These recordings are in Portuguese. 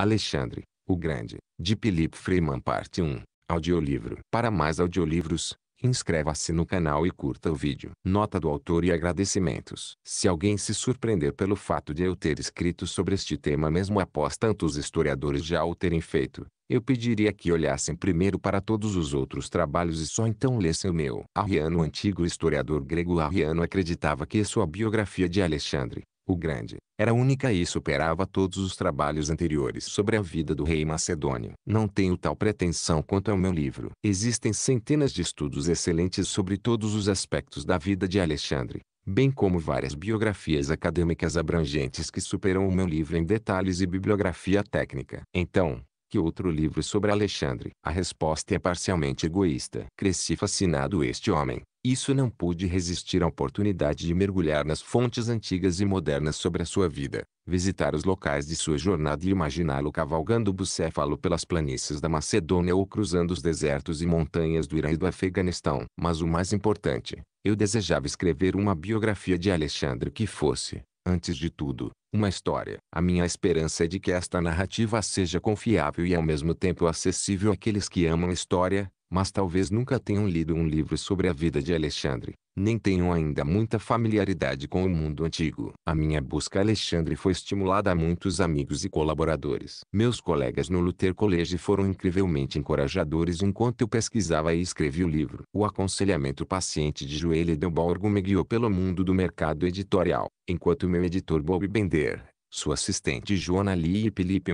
Alexandre, o Grande, de Philip Freeman Parte 1, audiolivro. Para mais audiolivros, inscreva-se no canal e curta o vídeo. Nota do autor e agradecimentos. Se alguém se surpreender pelo fato de eu ter escrito sobre este tema mesmo após tantos historiadores já o terem feito, eu pediria que olhassem primeiro para todos os outros trabalhos e só então lessem o meu. Arriano, o antigo historiador grego Arriano, acreditava que sua biografia de Alexandre o grande, era única e superava todos os trabalhos anteriores sobre a vida do rei macedônio. Não tenho tal pretensão quanto ao meu livro. Existem centenas de estudos excelentes sobre todos os aspectos da vida de Alexandre, bem como várias biografias acadêmicas abrangentes que superam o meu livro em detalhes e bibliografia técnica. Então, que outro livro sobre Alexandre? A resposta é parcialmente egoísta. Cresci fascinado este homem, isso não pude resistir à oportunidade de mergulhar nas fontes antigas e modernas sobre a sua vida, visitar os locais de sua jornada e imaginá-lo cavalgando bucéfalo pelas planícies da Macedônia ou cruzando os desertos e montanhas do Irã e do Afeganistão. Mas o mais importante, eu desejava escrever uma biografia de Alexandre que fosse, antes de tudo, uma história. A minha esperança é de que esta narrativa seja confiável e ao mesmo tempo acessível àqueles que amam a história, mas talvez nunca tenham lido um livro sobre a vida de Alexandre, nem tenham ainda muita familiaridade com o mundo antigo. A minha busca Alexandre foi estimulada a muitos amigos e colaboradores. Meus colegas no Luther College foram incrivelmente encorajadores enquanto eu pesquisava e escrevi o livro. O aconselhamento paciente de Joelho Edelborgo me guiou pelo mundo do mercado editorial, enquanto meu editor Bob Bender sua assistente Joana Lee e Felipe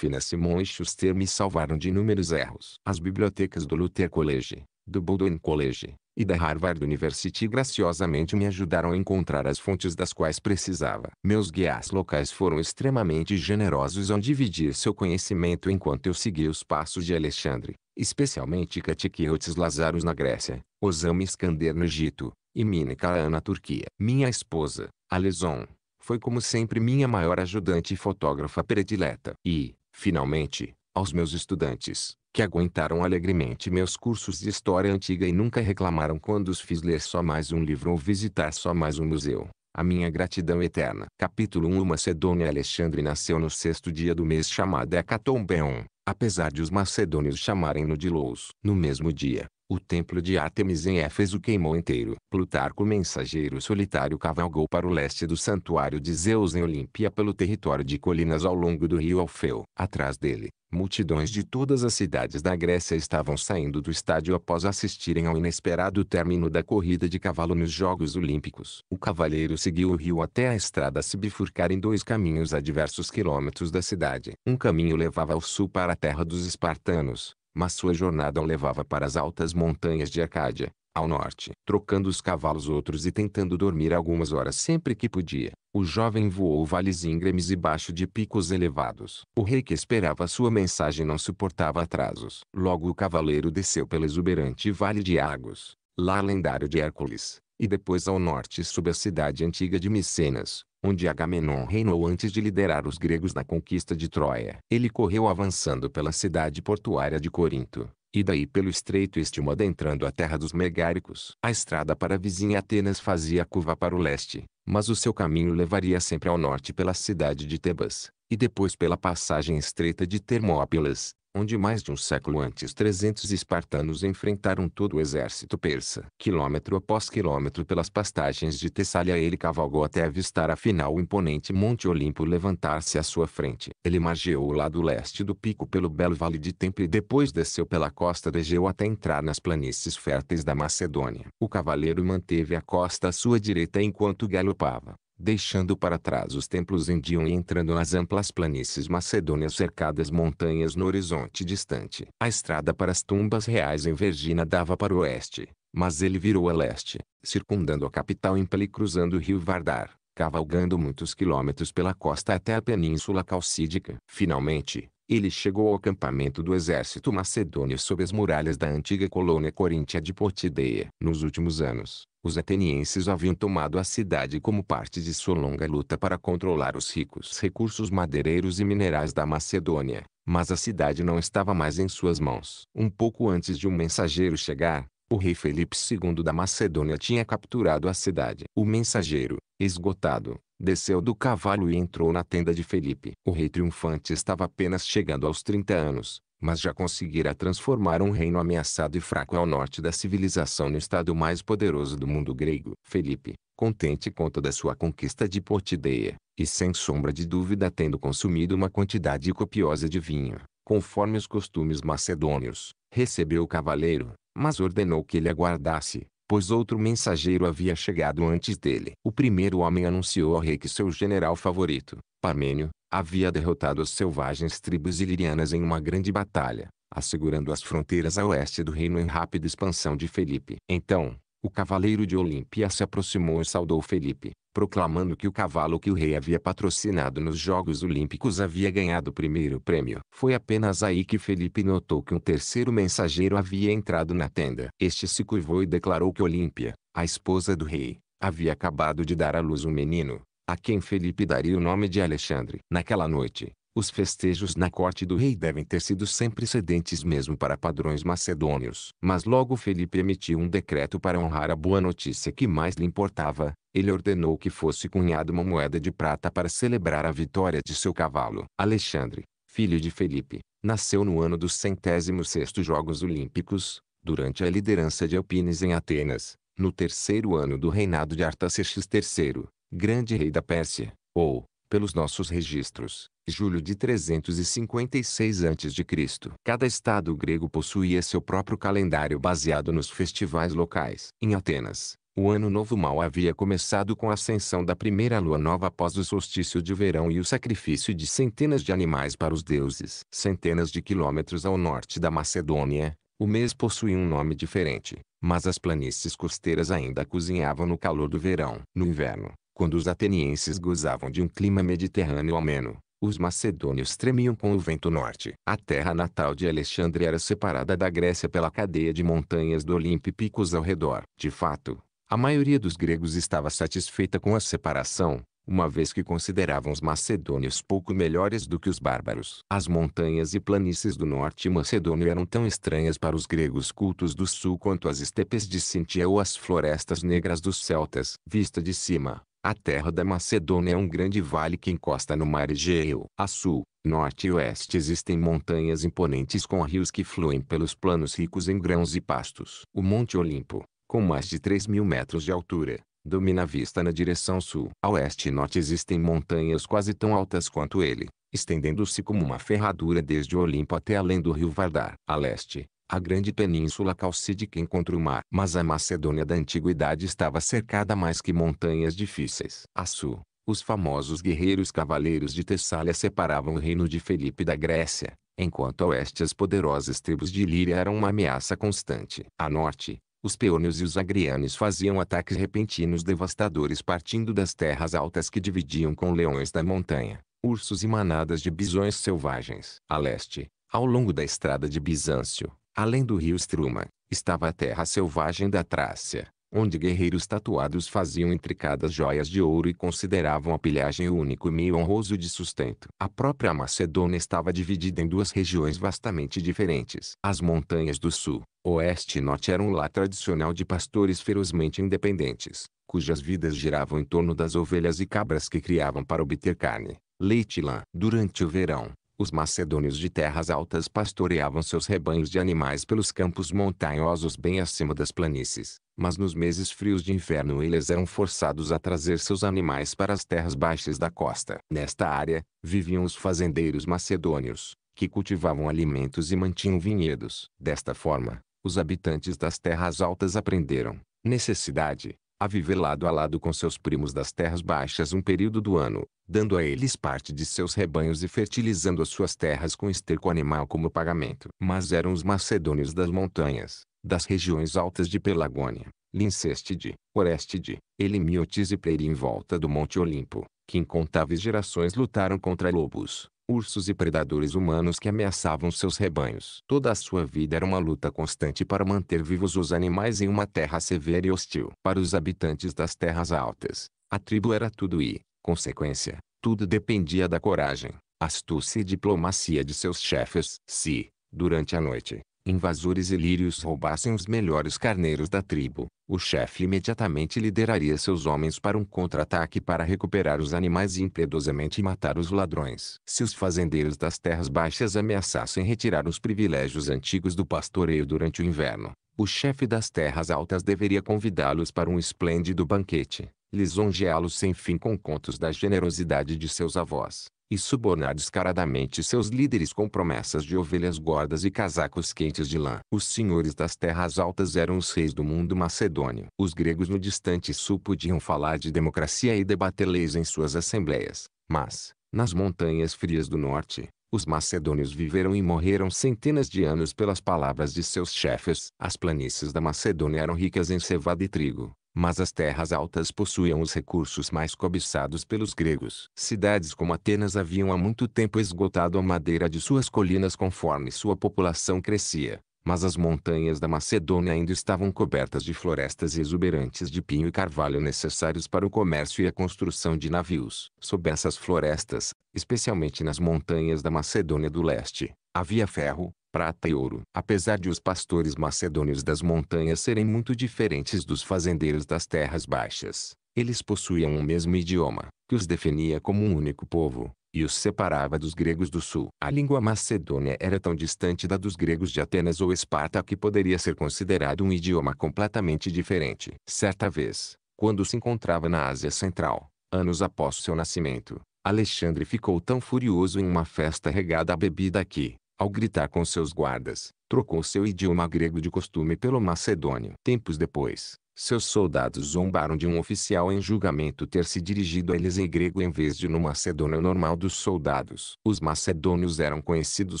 Simon e Schuster me salvaram de inúmeros erros. As bibliotecas do Luther College, do Bowdoin College e da Harvard University graciosamente me ajudaram a encontrar as fontes das quais precisava. Meus guias locais foram extremamente generosos ao dividir seu conhecimento enquanto eu seguia os passos de Alexandre, especialmente Katikiotis Lazarus na Grécia, Osama Iskander no Egito e Minika na Turquia. Minha esposa, Alison, foi como sempre minha maior ajudante e fotógrafa predileta. E, finalmente, aos meus estudantes, que aguentaram alegremente meus cursos de história antiga e nunca reclamaram quando os fiz ler só mais um livro ou visitar só mais um museu. A minha gratidão eterna. Capítulo 1 O Macedônio Alexandre nasceu no sexto dia do mês chamado Hecatombeon, apesar de os macedônios chamarem-no de Lous. No mesmo dia, o templo de Artemis em Éfeso queimou inteiro. Plutarco mensageiro solitário cavalgou para o leste do santuário de Zeus em Olímpia pelo território de colinas ao longo do rio Alfeu. Atrás dele, multidões de todas as cidades da Grécia estavam saindo do estádio após assistirem ao inesperado término da corrida de cavalo nos Jogos Olímpicos. O cavaleiro seguiu o rio até a estrada se bifurcar em dois caminhos a diversos quilômetros da cidade. Um caminho levava ao sul para a terra dos espartanos, mas sua jornada o levava para as altas montanhas de Arcádia, ao norte. Trocando os cavalos outros e tentando dormir algumas horas sempre que podia, o jovem voou vales íngremes e baixo de picos elevados. O rei que esperava sua mensagem não suportava atrasos. Logo o cavaleiro desceu pelo exuberante vale de Argos, lá lendário de Hércules, e depois ao norte sob a cidade antiga de Micenas, onde Agamenon reinou antes de liderar os gregos na conquista de Troia. Ele correu avançando pela cidade portuária de Corinto, e daí pelo estreito Istmo adentrando a terra dos Megáricos. A estrada para a vizinha Atenas fazia curva para o leste, mas o seu caminho levaria sempre ao norte pela cidade de Tebas, e depois pela passagem estreita de Termópilas, onde mais de um século antes 300 espartanos enfrentaram todo o exército persa. Quilômetro após quilômetro pelas pastagens de Tessália ele cavalgou até avistar afinal o imponente Monte Olimpo levantar-se à sua frente. Ele margeou o lado leste do pico pelo belo vale de Tempe e depois desceu pela costa do Egeu até entrar nas planícies férteis da Macedônia. O cavaleiro manteve a costa à sua direita enquanto galopava deixando para trás os templos em Dion e entrando nas amplas planícies macedônias cercadas montanhas no horizonte distante. A estrada para as tumbas reais em Vergina dava para o oeste, mas ele virou a leste, circundando a capital impel e cruzando o rio Vardar, cavalgando muitos quilômetros pela costa até a península calcídica. Finalmente, ele chegou ao acampamento do exército macedônio sob as muralhas da antiga colônia coríntia de Potideia. Nos últimos anos, os atenienses haviam tomado a cidade como parte de sua longa luta para controlar os ricos recursos madeireiros e minerais da Macedônia, mas a cidade não estava mais em suas mãos. Um pouco antes de um mensageiro chegar, o rei Felipe II da Macedônia tinha capturado a cidade. O mensageiro, esgotado, desceu do cavalo e entrou na tenda de Felipe. O rei triunfante estava apenas chegando aos 30 anos, mas já conseguirá transformar um reino ameaçado e fraco ao norte da civilização no estado mais poderoso do mundo grego. Felipe, contente com toda sua conquista de Portideia, e sem sombra de dúvida tendo consumido uma quantidade copiosa de vinho, conforme os costumes macedônios, recebeu o cavaleiro, mas ordenou que ele aguardasse, pois outro mensageiro havia chegado antes dele. O primeiro homem anunciou ao rei que seu general favorito, Parmênio, havia derrotado as selvagens tribos ilirianas em uma grande batalha, assegurando as fronteiras a oeste do reino em rápida expansão de Felipe. Então, o cavaleiro de Olímpia se aproximou e saudou Felipe, proclamando que o cavalo que o rei havia patrocinado nos Jogos Olímpicos havia ganhado o primeiro prêmio. Foi apenas aí que Felipe notou que um terceiro mensageiro havia entrado na tenda. Este se curvou e declarou que Olímpia, a esposa do rei, havia acabado de dar à luz um menino, a quem Felipe daria o nome de Alexandre. Naquela noite, os festejos na corte do rei devem ter sido sem precedentes mesmo para padrões macedônios. Mas logo Felipe emitiu um decreto para honrar a boa notícia que mais lhe importava. Ele ordenou que fosse cunhada uma moeda de prata para celebrar a vitória de seu cavalo. Alexandre, filho de Felipe, nasceu no ano dos centésimo sexto Jogos Olímpicos, durante a liderança de Alpines em Atenas, no terceiro ano do reinado de Artaxerxes III grande rei da Pérsia, ou, pelos nossos registros, julho de 356 a.C. Cada estado grego possuía seu próprio calendário baseado nos festivais locais. Em Atenas, o ano novo mal havia começado com a ascensão da primeira lua nova após o solstício de verão e o sacrifício de centenas de animais para os deuses. Centenas de quilômetros ao norte da Macedônia, o mês possuía um nome diferente, mas as planícies costeiras ainda cozinhavam no calor do verão. No inverno, quando os atenienses gozavam de um clima mediterrâneo ameno, os macedônios tremiam com o vento norte. A terra natal de Alexandre era separada da Grécia pela cadeia de montanhas do Olimpo e picos ao redor. De fato, a maioria dos gregos estava satisfeita com a separação, uma vez que consideravam os macedônios pouco melhores do que os bárbaros. As montanhas e planícies do norte macedônio eram tão estranhas para os gregos cultos do sul quanto as estepes de Cintia ou as florestas negras dos celtas. Vista de cima, a terra da Macedônia é um grande vale que encosta no mar Egeu. A sul, norte e oeste existem montanhas imponentes com rios que fluem pelos planos ricos em grãos e pastos. O Monte Olimpo, com mais de 3 mil metros de altura, domina a vista na direção sul. A oeste e norte existem montanhas quase tão altas quanto ele, estendendo-se como uma ferradura desde o Olimpo até além do rio Vardar. A leste, a grande península calcídica encontra o mar. Mas a Macedônia da antiguidade estava cercada mais que montanhas difíceis. A sul, os famosos guerreiros cavaleiros de Tessália separavam o reino de Felipe da Grécia, enquanto a oeste as poderosas tribos de Líria eram uma ameaça constante. A norte, os peônios e os agrianos faziam ataques repentinos devastadores partindo das terras altas que dividiam com leões da montanha, ursos e manadas de bisões selvagens. A leste, ao longo da estrada de Bizâncio, Além do rio Struma, estava a terra selvagem da Trácia, onde guerreiros tatuados faziam intricadas joias de ouro e consideravam a pilhagem o único meio honroso de sustento. A própria Macedônia estava dividida em duas regiões vastamente diferentes. As montanhas do sul, oeste e norte eram lá lar tradicional de pastores ferozmente independentes, cujas vidas giravam em torno das ovelhas e cabras que criavam para obter carne, leite e lã. Durante o verão, os macedônios de terras altas pastoreavam seus rebanhos de animais pelos campos montanhosos bem acima das planícies, mas nos meses frios de inverno eles eram forçados a trazer seus animais para as terras baixas da costa. Nesta área, viviam os fazendeiros macedônios, que cultivavam alimentos e mantinham vinhedos. Desta forma, os habitantes das terras altas aprenderam, necessidade, a viver lado a lado com seus primos das terras baixas um período do ano, dando a eles parte de seus rebanhos e fertilizando as suas terras com esterco animal como pagamento. Mas eram os macedônios das montanhas, das regiões altas de Pelagônia, Lincéstide, Orestide, Elimiotis e Preira em volta do Monte Olimpo, que incontáveis gerações lutaram contra lobos, ursos e predadores humanos que ameaçavam seus rebanhos. Toda a sua vida era uma luta constante para manter vivos os animais em uma terra severa e hostil. Para os habitantes das terras altas, a tribo era tudo e, consequência, tudo dependia da coragem, astúcia e diplomacia de seus chefes. Se, durante a noite, invasores ilírios roubassem os melhores carneiros da tribo, o chefe imediatamente lideraria seus homens para um contra-ataque para recuperar os animais e impiedosamente matar os ladrões. Se os fazendeiros das terras baixas ameaçassem retirar os privilégios antigos do pastoreio durante o inverno, o chefe das terras altas deveria convidá-los para um esplêndido banquete lisonjeá los sem fim com contos da generosidade de seus avós, e subornar descaradamente seus líderes com promessas de ovelhas gordas e casacos quentes de lã. Os senhores das terras altas eram os reis do mundo macedônio. Os gregos no distante sul podiam falar de democracia e debater leis em suas assembleias, mas, nas montanhas frias do norte, os macedônios viveram e morreram centenas de anos pelas palavras de seus chefes. As planícies da Macedônia eram ricas em cevada e trigo, mas as terras altas possuíam os recursos mais cobiçados pelos gregos. Cidades como Atenas haviam há muito tempo esgotado a madeira de suas colinas conforme sua população crescia, mas as montanhas da Macedônia ainda estavam cobertas de florestas exuberantes de pinho e carvalho necessários para o comércio e a construção de navios. Sob essas florestas, especialmente nas montanhas da Macedônia do Leste, havia ferro, prata e ouro. Apesar de os pastores macedônios das montanhas serem muito diferentes dos fazendeiros das terras baixas, eles possuíam o mesmo idioma, que os definia como um único povo, e os separava dos gregos do sul. A língua macedônia era tão distante da dos gregos de Atenas ou Esparta que poderia ser considerado um idioma completamente diferente. Certa vez, quando se encontrava na Ásia Central, anos após seu nascimento, Alexandre ficou tão furioso em uma festa regada à bebida que, ao gritar com seus guardas, trocou seu idioma grego de costume pelo macedônio. Tempos depois, seus soldados zombaram de um oficial em julgamento ter se dirigido a eles em grego em vez de no macedônio normal dos soldados. Os macedônios eram conhecidos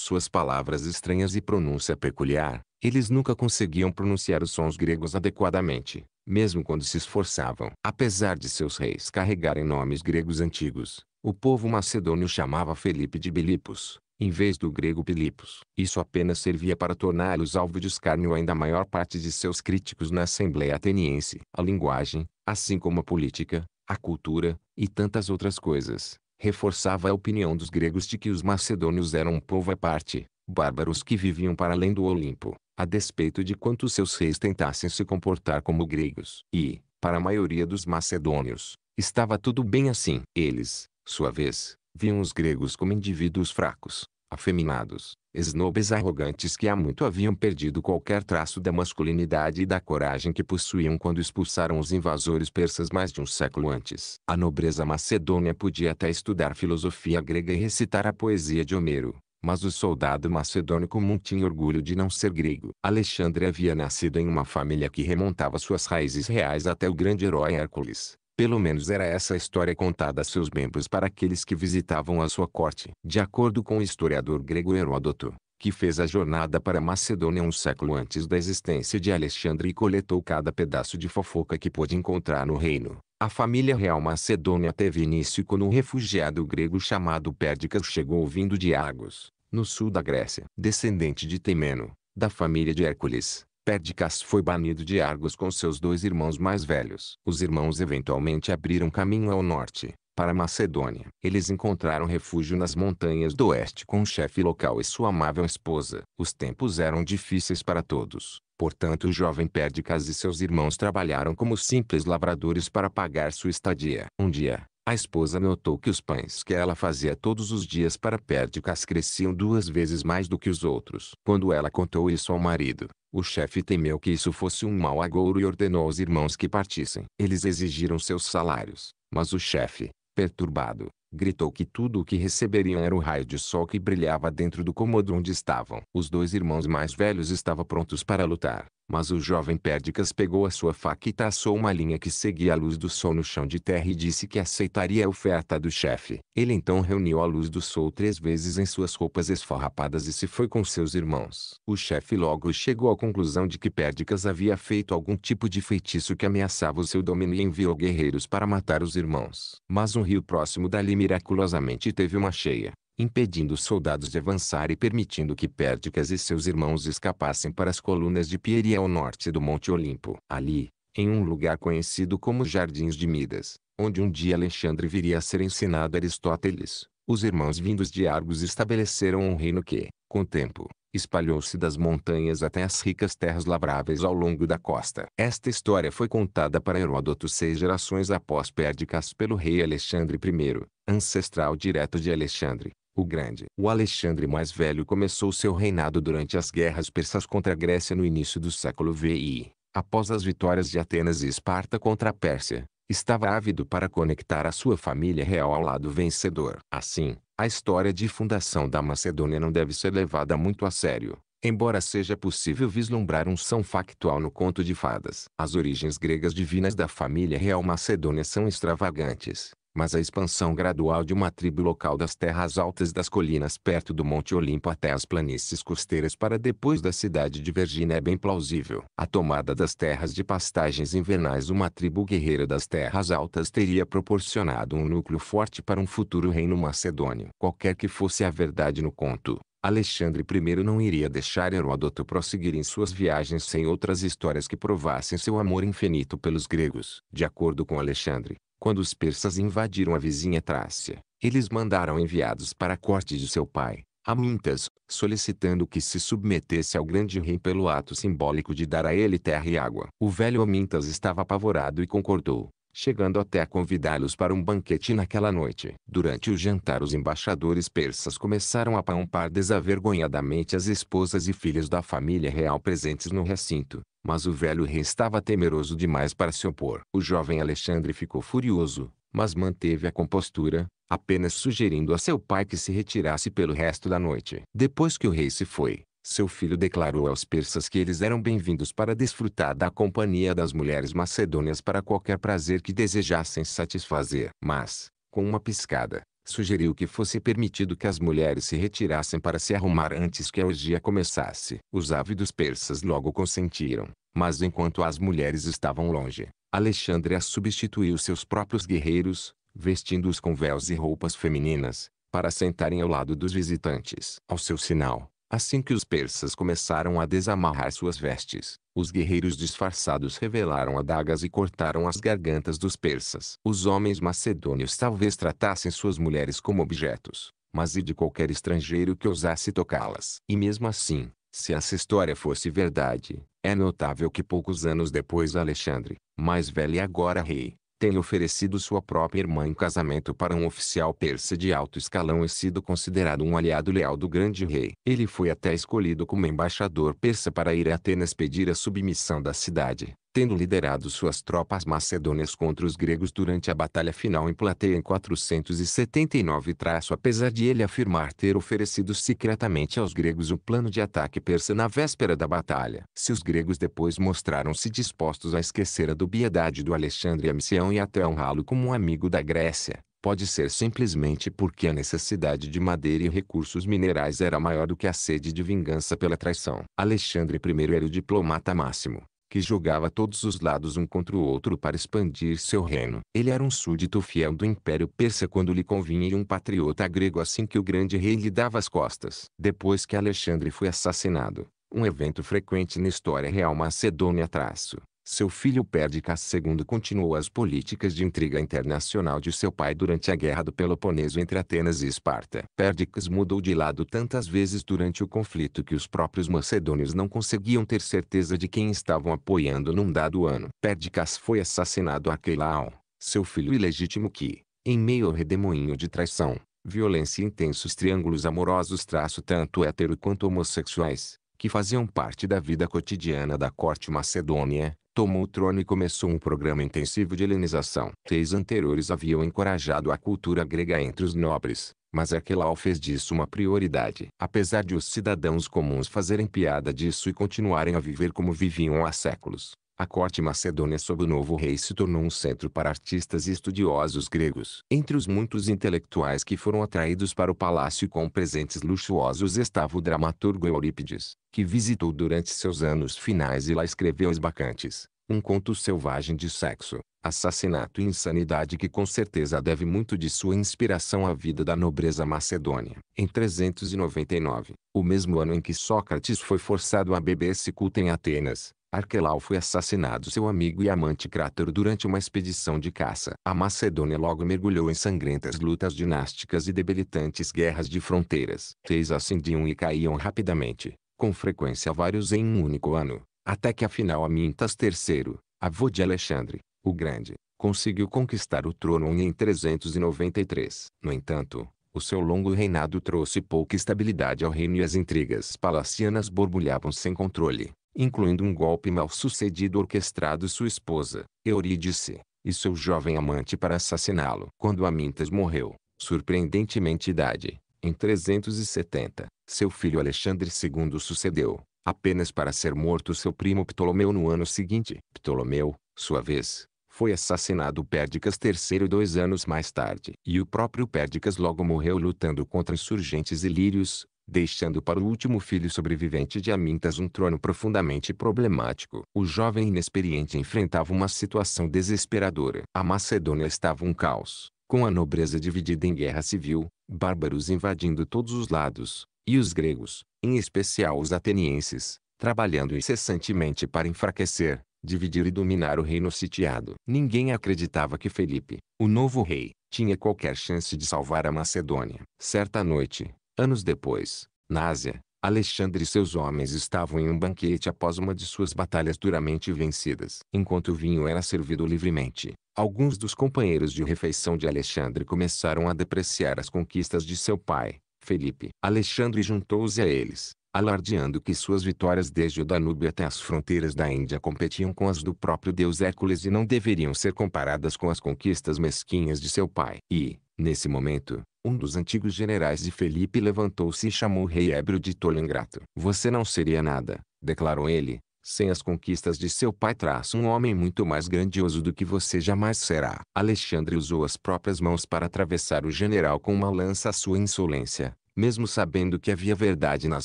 suas palavras estranhas e pronúncia peculiar. Eles nunca conseguiam pronunciar os sons gregos adequadamente, mesmo quando se esforçavam. Apesar de seus reis carregarem nomes gregos antigos, o povo macedônio chamava Felipe de Bilipos, em vez do grego Pilipos. Isso apenas servia para torná-los alvo de escárnio ainda maior parte de seus críticos na Assembleia Ateniense. A linguagem, assim como a política, a cultura, e tantas outras coisas, reforçava a opinião dos gregos de que os macedônios eram um povo à parte, bárbaros que viviam para além do Olimpo, a despeito de quanto seus reis tentassem se comportar como gregos. E, para a maioria dos macedônios, estava tudo bem assim. Eles, sua vez, viam os gregos como indivíduos fracos, afeminados, esnobes arrogantes que há muito haviam perdido qualquer traço da masculinidade e da coragem que possuíam quando expulsaram os invasores persas mais de um século antes. A nobreza macedônia podia até estudar filosofia grega e recitar a poesia de Homero, mas o soldado macedônio comum tinha orgulho de não ser grego. Alexandre havia nascido em uma família que remontava suas raízes reais até o grande herói Hércules. Pelo menos era essa a história contada a seus membros para aqueles que visitavam a sua corte. De acordo com o historiador grego Heródoto, que fez a jornada para Macedônia um século antes da existência de Alexandre e coletou cada pedaço de fofoca que pôde encontrar no reino. A família real macedônia teve início quando um refugiado grego chamado Pérdicas chegou vindo de Argos, no sul da Grécia. Descendente de Temeno, da família de Hércules, Pérdicas foi banido de Argos com seus dois irmãos mais velhos. Os irmãos eventualmente abriram caminho ao norte, para Macedônia. Eles encontraram refúgio nas montanhas do oeste com o chefe local e sua amável esposa. Os tempos eram difíceis para todos. Portanto o jovem Pérdicas e seus irmãos trabalharam como simples lavradores para pagar sua estadia. Um dia, a esposa notou que os pães que ela fazia todos os dias para Pérdicas cresciam duas vezes mais do que os outros. Quando ela contou isso ao marido, o chefe temeu que isso fosse um mau agouro e ordenou aos irmãos que partissem. Eles exigiram seus salários, mas o chefe, perturbado, gritou que tudo o que receberiam era o raio de sol que brilhava dentro do cômodo onde estavam. Os dois irmãos mais velhos estavam prontos para lutar. Mas o jovem Pérdicas pegou a sua faca e traçou uma linha que seguia a luz do sol no chão de terra e disse que aceitaria a oferta do chefe. Ele então reuniu a luz do sol três vezes em suas roupas esfarrapadas e se foi com seus irmãos. O chefe logo chegou à conclusão de que Pérdicas havia feito algum tipo de feitiço que ameaçava o seu domínio e enviou guerreiros para matar os irmãos. Mas um rio próximo dali miraculosamente teve uma cheia impedindo os soldados de avançar e permitindo que Pérdicas e seus irmãos escapassem para as colunas de Pieria ao norte do Monte Olimpo. Ali, em um lugar conhecido como Jardins de Midas, onde um dia Alexandre viria a ser ensinado Aristóteles, os irmãos vindos de Argos estabeleceram um reino que, com o tempo, espalhou-se das montanhas até as ricas terras labráveis ao longo da costa. Esta história foi contada para Heródoto seis gerações após Pérdicas pelo rei Alexandre I, ancestral direto de Alexandre o Grande. O Alexandre mais velho começou seu reinado durante as guerras persas contra a Grécia no início do século VI. Após as vitórias de Atenas e Esparta contra a Pérsia, estava ávido para conectar a sua família real ao lado vencedor. Assim, a história de fundação da Macedônia não deve ser levada muito a sério. Embora seja possível vislumbrar um são factual no conto de fadas, as origens gregas divinas da família real macedônia são extravagantes mas a expansão gradual de uma tribo local das terras altas das colinas perto do Monte Olimpo até as planícies costeiras para depois da cidade de Virgínia é bem plausível. A tomada das terras de pastagens invernais uma tribo guerreira das terras altas teria proporcionado um núcleo forte para um futuro reino macedônio. Qualquer que fosse a verdade no conto, Alexandre I não iria deixar Heródoto prosseguir em suas viagens sem outras histórias que provassem seu amor infinito pelos gregos. De acordo com Alexandre, quando os persas invadiram a vizinha Trácia, eles mandaram enviados para a corte de seu pai, Amintas, solicitando que se submetesse ao grande rei pelo ato simbólico de dar a ele terra e água. O velho Amintas estava apavorado e concordou, chegando até a convidá-los para um banquete naquela noite. Durante o jantar os embaixadores persas começaram a pampar desavergonhadamente as esposas e filhas da família real presentes no recinto, mas o velho rei estava temeroso demais para se opor. O jovem Alexandre ficou furioso, mas manteve a compostura, apenas sugerindo a seu pai que se retirasse pelo resto da noite. Depois que o rei se foi, seu filho declarou aos persas que eles eram bem-vindos para desfrutar da companhia das mulheres macedônias para qualquer prazer que desejassem satisfazer. Mas, com uma piscada, sugeriu que fosse permitido que as mulheres se retirassem para se arrumar antes que a orgia começasse. Os ávidos persas logo consentiram, mas enquanto as mulheres estavam longe, Alexandre as substituiu seus próprios guerreiros, vestindo-os com véus e roupas femininas, para sentarem ao lado dos visitantes. Ao seu sinal, Assim que os persas começaram a desamarrar suas vestes, os guerreiros disfarçados revelaram adagas e cortaram as gargantas dos persas. Os homens macedônios talvez tratassem suas mulheres como objetos, mas e de qualquer estrangeiro que ousasse tocá-las. E mesmo assim, se essa história fosse verdade, é notável que poucos anos depois Alexandre, mais velho e agora rei, tendo oferecido sua própria irmã em casamento para um oficial persa de alto escalão e sido considerado um aliado leal do grande rei. Ele foi até escolhido como embaixador persa para ir a Atenas pedir a submissão da cidade tendo liderado suas tropas macedônias contra os gregos durante a batalha final em Plateia em 479. apesar de ele afirmar ter oferecido secretamente aos gregos um plano de ataque persa na véspera da batalha. Se os gregos depois mostraram-se dispostos a esquecer a dubiedade do Alexandre Amcião e até honrá-lo como um amigo da Grécia, pode ser simplesmente porque a necessidade de madeira e recursos minerais era maior do que a sede de vingança pela traição. Alexandre I era o diplomata máximo, que jogava todos os lados um contra o outro para expandir seu reino. Ele era um súdito fiel do Império Persa quando lhe convinha e um patriota grego assim que o grande rei lhe dava as costas. Depois que Alexandre foi assassinado, um evento frequente na história real macedônia traço, seu filho Pérdicas II continuou as políticas de intriga internacional de seu pai durante a Guerra do Peloponeso entre Atenas e Esparta. Pérdicas mudou de lado tantas vezes durante o conflito que os próprios macedônios não conseguiam ter certeza de quem estavam apoiando num dado ano. Pérdicas foi assassinado a Keilau, seu filho ilegítimo que, em meio ao redemoinho de traição, violência e intensos triângulos amorosos traço tanto hétero quanto homossexuais, que faziam parte da vida cotidiana da corte macedônia, tomou o trono e começou um programa intensivo de helenização. Reis anteriores haviam encorajado a cultura grega entre os nobres, mas Arquelau fez disso uma prioridade. Apesar de os cidadãos comuns fazerem piada disso e continuarem a viver como viviam há séculos, a corte macedônia sob o novo rei se tornou um centro para artistas e estudiosos gregos. Entre os muitos intelectuais que foram atraídos para o palácio com presentes luxuosos estava o dramaturgo Eurípides, que visitou durante seus anos finais e lá escreveu Bacantes, um conto selvagem de sexo, assassinato e insanidade que com certeza deve muito de sua inspiração à vida da nobreza macedônia. Em 399, o mesmo ano em que Sócrates foi forçado a beber esse culto em Atenas, Arquelau foi assassinado seu amigo e amante Crátero durante uma expedição de caça. A Macedônia logo mergulhou em sangrentas lutas dinásticas e debilitantes guerras de fronteiras. Teis ascendiam e caíam rapidamente, com frequência vários em um único ano, até que afinal Amintas III, avô de Alexandre, o Grande, conseguiu conquistar o trono em 393. No entanto, o seu longo reinado trouxe pouca estabilidade ao reino e as intrigas palacianas borbulhavam sem controle incluindo um golpe mal sucedido orquestrado sua esposa, Eurídice, e seu jovem amante para assassiná-lo. Quando Amintas morreu, surpreendentemente idade, em 370, seu filho Alexandre II sucedeu, apenas para ser morto seu primo Ptolomeu no ano seguinte. Ptolomeu, sua vez, foi assassinado Pérdicas III dois anos mais tarde. E o próprio Pérdicas logo morreu lutando contra insurgentes ilírios, deixando para o último filho sobrevivente de Amintas um trono profundamente problemático. O jovem inexperiente enfrentava uma situação desesperadora. A Macedônia estava um caos, com a nobreza dividida em guerra civil, bárbaros invadindo todos os lados, e os gregos, em especial os atenienses, trabalhando incessantemente para enfraquecer, dividir e dominar o reino sitiado. Ninguém acreditava que Felipe, o novo rei, tinha qualquer chance de salvar a Macedônia. Certa noite, Anos depois, na Ásia, Alexandre e seus homens estavam em um banquete após uma de suas batalhas duramente vencidas. Enquanto o vinho era servido livremente, alguns dos companheiros de refeição de Alexandre começaram a depreciar as conquistas de seu pai, Felipe. Alexandre juntou-se a eles, alardeando que suas vitórias desde o Danúbio até as fronteiras da Índia competiam com as do próprio deus Hércules e não deveriam ser comparadas com as conquistas mesquinhas de seu pai. E, nesse momento, um dos antigos generais de Felipe levantou-se e chamou o rei Ébrio de tolo ingrato. Você não seria nada, declarou ele, sem as conquistas de seu pai traço um homem muito mais grandioso do que você jamais será. Alexandre usou as próprias mãos para atravessar o general com uma lança à sua insolência, mesmo sabendo que havia verdade nas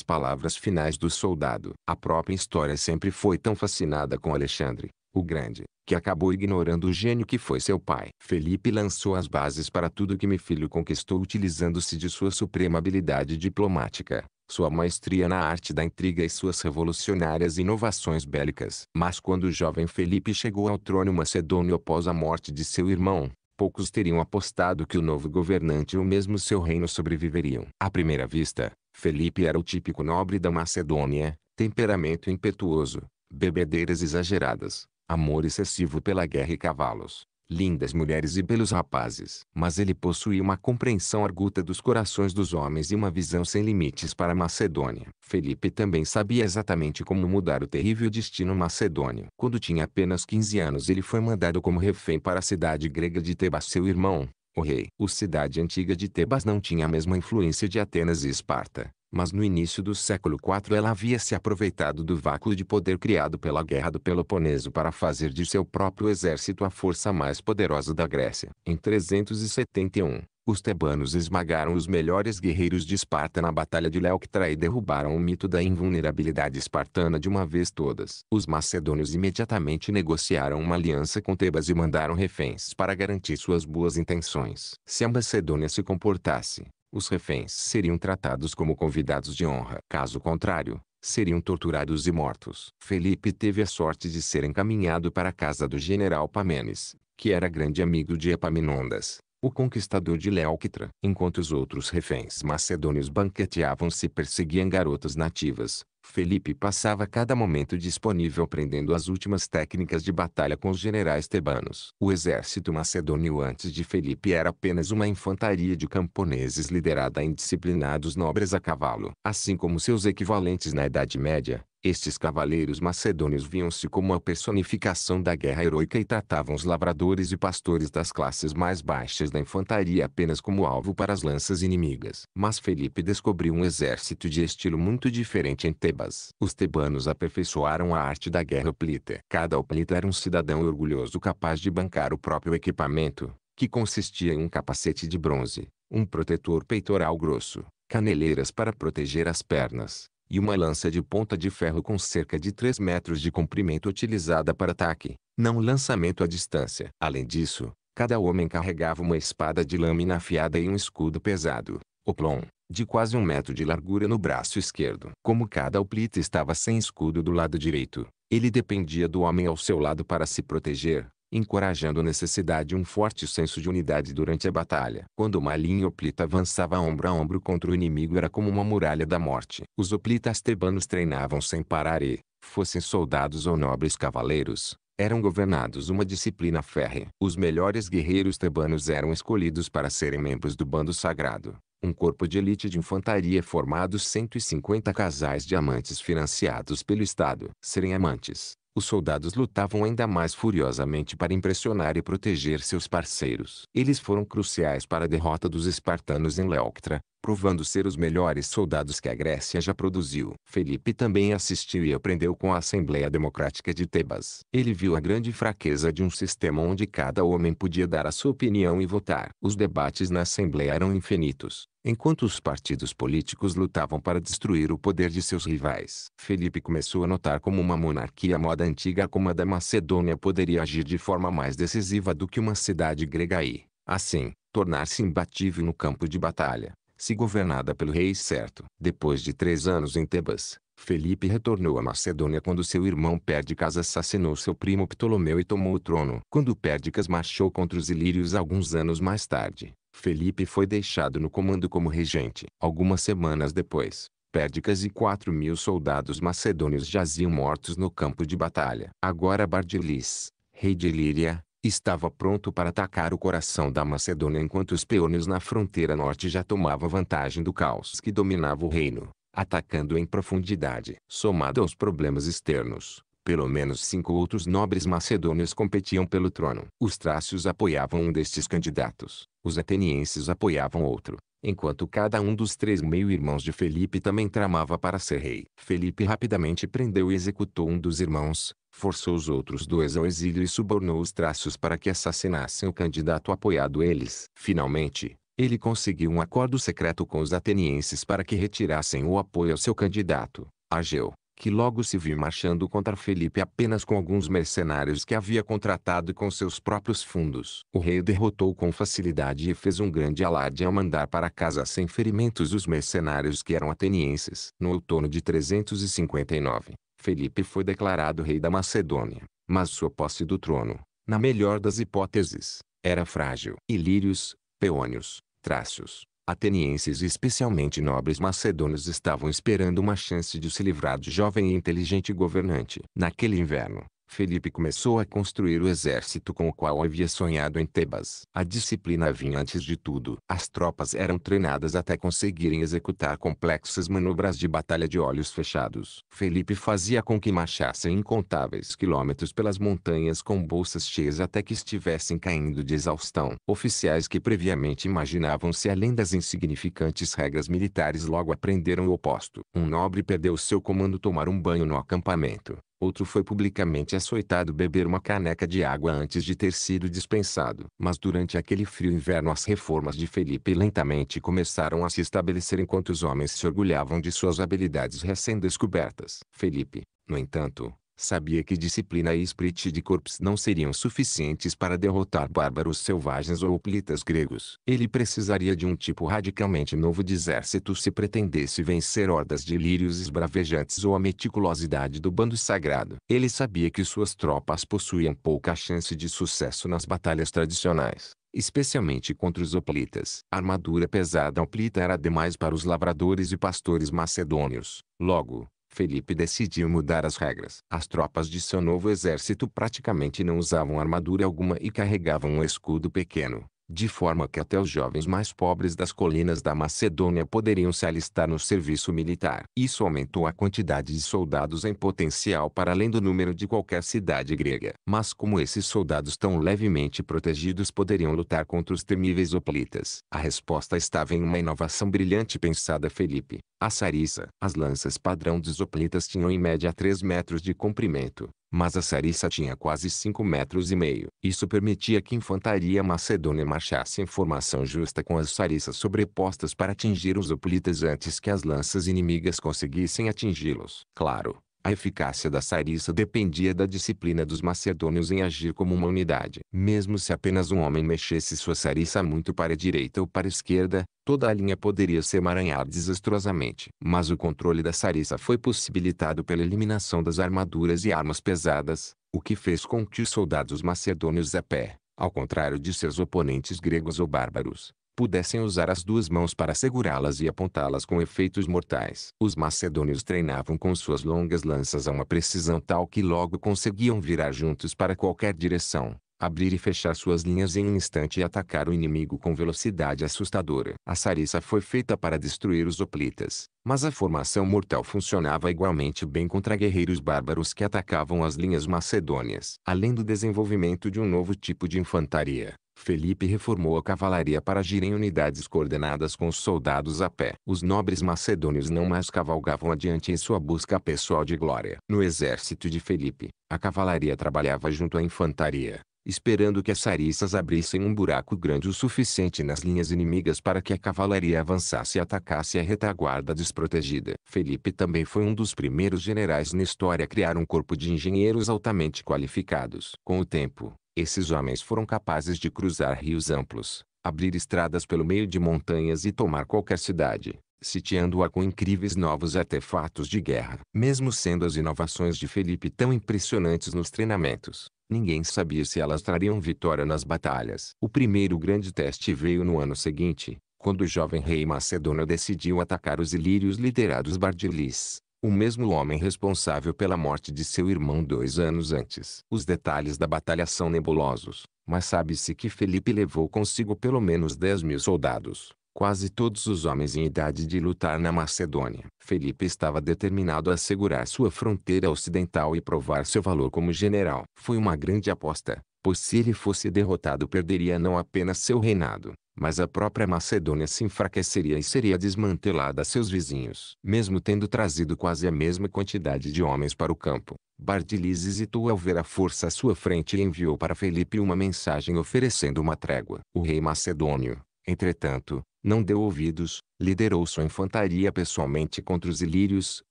palavras finais do soldado. A própria história sempre foi tão fascinada com Alexandre, o grande, que acabou ignorando o gênio que foi seu pai. Felipe lançou as bases para tudo que meu filho conquistou utilizando-se de sua suprema habilidade diplomática, sua maestria na arte da intriga e suas revolucionárias inovações bélicas. Mas quando o jovem Felipe chegou ao trono macedônio após a morte de seu irmão, poucos teriam apostado que o novo governante ou mesmo seu reino sobreviveriam. À primeira vista, Felipe era o típico nobre da Macedônia, temperamento impetuoso, bebedeiras exageradas, amor excessivo pela guerra e cavalos, lindas mulheres e belos rapazes. Mas ele possuía uma compreensão arguta dos corações dos homens e uma visão sem limites para a Macedônia. Felipe também sabia exatamente como mudar o terrível destino macedônio. Quando tinha apenas 15 anos ele foi mandado como refém para a cidade grega de Tebas seu irmão, o rei. O cidade antiga de Tebas não tinha a mesma influência de Atenas e Esparta, mas no início do século IV ela havia se aproveitado do vácuo de poder criado pela Guerra do Peloponeso para fazer de seu próprio exército a força mais poderosa da Grécia. Em 371, os tebanos esmagaram os melhores guerreiros de Esparta na Batalha de Leuctra e derrubaram o mito da invulnerabilidade espartana de uma vez todas. Os macedônios imediatamente negociaram uma aliança com Tebas e mandaram reféns para garantir suas boas intenções. Se a Macedônia se comportasse, os reféns seriam tratados como convidados de honra. Caso contrário, seriam torturados e mortos. Felipe teve a sorte de ser encaminhado para a casa do general Pamenes, que era grande amigo de Epaminondas, o conquistador de Leóquitra. Enquanto os outros reféns macedônios banqueteavam-se e perseguiam garotas nativas, Felipe passava cada momento disponível aprendendo as últimas técnicas de batalha com os generais tebanos. O exército macedônio antes de Felipe era apenas uma infantaria de camponeses liderada a indisciplinados nobres a cavalo. Assim como seus equivalentes na Idade Média, estes cavaleiros macedônios viam-se como a personificação da guerra heroica e tratavam os lavradores e pastores das classes mais baixas da infantaria apenas como alvo para as lanças inimigas. Mas Felipe descobriu um exército de estilo muito diferente em Tebas. Os tebanos aperfeiçoaram a arte da guerra plita. Cada oplita era um cidadão orgulhoso capaz de bancar o próprio equipamento, que consistia em um capacete de bronze, um protetor peitoral grosso, caneleiras para proteger as pernas, e uma lança de ponta de ferro com cerca de 3 metros de comprimento utilizada para ataque, não lançamento à distância. Além disso, cada homem carregava uma espada de lâmina afiada e um escudo pesado, oplon, de quase um metro de largura no braço esquerdo. Como cada hoplita estava sem escudo do lado direito, ele dependia do homem ao seu lado para se proteger, encorajando a necessidade e um forte senso de unidade durante a batalha. Quando uma linha Oplita avançava ombro a ombro contra o inimigo era como uma muralha da morte. Os Oplitas tebanos treinavam sem parar e, fossem soldados ou nobres cavaleiros, eram governados uma disciplina férrea. Os melhores guerreiros tebanos eram escolhidos para serem membros do bando sagrado, um corpo de elite de infantaria formado 150 casais de amantes financiados pelo Estado. Serem amantes os soldados lutavam ainda mais furiosamente para impressionar e proteger seus parceiros. Eles foram cruciais para a derrota dos espartanos em Leóctra, provando ser os melhores soldados que a Grécia já produziu. Felipe também assistiu e aprendeu com a Assembleia Democrática de Tebas. Ele viu a grande fraqueza de um sistema onde cada homem podia dar a sua opinião e votar. Os debates na Assembleia eram infinitos, enquanto os partidos políticos lutavam para destruir o poder de seus rivais. Felipe começou a notar como uma monarquia moda antiga como a da Macedônia poderia agir de forma mais decisiva do que uma cidade grega e, assim, tornar-se imbatível no campo de batalha, se governada pelo rei certo. Depois de três anos em Tebas, Felipe retornou à Macedônia quando seu irmão Pérdicas assassinou seu primo Ptolomeu e tomou o trono. Quando Pérdicas marchou contra os ilírios alguns anos mais tarde, Felipe foi deixado no comando como regente. Algumas semanas depois, Pérdicas e 4 mil soldados macedônios jaziam mortos no campo de batalha. Agora Bardilis, rei de Líria, estava pronto para atacar o coração da Macedônia enquanto os peônios na fronteira norte já tomavam vantagem do caos que dominava o reino, atacando em profundidade. Somado aos problemas externos, pelo menos cinco outros nobres macedônios competiam pelo trono. Os trácios apoiavam um destes candidatos os atenienses apoiavam outro, enquanto cada um dos três meio-irmãos de Felipe também tramava para ser rei. Felipe rapidamente prendeu e executou um dos irmãos, forçou os outros dois ao exílio e subornou os traços para que assassinassem o candidato apoiado eles. Finalmente, ele conseguiu um acordo secreto com os atenienses para que retirassem o apoio ao seu candidato, Ageu que logo se viu marchando contra Felipe apenas com alguns mercenários que havia contratado com seus próprios fundos. O rei o derrotou com facilidade e fez um grande alarde ao mandar para casa sem ferimentos os mercenários que eram atenienses. No outono de 359, Felipe foi declarado rei da Macedônia, mas sua posse do trono, na melhor das hipóteses, era frágil. Ilírios, Peônios, Trácios, Atenienses e especialmente nobres macedônios estavam esperando uma chance de se livrar do jovem e inteligente governante. Naquele inverno, Felipe começou a construir o exército com o qual havia sonhado em Tebas. A disciplina vinha antes de tudo. As tropas eram treinadas até conseguirem executar complexas manobras de batalha de olhos fechados. Felipe fazia com que marchassem incontáveis quilômetros pelas montanhas com bolsas cheias até que estivessem caindo de exaustão. Oficiais que previamente imaginavam-se além das insignificantes regras militares logo aprenderam o oposto. Um nobre perdeu seu comando tomar um banho no acampamento. Outro foi publicamente açoitado beber uma caneca de água antes de ter sido dispensado. Mas durante aquele frio inverno as reformas de Felipe lentamente começaram a se estabelecer enquanto os homens se orgulhavam de suas habilidades recém-descobertas. Felipe, no entanto, Sabia que disciplina e esprit de corpos não seriam suficientes para derrotar bárbaros selvagens ou hoplitas gregos. Ele precisaria de um tipo radicalmente novo de exército se pretendesse vencer hordas de lírios esbravejantes ou a meticulosidade do bando sagrado. Ele sabia que suas tropas possuíam pouca chance de sucesso nas batalhas tradicionais especialmente contra os hoplitas. A armadura pesada hoplita era demais para os lavradores e pastores macedônios. Logo, Felipe decidiu mudar as regras. As tropas de seu novo exército praticamente não usavam armadura alguma e carregavam um escudo pequeno, de forma que até os jovens mais pobres das colinas da Macedônia poderiam se alistar no serviço militar. Isso aumentou a quantidade de soldados em potencial para além do número de qualquer cidade grega. Mas como esses soldados tão levemente protegidos poderiam lutar contra os temíveis hoplitas? A resposta estava em uma inovação brilhante pensada Felipe. A sariça. As lanças padrão dos hoplitas tinham em média 3 metros de comprimento, mas a sariça tinha quase 5 metros e meio. Isso permitia que a infantaria macedônia marchasse em formação justa com as sariças sobrepostas para atingir os hoplitas antes que as lanças inimigas conseguissem atingi-los. Claro, a eficácia da Sarissa dependia da disciplina dos macedônios em agir como uma unidade. Mesmo se apenas um homem mexesse sua Sarissa muito para a direita ou para a esquerda, toda a linha poderia se emaranhar desastrosamente. Mas o controle da Sarissa foi possibilitado pela eliminação das armaduras e armas pesadas, o que fez com que os soldados macedônios a pé, ao contrário de seus oponentes gregos ou bárbaros, pudessem usar as duas mãos para segurá-las e apontá-las com efeitos mortais. Os macedônios treinavam com suas longas lanças a uma precisão tal que logo conseguiam virar juntos para qualquer direção, abrir e fechar suas linhas em um instante e atacar o inimigo com velocidade assustadora. A sarissa foi feita para destruir os hoplitas, mas a formação mortal funcionava igualmente bem contra guerreiros bárbaros que atacavam as linhas macedônias. Além do desenvolvimento de um novo tipo de infantaria, Felipe reformou a cavalaria para agir em unidades coordenadas com os soldados a pé. Os nobres macedônios não mais cavalgavam adiante em sua busca pessoal de glória. No exército de Felipe, a cavalaria trabalhava junto à infantaria, esperando que as sariças abrissem um buraco grande o suficiente nas linhas inimigas para que a cavalaria avançasse e atacasse a retaguarda desprotegida. Felipe também foi um dos primeiros generais na história a criar um corpo de engenheiros altamente qualificados. Com o tempo, esses homens foram capazes de cruzar rios amplos, abrir estradas pelo meio de montanhas e tomar qualquer cidade, sitiando-a com incríveis novos artefatos de guerra. Mesmo sendo as inovações de Felipe tão impressionantes nos treinamentos, ninguém sabia se elas trariam vitória nas batalhas. O primeiro grande teste veio no ano seguinte, quando o jovem rei macedônio decidiu atacar os ilírios liderados Bardilis, o mesmo homem responsável pela morte de seu irmão dois anos antes. Os detalhes da batalha são nebulosos, mas sabe-se que Felipe levou consigo pelo menos 10 mil soldados, quase todos os homens em idade de lutar na Macedônia. Felipe estava determinado a assegurar sua fronteira ocidental e provar seu valor como general. Foi uma grande aposta, pois se ele fosse derrotado perderia não apenas seu reinado, mas a própria Macedônia se enfraqueceria e seria desmantelada a seus vizinhos. Mesmo tendo trazido quase a mesma quantidade de homens para o campo, Bardilis hesitou ao ver a força à sua frente e enviou para Felipe uma mensagem oferecendo uma trégua. O rei macedônio, entretanto, não deu ouvidos, liderou sua infantaria pessoalmente contra os ilírios,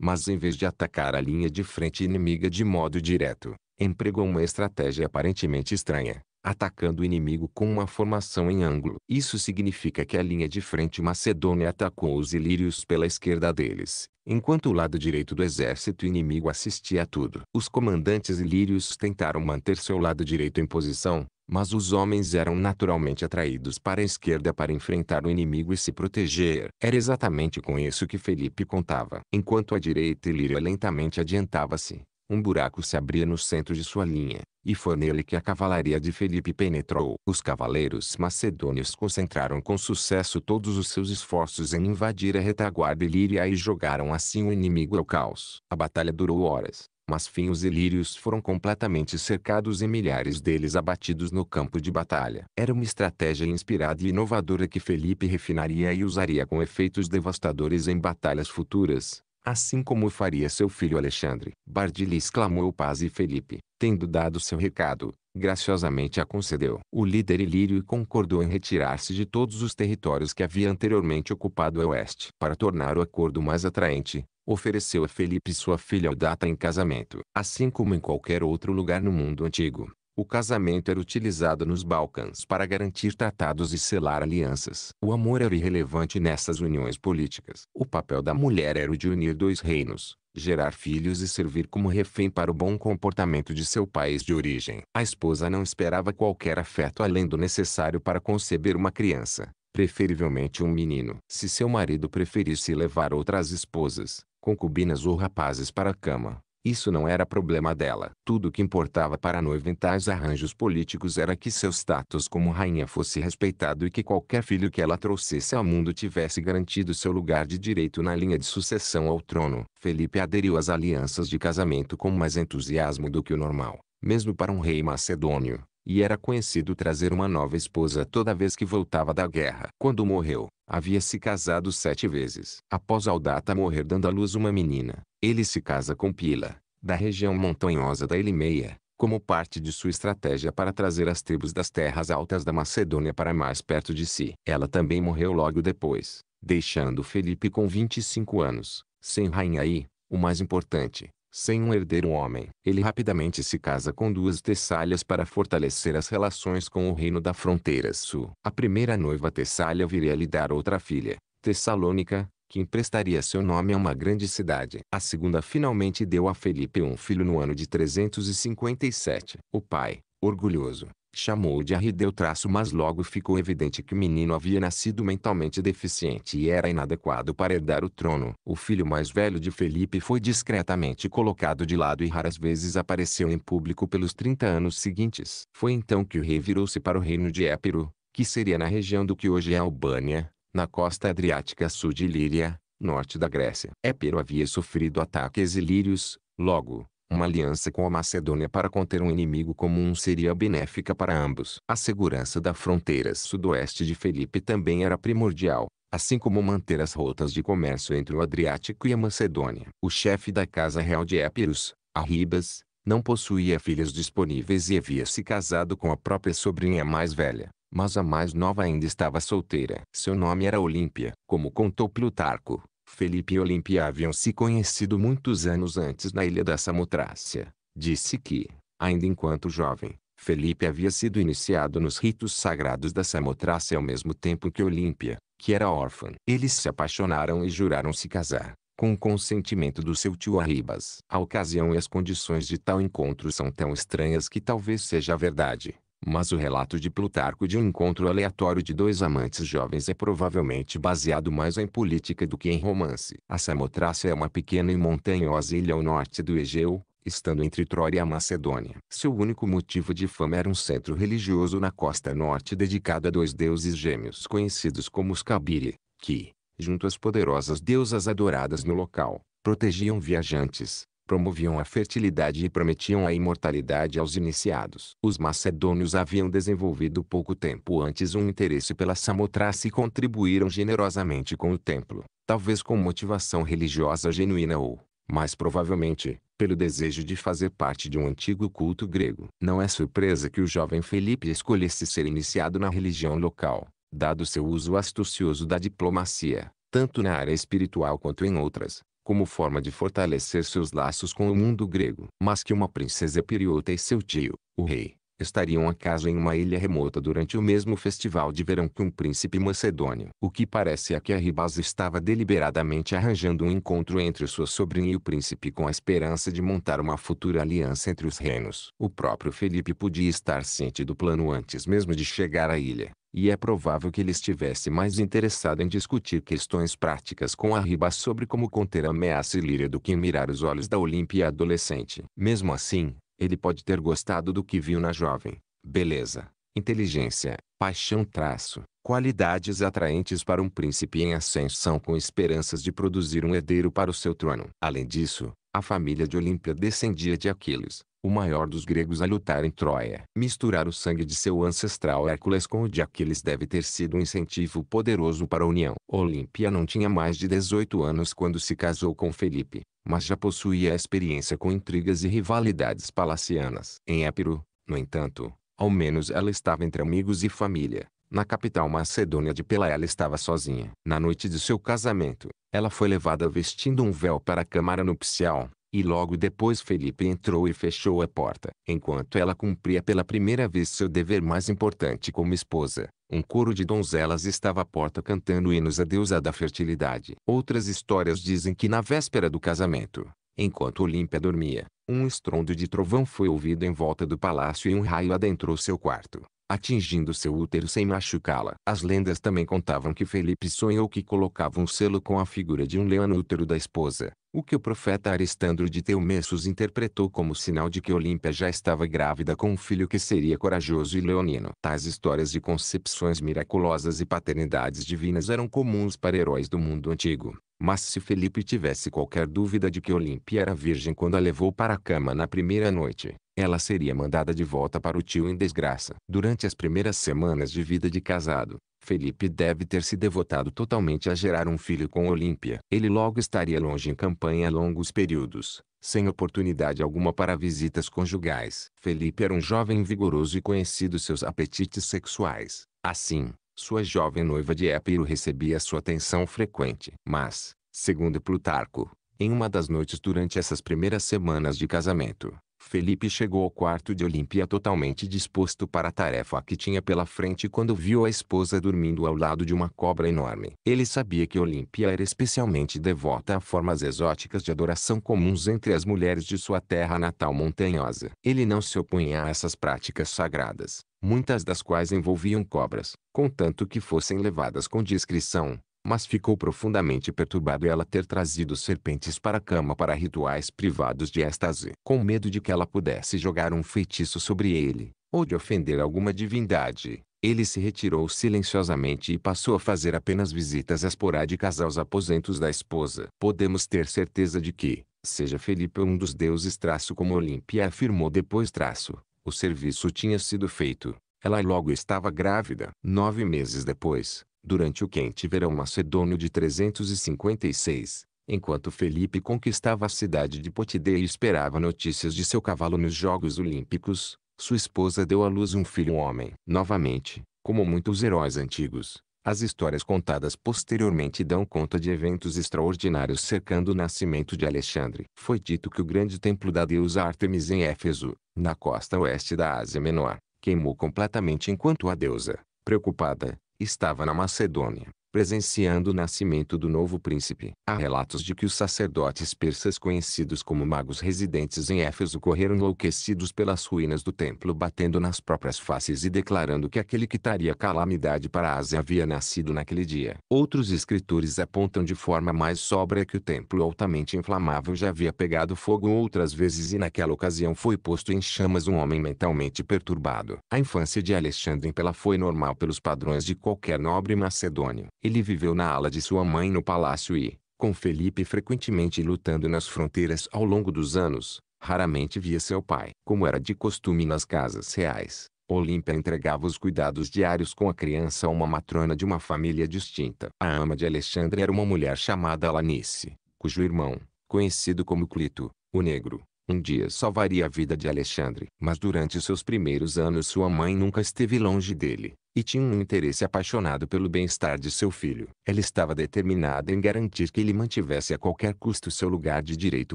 mas em vez de atacar a linha de frente inimiga de modo direto, empregou uma estratégia aparentemente estranha, atacando o inimigo com uma formação em ângulo. Isso significa que a linha de frente macedônia atacou os ilírios pela esquerda deles, enquanto o lado direito do exército inimigo assistia a tudo. Os comandantes ilírios tentaram manter seu lado direito em posição, mas os homens eram naturalmente atraídos para a esquerda para enfrentar o inimigo e se proteger. Era exatamente com isso que Felipe contava. Enquanto a direita ilíria lentamente adiantava-se, um buraco se abria no centro de sua linha, e foi nele que a cavalaria de Felipe penetrou. Os cavaleiros macedônios concentraram com sucesso todos os seus esforços em invadir a retaguarda ilíria e jogaram assim o inimigo ao caos. A batalha durou horas, mas fim os ilírios foram completamente cercados e milhares deles abatidos no campo de batalha. Era uma estratégia inspirada e inovadora que Felipe refinaria e usaria com efeitos devastadores em batalhas futuras. Assim como faria seu filho Alexandre. Bardilha exclamou Paz e Felipe, tendo dado seu recado, graciosamente a concedeu. O líder ilírio concordou em retirar-se de todos os territórios que havia anteriormente ocupado a oeste. Para tornar o acordo mais atraente, ofereceu a Felipe sua filha data em casamento. Assim como em qualquer outro lugar no mundo antigo, o casamento era utilizado nos Balcãs para garantir tratados e selar alianças. O amor era irrelevante nessas uniões políticas. O papel da mulher era o de unir dois reinos, gerar filhos e servir como refém para o bom comportamento de seu país de origem. A esposa não esperava qualquer afeto além do necessário para conceber uma criança, preferivelmente um menino. Se seu marido preferisse levar outras esposas, concubinas ou rapazes para a cama, isso não era problema dela. Tudo o que importava para noiva em tais arranjos políticos era que seu status como rainha fosse respeitado e que qualquer filho que ela trouxesse ao mundo tivesse garantido seu lugar de direito na linha de sucessão ao trono. Felipe aderiu às alianças de casamento com mais entusiasmo do que o normal, mesmo para um rei macedônio e era conhecido trazer uma nova esposa toda vez que voltava da guerra. Quando morreu, havia se casado sete vezes. Após Aldata morrer dando à luz uma menina, ele se casa com Pila, da região montanhosa da Elimeia, como parte de sua estratégia para trazer as tribos das terras altas da Macedônia para mais perto de si. Ela também morreu logo depois, deixando Felipe com 25 anos, sem rainha e, o mais importante, sem um herdeiro homem, ele rapidamente se casa com duas Tessálias para fortalecer as relações com o reino da fronteira sul. A primeira noiva Tessália viria lhe dar outra filha, Tessalônica, que emprestaria seu nome a uma grande cidade. A segunda finalmente deu a Felipe um filho no ano de 357. O pai, orgulhoso, chamou de arrideu traço mas logo ficou evidente que o menino havia nascido mentalmente deficiente e era inadequado para herdar o trono. O filho mais velho de Felipe foi discretamente colocado de lado e raras vezes apareceu em público pelos 30 anos seguintes. Foi então que o rei virou-se para o reino de Épiro, que seria na região do que hoje é Albânia, na costa adriática sul de Líria, norte da Grécia. Épiro havia sofrido ataques ilírios, logo, uma aliança com a Macedônia para conter um inimigo comum seria benéfica para ambos. A segurança da fronteira sudoeste de Felipe também era primordial, assim como manter as rotas de comércio entre o Adriático e a Macedônia. O chefe da Casa Real de Épirus, Arribas, não possuía filhas disponíveis e havia se casado com a própria sobrinha mais velha, mas a mais nova ainda estava solteira. Seu nome era Olímpia. Como contou Plutarco, Felipe e Olimpia haviam se conhecido muitos anos antes na ilha da Samotrácia. Disse que, ainda enquanto jovem, Felipe havia sido iniciado nos ritos sagrados da Samotrácia ao mesmo tempo que Olímpia, que era órfã. Eles se apaixonaram e juraram se casar, com o consentimento do seu tio Arribas. A ocasião e as condições de tal encontro são tão estranhas que talvez seja verdade mas o relato de Plutarco de um encontro aleatório de dois amantes jovens é provavelmente baseado mais em política do que em romance. A Samotrácia é uma pequena e montanhosa ilha ao norte do Egeu, estando entre Tróia e a Macedônia. Seu único motivo de fama era um centro religioso na costa norte dedicado a dois deuses gêmeos conhecidos como os Cabiri, que, junto às poderosas deusas adoradas no local, protegiam viajantes, promoviam a fertilidade e prometiam a imortalidade aos iniciados. Os macedônios haviam desenvolvido pouco tempo antes um interesse pela Samotrace e contribuíram generosamente com o templo, talvez com motivação religiosa genuína ou, mais provavelmente, pelo desejo de fazer parte de um antigo culto grego. Não é surpresa que o jovem Felipe escolhesse ser iniciado na religião local, dado seu uso astucioso da diplomacia, tanto na área espiritual quanto em outras como forma de fortalecer seus laços com o mundo grego. Mas que uma princesa Periota e seu tio, o rei, estariam acaso em uma ilha remota durante o mesmo festival de verão que um príncipe macedônio. O que parece é que Arribas estava deliberadamente arranjando um encontro entre sua sobrinha e o príncipe com a esperança de montar uma futura aliança entre os reinos. O próprio Felipe podia estar ciente do plano antes mesmo de chegar à ilha. E é provável que ele estivesse mais interessado em discutir questões práticas com Arribas sobre como conter a ameaça ilíria do que mirar os olhos da Olimpia adolescente. Mesmo assim, ele pode ter gostado do que viu na jovem. Beleza, inteligência, paixão traço, qualidades atraentes para um príncipe em ascensão com esperanças de produzir um herdeiro para o seu trono. Além disso, a família de Olímpia descendia de Aquiles, o maior dos gregos a lutar em Troia. Misturar o sangue de seu ancestral Hércules com o de Aquiles deve ter sido um incentivo poderoso para a união. Olímpia não tinha mais de 18 anos quando se casou com Felipe, mas já possuía experiência com intrigas e rivalidades palacianas. Em Épiro, no entanto, ao menos ela estava entre amigos e família. Na capital macedônia de Pela ela estava sozinha. Na noite de seu casamento, ela foi levada vestindo um véu para a câmara nupcial, e logo depois Felipe entrou e fechou a porta, enquanto ela cumpria pela primeira vez seu dever mais importante como esposa. Um coro de donzelas estava à porta cantando hinos à deusa da fertilidade. Outras histórias dizem que na véspera do casamento, enquanto Olímpia dormia, um estrondo de trovão foi ouvido em volta do palácio e um raio adentrou seu quarto atingindo seu útero sem machucá-la. As lendas também contavam que Felipe sonhou que colocava um selo com a figura de um leão no útero da esposa, o que o profeta Aristandro de Teumessos interpretou como sinal de que Olímpia já estava grávida com um filho que seria corajoso e leonino. Tais histórias de concepções miraculosas e paternidades divinas eram comuns para heróis do mundo antigo. Mas se Felipe tivesse qualquer dúvida de que Olímpia era virgem quando a levou para a cama na primeira noite, ela seria mandada de volta para o tio em desgraça. Durante as primeiras semanas de vida de casado, Felipe deve ter se devotado totalmente a gerar um filho com Olímpia. Ele logo estaria longe em campanha longos períodos, sem oportunidade alguma para visitas conjugais. Felipe era um jovem vigoroso e conhecido seus apetites sexuais. Assim, sua jovem noiva de Épiro recebia sua atenção frequente. Mas, segundo Plutarco, em uma das noites durante essas primeiras semanas de casamento, Felipe chegou ao quarto de Olímpia totalmente disposto para a tarefa que tinha pela frente quando viu a esposa dormindo ao lado de uma cobra enorme. Ele sabia que Olímpia era especialmente devota a formas exóticas de adoração comuns entre as mulheres de sua terra natal montanhosa. Ele não se opunha a essas práticas sagradas, muitas das quais envolviam cobras, contanto que fossem levadas com discrição mas ficou profundamente perturbado ela ter trazido serpentes para a cama para rituais privados de êxtase, com medo de que ela pudesse jogar um feitiço sobre ele, ou de ofender alguma divindade. Ele se retirou silenciosamente e passou a fazer apenas visitas esporádicas aos aposentos da esposa. Podemos ter certeza de que, seja Felipe um dos deuses traço como Olímpia afirmou depois traço, o serviço tinha sido feito. Ela logo estava grávida. Nove meses depois, durante o quente verão macedônio de 356, enquanto Felipe conquistava a cidade de Potideia e esperava notícias de seu cavalo nos Jogos Olímpicos, sua esposa deu à luz um filho homem. Novamente, como muitos heróis antigos, as histórias contadas posteriormente dão conta de eventos extraordinários cercando o nascimento de Alexandre. Foi dito que o grande templo da deusa Artemis em Éfeso, na costa oeste da Ásia Menor, queimou completamente enquanto a deusa, preocupada, estava na Macedônia presenciando o nascimento do novo príncipe. Há relatos de que os sacerdotes persas conhecidos como magos residentes em Éfeso correram enlouquecidos pelas ruínas do templo batendo nas próprias faces e declarando que aquele que traria calamidade para a Ásia havia nascido naquele dia. Outros escritores apontam de forma mais sóbria que o templo altamente inflamável já havia pegado fogo outras vezes e naquela ocasião foi posto em chamas um homem mentalmente perturbado. A infância de Alexandre Pela foi normal pelos padrões de qualquer nobre macedônio. Ele viveu na ala de sua mãe no palácio e, com Felipe frequentemente lutando nas fronteiras ao longo dos anos, raramente via seu pai. Como era de costume nas casas reais, Olímpia entregava os cuidados diários com a criança a uma matrona de uma família distinta. A ama de Alexandre era uma mulher chamada Alanice, cujo irmão, conhecido como Clito, o Negro, um dia salvaria a vida de Alexandre. Mas durante seus primeiros anos sua mãe nunca esteve longe dele, e tinha um interesse apaixonado pelo bem-estar de seu filho. Ela estava determinada em garantir que ele mantivesse a qualquer custo seu lugar de direito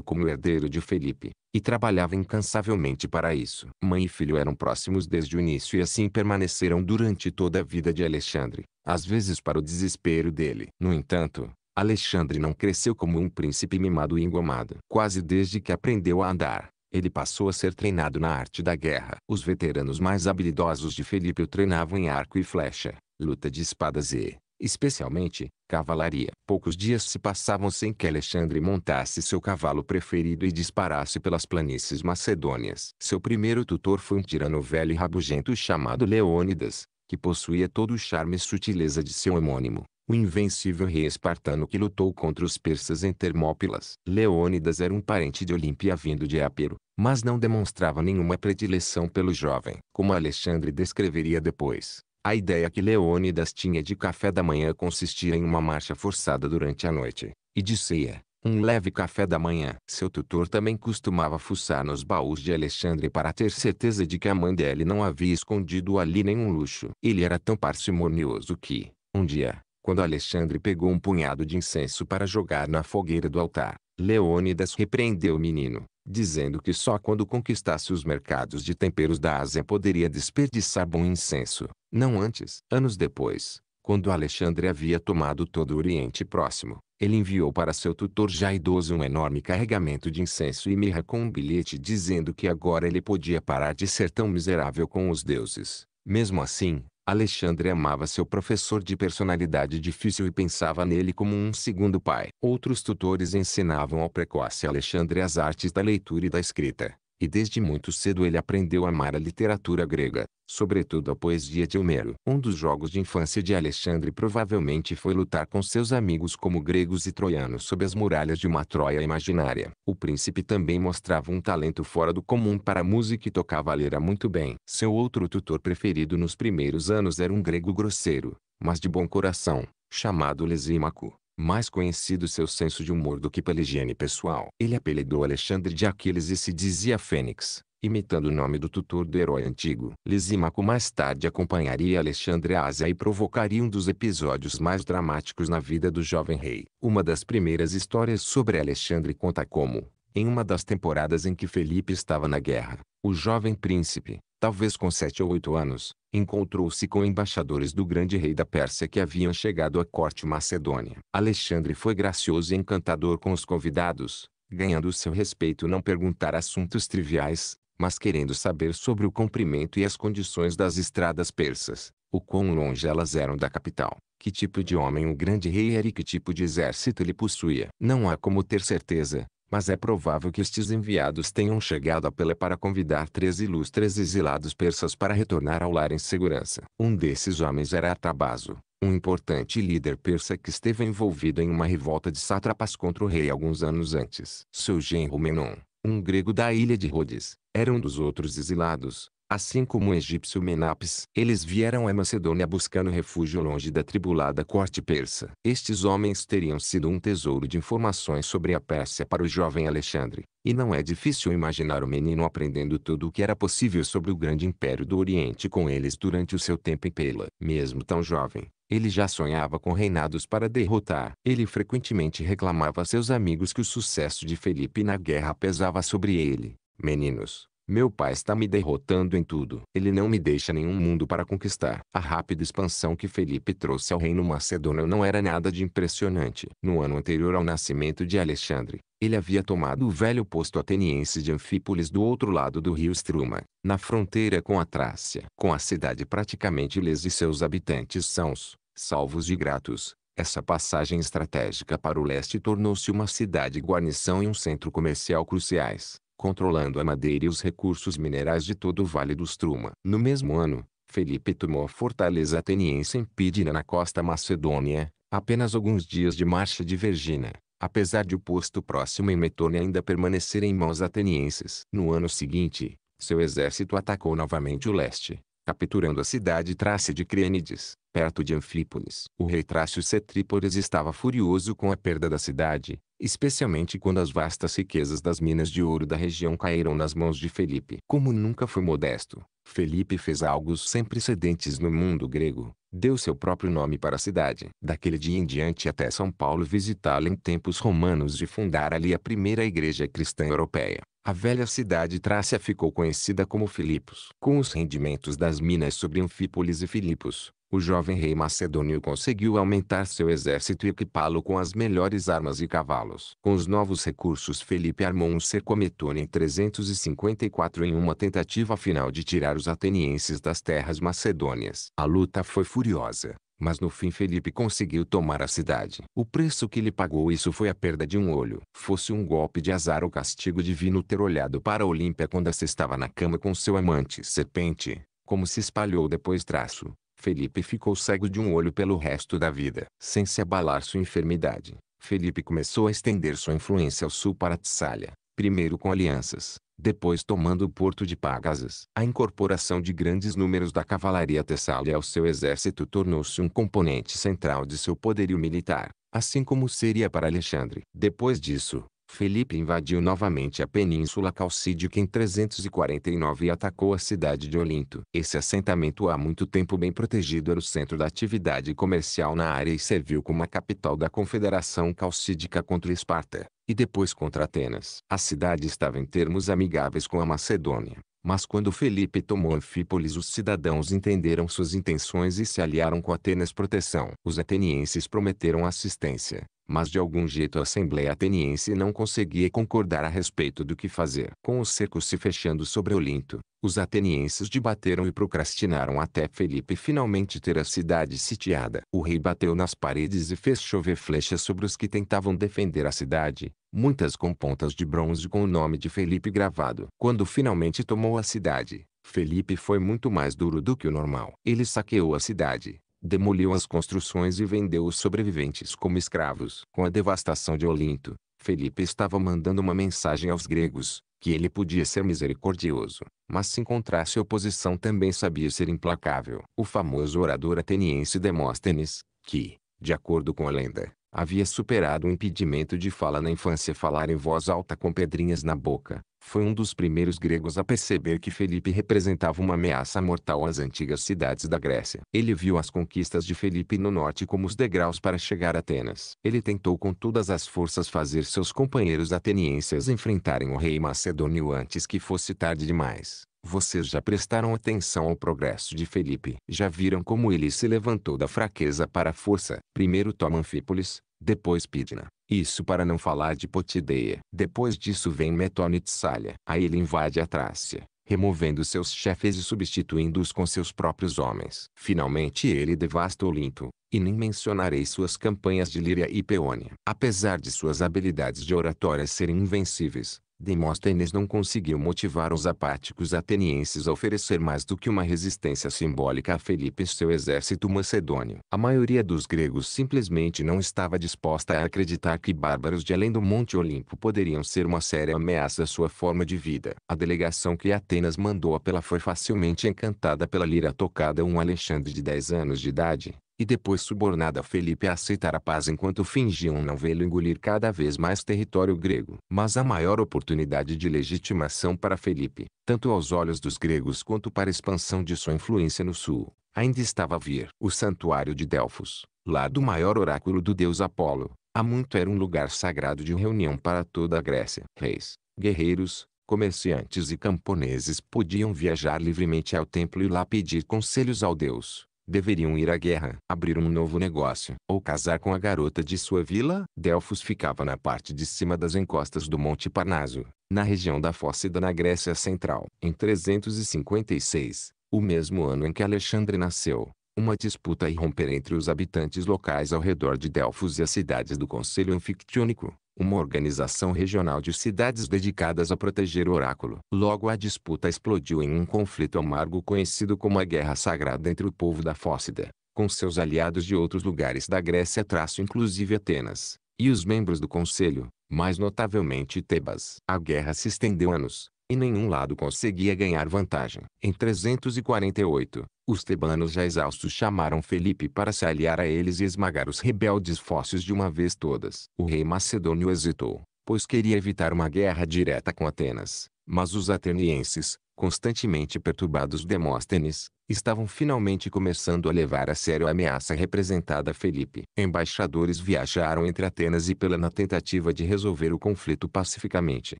como herdeiro de Felipe, e trabalhava incansavelmente para isso. Mãe e filho eram próximos desde o início e assim permaneceram durante toda a vida de Alexandre, às vezes para o desespero dele. No entanto, Alexandre não cresceu como um príncipe mimado e engomado. Quase desde que aprendeu a andar, ele passou a ser treinado na arte da guerra. Os veteranos mais habilidosos de Felipe o treinavam em arco e flecha, luta de espadas e, especialmente, cavalaria. Poucos dias se passavam sem que Alexandre montasse seu cavalo preferido e disparasse pelas planícies macedônias. Seu primeiro tutor foi um tirano velho e rabugento chamado Leônidas, que possuía todo o charme e sutileza de seu homônimo o invencível rei espartano que lutou contra os persas em Termópilas. Leônidas era um parente de Olímpia vindo de Épiro, mas não demonstrava nenhuma predileção pelo jovem. Como Alexandre descreveria depois, a ideia que Leônidas tinha de café da manhã consistia em uma marcha forçada durante a noite, e de ceia, um leve café da manhã. Seu tutor também costumava fuçar nos baús de Alexandre para ter certeza de que a mãe dele não havia escondido ali nenhum luxo. Ele era tão parcimonioso que, um dia, quando Alexandre pegou um punhado de incenso para jogar na fogueira do altar, Leônidas repreendeu o menino, dizendo que só quando conquistasse os mercados de temperos da Ásia poderia desperdiçar bom incenso, não antes. Anos depois, quando Alexandre havia tomado todo o Oriente Próximo, ele enviou para seu tutor já idoso um enorme carregamento de incenso e mirra com um bilhete dizendo que agora ele podia parar de ser tão miserável com os deuses. Mesmo assim, Alexandre amava seu professor de personalidade difícil e pensava nele como um segundo pai. Outros tutores ensinavam ao precoce Alexandre as artes da leitura e da escrita e desde muito cedo ele aprendeu a amar a literatura grega, sobretudo a poesia de Homero. Um dos jogos de infância de Alexandre provavelmente foi lutar com seus amigos como gregos e troianos sob as muralhas de uma Troia imaginária. O príncipe também mostrava um talento fora do comum para a música e tocava a lira muito bem. Seu outro tutor preferido nos primeiros anos era um grego grosseiro, mas de bom coração, chamado Lisímaco mais conhecido seu senso de humor do que pela higiene pessoal. Ele apelidou Alexandre de Aquiles e se dizia Fênix, imitando o nome do tutor do herói antigo. Lisímaco mais tarde acompanharia Alexandre à Ásia e provocaria um dos episódios mais dramáticos na vida do jovem rei. Uma das primeiras histórias sobre Alexandre conta como, em uma das temporadas em que Felipe estava na guerra, o jovem príncipe, talvez com sete ou oito anos, encontrou-se com embaixadores do grande rei da Pérsia que haviam chegado à corte macedônia. Alexandre foi gracioso e encantador com os convidados, ganhando seu respeito não perguntar assuntos triviais, mas querendo saber sobre o comprimento e as condições das estradas persas, o quão longe elas eram da capital, que tipo de homem o grande rei era e que tipo de exército ele possuía. Não há como ter certeza, mas é provável que estes enviados tenham chegado a Pelé para convidar três ilustres exilados persas para retornar ao lar em segurança. Um desses homens era Atabaso, um importante líder persa que esteve envolvido em uma revolta de sátrapas contra o rei alguns anos antes. Seu genro Menon, um grego da ilha de Rhodes, era um dos outros exilados, Assim como o egípcio Menapes, eles vieram a Macedônia buscando refúgio longe da tribulada corte persa. Estes homens teriam sido um tesouro de informações sobre a Pérsia para o jovem Alexandre. E não é difícil imaginar o menino aprendendo tudo o que era possível sobre o grande império do Oriente com eles durante o seu tempo em Pela. Mesmo tão jovem, ele já sonhava com reinados para derrotar. Ele frequentemente reclamava a seus amigos que o sucesso de Felipe na guerra pesava sobre ele. Meninos, meu pai está me derrotando em tudo. Ele não me deixa nenhum mundo para conquistar. A rápida expansão que Felipe trouxe ao reino macedônio não era nada de impressionante. No ano anterior ao nascimento de Alexandre, ele havia tomado o velho posto ateniense de Anfípolis do outro lado do rio Struma, na fronteira com a Trácia. Com a cidade praticamente ilesa e seus habitantes sãos, salvos de gratos, essa passagem estratégica para o leste tornou-se uma cidade guarnição e um centro comercial cruciais controlando a madeira e os recursos minerais de todo o Vale do Struma, No mesmo ano, Felipe tomou a fortaleza ateniense em Pidina na costa macedônia, apenas alguns dias de marcha de Vergina, apesar de o posto próximo em Metônia ainda permanecer em mãos atenienses. No ano seguinte, seu exército atacou novamente o leste, capturando a cidade Trácia de Crianides, perto de Anfípolis. O rei Trácio Cetrípolis estava furioso com a perda da cidade, especialmente quando as vastas riquezas das minas de ouro da região caíram nas mãos de Felipe. Como nunca foi modesto, Felipe fez algo sem precedentes no mundo grego, deu seu próprio nome para a cidade. Daquele dia em diante até São Paulo visitá-la em tempos romanos e fundar ali a primeira igreja cristã europeia. A velha cidade Trácia ficou conhecida como Filipos. Com os rendimentos das minas sobre Anfípolis e Filipos, o jovem rei macedônio conseguiu aumentar seu exército e equipá-lo com as melhores armas e cavalos. Com os novos recursos Felipe armou um cercometone em 354 em uma tentativa final de tirar os atenienses das terras macedônias. A luta foi furiosa. Mas no fim Felipe conseguiu tomar a cidade. O preço que lhe pagou isso foi a perda de um olho. Fosse um golpe de azar ou castigo divino ter olhado para Olímpia quando se estava na cama com seu amante serpente, como se espalhou depois traço. Felipe ficou cego de um olho pelo resto da vida. Sem se abalar sua enfermidade, Felipe começou a estender sua influência ao sul para Tessália, primeiro com alianças, depois tomando o porto de Pagasas. A incorporação de grandes números da cavalaria tessália ao seu exército tornou-se um componente central de seu poderio militar, assim como seria para Alexandre. Depois disso, Felipe invadiu novamente a península Calcídica em 349 e atacou a cidade de Olinto. Esse assentamento há muito tempo bem protegido era o centro da atividade comercial na área e serviu como a capital da confederação calcídica contra Esparta e depois contra Atenas. A cidade estava em termos amigáveis com a Macedônia, mas quando Felipe tomou Anfípolis os cidadãos entenderam suas intenções e se aliaram com Atenas proteção. Os atenienses prometeram assistência, mas de algum jeito a Assembleia Ateniense não conseguia concordar a respeito do que fazer. Com o cerco se fechando sobre Olinto, os atenienses debateram e procrastinaram até Felipe finalmente ter a cidade sitiada. O rei bateu nas paredes e fez chover flechas sobre os que tentavam defender a cidade, muitas com pontas de bronze com o nome de Felipe gravado. Quando finalmente tomou a cidade, Felipe foi muito mais duro do que o normal. Ele saqueou a cidade, demoliu as construções e vendeu os sobreviventes como escravos. Com a devastação de Olinto, Felipe estava mandando uma mensagem aos gregos, que ele podia ser misericordioso, mas se encontrasse oposição também sabia ser implacável. O famoso orador ateniense Demóstenes, que, de acordo com a lenda, Havia superado o impedimento de fala na infância falar em voz alta com pedrinhas na boca. Foi um dos primeiros gregos a perceber que Felipe representava uma ameaça mortal às antigas cidades da Grécia. Ele viu as conquistas de Felipe no norte como os degraus para chegar a Atenas. Ele tentou com todas as forças fazer seus companheiros atenienses enfrentarem o rei macedônio antes que fosse tarde demais. Vocês já prestaram atenção ao progresso de Felipe. Já viram como ele se levantou da fraqueza para a força. Primeiro toma Anfípolis, depois Pidna. Isso para não falar de Potideia. Depois disso vem Metonitsalha. Aí ele invade a Trácia, removendo seus chefes e substituindo-os com seus próprios homens. Finalmente ele devasta Olinto, e nem mencionarei suas campanhas de Líria e Peônia. Apesar de suas habilidades de oratória serem invencíveis, Demóstenes não conseguiu motivar os apáticos atenienses a oferecer mais do que uma resistência simbólica a Felipe e seu exército macedônio. A maioria dos gregos simplesmente não estava disposta a acreditar que bárbaros de além do Monte Olimpo poderiam ser uma séria ameaça à sua forma de vida. A delegação que Atenas mandou a pela foi facilmente encantada pela lira tocada a um Alexandre de 10 anos de idade, e depois subornada Felipe a aceitar a paz enquanto fingiam não vê-lo engolir cada vez mais território grego. Mas a maior oportunidade de legitimação para Felipe, tanto aos olhos dos gregos quanto para a expansão de sua influência no sul, ainda estava a vir. O santuário de Delfos, lá do maior oráculo do deus Apolo, há muito era um lugar sagrado de reunião para toda a Grécia. Reis, guerreiros, comerciantes e camponeses podiam viajar livremente ao templo e lá pedir conselhos ao deus deveriam ir à guerra, abrir um novo negócio, ou casar com a garota de sua vila. Delfos ficava na parte de cima das encostas do Monte Parnaso, na região da Fócida na Grécia Central. Em 356, o mesmo ano em que Alexandre nasceu, uma disputa irromper entre os habitantes locais ao redor de Delfos e as cidades do Conselho Anfictiônico, uma organização regional de cidades dedicadas a proteger o oráculo. Logo a disputa explodiu em um conflito amargo conhecido como a Guerra Sagrada entre o povo da Fócida, com seus aliados de outros lugares da Grécia traço inclusive Atenas, e os membros do conselho, mais notavelmente Tebas. A guerra se estendeu anos, e nenhum lado conseguia ganhar vantagem. Em 348, os tebanos já exaustos chamaram Felipe para se aliar a eles e esmagar os rebeldes fósseis de uma vez todas. O rei macedônio hesitou, pois queria evitar uma guerra direta com Atenas, mas os atenienses, constantemente perturbados Demóstenes, estavam finalmente começando a levar a sério a ameaça representada a Felipe. Embaixadores viajaram entre Atenas e Pela na tentativa de resolver o conflito pacificamente.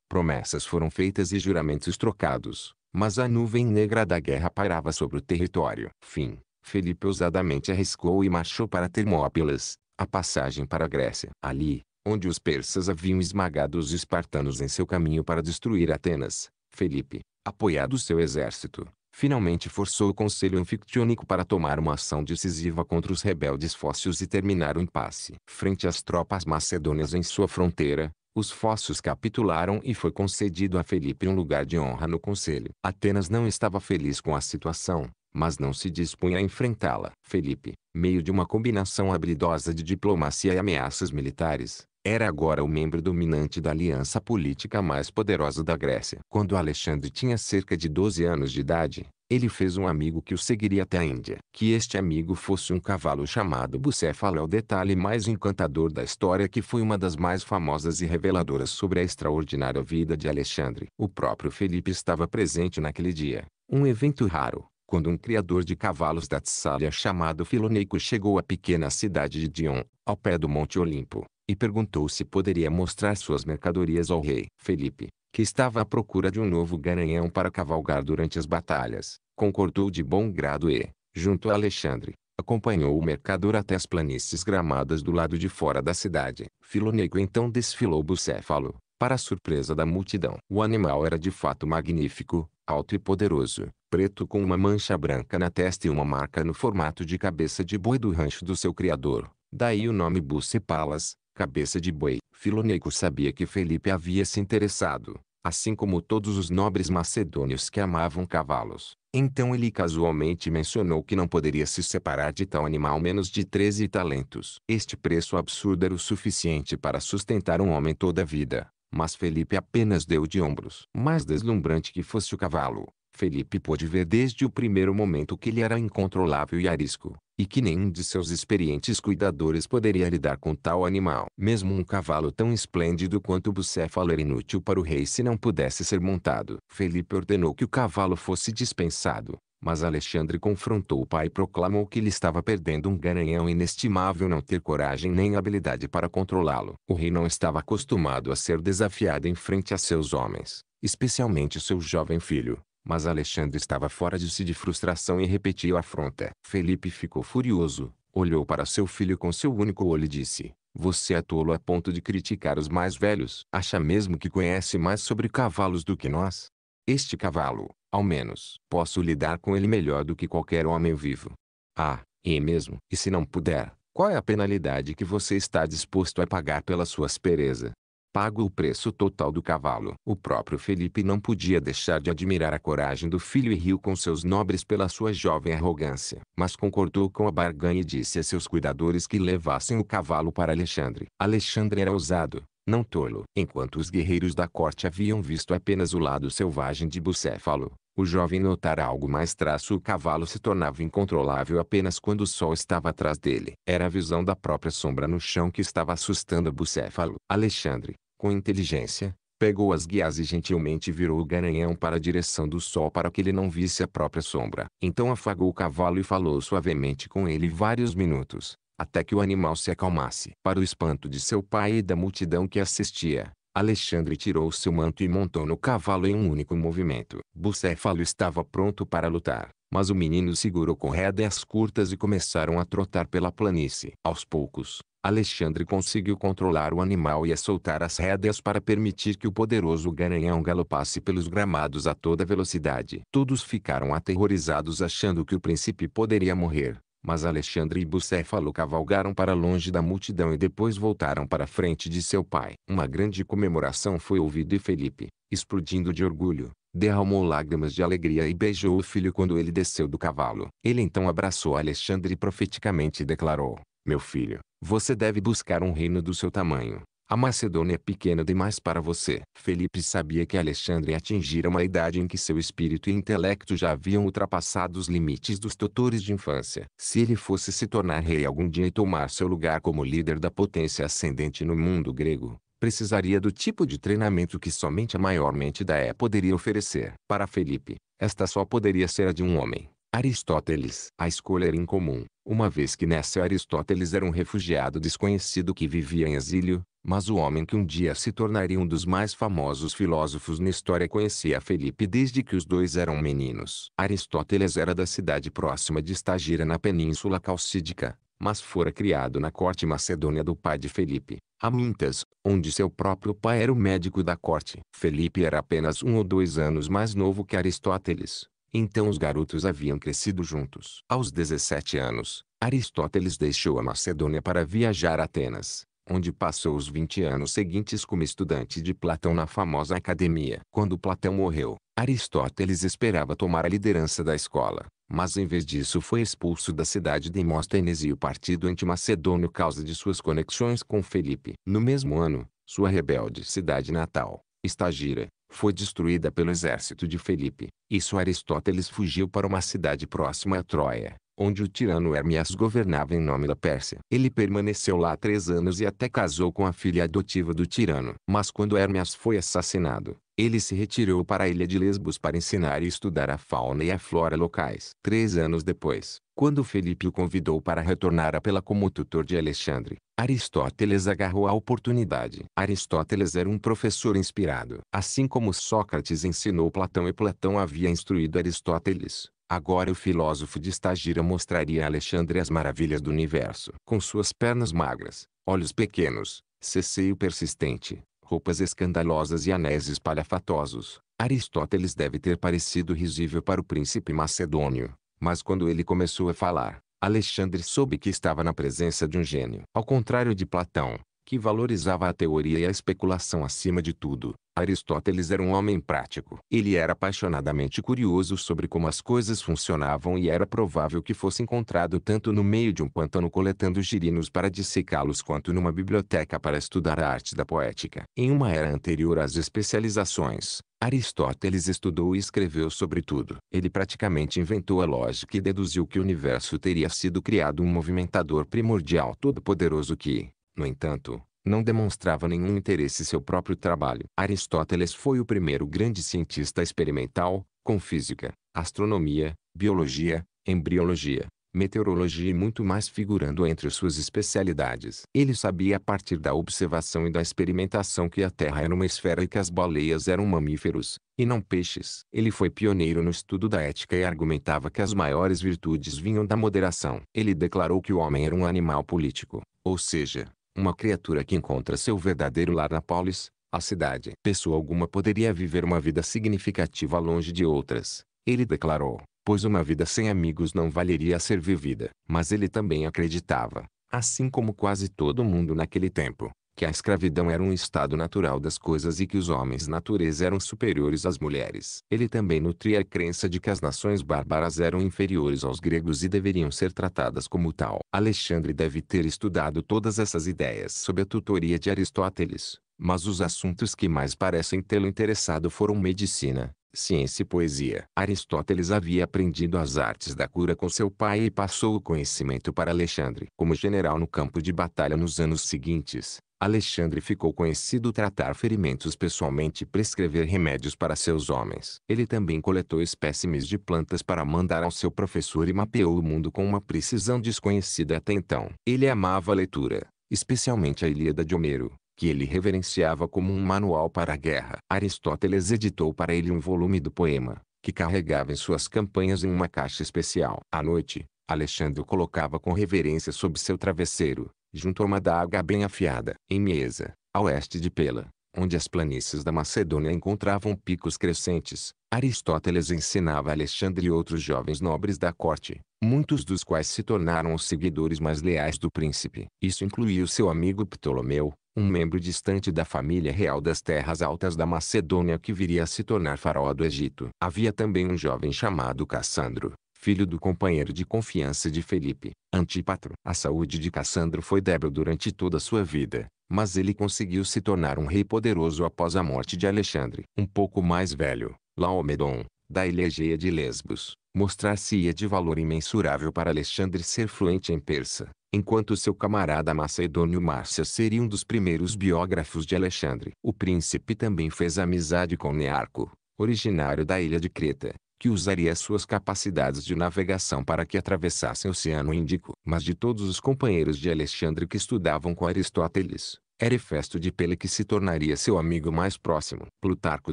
Promessas foram feitas e juramentos trocados, mas a nuvem negra da guerra pairava sobre o território. Fim. Felipe ousadamente arriscou e marchou para Termópilas, a passagem para a Grécia. Ali, onde os persas haviam esmagado os espartanos em seu caminho para destruir Atenas, Felipe, apoiado seu exército, finalmente forçou o Conselho Anfictiônico para tomar uma ação decisiva contra os rebeldes fósseos e terminar o impasse. Frente às tropas macedônias em sua fronteira, os fósseos capitularam e foi concedido a Felipe um lugar de honra no conselho. Atenas não estava feliz com a situação, mas não se dispunha a enfrentá-la. Felipe, meio de uma combinação habilidosa de diplomacia e ameaças militares, era agora o membro dominante da aliança política mais poderosa da Grécia. Quando Alexandre tinha cerca de 12 anos de idade, ele fez um amigo que o seguiria até a Índia. Que este amigo fosse um cavalo chamado Bucéfalo é o detalhe mais encantador da história que foi uma das mais famosas e reveladoras sobre a extraordinária vida de Alexandre. O próprio Felipe estava presente naquele dia, um evento raro, quando um criador de cavalos da Tessália chamado Filoneico chegou à pequena cidade de Dion, ao pé do Monte Olimpo e perguntou se poderia mostrar suas mercadorias ao rei. Felipe, que estava à procura de um novo garanhão para cavalgar durante as batalhas, concordou de bom grado e, junto a Alexandre, acompanhou o mercador até as planícies gramadas do lado de fora da cidade. Filonego então desfilou bucéfalo, para a surpresa da multidão. O animal era de fato magnífico, alto e poderoso, preto com uma mancha branca na testa e uma marca no formato de cabeça de boi do rancho do seu criador. Daí o nome Bucepalas, cabeça de boi. Filoneico sabia que Felipe havia se interessado, assim como todos os nobres macedônios que amavam cavalos. Então ele casualmente mencionou que não poderia se separar de tal animal menos de 13 talentos. Este preço absurdo era o suficiente para sustentar um homem toda a vida, mas Felipe apenas deu de ombros. Mais deslumbrante que fosse o cavalo, Felipe pôde ver desde o primeiro momento que ele era incontrolável e arisco, e que nenhum de seus experientes cuidadores poderia lidar com tal animal. Mesmo um cavalo tão esplêndido quanto o bucéfalo era inútil para o rei se não pudesse ser montado. Felipe ordenou que o cavalo fosse dispensado, mas Alexandre confrontou o pai e proclamou que ele estava perdendo um garanhão inestimável não ter coragem nem habilidade para controlá-lo. O rei não estava acostumado a ser desafiado em frente a seus homens, especialmente seu jovem filho, mas Alexandre estava fora de si de frustração e repetiu a afronta. Felipe ficou furioso, olhou para seu filho com seu único olho e disse: Você é tolo a ponto de criticar os mais velhos. Acha mesmo que conhece mais sobre cavalos do que nós? Este cavalo, ao menos, posso lidar com ele melhor do que qualquer homem vivo. Ah, e mesmo, e se não puder, qual é a penalidade que você está disposto a pagar pela sua aspereza? pago o preço total do cavalo. O próprio Felipe não podia deixar de admirar a coragem do filho e riu com seus nobres pela sua jovem arrogância. Mas concordou com a barganha e disse a seus cuidadores que levassem o cavalo para Alexandre. Alexandre era ousado, não tolo. Enquanto os guerreiros da corte haviam visto apenas o lado selvagem de Bucéfalo, o jovem notara algo mais traço o cavalo se tornava incontrolável apenas quando o sol estava atrás dele. Era a visão da própria sombra no chão que estava assustando Bucéfalo. Alexandre, com inteligência, pegou as guias e gentilmente virou o garanhão para a direção do sol para que ele não visse a própria sombra. Então afagou o cavalo e falou suavemente com ele vários minutos, até que o animal se acalmasse. Para o espanto de seu pai e da multidão que assistia, Alexandre tirou seu manto e montou no cavalo em um único movimento. Bucéfalo estava pronto para lutar. Mas o menino segurou com rédeas curtas e começaram a trotar pela planície. Aos poucos, Alexandre conseguiu controlar o animal e a soltar as rédeas para permitir que o poderoso garanhão galopasse pelos gramados a toda velocidade. Todos ficaram aterrorizados achando que o príncipe poderia morrer. Mas Alexandre e Bucéfalo cavalgaram para longe da multidão e depois voltaram para a frente de seu pai. Uma grande comemoração foi ouvida e Felipe, explodindo de orgulho, derramou lágrimas de alegria e beijou o filho quando ele desceu do cavalo. Ele então abraçou Alexandre profeticamente e declarou: Meu filho, você deve buscar um reino do seu tamanho. A Macedônia é pequena demais para você. Felipe sabia que Alexandre atingira uma idade em que seu espírito e intelecto já haviam ultrapassado os limites dos tutores de infância. Se ele fosse se tornar rei algum dia e tomar seu lugar como líder da potência ascendente no mundo grego, precisaria do tipo de treinamento que somente a maior mente da E poderia oferecer. Para Felipe, esta só poderia ser a de um homem. Aristóteles. A escolha era incomum, uma vez que nessa Aristóteles era um refugiado desconhecido que vivia em exílio, mas o homem que um dia se tornaria um dos mais famosos filósofos na história conhecia Felipe desde que os dois eram meninos. Aristóteles era da cidade próxima de Estagira na Península Calcídica, mas fora criado na corte macedônia do pai de Felipe, a Mintas, onde seu próprio pai era o médico da corte. Felipe era apenas um ou dois anos mais novo que Aristóteles, então os garotos haviam crescido juntos. Aos 17 anos, Aristóteles deixou a Macedônia para viajar a Atenas, onde passou os 20 anos seguintes como estudante de Platão na famosa academia. Quando Platão morreu, Aristóteles esperava tomar a liderança da escola. Mas em vez disso foi expulso da cidade de Demóstenes e o partido antimacedônio causa de suas conexões com Felipe. No mesmo ano, sua rebelde cidade natal, Estagira, foi destruída pelo exército de Felipe. Isso Aristóteles fugiu para uma cidade próxima a Troia, onde o tirano Hermias governava em nome da Pérsia. Ele permaneceu lá três anos e até casou com a filha adotiva do tirano. Mas quando Hermias foi assassinado, ele se retirou para a ilha de Lesbos para ensinar e estudar a fauna e a flora locais. Três anos depois, quando Felipe o convidou para retornar a pela como tutor de Alexandre, Aristóteles agarrou a oportunidade. Aristóteles era um professor inspirado. Assim como Sócrates ensinou Platão e Platão havia instruído Aristóteles, Agora o filósofo de Estagira mostraria a Alexandre as maravilhas do universo. Com suas pernas magras, olhos pequenos, cesseio persistente, roupas escandalosas e anéis espalhafatosos. Aristóteles deve ter parecido risível para o príncipe macedônio, mas quando ele começou a falar, Alexandre soube que estava na presença de um gênio. Ao contrário de Platão, que valorizava a teoria e a especulação acima de tudo, Aristóteles era um homem prático. Ele era apaixonadamente curioso sobre como as coisas funcionavam e era provável que fosse encontrado tanto no meio de um pântano coletando girinos para dissecá-los quanto numa biblioteca para estudar a arte da poética. Em uma era anterior às especializações, Aristóteles estudou e escreveu sobre tudo. Ele praticamente inventou a lógica e deduziu que o universo teria sido criado um movimentador primordial todo-poderoso que, no entanto, não demonstrava nenhum interesse em seu próprio trabalho. Aristóteles foi o primeiro grande cientista experimental, com física, astronomia, biologia, embriologia, meteorologia e muito mais figurando entre suas especialidades. Ele sabia a partir da observação e da experimentação que a Terra era uma esfera e que as baleias eram mamíferos, e não peixes. Ele foi pioneiro no estudo da ética e argumentava que as maiores virtudes vinham da moderação. Ele declarou que o homem era um animal político, ou seja, uma criatura que encontra seu verdadeiro lar na polis, a cidade. Pessoa alguma poderia viver uma vida significativa longe de outras, ele declarou, pois uma vida sem amigos não valeria a ser vivida. Mas ele também acreditava, assim como quase todo mundo naquele tempo, que a escravidão era um estado natural das coisas e que os homens natureza eram superiores às mulheres. Ele também nutria a crença de que as nações bárbaras eram inferiores aos gregos e deveriam ser tratadas como tal. Alexandre deve ter estudado todas essas ideias sob a tutoria de Aristóteles, mas os assuntos que mais parecem tê-lo interessado foram medicina, ciência e poesia. Aristóteles havia aprendido as artes da cura com seu pai e passou o conhecimento para Alexandre. Como general no campo de batalha nos anos seguintes, Alexandre ficou conhecido tratar ferimentos pessoalmente e prescrever remédios para seus homens. Ele também coletou espécimes de plantas para mandar ao seu professor e mapeou o mundo com uma precisão desconhecida até então. Ele amava a leitura, especialmente a Ilíada de Homero, que ele reverenciava como um manual para a guerra. Aristóteles editou para ele um volume do poema, que carregava em suas campanhas em uma caixa especial. À noite, Alexandre o colocava com reverência sob seu travesseiro, junto a uma daga bem afiada. Em Mesa, a oeste de Pela, onde as planícies da Macedônia encontravam picos crescentes, Aristóteles ensinava Alexandre e outros jovens nobres da corte, muitos dos quais se tornaram os seguidores mais leais do príncipe. Isso incluía o seu amigo Ptolomeu, um membro distante da família real das terras altas da Macedônia que viria a se tornar faraó do Egito. Havia também um jovem chamado Cassandro, filho do companheiro de confiança de Felipe, Antípatro. A saúde de Cassandro foi débil durante toda a sua vida, mas ele conseguiu se tornar um rei poderoso após a morte de Alexandre. Um pouco mais velho, Laomedon, da ilha Egeia de Lesbos, mostrar-se-ia de valor imensurável para Alexandre ser fluente em persa, enquanto seu camarada macedônio Márcia seria um dos primeiros biógrafos de Alexandre. O príncipe também fez amizade com Nearco, originário da ilha de Creta, que usaria suas capacidades de navegação para que atravessassem o Oceano Índico. Mas de todos os companheiros de Alexandre que estudavam com Aristóteles, era Hefesto de Pele que se tornaria seu amigo mais próximo. Plutarco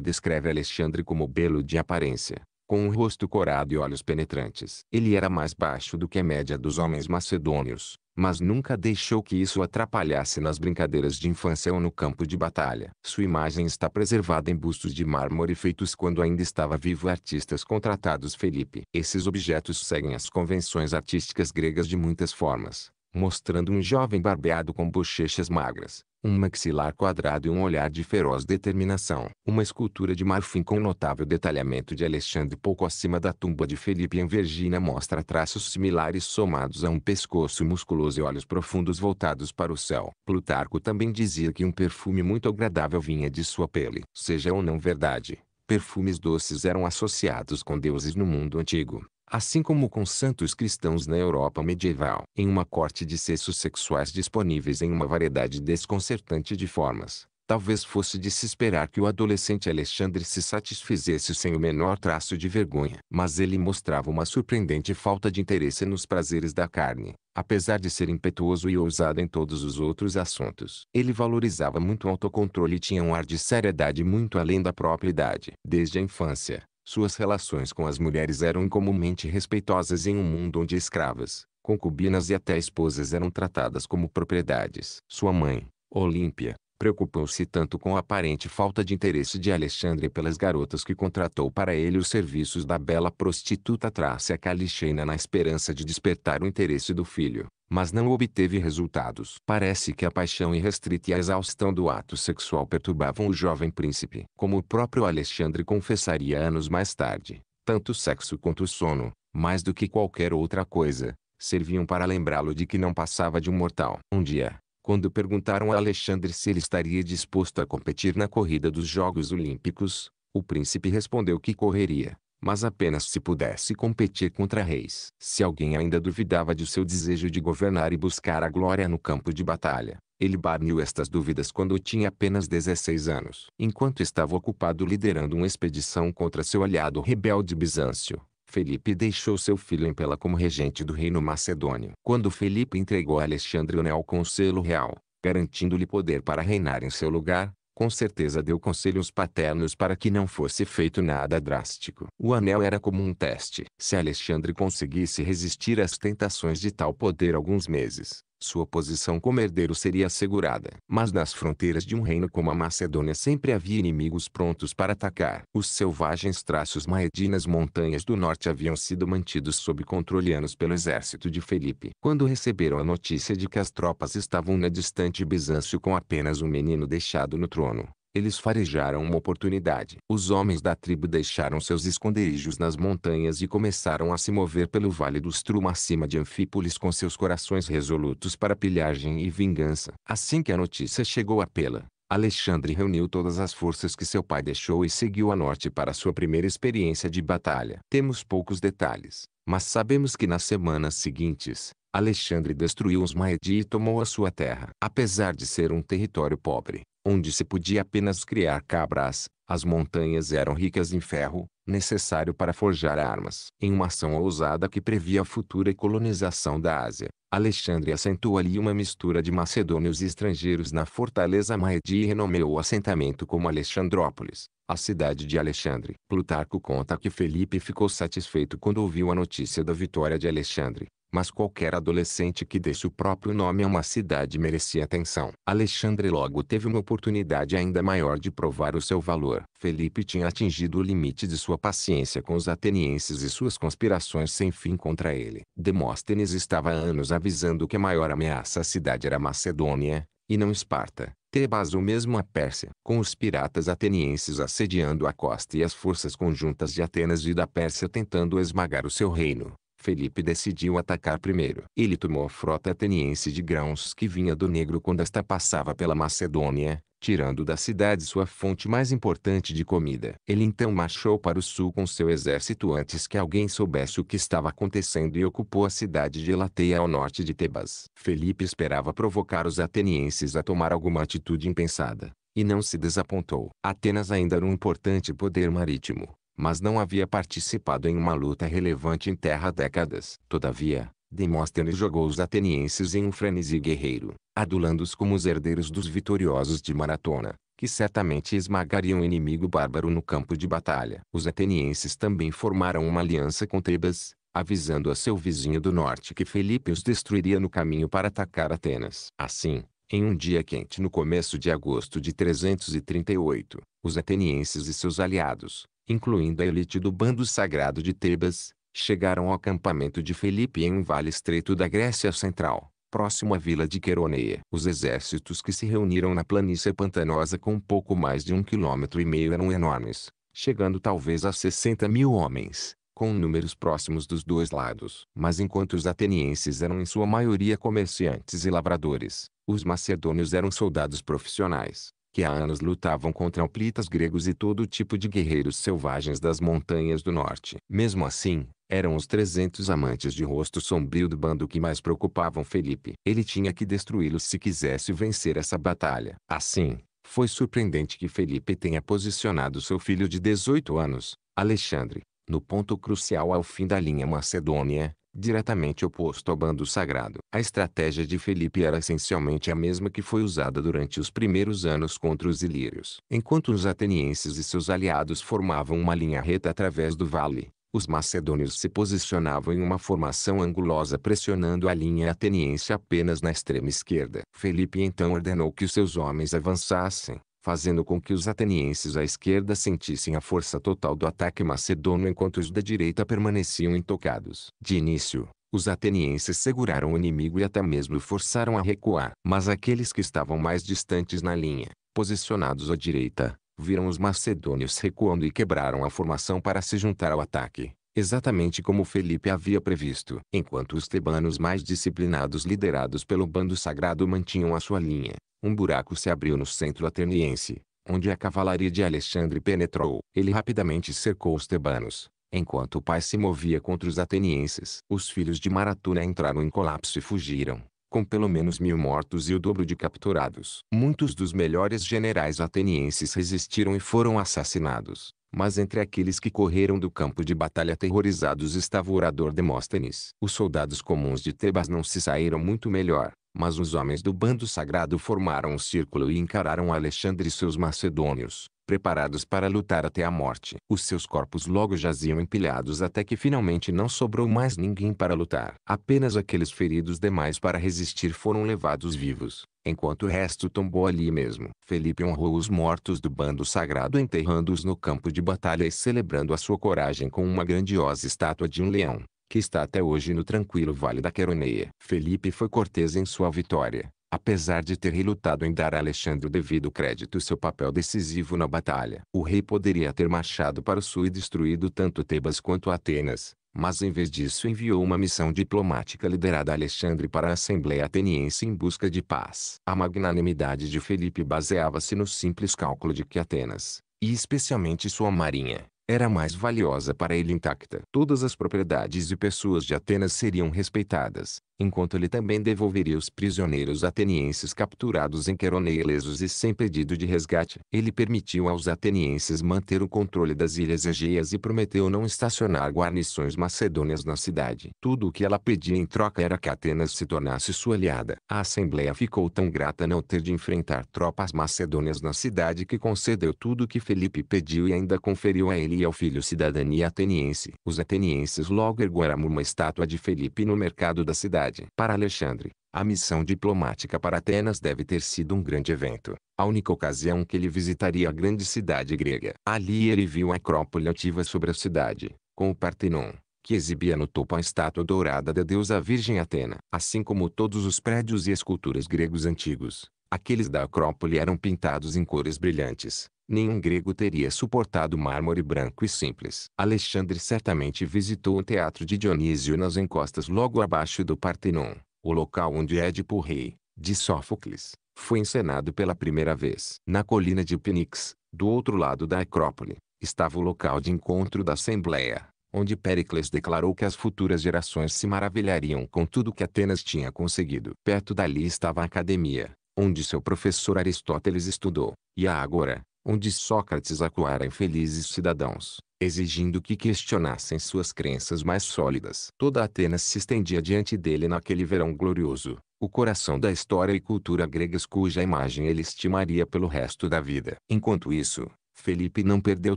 descreve Alexandre como belo de aparência, com um rosto corado e olhos penetrantes. Ele era mais baixo do que a média dos homens macedônios, mas nunca deixou que isso atrapalhasse nas brincadeiras de infância ou no campo de batalha. Sua imagem está preservada em bustos de mármore feitos quando ainda estava vivo artistas contratados Felipe. Esses objetos seguem as convenções artísticas gregas de muitas formas, mostrando um jovem barbeado com bochechas magras, um maxilar quadrado e um olhar de feroz determinação. Uma escultura de marfim com notável detalhamento de Alexandre pouco acima da tumba de Felipe em Vergina mostra traços similares somados a um pescoço musculoso e olhos profundos voltados para o céu. Plutarco também dizia que um perfume muito agradável vinha de sua pele. Seja ou não verdade, perfumes doces eram associados com deuses no mundo antigo assim como com santos cristãos na Europa medieval, em uma corte de cestos sexuais disponíveis em uma variedade desconcertante de formas. Talvez fosse de se esperar que o adolescente Alexandre se satisfizesse sem o menor traço de vergonha, mas ele mostrava uma surpreendente falta de interesse nos prazeres da carne, apesar de ser impetuoso e ousado em todos os outros assuntos. Ele valorizava muito o autocontrole e tinha um ar de seriedade muito além da própria idade. Desde a infância, suas relações com as mulheres eram incomumente respeitosas em um mundo onde escravas, concubinas e até esposas eram tratadas como propriedades. Sua mãe, Olímpia, preocupou-se tanto com a aparente falta de interesse de Alexandre pelas garotas que contratou para ele os serviços da bela prostituta Trácia Calixena na esperança de despertar o interesse do filho mas não obteve resultados. Parece que a paixão irrestrita e a exaustão do ato sexual perturbavam o jovem príncipe. Como o próprio Alexandre confessaria anos mais tarde, tanto o sexo quanto o sono, mais do que qualquer outra coisa, serviam para lembrá-lo de que não passava de um mortal. Um dia, quando perguntaram a Alexandre se ele estaria disposto a competir na corrida dos Jogos Olímpicos, o príncipe respondeu que correria mas apenas se pudesse competir contra reis. Se alguém ainda duvidava de seu desejo de governar e buscar a glória no campo de batalha, ele barniu estas dúvidas quando tinha apenas 16 anos. Enquanto estava ocupado liderando uma expedição contra seu aliado rebelde Bizâncio, Felipe deixou seu filho em Pela como regente do reino macedônio. Quando Felipe entregou a Alexandre o conselho com o selo real, garantindo-lhe poder para reinar em seu lugar, com certeza deu conselhos paternos para que não fosse feito nada drástico. O anel era como um teste. Se Alexandre conseguisse resistir às tentações de tal poder alguns meses, sua posição como herdeiro seria assegurada. Mas nas fronteiras de um reino como a Macedônia sempre havia inimigos prontos para atacar. Os selvagens traços maedi nas montanhas do norte haviam sido mantidos sob controle anos pelo exército de Felipe. Quando receberam a notícia de que as tropas estavam na distante Bizâncio com apenas um menino deixado no trono, eles farejaram uma oportunidade. Os homens da tribo deixaram seus esconderijos nas montanhas e começaram a se mover pelo vale do Struma acima de Anfípolis com seus corações resolutos para pilhagem e vingança. Assim que a notícia chegou a Pela, Alexandre reuniu todas as forças que seu pai deixou e seguiu a norte para sua primeira experiência de batalha. Temos poucos detalhes, mas sabemos que nas semanas seguintes, Alexandre destruiu os Maedi e tomou a sua terra. Apesar de ser um território pobre, onde se podia apenas criar cabras, as montanhas eram ricas em ferro, necessário para forjar armas. Em uma ação ousada que previa a futura colonização da Ásia, Alexandre assentou ali uma mistura de macedônios e estrangeiros na fortaleza Maedi e renomeou o assentamento como Alexandrópolis, a cidade de Alexandre. Plutarco conta que Felipe ficou satisfeito quando ouviu a notícia da vitória de Alexandre mas qualquer adolescente que desse o próprio nome a uma cidade merecia atenção. Alexandre logo teve uma oportunidade ainda maior de provar o seu valor. Felipe tinha atingido o limite de sua paciência com os atenienses e suas conspirações sem fim contra ele. Demóstenes estava há anos avisando que a maior ameaça à cidade era Macedônia, e não Esparta. Tebas ou mesmo a Pérsia, com os piratas atenienses assediando a costa e as forças conjuntas de Atenas e da Pérsia tentando esmagar o seu reino. Felipe decidiu atacar primeiro. Ele tomou a frota ateniense de grãos que vinha do Negro quando esta passava pela Macedônia, tirando da cidade sua fonte mais importante de comida. Ele então marchou para o sul com seu exército antes que alguém soubesse o que estava acontecendo e ocupou a cidade de Elateia ao norte de Tebas. Felipe esperava provocar os atenienses a tomar alguma atitude impensada e não se desapontou. Atenas ainda era um importante poder marítimo, mas não havia participado em uma luta relevante em terra há décadas. Todavia, Demóstenes jogou os atenienses em um frenesi guerreiro, adulando-os como os herdeiros dos vitoriosos de Maratona, que certamente esmagariam o inimigo bárbaro no campo de batalha. Os atenienses também formaram uma aliança com Tebas, avisando a seu vizinho do norte que Felipe os destruiria no caminho para atacar Atenas. Assim, em um dia quente no começo de agosto de 338, os atenienses e seus aliados, incluindo a elite do bando sagrado de Tebas, chegaram ao acampamento de Felipe em um vale estreito da Grécia Central, próximo à vila de Queroneia. Os exércitos que se reuniram na planície pantanosa com pouco mais de um quilômetro e meio eram enormes, chegando talvez a 60 mil homens, com números próximos dos dois lados. Mas enquanto os atenienses eram em sua maioria comerciantes e lavradores, os macedônios eram soldados profissionais que há anos lutavam contra hoplitas gregos e todo tipo de guerreiros selvagens das montanhas do norte. Mesmo assim, eram os 300 amantes de rosto sombrio do bando que mais preocupavam Felipe. Ele tinha que destruí-los se quisesse vencer essa batalha. Assim, foi surpreendente que Felipe tenha posicionado seu filho de 18 anos, Alexandre, no ponto crucial ao fim da linha macedônia, diretamente oposto ao bando sagrado. A estratégia de Felipe era essencialmente a mesma que foi usada durante os primeiros anos contra os ilírios. Enquanto os atenienses e seus aliados formavam uma linha reta através do vale, os macedônios se posicionavam em uma formação angulosa pressionando a linha ateniense apenas na extrema esquerda. Felipe então ordenou que seus homens avançassem, fazendo com que os atenienses à esquerda sentissem a força total do ataque macedônio enquanto os da direita permaneciam intocados. De início, os atenienses seguraram o inimigo e até mesmo forçaram a recuar. Mas aqueles que estavam mais distantes na linha, posicionados à direita, viram os macedônios recuando e quebraram a formação para se juntar ao ataque exatamente como Felipe havia previsto. Enquanto os tebanos mais disciplinados liderados pelo bando sagrado mantinham a sua linha, um buraco se abriu no centro ateniense, onde a cavalaria de Alexandre penetrou. Ele rapidamente cercou os tebanos, enquanto o pai se movia contra os atenienses. Os filhos de Maratona entraram em colapso e fugiram, com pelo menos mil mortos e o dobro de capturados. Muitos dos melhores generais atenienses resistiram e foram assassinados. Mas entre aqueles que correram do campo de batalha aterrorizados estava o orador Demóstenes. Os soldados comuns de Tebas não se saíram muito melhor, mas os homens do bando sagrado formaram um círculo e encararam Alexandre e seus macedônios preparados para lutar até a morte. Os seus corpos logo jaziam empilhados até que finalmente não sobrou mais ninguém para lutar. Apenas aqueles feridos demais para resistir foram levados vivos, enquanto o resto tombou ali mesmo. Felipe honrou os mortos do bando sagrado enterrando-os no campo de batalha e celebrando a sua coragem com uma grandiosa estátua de um leão que está até hoje no tranquilo Vale da Queroneia. Felipe foi cortês em sua vitória, Apesar de ter relutado em dar a Alexandre o devido crédito e seu papel decisivo na batalha, o rei poderia ter marchado para o sul e destruído tanto Tebas quanto Atenas, mas em vez disso enviou uma missão diplomática liderada a Alexandre para a Assembleia Ateniense em busca de paz. A magnanimidade de Felipe baseava-se no simples cálculo de que Atenas, e especialmente sua marinha, era mais valiosa para ele intacta. Todas as propriedades e pessoas de Atenas seriam respeitadas, enquanto ele também devolveria os prisioneiros atenienses capturados em Queronea ilesos e sem pedido de resgate. Ele permitiu aos atenienses manter o controle das ilhas Egeias e prometeu não estacionar guarnições macedônias na cidade. Tudo o que ela pedia em troca era que Atenas se tornasse sua aliada. A assembleia ficou tão grata não ter de enfrentar tropas macedônias na cidade que concedeu tudo o que Felipe pediu e ainda conferiu a ele e ao filho cidadania ateniense. Os atenienses logo ergueram uma estátua de Felipe no mercado da cidade para Alexandre, a missão diplomática para Atenas deve ter sido um grande evento, a única ocasião que ele visitaria a grande cidade grega. Ali ele viu a acrópole ativa sobre a cidade, com o Partenon, que exibia no topo a estátua dourada da deusa Virgem Atena. Assim como todos os prédios e esculturas gregos antigos, aqueles da acrópole eram pintados em cores brilhantes, nenhum grego teria suportado mármore branco e simples. Alexandre certamente visitou o teatro de Dionísio nas encostas logo abaixo do Partenon, o local onde Édipo Rei, de Sófocles, foi encenado pela primeira vez. Na colina de Pinix, do outro lado da Acrópole, estava o local de encontro da Assembleia, onde Péricles declarou que as futuras gerações se maravilhariam com tudo que Atenas tinha conseguido. Perto dali estava a academia, onde seu professor Aristóteles estudou, e a Ágora, onde Sócrates acuara infelizes cidadãos, exigindo que questionassem suas crenças mais sólidas. Toda Atenas se estendia diante dele naquele verão glorioso, o coração da história e cultura gregas cuja imagem ele estimaria pelo resto da vida. Enquanto isso, Felipe não perdeu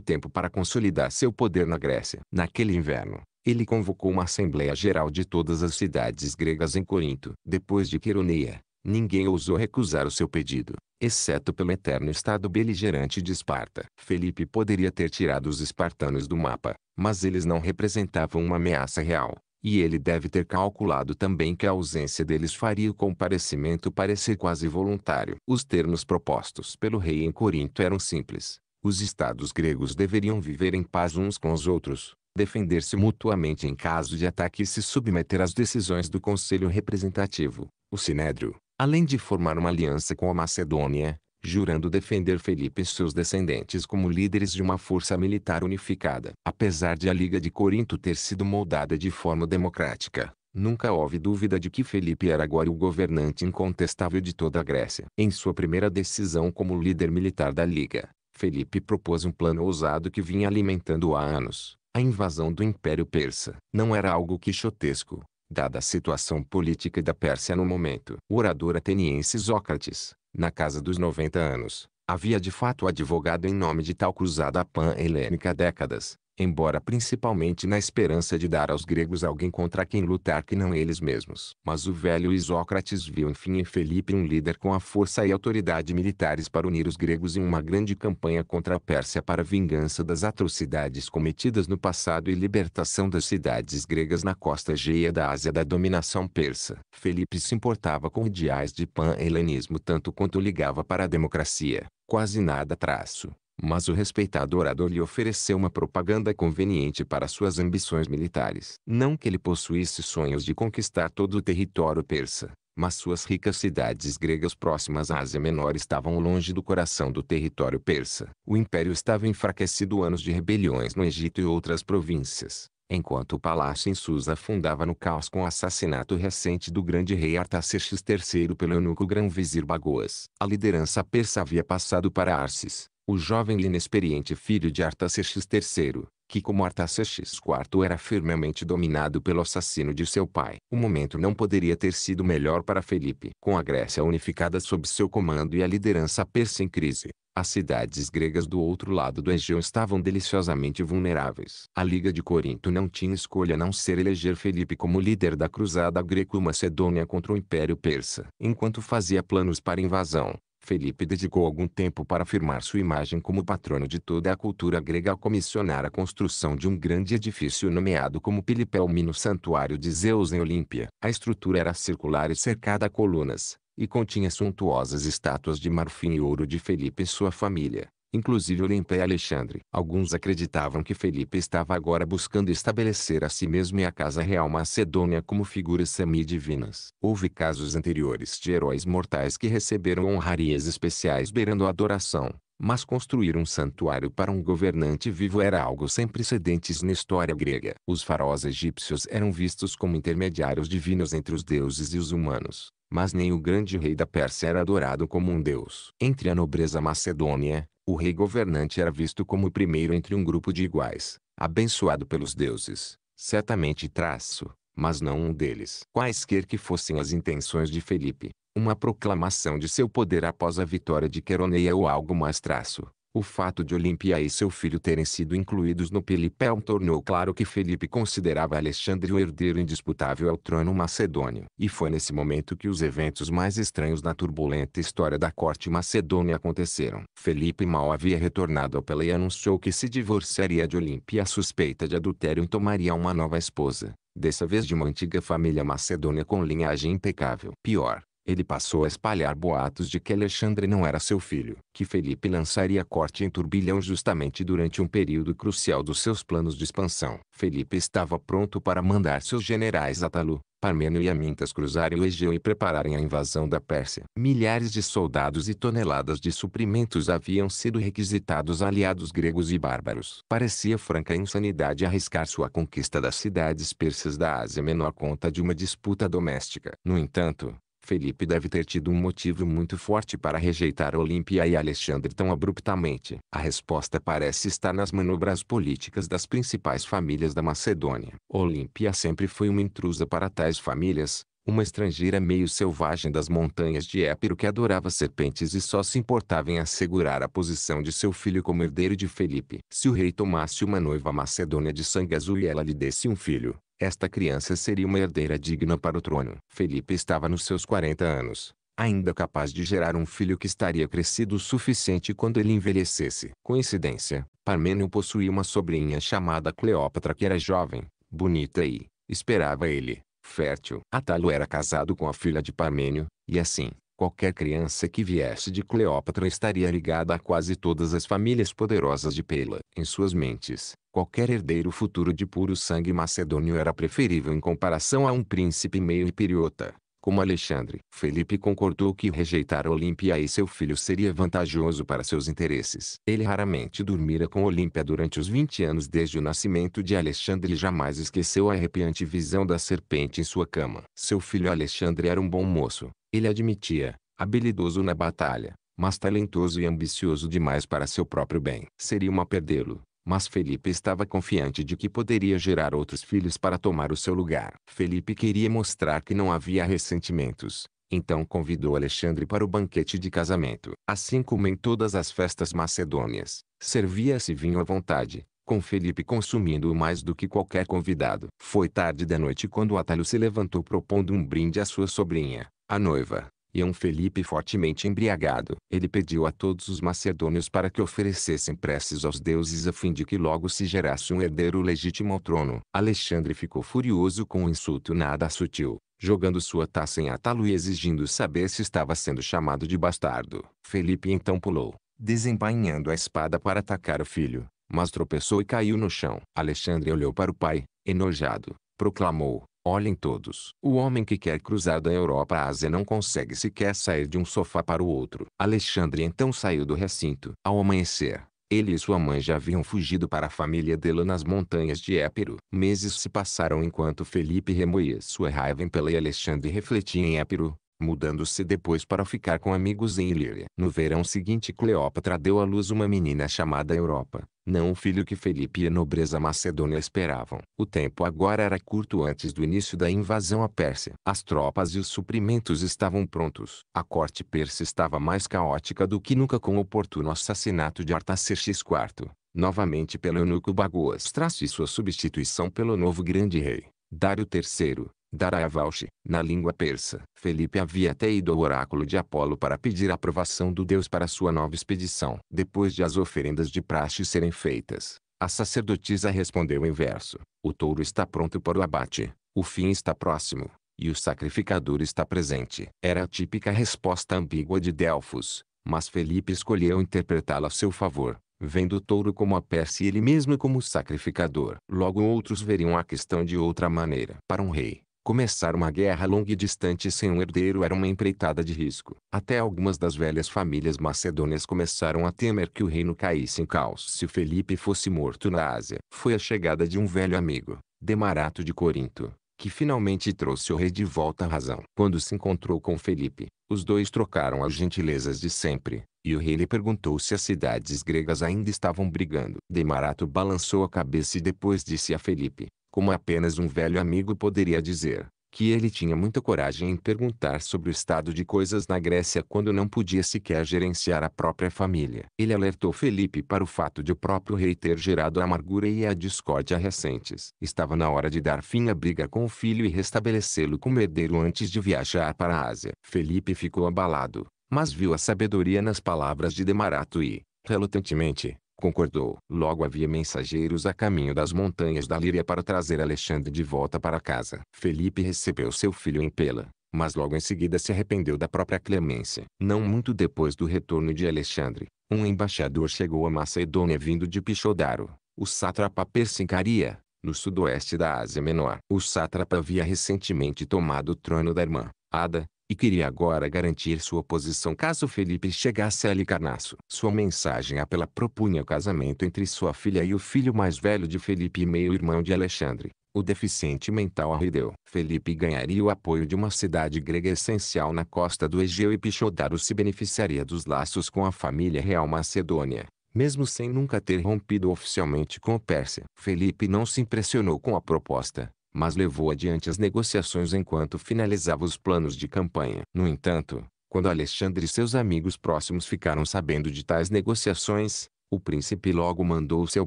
tempo para consolidar seu poder na Grécia. Naquele inverno, ele convocou uma assembleia geral de todas as cidades gregas em Corinto. Depois de Queroneia, Ninguém ousou recusar o seu pedido, exceto pelo eterno estado beligerante de Esparta. Felipe poderia ter tirado os espartanos do mapa, mas eles não representavam uma ameaça real. E ele deve ter calculado também que a ausência deles faria o comparecimento parecer quase voluntário. Os termos propostos pelo rei em Corinto eram simples. Os estados gregos deveriam viver em paz uns com os outros, defender-se mutuamente em caso de ataque e se submeter às decisões do conselho representativo, o sinédrio além de formar uma aliança com a Macedônia, jurando defender Felipe e seus descendentes como líderes de uma força militar unificada. Apesar de a Liga de Corinto ter sido moldada de forma democrática, nunca houve dúvida de que Felipe era agora o governante incontestável de toda a Grécia. Em sua primeira decisão como líder militar da Liga, Felipe propôs um plano ousado que vinha alimentando há anos. A invasão do Império Persa não era algo quixotesco, dada a situação política da Pérsia no momento. O orador ateniense Sócrates, na casa dos 90 anos, havia de fato advogado em nome de tal cruzada pan-helênica há décadas, embora principalmente na esperança de dar aos gregos alguém contra quem lutar que não eles mesmos. Mas o velho Isócrates viu enfim em Felipe um líder com a força e autoridade militares para unir os gregos em uma grande campanha contra a Pérsia para vingança das atrocidades cometidas no passado e libertação das cidades gregas na costa geia da Ásia da dominação persa. Felipe se importava com ideais de pan-helenismo tanto quanto ligava para a democracia. Quase nada traço mas o respeitado orador lhe ofereceu uma propaganda conveniente para suas ambições militares. Não que ele possuísse sonhos de conquistar todo o território persa, mas suas ricas cidades gregas próximas à Ásia Menor estavam longe do coração do território persa. O império estava enfraquecido anos de rebeliões no Egito e outras províncias. Enquanto o palácio em Susa afundava no caos com o assassinato recente do grande rei Artaxerxes III pelo eunuco grão-vizir Bagoas. A liderança persa havia passado para Arsis, o jovem e inexperiente filho de Artaxerxes III, que como Artaxerxes IV era firmemente dominado pelo assassino de seu pai. O momento não poderia ter sido melhor para Felipe. Com a Grécia unificada sob seu comando e a liderança persa em crise, as cidades gregas do outro lado do Egeu estavam deliciosamente vulneráveis. A Liga de Corinto não tinha escolha a não ser eleger Felipe como líder da cruzada greco-macedônia contra o Império Persa. Enquanto fazia planos para invasão, Felipe dedicou algum tempo para afirmar sua imagem como patrono de toda a cultura grega ao comissionar a construção de um grande edifício nomeado como Pilipelmino Santuário de Zeus em Olímpia. A estrutura era circular e cercada a colunas, e continha suntuosas estátuas de marfim e ouro de Felipe e sua família. Inclusive e Alexandre. Alguns acreditavam que Felipe estava agora buscando estabelecer a si mesmo e a casa real macedônia como figuras semidivinas. Houve casos anteriores de heróis mortais que receberam honrarias especiais beirando a adoração. Mas construir um santuário para um governante vivo era algo sem precedentes na história grega. Os faraós egípcios eram vistos como intermediários divinos entre os deuses e os humanos. Mas nem o grande rei da Pérsia era adorado como um deus. Entre a nobreza macedônia, o rei governante era visto como o primeiro entre um grupo de iguais, abençoado pelos deuses, certamente traço, mas não um deles. Quaisquer que fossem as intenções de Felipe, uma proclamação de seu poder após a vitória de Queroneia ou algo mais traço, o fato de Olimpia e seu filho terem sido incluídos no Pelipéum é tornou claro que Felipe considerava Alexandre o herdeiro indisputável ao trono macedônio. E foi nesse momento que os eventos mais estranhos na turbulenta história da corte macedônia aconteceram. Felipe mal havia retornado ao Pela e anunciou que se divorciaria de Olimpia suspeita de adultério e tomaria uma nova esposa dessa vez de uma antiga família macedônia com linhagem impecável. Pior, ele passou a espalhar boatos de que Alexandre não era seu filho, que Felipe lançaria corte em turbilhão justamente durante um período crucial dos seus planos de expansão. Felipe estava pronto para mandar seus generais Atalu, Parmeno e Amintas cruzarem o Egeu e prepararem a invasão da Pérsia. Milhares de soldados e toneladas de suprimentos haviam sido requisitados aliados gregos e bárbaros. Parecia franca insanidade arriscar sua conquista das cidades persas da Ásia Menor conta de uma disputa doméstica. No entanto, Felipe deve ter tido um motivo muito forte para rejeitar Olímpia e Alexandre tão abruptamente. A resposta parece estar nas manobras políticas das principais famílias da Macedônia. Olímpia sempre foi uma intrusa para tais famílias, uma estrangeira meio selvagem das montanhas de Épiro que adorava serpentes e só se importava em assegurar a posição de seu filho como herdeiro de Felipe. Se o rei tomasse uma noiva macedônia de sangue azul e ela lhe desse um filho, esta criança seria uma herdeira digna para o trono. Felipe estava nos seus 40 anos, ainda capaz de gerar um filho que estaria crescido o suficiente quando ele envelhecesse. Coincidência, Parmênio possuía uma sobrinha chamada Cleópatra que era jovem, bonita e, esperava ele, fértil. Atalo era casado com a filha de Parmênio, e assim, Qualquer criança que viesse de Cleópatra estaria ligada a quase todas as famílias poderosas de Pela. Em suas mentes, qualquer herdeiro futuro de puro sangue macedônio era preferível em comparação a um príncipe meio hiperiota como Alexandre. Felipe concordou que rejeitar Olímpia e seu filho seria vantajoso para seus interesses. Ele raramente dormira com Olímpia durante os 20 anos desde o nascimento de Alexandre e jamais esqueceu a arrepiante visão da serpente em sua cama. Seu filho Alexandre era um bom moço, ele admitia, habilidoso na batalha, mas talentoso e ambicioso demais para seu próprio bem. Seria uma perdê-lo mas Felipe estava confiante de que poderia gerar outros filhos para tomar o seu lugar. Felipe queria mostrar que não havia ressentimentos, então convidou Alexandre para o banquete de casamento. Assim como em todas as festas macedônias, servia-se vinho à vontade, com Felipe consumindo-o mais do que qualquer convidado. Foi tarde da noite quando Atalho se levantou propondo um brinde à sua sobrinha, a noiva e um Felipe fortemente embriagado. Ele pediu a todos os macedônios para que oferecessem preces aos deuses a fim de que logo se gerasse um herdeiro legítimo ao trono. Alexandre ficou furioso com o um insulto nada sutil, jogando sua taça em atalo e exigindo saber se estava sendo chamado de bastardo. Felipe então pulou, desembainhando a espada para atacar o filho, mas tropeçou e caiu no chão. Alexandre olhou para o pai, enojado, proclamou, Olhem todos. O homem que quer cruzar da Europa à Ásia não consegue sequer sair de um sofá para o outro. Alexandre então saiu do recinto. Ao amanhecer, ele e sua mãe já haviam fugido para a família dele nas montanhas de Épiro. Meses se passaram enquanto Felipe remoía sua raiva em Pela e Alexandre refletia em Épiro, mudando-se depois para ficar com amigos em Ilíria. No verão seguinte Cleópatra deu à luz uma menina chamada Europa, não o filho que Felipe e a nobreza macedônia esperavam. O tempo agora era curto antes do início da invasão à Pérsia. As tropas e os suprimentos estavam prontos. A corte persa estava mais caótica do que nunca com o oportuno assassinato de Artaxerxes IV, novamente pelo eunuco Bagoas traste sua substituição pelo novo grande rei, Dário III, Darayavashi, na língua persa. Felipe havia até ido ao oráculo de Apolo para pedir a aprovação do deus para sua nova expedição. Depois de as oferendas de praxe serem feitas, a sacerdotisa respondeu em verso. O touro está pronto para o abate, o fim está próximo, e o sacrificador está presente. Era a típica resposta ambígua de Delfos, mas Felipe escolheu interpretá-la a seu favor vendo o touro como a peça e ele mesmo como sacrificador. Logo outros veriam a questão de outra maneira. Para um rei, Começar uma guerra longa e distante sem um herdeiro era uma empreitada de risco. Até algumas das velhas famílias macedônias começaram a temer que o reino caísse em caos se Felipe fosse morto na Ásia. Foi a chegada de um velho amigo, Demarato de Corinto, que finalmente trouxe o rei de volta à razão. Quando se encontrou com Felipe, os dois trocaram as gentilezas de sempre, e o rei lhe perguntou se as cidades gregas ainda estavam brigando. Demarato balançou a cabeça e depois disse a Felipe, como apenas um velho amigo poderia dizer, que ele tinha muita coragem em perguntar sobre o estado de coisas na Grécia quando não podia sequer gerenciar a própria família. Ele alertou Felipe para o fato de o próprio rei ter gerado a amargura e a discórdia recentes. Estava na hora de dar fim à briga com o filho e restabelecê-lo como herdeiro antes de viajar para a Ásia. Felipe ficou abalado, mas viu a sabedoria nas palavras de Demarato e, relutantemente, Concordou. Logo havia mensageiros a caminho das montanhas da Líria para trazer Alexandre de volta para casa. Felipe recebeu seu filho em Pela, mas logo em seguida se arrependeu da própria clemência. Não muito depois do retorno de Alexandre, um embaixador chegou a Macedônia vindo de Pichodaro, o sátrapa Persincaria, no sudoeste da Ásia Menor. O sátrapa havia recentemente tomado o trono da irmã, Ada, e queria agora garantir sua posição caso Felipe chegasse a Alicarnasso. Sua mensagem apela propunha o casamento entre sua filha e o filho mais velho de Felipe e meio-irmão de Alexandre. O deficiente mental arredeu. Felipe ganharia o apoio de uma cidade grega essencial na costa do Egeu e Pichodaro se beneficiaria dos laços com a família real macedônia mesmo sem nunca ter rompido oficialmente com a Pérsia. Felipe não se impressionou com a proposta, mas levou adiante as negociações enquanto finalizava os planos de campanha. No entanto, quando Alexandre e seus amigos próximos ficaram sabendo de tais negociações, o príncipe logo mandou seu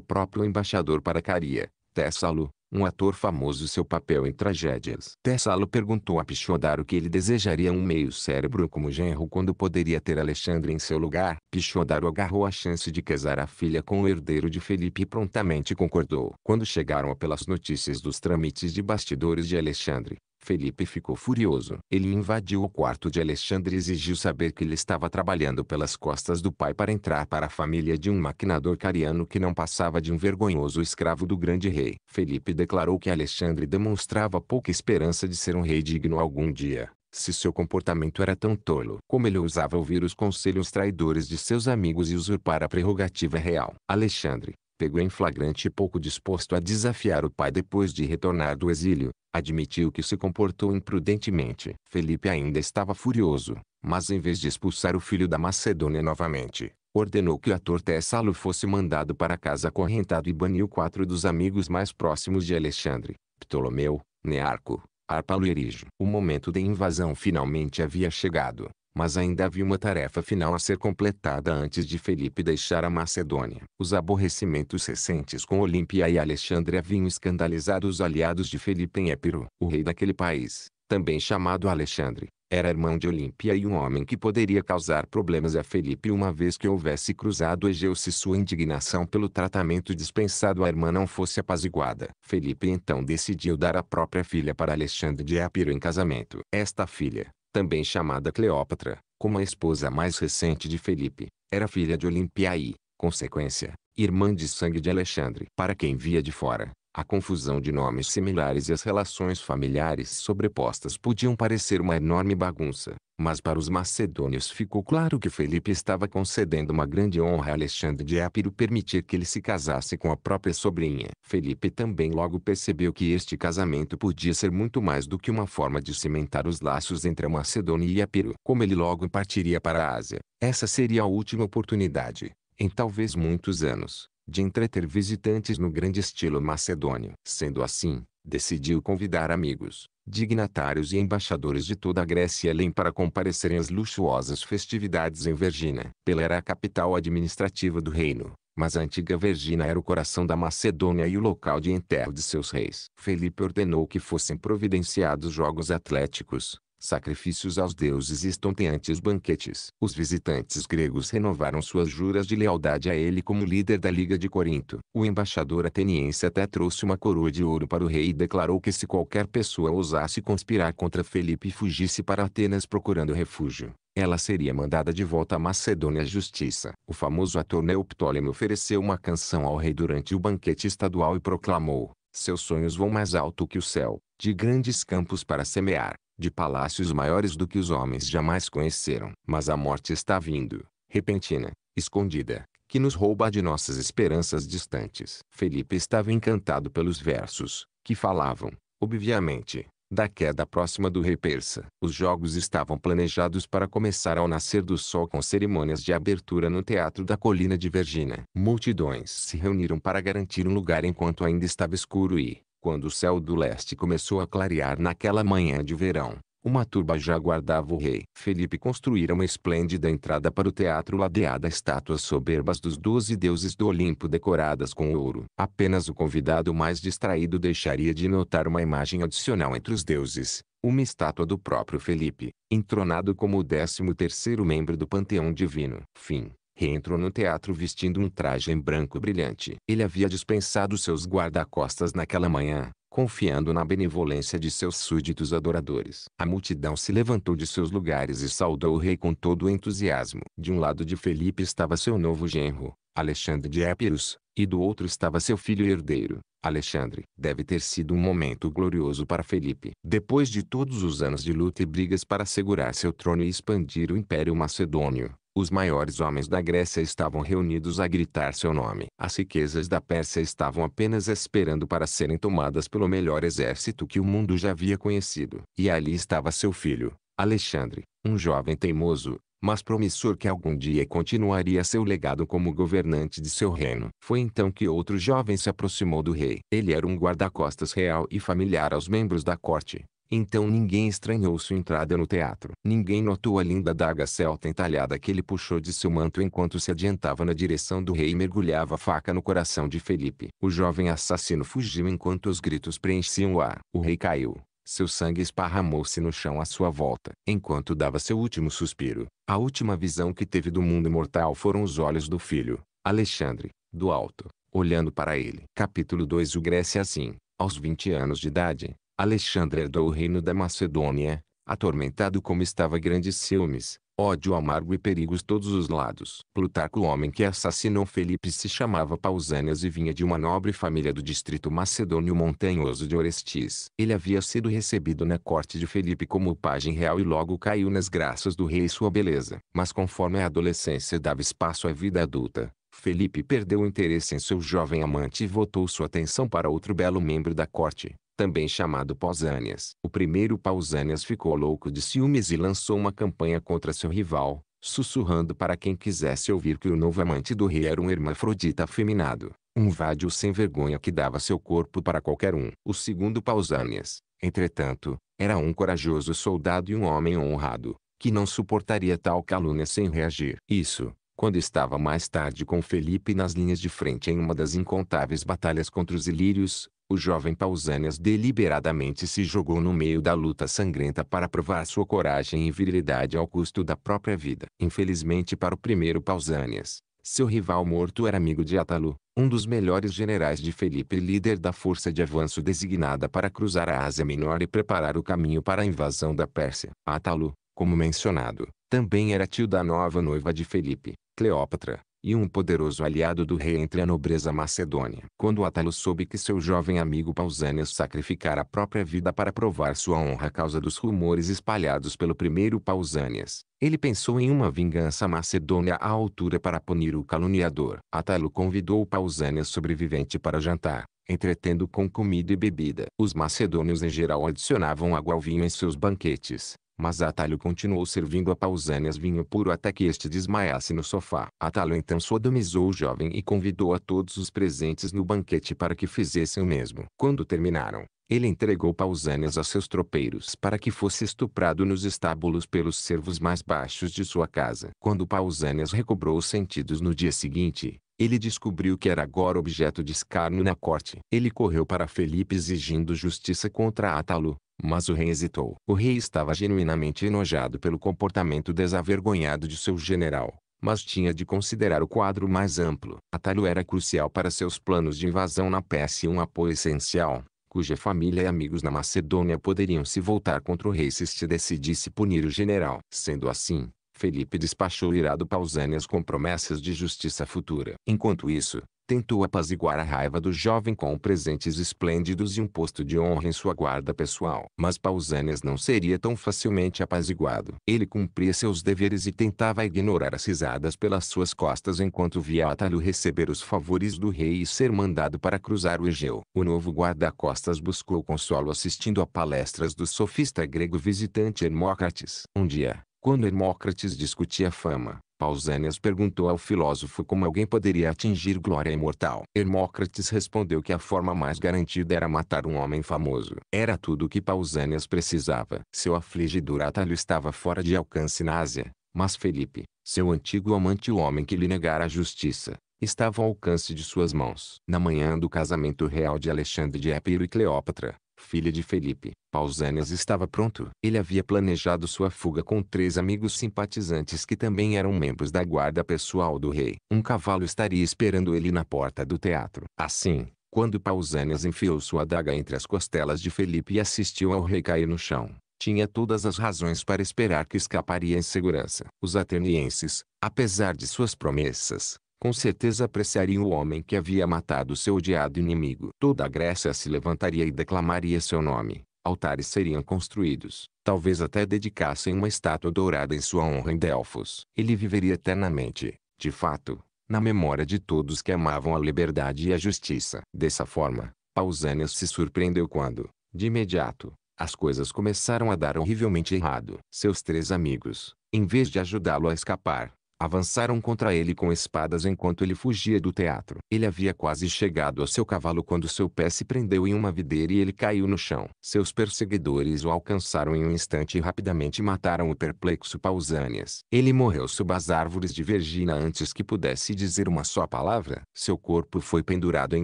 próprio embaixador para Caria, Tessalo, um ator famoso seu papel em tragédias. Tessalo perguntou a Pichodaro que ele desejaria um meio-cérebro como genro quando poderia ter Alexandre em seu lugar. Pichodaro agarrou a chance de casar a filha com o herdeiro de Felipe e prontamente concordou. Quando chegaram pelas notícias dos trâmites de bastidores de Alexandre, Felipe ficou furioso. Ele invadiu o quarto de Alexandre e exigiu saber que ele estava trabalhando pelas costas do pai para entrar para a família de um maquinador cariano que não passava de um vergonhoso escravo do grande rei. Felipe declarou que Alexandre demonstrava pouca esperança de ser um rei digno algum dia. Se seu comportamento era tão tolo como ele ousava ouvir os conselhos traidores de seus amigos e usurpar a prerrogativa real. Alexandre, pego em flagrante e pouco disposto a desafiar o pai depois de retornar do exílio, admitiu que se comportou imprudentemente. Felipe ainda estava furioso, mas em vez de expulsar o filho da Macedônia novamente, ordenou que o ator Tessalo fosse mandado para casa acorrentado e baniu quatro dos amigos mais próximos de Alexandre, Ptolomeu, Nearco, Arpalo e Erijo. O momento da invasão finalmente havia chegado. Mas ainda havia uma tarefa final a ser completada antes de Felipe deixar a Macedônia. Os aborrecimentos recentes com Olímpia e Alexandre haviam escandalizado os aliados de Felipe em Épiro. O rei daquele país, também chamado Alexandre, era irmão de Olímpia e um homem que poderia causar problemas a Felipe uma vez que houvesse cruzado Egeu se sua indignação pelo tratamento dispensado à irmã não fosse apaziguada. Felipe então decidiu dar a própria filha para Alexandre de Épiro em casamento. Esta filha, também chamada Cleópatra, como a esposa mais recente de Felipe, era filha de Olimpia e, consequência, irmã de sangue de Alexandre. Para quem via de fora, a confusão de nomes similares e as relações familiares sobrepostas podiam parecer uma enorme bagunça, mas para os macedônios ficou claro que Felipe estava concedendo uma grande honra a Alexandre de Épiro permitir que ele se casasse com a própria sobrinha. Felipe também logo percebeu que este casamento podia ser muito mais do que uma forma de cimentar os laços entre a Macedônia e Épiro. Como ele logo partiria para a Ásia, essa seria a última oportunidade, em talvez muitos anos, de entreter visitantes no grande estilo macedônio. Sendo assim, decidiu convidar amigos, dignatários e embaixadores de toda a Grécia além para comparecerem às luxuosas festividades em Vergina. Pela era a capital administrativa do reino, mas a antiga Vergina era o coração da Macedônia e o local de enterro de seus reis. Felipe ordenou que fossem providenciados jogos atléticos, sacrifícios aos deuses e estonteantes banquetes. Os visitantes gregos renovaram suas juras de lealdade a ele como líder da Liga de Corinto. O embaixador ateniense até trouxe uma coroa de ouro para o rei e declarou que se qualquer pessoa ousasse conspirar contra Felipe e fugisse para Atenas procurando refúgio, ela seria mandada de volta à Macedônia à justiça. O famoso ator Neoptólemo ofereceu uma canção ao rei durante o banquete estadual e proclamou: Seus sonhos vão mais alto que o céu, de grandes campos para semear, de palácios maiores do que os homens jamais conheceram. Mas a morte está vindo, repentina, escondida, que nos rouba de nossas esperanças distantes. Felipe estava encantado pelos versos, que falavam, obviamente, da queda próxima do rei persa. Os jogos estavam planejados para começar ao nascer do sol com cerimônias de abertura no teatro da colina de Vergina. Multidões se reuniram para garantir um lugar enquanto ainda estava escuro e, quando o céu do leste começou a clarear naquela manhã de verão, uma turba já aguardava o rei. Felipe construíra uma esplêndida entrada para o teatro ladeada a estátuas soberbas dos doze deuses do Olimpo decoradas com ouro. Apenas o convidado mais distraído deixaria de notar uma imagem adicional entre os deuses. Uma estátua do próprio Felipe, entronado como o décimo terceiro membro do panteão divino. Fim reentrou no teatro vestindo um traje em branco brilhante. Ele havia dispensado seus guarda-costas naquela manhã, confiando na benevolência de seus súditos adoradores. A multidão se levantou de seus lugares e saudou o rei com todo o entusiasmo. De um lado de Felipe estava seu novo genro, Alexandre de Épirus, e do outro estava seu filho herdeiro, Alexandre. Deve ter sido um momento glorioso para Felipe. Depois de todos os anos de luta e brigas para assegurar seu trono e expandir o Império Macedônio, os maiores homens da Grécia estavam reunidos a gritar seu nome. As riquezas da Pérsia estavam apenas esperando para serem tomadas pelo melhor exército que o mundo já havia conhecido. E ali estava seu filho, Alexandre, um jovem teimoso, mas promissor que algum dia continuaria seu legado como governante de seu reino. Foi então que outro jovem se aproximou do rei. Ele era um guarda-costas real e familiar aos membros da corte. Então ninguém estranhou sua entrada no teatro. Ninguém notou a linda daga celta entalhada que ele puxou de seu manto enquanto se adiantava na direção do rei e mergulhava a faca no coração de Felipe. O jovem assassino fugiu enquanto os gritos preenchiam o ar. O rei caiu. Seu sangue esparramou-se no chão à sua volta. Enquanto dava seu último suspiro, a última visão que teve do mundo imortal foram os olhos do filho, Alexandre, do alto, olhando para ele. Capítulo 2 O Grécia assim, aos 20 anos de idade, Alexandre herdou o reino da Macedônia, atormentado como estava grandes ciúmes, ódio amargo e perigos todos os lados. Plutarco o homem que assassinou Felipe se chamava Pausânias e vinha de uma nobre família do distrito macedônio montanhoso de Orestis. Ele havia sido recebido na corte de Felipe como pajem real e logo caiu nas graças do rei e sua beleza. Mas conforme a adolescência dava espaço à vida adulta, Felipe perdeu o interesse em seu jovem amante e voltou sua atenção para outro belo membro da corte, também chamado Pausânias. O primeiro Pausânias ficou louco de ciúmes e lançou uma campanha contra seu rival, sussurrando para quem quisesse ouvir que o novo amante do rei era um hermafrodita afeminado, um vádio sem vergonha que dava seu corpo para qualquer um. O segundo Pausânias, entretanto, era um corajoso soldado e um homem honrado, que não suportaria tal calúnia sem reagir. Isso, quando estava mais tarde com Felipe nas linhas de frente em uma das incontáveis batalhas contra os ilírios, o jovem Pausânias deliberadamente se jogou no meio da luta sangrenta para provar sua coragem e virilidade ao custo da própria vida. Infelizmente para o primeiro Pausânias, seu rival morto era amigo de Atalu, um dos melhores generais de Felipe e líder da força de avanço designada para cruzar a Ásia Menor e preparar o caminho para a invasão da Pérsia. Atalu, como mencionado, também era tio da nova noiva de Felipe, Cleópatra, e um poderoso aliado do rei entre a nobreza macedônia. Quando Atalo soube que seu jovem amigo Pausânias sacrificara a própria vida para provar sua honra causa dos rumores espalhados pelo primeiro Pausânias, ele pensou em uma vingança macedônia à altura para punir o caluniador. Atalo convidou Pausânias sobrevivente para jantar, entretendo com comida e bebida. Os macedônios em geral adicionavam água ao vinho em seus banquetes, mas Atalho continuou servindo a Pausânias vinho puro até que este desmaiasse no sofá. Atalho então sodomizou o jovem e convidou a todos os presentes no banquete para que fizessem o mesmo. Quando terminaram, ele entregou Pausânias a seus tropeiros para que fosse estuprado nos estábulos pelos servos mais baixos de sua casa. Quando Pausânias recobrou os sentidos no dia seguinte, ele descobriu que era agora objeto de escárnio na corte. Ele correu para Felipe exigindo justiça contra Atalo, mas o rei hesitou. O rei estava genuinamente enojado pelo comportamento desavergonhado de seu general, mas tinha de considerar o quadro mais amplo. Atalho era crucial para seus planos de invasão na Pérsia e um apoio essencial, cuja família e amigos na Macedônia poderiam se voltar contra o rei se este decidisse punir o general. Sendo assim, Felipe despachou irado Pausânias com promessas de justiça futura. Enquanto isso, tentou apaziguar a raiva do jovem com presentes esplêndidos e um posto de honra em sua guarda pessoal. Mas Pausânias não seria tão facilmente apaziguado. Ele cumpria seus deveres e tentava ignorar as risadas pelas suas costas enquanto via Atalho receber os favores do rei e ser mandado para cruzar o Egeu. O novo guarda-costas buscou consolo assistindo a palestras do sofista grego visitante Hermócrates. Um dia, quando Hermócrates discutia a fama, Pausânias perguntou ao filósofo como alguém poderia atingir glória imortal. Hermócrates respondeu que a forma mais garantida era matar um homem famoso. Era tudo o que Pausânias precisava. Seu afligidor atalho estava fora de alcance na Ásia, mas Felipe, seu antigo amante o homem que lhe negara a justiça, estava ao alcance de suas mãos. Na manhã do casamento real de Alexandre de Épiro e Cleópatra, filha de Felipe. Pausânias estava pronto. Ele havia planejado sua fuga com três amigos simpatizantes que também eram membros da guarda pessoal do rei. Um cavalo estaria esperando ele na porta do teatro. Assim, quando Pausânias enfiou sua adaga entre as costelas de Felipe e assistiu ao rei cair no chão, tinha todas as razões para esperar que escaparia em segurança. Os atenienses, apesar de suas promessas, com certeza apreciariam o homem que havia matado seu odiado inimigo. Toda a Grécia se levantaria e declamaria seu nome. Altares seriam construídos, talvez até dedicassem uma estátua dourada em sua honra em Delfos. Ele viveria eternamente, de fato, na memória de todos que amavam a liberdade e a justiça. Dessa forma, Pausanias se surpreendeu quando, de imediato, as coisas começaram a dar horrivelmente errado. Seus três amigos, em vez de ajudá-lo a escapar, avançaram contra ele com espadas enquanto ele fugia do teatro. Ele havia quase chegado a seu cavalo quando seu pé se prendeu em uma videira e ele caiu no chão. Seus perseguidores o alcançaram em um instante e rapidamente mataram o perplexo Pausânias. Ele morreu sob as árvores de Vergina antes que pudesse dizer uma só palavra. Seu corpo foi pendurado em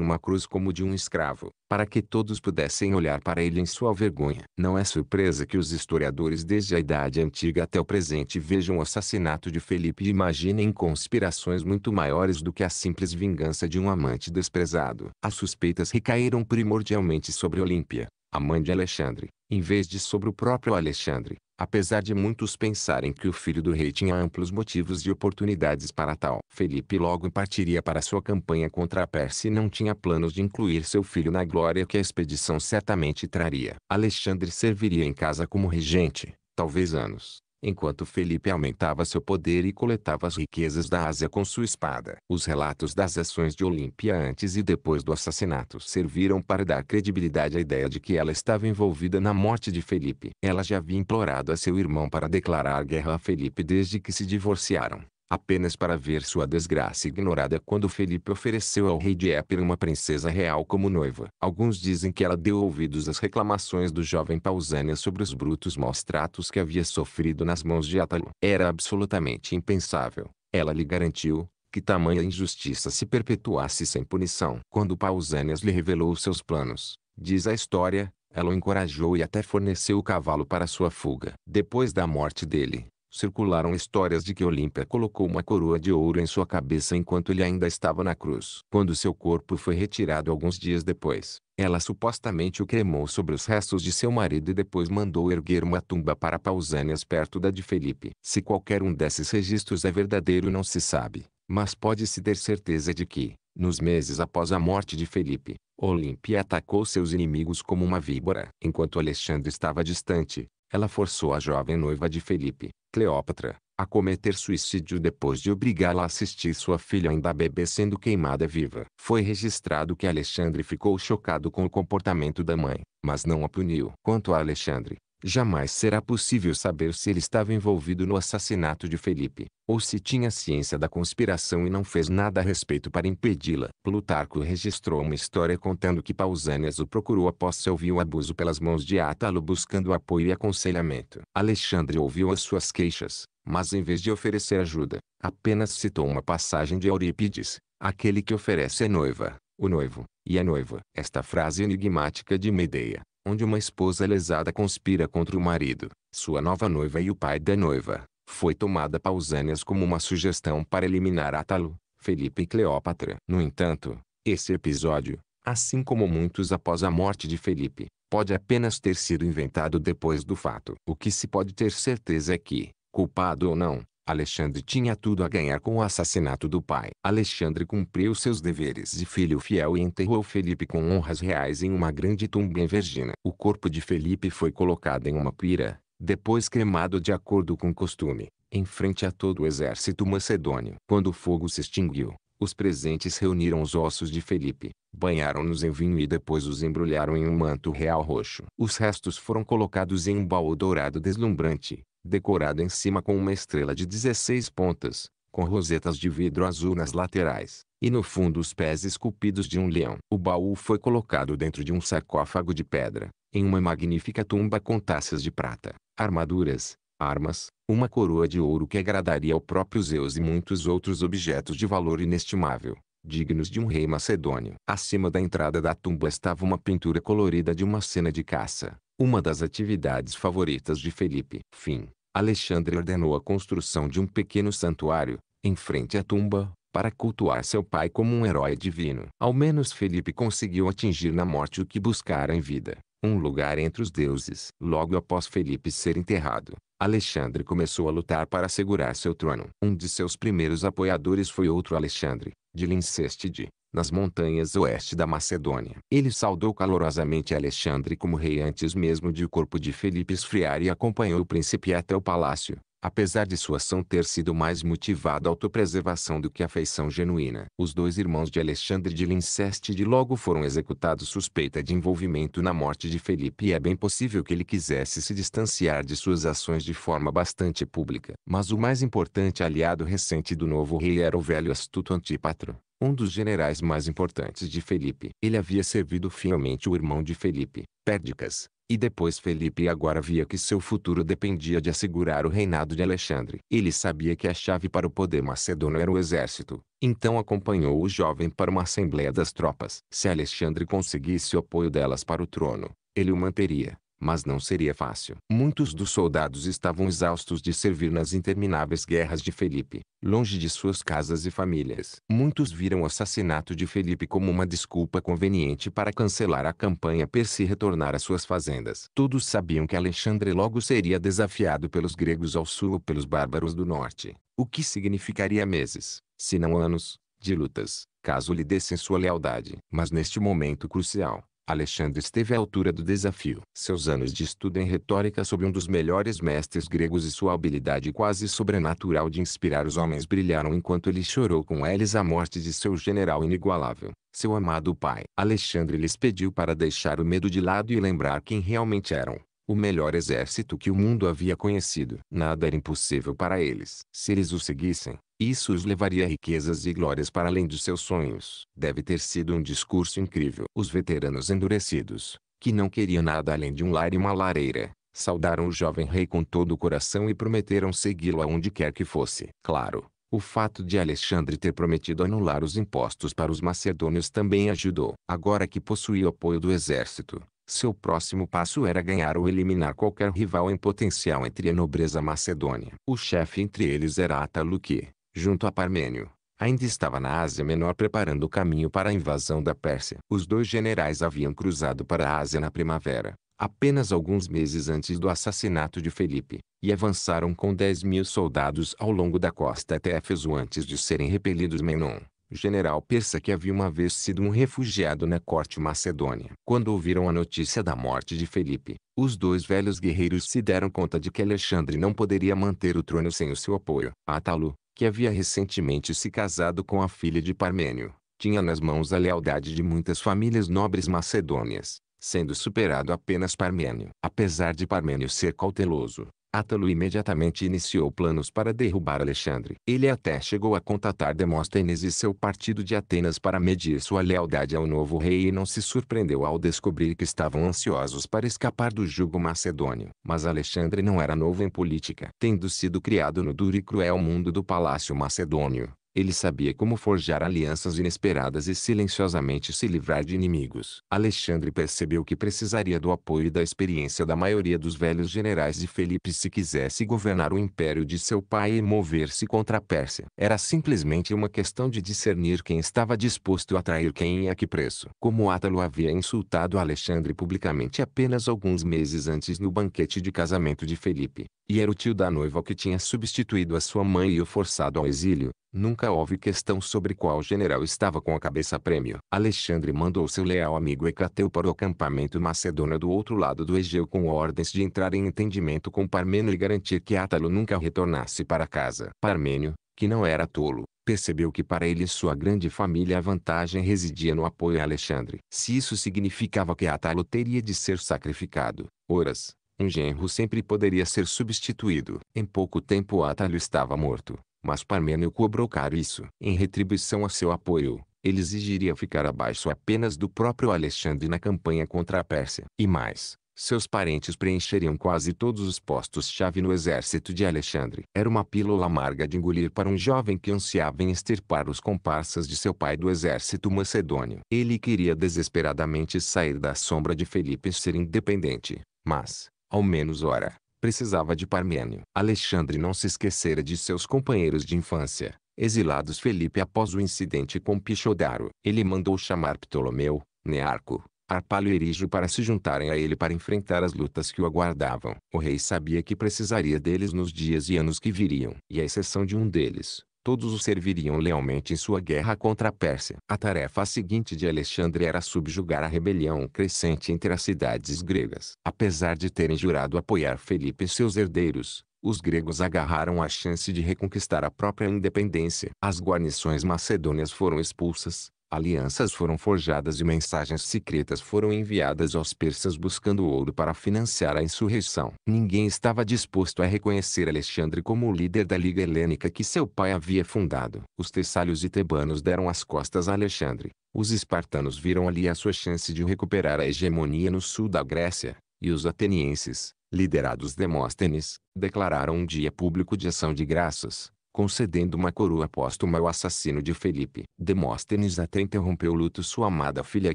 uma cruz como de um escravo para que todos pudessem olhar para ele em sua vergonha. Não é surpresa que os historiadores desde a Idade Antiga até o presente vejam o assassinato de Felipe e imaginem conspirações muito maiores do que a simples vingança de um amante desprezado. As suspeitas recaíram primordialmente sobre Olímpia, a mãe de Alexandre, em vez de sobre o próprio Alexandre, apesar de muitos pensarem que o filho do rei tinha amplos motivos e oportunidades para tal. Felipe logo partiria para sua campanha contra a Pérsia e não tinha planos de incluir seu filho na glória que a expedição certamente traria. Alexandre serviria em casa como regente, talvez anos enquanto Felipe aumentava seu poder e coletava as riquezas da Ásia com sua espada. Os relatos das ações de Olímpia antes e depois do assassinato serviram para dar credibilidade à ideia de que ela estava envolvida na morte de Felipe. Ela já havia implorado a seu irmão para declarar guerra a Felipe desde que se divorciaram apenas para ver sua desgraça ignorada quando Felipe ofereceu ao rei de Éper uma princesa real como noiva. Alguns dizem que ela deu ouvidos às reclamações do jovem Pausânia sobre os brutos maus tratos que havia sofrido nas mãos de Atalo. Era absolutamente impensável. Ela lhe garantiu, que tamanha injustiça se perpetuasse sem punição. Quando Pausânias lhe revelou seus planos, diz a história, ela o encorajou e até forneceu o cavalo para sua fuga. Depois da morte dele, circularam histórias de que Olímpia colocou uma coroa de ouro em sua cabeça enquanto ele ainda estava na cruz. Quando seu corpo foi retirado alguns dias depois, ela supostamente o cremou sobre os restos de seu marido e depois mandou erguer uma tumba para Pausânias perto da de Felipe. Se qualquer um desses registros é verdadeiro não se sabe, mas pode-se ter certeza de que, nos meses após a morte de Felipe, Olímpia atacou seus inimigos como uma víbora. Enquanto Alexandre estava distante, ela forçou a jovem noiva de Felipe, Cleópatra, a cometer suicídio depois de obrigá-la a assistir sua filha ainda bebê sendo queimada viva. Foi registrado que Alexandre ficou chocado com o comportamento da mãe, mas não a puniu. Quanto a Alexandre, Jamais será possível saber se ele estava envolvido no assassinato de Felipe, ou se tinha ciência da conspiração e não fez nada a respeito para impedi-la. Plutarco registrou uma história contando que Pausânias o procurou após seu o abuso pelas mãos de Átalo buscando apoio e aconselhamento. Alexandre ouviu as suas queixas, mas em vez de oferecer ajuda, apenas citou uma passagem de Eurípides, aquele que oferece a noiva, o noivo, e a noiva. Esta frase enigmática de Medeia onde uma esposa lesada conspira contra o marido, sua nova noiva e o pai da noiva, foi tomada Pausânias como uma sugestão para eliminar Átalo, Felipe e Cleópatra. No entanto, esse episódio, assim como muitos após a morte de Felipe, pode apenas ter sido inventado depois do fato. O que se pode ter certeza é que, culpado ou não, Alexandre tinha tudo a ganhar com o assassinato do pai. Alexandre cumpriu seus deveres de filho fiel e enterrou Felipe com honras reais em uma grande tumba em Vergina. O corpo de Felipe foi colocado em uma pira, depois cremado de acordo com o costume, em frente a todo o exército macedônio. Quando o fogo se extinguiu, os presentes reuniram os ossos de Felipe, banharam-nos em vinho e depois os embrulharam em um manto real roxo. Os restos foram colocados em um baú dourado deslumbrante, decorado em cima com uma estrela de 16 pontas, com rosetas de vidro azul nas laterais, e no fundo os pés esculpidos de um leão. O baú foi colocado dentro de um sarcófago de pedra, em uma magnífica tumba com taças de prata, armaduras, armas, uma coroa de ouro que agradaria ao próprio Zeus e muitos outros objetos de valor inestimável, dignos de um rei macedônio. Acima da entrada da tumba estava uma pintura colorida de uma cena de caça, uma das atividades favoritas de Felipe. Fim. Alexandre ordenou a construção de um pequeno santuário, em frente à tumba, para cultuar seu pai como um herói divino. Ao menos Felipe conseguiu atingir na morte o que buscara em vida, um lugar entre os deuses. Logo após Felipe ser enterrado, Alexandre começou a lutar para assegurar seu trono. Um de seus primeiros apoiadores foi outro Alexandre, de Lincestide, nas montanhas oeste da Macedônia. Ele saudou calorosamente Alexandre como rei antes mesmo de o corpo de Felipe esfriar e acompanhou o príncipe até o palácio, apesar de sua ação ter sido mais motivada à autopreservação do que à afeição genuína. Os dois irmãos de Alexandre de Linceste de logo foram executados suspeita de envolvimento na morte de Felipe e é bem possível que ele quisesse se distanciar de suas ações de forma bastante pública. Mas o mais importante aliado recente do novo rei era o velho astuto Antípatro um dos generais mais importantes de Felipe. Ele havia servido fielmente o irmão de Felipe, Pérdicas, e depois Felipe agora via que seu futuro dependia de assegurar o reinado de Alexandre. Ele sabia que a chave para o poder macedônio era o exército. Então acompanhou o jovem para uma assembleia das tropas. Se Alexandre conseguisse o apoio delas para o trono, ele o manteria mas não seria fácil. Muitos dos soldados estavam exaustos de servir nas intermináveis guerras de Felipe, longe de suas casas e famílias. Muitos viram o assassinato de Felipe como uma desculpa conveniente para cancelar a campanha persa e retornar às suas fazendas. Todos sabiam que Alexandre logo seria desafiado pelos gregos ao sul ou pelos bárbaros do norte, o que significaria meses, se não anos, de lutas, caso lhe dessem sua lealdade. Mas neste momento crucial, Alexandre esteve à altura do desafio. Seus anos de estudo em retórica sob um dos melhores mestres gregos e sua habilidade quase sobrenatural de inspirar os homens brilharam enquanto ele chorou com eles a morte de seu general inigualável, seu amado pai. Alexandre lhes pediu para deixar o medo de lado e lembrar quem realmente eram. O melhor exército que o mundo havia conhecido. Nada era impossível para eles. Se eles o seguissem, isso os levaria a riquezas e glórias para além dos seus sonhos. Deve ter sido um discurso incrível. Os veteranos endurecidos, que não queriam nada além de um lar e uma lareira, saudaram o jovem rei com todo o coração e prometeram segui-lo aonde quer que fosse. Claro, o fato de Alexandre ter prometido anular os impostos para os macedônios também ajudou. Agora que possuía o apoio do exército, seu próximo passo era ganhar ou eliminar qualquer rival em potencial entre a nobreza macedônia. O chefe entre eles era Atalo que, junto a Parmênio, ainda estava na Ásia Menor preparando o caminho para a invasão da Pérsia. Os dois generais haviam cruzado para a Ásia na primavera, apenas alguns meses antes do assassinato de Felipe, e avançaram com 10 mil soldados ao longo da costa até Éfeso antes de serem repelidos Menon, general persa que havia uma vez sido um refugiado na corte macedônia. Quando ouviram a notícia da morte de Felipe, os dois velhos guerreiros se deram conta de que Alexandre não poderia manter o trono sem o seu apoio. Atalo, que havia recentemente se casado com a filha de Parmênio, tinha nas mãos a lealdade de muitas famílias nobres macedônias, sendo superado apenas Parmênio. Apesar de Parmênio ser cauteloso, Átalo imediatamente iniciou planos para derrubar Alexandre. Ele até chegou a contatar Demóstenes e seu partido de Atenas para medir sua lealdade ao novo rei e não se surpreendeu ao descobrir que estavam ansiosos para escapar do jugo macedônio. Mas Alexandre não era novo em política. Tendo sido criado no duro e cruel mundo do palácio macedônio, ele sabia como forjar alianças inesperadas e silenciosamente se livrar de inimigos. Alexandre percebeu que precisaria do apoio e da experiência da maioria dos velhos generais de Felipe se quisesse governar o império de seu pai e mover-se contra a Pérsia. Era simplesmente uma questão de discernir quem estava disposto a trair quem e a que preço. Como Átalo havia insultado Alexandre publicamente apenas alguns meses antes no banquete de casamento de Felipe, e era o tio da noiva que tinha substituído a sua mãe e o forçado ao exílio, nunca houve questão sobre qual general estava com a cabeça prêmio. Alexandre mandou seu leal amigo Hecateu para o acampamento macedônio do outro lado do Egeu com ordens de entrar em entendimento com Parmênio e garantir que Átalo nunca retornasse para casa. Parmênio, que não era tolo, percebeu que para ele e sua grande família a vantagem residia no apoio a Alexandre. Se isso significava que Átalo teria de ser sacrificado, Horas, um genro sempre poderia ser substituído. Em pouco tempo Atalho estava morto, mas Parmênio cobrou caro isso. Em retribuição a seu apoio, ele exigiria ficar abaixo apenas do próprio Alexandre na campanha contra a Pérsia. E mais, seus parentes preencheriam quase todos os postos-chave no exército de Alexandre. Era uma pílula amarga de engolir para um jovem que ansiava em extirpar os comparsas de seu pai do exército macedônio. Ele queria desesperadamente sair da sombra de Felipe e ser independente, mas, ao menos ora, precisava de Parmênio. Alexandre não se esquecera de seus companheiros de infância, exilados Felipe após o incidente com Pichodaro. Ele mandou chamar Ptolomeu, Nearco, Arpalo e Erígio para se juntarem a ele para enfrentar as lutas que o aguardavam. O rei sabia que precisaria deles nos dias e anos que viriam. E à exceção de um deles, todos o serviriam lealmente em sua guerra contra a Pérsia. A tarefa seguinte de Alexandre era subjugar a rebelião crescente entre as cidades gregas. Apesar de terem jurado apoiar Felipe e seus herdeiros, os gregos agarraram a chance de reconquistar a própria independência. As guarnições macedônias foram expulsas, alianças foram forjadas e mensagens secretas foram enviadas aos persas buscando ouro para financiar a insurreição. Ninguém estava disposto a reconhecer Alexandre como o líder da Liga Helênica que seu pai havia fundado. Os Tessalios e tebanos deram as costas a Alexandre. Os espartanos viram ali a sua chance de recuperar a hegemonia no sul da Grécia, e os atenienses, liderados Demóstenes, declararam um dia público de ação de graças concedendo uma coroa póstuma ao assassino de Felipe. Demóstenes até interrompeu o luto sua amada filha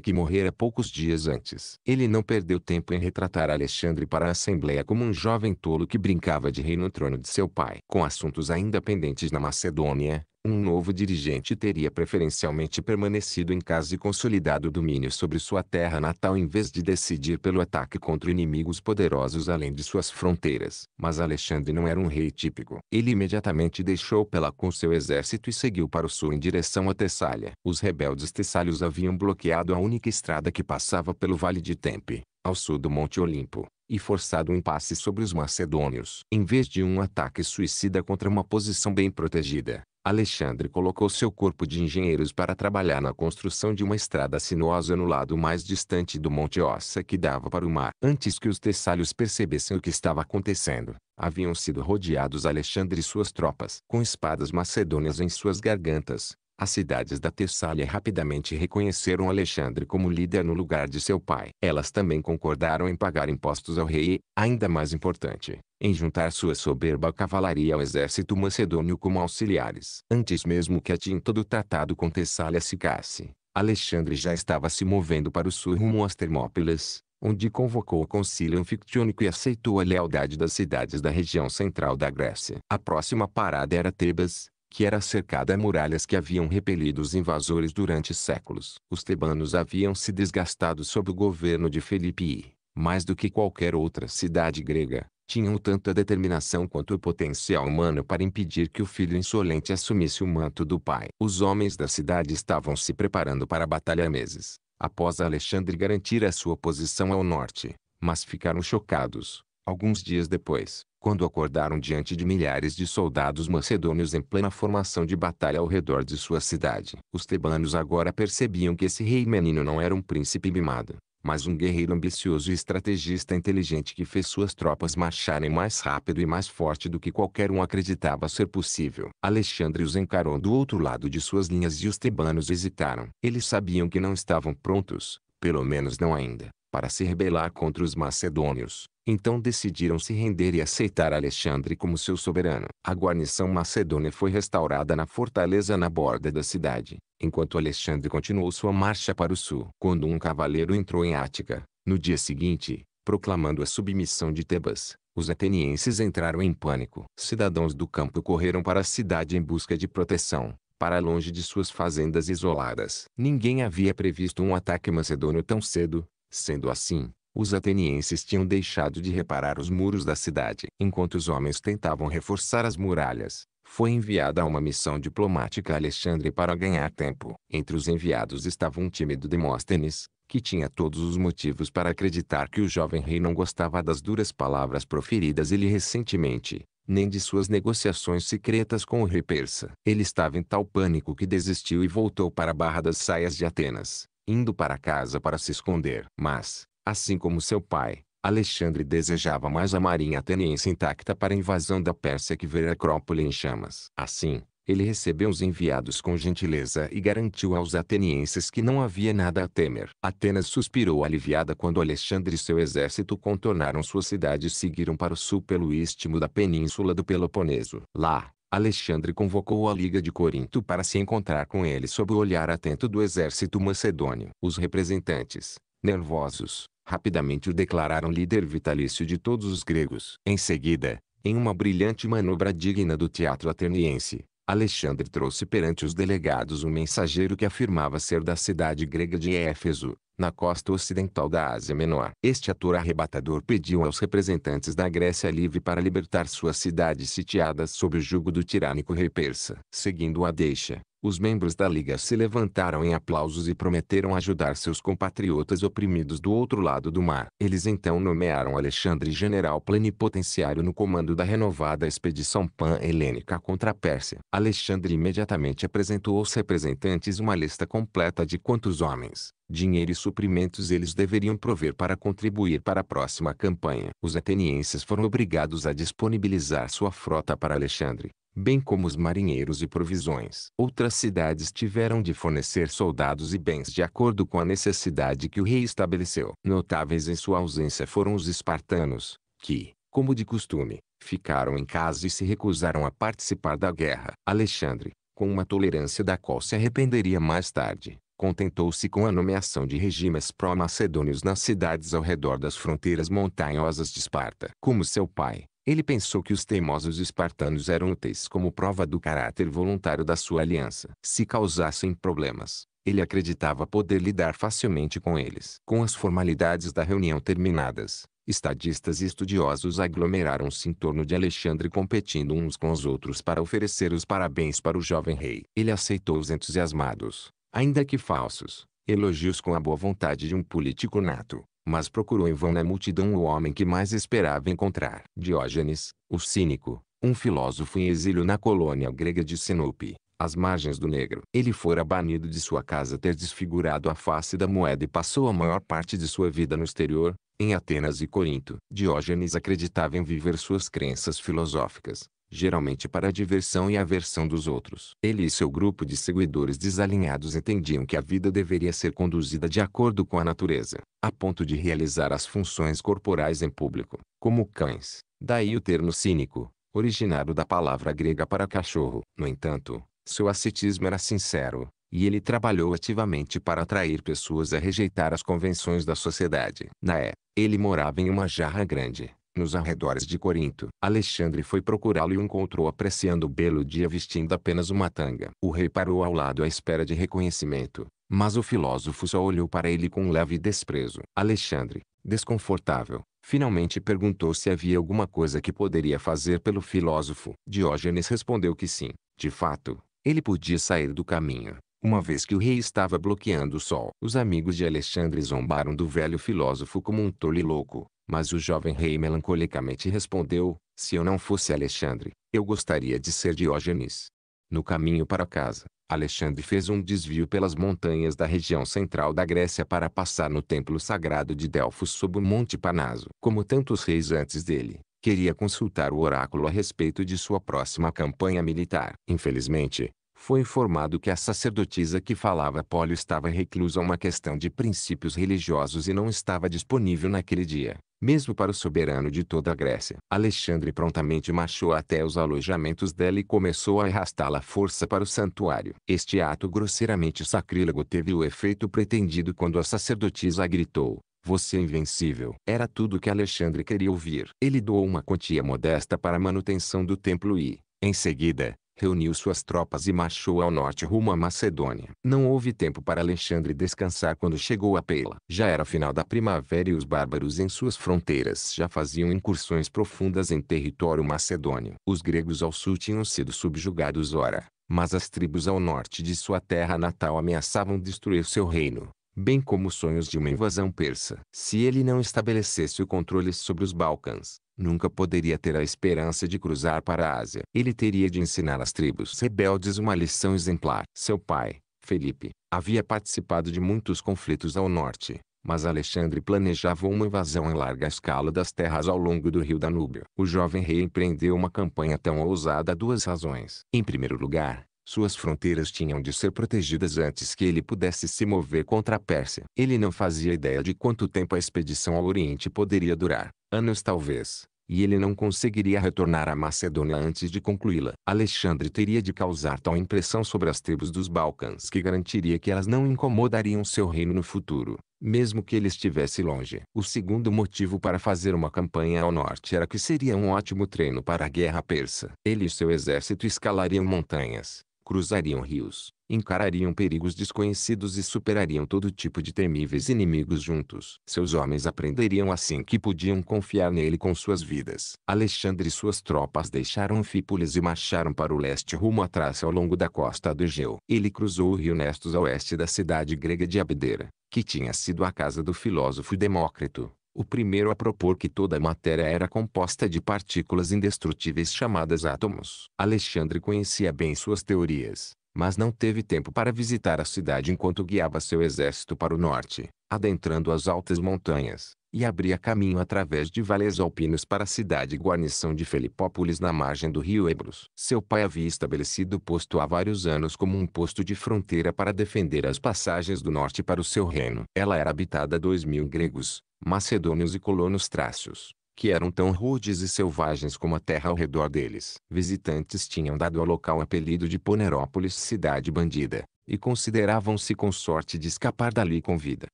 que morrera poucos dias antes. Ele não perdeu tempo em retratar Alexandre para a Assembleia como um jovem tolo que brincava de rei no trono de seu pai. Com assuntos ainda pendentes na Macedônia, um novo dirigente teria preferencialmente permanecido em casa e consolidado o domínio sobre sua terra natal em vez de decidir pelo ataque contra inimigos poderosos além de suas fronteiras. Mas Alexandre não era um rei típico. Ele imediatamente deixou com seu exército e seguiu para o sul em direção a Tessália. Os rebeldes tessálios haviam bloqueado a única estrada que passava pelo Vale de Tempe, ao sul do Monte Olimpo e forçado um impasse sobre os macedônios. Em vez de um ataque suicida contra uma posição bem protegida, Alexandre colocou seu corpo de engenheiros para trabalhar na construção de uma estrada sinuosa no lado mais distante do Monte Ossa que dava para o mar. Antes que os Tessalios percebessem o que estava acontecendo, haviam sido rodeados Alexandre e suas tropas, com espadas macedônias em suas gargantas, as cidades da Tessália rapidamente reconheceram Alexandre como líder no lugar de seu pai. Elas também concordaram em pagar impostos ao rei e, ainda mais importante, em juntar sua soberba cavalaria ao exército macedônio como auxiliares. Antes mesmo que a tinta do tratado com Tessália secasse, Alexandre já estava se movendo para o sul rumo às Termópilas, onde convocou o concílio anfictiônico e aceitou a lealdade das cidades da região central da Grécia. A próxima parada era Tebas, que era cercada a muralhas que haviam repelido os invasores durante séculos. Os tebanos haviam se desgastado sob o governo de Felipe e, mais do que qualquer outra cidade grega, tinham tanta determinação quanto o potencial humano para impedir que o filho insolente assumisse o manto do pai. Os homens da cidade estavam se preparando para a batalha há meses, após Alexandre garantir a sua posição ao norte, mas ficaram chocados, alguns dias depois, quando acordaram diante de milhares de soldados macedônios em plena formação de batalha ao redor de sua cidade. Os tebanos agora percebiam que esse rei menino não era um príncipe mimado, mas um guerreiro ambicioso e estrategista inteligente que fez suas tropas marcharem mais rápido e mais forte do que qualquer um acreditava ser possível. Alexandre os encarou do outro lado de suas linhas e os tebanos hesitaram. Eles sabiam que não estavam prontos, pelo menos não ainda, para se rebelar contra os macedônios. Então decidiram se render e aceitar Alexandre como seu soberano. A guarnição macedônia foi restaurada na fortaleza na borda da cidade, enquanto Alexandre continuou sua marcha para o sul. Quando um cavaleiro entrou em Ática, no dia seguinte, proclamando a submissão de Tebas, os atenienses entraram em pânico. Cidadãos do campo correram para a cidade em busca de proteção, para longe de suas fazendas isoladas. Ninguém havia previsto um ataque macedônio tão cedo, sendo assim, os atenienses tinham deixado de reparar os muros da cidade. Enquanto os homens tentavam reforçar as muralhas, foi enviada uma missão diplomática a Alexandre para ganhar tempo. Entre os enviados estava um tímido Demóstenes, que tinha todos os motivos para acreditar que o jovem rei não gostava das duras palavras proferidas ele recentemente, nem de suas negociações secretas com o rei persa. Ele estava em tal pânico que desistiu e voltou para a Barra das Saias de Atenas, indo para casa para se esconder. Mas, Assim como seu pai, Alexandre desejava mais a marinha ateniense intacta para a invasão da Pérsia que ver a Acrópole em chamas. Assim, ele recebeu os enviados com gentileza e garantiu aos atenienses que não havia nada a temer. Atenas suspirou aliviada quando Alexandre e seu exército contornaram sua cidade e seguiram para o sul pelo istmo da península do Peloponeso. Lá, Alexandre convocou a Liga de Corinto para se encontrar com ele sob o olhar atento do exército macedônio. Os representantes, nervosos, rapidamente o declararam líder vitalício de todos os gregos. Em seguida, em uma brilhante manobra digna do teatro ateniense, Alexandre trouxe perante os delegados um mensageiro que afirmava ser da cidade grega de Éfeso, na costa ocidental da Ásia Menor. Este ator arrebatador pediu aos representantes da Grécia Livre para libertar suas cidades sitiadas sob o jugo do tirânico rei persa. Seguindo a deixa, os membros da Liga se levantaram em aplausos e prometeram ajudar seus compatriotas oprimidos do outro lado do mar. Eles então nomearam Alexandre general plenipotenciário no comando da renovada expedição pan-helênica contra a Pérsia. Alexandre imediatamente apresentou aos representantes uma lista completa de quantos homens, dinheiro e suprimentos eles deveriam prover para contribuir para a próxima campanha. Os atenienses foram obrigados a disponibilizar sua frota para Alexandre, bem como os marinheiros e provisões. Outras cidades tiveram de fornecer soldados e bens de acordo com a necessidade que o rei estabeleceu. Notáveis em sua ausência foram os espartanos, que, como de costume, ficaram em casa e se recusaram a participar da guerra. Alexandre, com uma tolerância da qual se arrependeria mais tarde, contentou-se com a nomeação de regimes pró-macedônios nas cidades ao redor das fronteiras montanhosas de Esparta. Como seu pai, ele pensou que os teimosos espartanos eram úteis como prova do caráter voluntário da sua aliança. Se causassem problemas, ele acreditava poder lidar facilmente com eles. Com as formalidades da reunião terminadas, estadistas e estudiosos aglomeraram-se em torno de Alexandre competindo uns com os outros para oferecer os parabéns para o jovem rei. Ele aceitou os entusiasmados, ainda que falsos, elogios com a boa vontade de um político nato, mas procurou em vão na multidão o homem que mais esperava encontrar. Diógenes, o cínico, um filósofo em exílio na colônia grega de Sinope, às margens do Negro. Ele fora banido de sua casa ter desfigurado a face da moeda e passou a maior parte de sua vida no exterior, em Atenas e Corinto. Diógenes acreditava em viver suas crenças filosóficas, geralmente para a diversão e aversão dos outros. Ele e seu grupo de seguidores desalinhados entendiam que a vida deveria ser conduzida de acordo com a natureza, a ponto de realizar as funções corporais em público, como cães. Daí o termo cínico, originário da palavra grega para cachorro. No entanto, seu ascetismo era sincero, e ele trabalhou ativamente para atrair pessoas a rejeitar as convenções da sociedade. Naé, ele morava em uma jarra grande, nos arredores de Corinto. Alexandre foi procurá-lo e o encontrou apreciando o belo dia vestindo apenas uma tanga. O rei parou ao lado à espera de reconhecimento, mas o filósofo só olhou para ele com um leve desprezo. Alexandre, desconfortável, finalmente perguntou se havia alguma coisa que poderia fazer pelo filósofo. Diógenes respondeu que sim, de fato, ele podia sair do caminho, uma vez que o rei estava bloqueando o sol, os amigos de Alexandre zombaram do velho filósofo como um tolo e louco. Mas o jovem rei melancolicamente respondeu, se eu não fosse Alexandre, eu gostaria de ser Diógenes. No caminho para casa, Alexandre fez um desvio pelas montanhas da região central da Grécia para passar no templo sagrado de Delfos sob o Monte Panaso. Como tantos reis antes dele, queria consultar o oráculo a respeito de sua próxima campanha militar. Infelizmente, foi informado que a sacerdotisa que falava Apolo estava reclusa a uma questão de princípios religiosos e não estava disponível naquele dia, mesmo para o soberano de toda a Grécia. Alexandre prontamente marchou até os alojamentos dela e começou a arrastá-la à força para o santuário. Este ato grosseiramente sacrílego teve o efeito pretendido quando a sacerdotisa gritou: você é invencível. Era tudo que Alexandre queria ouvir. Ele doou uma quantia modesta para a manutenção do templo e, em seguida, reuniu suas tropas e marchou ao norte rumo à Macedônia. Não houve tempo para Alexandre descansar quando chegou a Pela. Já era final da primavera e os bárbaros em suas fronteiras já faziam incursões profundas em território macedônio. Os gregos ao sul tinham sido subjugados ora, mas as tribos ao norte de sua terra natal ameaçavam destruir seu reino bem como sonhos de uma invasão persa. Se ele não estabelecesse o controle sobre os Balcãs, nunca poderia ter a esperança de cruzar para a Ásia. Ele teria de ensinar às tribos rebeldes uma lição exemplar. Seu pai, Felipe, havia participado de muitos conflitos ao norte, mas Alexandre planejava uma invasão em larga escala das terras ao longo do rio Danúbio. O jovem rei empreendeu uma campanha tão ousada a duas razões. Em primeiro lugar, suas fronteiras tinham de ser protegidas antes que ele pudesse se mover contra a Pérsia. Ele não fazia ideia de quanto tempo a expedição ao Oriente poderia durar, anos talvez, e ele não conseguiria retornar à Macedônia antes de concluí-la. Alexandre teria de causar tal impressão sobre as tribos dos Balcãs que garantiria que elas não incomodariam seu reino no futuro, mesmo que ele estivesse longe. O segundo motivo para fazer uma campanha ao norte era que seria um ótimo treino para a guerra persa. Ele e seu exército escalariam montanhas, cruzariam rios, encarariam perigos desconhecidos e superariam todo tipo de temíveis inimigos juntos. Seus homens aprenderiam assim que podiam confiar nele com suas vidas. Alexandre e suas tropas deixaram Fípolis e marcharam para o leste rumo a Trácia ao longo da costa do Egeu. Ele cruzou o rio Nestos a oeste da cidade grega de Abdera, que tinha sido a casa do filósofo Demócrito o primeiro a propor que toda a matéria era composta de partículas indestrutíveis chamadas átomos. Alexandre conhecia bem suas teorias, mas não teve tempo para visitar a cidade enquanto guiava seu exército para o norte, adentrando as altas montanhas e abria caminho através de vales alpinos para a cidade guarnição de Felipópolis na margem do rio Ebros. Seu pai havia estabelecido o posto há vários anos como um posto de fronteira para defender as passagens do norte para o seu reino. Ela era habitada dois mil gregos, macedônios e colonos trácios que eram tão rudes e selvagens como a terra ao redor deles. Visitantes tinham dado ao local o apelido de Ponerópolis cidade bandida e consideravam-se com sorte de escapar dali com vida.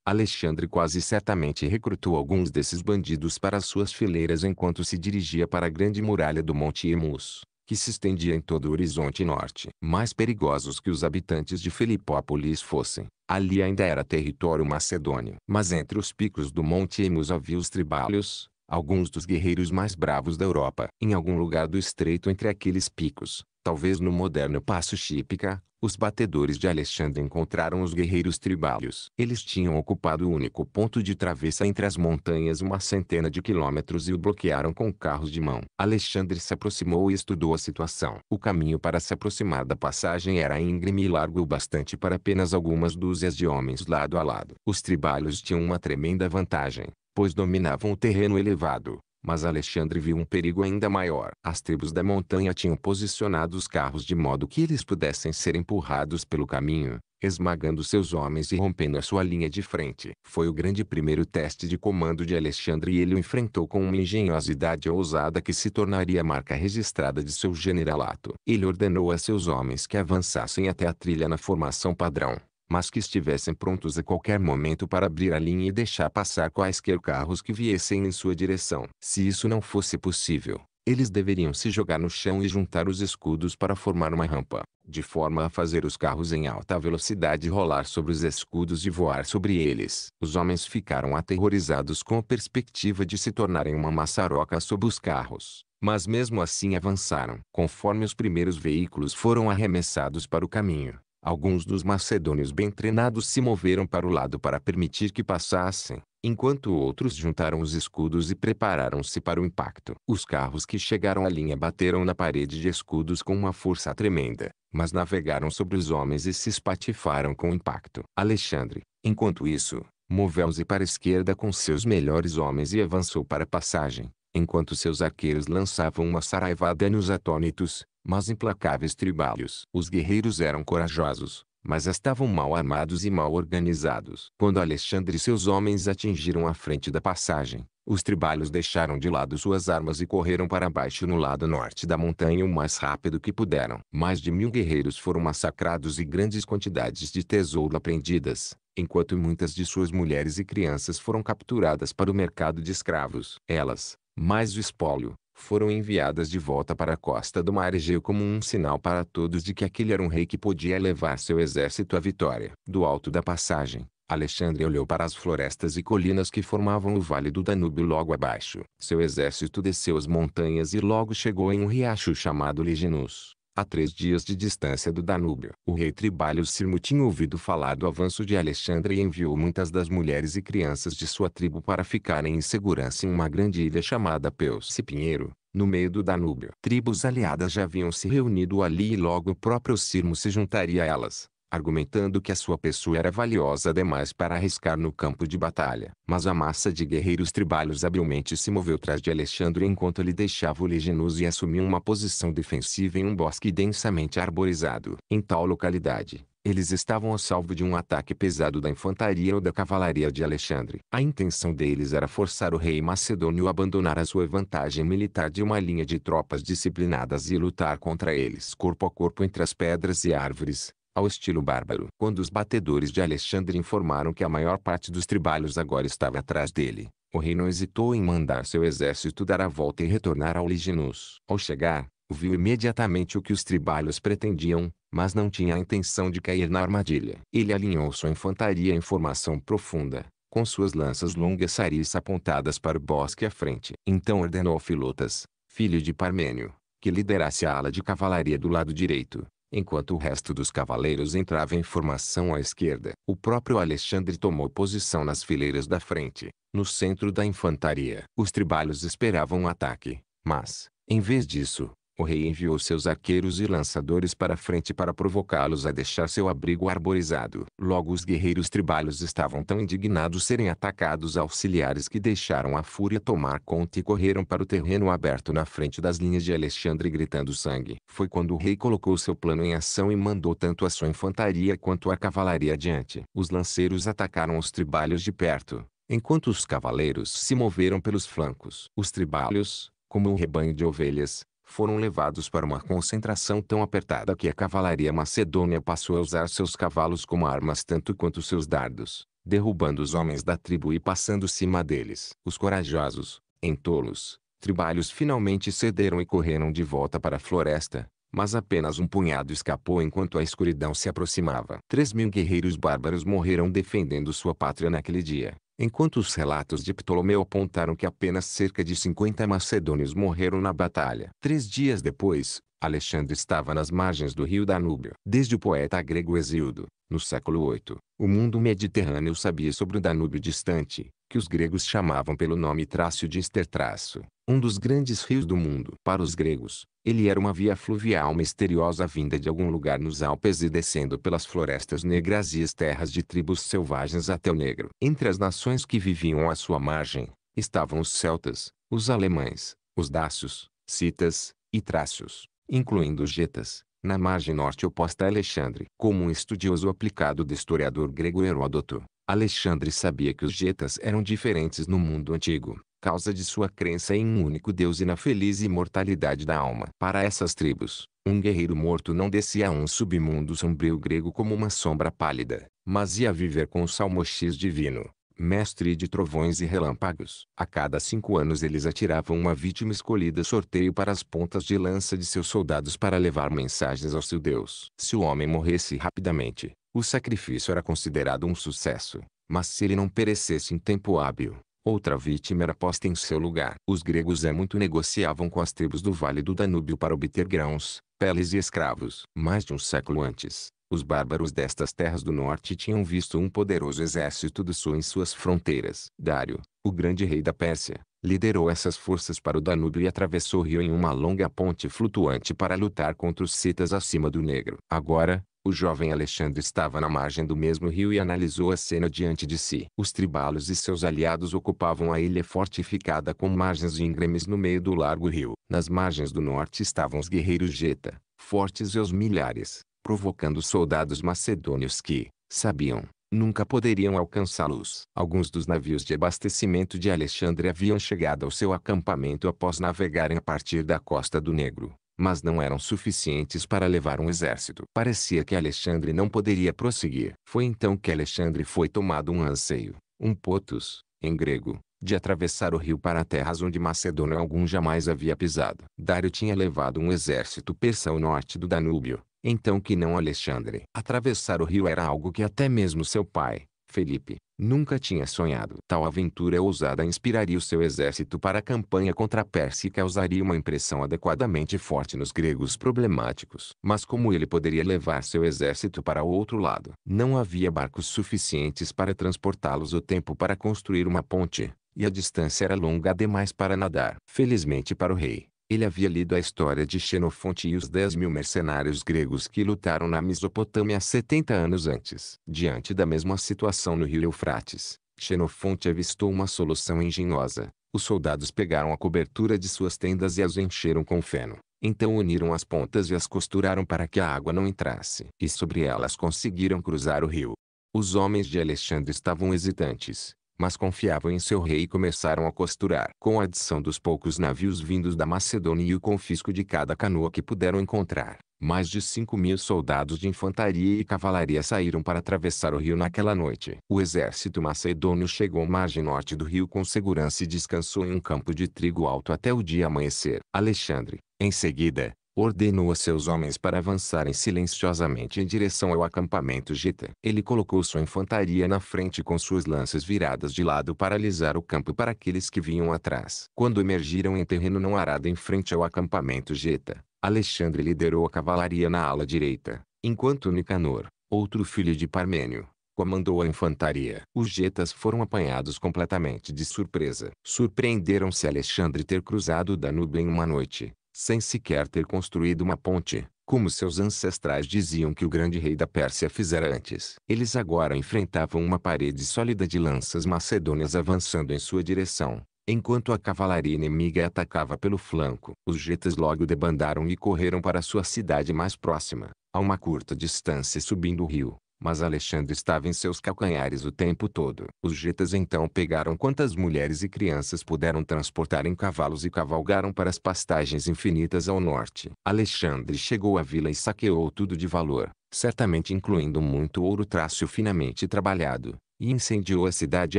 Alexandre quase certamente recrutou alguns desses bandidos para suas fileiras enquanto se dirigia para a grande muralha do Monte Emus, que se estendia em todo o horizonte norte. Mais perigosos que os habitantes de Filipópolis fossem, ali ainda era território macedônio. Mas entre os picos do Monte Emus havia os tribalhos, alguns dos guerreiros mais bravos da Europa. Em algum lugar do estreito entre aqueles picos, talvez no moderno Passo Chípica, os batedores de Alexandre encontraram os guerreiros tribalhos. Eles tinham ocupado o único ponto de travessa entre as montanhas uma centena de quilômetros e o bloquearam com carros de mão. Alexandre se aproximou e estudou a situação. O caminho para se aproximar da passagem era íngreme e largo o bastante para apenas algumas dúzias de homens lado a lado. Os tribalhos tinham uma tremenda vantagem pois dominavam o terreno elevado. Mas Alexandre viu um perigo ainda maior. As tribos da montanha tinham posicionado os carros de modo que eles pudessem ser empurrados pelo caminho, esmagando seus homens e rompendo a sua linha de frente. Foi o grande primeiro teste de comando de Alexandre e ele o enfrentou com uma engenhosidade ousada que se tornaria a marca registrada de seu generalato. Ele ordenou a seus homens que avançassem até a trilha na formação padrão mas que estivessem prontos a qualquer momento para abrir a linha e deixar passar quaisquer carros que viessem em sua direção. Se isso não fosse possível, eles deveriam se jogar no chão e juntar os escudos para formar uma rampa, de forma a fazer os carros em alta velocidade rolar sobre os escudos e voar sobre eles. Os homens ficaram aterrorizados com a perspectiva de se tornarem uma maçaroca sob os carros, mas mesmo assim avançaram. Conforme os primeiros veículos foram arremessados para o caminho, Alguns dos macedônios bem treinados se moveram para o lado para permitir que passassem, enquanto outros juntaram os escudos e prepararam-se para o impacto. Os carros que chegaram à linha bateram na parede de escudos com uma força tremenda, mas navegaram sobre os homens e se espatifaram com o impacto. Alexandre, enquanto isso, moveu-se para a esquerda com seus melhores homens e avançou para a passagem, enquanto seus arqueiros lançavam uma saraivada nos atônitos, mas implacáveis tribalhos. Os guerreiros eram corajosos, mas estavam mal armados e mal organizados. Quando Alexandre e seus homens atingiram a frente da passagem, os tribalhos deixaram de lado suas armas e correram para baixo no lado norte da montanha o mais rápido que puderam. Mais de mil guerreiros foram massacrados e grandes quantidades de tesouro apreendidas, enquanto muitas de suas mulheres e crianças foram capturadas para o mercado de escravos. Elas, mais o espólio, foram enviadas de volta para a costa do mar Egeu como um sinal para todos de que aquele era um rei que podia levar seu exército à vitória. Do alto da passagem, Alexandre olhou para as florestas e colinas que formavam o vale do Danúbio logo abaixo. Seu exército desceu as montanhas e logo chegou em um riacho chamado Liginus a três dias de distância do Danúbio. O rei Tribalho Sirmo tinha ouvido falar do avanço de Alexandre e enviou muitas das mulheres e crianças de sua tribo para ficarem em segurança em uma grande ilha chamada Peuce Pinheiro, no meio do Danúbio. Tribos aliadas já haviam se reunido ali e logo o próprio Sirmo se juntaria a elas argumentando que a sua pessoa era valiosa demais para arriscar no campo de batalha. Mas a massa de guerreiros tribalhos habilmente se moveu atrás de Alexandre enquanto ele deixava o legionoso e assumiu uma posição defensiva em um bosque densamente arborizado. Em tal localidade, eles estavam a salvo de um ataque pesado da infantaria ou da cavalaria de Alexandre. A intenção deles era forçar o rei macedônio a abandonar a sua vantagem militar de uma linha de tropas disciplinadas e lutar contra eles corpo a corpo entre as pedras e árvores, ao estilo bárbaro. Quando os batedores de Alexandre informaram que a maior parte dos tribalhos agora estava atrás dele, o rei não hesitou em mandar seu exército dar a volta e retornar ao Liginus. Ao chegar, viu imediatamente o que os tribalhos pretendiam, mas não tinha a intenção de cair na armadilha. Ele alinhou sua infantaria em formação profunda, com suas lanças longas saris apontadas para o bosque à frente. Então ordenou Filotas, filho de Parmênio, que liderasse a ala de cavalaria do lado direito, Enquanto o resto dos cavaleiros entrava em formação à esquerda, o próprio Alexandre tomou posição nas fileiras da frente, no centro da infantaria. Os tribalhos esperavam um ataque, mas, em vez disso, o rei enviou seus arqueiros e lançadores para a frente para provocá-los a deixar seu abrigo arborizado. Logo os guerreiros tribalhos estavam tão indignados serem atacados auxiliares que deixaram a fúria tomar conta e correram para o terreno aberto na frente das linhas de Alexandre gritando sangue. Foi quando o rei colocou seu plano em ação e mandou tanto a sua infantaria quanto a cavalaria adiante. Os lanceiros atacaram os tribalhos de perto, enquanto os cavaleiros se moveram pelos flancos. Os tribalhos, como um rebanho de ovelhas, foram levados para uma concentração tão apertada que a cavalaria macedônia passou a usar seus cavalos como armas tanto quanto seus dardos, derrubando os homens da tribo e passando cima deles. Os corajosos, em tolos, tribalhos finalmente cederam e correram de volta para a floresta, mas apenas um punhado escapou enquanto a escuridão se aproximava. Três mil guerreiros bárbaros morreram defendendo sua pátria naquele dia, enquanto os relatos de Ptolomeu apontaram que apenas cerca de 50 macedônios morreram na batalha. Três dias depois, Alexandre estava nas margens do rio Danúbio. Desde o poeta grego Hesíodo, no século VIII, o mundo mediterrâneo sabia sobre o Danúbio distante, que os gregos chamavam pelo nome Trácio de Estertraço, um dos grandes rios do mundo. Para os gregos, ele era uma via fluvial misteriosa vinda de algum lugar nos Alpes e descendo pelas florestas negras e as terras de tribos selvagens até o Negro. Entre as nações que viviam à sua margem, estavam os celtas, os alemães, os dácios, citas e trácios incluindo os Getas, na margem norte oposta a Alexandre. Como um estudioso aplicado do historiador grego Heródoto, Alexandre sabia que os Getas eram diferentes no mundo antigo, causa de sua crença em um único Deus e na feliz imortalidade da alma. Para essas tribos, um guerreiro morto não descia a um submundo sombrio grego como uma sombra pálida, mas ia viver com o salmoxis divino, mestre de trovões e relâmpagos. A cada cinco anos eles atiravam uma vítima escolhida sorteio para as pontas de lança de seus soldados para levar mensagens ao seu Deus. Se o homem morresse rapidamente, o sacrifício era considerado um sucesso, mas se ele não perecesse em tempo hábil, Outra vítima era posta em seu lugar. Os gregos é muito negociavam com as tribos do Vale do Danúbio para obter grãos, peles e escravos. Mais de um século antes, os bárbaros destas terras do norte tinham visto um poderoso exército do sul em suas fronteiras. Dário, o grande rei da Pérsia, liderou essas forças para o Danúbio e atravessou o rio em uma longa ponte flutuante para lutar contra os citas acima do Negro. Agora, o jovem Alexandre estava na margem do mesmo rio e analisou a cena diante de si. Os tribalos e seus aliados ocupavam a ilha fortificada com margens íngremes no meio do largo rio. Nas margens do norte estavam os guerreiros Geta, fortes e aos milhares provocando soldados macedônios que, sabiam, nunca poderiam alcançá-los. Alguns dos navios de abastecimento de Alexandre haviam chegado ao seu acampamento após navegarem a partir da costa do Negro, mas não eram suficientes para levar um exército. Parecia que Alexandre não poderia prosseguir. Foi então que Alexandre foi tomado um anseio, um potus, em grego, de atravessar o rio para terras onde Macedônio algum jamais havia pisado. Dário tinha levado um exército persa ao norte do Danúbio, então que não Alexandre. Atravessar o rio era algo que até mesmo seu pai, Felipe, nunca tinha sonhado. Tal aventura ousada inspiraria o seu exército para a campanha contra a Pérsia e causaria uma impressão adequadamente forte nos gregos problemáticos. Mas como ele poderia levar seu exército para o outro lado? Não havia barcos suficientes para transportá-los o tempo para construir uma ponte, e a distância era longa demais para nadar. Felizmente para o rei, ele havia lido a história de Xenofonte e os 10 mil mercenários gregos que lutaram na Mesopotâmia 70 anos antes. Diante da mesma situação no rio Eufrates, Xenofonte avistou uma solução engenhosa. Os soldados pegaram a cobertura de suas tendas e as encheram com feno. Então uniram as pontas e as costuraram para que a água não entrasse. E sobre elas conseguiram cruzar o rio. Os homens de Alexandre estavam hesitantes mas confiavam em seu rei e começaram a costurar. Com a adição dos poucos navios vindos da Macedônia e o confisco de cada canoa que puderam encontrar, mais de 5 mil soldados de infantaria e cavalaria saíram para atravessar o rio naquela noite. O exército macedônio chegou à margem norte do rio com segurança e descansou em um campo de trigo alto até o dia amanhecer. Alexandre, em seguida, ordenou a seus homens para avançarem silenciosamente em direção ao acampamento geta. Ele colocou sua infantaria na frente com suas lanças viradas de lado para alisar o campo para aqueles que vinham atrás. Quando emergiram em terreno não arado em frente ao acampamento Geta, Alexandre liderou a cavalaria na ala direita, enquanto Nicanor, outro filho de Parmênio, comandou a infantaria. Os getas foram apanhados completamente de surpresa. Surpreenderam-se Alexandre ter cruzado o Danúbio em uma noite, sem sequer ter construído uma ponte, como seus ancestrais diziam que o grande rei da Pérsia fizera antes. Eles agora enfrentavam uma parede sólida de lanças macedônias avançando em sua direção, enquanto a cavalaria inimiga atacava pelo flanco. Os getas logo debandaram e correram para sua cidade mais próxima, a uma curta distância subindo o rio. Mas Alexandre estava em seus calcanhares o tempo todo. Os jetas então pegaram quantas mulheres e crianças puderam transportar em cavalos e cavalgaram para as pastagens infinitas ao norte. Alexandre chegou à vila e saqueou tudo de valor, certamente incluindo muito ouro trácio finamente trabalhado, e incendiou a cidade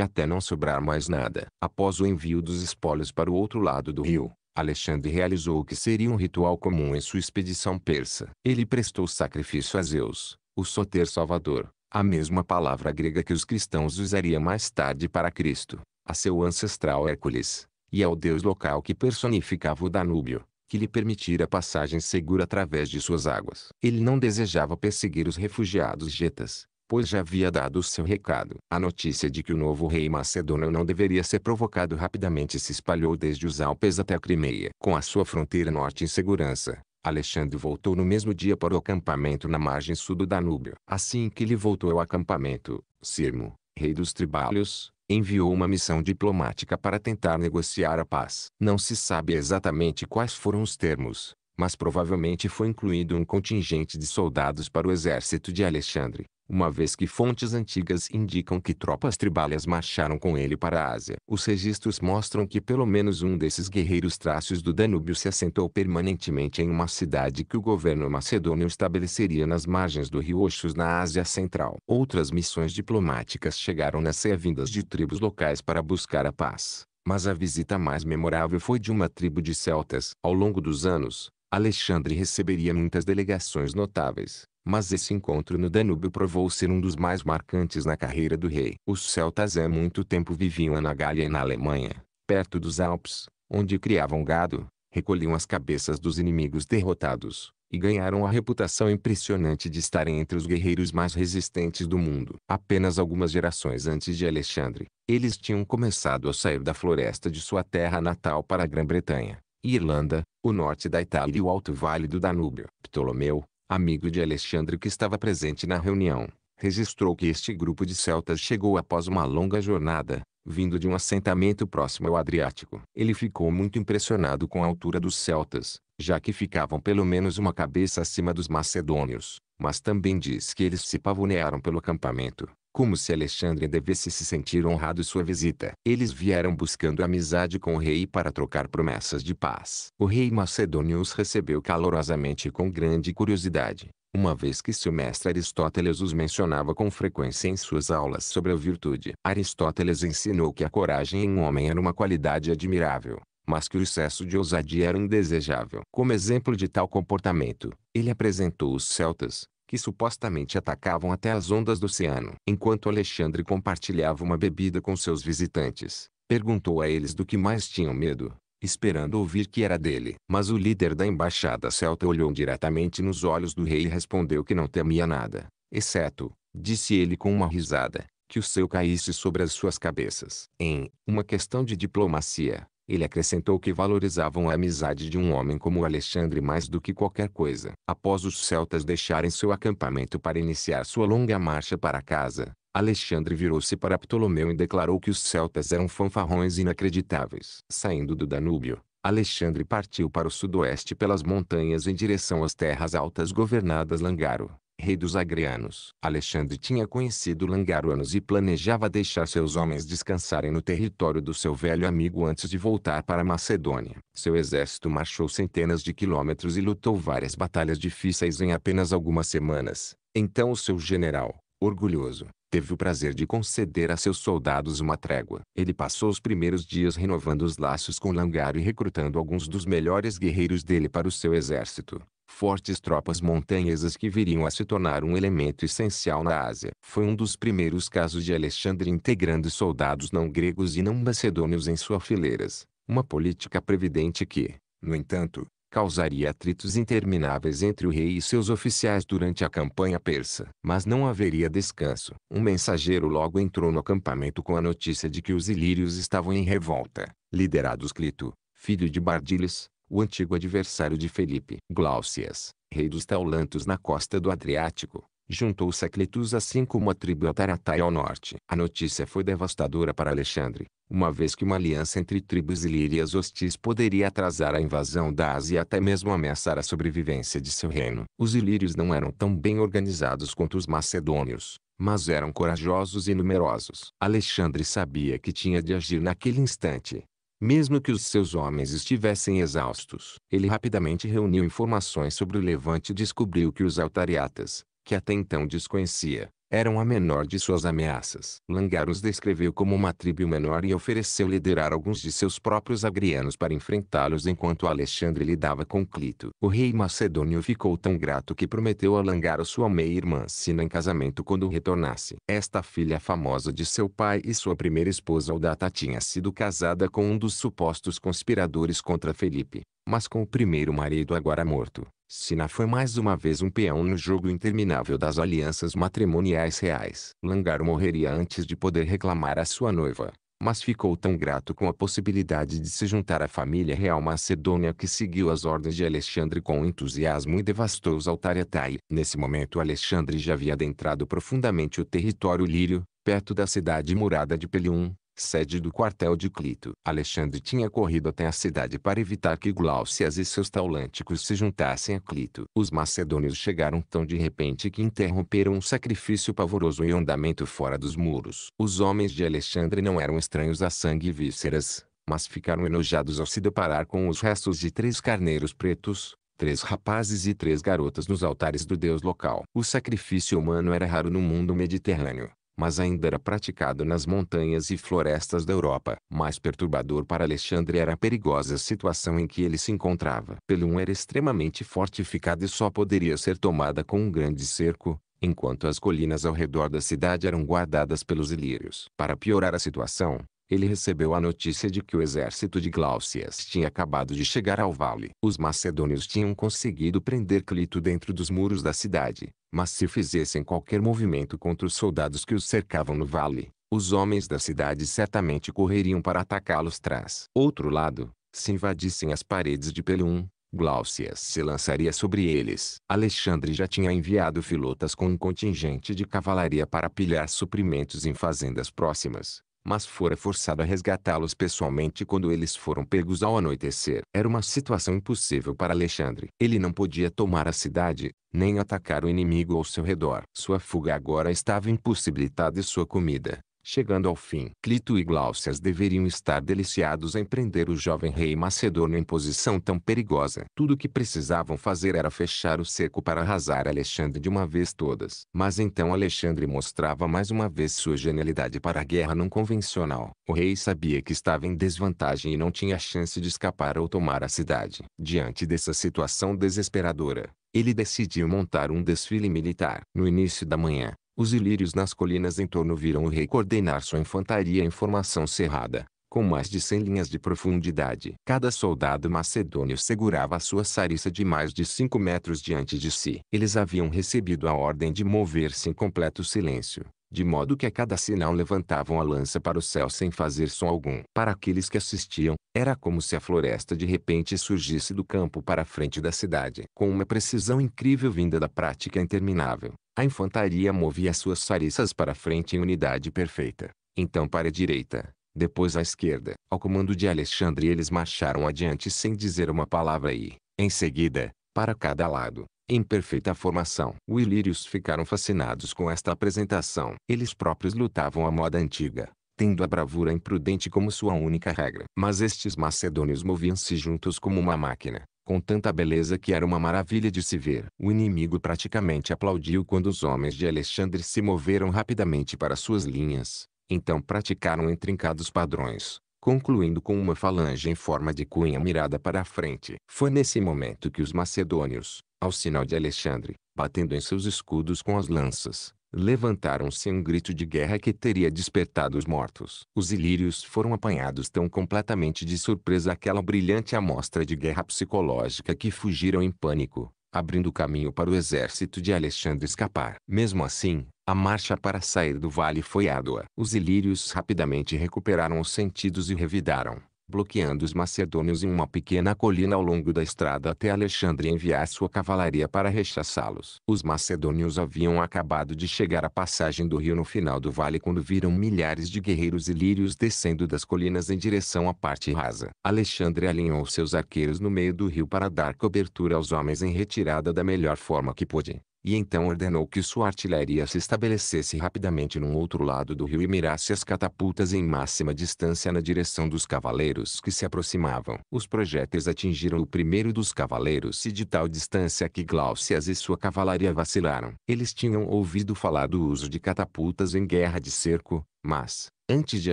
até não sobrar mais nada. Após o envio dos espólios para o outro lado do rio, Alexandre realizou o que seria um ritual comum em sua expedição persa. Ele prestou sacrifício a Zeus, o soter salvador, a mesma palavra grega que os cristãos usariam mais tarde para Cristo, a seu ancestral Hércules, e ao deus local que personificava o Danúbio, que lhe permitira passagem segura através de suas águas. Ele não desejava perseguir os refugiados getas, pois já havia dado o seu recado. A notícia de que o novo rei macedônio não deveria ser provocado rapidamente se espalhou desde os Alpes até a Crimeia. Com a sua fronteira norte em segurança, Alexandre voltou no mesmo dia para o acampamento na margem sul do Danúbio. Assim que ele voltou ao acampamento, Sirmo, rei dos tribalhos, enviou uma missão diplomática para tentar negociar a paz. Não se sabe exatamente quais foram os termos, mas provavelmente foi incluído um contingente de soldados para o exército de Alexandre uma vez que fontes antigas indicam que tropas tribalhas marcharam com ele para a Ásia. Os registros mostram que pelo menos um desses guerreiros trácios do Danúbio se assentou permanentemente em uma cidade que o governo macedônio estabeleceria nas margens do rio Oxus na Ásia Central. Outras missões diplomáticas chegaram nas vindas de tribos locais para buscar a paz. Mas a visita mais memorável foi de uma tribo de celtas. Ao longo dos anos, Alexandre receberia muitas delegações notáveis mas esse encontro no Danúbio provou ser um dos mais marcantes na carreira do rei. Os celtas há muito tempo viviam na Gália e na Alemanha, perto dos Alpes, onde criavam gado, recolhiam as cabeças dos inimigos derrotados, e ganharam a reputação impressionante de estarem entre os guerreiros mais resistentes do mundo. Apenas algumas gerações antes de Alexandre, eles tinham começado a sair da floresta de sua terra natal para a Grã-Bretanha, Irlanda, o norte da Itália e o alto vale do Danúbio. Ptolomeu, amigo de Alexandre que estava presente na reunião, registrou que este grupo de celtas chegou após uma longa jornada, vindo de um assentamento próximo ao Adriático. Ele ficou muito impressionado com a altura dos celtas, já que ficavam pelo menos uma cabeça acima dos macedônios, mas também diz que eles se pavonearam pelo acampamento, como se Alexandre devesse se sentir honrado sua visita. Eles vieram buscando amizade com o rei para trocar promessas de paz. O rei macedônio os recebeu calorosamente e com grande curiosidade, uma vez que seu mestre Aristóteles os mencionava com frequência em suas aulas sobre a virtude. Aristóteles ensinou que a coragem em um homem era uma qualidade admirável, mas que o excesso de ousadia era indesejável. Como exemplo de tal comportamento, ele apresentou os celtas, que supostamente atacavam até as ondas do oceano. Enquanto Alexandre compartilhava uma bebida com seus visitantes, perguntou a eles do que mais tinham medo, esperando ouvir que era dele. Mas o líder da embaixada celta olhou diretamente nos olhos do rei e respondeu que não temia nada, exceto, disse ele com uma risada, que o seu caísse sobre as suas cabeças. Em uma questão de diplomacia, ele acrescentou que valorizavam a amizade de um homem como Alexandre mais do que qualquer coisa. Após os celtas deixarem seu acampamento para iniciar sua longa marcha para casa, Alexandre virou-se para Ptolomeu e declarou que os celtas eram fanfarrões inacreditáveis. Saindo do Danúbio, Alexandre partiu para o sudoeste pelas montanhas em direção às terras altas governadas Langaro rei dos agrianos. Alexandre tinha conhecido Langaruanos e planejava deixar seus homens descansarem no território do seu velho amigo antes de voltar para Macedônia. Seu exército marchou centenas de quilômetros e lutou várias batalhas difíceis em apenas algumas semanas. Então o seu general, orgulhoso, teve o prazer de conceder a seus soldados uma trégua. Ele passou os primeiros dias renovando os laços com Langaro e recrutando alguns dos melhores guerreiros dele para o seu exército fortes tropas montanhesas que viriam a se tornar um elemento essencial na Ásia. Foi um dos primeiros casos de Alexandre integrando soldados não gregos e não macedônios em suas fileiras, uma política previdente que, no entanto, causaria atritos intermináveis entre o rei e seus oficiais durante a campanha persa. Mas não haveria descanso. Um mensageiro logo entrou no acampamento com a notícia de que os ilírios estavam em revolta, liderados Clito, filho de Bardílis, o antigo adversário de Felipe. Glaucias, rei dos Taulantos na costa do Adriático, juntou-se a Cletus assim como a tribo Atarataia ao norte. A notícia foi devastadora para Alexandre, uma vez que uma aliança entre tribos ilírias hostis poderia atrasar a invasão da Ásia e até mesmo ameaçar a sobrevivência de seu reino. Os ilírios não eram tão bem organizados quanto os macedônios, mas eram corajosos e numerosos. Alexandre sabia que tinha de agir naquele instante, mesmo que os seus homens estivessem exaustos, ele rapidamente reuniu informações sobre o levante e descobriu que os altariatas, que até então desconhecia, eram a menor de suas ameaças. Langar os descreveu como uma tribo menor e ofereceu liderar alguns de seus próprios agrianos para enfrentá-los enquanto Alexandre lidava com Clito. O rei macedônio ficou tão grato que prometeu a Langar sua meia-irmã Sina em casamento quando retornasse. Esta filha famosa de seu pai e sua primeira esposa Aldata tinha sido casada com um dos supostos conspiradores contra Felipe mas com o primeiro marido agora morto, Sina foi mais uma vez um peão no jogo interminável das alianças matrimoniais reais. Langar morreria antes de poder reclamar a sua noiva, mas ficou tão grato com a possibilidade de se juntar à família real macedônia que seguiu as ordens de Alexandre com entusiasmo e devastou os Altariatai. Nesse momento Alexandre já havia adentrado profundamente o território lírio, perto da cidade murada de Pelium, sede do quartel de Clito. Alexandre tinha corrido até a cidade para evitar que Glaucias e seus taulânticos se juntassem a Clito. Os macedônios chegaram tão de repente que interromperam um sacrifício pavoroso em andamento fora dos muros. Os homens de Alexandre não eram estranhos a sangue e vísceras, mas ficaram enojados ao se deparar com os restos de três carneiros pretos, três rapazes e três garotas nos altares do deus local. O sacrifício humano era raro no mundo mediterrâneo, mas ainda era praticado nas montanhas e florestas da Europa. Mais perturbador para Alexandre era a perigosa situação em que ele se encontrava. Pelum era extremamente fortificada e só poderia ser tomada com um grande cerco, enquanto as colinas ao redor da cidade eram guardadas pelos ilírios. Para piorar a situação, ele recebeu a notícia de que o exército de Glaucias tinha acabado de chegar ao vale. Os macedônios tinham conseguido prender Clito dentro dos muros da cidade, mas se fizessem qualquer movimento contra os soldados que os cercavam no vale, os homens da cidade certamente correriam para atacá-los trás. Outro lado, se invadissem as paredes de Pelum, Glaucias se lançaria sobre eles. Alexandre já tinha enviado filotas com um contingente de cavalaria para pilhar suprimentos em fazendas próximas, mas fora forçado a resgatá-los pessoalmente quando eles foram pegos ao anoitecer. Era uma situação impossível para Alexandre. Ele não podia tomar a cidade, nem atacar o inimigo ao seu redor. Sua fuga agora estava impossibilitada e sua comida, Chegando ao fim, Clito e Glaucias deveriam estar deliciados em prender o jovem rei macedônio em posição tão perigosa. Tudo o que precisavam fazer era fechar o cerco para arrasar Alexandre de uma vez todas. Mas então Alexandre mostrava mais uma vez sua genialidade para a guerra não convencional. O rei sabia que estava em desvantagem e não tinha chance de escapar ou tomar a cidade. Diante dessa situação desesperadora, ele decidiu montar um desfile militar. No início da manhã, os ilírios nas colinas em torno viram o rei coordenar sua infantaria em formação cerrada, com mais de cem linhas de profundidade. Cada soldado macedônio segurava a sua sariça de mais de cinco metros diante de si. Eles haviam recebido a ordem de mover-se em completo silêncio de modo que a cada sinal levantavam a lança para o céu sem fazer som algum. Para aqueles que assistiam, era como se a floresta de repente surgisse do campo para a frente da cidade. Com uma precisão incrível vinda da prática interminável, a infantaria movia suas sariças para a frente em unidade perfeita, então para a direita, depois à esquerda. Ao comando de Alexandre eles marcharam adiante sem dizer uma palavra e, em seguida, para cada lado, em perfeita formação. Os ilírios ficaram fascinados com esta apresentação. Eles próprios lutavam a moda antiga, tendo a bravura imprudente como sua única regra. Mas estes macedônios moviam-se juntos como uma máquina, com tanta beleza que era uma maravilha de se ver. O inimigo praticamente aplaudiu quando os homens de Alexandre se moveram rapidamente para suas linhas. Então praticaram intrincados padrões, concluindo com uma falange em forma de cunha mirada para a frente. Foi nesse momento que os macedônios, ao sinal de Alexandre, batendo em seus escudos com as lanças, levantaram-se um grito de guerra que teria despertado os mortos. Os ilírios foram apanhados tão completamente de surpresa aquela brilhante amostra de guerra psicológica que fugiram em pânico, abrindo caminho para o exército de Alexandre escapar. Mesmo assim, a marcha para sair do vale foi árdua. Os ilírios rapidamente recuperaram os sentidos e revidaram bloqueando os macedônios em uma pequena colina ao longo da estrada até Alexandre enviar sua cavalaria para rechaçá-los. Os macedônios haviam acabado de chegar à passagem do rio no final do vale quando viram milhares de guerreiros ilírios descendo das colinas em direção à parte rasa. Alexandre alinhou seus arqueiros no meio do rio para dar cobertura aos homens em retirada da melhor forma que pôde. E então ordenou que sua artilharia se estabelecesse rapidamente num outro lado do rio e mirasse as catapultas em máxima distância na direção dos cavaleiros que se aproximavam. Os projéteis atingiram o primeiro dos cavaleiros e de tal distância que Glaucias e sua cavalaria vacilaram. Eles tinham ouvido falar do uso de catapultas em guerra de cerco, mas, antes de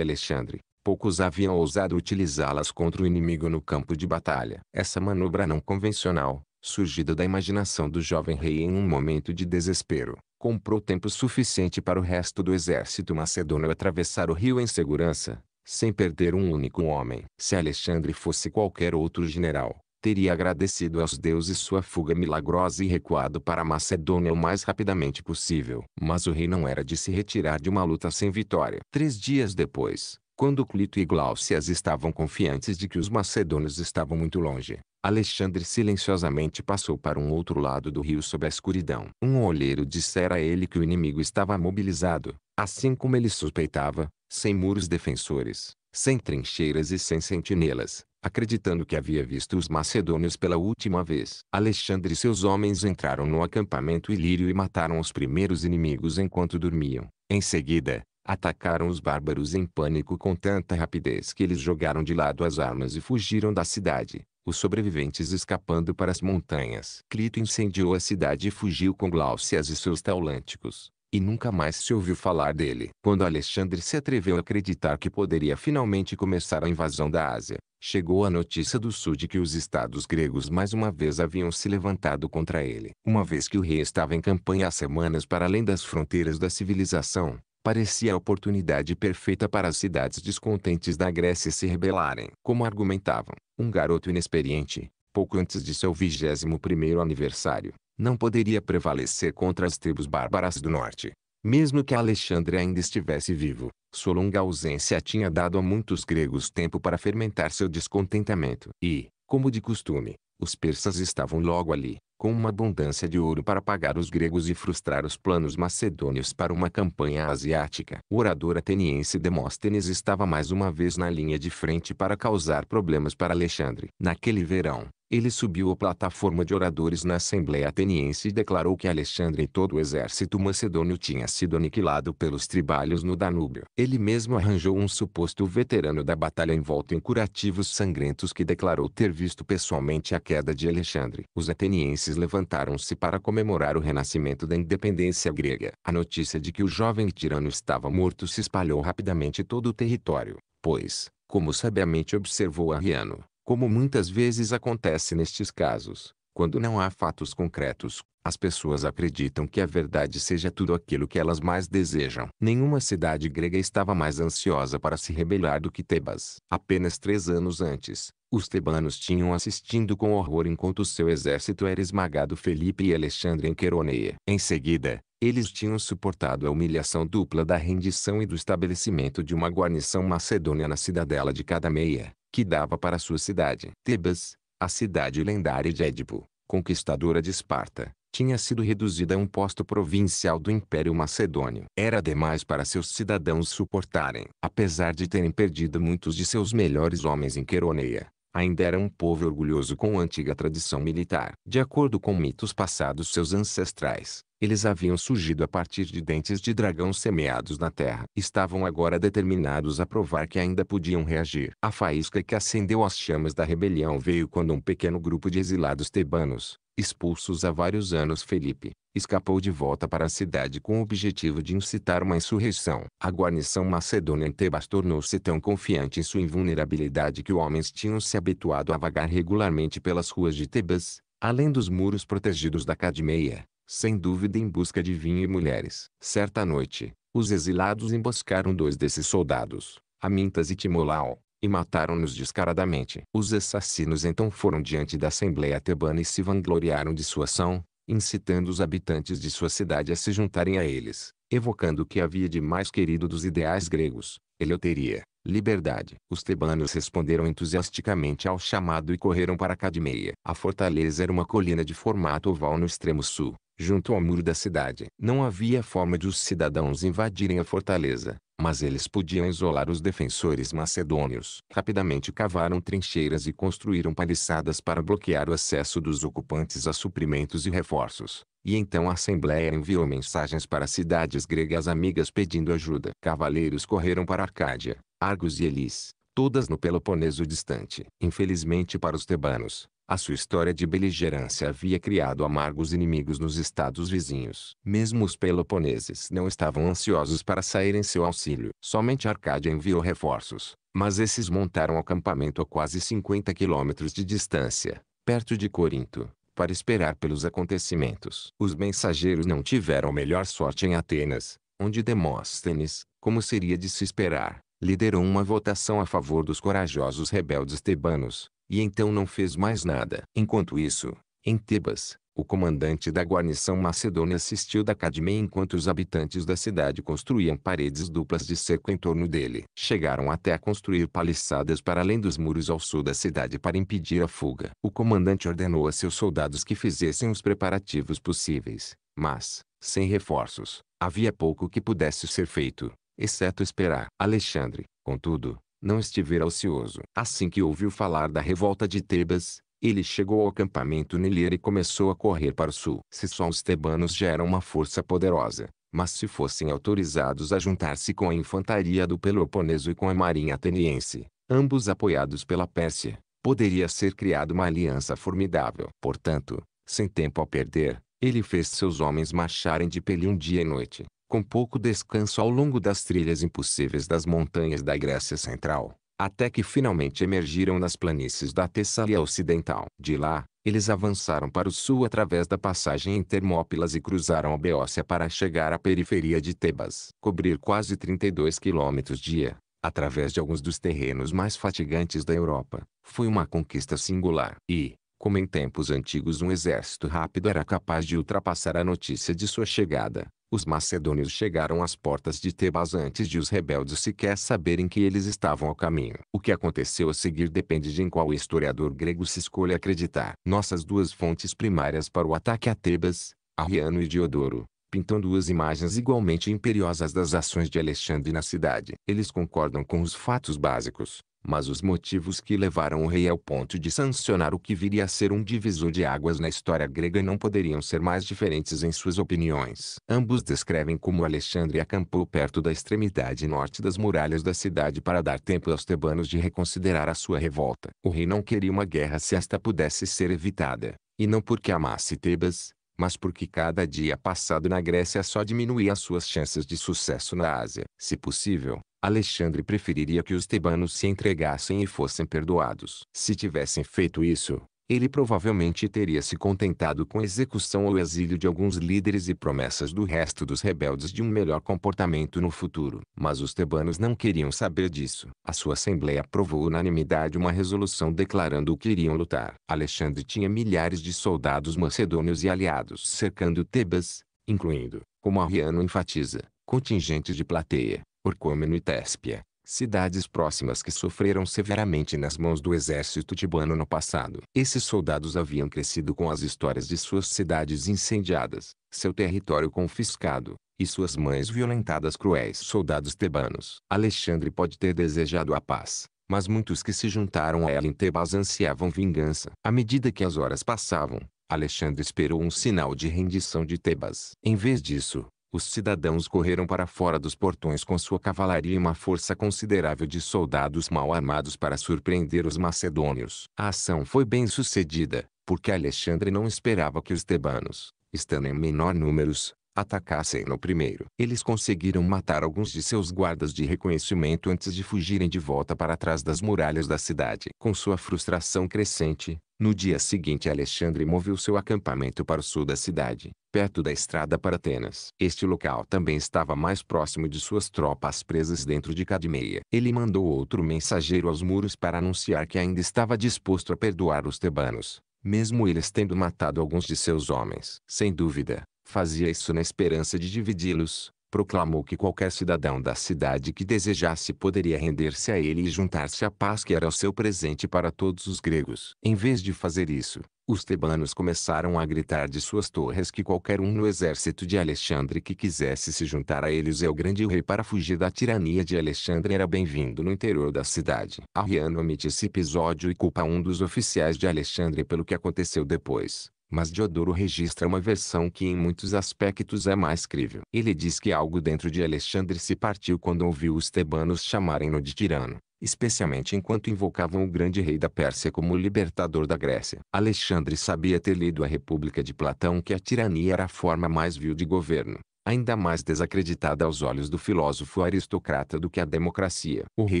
Alexandre, poucos haviam ousado utilizá-las contra o inimigo no campo de batalha. Essa manobra não convencional, surgida da imaginação do jovem rei em um momento de desespero, comprou tempo suficiente para o resto do exército macedônio atravessar o rio em segurança, sem perder um único homem. Se Alexandre fosse qualquer outro general, teria agradecido aos deuses sua fuga milagrosa e recuado para a Macedônia o mais rapidamente possível. Mas o rei não era de se retirar de uma luta sem vitória. Três dias depois, quando Clito e Glaucias estavam confiantes de que os macedônios estavam muito longe, Alexandre silenciosamente passou para um outro lado do rio sob a escuridão. Um olheiro dissera a ele que o inimigo estava mobilizado, assim como ele suspeitava, sem muros defensores, sem trincheiras e sem sentinelas, acreditando que havia visto os macedônios pela última vez. Alexandre e seus homens entraram no acampamento ilírio e mataram os primeiros inimigos enquanto dormiam. Em seguida, atacaram os bárbaros em pânico com tanta rapidez que eles jogaram de lado as armas e fugiram da cidade os sobreviventes escapando para as montanhas. Clito incendiou a cidade e fugiu com Glaucias e seus taulânticos, e nunca mais se ouviu falar dele. Quando Alexandre se atreveu a acreditar que poderia finalmente começar a invasão da Ásia, chegou a notícia do sul de que os estados gregos mais uma vez haviam se levantado contra ele. Uma vez que o rei estava em campanha há semanas para além das fronteiras da civilização, parecia a oportunidade perfeita para as cidades descontentes da Grécia se rebelarem. Como argumentavam, um garoto inexperiente, pouco antes de seu 21º aniversário, não poderia prevalecer contra as tribos bárbaras do norte. Mesmo que Alexandre ainda estivesse vivo, sua longa ausência tinha dado a muitos gregos tempo para fermentar seu descontentamento. E, como de costume, os persas estavam logo ali, com uma abundância de ouro para pagar os gregos e frustrar os planos macedônios para uma campanha asiática. O orador ateniense Demóstenes estava mais uma vez na linha de frente para causar problemas para Alexandre. Naquele verão, ele subiu à plataforma de oradores na Assembleia Ateniense e declarou que Alexandre e todo o exército macedônio tinha sido aniquilado pelos tribalhos no Danúbio. Ele mesmo arranjou um suposto veterano da batalha envolto em curativos sangrentos que declarou ter visto pessoalmente a queda de Alexandre. Os atenienses levantaram-se para comemorar o renascimento da independência grega. A notícia de que o jovem tirano estava morto se espalhou rapidamente todo o território, pois, como sabiamente observou Arriano, como muitas vezes acontece nestes casos, quando não há fatos concretos, as pessoas acreditam que a verdade seja tudo aquilo que elas mais desejam. Nenhuma cidade grega estava mais ansiosa para se rebelar do que Tebas. Apenas três anos antes, os tebanos tinham assistindo com horror enquanto seu exército era esmagado Felipe e Alexandre em Queroneia. Em seguida, eles tinham suportado a humilhação dupla da rendição e do estabelecimento de uma guarnição macedônia na cidadela de Cadameia que dava para sua cidade. Tebas, a cidade lendária de Édipo, conquistadora de Esparta, tinha sido reduzida a um posto provincial do Império Macedônio. Era demais para seus cidadãos suportarem. Apesar de terem perdido muitos de seus melhores homens em Queroneia, ainda era um povo orgulhoso com a antiga tradição militar. De acordo com mitos passados seus ancestrais, eles haviam surgido a partir de dentes de dragão semeados na terra. Estavam agora determinados a provar que ainda podiam reagir. A faísca que acendeu as chamas da rebelião veio quando um pequeno grupo de exilados tebanos, expulsos há vários anos Felipe, escapou de volta para a cidade com o objetivo de incitar uma insurreição. A guarnição macedônia em Tebas tornou-se tão confiante em sua invulnerabilidade que os homens tinham se habituado a vagar regularmente pelas ruas de Tebas, além dos muros protegidos da Cadmeia, sem dúvida em busca de vinho e mulheres. Certa noite, os exilados emboscaram dois desses soldados, Amintas e Timolau, e mataram-nos descaradamente. Os assassinos então foram diante da Assembleia Tebana e se vangloriaram de sua ação, incitando os habitantes de sua cidade a se juntarem a eles, evocando o que havia de mais querido dos ideais gregos, eleuteria, liberdade. Os tebanos responderam entusiasticamente ao chamado e correram para Cadmeia. A fortaleza era uma colina de formato oval no extremo sul, junto ao muro da cidade. Não havia forma de os cidadãos invadirem a fortaleza, mas eles podiam isolar os defensores macedônios. Rapidamente cavaram trincheiras e construíram paliçadas para bloquear o acesso dos ocupantes a suprimentos e reforços. E então a Assembleia enviou mensagens para cidades gregas amigas pedindo ajuda. Cavaleiros correram para Arcádia, Argos e Elis, todas no Peloponeso distante. Infelizmente para os tebanos, a sua história de beligerância havia criado amargos inimigos nos estados vizinhos. Mesmo os peloponeses não estavam ansiosos para sair em seu auxílio. Somente Arcádia enviou reforços, mas esses montaram acampamento a quase 50 quilômetros de distância, perto de Corinto, para esperar pelos acontecimentos. Os mensageiros não tiveram melhor sorte em Atenas, onde Demóstenes, como seria de se esperar, liderou uma votação a favor dos corajosos rebeldes tebanos, e então não fez mais nada. Enquanto isso, em Tebas, o comandante da guarnição macedônia assistiu da Cadmeia enquanto os habitantes da cidade construíam paredes duplas de cerco em torno dele. Chegaram até a construir paliçadas para além dos muros ao sul da cidade para impedir a fuga. O comandante ordenou a seus soldados que fizessem os preparativos possíveis, mas, sem reforços, havia pouco que pudesse ser feito, exceto esperar. Alexandre, contudo, não estivera ocioso. Assim que ouviu falar da revolta de Tebas, ele chegou ao acampamento Nilier e começou a correr para o sul. Se só os tebanos já eram uma força poderosa, mas se fossem autorizados a juntar-se com a infantaria do Peloponeso e com a marinha ateniense, ambos apoiados pela Pérsia, poderia ser criada uma aliança formidável. Portanto, sem tempo a perder, ele fez seus homens marcharem de pele um dia e noite, com pouco descanso ao longo das trilhas impossíveis das montanhas da Grécia Central, até que finalmente emergiram nas planícies da Tessália Ocidental. De lá, eles avançaram para o sul através da passagem em Termópilas e cruzaram a Beócia para chegar à periferia de Tebas. Cobrir quase 32 quilômetros dia, através de alguns dos terrenos mais fatigantes da Europa, foi uma conquista singular. E, como em tempos antigos um exército rápido era capaz de ultrapassar a notícia de sua chegada, os macedônios chegaram às portas de Tebas antes de os rebeldes sequer saberem que eles estavam ao caminho. O que aconteceu a seguir depende de em qual historiador grego se escolha acreditar. Nossas duas fontes primárias para o ataque a Tebas, Arriano e Diodoro, pintando as imagens igualmente imperiosas das ações de Alexandre na cidade. Eles concordam com os fatos básicos, mas os motivos que levaram o rei ao ponto de sancionar o que viria a ser um divisor de águas na história grega não poderiam ser mais diferentes em suas opiniões. Ambos descrevem como Alexandre acampou perto da extremidade norte das muralhas da cidade para dar tempo aos tebanos de reconsiderar a sua revolta. O rei não queria uma guerra se esta pudesse ser evitada, e não porque amasse Tebas, mas porque cada dia passado na Grécia só diminuía as suas chances de sucesso na Ásia. Se possível, Alexandre preferiria que os tebanos se entregassem e fossem perdoados. Se tivessem feito isso, ele provavelmente teria se contentado com a execução ou exílio de alguns líderes e promessas do resto dos rebeldes de um melhor comportamento no futuro. Mas os tebanos não queriam saber disso. A sua assembleia aprovou unanimidade uma resolução declarando que iriam lutar. Alexandre tinha milhares de soldados macedônios e aliados cercando Tebas, incluindo, como Arriano enfatiza, contingentes de Plateia, Orcômeno e Téspia cidades próximas que sofreram severamente nas mãos do exército tibano no passado. Esses soldados haviam crescido com as histórias de suas cidades incendiadas, seu território confiscado, e suas mães violentadas cruéis soldados tebanos. Alexandre pode ter desejado a paz, mas muitos que se juntaram a ela em Tebas ansiavam vingança. À medida que as horas passavam, Alexandre esperou um sinal de rendição de Tebas. Em vez disso, os cidadãos correram para fora dos portões com sua cavalaria e uma força considerável de soldados mal armados para surpreender os macedônios. A ação foi bem sucedida, porque Alexandre não esperava que os tebanos, estando em menor números, atacassem no primeiro. Eles conseguiram matar alguns de seus guardas de reconhecimento antes de fugirem de volta para trás das muralhas da cidade. Com sua frustração crescente, no dia seguinte Alexandre moveu seu acampamento para o sul da cidade, perto da estrada para Atenas. Este local também estava mais próximo de suas tropas presas dentro de Cadmeia. Ele mandou outro mensageiro aos muros para anunciar que ainda estava disposto a perdoar os tebanos, mesmo eles tendo matado alguns de seus homens. Sem dúvida, fazia isso na esperança de dividi-los, proclamou que qualquer cidadão da cidade que desejasse poderia render-se a ele e juntar-se à paz que era o seu presente para todos os gregos. Em vez de fazer isso, os tebanos começaram a gritar de suas torres que qualquer um no exército de Alexandre que quisesse se juntar a eles e é ao grande rei para fugir da tirania de Alexandre era bem-vindo no interior da cidade. Arriano omite esse episódio e culpa um dos oficiais de Alexandre pelo que aconteceu depois mas Diodoro registra uma versão que em muitos aspectos é mais crível. Ele diz que algo dentro de Alexandre se partiu quando ouviu os tebanos chamarem-no de tirano, especialmente enquanto invocavam o grande rei da Pérsia como libertador da Grécia. Alexandre sabia ter lido a República de Platão que a tirania era a forma mais vil de governo, ainda mais desacreditada aos olhos do filósofo aristocrata do que a democracia. O rei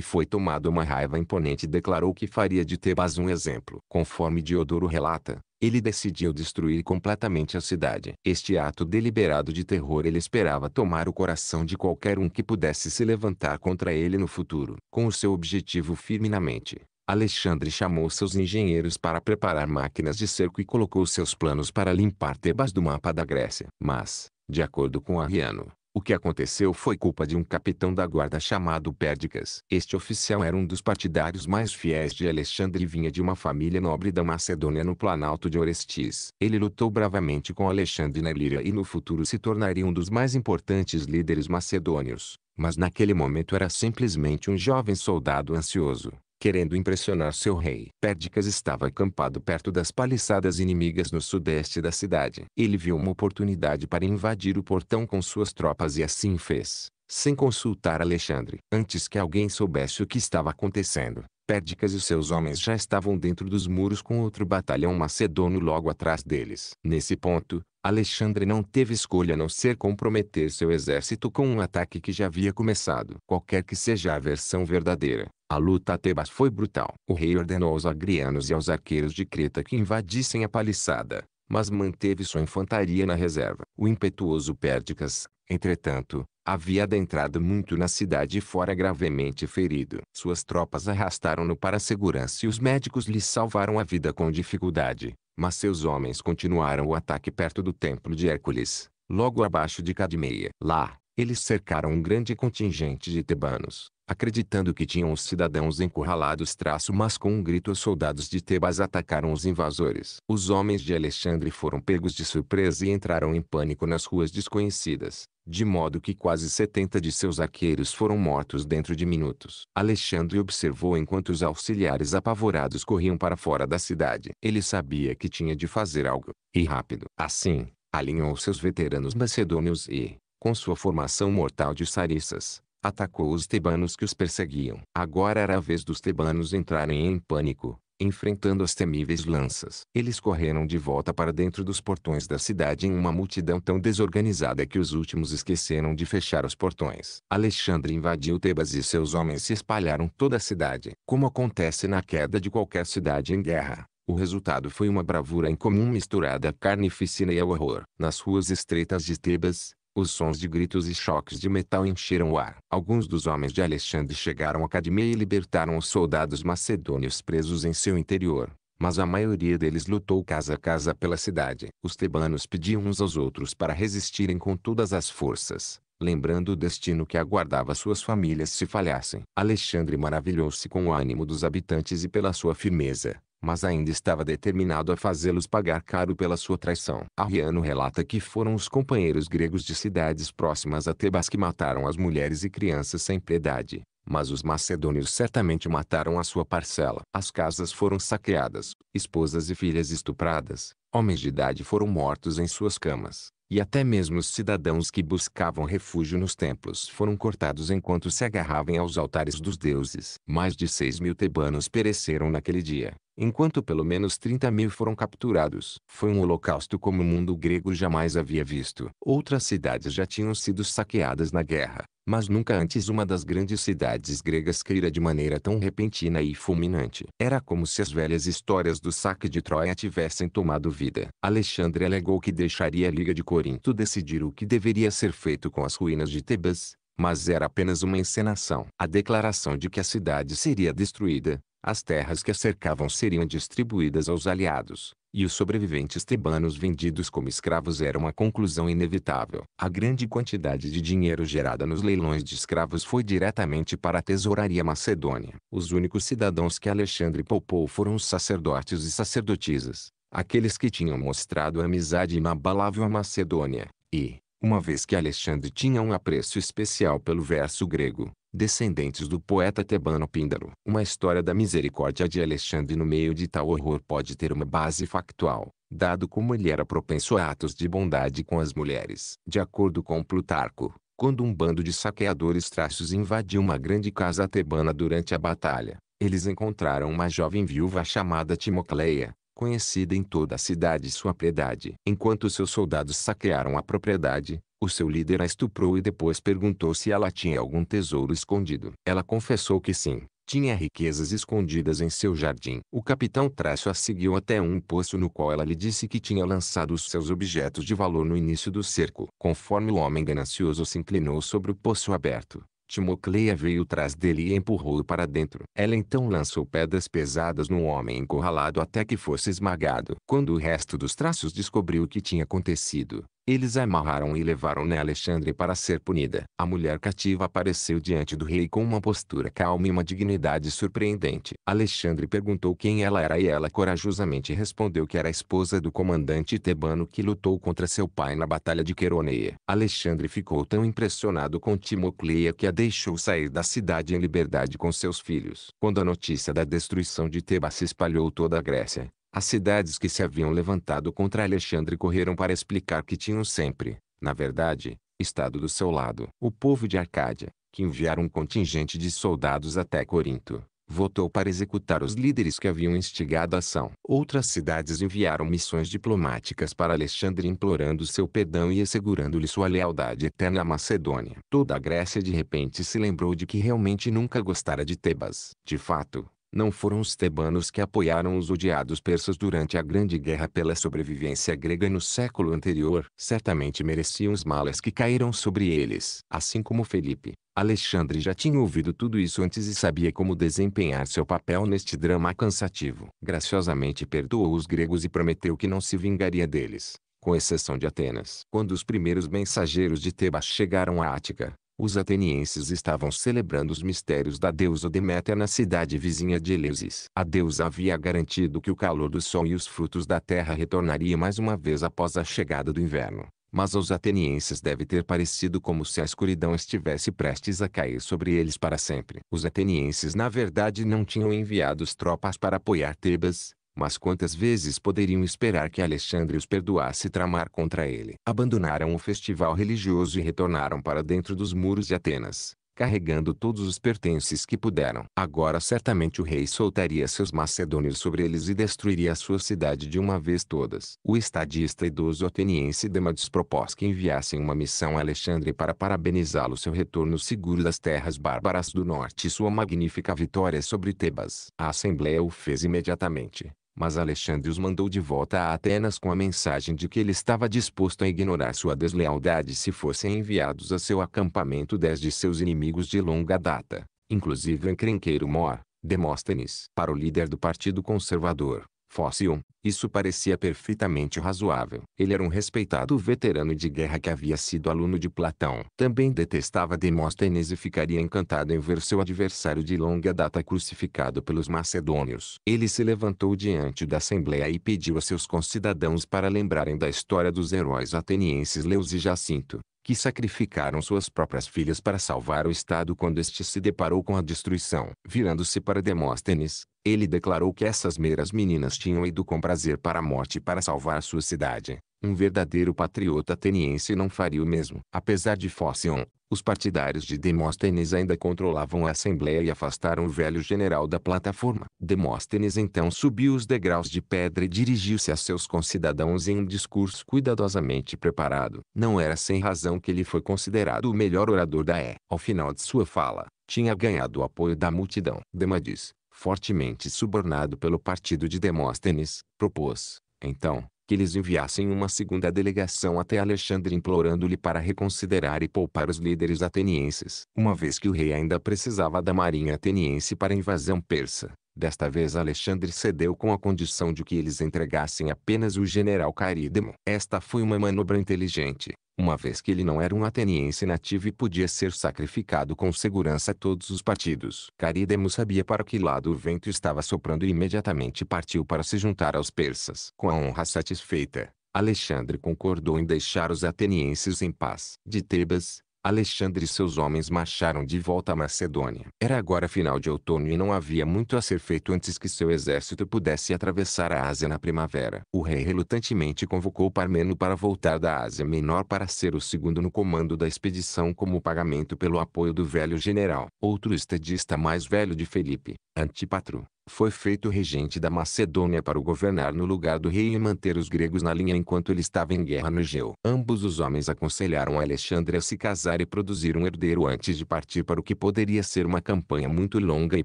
foi tomado uma raiva imponente e declarou que faria de Tebas um exemplo. Conforme Diodoro relata, ele decidiu destruir completamente a cidade. Este ato deliberado de terror ele esperava tomar o coração de qualquer um que pudesse se levantar contra ele no futuro. Com o seu objetivo firme na mente, Alexandre chamou seus engenheiros para preparar máquinas de cerco e colocou seus planos para limpar Tebas do mapa da Grécia. Mas, de acordo com Arriano, o que aconteceu foi culpa de um capitão da guarda chamado Pérdicas. Este oficial era um dos partidários mais fiéis de Alexandre e vinha de uma família nobre da Macedônia no Planalto de Orestes. Ele lutou bravamente com Alexandre na Líria e no futuro se tornaria um dos mais importantes líderes macedônios, mas naquele momento era simplesmente um jovem soldado ansioso querendo impressionar seu rei. Pérdicas estava acampado perto das paliçadas inimigas no sudeste da cidade. Ele viu uma oportunidade para invadir o portão com suas tropas e assim fez, sem consultar Alexandre. Antes que alguém soubesse o que estava acontecendo, Pérdicas e seus homens já estavam dentro dos muros com outro batalhão macedônio logo atrás deles. Nesse ponto, Alexandre não teve escolha a não ser comprometer seu exército com um ataque que já havia começado. Qualquer que seja a versão verdadeira, a luta a Tebas foi brutal. O rei ordenou aos agrianos e aos arqueiros de Creta que invadissem a paliçada, mas manteve sua infantaria na reserva. O impetuoso Pérdicas, entretanto, havia adentrado muito na cidade e fora gravemente ferido. Suas tropas arrastaram-no para a segurança e os médicos lhe salvaram a vida com dificuldade, mas seus homens continuaram o ataque perto do templo de Hércules, logo abaixo de Cadmeia. Lá, eles cercaram um grande contingente de tebanos, acreditando que tinham os cidadãos encurralados traço mas com um grito os soldados de Tebas atacaram os invasores. Os homens de Alexandre foram pegos de surpresa e entraram em pânico nas ruas desconhecidas, de modo que quase 70 de seus arqueiros foram mortos dentro de minutos. Alexandre observou enquanto os auxiliares apavorados corriam para fora da cidade. Ele sabia que tinha de fazer algo, e rápido. Assim, alinhou seus veteranos macedônios e, com sua formação mortal de sariças, atacou os tebanos que os perseguiam. Agora era a vez dos tebanos entrarem em pânico, enfrentando as temíveis lanças. Eles correram de volta para dentro dos portões da cidade em uma multidão tão desorganizada que os últimos esqueceram de fechar os portões. Alexandre invadiu Tebas e seus homens se espalharam toda a cidade. Como acontece na queda de qualquer cidade em guerra, o resultado foi uma bravura incomum misturada à carnificina e ao horror. Nas ruas estreitas de Tebas, os sons de gritos e choques de metal encheram o ar. Alguns dos homens de Alexandre chegaram à academia e libertaram os soldados macedônios presos em seu interior, mas a maioria deles lutou casa a casa pela cidade. Os tebanos pediam uns aos outros para resistirem com todas as forças, lembrando o destino que aguardava suas famílias se falhassem. Alexandre maravilhou-se com o ânimo dos habitantes e pela sua firmeza mas ainda estava determinado a fazê-los pagar caro pela sua traição. Arriano relata que foram os companheiros gregos de cidades próximas a Tebas que mataram as mulheres e crianças sem piedade, mas os macedônios certamente mataram a sua parcela. As casas foram saqueadas, esposas e filhas estupradas, homens de idade foram mortos em suas camas, e até mesmo os cidadãos que buscavam refúgio nos templos foram cortados enquanto se agarravam aos altares dos deuses. Mais de seis mil tebanos pereceram naquele dia, enquanto pelo menos 30 mil foram capturados. Foi um holocausto como o mundo grego jamais havia visto. Outras cidades já tinham sido saqueadas na guerra, mas nunca antes uma das grandes cidades gregas caíra de maneira tão repentina e fulminante. Era como se as velhas histórias do saque de Troia tivessem tomado vida. Alexandre alegou que deixaria a Liga de Corinto decidir o que deveria ser feito com as ruínas de Tebas, mas era apenas uma encenação. A declaração de que a cidade seria destruída, as terras que a cercavam seriam distribuídas aos aliados, e os sobreviventes tebanos vendidos como escravos era uma conclusão inevitável. A grande quantidade de dinheiro gerada nos leilões de escravos foi diretamente para a tesouraria macedônia. Os únicos cidadãos que Alexandre poupou foram os sacerdotes e sacerdotisas, aqueles que tinham mostrado amizade inabalável à Macedônia, e, uma vez que Alexandre tinha um apreço especial pelo verso grego, descendentes do poeta tebano Píndaro. Uma história da misericórdia de Alexandre no meio de tal horror pode ter uma base factual, dado como ele era propenso a atos de bondade com as mulheres. De acordo com Plutarco, quando um bando de saqueadores traços invadiu uma grande casa tebana durante a batalha, eles encontraram uma jovem viúva chamada Timocleia, conhecida em toda a cidade sua piedade. Enquanto seus soldados saquearam a propriedade, o seu líder a estuprou e depois perguntou se ela tinha algum tesouro escondido. Ela confessou que sim, tinha riquezas escondidas em seu jardim. O capitão Traço a seguiu até um poço no qual ela lhe disse que tinha lançado os seus objetos de valor no início do cerco. Conforme o homem ganancioso se inclinou sobre o poço aberto, Timocleia veio atrás dele e empurrou-o para dentro. Ela então lançou pedras pesadas no homem encurralado até que fosse esmagado. Quando o resto dos traços descobriu o que tinha acontecido, eles a amarraram e levaram né Alexandre para ser punida. A mulher cativa apareceu diante do rei com uma postura calma e uma dignidade surpreendente. Alexandre perguntou quem ela era e ela corajosamente respondeu que era a esposa do comandante tebano que lutou contra seu pai na Batalha de Queroneia. Alexandre ficou tão impressionado com Timocleia que a deixou sair da cidade em liberdade com seus filhos. Quando a notícia da destruição de Teba se espalhou toda a Grécia, as cidades que se haviam levantado contra Alexandre correram para explicar que tinham sempre, na verdade, estado do seu lado. O povo de Arcádia, que enviara um contingente de soldados até Corinto, votou para executar os líderes que haviam instigado a ação. Outras cidades enviaram missões diplomáticas para Alexandre implorando seu perdão e assegurando-lhe sua lealdade eterna à Macedônia. Toda a Grécia de repente se lembrou de que realmente nunca gostara de Tebas. De fato, não foram os tebanos que apoiaram os odiados persas durante a Grande Guerra pela sobrevivência grega no século anterior. Certamente mereciam os males que caíram sobre eles. Assim como Felipe, Alexandre já tinha ouvido tudo isso antes e sabia como desempenhar seu papel neste drama cansativo. Graciosamente perdoou os gregos e prometeu que não se vingaria deles com exceção de Atenas. Quando os primeiros mensageiros de Tebas chegaram a Ática, os atenienses estavam celebrando os mistérios da deusa Deméter na cidade vizinha de Eleusis. A deusa havia garantido que o calor do sol e os frutos da terra retornariam mais uma vez após a chegada do inverno. Mas aos atenienses deve ter parecido como se a escuridão estivesse prestes a cair sobre eles para sempre. Os atenienses na verdade não tinham enviado tropas para apoiar Tebas, mas quantas vezes poderiam esperar que Alexandre os perdoasse tramar contra ele? Abandonaram o festival religioso e retornaram para dentro dos muros de Atenas, carregando todos os pertences que puderam. Agora certamente o rei soltaria seus macedônios sobre eles e destruiria a sua cidade de uma vez todas. O estadista idoso ateniense Demades propôs que enviassem uma missão a Alexandre para parabenizá-lo seu retorno seguro das terras bárbaras do norte e sua magnífica vitória sobre Tebas. A assembleia o fez imediatamente mas Alexandre os mandou de volta a Atenas com a mensagem de que ele estava disposto a ignorar sua deslealdade se fossem enviados a seu acampamento dez de seus inimigos de longa data, inclusive o encrenqueiro Mor, Demóstenes. Para o líder do Partido Conservador, Fóssil, isso parecia perfeitamente razoável. Ele era um respeitado veterano de guerra que havia sido aluno de Platão. Também detestava Demóstenes e ficaria encantado em ver seu adversário de longa data crucificado pelos macedônios. Ele se levantou diante da assembleia e pediu a seus concidadãos para lembrarem da história dos heróis atenienses Leus e Jacinto que sacrificaram suas próprias filhas para salvar o Estado quando este se deparou com a destruição. Virando-se para Demóstenes, ele declarou que essas meras meninas tinham ido com prazer para a morte para salvar sua cidade. Um verdadeiro patriota ateniense não faria o mesmo. Apesar de Fócion, os partidários de Demóstenes ainda controlavam a assembleia e afastaram o velho general da plataforma. Demóstenes então subiu os degraus de pedra e dirigiu-se a seus concidadãos em um discurso cuidadosamente preparado. Não era sem razão que ele foi considerado o melhor orador da E. É. Ao final de sua fala, tinha ganhado o apoio da multidão. Dema diz, fortemente subornado pelo partido de Demóstenes, propôs, então, que eles enviassem uma segunda delegação até Alexandre implorando-lhe para reconsiderar e poupar os líderes atenienses, uma vez que o rei ainda precisava da marinha ateniense para a invasão persa. Desta vez Alexandre cedeu com a condição de que eles entregassem apenas o general Carídemo. Esta foi uma manobra inteligente, uma vez que ele não era um ateniense nativo e podia ser sacrificado com segurança a todos os partidos. Caridemos sabia para que lado o vento estava soprando e imediatamente partiu para se juntar aos persas. Com a honra satisfeita, Alexandre concordou em deixar os atenienses em paz. De Tebas, Alexandre e seus homens marcharam de volta à Macedônia. Era agora final de outono e não havia muito a ser feito antes que seu exército pudesse atravessar a Ásia na primavera. O rei relutantemente convocou Parmeno para voltar da Ásia Menor para ser o segundo no comando da expedição como pagamento pelo apoio do velho general. Outro estadista mais velho de Felipe, Antipatro, foi feito regente da Macedônia para o governar no lugar do rei e manter os gregos na linha enquanto ele estava em guerra no Egeu. Ambos os homens aconselharam Alexandre a se casar e produzir um herdeiro antes de partir para o que poderia ser uma campanha muito longa e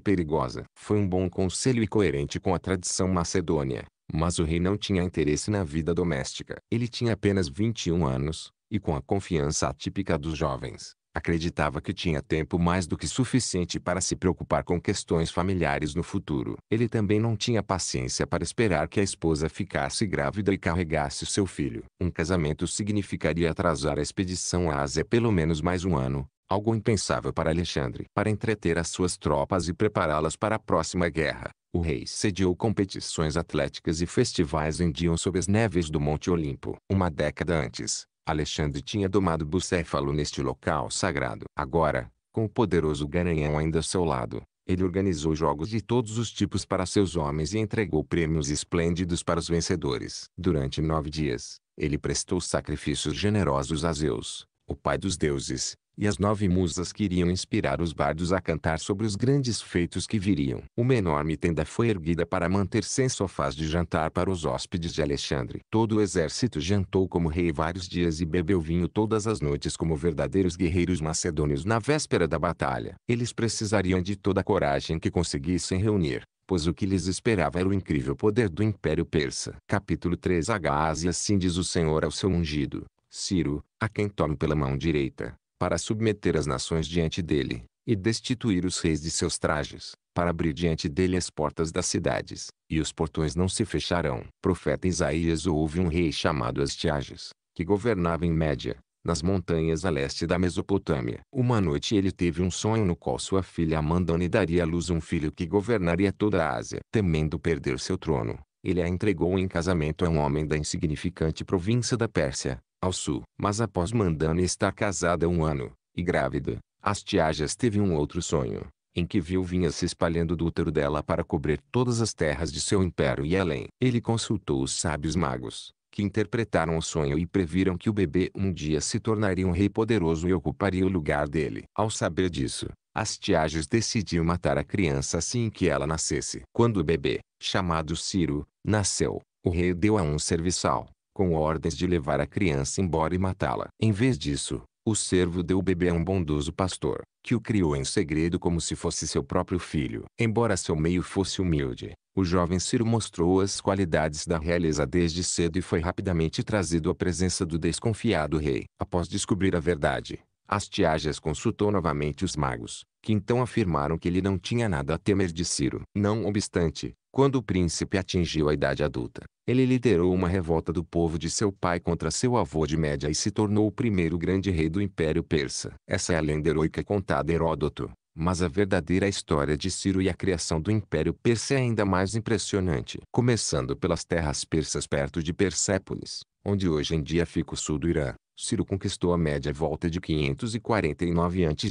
perigosa. Foi um bom conselho e coerente com a tradição macedônia, mas o rei não tinha interesse na vida doméstica. Ele tinha apenas 21 anos, e com a confiança atípica dos jovens, Acreditava que tinha tempo mais do que suficiente para se preocupar com questões familiares no futuro. Ele também não tinha paciência para esperar que a esposa ficasse grávida e carregasse seu filho. Um casamento significaria atrasar a expedição à Ásia pelo menos mais um ano, algo impensável para Alexandre. Para entreter as suas tropas e prepará-las para a próxima guerra, o rei sediou competições atléticas e festivais em Dion sob as neves do Monte Olimpo. Uma década antes, Alexandre tinha domado Bucéfalo neste local sagrado. Agora, com o poderoso Garanhão ainda ao seu lado, ele organizou jogos de todos os tipos para seus homens e entregou prêmios esplêndidos para os vencedores. Durante nove dias, ele prestou sacrifícios generosos a Zeus, o pai dos deuses, e as nove musas queriam inspirar os bardos a cantar sobre os grandes feitos que viriam. Uma enorme tenda foi erguida para manter sem sofás de jantar para os hóspedes de Alexandre. Todo o exército jantou como rei vários dias e bebeu vinho todas as noites como verdadeiros guerreiros macedônios na véspera da batalha. Eles precisariam de toda a coragem que conseguissem reunir pois o que lhes esperava era o incrível poder do Império Persa. Capítulo 3 H. Assim diz o Senhor ao seu ungido, Ciro, a quem tomo pela mão direita, para submeter as nações diante dele, e destituir os reis de seus trajes, para abrir diante dele as portas das cidades, e os portões não se fecharão. Profeta Isaías houve um rei chamado Astiages, que governava em Média, nas montanhas a leste da Mesopotâmia. Uma noite ele teve um sonho no qual sua filha Amandone daria à luz um filho que governaria toda a Ásia. Temendo perder seu trono, ele a entregou em casamento a um homem da insignificante província da Pérsia, ao sul. Mas após Mandane estar casada um ano, e grávida, Astiages teve um outro sonho, em que viu vinha se espalhando do útero dela para cobrir todas as terras de seu império e além. Ele consultou os sábios magos, que interpretaram o sonho e previram que o bebê um dia se tornaria um rei poderoso e ocuparia o lugar dele. Ao saber disso, Astiages decidiu matar a criança assim que ela nascesse. Quando o bebê, chamado Ciro, nasceu, o rei deu a um serviçal, com ordens de levar a criança embora e matá-la. Em vez disso, o servo deu o bebê a um bondoso pastor, que o criou em segredo como se fosse seu próprio filho. Embora seu meio fosse humilde, o jovem Ciro mostrou as qualidades da realeza desde cedo e foi rapidamente trazido à presença do desconfiado rei. Após descobrir a verdade, Astiages consultou novamente os magos, que então afirmaram que ele não tinha nada a temer de Ciro. Não obstante, quando o príncipe atingiu a idade adulta, ele liderou uma revolta do povo de seu pai contra seu avô de Média e se tornou o primeiro grande rei do Império Persa. Essa é a lenda heroica contada Heródoto, mas a verdadeira história de Ciro e a criação do Império Persa é ainda mais impressionante. Começando pelas terras persas perto de Persépolis, onde hoje em dia fica o sul do Irã, Ciro conquistou a Média volta de 549 a.C.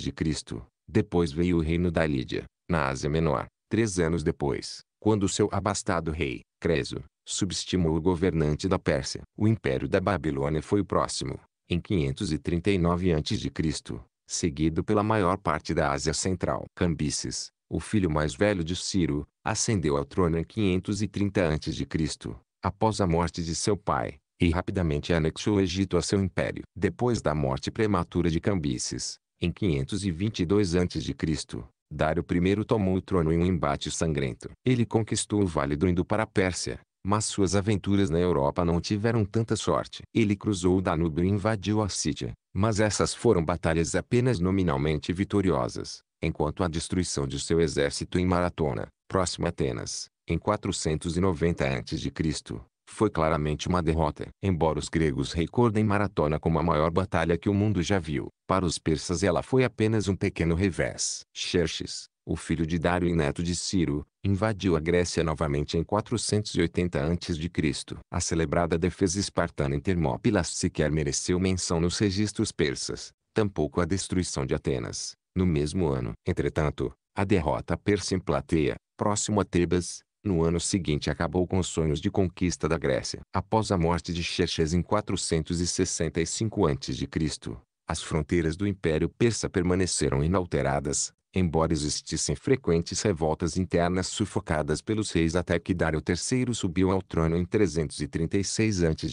Depois veio o reino da Lídia, na Ásia Menor, três anos depois quando seu abastado rei, Creso, subestimou o governante da Pérsia. O império da Babilônia foi o próximo, em 539 a.C., seguido pela maior parte da Ásia Central. Cambises, o filho mais velho de Ciro, ascendeu ao trono em 530 a.C., após a morte de seu pai, e rapidamente anexou o Egito a seu império. Depois da morte prematura de Cambises, em 522 a.C., Dário I tomou o trono em um embate sangrento. Ele conquistou o vale do Indo para a Pérsia, mas suas aventuras na Europa não tiveram tanta sorte. Ele cruzou o Danúbio e invadiu a Síria, mas essas foram batalhas apenas nominalmente vitoriosas, enquanto a destruição de seu exército em Maratona, próximo a Atenas, em 490 a.C., foi claramente uma derrota. Embora os gregos recordem Maratona como a maior batalha que o mundo já viu, para os persas ela foi apenas um pequeno revés. Xerxes, o filho de Dário e neto de Ciro, invadiu a Grécia novamente em 480 a.C. A celebrada defesa espartana em Termópilas sequer mereceu menção nos registros persas, tampouco a destruição de Atenas, no mesmo ano. Entretanto, a derrota persa em Plateia, próximo a Tebas, no ano seguinte acabou com os sonhos de conquista da Grécia. Após a morte de Xerxes em 465 a.C., as fronteiras do Império Persa permaneceram inalteradas, embora existissem frequentes revoltas internas sufocadas pelos reis até que Dário III subiu ao trono em 336 a.C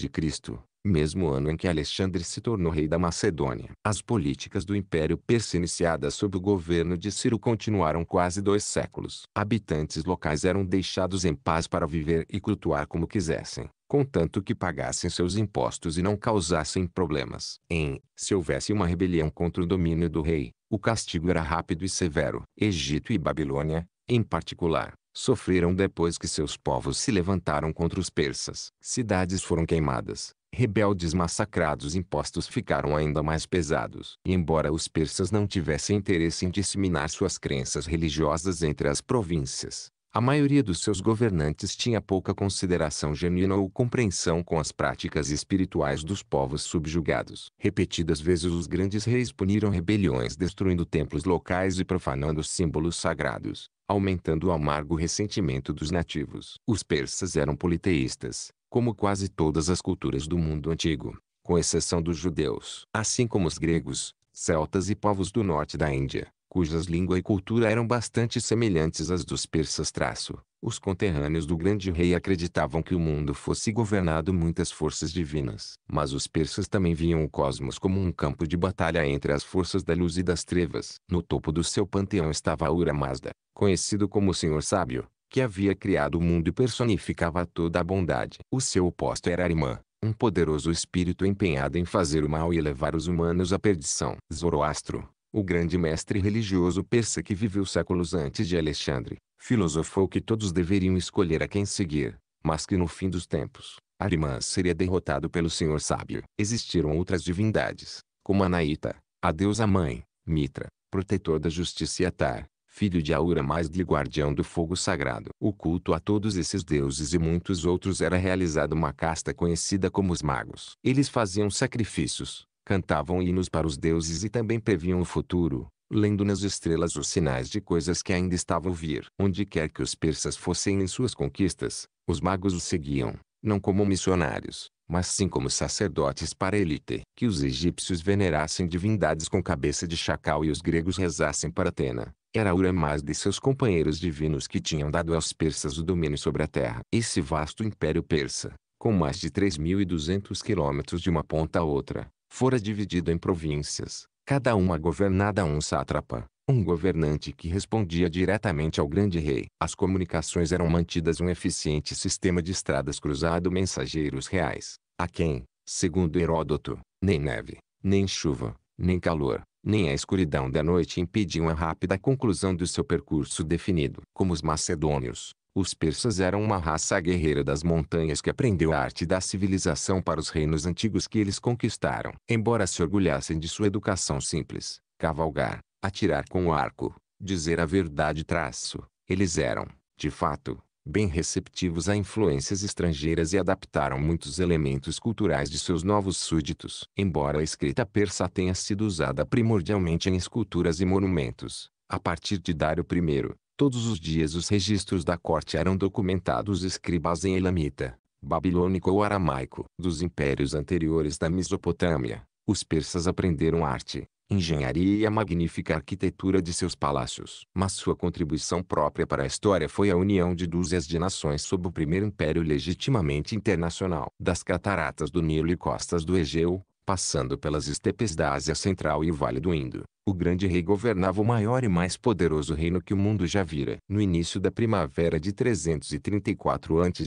mesmo ano em que Alexandre se tornou rei da Macedônia. As políticas do Império Persa iniciadas sob o governo de Ciro continuaram quase dois séculos. Habitantes locais eram deixados em paz para viver e cultuar como quisessem, contanto que pagassem seus impostos e não causassem problemas. Em, se houvesse uma rebelião contra o domínio do rei, o castigo era rápido e severo. Egito e Babilônia, em particular, sofreram depois que seus povos se levantaram contra os persas. Cidades foram queimadas, rebeldes massacrados impostos ficaram ainda mais pesados. E embora os persas não tivessem interesse em disseminar suas crenças religiosas entre as províncias, a maioria dos seus governantes tinha pouca consideração genuína ou compreensão com as práticas espirituais dos povos subjugados. Repetidas vezes os grandes reis puniram rebeliões destruindo templos locais e profanando símbolos sagrados, aumentando o amargo ressentimento dos nativos. Os persas eram politeístas, como quase todas as culturas do mundo antigo, com exceção dos judeus, assim como os gregos, celtas e povos do norte da Índia, cujas língua e cultura eram bastante semelhantes às dos persas. Traço. Os conterrâneos do grande rei acreditavam que o mundo fosse governado muitas forças divinas, mas os persas também viam o cosmos como um campo de batalha entre as forças da luz e das trevas. No topo do seu panteão estava Aura Mazda, conhecido como o Senhor Sábio, que havia criado o mundo e personificava toda a bondade. O seu oposto era Arimã, um poderoso espírito empenhado em fazer o mal e levar os humanos à perdição. Zoroastro, o grande mestre religioso persa que viveu séculos antes de Alexandre, filosofou que todos deveriam escolher a quem seguir, mas que no fim dos tempos, Arimã seria derrotado pelo Senhor Sábio. Existiram outras divindades, como Anaíta, a deusa mãe, Mitra, protetor da justiça e Atar, filho de Aura é mais de guardião do fogo sagrado. O culto a todos esses deuses e muitos outros era realizado uma casta conhecida como os magos. Eles faziam sacrifícios, cantavam hinos para os deuses e também previam o futuro, lendo nas estrelas os sinais de coisas que ainda estavam vir. Onde quer que os persas fossem em suas conquistas, os magos os seguiam, não como missionários, mas sim como sacerdotes para elite. Que os egípcios venerassem divindades com cabeça de chacal e os gregos rezassem para Atena, era Ura mais de seus companheiros divinos que tinham dado aos persas o domínio sobre a terra. Esse vasto império persa, com mais de 3.200 quilômetros de uma ponta a outra, fora dividido em províncias, cada uma governada a um sátrapa, um governante que respondia diretamente ao grande rei. As comunicações eram mantidas um eficiente sistema de estradas cruzado mensageiros reais, a quem, segundo Heródoto, nem neve, nem chuva, nem calor, nem a escuridão da noite impediam a rápida conclusão do seu percurso definido. Como os macedônios, os persas eram uma raça guerreira das montanhas que aprendeu a arte da civilização para os reinos antigos que eles conquistaram. Embora se orgulhassem de sua educação simples, cavalgar, atirar com o arco, dizer a verdade traço, eles eram, de fato, bem receptivos a influências estrangeiras e adaptaram muitos elementos culturais de seus novos súditos. Embora a escrita persa tenha sido usada primordialmente em esculturas e monumentos, a partir de Dário I, todos os dias os registros da corte eram documentados escribas em elamita, babilônico ou aramaico. Dos impérios anteriores da Mesopotâmia, os persas aprenderam arte, engenharia e a magnífica arquitetura de seus palácios. Mas sua contribuição própria para a história foi a união de dúzias de nações sob o primeiro império legitimamente internacional. Das cataratas do Nilo e costas do Egeu, passando pelas estepes da Ásia Central e o Vale do Indo, o grande rei governava o maior e mais poderoso reino que o mundo já vira. No início da primavera de 334 a.C.,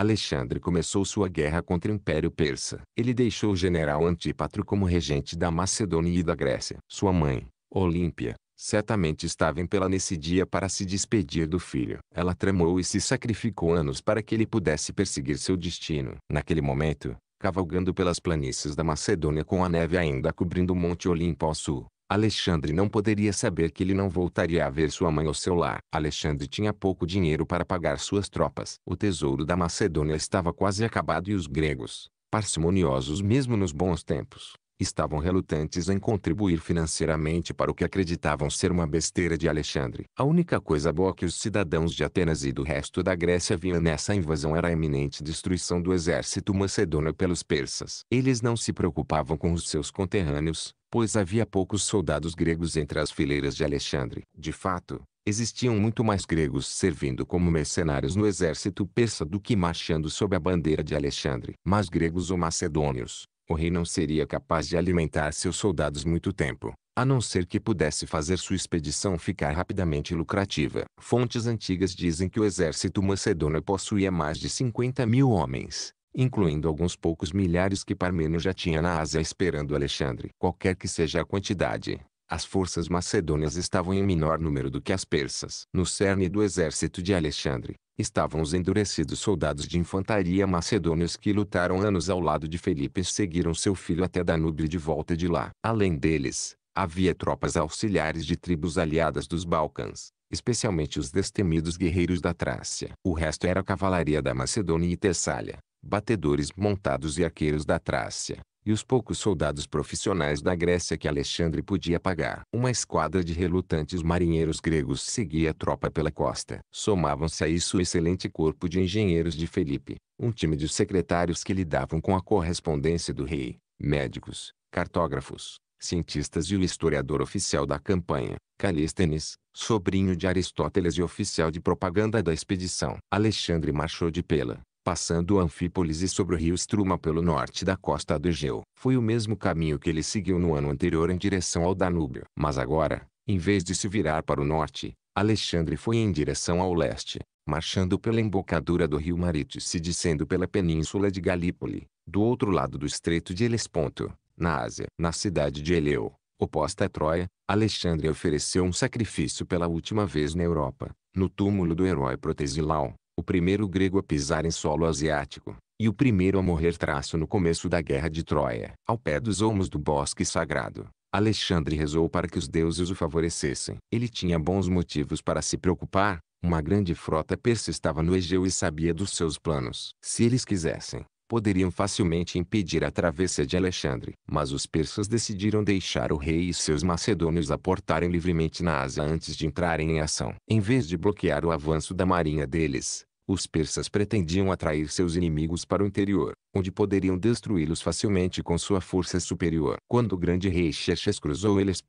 Alexandre começou sua guerra contra o Império Persa. Ele deixou o general Antípatro como regente da Macedônia e da Grécia. Sua mãe, Olímpia, certamente estava em pela nesse dia para se despedir do filho. Ela tramou e se sacrificou anos para que ele pudesse perseguir seu destino. Naquele momento, cavalgando pelas planícies da Macedônia com a neve ainda cobrindo o Monte Olimpo ao sul, Alexandre não poderia saber que ele não voltaria a ver sua mãe ou seu lar. Alexandre tinha pouco dinheiro para pagar suas tropas. O tesouro da Macedônia estava quase acabado e os gregos, parcimoniosos mesmo nos bons tempos, estavam relutantes em contribuir financeiramente para o que acreditavam ser uma besteira de Alexandre. A única coisa boa que os cidadãos de Atenas e do resto da Grécia viam nessa invasão era a iminente destruição do exército macedônio pelos persas. Eles não se preocupavam com os seus conterrâneos, pois havia poucos soldados gregos entre as fileiras de Alexandre. De fato, existiam muito mais gregos servindo como mercenários no exército persa do que marchando sob a bandeira de Alexandre. Mas gregos ou macedônios, o rei não seria capaz de alimentar seus soldados muito tempo, a não ser que pudesse fazer sua expedição ficar rapidamente lucrativa. Fontes antigas dizem que o exército macedônio possuía mais de 50 mil homens, incluindo alguns poucos milhares que Parmênio já tinha na Ásia esperando Alexandre. Qualquer que seja a quantidade, as forças macedônias estavam em menor número do que as persas. No cerne do exército de Alexandre, estavam os endurecidos soldados de infantaria macedônios que lutaram anos ao lado de Felipe e seguiram seu filho até Danúbio de volta de lá. Além deles, havia tropas auxiliares de tribos aliadas dos Balcãs, especialmente os destemidos guerreiros da Trácia. O resto era a cavalaria da Macedônia e Tessália batedores montados e arqueiros da Trácia, e os poucos soldados profissionais da Grécia que Alexandre podia pagar. Uma esquadra de relutantes marinheiros gregos seguia a tropa pela costa. Somavam-se a isso o excelente corpo de engenheiros de Felipe, um time de secretários que lidavam com a correspondência do rei, médicos, cartógrafos, cientistas e o historiador oficial da campanha, Calístenes, sobrinho de Aristóteles e oficial de propaganda da expedição. Alexandre marchou de Pela, passando Anfípolis e sobre o rio Struma pelo norte da costa do Egeu. Foi o mesmo caminho que ele seguiu no ano anterior em direção ao Danúbio. Mas agora, em vez de se virar para o norte, Alexandre foi em direção ao leste, marchando pela embocadura do rio Marites e descendo pela península de Galípoli, do outro lado do estreito de Helesponto, na Ásia. Na cidade de Eleu, oposta a Troia, Alexandre ofereceu um sacrifício pela última vez na Europa, no túmulo do herói Protesilau, o primeiro grego a pisar em solo asiático, e o primeiro a morrer traço no começo da Guerra de Troia, ao pé dos olmos do bosque sagrado. Alexandre rezou para que os deuses o favorecessem. Ele tinha bons motivos para se preocupar, uma grande frota persa estava no Egeu e sabia dos seus planos. Se eles quisessem, poderiam facilmente impedir a travessia de Alexandre. Mas os persas decidiram deixar o rei e seus macedônios aportarem livremente na Ásia antes de entrarem em ação. Em vez de bloquear o avanço da marinha deles, os persas pretendiam atrair seus inimigos para o interior, onde poderiam destruí-los facilmente com sua força superior. Quando o grande rei Xerxes cruzou eles,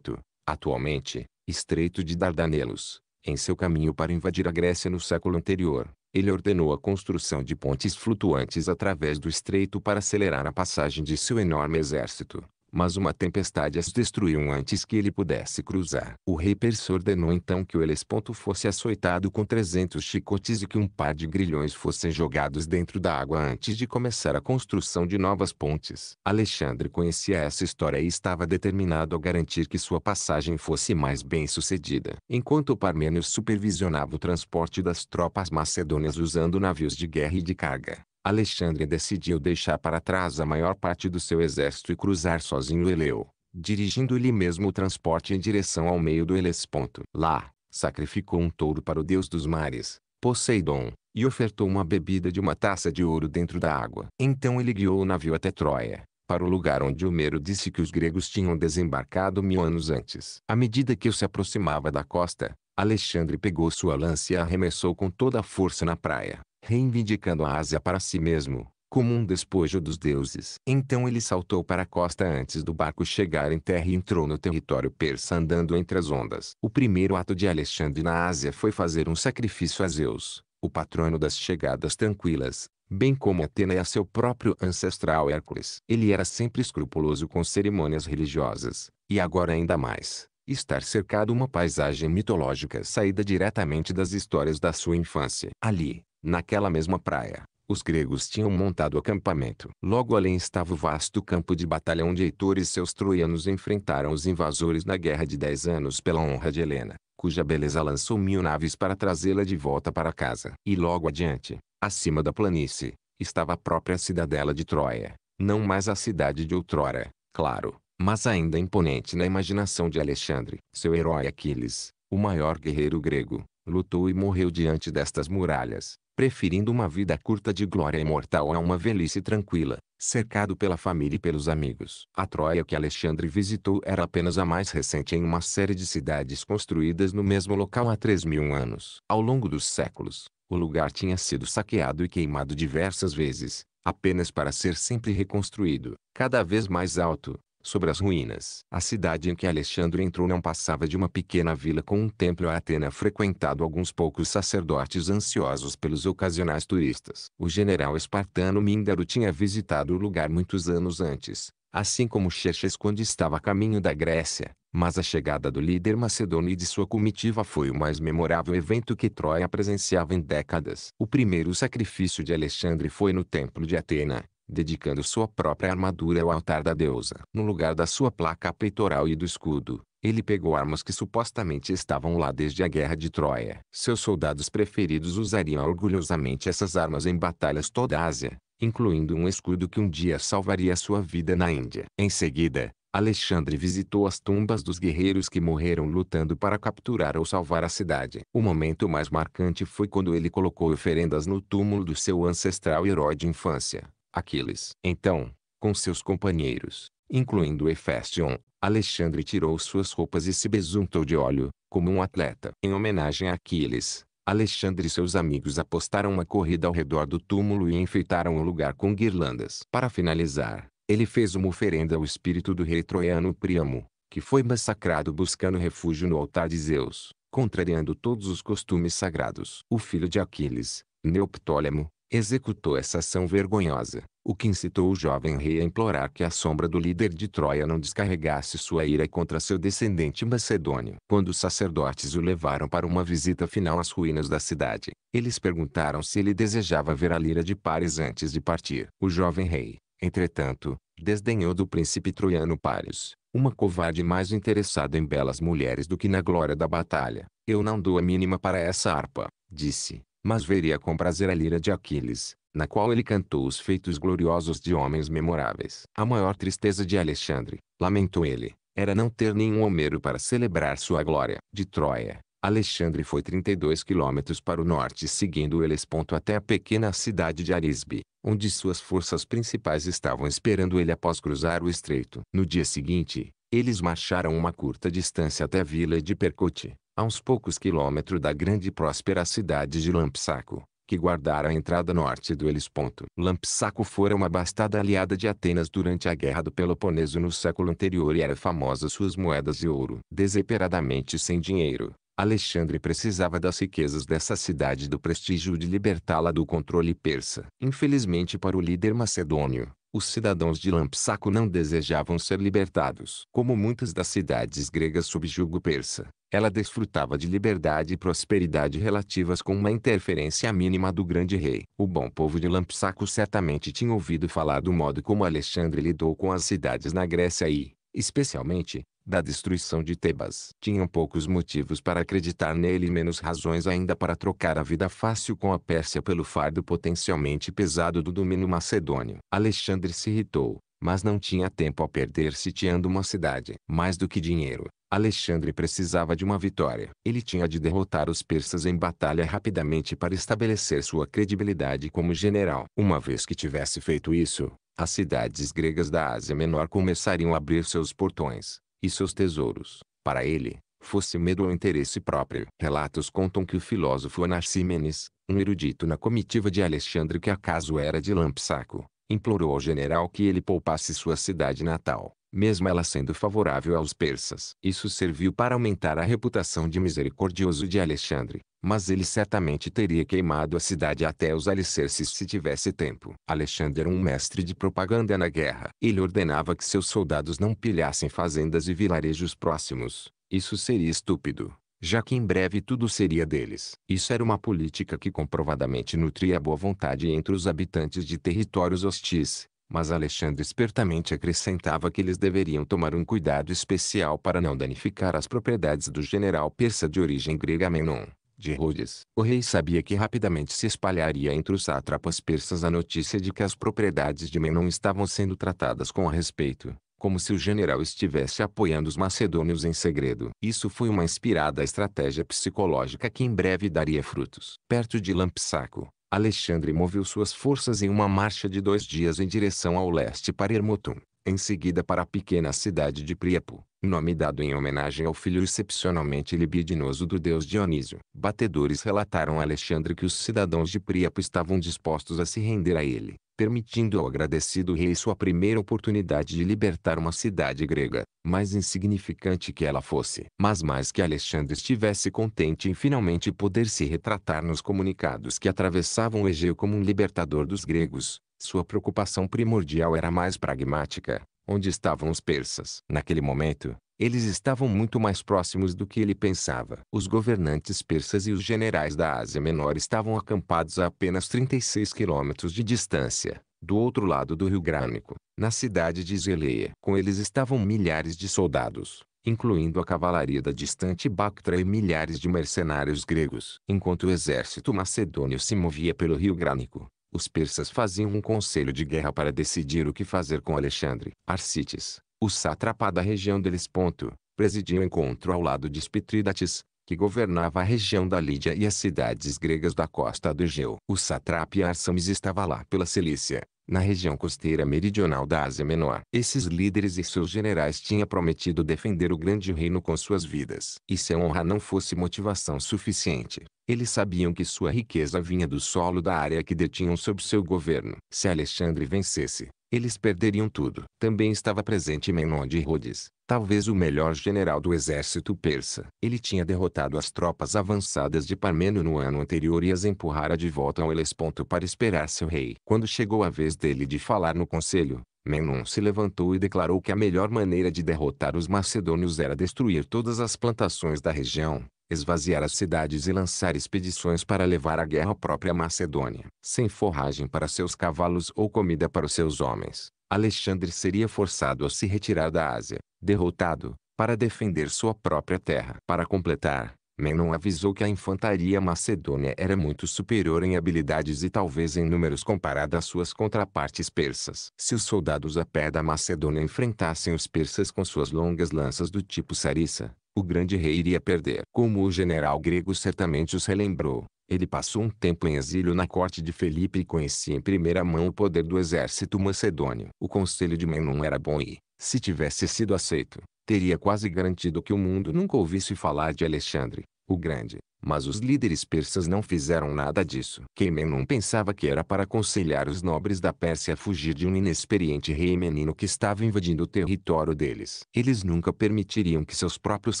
atualmente, estreito de Dardanelos, em seu caminho para invadir a Grécia no século anterior, ele ordenou a construção de pontes flutuantes através do estreito para acelerar a passagem de seu enorme exército mas uma tempestade as destruiu antes que ele pudesse cruzar. O rei Persa ordenou então que o Helesponto fosse açoitado com trezentos chicotes e que um par de grilhões fossem jogados dentro da água antes de começar a construção de novas pontes. Alexandre conhecia essa história e estava determinado a garantir que sua passagem fosse mais bem sucedida. Enquanto Parmênio supervisionava o transporte das tropas macedônias usando navios de guerra e de carga, Alexandre decidiu deixar para trás a maior parte do seu exército e cruzar sozinho Eleu, dirigindo ele mesmo o transporte em direção ao meio do Helesponto. Lá, sacrificou um touro para o deus dos mares, Poseidon, e ofertou uma bebida de uma taça de ouro dentro da água. Então ele guiou o navio até Troia, para o lugar onde Homero disse que os gregos tinham desembarcado mil anos antes. À medida que eu se aproximava da costa, Alexandre pegou sua lança e a arremessou com toda a força na praia reivindicando a Ásia para si mesmo, como um despojo dos deuses. Então ele saltou para a costa antes do barco chegar em terra e entrou no território persa andando entre as ondas. O primeiro ato de Alexandre na Ásia foi fazer um sacrifício a Zeus, o patrono das chegadas tranquilas, bem como Atena e a seu próprio ancestral Hércules. Ele era sempre escrupuloso com cerimônias religiosas, e agora ainda mais. Estar cercado uma paisagem mitológica saída diretamente das histórias da sua infância. Ali, Naquela mesma praia, os gregos tinham montado acampamento. Logo além estava o vasto campo de batalha onde Heitor e seus troianos enfrentaram os invasores na Guerra de Dez Anos pela honra de Helena, cuja beleza lançou mil naves para trazê-la de volta para casa. E logo adiante, acima da planície, estava a própria cidadela de Troia, não mais a cidade de outrora, claro, mas ainda imponente na imaginação de Alexandre. Seu herói Aquiles, o maior guerreiro grego, lutou e morreu diante destas muralhas, preferindo uma vida curta de glória imortal a uma velhice tranquila, cercado pela família e pelos amigos. A Troia que Alexandre visitou era apenas a mais recente em uma série de cidades construídas no mesmo local há 3 mil anos. Ao longo dos séculos, o lugar tinha sido saqueado e queimado diversas vezes, apenas para ser sempre reconstruído, cada vez mais alto, sobre as ruínas. A cidade em que Alexandre entrou não passava de uma pequena vila com um templo a Atena frequentado alguns poucos sacerdotes ansiosos pelos ocasionais turistas. O general espartano Míndaro tinha visitado o lugar muitos anos antes, assim como Xerxes quando estava a caminho da Grécia. Mas a chegada do líder macedônio e de sua comitiva foi o mais memorável evento que Troia presenciava em décadas. O primeiro sacrifício de Alexandre foi no Templo de Atena, dedicando sua própria armadura ao altar da deusa. No lugar da sua placa peitoral e do escudo, ele pegou armas que supostamente estavam lá desde a Guerra de Troia. Seus soldados preferidos usariam orgulhosamente essas armas em batalhas toda a Ásia, incluindo um escudo que um dia salvaria sua vida na Índia. Em seguida, Alexandre visitou as tumbas dos guerreiros que morreram lutando para capturar ou salvar a cidade. O momento mais marcante foi quando ele colocou oferendas no túmulo do seu ancestral herói de infância, Aquiles, então, com seus companheiros, incluindo Hefestion, Alexandre tirou suas roupas e se besuntou de óleo, como um atleta. Em homenagem a Aquiles, Alexandre e seus amigos apostaram uma corrida ao redor do túmulo e enfeitaram o lugar com guirlandas. Para finalizar, ele fez uma oferenda ao espírito do rei troiano Príamo, que foi massacrado buscando refúgio no altar de Zeus, contrariando todos os costumes sagrados. O filho de Aquiles, Neoptólemo, executou essa ação vergonhosa, o que incitou o jovem rei a implorar que a sombra do líder de Troia não descarregasse sua ira contra seu descendente macedônio. Quando os sacerdotes o levaram para uma visita final às ruínas da cidade, eles perguntaram se ele desejava ver a lira de Paris antes de partir. O jovem rei, entretanto, desdenhou do príncipe troiano Paris, uma covarde mais interessada em belas mulheres do que na glória da batalha. Eu não dou a mínima para essa harpa, disse mas veria com prazer a lira de Aquiles, na qual ele cantou os feitos gloriosos de homens memoráveis. A maior tristeza de Alexandre, lamentou ele, era não ter nenhum Homero para celebrar sua glória. De Troia, Alexandre foi 32 quilômetros para o norte seguindo o Helesponto até a pequena cidade de Arisbe, onde suas forças principais estavam esperando ele após cruzar o estreito. No dia seguinte, eles marcharam uma curta distância até a vila de Percote, a uns poucos quilômetros da grande e próspera cidade de Lampsaco, que guardara a entrada norte do Helesponto. Lampsaco fora uma bastada aliada de Atenas durante a Guerra do Peloponeso no século anterior e era famosa suas moedas de ouro. Desesperadamente sem dinheiro, Alexandre precisava das riquezas dessa cidade e do prestígio de libertá-la do controle persa. Infelizmente para o líder macedônio, os cidadãos de Lampsaco não desejavam ser libertados. Como muitas das cidades gregas sob jugo persa, ela desfrutava de liberdade e prosperidade relativas com uma interferência mínima do grande rei. O bom povo de Lampsaco certamente tinha ouvido falar do modo como Alexandre lidou com as cidades na Grécia e, especialmente, da destruição de Tebas. Tinham poucos motivos para acreditar nele e menos razões ainda para trocar a vida fácil com a Pérsia pelo fardo potencialmente pesado do domínio macedônio. Alexandre se irritou, mas não tinha tempo a perder sitiando uma cidade. Mais do que dinheiro, Alexandre precisava de uma vitória. Ele tinha de derrotar os persas em batalha rapidamente para estabelecer sua credibilidade como general. Uma vez que tivesse feito isso, as cidades gregas da Ásia Menor começariam a abrir seus portões e seus tesouros para ele, fosse medo ou interesse próprio. Relatos contam que o filósofo Anaxímenes, um erudito na comitiva de Alexandre que acaso era de Lampsaco, implorou ao general que ele poupasse sua cidade natal, mesmo ela sendo favorável aos persas. Isso serviu para aumentar a reputação de misericordioso de Alexandre, mas ele certamente teria queimado a cidade até os alicerces se tivesse tempo. Alexandre era um mestre de propaganda na guerra. Ele ordenava que seus soldados não pilhassem fazendas e vilarejos próximos. Isso seria estúpido já que em breve tudo seria deles. Isso era uma política que comprovadamente nutria a boa vontade entre os habitantes de territórios hostis, mas Alexandre espertamente acrescentava que eles deveriam tomar um cuidado especial para não danificar as propriedades do general persa de origem grega Menon, de Rhodes. O rei sabia que rapidamente se espalharia entre os sátrapas persas a notícia de que as propriedades de Menon estavam sendo tratadas com respeito, como se o general estivesse apoiando os macedônios em segredo. Isso foi uma inspirada estratégia psicológica que em breve daria frutos. Perto de Lampsaco, Alexandre moveu suas forças em uma marcha de dois dias em direção ao leste para Hermotum, em seguida para a pequena cidade de Priapo, nome dado em homenagem ao filho excepcionalmente libidinoso do deus Dionísio. Batedores relataram a Alexandre que os cidadãos de Priapo estavam dispostos a se render a ele, permitindo ao agradecido rei sua primeira oportunidade de libertar uma cidade grega, mais insignificante que ela fosse. Mas mais que Alexandre estivesse contente em finalmente poder se retratar nos comunicados que atravessavam o Egeu como um libertador dos gregos, sua preocupação primordial era mais pragmática. Onde estavam os persas? Naquele momento, eles estavam muito mais próximos do que ele pensava. Os governantes persas e os generais da Ásia Menor estavam acampados a apenas 36 quilômetros de distância, do outro lado do rio Grânico, na cidade de Zeleia. Com eles estavam milhares de soldados, incluindo a cavalaria da distante Bactra e milhares de mercenários gregos. Enquanto o exército macedônio se movia pelo rio Grânico, os persas faziam um conselho de guerra para decidir o que fazer com Alexandre. Arcites, o sátrapa da região deles. Ponto, presidia o encontro ao lado de Spitrídates, que governava a região da Lídia e as cidades gregas da costa do Egeu. O sátrapa Arsames estava lá pela Cilícia, na região costeira meridional da Ásia Menor. Esses líderes e seus generais tinham prometido defender o grande reino com suas vidas. E se a honra não fosse motivação suficiente, eles sabiam que sua riqueza vinha do solo da área que detinham sob seu governo. Se Alexandre vencesse, eles perderiam tudo. Também estava presente Menon de Rhodes, talvez o melhor general do exército persa. Ele tinha derrotado as tropas avançadas de Parmeno no ano anterior e as empurrara de volta ao Helesponto para esperar seu rei. Quando chegou a vez dele de falar no conselho, Menon se levantou e declarou que a melhor maneira de derrotar os macedônios era destruir todas as plantações da região, esvaziar as cidades e lançar expedições para levar a guerra à própria Macedônia. Sem forragem para seus cavalos ou comida para os seus homens, Alexandre seria forçado a se retirar da Ásia, derrotado, para defender sua própria terra. Para completar, Menon avisou que a infantaria macedônia era muito superior em habilidades e talvez em números comparada às suas contrapartes persas. Se os soldados a pé da Macedônia enfrentassem os persas com suas longas lanças do tipo sarissa, o grande rei iria perder. Como o general grego certamente os relembrou, ele passou um tempo em exílio na corte de Felipe e conhecia em primeira mão o poder do exército macedônio. O conselho de Menon era bom e, se tivesse sido aceito, teria quase garantido que o mundo nunca ouvisse falar de Alexandre o Grande. Mas os líderes persas não fizeram nada disso. Queimenum pensava que era para aconselhar os nobres da Pérsia a fugir de um inexperiente rei menino que estava invadindo o território deles. Eles nunca permitiriam que seus próprios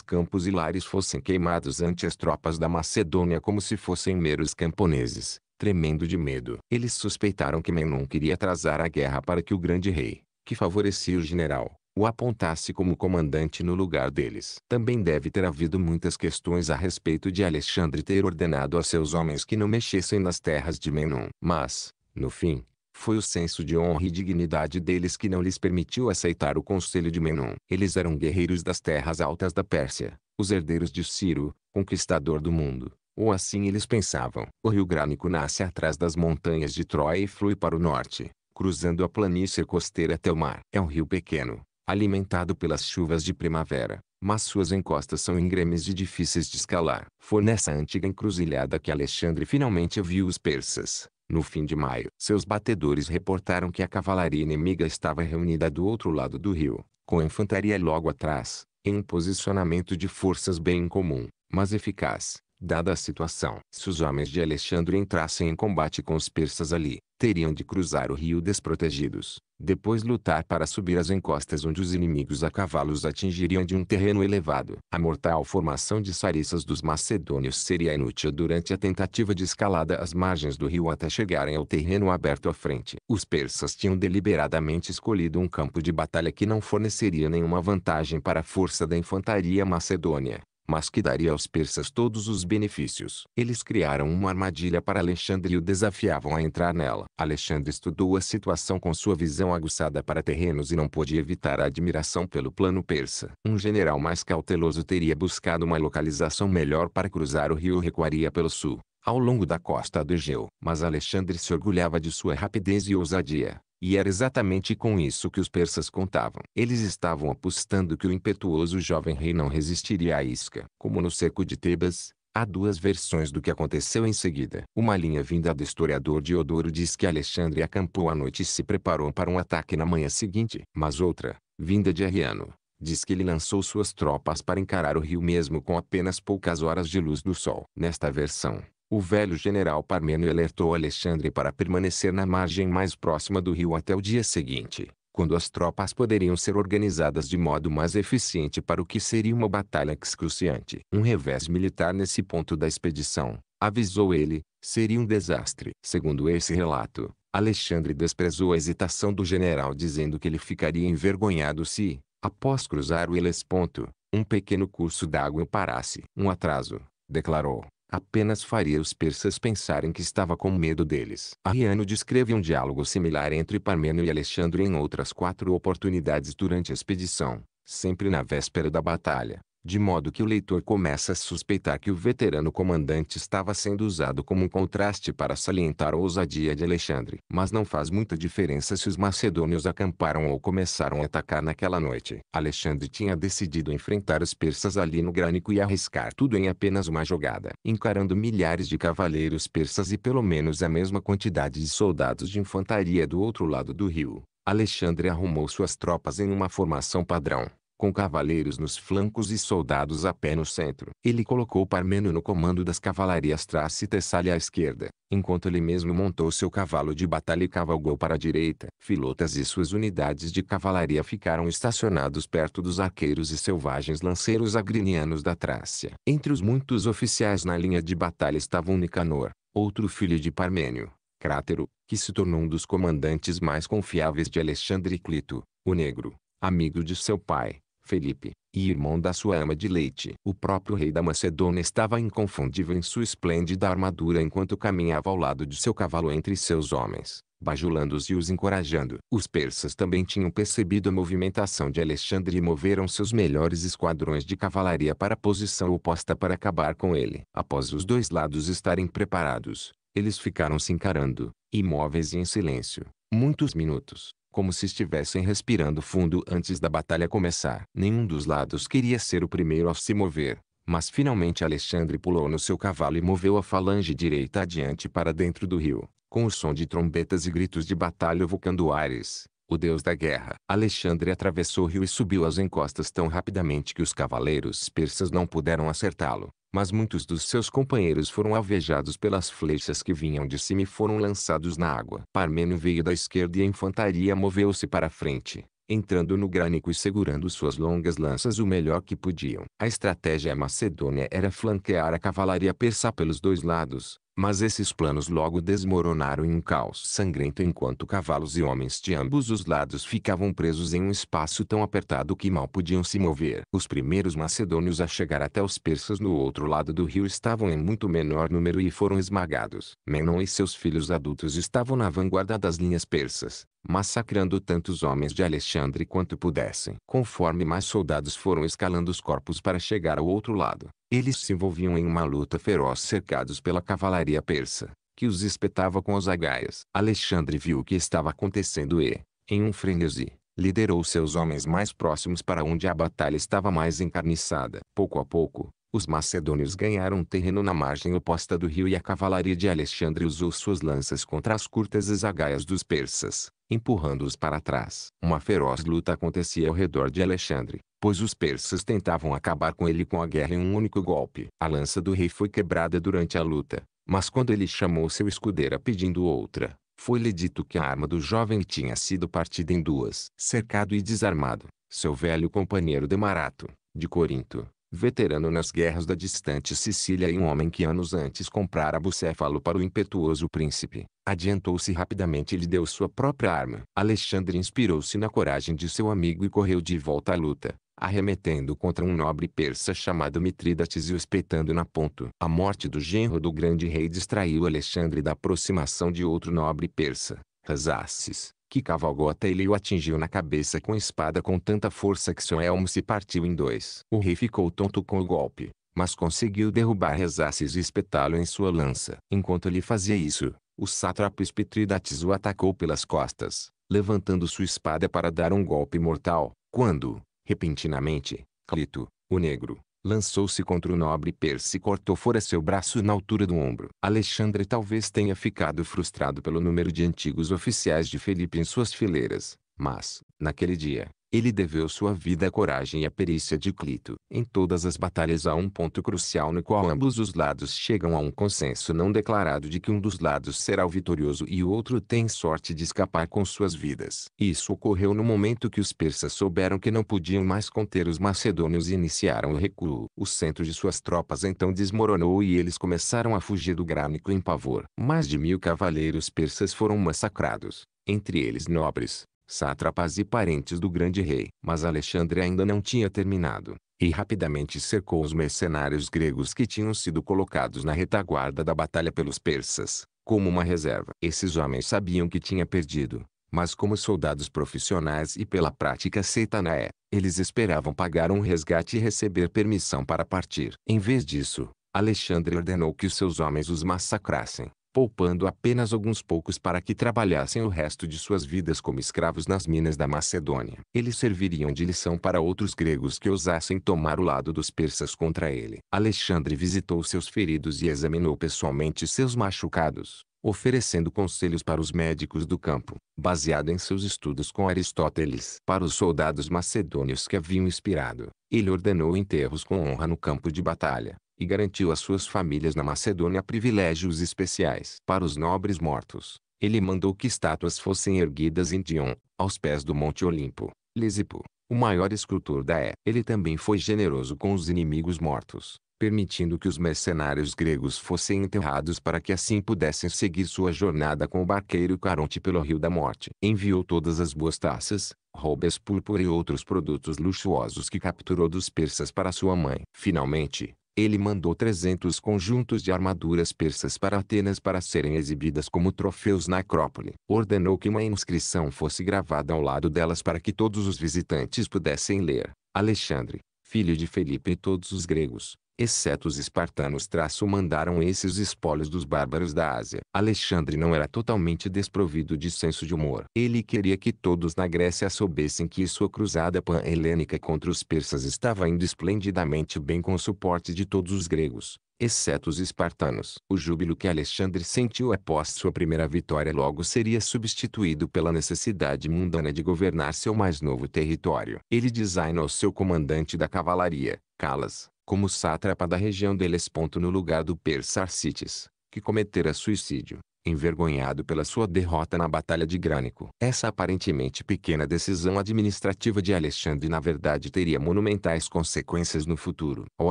campos e lares fossem queimados ante as tropas da Macedônia como se fossem meros camponeses, tremendo de medo. Eles suspeitaram que Menon queria atrasar a guerra para que o grande rei, que favorecia o general, o apontasse como comandante no lugar deles. Também deve ter havido muitas questões a respeito de Alexandre ter ordenado a seus homens que não mexessem nas terras de Menon. Mas, no fim, foi o senso de honra e dignidade deles que não lhes permitiu aceitar o conselho de Menon. Eles eram guerreiros das terras altas da Pérsia, os herdeiros de Ciro, conquistador do mundo. Ou assim eles pensavam. O rio Grânico nasce atrás das montanhas de Troia e flui para o norte, cruzando a planície costeira até o mar. É um rio pequeno, alimentado pelas chuvas de primavera, mas suas encostas são íngremes e difíceis de escalar. Foi nessa antiga encruzilhada que Alexandre finalmente viu os persas. No fim de maio, seus batedores reportaram que a cavalaria inimiga estava reunida do outro lado do rio, com a infantaria logo atrás, em um posicionamento de forças bem incomum, mas eficaz, dada a situação. Se os homens de Alexandre entrassem em combate com os persas ali, teriam de cruzar o rio desprotegidos, depois lutar para subir as encostas onde os inimigos a cavalo os atingiriam de um terreno elevado. A mortal formação de sarissas dos macedônios seria inútil durante a tentativa de escalada às margens do rio até chegarem ao terreno aberto à frente. Os persas tinham deliberadamente escolhido um campo de batalha que não forneceria nenhuma vantagem para a força da infantaria macedônia mas que daria aos persas todos os benefícios. Eles criaram uma armadilha para Alexandre e o desafiavam a entrar nela. Alexandre estudou a situação com sua visão aguçada para terrenos e não pôde evitar a admiração pelo plano persa. Um general mais cauteloso teria buscado uma localização melhor para cruzar o rio e recuaria pelo sul, ao longo da costa do Egeu. Mas Alexandre se orgulhava de sua rapidez e ousadia. E era exatamente com isso que os persas contavam. Eles estavam apostando que o impetuoso jovem rei não resistiria à isca. Como no cerco de Tebas, Há duas versões do que aconteceu em seguida. Uma linha vinda do historiador Diodoro diz que Alexandre acampou à noite e se preparou para um ataque na manhã seguinte. Mas outra, vinda de Arriano, diz que ele lançou suas tropas para encarar o rio mesmo com apenas poucas horas de luz do sol. Nesta versão, o velho general Parmênio alertou Alexandre para permanecer na margem mais próxima do rio até o dia seguinte, quando as tropas poderiam ser organizadas de modo mais eficiente para o que seria uma batalha excruciante. Um revés militar nesse ponto da expedição, avisou ele, seria um desastre. Segundo esse relato, Alexandre desprezou a hesitação do general dizendo que ele ficaria envergonhado se, após cruzar o Helesponto, um pequeno curso d'água parasse. Um atraso, declarou, apenas faria os persas pensarem que estava com medo deles. Ariano descreve um diálogo similar entre Parmênio e Alexandre em outras quatro oportunidades durante a expedição, sempre na véspera da batalha de modo que o leitor começa a suspeitar que o veterano comandante estava sendo usado como um contraste para salientar a ousadia de Alexandre. Mas não faz muita diferença se os macedônios acamparam ou começaram a atacar naquela noite. Alexandre tinha decidido enfrentar os persas ali no Grânico e arriscar tudo em apenas uma jogada, encarando milhares de cavaleiros persas e pelo menos a mesma quantidade de soldados de infantaria do outro lado do rio. Alexandre arrumou suas tropas em uma formação padrão com cavaleiros nos flancos e soldados a pé no centro. Ele colocou Parmênio no comando das cavalarias Trace e Tessália à esquerda, enquanto ele mesmo montou seu cavalo de batalha e cavalgou para a direita. Filotas e suas unidades de cavalaria ficaram estacionados perto dos arqueiros e selvagens lanceiros agrinianos da Trácia. Entre os muitos oficiais na linha de batalha estavam Nicanor, outro filho de Parmênio, Crátero, que se tornou um dos comandantes mais confiáveis de Alexandre Clito, o Negro, amigo de seu pai, Felipe, e irmão da sua ama de leite. O próprio rei da Macedônia estava inconfundível em sua esplêndida armadura enquanto caminhava ao lado de seu cavalo entre seus homens, bajulando-os e os encorajando. Os persas também tinham percebido a movimentação de Alexandre e moveram seus melhores esquadrões de cavalaria para a posição oposta para acabar com ele. Após os dois lados estarem preparados, eles ficaram se encarando, imóveis e em silêncio, muitos minutos como se estivessem respirando fundo antes da batalha começar. Nenhum dos lados queria ser o primeiro a se mover, mas finalmente Alexandre pulou no seu cavalo e moveu a falange direita adiante para dentro do rio, com o som de trombetas e gritos de batalha evocando Ares, o deus da guerra. Alexandre atravessou o rio e subiu as encostas tão rapidamente que os cavaleiros persas não puderam acertá-lo mas muitos dos seus companheiros foram alvejados pelas flechas que vinham de cima e foram lançados na água. Parmênio veio da esquerda e a infantaria moveu-se para frente entrando no grânico e segurando suas longas lanças o melhor que podiam. A estratégia macedônia era flanquear a cavalaria persa pelos dois lados, mas esses planos logo desmoronaram em um caos sangrento enquanto cavalos e homens de ambos os lados ficavam presos em um espaço tão apertado que mal podiam se mover. Os primeiros macedônios a chegar até os persas no outro lado do rio estavam em muito menor número e foram esmagados. Menon e seus filhos adultos estavam na vanguarda das linhas persas, massacrando tantos homens de Alexandre quanto pudessem. Conforme mais soldados foram escalando os corpos para chegar ao outro lado, eles se envolviam em uma luta feroz cercados pela cavalaria persa, que os espetava com as agaias. Alexandre viu o que estava acontecendo e, em um frenesi, liderou seus homens mais próximos para onde a batalha estava mais encarniçada. Pouco a pouco, os macedônios ganharam terreno na margem oposta do rio e a cavalaria de Alexandre usou suas lanças contra as curtas zagaias dos persas, empurrando-os para trás. Uma feroz luta acontecia ao redor de Alexandre, pois os persas tentavam acabar com ele com a guerra em um único golpe. A lança do rei foi quebrada durante a luta, mas quando ele chamou seu escudeiro pedindo outra, foi-lhe dito que a arma do jovem tinha sido partida em duas. Cercado e desarmado, seu velho companheiro Demarato, de Corinto, veterano nas guerras da distante Sicília e um homem que anos antes comprara Bucéfalo para o impetuoso príncipe, adiantou-se rapidamente e lhe deu sua própria arma. Alexandre inspirou-se na coragem de seu amigo e correu de volta à luta, arremetendo contra um nobre persa chamado Mitrídates e o espetando na ponta. A morte do genro do grande rei distraiu Alexandre da aproximação de outro nobre persa, Rasasses, que cavalgou até ele e o atingiu na cabeça com a espada com tanta força que seu elmo se partiu em dois. O rei ficou tonto com o golpe, mas conseguiu derrubar Rezaces e espetá-lo em sua lança. Enquanto ele fazia isso, o sátrapa Espetrídates o atacou pelas costas, levantando sua espada para dar um golpe mortal, quando, repentinamente, Clito, o negro, lançou-se contra o nobre Perse e cortou fora seu braço na altura do ombro. Alexandre talvez tenha ficado frustrado pelo número de antigos oficiais de Felipe em suas fileiras, mas, naquele dia, ele deveu sua vida à coragem e à perícia de Clito. Em todas as batalhas há um ponto crucial no qual ambos os lados chegam a um consenso não declarado de que um dos lados será o vitorioso e o outro tem sorte de escapar com suas vidas. Isso ocorreu no momento que os persas souberam que não podiam mais conter os macedônios e iniciaram o recuo. O centro de suas tropas então desmoronou e eles começaram a fugir do Grânico em pavor. Mais de mil cavaleiros persas foram massacrados, entre eles nobres, sátrapas e parentes do grande rei. Mas Alexandre ainda não tinha terminado, e rapidamente cercou os mercenários gregos que tinham sido colocados na retaguarda da batalha pelos persas, como uma reserva. Esses homens sabiam que tinha perdido, mas como soldados profissionais e pela prática Setanaé, eles esperavam pagar um resgate e receber permissão para partir. Em vez disso, Alexandre ordenou que seus homens os massacrassem poupando apenas alguns poucos para que trabalhassem o resto de suas vidas como escravos nas minas da Macedônia. Eles serviriam de lição para outros gregos que ousassem tomar o lado dos persas contra ele. Alexandre visitou seus feridos e examinou pessoalmente seus machucados, oferecendo conselhos para os médicos do campo, baseado em seus estudos com Aristóteles. Para os soldados macedônios que haviam inspirado, ele ordenou enterros com honra no campo de batalha e garantiu às suas famílias na Macedônia privilégios especiais para os nobres mortos. Ele mandou que estátuas fossem erguidas em Dion, aos pés do Monte Olimpo, Lisipo, o maior escultor da é. Ele também foi generoso com os inimigos mortos, permitindo que os mercenários gregos fossem enterrados para que assim pudessem seguir sua jornada com o barqueiro Caronte pelo Rio da Morte. Enviou todas as boas taças, roupas púrpura e outros produtos luxuosos que capturou dos persas para sua mãe. Finalmente, ele mandou 300 conjuntos de armaduras persas para Atenas para serem exibidas como troféus na Acrópole. Ordenou que uma inscrição fosse gravada ao lado delas para que todos os visitantes pudessem ler. Alexandre, filho de Felipe e todos os gregos, exceto os espartanos traço mandaram esses espólios dos bárbaros da Ásia. Alexandre não era totalmente desprovido de senso de humor. Ele queria que todos na Grécia soubessem que sua cruzada pan-helênica contra os persas estava indo esplendidamente bem com o suporte de todos os gregos exceto os espartanos. O júbilo que Alexandre sentiu após sua primeira vitória logo seria substituído pela necessidade mundana de governar seu mais novo território. Ele designa seu comandante da cavalaria, Calas, como sátrapa da região de deles. No lugar do Persarcites, que cometera suicídio, envergonhado pela sua derrota na Batalha de Grânico. Essa aparentemente pequena decisão administrativa de Alexandre na verdade teria monumentais consequências no futuro. Ao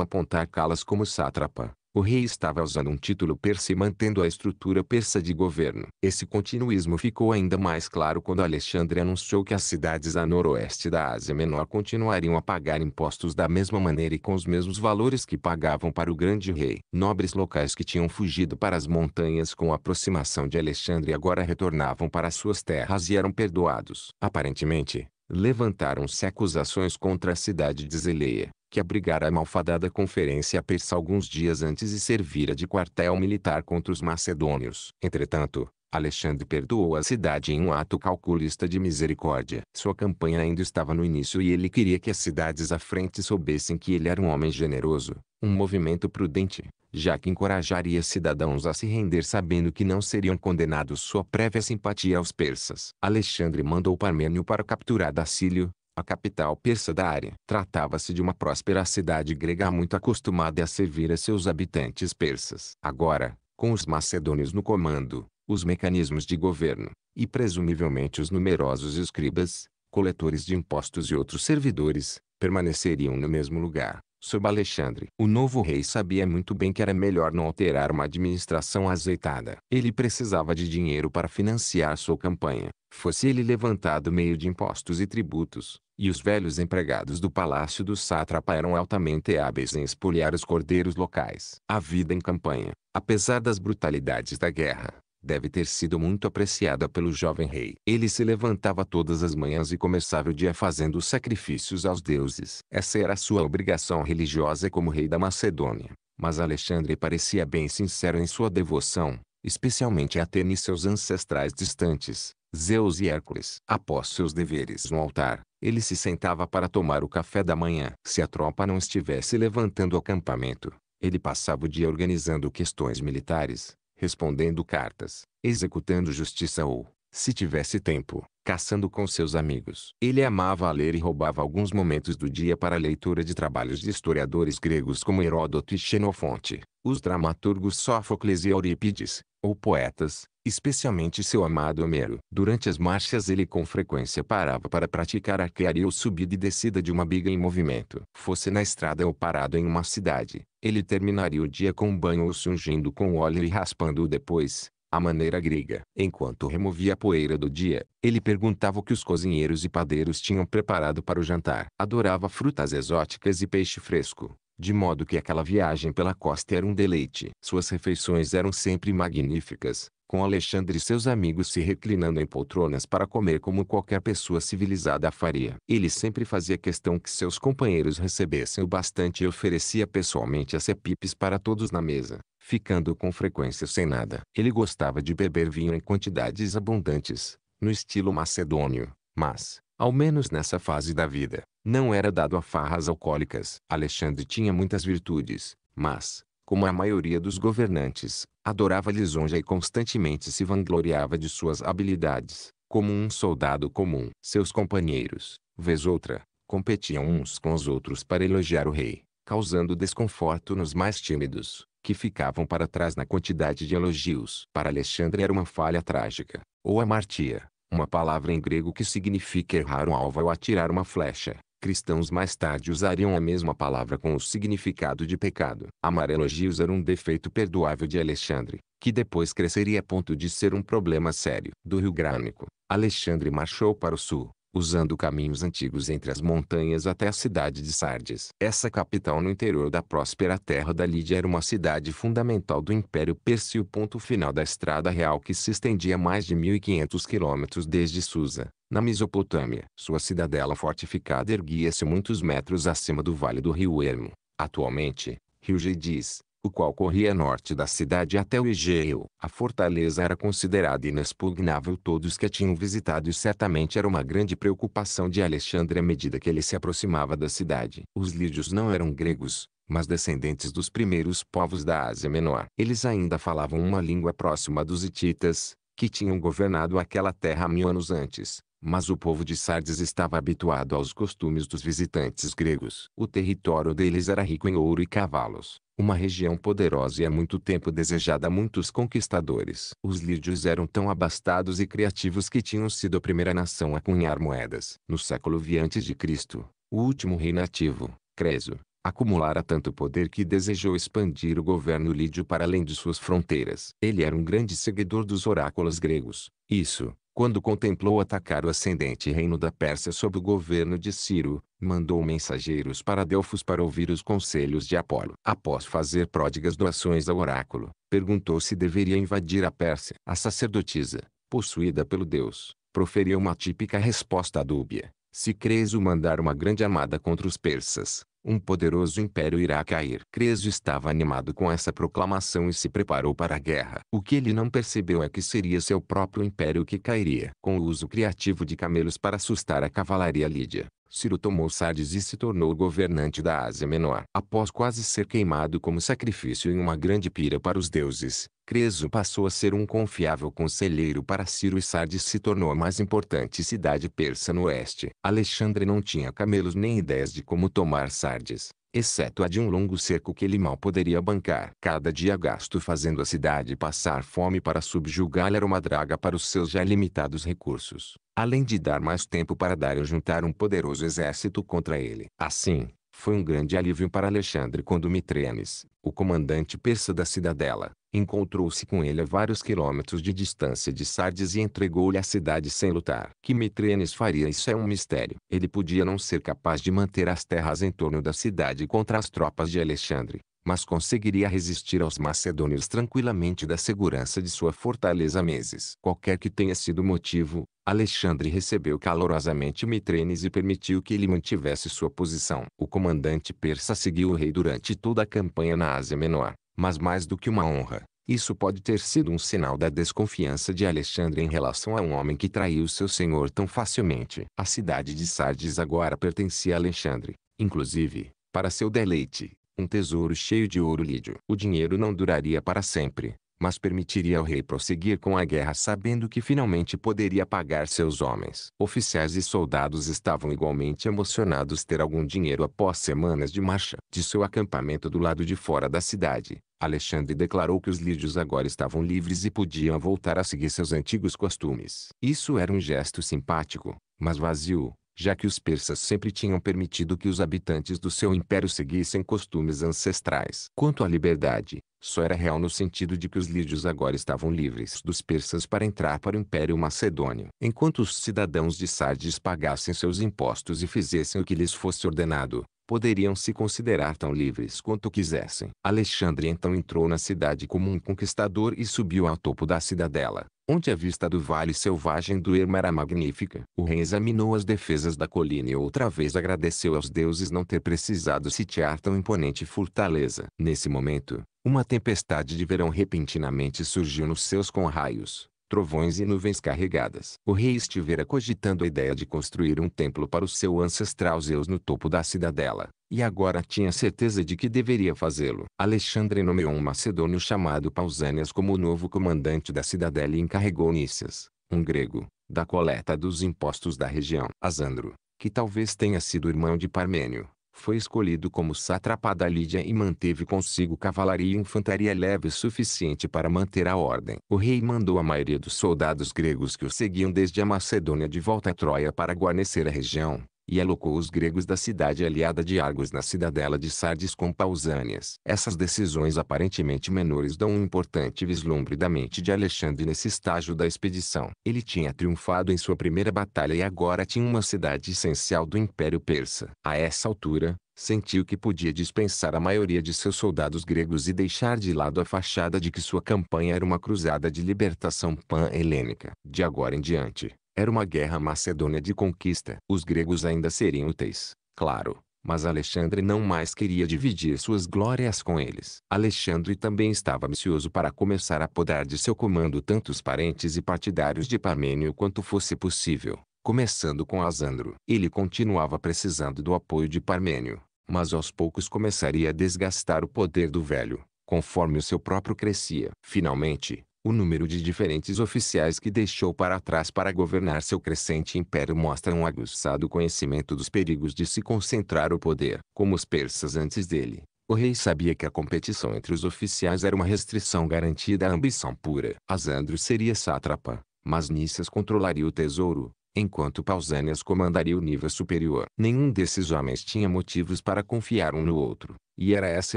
apontar Calas como sátrapa, o rei estava usando um título persa e mantendo a estrutura persa de governo. Esse continuismo ficou ainda mais claro quando Alexandre anunciou que as cidades a noroeste da Ásia Menor continuariam a pagar impostos da mesma maneira e com os mesmos valores que pagavam para o grande rei. Nobres locais que tinham fugido para as montanhas com a aproximação de Alexandre agora retornavam para suas terras e eram perdoados. Aparentemente, levantaram-se acusações contra a cidade de Zeleia, que abrigara a malfadada conferência persa alguns dias antes e servira de quartel militar contra os macedônios. Entretanto, Alexandre perdoou a cidade em um ato calculista de misericórdia. Sua campanha ainda estava no início e ele queria que as cidades à frente soubessem que ele era um homem generoso, um movimento prudente, já que encorajaria cidadãos a se render sabendo que não seriam condenados sua prévia simpatia aos persas. Alexandre mandou Parmênio para capturar Dacílio, a capital persa da área. Tratava-se de uma próspera cidade grega muito acostumada a servir a seus habitantes persas. Agora, com os macedônios no comando, os mecanismos de governo, e presumivelmente os numerosos escribas, coletores de impostos e outros servidores, permaneceriam no mesmo lugar sob Alexandre. O novo rei sabia muito bem que era melhor não alterar uma administração azeitada. Ele precisava de dinheiro para financiar sua campanha, fosse ele levantado meio de impostos e tributos, e os velhos empregados do palácio do sátrapa eram altamente hábeis em espoliar os cordeiros locais. A vida em campanha, apesar das brutalidades da guerra, deve ter sido muito apreciada pelo jovem rei. Ele se levantava todas as manhãs e começava o dia fazendo sacrifícios aos deuses. Essa era sua obrigação religiosa como rei da Macedônia. Mas Alexandre parecia bem sincero em sua devoção, especialmente a Atene e seus ancestrais distantes, Zeus e Hércules. Após seus deveres no altar, ele se sentava para tomar o café da manhã. Se a tropa não estivesse levantando o acampamento, ele passava o dia organizando questões militares, respondendo cartas, executando justiça ou, se tivesse tempo, caçando com seus amigos. Ele amava ler e roubava alguns momentos do dia para a leitura de trabalhos de historiadores gregos como Heródoto e Xenofonte, os dramaturgos Sófocles e Eurípides, ou poetas, especialmente seu amado Homero. Durante as marchas ele com frequência parava para praticar arquearia ou subida e descida de uma biga em movimento. Fosse na estrada ou parado em uma cidade, ele terminaria o dia com um banho ou se ungindo com óleo e raspando-o depois, à maneira grega. Enquanto removia a poeira do dia, ele perguntava o que os cozinheiros e padeiros tinham preparado para o jantar. Adorava frutas exóticas e peixe fresco de modo que aquela viagem pela costa era um deleite. Suas refeições eram sempre magníficas, com Alexandre e seus amigos se reclinando em poltronas para comer como qualquer pessoa civilizada faria. Ele sempre fazia questão que seus companheiros recebessem o bastante e oferecia pessoalmente as epipes para todos na mesa, ficando com frequência sem nada. Ele gostava de beber vinho em quantidades abundantes, no estilo macedônio, mas, ao menos nessa fase da vida, não era dado a farras alcoólicas. Alexandre tinha muitas virtudes, mas, como a maioria dos governantes, adorava lisonja e constantemente se vangloriava de suas habilidades, como um soldado comum. Seus companheiros, vez outra, competiam uns com os outros para elogiar o rei, causando desconforto nos mais tímidos, que ficavam para trás na quantidade de elogios. Para Alexandre era uma falha trágica, ou amartia, uma palavra em grego que significa errar um alvo ou atirar uma flecha cristãos mais tarde usariam a mesma palavra com o significado de pecado. elogios era um defeito perdoável de Alexandre, que depois cresceria a ponto de ser um problema sério. Do Rio Grânico, Alexandre marchou para o sul, usando caminhos antigos entre as montanhas até a cidade de Sardes. Essa capital no interior da próspera terra da Lídia era uma cidade fundamental do Império Persa e o ponto final da estrada real que se estendia mais de 1.500 quilômetros desde Susa, na Mesopotâmia, sua cidadela fortificada erguia-se muitos metros acima do vale do rio Ermo. atualmente, rio Gediz, o qual corria norte da cidade até o Egeu. A fortaleza era considerada inexpugnável todos que a tinham visitado e certamente era uma grande preocupação de Alexandre à medida que ele se aproximava da cidade. Os lídios não eram gregos, mas descendentes dos primeiros povos da Ásia Menor. Eles ainda falavam uma língua próxima dos hititas, que tinham governado aquela terra mil anos antes mas o povo de Sardes estava habituado aos costumes dos visitantes gregos. O território deles era rico em ouro e cavalos, uma região poderosa e há muito tempo desejada a muitos conquistadores. Os lídios eram tão abastados e criativos que tinham sido a primeira nação a cunhar moedas. No século V a.C., o último rei nativo, Creso, acumulara tanto poder que desejou expandir o governo lídio para além de suas fronteiras. Ele era um grande seguidor dos oráculos gregos. Isso, quando contemplou atacar o ascendente reino da Pérsia sob o governo de Ciro, mandou mensageiros para Delfos para ouvir os conselhos de Apolo. Após fazer pródigas doações ao oráculo, perguntou se deveria invadir a Pérsia. A sacerdotisa, possuída pelo deus, proferiu uma típica resposta dúbia. Se crês o mandar uma grande armada contra os persas, um poderoso império irá cair. Creso estava animado com essa proclamação e se preparou para a guerra. O que ele não percebeu é que seria seu próprio império que cairia. Com o uso criativo de camelos para assustar a cavalaria lídia, Ciro tomou Sardes e se tornou governante da Ásia Menor. Após quase ser queimado como sacrifício em uma grande pira para os deuses, Creso passou a ser um confiável conselheiro para Ciro e Sardes se tornou a mais importante cidade persa no oeste. Alexandre não tinha camelos nem ideias de como tomar Sardes, exceto a de um longo cerco que ele mal poderia bancar. Cada dia gasto fazendo a cidade passar fome para subjugá-la era uma draga para os seus já limitados recursos, além de dar mais tempo para dar Dário juntar um poderoso exército contra ele. Assim, foi um grande alívio para Alexandre quando Mitrenes, o comandante persa da cidadela, Encontrou-se com ele a vários quilômetros de distância de Sardes e entregou-lhe a cidade sem lutar. Que Mitrenes faria isso é um mistério. Ele podia não ser capaz de manter as terras em torno da cidade contra as tropas de Alexandre, mas conseguiria resistir aos macedônios tranquilamente da segurança de sua fortaleza meses. Qualquer que tenha sido o motivo, Alexandre recebeu calorosamente Mitrenes e permitiu que ele mantivesse sua posição. O comandante persa seguiu o rei durante toda a campanha na Ásia Menor. Mas mais do que uma honra, isso pode ter sido um sinal da desconfiança de Alexandre em relação a um homem que traiu seu senhor tão facilmente. A cidade de Sardes agora pertencia a Alexandre, inclusive, para seu deleite, um tesouro cheio de ouro lídio. O dinheiro não duraria para sempre, mas permitiria ao rei prosseguir com a guerra sabendo que finalmente poderia pagar seus homens. Oficiais e soldados estavam igualmente emocionados ter algum dinheiro após semanas de marcha. De seu acampamento do lado de fora da cidade, Alexandre declarou que os lídios agora estavam livres e podiam voltar a seguir seus antigos costumes. Isso era um gesto simpático, mas vazio, já que os persas sempre tinham permitido que os habitantes do seu império seguissem costumes ancestrais. Quanto à liberdade, só era real no sentido de que os lídios agora estavam livres dos persas para entrar para o Império Macedônio. Enquanto os cidadãos de Sardes pagassem seus impostos e fizessem o que lhes fosse ordenado, poderiam se considerar tão livres quanto quisessem. Alexandre então entrou na cidade como um conquistador e subiu ao topo da cidadela onde a vista do vale selvagem do Irma era magnífica. O rei examinou as defesas da colina e outra vez agradeceu aos deuses não ter precisado sitiar tão imponente fortaleza. Nesse momento, uma tempestade de verão repentinamente surgiu nos seus com raios, trovões e nuvens carregadas. O rei estivera cogitando a ideia de construir um templo para o seu ancestral Zeus no topo da cidadela e agora tinha certeza de que deveria fazê-lo. Alexandre nomeou um macedônio chamado Pausânias como novo comandante da cidadela e encarregou Nícias, um grego, da coleta dos impostos da região. Asandro, que talvez tenha sido irmão de Parmênio, foi escolhido como sátrapa da Lídia e manteve consigo cavalaria e infantaria leve suficiente para manter a ordem. O rei mandou a maioria dos soldados gregos que o seguiam desde a Macedônia de volta a Troia para guarnecer a região, e alocou os gregos da cidade aliada de Argos na cidadela de Sardes com Pausânias. Essas decisões aparentemente menores dão um importante vislumbre da mente de Alexandre nesse estágio da expedição. Ele tinha triunfado em sua primeira batalha e agora tinha uma cidade essencial do Império Persa. A essa altura, sentiu que podia dispensar a maioria de seus soldados gregos e deixar de lado a fachada de que sua campanha era uma cruzada de libertação pan-helênica. De agora em diante, era uma guerra macedônia de conquista. Os gregos ainda seriam úteis, claro, mas Alexandre não mais queria dividir suas glórias com eles. Alexandre também estava ansioso para começar a podar de seu comando tantos parentes e partidários de Parmênio quanto fosse possível, começando com Asandro. Ele continuava precisando do apoio de Parmênio, mas aos poucos começaria a desgastar o poder do velho, conforme o seu próprio crescia. Finalmente, o número de diferentes oficiais que deixou para trás para governar seu crescente império mostra um aguçado conhecimento dos perigos de se concentrar o poder, como os persas antes dele. O rei sabia que a competição entre os oficiais era uma restrição garantida à ambição pura. Asandro seria sátrapa, mas Nícias controlaria o tesouro, enquanto Pausânias comandaria o nível superior. Nenhum desses homens tinha motivos para confiar um no outro, e era essa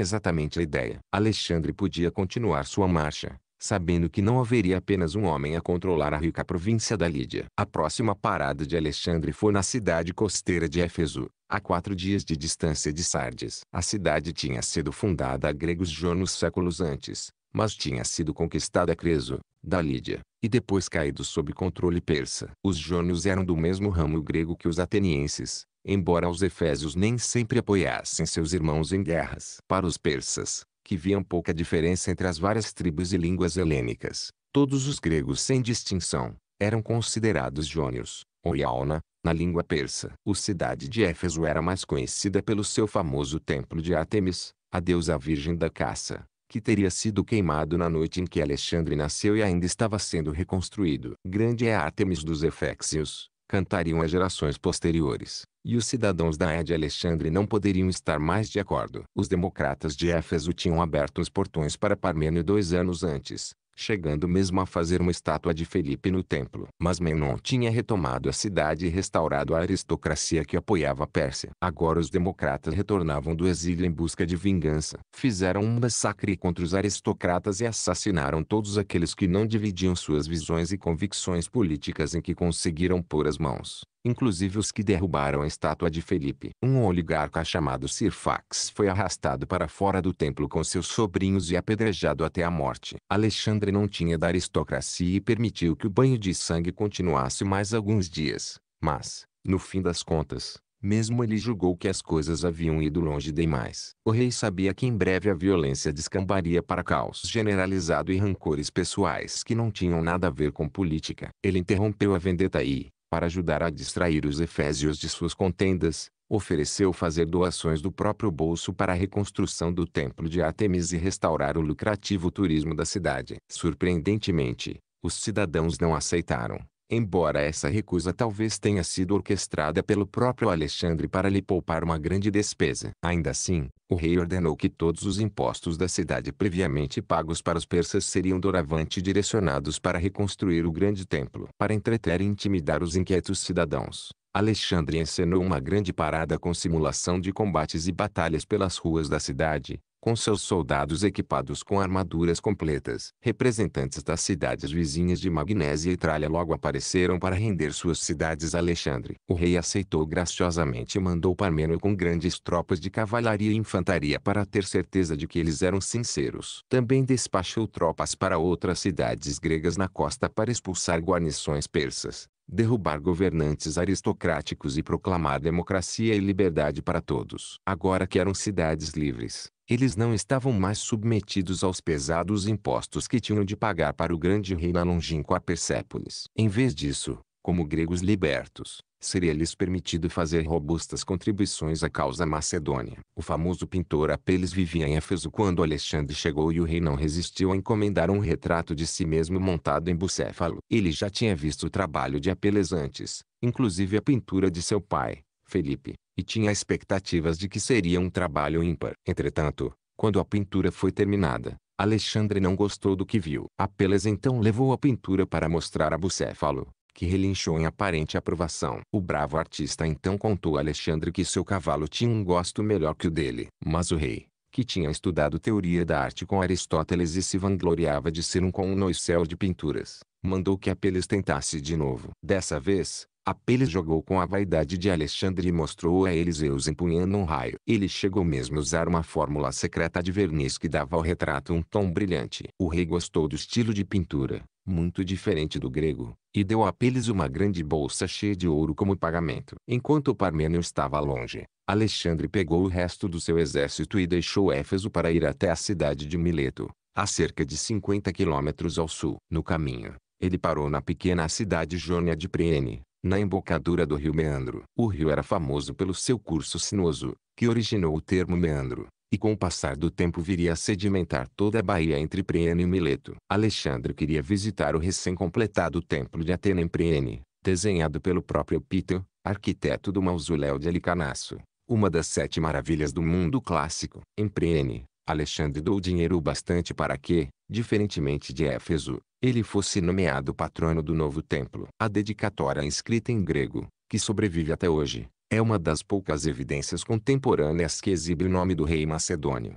exatamente a ideia. Alexandre podia continuar sua marcha, sabendo que não haveria apenas um homem a controlar a rica província da Lídia. A próxima parada de Alexandre foi na cidade costeira de Éfeso, a quatro dias de distância de Sardes. A cidade tinha sido fundada a gregos jônios séculos antes, mas tinha sido conquistada a Creso, da Lídia, e depois caído sob controle persa. Os jônios eram do mesmo ramo grego que os atenienses, embora os efésios nem sempre apoiassem seus irmãos em guerras. Para os persas, que viam pouca diferença entre as várias tribos e línguas helênicas. Todos os gregos sem distinção, eram considerados jônios, ou Iauna, na língua persa. A cidade de Éfeso era mais conhecida pelo seu famoso templo de Artemis, a deusa virgem da caça, que teria sido queimado na noite em que Alexandre nasceu e ainda estava sendo reconstruído. Grande é Artemis dos Eféxios, cantariam as gerações posteriores, e os cidadãos da Aia Alexandre não poderiam estar mais de acordo. Os democratas de Éfeso tinham aberto os portões para Parmênio dois anos antes, chegando mesmo a fazer uma estátua de Felipe no templo. Mas Menon tinha retomado a cidade e restaurado a aristocracia que apoiava a Pérsia. Agora os democratas retornavam do exílio em busca de vingança. Fizeram um massacre contra os aristocratas e assassinaram todos aqueles que não dividiam suas visões e convicções políticas em que conseguiram pôr as mãos inclusive os que derrubaram a estátua de Felipe. Um oligarca chamado Sirfax foi arrastado para fora do templo com seus sobrinhos e apedrejado até a morte. Alexandre não tinha da aristocracia e permitiu que o banho de sangue continuasse mais alguns dias, mas, no fim das contas, mesmo ele julgou que as coisas haviam ido longe demais. O rei sabia que em breve a violência descambaria para caos generalizado e rancores pessoais que não tinham nada a ver com política. Ele interrompeu a vendetta e, para ajudar a distrair os efésios de suas contendas, ofereceu fazer doações do próprio bolso para a reconstrução do templo de Artemis e restaurar o lucrativo turismo da cidade. Surpreendentemente, os cidadãos não aceitaram, Embora essa recusa talvez tenha sido orquestrada pelo próprio Alexandre para lhe poupar uma grande despesa. Ainda assim, o rei ordenou que todos os impostos da cidade previamente pagos para os persas seriam doravante direcionados para reconstruir o grande templo. Para entreter e intimidar os inquietos cidadãos, Alexandre encenou uma grande parada com simulação de combates e batalhas pelas ruas da cidade, com seus soldados equipados com armaduras completas. Representantes das cidades vizinhas de Magnésia e Tralha logo apareceram para render suas cidades a Alexandre. O rei aceitou graciosamente e mandou Parmênio com grandes tropas de cavalaria e infantaria para ter certeza de que eles eram sinceros. Também despachou tropas para outras cidades gregas na costa para expulsar guarnições persas derrubar governantes aristocráticos e proclamar democracia e liberdade para todos. Agora que eram cidades livres, eles não estavam mais submetidos aos pesados impostos que tinham de pagar para o grande rei na longínqua Persépolis. Em vez disso, como gregos libertos, seria-lhes permitido fazer robustas contribuições à causa macedônia. O famoso pintor Apeles vivia em Éfeso quando Alexandre chegou e o rei não resistiu a encomendar um retrato de si mesmo montado em bucéfalo. Ele já tinha visto o trabalho de Apeles antes, inclusive a pintura de seu pai, Felipe, e tinha expectativas de que seria um trabalho ímpar. Entretanto, quando a pintura foi terminada, Alexandre não gostou do que viu. Apeles então levou a pintura para mostrar a Bucéfalo, que relinchou em aparente aprovação. O bravo artista então contou a Alexandre que seu cavalo tinha um gosto melhor que o dele. Mas o rei, que tinha estudado teoria da arte com Aristóteles e se vangloriava de ser um connoisseur de pinturas, mandou que Apeles tentasse de novo. Dessa vez, Apeles jogou com a vaidade de Alexandre e mostrou a eles Zeus empunhando um raio. Ele chegou mesmo a usar uma fórmula secreta de verniz que dava ao retrato um tom brilhante. O rei gostou do estilo de pintura, muito diferente do grego, e deu a Peles uma grande bolsa cheia de ouro como pagamento. Enquanto Parmênio estava longe, Alexandre pegou o resto do seu exército e deixou Éfeso para ir até a cidade de Mileto, a cerca de 50 quilômetros ao sul. No caminho, ele parou na pequena cidade Jônia de Priene, na embocadura do rio Meandro. O rio era famoso pelo seu curso sinuoso, que originou o termo meandro e com o passar do tempo viria a sedimentar toda a Bahia entre Priene e Mileto. Alexandre queria visitar o recém-completado Templo de Atena em Priene, desenhado pelo próprio Pítio, arquiteto do mausoléu de Helicanácio, uma das sete maravilhas do mundo clássico. Em Priene, Alexandre deu dinheiro bastante para que, diferentemente de Éfeso, ele fosse nomeado patrono do novo templo. A dedicatória é inscrita em grego, que sobrevive até hoje, é uma das poucas evidências contemporâneas que exibe o nome do rei macedônio.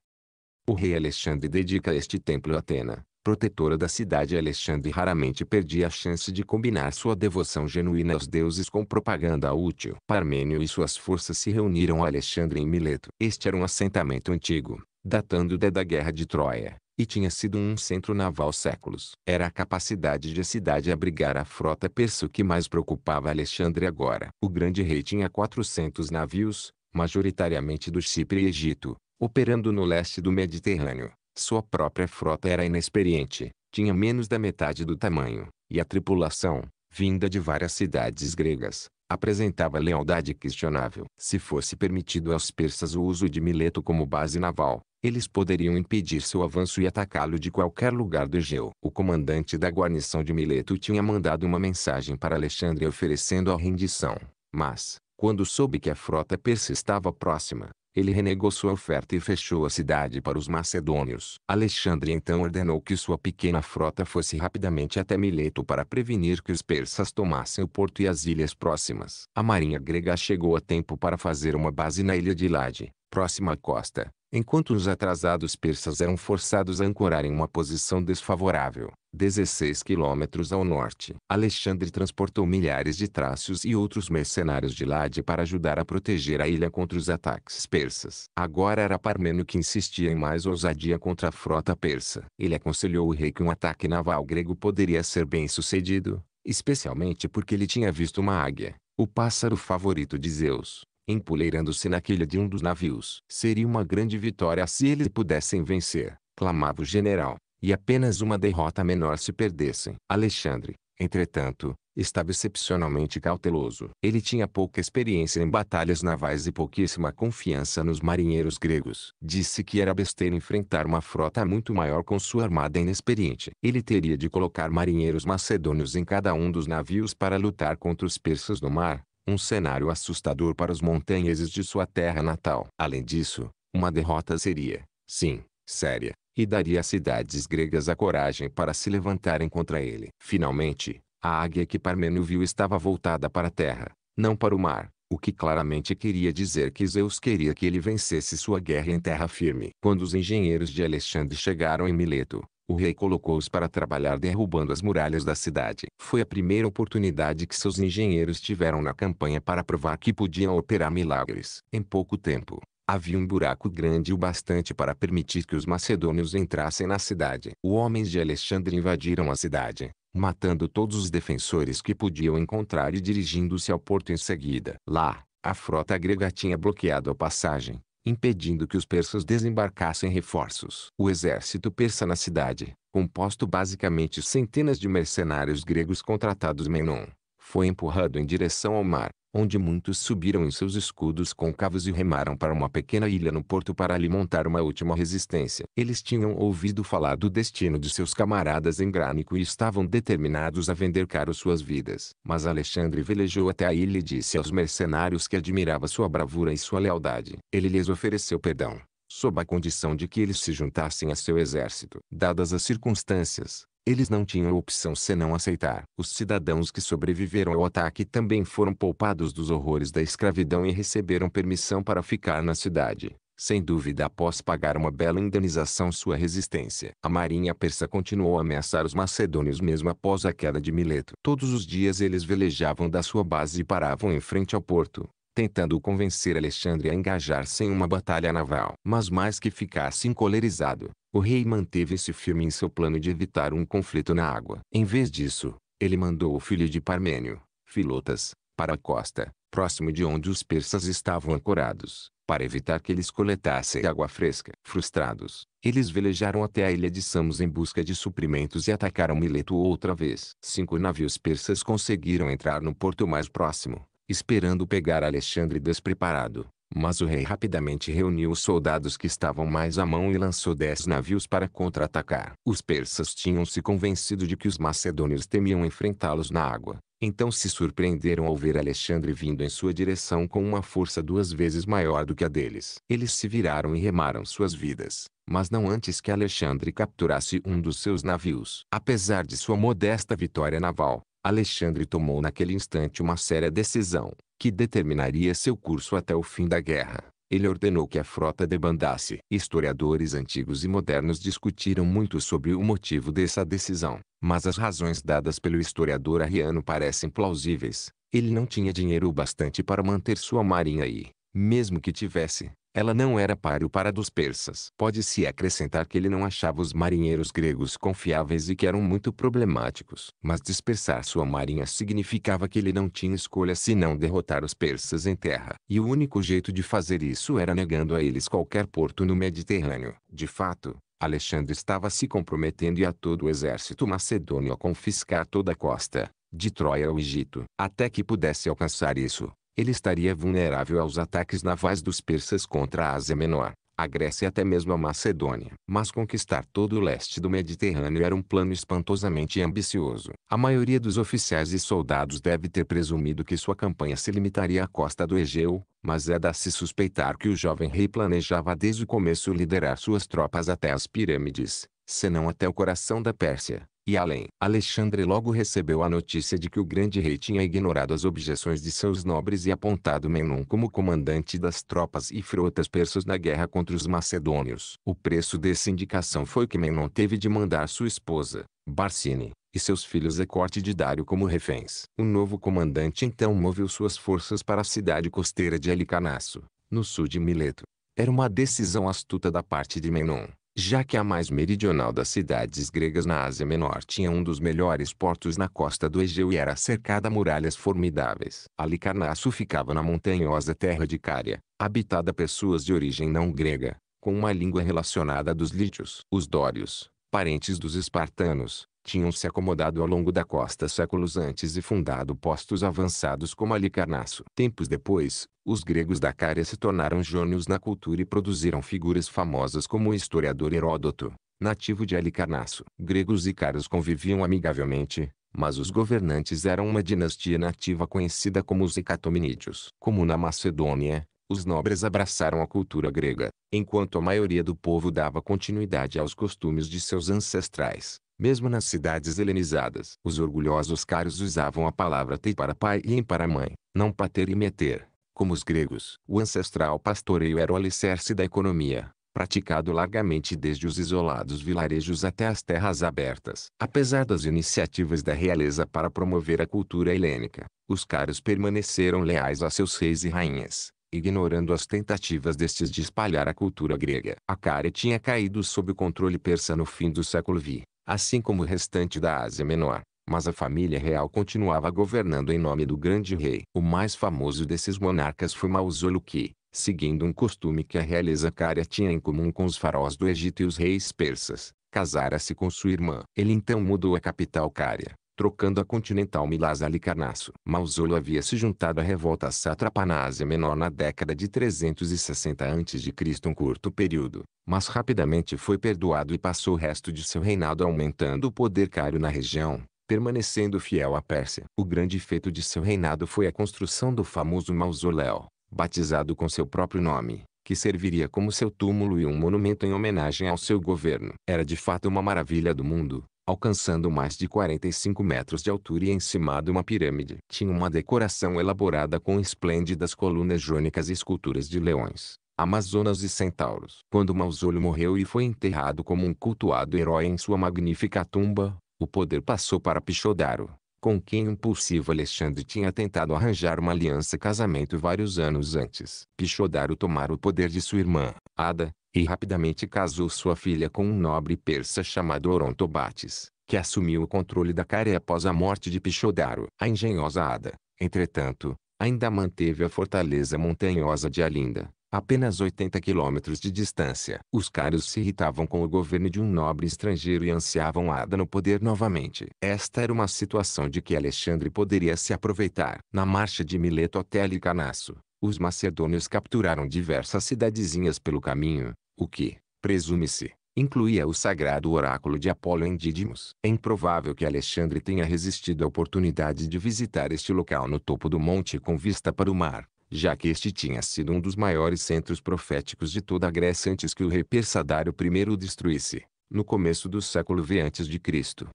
O rei Alexandre dedica este templo a Atena, protetora da cidade Alexandre raramente perdia a chance de combinar sua devoção genuína aos deuses com propaganda útil. Parmênio e suas forças se reuniram a Alexandre em Mileto. Este era um assentamento antigo, datando da Guerra de Troia, e tinha sido um centro naval séculos. Era a capacidade de a cidade abrigar a frota persa que mais preocupava Alexandre agora. O grande rei tinha 400 navios, majoritariamente do Chipre e Egito, operando no leste do Mediterrâneo. Sua própria frota era inexperiente, tinha menos da metade do tamanho, e a tripulação, vinda de várias cidades gregas, apresentava lealdade questionável. Se fosse permitido aos persas o uso de Mileto como base naval, eles poderiam impedir seu avanço e atacá-lo de qualquer lugar do Egeu. O comandante da guarnição de Mileto tinha mandado uma mensagem para Alexandre oferecendo a rendição, mas, quando soube que a frota persa estava próxima, ele renegou sua oferta e fechou a cidade para os macedônios. Alexandre então ordenou que sua pequena frota fosse rapidamente até Mileto para prevenir que os persas tomassem o porto e as ilhas próximas. A marinha grega chegou a tempo para fazer uma base na ilha de Lade, próxima à costa, enquanto os atrasados persas eram forçados a ancorar em uma posição desfavorável, 16 quilômetros ao norte. Alexandre transportou milhares de trácios e outros mercenários de Lade para ajudar a proteger a ilha contra os ataques persas. Agora era Parmênio que insistia em mais ousadia contra a frota persa. Ele aconselhou o rei que um ataque naval grego poderia ser bem sucedido, especialmente porque ele tinha visto uma águia, o pássaro favorito de Zeus, empoleirando-se na de um dos navios. Seria uma grande vitória se eles pudessem vencer, clamava o general, e apenas uma derrota menor se perdessem. Alexandre, entretanto, estava excepcionalmente cauteloso. Ele tinha pouca experiência em batalhas navais e pouquíssima confiança nos marinheiros gregos. Disse que era besteira enfrentar uma frota muito maior com sua armada inexperiente. Ele teria de colocar marinheiros macedônios em cada um dos navios para lutar contra os persas no mar. Um cenário assustador para os montanheses de sua terra natal. Além disso, uma derrota seria, sim, séria, e daria às cidades gregas a coragem para se levantarem contra ele. Finalmente, a águia que Parmênio viu estava voltada para a terra, não para o mar, o que claramente queria dizer que Zeus queria que ele vencesse sua guerra em terra firme. Quando os engenheiros de Alexandre chegaram em Mileto, o rei colocou-os para trabalhar derrubando as muralhas da cidade. Foi a primeira oportunidade que seus engenheiros tiveram na campanha para provar que podiam operar milagres. Em pouco tempo, havia um buraco grande o bastante para permitir que os macedônios entrassem na cidade. Os homens de Alexandre invadiram a cidade, matando todos os defensores que podiam encontrar e dirigindo-se ao porto em seguida. Lá, a frota grega tinha bloqueado a passagem, impedindo que os persas desembarcassem reforços. O exército persa na cidade, composto basicamente centenas de mercenários gregos contratados Menon, foi empurrado em direção ao mar, onde muitos subiram em seus escudos concavos e remaram para uma pequena ilha no porto para ali montar uma última resistência. Eles tinham ouvido falar do destino de seus camaradas em Grânico e estavam determinados a vender caro suas vidas. Mas Alexandre velejou até a ilha e disse aos mercenários que admirava sua bravura e sua lealdade. Ele lhes ofereceu perdão, sob a condição de que eles se juntassem a seu exército. Dadas as circunstâncias, eles não tinham opção senão aceitar. Os cidadãos que sobreviveram ao ataque também foram poupados dos horrores da escravidão e receberam permissão para ficar na cidade sem dúvida após pagar uma bela indenização sua resistência. A marinha persa continuou a ameaçar os macedônios mesmo após a queda de Mileto. Todos os dias eles velejavam da sua base e paravam em frente ao porto, tentando convencer Alexandre a engajar-se em uma batalha naval. Mas mais que ficasse encolerizado, o rei manteve-se firme em seu plano de evitar um conflito na água. Em vez disso, ele mandou o filho de Parmênio, Filotas, para a costa, próximo de onde os persas estavam ancorados, para evitar que eles coletassem água fresca. Frustrados, eles velejaram até a ilha de Samos em busca de suprimentos e atacaram Mileto outra vez. Cinco navios persas conseguiram entrar no porto mais próximo, esperando pegar Alexandre despreparado. Mas o rei rapidamente reuniu os soldados que estavam mais à mão e lançou dez navios para contra-atacar. Os persas tinham se convencido de que os macedônios temiam enfrentá-los na água. Então se surpreenderam ao ver Alexandre vindo em sua direção com uma força duas vezes maior do que a deles. Eles se viraram e remaram suas vidas, mas não antes que Alexandre capturasse um dos seus navios. Apesar de sua modesta vitória naval, Alexandre tomou naquele instante uma séria decisão, que determinaria seu curso até o fim da guerra. Ele ordenou que a frota debandasse. Historiadores antigos e modernos discutiram muito sobre o motivo dessa decisão, mas as razões dadas pelo historiador Arriano parecem plausíveis. Ele não tinha dinheiro bastante para manter sua marinha e, mesmo que tivesse, ela não era páreo para dos persas. Pode-se acrescentar que ele não achava os marinheiros gregos confiáveis e que eram muito problemáticos. Mas dispersar sua marinha significava que ele não tinha escolha senão derrotar os persas em terra. E o único jeito de fazer isso era negando a eles qualquer porto no Mediterrâneo. De fato, Alexandre estava se comprometendo e a todo o exército macedônio a confiscar toda a costa, de Troia ao Egito, até que pudesse alcançar isso ele estaria vulnerável aos ataques navais dos persas contra a Ásia Menor, a Grécia e até mesmo a Macedônia. Mas conquistar todo o leste do Mediterrâneo era um plano espantosamente ambicioso. A maioria dos oficiais e soldados deve ter presumido que sua campanha se limitaria à costa do Egeu, mas é da se suspeitar que o jovem rei planejava desde o começo liderar suas tropas até as pirâmides, senão até o coração da Pérsia e além. Alexandre logo recebeu a notícia de que o grande rei tinha ignorado as objeções de seus nobres e apontado Menon como comandante das tropas e frotas persas na guerra contra os macedônios. O preço dessa indicação foi que Menon teve de mandar sua esposa, Barcine, e seus filhos a corte de Dário como reféns. O novo comandante então moveu suas forças para a cidade costeira de Helicanácio, no sul de Mileto. Era uma decisão astuta da parte de Menon, já que a mais meridional das cidades gregas na Ásia Menor tinha um dos melhores portos na costa do Egeu e era cercada a muralhas formidáveis. Alicarnasso ficava na montanhosa terra de Cária, habitada pessoas de origem não grega, com uma língua relacionada dos lítios. Os dórios, parentes dos espartanos, tinham se acomodado ao longo da costa séculos antes e fundado postos avançados como Alicarnasso. Tempos depois, os gregos da Cária se tornaram jônios na cultura e produziram figuras famosas como o historiador Heródoto, nativo de Alicarnasso. Gregos e caros conviviam amigavelmente, mas os governantes eram uma dinastia nativa conhecida como os Hecatominídeos. Como na Macedônia, os nobres abraçaram a cultura grega, enquanto a maioria do povo dava continuidade aos costumes de seus ancestrais. Mesmo nas cidades helenizadas, os orgulhosos caros usavam a palavra tei para pai e em para mãe, não pater e meter. Como os gregos, o ancestral pastoreio era o alicerce da economia, praticado largamente desde os isolados vilarejos até as terras abertas. Apesar das iniciativas da realeza para promover a cultura helênica, os caros permaneceram leais a seus reis e rainhas, ignorando as tentativas destes de espalhar a cultura grega. A Cária tinha caído sob o controle persa no fim do século V, assim como o restante da Ásia Menor, mas a família real continuava governando em nome do grande rei. O mais famoso desses monarcas foi Mausolo que, seguindo um costume que a realeza Cária tinha em comum com os faraós do Egito e os reis persas, casara-se com sua irmã. Ele então mudou a capital Cária trocando a continental Milas Halicarnasso. Mausolo havia se juntado à revolta sátrapa na Ásia Menor na década de 360 a.C. um curto período, mas rapidamente foi perdoado e passou o resto de seu reinado aumentando o poder cário na região, permanecendo fiel à Pérsia. O grande feito de seu reinado foi a construção do famoso mausoléu, batizado com seu próprio nome, que serviria como seu túmulo e um monumento em homenagem ao seu governo. Era de fato uma maravilha do mundo, alcançando mais de 45 metros de altura e encimado uma pirâmide. Tinha uma decoração elaborada com esplêndidas colunas jônicas e esculturas de leões, amazonas e centauros. Quando Mausoleo morreu e foi enterrado como um cultuado herói em sua magnífica tumba, o poder passou para Pichodaro, com quem o impulsivo Alexandre tinha tentado arranjar uma aliança casamento vários anos antes. Pichodaro tomara o poder de sua irmã, Ada, e rapidamente casou sua filha com um nobre persa chamado Orontobates, que assumiu o controle da Cária após a morte de Pichodaro. A engenhosa Ada, entretanto, ainda manteve a fortaleza montanhosa de Alinda, apenas 80 quilômetros de distância. Os caros se irritavam com o governo de um nobre estrangeiro e ansiavam Ada no poder novamente. Esta era uma situação de que Alexandre poderia se aproveitar. Na marcha de Mileto até Alicarnasso, os macedônios capturaram diversas cidadezinhas pelo caminho, o que, presume-se, incluía o sagrado oráculo de Apolo em Didimos. É improvável que Alexandre tenha resistido à oportunidade de visitar este local no topo do monte com vista para o mar, já que este tinha sido um dos maiores centros proféticos de toda a Grécia antes que o rei Persadário I o destruísse. No começo do século V a.C.,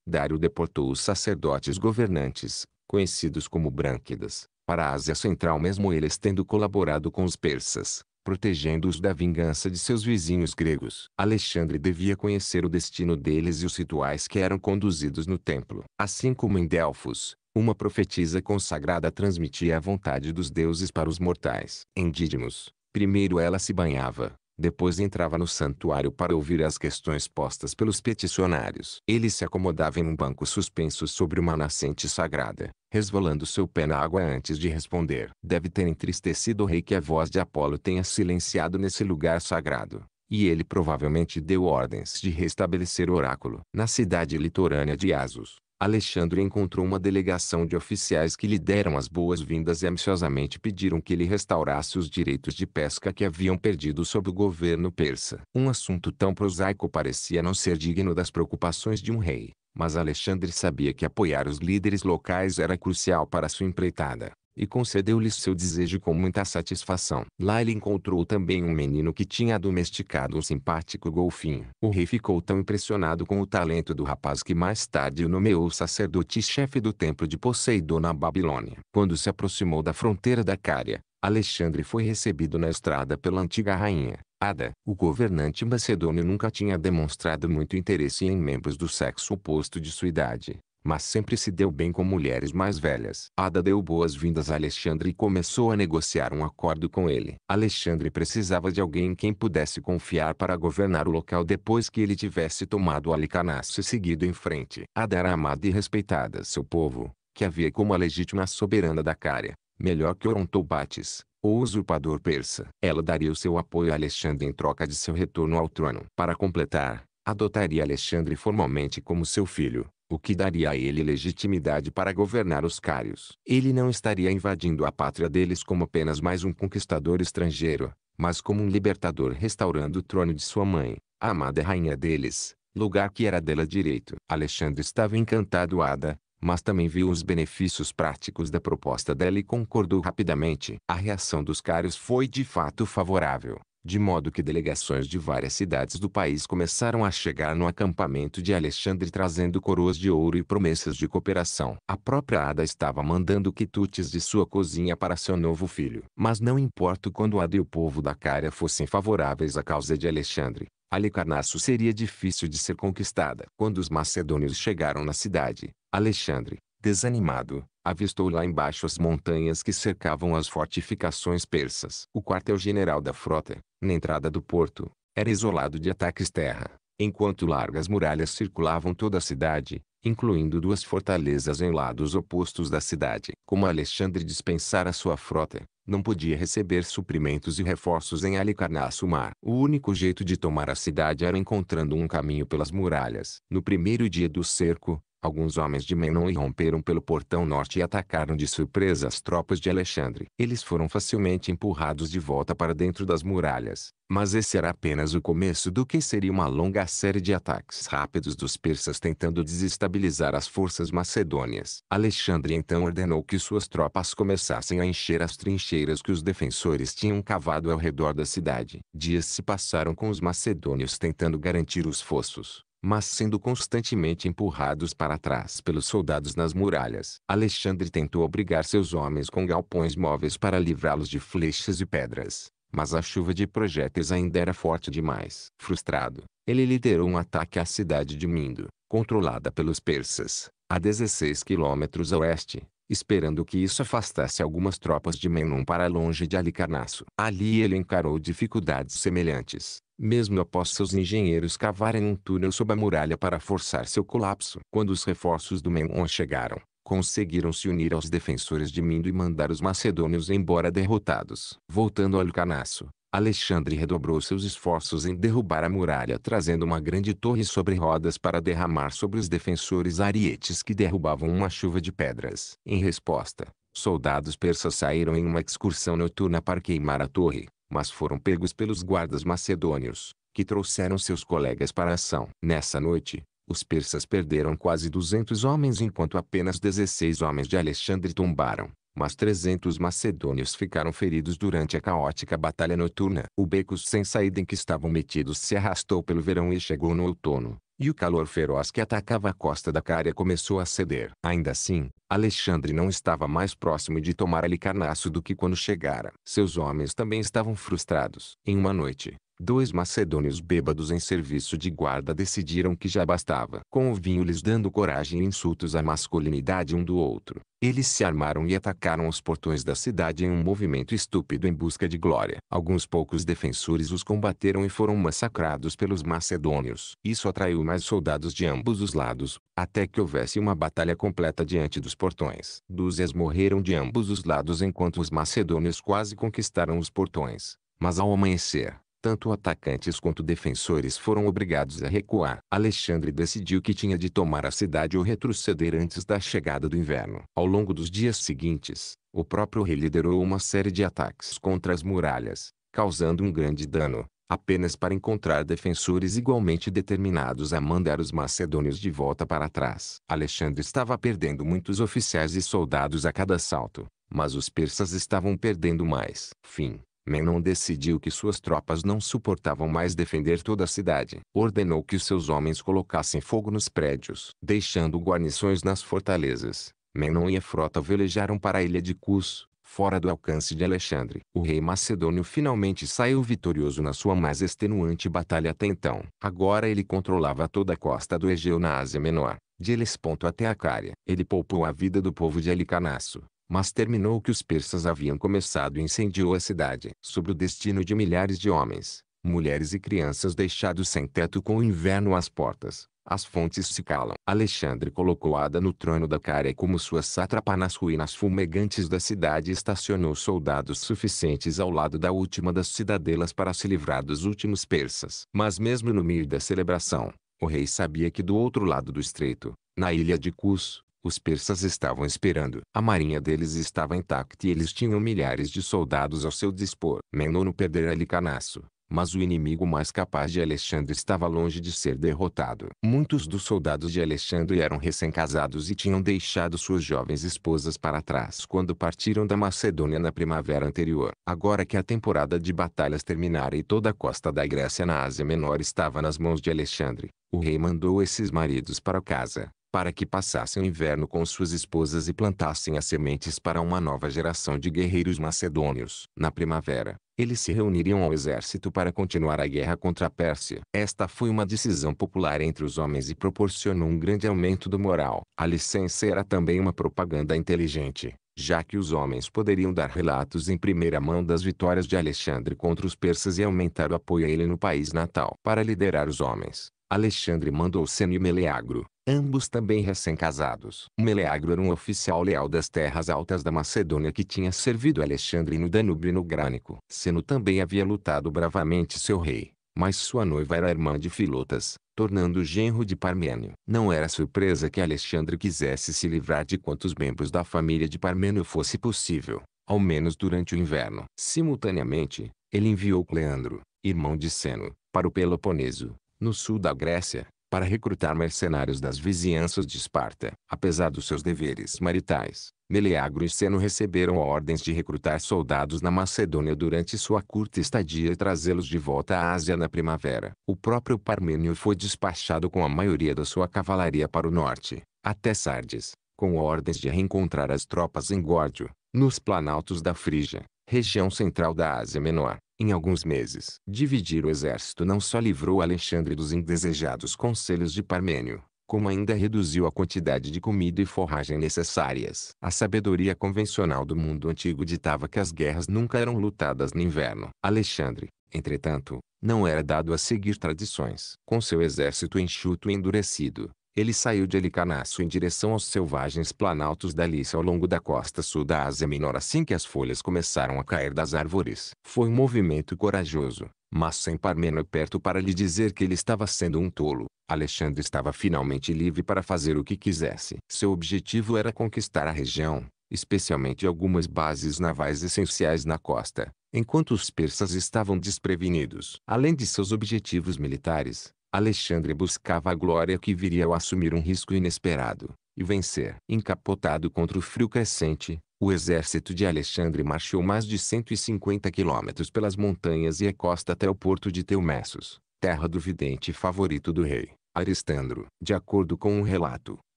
Dário deportou os sacerdotes governantes, conhecidos como Brânquidas, para a Ásia Central mesmo eles tendo colaborado com os persas, protegendo-os da vingança de seus vizinhos gregos. Alexandre devia conhecer o destino deles e os rituais que eram conduzidos no templo. Assim como em Delfos, uma profetisa consagrada transmitia a vontade dos deuses para os mortais. Em Dídimos, primeiro ela se banhava, depois entrava no santuário para ouvir as questões postas pelos peticionários. Ele se acomodava em um banco suspenso sobre uma nascente sagrada, resvalando seu pé na água antes de responder. Deve ter entristecido o rei que a voz de Apolo tenha silenciado nesse lugar sagrado e ele provavelmente deu ordens de restabelecer o oráculo. Na cidade litorânea de Asus. Alexandre encontrou uma delegação de oficiais que lhe deram as boas-vindas e ansiosamente pediram que ele restaurasse os direitos de pesca que haviam perdido sob o governo persa. Um assunto tão prosaico parecia não ser digno das preocupações de um rei, mas Alexandre sabia que apoiar os líderes locais era crucial para sua empreitada e concedeu-lhes seu desejo com muita satisfação. Lá ele encontrou também um menino que tinha domesticado um simpático golfinho. O rei ficou tão impressionado com o talento do rapaz que mais tarde o nomeou sacerdote-chefe e do templo de Poseidon na Babilônia. Quando se aproximou da fronteira da Cária, Alexandre foi recebido na estrada pela antiga rainha. Ada. O governante macedônio nunca tinha demonstrado muito interesse em membros do sexo oposto de sua idade mas sempre se deu bem com mulheres mais velhas. Ada deu boas-vindas a Alexandre e começou a negociar um acordo com ele. Alexandre precisava de alguém em quem pudesse confiar para governar o local depois que ele tivesse tomado Alicarnasso e seguido em frente. Ada era amada e respeitada seu povo, que havia como a legítima soberana da Cária, melhor que Orontobates, o usurpador persa. Ela daria o seu apoio a Alexandre em troca de seu retorno ao trono. Para completar, adotaria Alexandre formalmente como seu filho, o que daria a ele legitimidade para governar os cários. Ele não estaria invadindo a pátria deles como apenas mais um conquistador estrangeiro, mas como um libertador restaurando o trono de sua mãe, a amada rainha deles, lugar que era dela direito. Alexandre estava encantado Ada, mas também viu os benefícios práticos da proposta dela e concordou rapidamente. A reação dos cários foi de fato favorável de modo que delegações de várias cidades do país começaram a chegar no acampamento de Alexandre trazendo coroas de ouro e promessas de cooperação. A própria Ada estava mandando quitutes de sua cozinha para seu novo filho. Mas não importa quando Ada e o povo da Cária fossem favoráveis à causa de Alexandre, Alicarnasso seria difícil de ser conquistada. Quando os macedônios chegaram na cidade, Alexandre, Desanimado, avistou lá embaixo as montanhas que cercavam as fortificações persas. O quartel-general da frota, na entrada do porto, era isolado de ataques terra, enquanto largas muralhas circulavam toda a cidade, incluindo duas fortalezas em lados opostos da cidade. Como Alexandre dispensara sua frota, não podia receber suprimentos e reforços em Alicarnasso Mar. O único jeito de tomar a cidade era encontrando um caminho pelas muralhas. No primeiro dia do cerco, Alguns homens de Menon irromperam pelo portão norte e atacaram de surpresa as tropas de Alexandre. Eles foram facilmente empurrados de volta para dentro das muralhas. Mas esse era apenas o começo do que seria uma longa série de ataques rápidos dos persas tentando desestabilizar as forças macedônias. Alexandre então ordenou que suas tropas começassem a encher as trincheiras que os defensores tinham cavado ao redor da cidade. Dias se passaram com os macedônios tentando garantir os fossos mas sendo constantemente empurrados para trás pelos soldados nas muralhas. Alexandre tentou obrigar seus homens com galpões móveis para livrá-los de flechas e pedras, mas a chuva de projéteis ainda era forte demais. Frustrado, ele liderou um ataque à cidade de Mindo, controlada pelos persas, a 16 quilômetros a oeste, esperando que isso afastasse algumas tropas de Menon para longe de Alicarnasso. Ali ele encarou dificuldades semelhantes mesmo após seus engenheiros cavarem um túnel sob a muralha para forçar seu colapso. Quando os reforços do Memon chegaram, conseguiram se unir aos defensores de Mindo e mandar os macedônios embora derrotados. Voltando ao Lucanaço, Alexandre redobrou seus esforços em derrubar a muralha trazendo uma grande torre sobre rodas para derramar sobre os defensores arietes que derrubavam uma chuva de pedras. Em resposta, soldados persas saíram em uma excursão noturna para queimar a torre, mas foram pegos pelos guardas macedônios, que trouxeram seus colegas para a ação. Nessa noite, os persas perderam quase 200 homens enquanto apenas 16 homens de Alexandre tombaram, mas 300 macedônios ficaram feridos durante a caótica batalha noturna. O beco sem saída em que estavam metidos se arrastou pelo verão e chegou no outono, e o calor feroz que atacava a costa da Cária começou a ceder. Ainda assim, Alexandre não estava mais próximo de tomar Alicarnasso do que quando chegara. Seus homens também estavam frustrados. Em uma noite, dois macedônios bêbados em serviço de guarda decidiram que já bastava. Com o vinho lhes dando coragem e insultos à masculinidade um do outro, eles se armaram e atacaram os portões da cidade em um movimento estúpido em busca de glória. Alguns poucos defensores os combateram e foram massacrados pelos macedônios. Isso atraiu mais soldados de ambos os lados, até que houvesse uma batalha completa diante dos portões. Dúzias morreram de ambos os lados enquanto os macedônios quase conquistaram os portões. Mas ao amanhecer, tanto atacantes quanto defensores foram obrigados a recuar. Alexandre decidiu que tinha de tomar a cidade ou retroceder antes da chegada do inverno. Ao longo dos dias seguintes, o próprio rei liderou uma série de ataques contra as muralhas, causando um grande dano, apenas para encontrar defensores igualmente determinados a mandar os macedônios de volta para trás. Alexandre estava perdendo muitos oficiais e soldados a cada assalto, mas os persas estavam perdendo mais. Fim. Menon decidiu que suas tropas não suportavam mais defender toda a cidade. Ordenou que seus homens colocassem fogo nos prédios, deixando guarnições nas fortalezas. Menon e a frota velejaram para a ilha de Cus, fora do alcance de Alexandre. O rei macedônio finalmente saiu vitorioso na sua mais extenuante batalha até então. Agora ele controlava toda a costa do Egeu na Ásia Menor, de Elesponto até a Cária. Ele poupou a vida do povo de Helicanácio, mas terminou o que os persas haviam começado e incendiou a cidade. Sobre o destino de milhares de homens, mulheres e crianças deixados sem teto com o inverno às portas, as fontes se calam. Alexandre colocou Ada no trono da Cária como sua sátrapa nas ruínas fumegantes da cidade e estacionou soldados suficientes ao lado da última das cidadelas para se livrar dos últimos persas. Mas mesmo no meio da celebração, o rei sabia que do outro lado do estreito, na ilha de Cus, os persas estavam esperando. A marinha deles estava intacta e eles tinham milhares de soldados ao seu dispor. Menono perdera Alicarnasso, mas o inimigo mais capaz de Alexandre estava longe de ser derrotado. Muitos dos soldados de Alexandre eram recém-casados e tinham deixado suas jovens esposas para trás quando partiram da Macedônia na primavera anterior. Agora que a temporada de batalhas terminara e toda a costa da Grécia na Ásia Menor estava nas mãos de Alexandre, o rei mandou esses maridos para casa, para que passassem o inverno com suas esposas e plantassem as sementes para uma nova geração de guerreiros macedônios. Na primavera, eles se reuniriam ao exército para continuar a guerra contra a Pérsia. Esta foi uma decisão popular entre os homens e proporcionou um grande aumento do moral. A licença era também uma propaganda inteligente, já que os homens poderiam dar relatos em primeira mão das vitórias de Alexandre contra os persas e aumentar o apoio a ele no país natal. Para liderar os homens, Alexandre mandou e Meleagro, ambos também recém-casados. Meleagro era um oficial leal das terras altas da Macedônia que tinha servido Alexandre no Danúbio e no Grânico. Seno também havia lutado bravamente seu rei, mas sua noiva era irmã de Filotas, tornando o genro de Parmênio. Não era surpresa que Alexandre quisesse se livrar de quantos membros da família de Parmênio fosse possível, ao menos durante o inverno. Simultaneamente, ele enviou Cleandro, irmão de Seno, para o Peloponeso, no sul da Grécia, para recrutar mercenários das vizinhanças de Esparta. Apesar dos seus deveres maritais, Meleagro e Seno receberam ordens de recrutar soldados na Macedônia durante sua curta estadia e trazê-los de volta à Ásia na primavera. O próprio Parmênio foi despachado com a maioria da sua cavalaria para o norte, até Sardes, com ordens de reencontrar as tropas em Górdio, nos planaltos da Frígia região central da Ásia Menor. Em alguns meses, dividir o exército não só livrou Alexandre dos indesejados conselhos de Parmênio, como ainda reduziu a quantidade de comida e forragem necessárias. A sabedoria convencional do mundo antigo ditava que as guerras nunca eram lutadas no inverno. Alexandre, entretanto, não era dado a seguir tradições. Com seu exército enxuto e endurecido, ele saiu de Helicanácio em direção aos selvagens planaltos da Lícia ao longo da costa sul da Ásia Menor assim que as folhas começaram a cair das árvores. Foi um movimento corajoso, mas sem Parmeno perto para lhe dizer que ele estava sendo um tolo. Alexandre estava finalmente livre para fazer o que quisesse. Seu objetivo era conquistar a região, especialmente algumas bases navais essenciais na costa, enquanto os persas estavam desprevenidos. Além de seus objetivos militares, Alexandre buscava a glória que viria ao assumir um risco inesperado, e vencer. Encapotado contra o frio crescente, o exército de Alexandre marchou mais de 150 quilômetros pelas montanhas e a costa até o porto de Teumessos, terra do vidente favorito do rei, Aristandro. De acordo com um relato,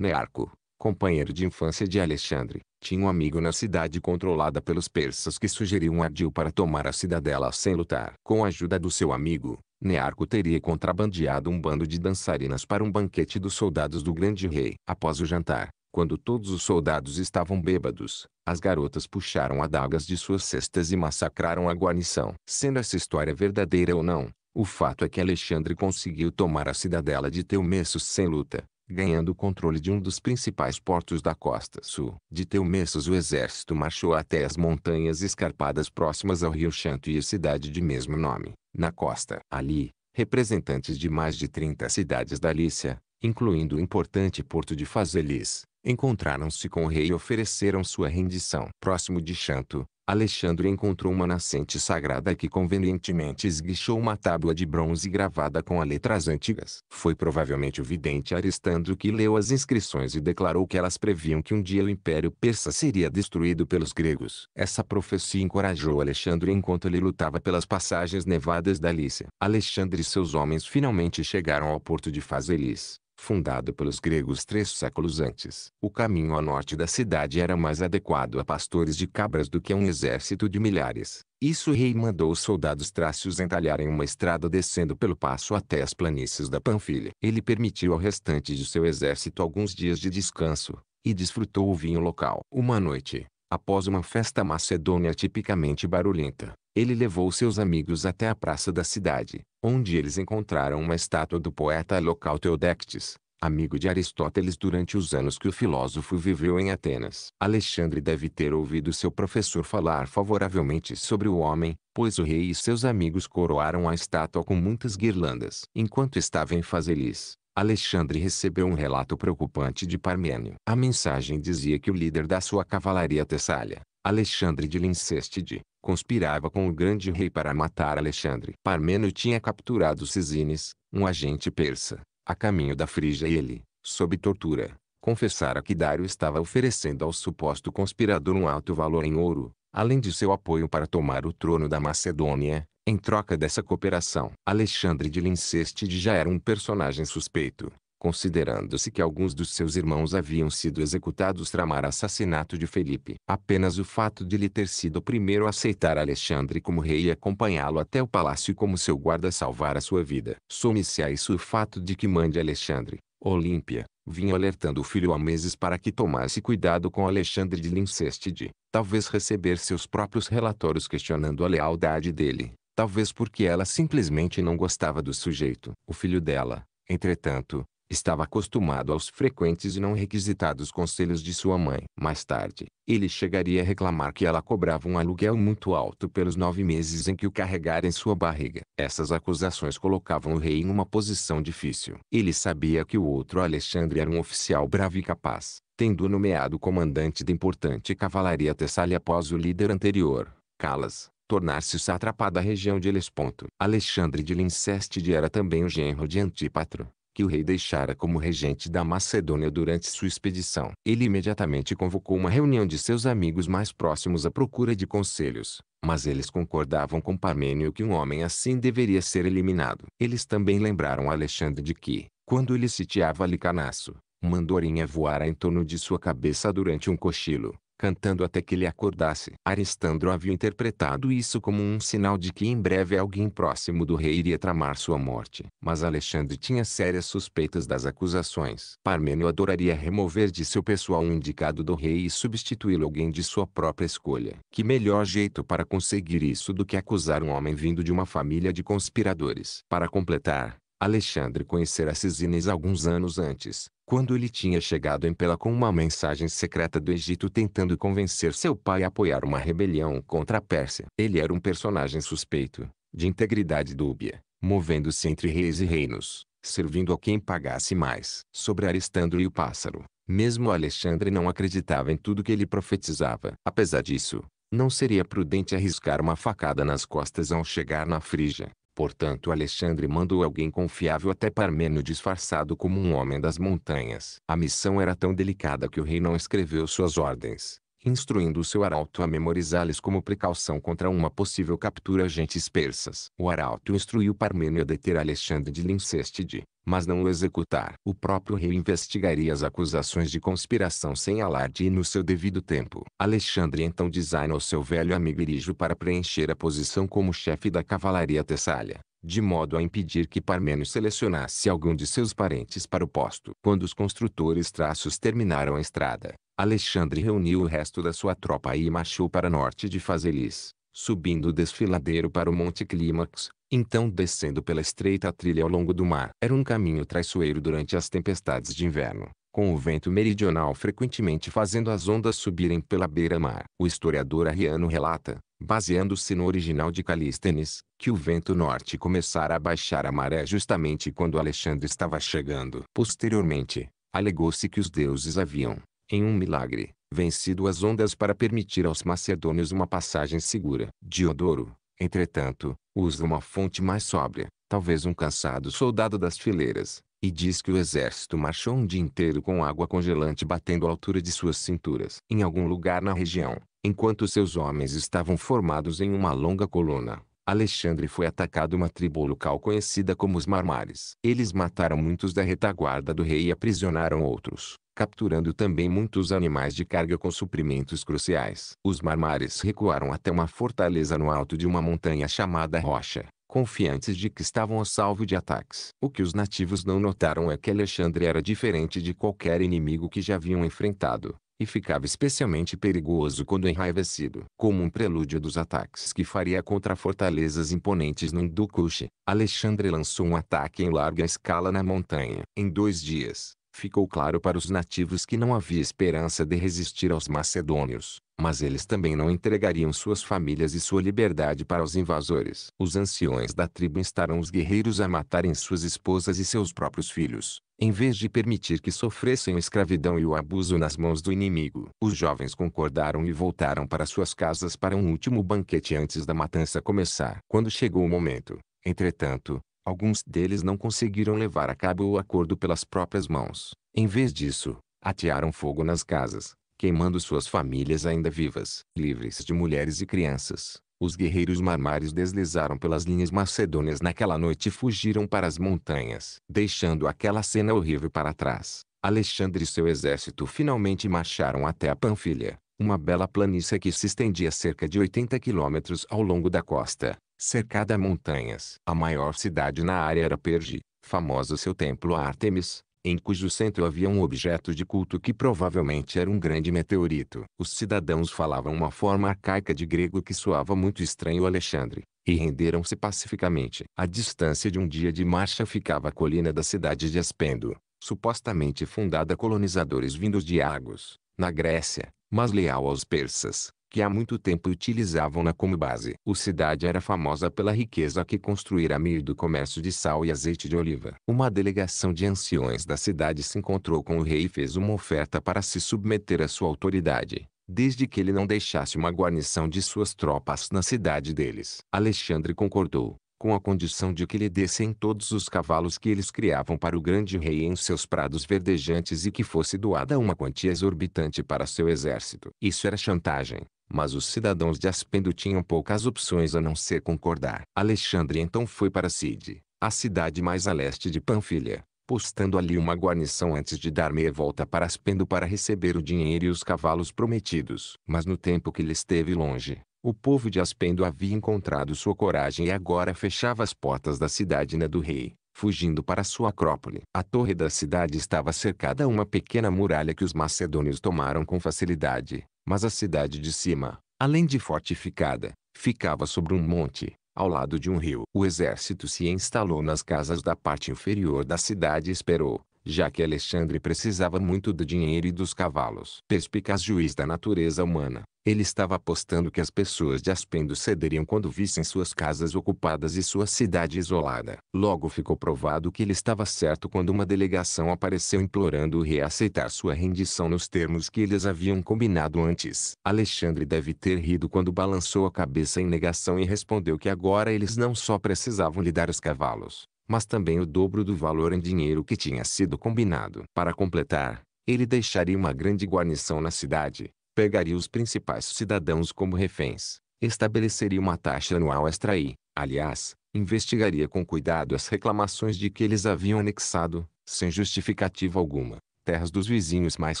Nearco, companheiro de infância de Alexandre, tinha um amigo na cidade controlada pelos persas que sugeriu um ardil para tomar a cidadela sem lutar. Com a ajuda do seu amigo, Nearco teria contrabandeado um bando de dançarinas para um banquete dos soldados do grande rei. Após o jantar, quando todos os soldados estavam bêbados, as garotas puxaram adagas de suas cestas e massacraram a guarnição. Sendo essa história verdadeira ou não, o fato é que Alexandre conseguiu tomar a cidadela de Teumesso sem luta, ganhando o controle de um dos principais portos da costa sul. De Teumessos o exército marchou até as montanhas escarpadas próximas ao rio Chanto e a cidade de mesmo nome, na costa. Ali, representantes de mais de 30 cidades da Lícia, incluindo o importante porto de Fazelis, encontraram-se com o rei e ofereceram sua rendição. Próximo de Chanto Alexandre encontrou uma nascente sagrada que convenientemente esguichou uma tábua de bronze gravada com letras antigas. Foi provavelmente o vidente Aristandro que leu as inscrições e declarou que elas previam que um dia o Império Persa seria destruído pelos gregos. Essa profecia encorajou Alexandre enquanto ele lutava pelas passagens nevadas da Lícia. Alexandre e seus homens finalmente chegaram ao porto de Fazelis fundado pelos gregos três séculos antes. O caminho a norte da cidade era mais adequado a pastores de cabras do que a um exército de milhares. Isso o rei mandou os soldados trácios entalharem uma estrada descendo pelo passo até as planícies da Panfilha. Ele permitiu ao restante de seu exército alguns dias de descanso, e desfrutou o vinho local. Uma noite, após uma festa macedônia tipicamente barulhenta, ele levou seus amigos até a praça da cidade, onde eles encontraram uma estátua do poeta local Teodectes, amigo de Aristóteles durante os anos que o filósofo viveu em Atenas. Alexandre deve ter ouvido seu professor falar favoravelmente sobre o homem, pois o rei e seus amigos coroaram a estátua com muitas guirlandas. Enquanto estava em Fazelis, Alexandre recebeu um relato preocupante de Parmênio. A mensagem dizia que o líder da sua cavalaria Tessália, Alexandre de Linceste de conspirava com o grande rei para matar Alexandre. Parmênio tinha capturado Cisines, um agente persa, a caminho da Frígia e ele, sob tortura, confessara que Dário estava oferecendo ao suposto conspirador um alto valor em ouro, além de seu apoio para tomar o trono da Macedônia. Em troca dessa cooperação, Alexandre de Linceste já era um personagem suspeito considerando-se que alguns dos seus irmãos haviam sido executados tramar assassinato de Felipe. Apenas o fato de ele ter sido o primeiro a aceitar Alexandre como rei e acompanhá-lo até o palácio como seu guarda salvar a sua vida. Some-se a isso o fato de que mande Alexandre, Olímpia, vinha alertando o filho há meses para que tomasse cuidado com Alexandre de Linceste de, talvez receber seus próprios relatórios questionando a lealdade dele, talvez porque ela simplesmente não gostava do sujeito. O filho dela, entretanto, Estava acostumado aos frequentes e não requisitados conselhos de sua mãe. Mais tarde, ele chegaria a reclamar que ela cobrava um aluguel muito alto pelos nove meses em que o carregara em sua barriga. Essas acusações colocavam o rei em uma posição difícil. Ele sabia que o outro Alexandre era um oficial bravo e capaz, tendo nomeado comandante da importante cavalaria tessália após o líder anterior, Calas, tornar-se sátrapa da região de Lesponto. Alexandre de Linceste era também o genro de Antípatro, que o rei deixara como regente da Macedônia durante sua expedição. Ele imediatamente convocou uma reunião de seus amigos mais próximos à procura de conselhos, mas eles concordavam com Parmênio que um homem assim deveria ser eliminado. Eles também lembraram Alexandre de que, quando ele sitiava Alicarnasso, uma andorinha voara em torno de sua cabeça durante um cochilo cantando até que ele acordasse. Aristandro havia interpretado isso como um sinal de que em breve alguém próximo do rei iria tramar sua morte. Mas Alexandre tinha sérias suspeitas das acusações. Parmênio adoraria remover de seu pessoal um indicado do rei e substituí-lo alguém de sua própria escolha. Que melhor jeito para conseguir isso do que acusar um homem vindo de uma família de conspiradores. Para completar, Alexandre conhecera Cisines alguns anos antes, quando ele tinha chegado em Pela com uma mensagem secreta do Egito tentando convencer seu pai a apoiar uma rebelião contra a Pérsia. Ele era um personagem suspeito, de integridade dúbia, movendo-se entre reis e reinos, servindo a quem pagasse mais. Sobre Aristandro e o pássaro, mesmo Alexandre não acreditava em tudo que ele profetizava. Apesar disso, não seria prudente arriscar uma facada nas costas ao chegar na Frígia. Portanto Alexandre mandou alguém confiável até Parmênio disfarçado como um homem das montanhas. A missão era tão delicada que o rei não escreveu suas ordens, instruindo o seu arauto a memorizá-las como precaução contra uma possível captura agentes persas. O arauto instruiu Parmênio a deter Alexandre de Linceste de mas não o executar. O próprio rei investigaria as acusações de conspiração sem alarde e no seu devido tempo. Alexandre então designa o seu velho amigo Irijo para preencher a posição como chefe da cavalaria tessália de modo a impedir que Parmênio selecionasse algum de seus parentes para o posto. Quando os construtores traços terminaram a estrada, Alexandre reuniu o resto da sua tropa e marchou para norte de Fazelis, subindo o desfiladeiro para o Monte Clímax, então descendo pela estreita trilha ao longo do mar. Era um caminho traiçoeiro durante as tempestades de inverno, com o vento meridional frequentemente fazendo as ondas subirem pela beira-mar. O historiador ariano relata, baseando-se no original de Calístenes, que o vento norte começara a baixar a maré justamente quando Alexandre estava chegando. Posteriormente, alegou-se que os deuses haviam, em um milagre, vencido as ondas para permitir aos macedônios uma passagem segura. Diodoro, Entretanto, usa uma fonte mais sóbria, talvez um cansado soldado das fileiras, e diz que o exército marchou um dia inteiro com água congelante batendo a altura de suas cinturas em algum lugar na região, enquanto seus homens estavam formados em uma longa coluna. Alexandre foi atacado uma tribo local conhecida como os Marmares. Eles mataram muitos da retaguarda do rei e aprisionaram outros capturando também muitos animais de carga com suprimentos cruciais. Os marmares recuaram até uma fortaleza no alto de uma montanha chamada Rocha, confiantes de que estavam a salvo de ataques. O que os nativos não notaram é que Alexandre era diferente de qualquer inimigo que já haviam enfrentado e ficava especialmente perigoso quando enraivecido. Como um prelúdio dos ataques que faria contra fortalezas imponentes no Indo-Kush. Alexandre lançou um ataque em larga escala na montanha. Em dois dias, Ficou claro para os nativos que não havia esperança de resistir aos macedônios, mas eles também não entregariam suas famílias e sua liberdade para os invasores. Os anciões da tribo instaram os guerreiros a matarem suas esposas e seus próprios filhos, em vez de permitir que sofressem a escravidão e o abuso nas mãos do inimigo. Os jovens concordaram e voltaram para suas casas para um último banquete antes da matança começar. Quando chegou o momento, entretanto, Alguns deles não conseguiram levar a cabo o acordo pelas próprias mãos. Em vez disso, atearam fogo nas casas, queimando suas famílias ainda vivas, livres de mulheres e crianças. Os guerreiros marmares deslizaram pelas linhas macedônias naquela noite e fugiram para as montanhas, deixando aquela cena horrível para trás. Alexandre e seu exército finalmente marcharam até a Panfilha, uma bela planície que se estendia cerca de 80 quilômetros ao longo da costa, cercada a montanhas. A maior cidade na área era Perge, famoso seu templo a Artemis, em cujo centro havia um objeto de culto que provavelmente era um grande meteorito. Os cidadãos falavam uma forma arcaica de grego que soava muito estranho Alexandre, e renderam-se pacificamente. A distância de um dia de marcha ficava a colina da cidade de Aspendo, supostamente fundada colonizadores vindos de Argos, na Grécia, mas leal aos persas que há muito tempo utilizavam-na como base. O cidade era famosa pela riqueza que construíra a meio do comércio de sal e azeite de oliva. Uma delegação de anciões da cidade se encontrou com o rei e fez uma oferta para se submeter à sua autoridade desde que ele não deixasse uma guarnição de suas tropas na cidade deles. Alexandre concordou, com a condição de que lhe dessem todos os cavalos que eles criavam para o grande rei em seus prados verdejantes e que fosse doada uma quantia exorbitante para seu exército. Isso era chantagem, mas os cidadãos de Aspendo tinham poucas opções a não ser concordar. Alexandre então foi para Cid, a cidade mais a leste de Panfilha, postando ali uma guarnição antes de dar meia volta para Aspendo para receber o dinheiro e os cavalos prometidos. Mas no tempo que lhe esteve longe, o povo de Aspendo havia encontrado sua coragem e agora fechava as portas da cidade na do rei, fugindo para sua acrópole. A torre da cidade estava cercada a uma pequena muralha que os macedônios tomaram com facilidade, mas a cidade de cima, além de fortificada, ficava sobre um monte, ao lado de um rio. O exército se instalou nas casas da parte inferior da cidade e esperou, já que Alexandre precisava muito do dinheiro e dos cavalos. Perspicaz juiz da natureza humana, ele estava apostando que as pessoas de Aspendo cederiam quando vissem suas casas ocupadas e sua cidade isolada. Logo ficou provado que ele estava certo quando uma delegação apareceu implorando o rei aceitar sua rendição nos termos que eles haviam combinado antes. Alexandre deve ter rido quando balançou a cabeça em negação e respondeu que agora eles não só precisavam lhe dar os cavalos, mas também o dobro do valor em dinheiro que tinha sido combinado. Para completar, ele deixaria uma grande guarnição na cidade, pegaria os principais cidadãos como reféns, estabeleceria uma taxa anual extra e, aliás, investigaria com cuidado as reclamações de que eles haviam anexado, sem justificativa alguma, terras dos vizinhos mais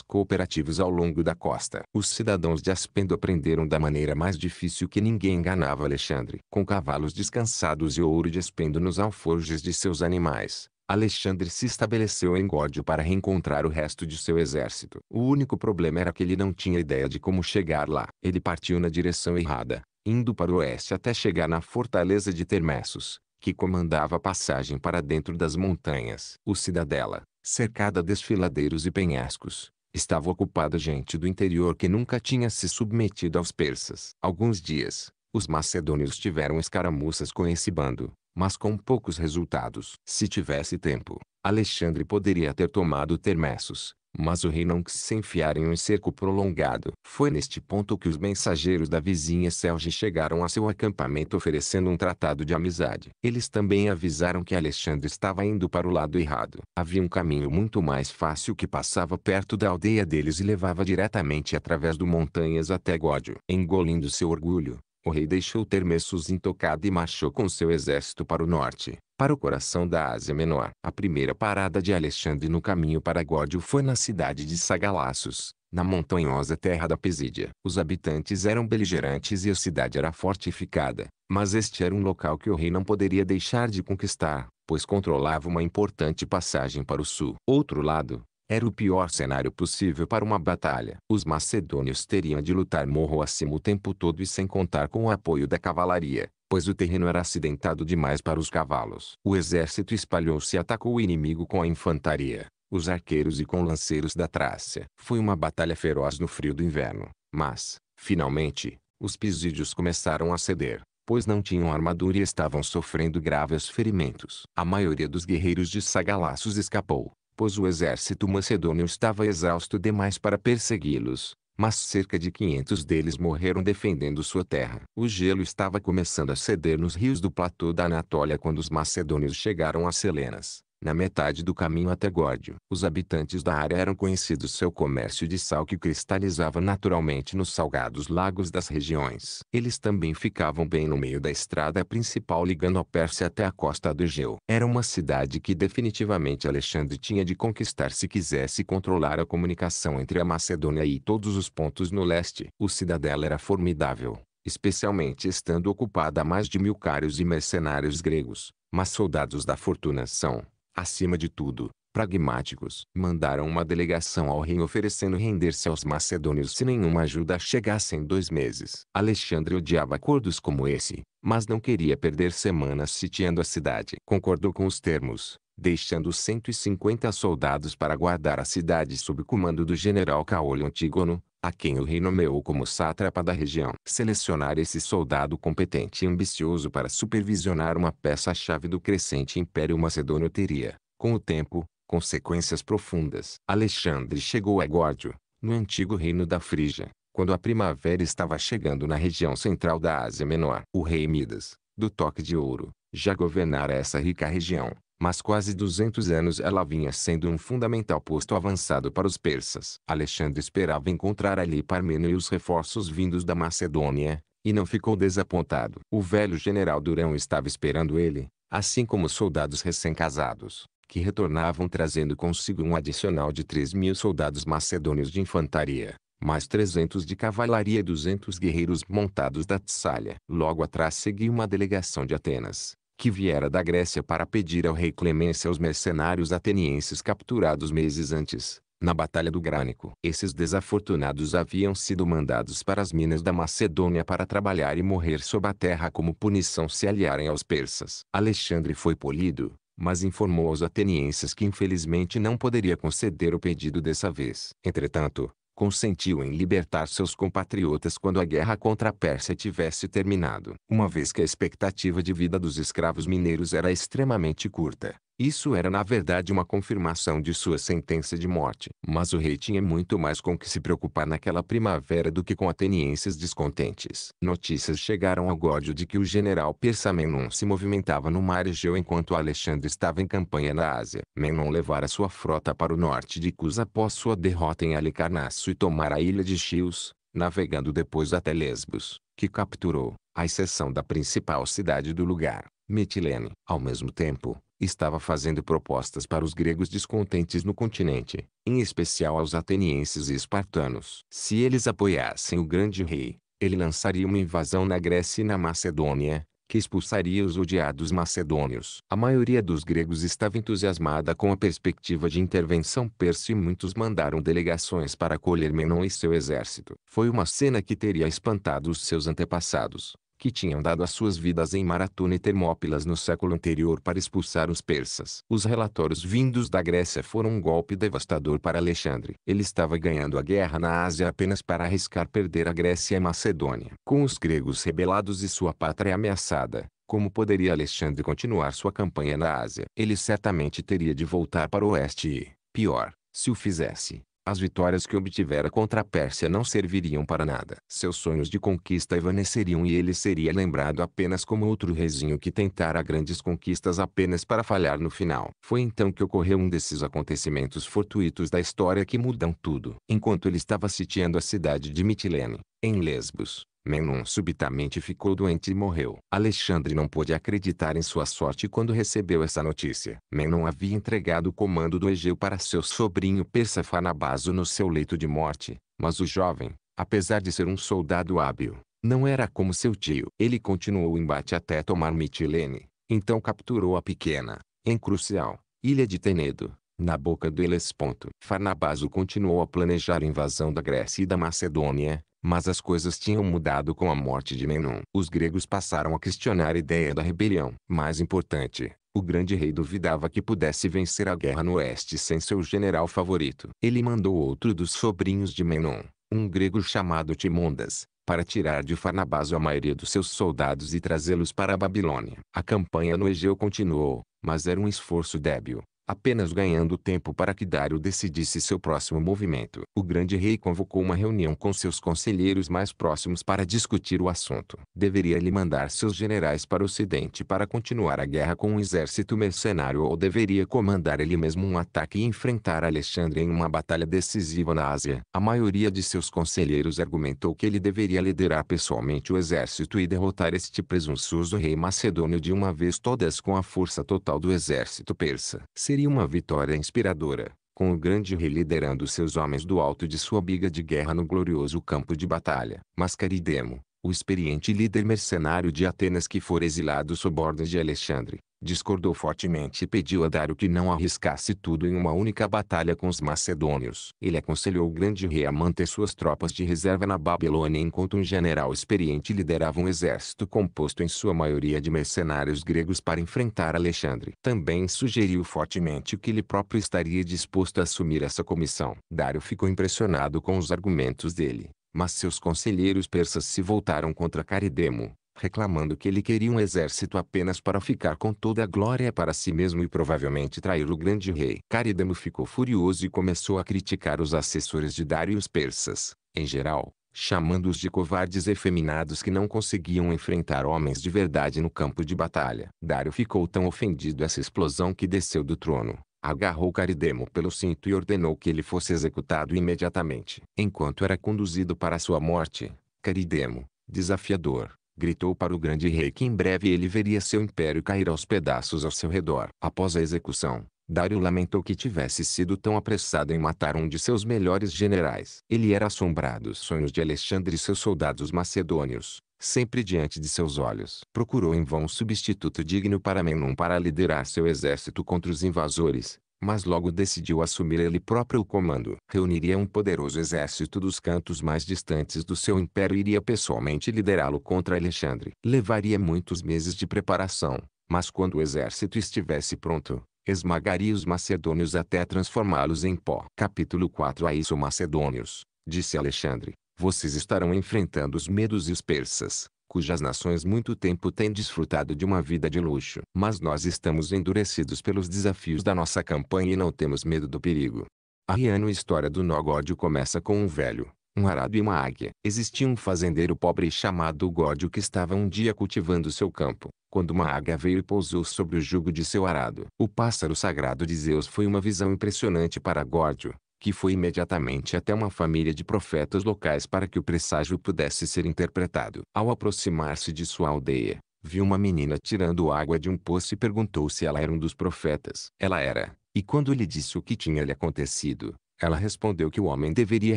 cooperativos ao longo da costa. Os cidadãos de Aspendo aprenderam da maneira mais difícil que ninguém enganava Alexandre, com cavalos descansados e ouro de Aspendo nos alforjes de seus animais. Alexandre se estabeleceu em Górdio para reencontrar o resto de seu exército. O único problema era que ele não tinha ideia de como chegar lá. Ele partiu na direção errada, indo para o oeste até chegar na fortaleza de Termessos, que comandava a passagem para dentro das montanhas. O Cidadela, cercada de desfiladeiros e penhascos, estava ocupada gente do interior que nunca tinha se submetido aos persas. Alguns dias, os macedônios tiveram escaramuças com esse bando, mas com poucos resultados. Se tivesse tempo, Alexandre poderia ter tomado Termessos, mas o rei não quis se enfiar em um cerco prolongado. Foi neste ponto que os mensageiros da vizinha Selge chegaram a seu acampamento oferecendo um tratado de amizade. Eles também avisaram que Alexandre estava indo para o lado errado. Havia um caminho muito mais fácil que passava perto da aldeia deles e levava diretamente através do montanhas até Gódio. Engolindo seu orgulho, o rei deixou Termessos intocado e marchou com seu exército para o norte, para o coração da Ásia Menor. A primeira parada de Alexandre no caminho para Gódio foi na cidade de Sagalassos, na montanhosa terra da Pesídia. Os habitantes eram beligerantes e a cidade era fortificada, mas este era um local que o rei não poderia deixar de conquistar, pois controlava uma importante passagem para o sul. Outro lado, era o pior cenário possível para uma batalha. Os macedônios teriam de lutar morro acima o tempo todo e sem contar com o apoio da cavalaria, pois o terreno era acidentado demais para os cavalos. O exército espalhou-se e atacou o inimigo com a infantaria, os arqueiros e com lanceiros da Trácia. Foi uma batalha feroz no frio do inverno, mas, finalmente, os pisídios começaram a ceder pois não tinham armadura e estavam sofrendo graves ferimentos. A maioria dos guerreiros de Sagalassos escapou, pois o exército macedônio estava exausto demais para persegui-los, mas cerca de 500 deles morreram defendendo sua terra. O gelo estava começando a ceder nos rios do platô da Anatólia quando os macedônios chegaram a Selenas, na metade do caminho até Górdio, os habitantes da área eram conhecidos seu comércio de sal que cristalizava naturalmente nos salgados lagos das regiões. Eles também ficavam bem no meio da estrada principal ligando a Pérsia até a costa do Egeu. Era uma cidade que definitivamente Alexandre tinha de conquistar se quisesse controlar a comunicação entre a Macedônia e todos os pontos no leste. O cidadela era formidável, especialmente estando ocupada a mais de mil cários e mercenários gregos, mas soldados da fortuna são, acima de tudo, pragmáticos, mandaram uma delegação ao rei oferecendo render-se aos macedônios se nenhuma ajuda chegasse em dois meses. Alexandre odiava acordos como esse, mas não queria perder semanas sitiando a cidade. Concordou com os termos, deixando 150 soldados para guardar a cidade sob o comando do general Caolho Antígono, a quem o rei nomeou como sátrapa da região. Selecionar esse soldado competente e ambicioso para supervisionar uma peça-chave do crescente Império Macedônio teria, com o tempo, consequências profundas. Alexandre chegou a Górdio, no antigo reino da Frígia, quando a primavera estava chegando na região central da Ásia Menor. O rei Midas, do Toque de Ouro, já governara essa rica região, mas quase 200 anos ela vinha sendo um fundamental posto avançado para os persas. Alexandre esperava encontrar ali Parmênio e os reforços vindos da Macedônia, e não ficou desapontado. O velho general Durão estava esperando ele, assim como os soldados recém-casados, que retornavam trazendo consigo um adicional de 3 mil soldados macedônios de infantaria mais 300 de cavalaria e 200 guerreiros montados da Tissália. Logo atrás seguiu uma delegação de Atenas, que viera da Grécia para pedir ao rei clemência aos mercenários atenienses capturados meses antes, na Batalha do Grânico. Esses desafortunados haviam sido mandados para as minas da Macedônia para trabalhar e morrer sob a terra como punição se aliarem aos persas. Alexandre foi polido, mas informou aos atenienses que infelizmente não poderia conceder o pedido dessa vez. Entretanto, consentiu em libertar seus compatriotas quando a guerra contra a Pérsia tivesse terminado, uma vez que a expectativa de vida dos escravos mineiros era extremamente curta. Isso era na verdade uma confirmação de sua sentença de morte. Mas o rei tinha muito mais com que se preocupar naquela primavera do que com atenienses descontentes. Notícias chegaram ao Gódio de que o general persa Menon se movimentava no mar Egeu enquanto Alexandre estava em campanha na Ásia. Menon levara sua frota para o norte de Cus após sua derrota em Alicarnasso e tomara a ilha de Chios, navegando depois até Lesbos, que capturou, à exceção da principal cidade do lugar, Mitilene. Ao mesmo tempo, estava fazendo propostas para os gregos descontentes no continente, em especial aos atenienses e espartanos. Se eles apoiassem o grande rei, ele lançaria uma invasão na Grécia e na Macedônia, que expulsaria os odiados macedônios. A maioria dos gregos estava entusiasmada com a perspectiva de intervenção persa e muitos mandaram delegações para acolher Menon e seu exército. Foi uma cena que teria espantado os seus antepassados que tinham dado as suas vidas em Maratona e Termópilas no século anterior para expulsar os persas. Os relatórios vindos da Grécia foram um golpe devastador para Alexandre. Ele estava ganhando a guerra na Ásia apenas para arriscar perder a Grécia e Macedônia. Com os gregos rebelados e sua pátria ameaçada, como poderia Alexandre continuar sua campanha na Ásia? Ele certamente teria de voltar para o oeste e, pior, se o fizesse, as vitórias que obtivera contra a Pérsia não serviriam para nada. Seus sonhos de conquista evaneceriam e ele seria lembrado apenas como outro rezinho que tentara grandes conquistas apenas para falhar no final. Foi então que ocorreu um desses acontecimentos fortuitos da história que mudam tudo. Enquanto ele estava sitiando a cidade de Mitilene, em Lesbos, Menon subitamente ficou doente e morreu. Alexandre não pôde acreditar em sua sorte quando recebeu essa notícia. Menon havia entregado o comando do Egeu para seu sobrinho Persefanabazo no seu leito de morte, mas o jovem, apesar de ser um soldado hábil, não era como seu tio. Ele continuou o embate até tomar Mitilene, então capturou a pequena, em Crucial, ilha de Tenedo, na boca do Helesponto. Farnabazo continuou a planejar a invasão da Grécia e da Macedônia, mas as coisas tinham mudado com a morte de Menon. Os gregos passaram a questionar a ideia da rebelião. Mais importante, o grande rei duvidava que pudesse vencer a guerra no oeste sem seu general favorito. Ele mandou outro dos sobrinhos de Menon, um grego chamado Timondas, para tirar de Farnabás a maioria dos seus soldados e trazê-los para a Babilônia. A campanha no Egeu continuou, mas era um esforço débil apenas ganhando tempo para que Dário decidisse seu próximo movimento. O grande rei convocou uma reunião com seus conselheiros mais próximos para discutir o assunto. Deveria ele mandar seus generais para o ocidente para continuar a guerra com um exército mercenário ou deveria comandar ele mesmo um ataque e enfrentar Alexandre em uma batalha decisiva na Ásia. A maioria de seus conselheiros argumentou que ele deveria liderar pessoalmente o exército e derrotar este presunçoso rei macedônio de uma vez todas com a força total do exército persa. Seria seria uma vitória inspiradora, com o grande rei liderando seus homens do alto de sua biga de guerra no glorioso campo de batalha. Mas Caridemo, o experiente líder mercenário de Atenas que fora exilado sob ordens de Alexandre, discordou fortemente e pediu a Dário que não arriscasse tudo em uma única batalha com os macedônios. Ele aconselhou o grande rei a manter suas tropas de reserva na Babilônia enquanto um general experiente liderava um exército composto em sua maioria de mercenários gregos para enfrentar Alexandre. Também sugeriu fortemente que ele próprio estaria disposto a assumir essa comissão. Dário ficou impressionado com os argumentos dele, mas seus conselheiros persas se voltaram contra Caridemo, reclamando que ele queria um exército apenas para ficar com toda a glória para si mesmo e provavelmente trair o grande rei. Caridamo ficou furioso e começou a criticar os assessores de Dário e os persas, em geral, chamando-os de covardes efeminados que não conseguiam enfrentar homens de verdade no campo de batalha. Dário ficou tão ofendido essa explosão que desceu do trono, agarrou Caridemo pelo cinto e ordenou que ele fosse executado imediatamente. Enquanto era conduzido para sua morte, Caridemo, desafiador, Gritou para o grande rei que em breve ele veria seu império cair aos pedaços ao seu redor. Após a execução, Dário lamentou que tivesse sido tão apressado em matar um de seus melhores generais. Ele era assombrado dos sonhos de Alexandre e seus soldados macedônios, sempre diante de seus olhos. Procurou em vão um substituto digno para Menon para liderar seu exército contra os invasores, mas logo decidiu assumir ele próprio o comando. Reuniria um poderoso exército dos cantos mais distantes do seu império e iria pessoalmente liderá-lo contra Alexandre. Levaria muitos meses de preparação, mas quando o exército estivesse pronto, esmagaria os macedônios até transformá-los em pó. Capítulo 4 A isso macedônios, disse Alexandre, vocês estarão enfrentando os medos e os persas, cujas nações muito tempo têm desfrutado de uma vida de luxo. Mas nós estamos endurecidos pelos desafios da nossa campanha e não temos medo do perigo. A Riano História do Nogódio começa com um velho, um arado e uma águia. Existia um fazendeiro pobre chamado Gódio que estava um dia cultivando seu campo, quando uma águia veio e pousou sobre o jugo de seu arado. O pássaro sagrado de Zeus foi uma visão impressionante para Gódio, que foi imediatamente até uma família de profetas locais para que o presságio pudesse ser interpretado. Ao aproximar-se de sua aldeia, viu uma menina tirando água de um poço e perguntou se ela era um dos profetas. Ela era, e quando lhe disse o que tinha lhe acontecido, ela respondeu que o homem deveria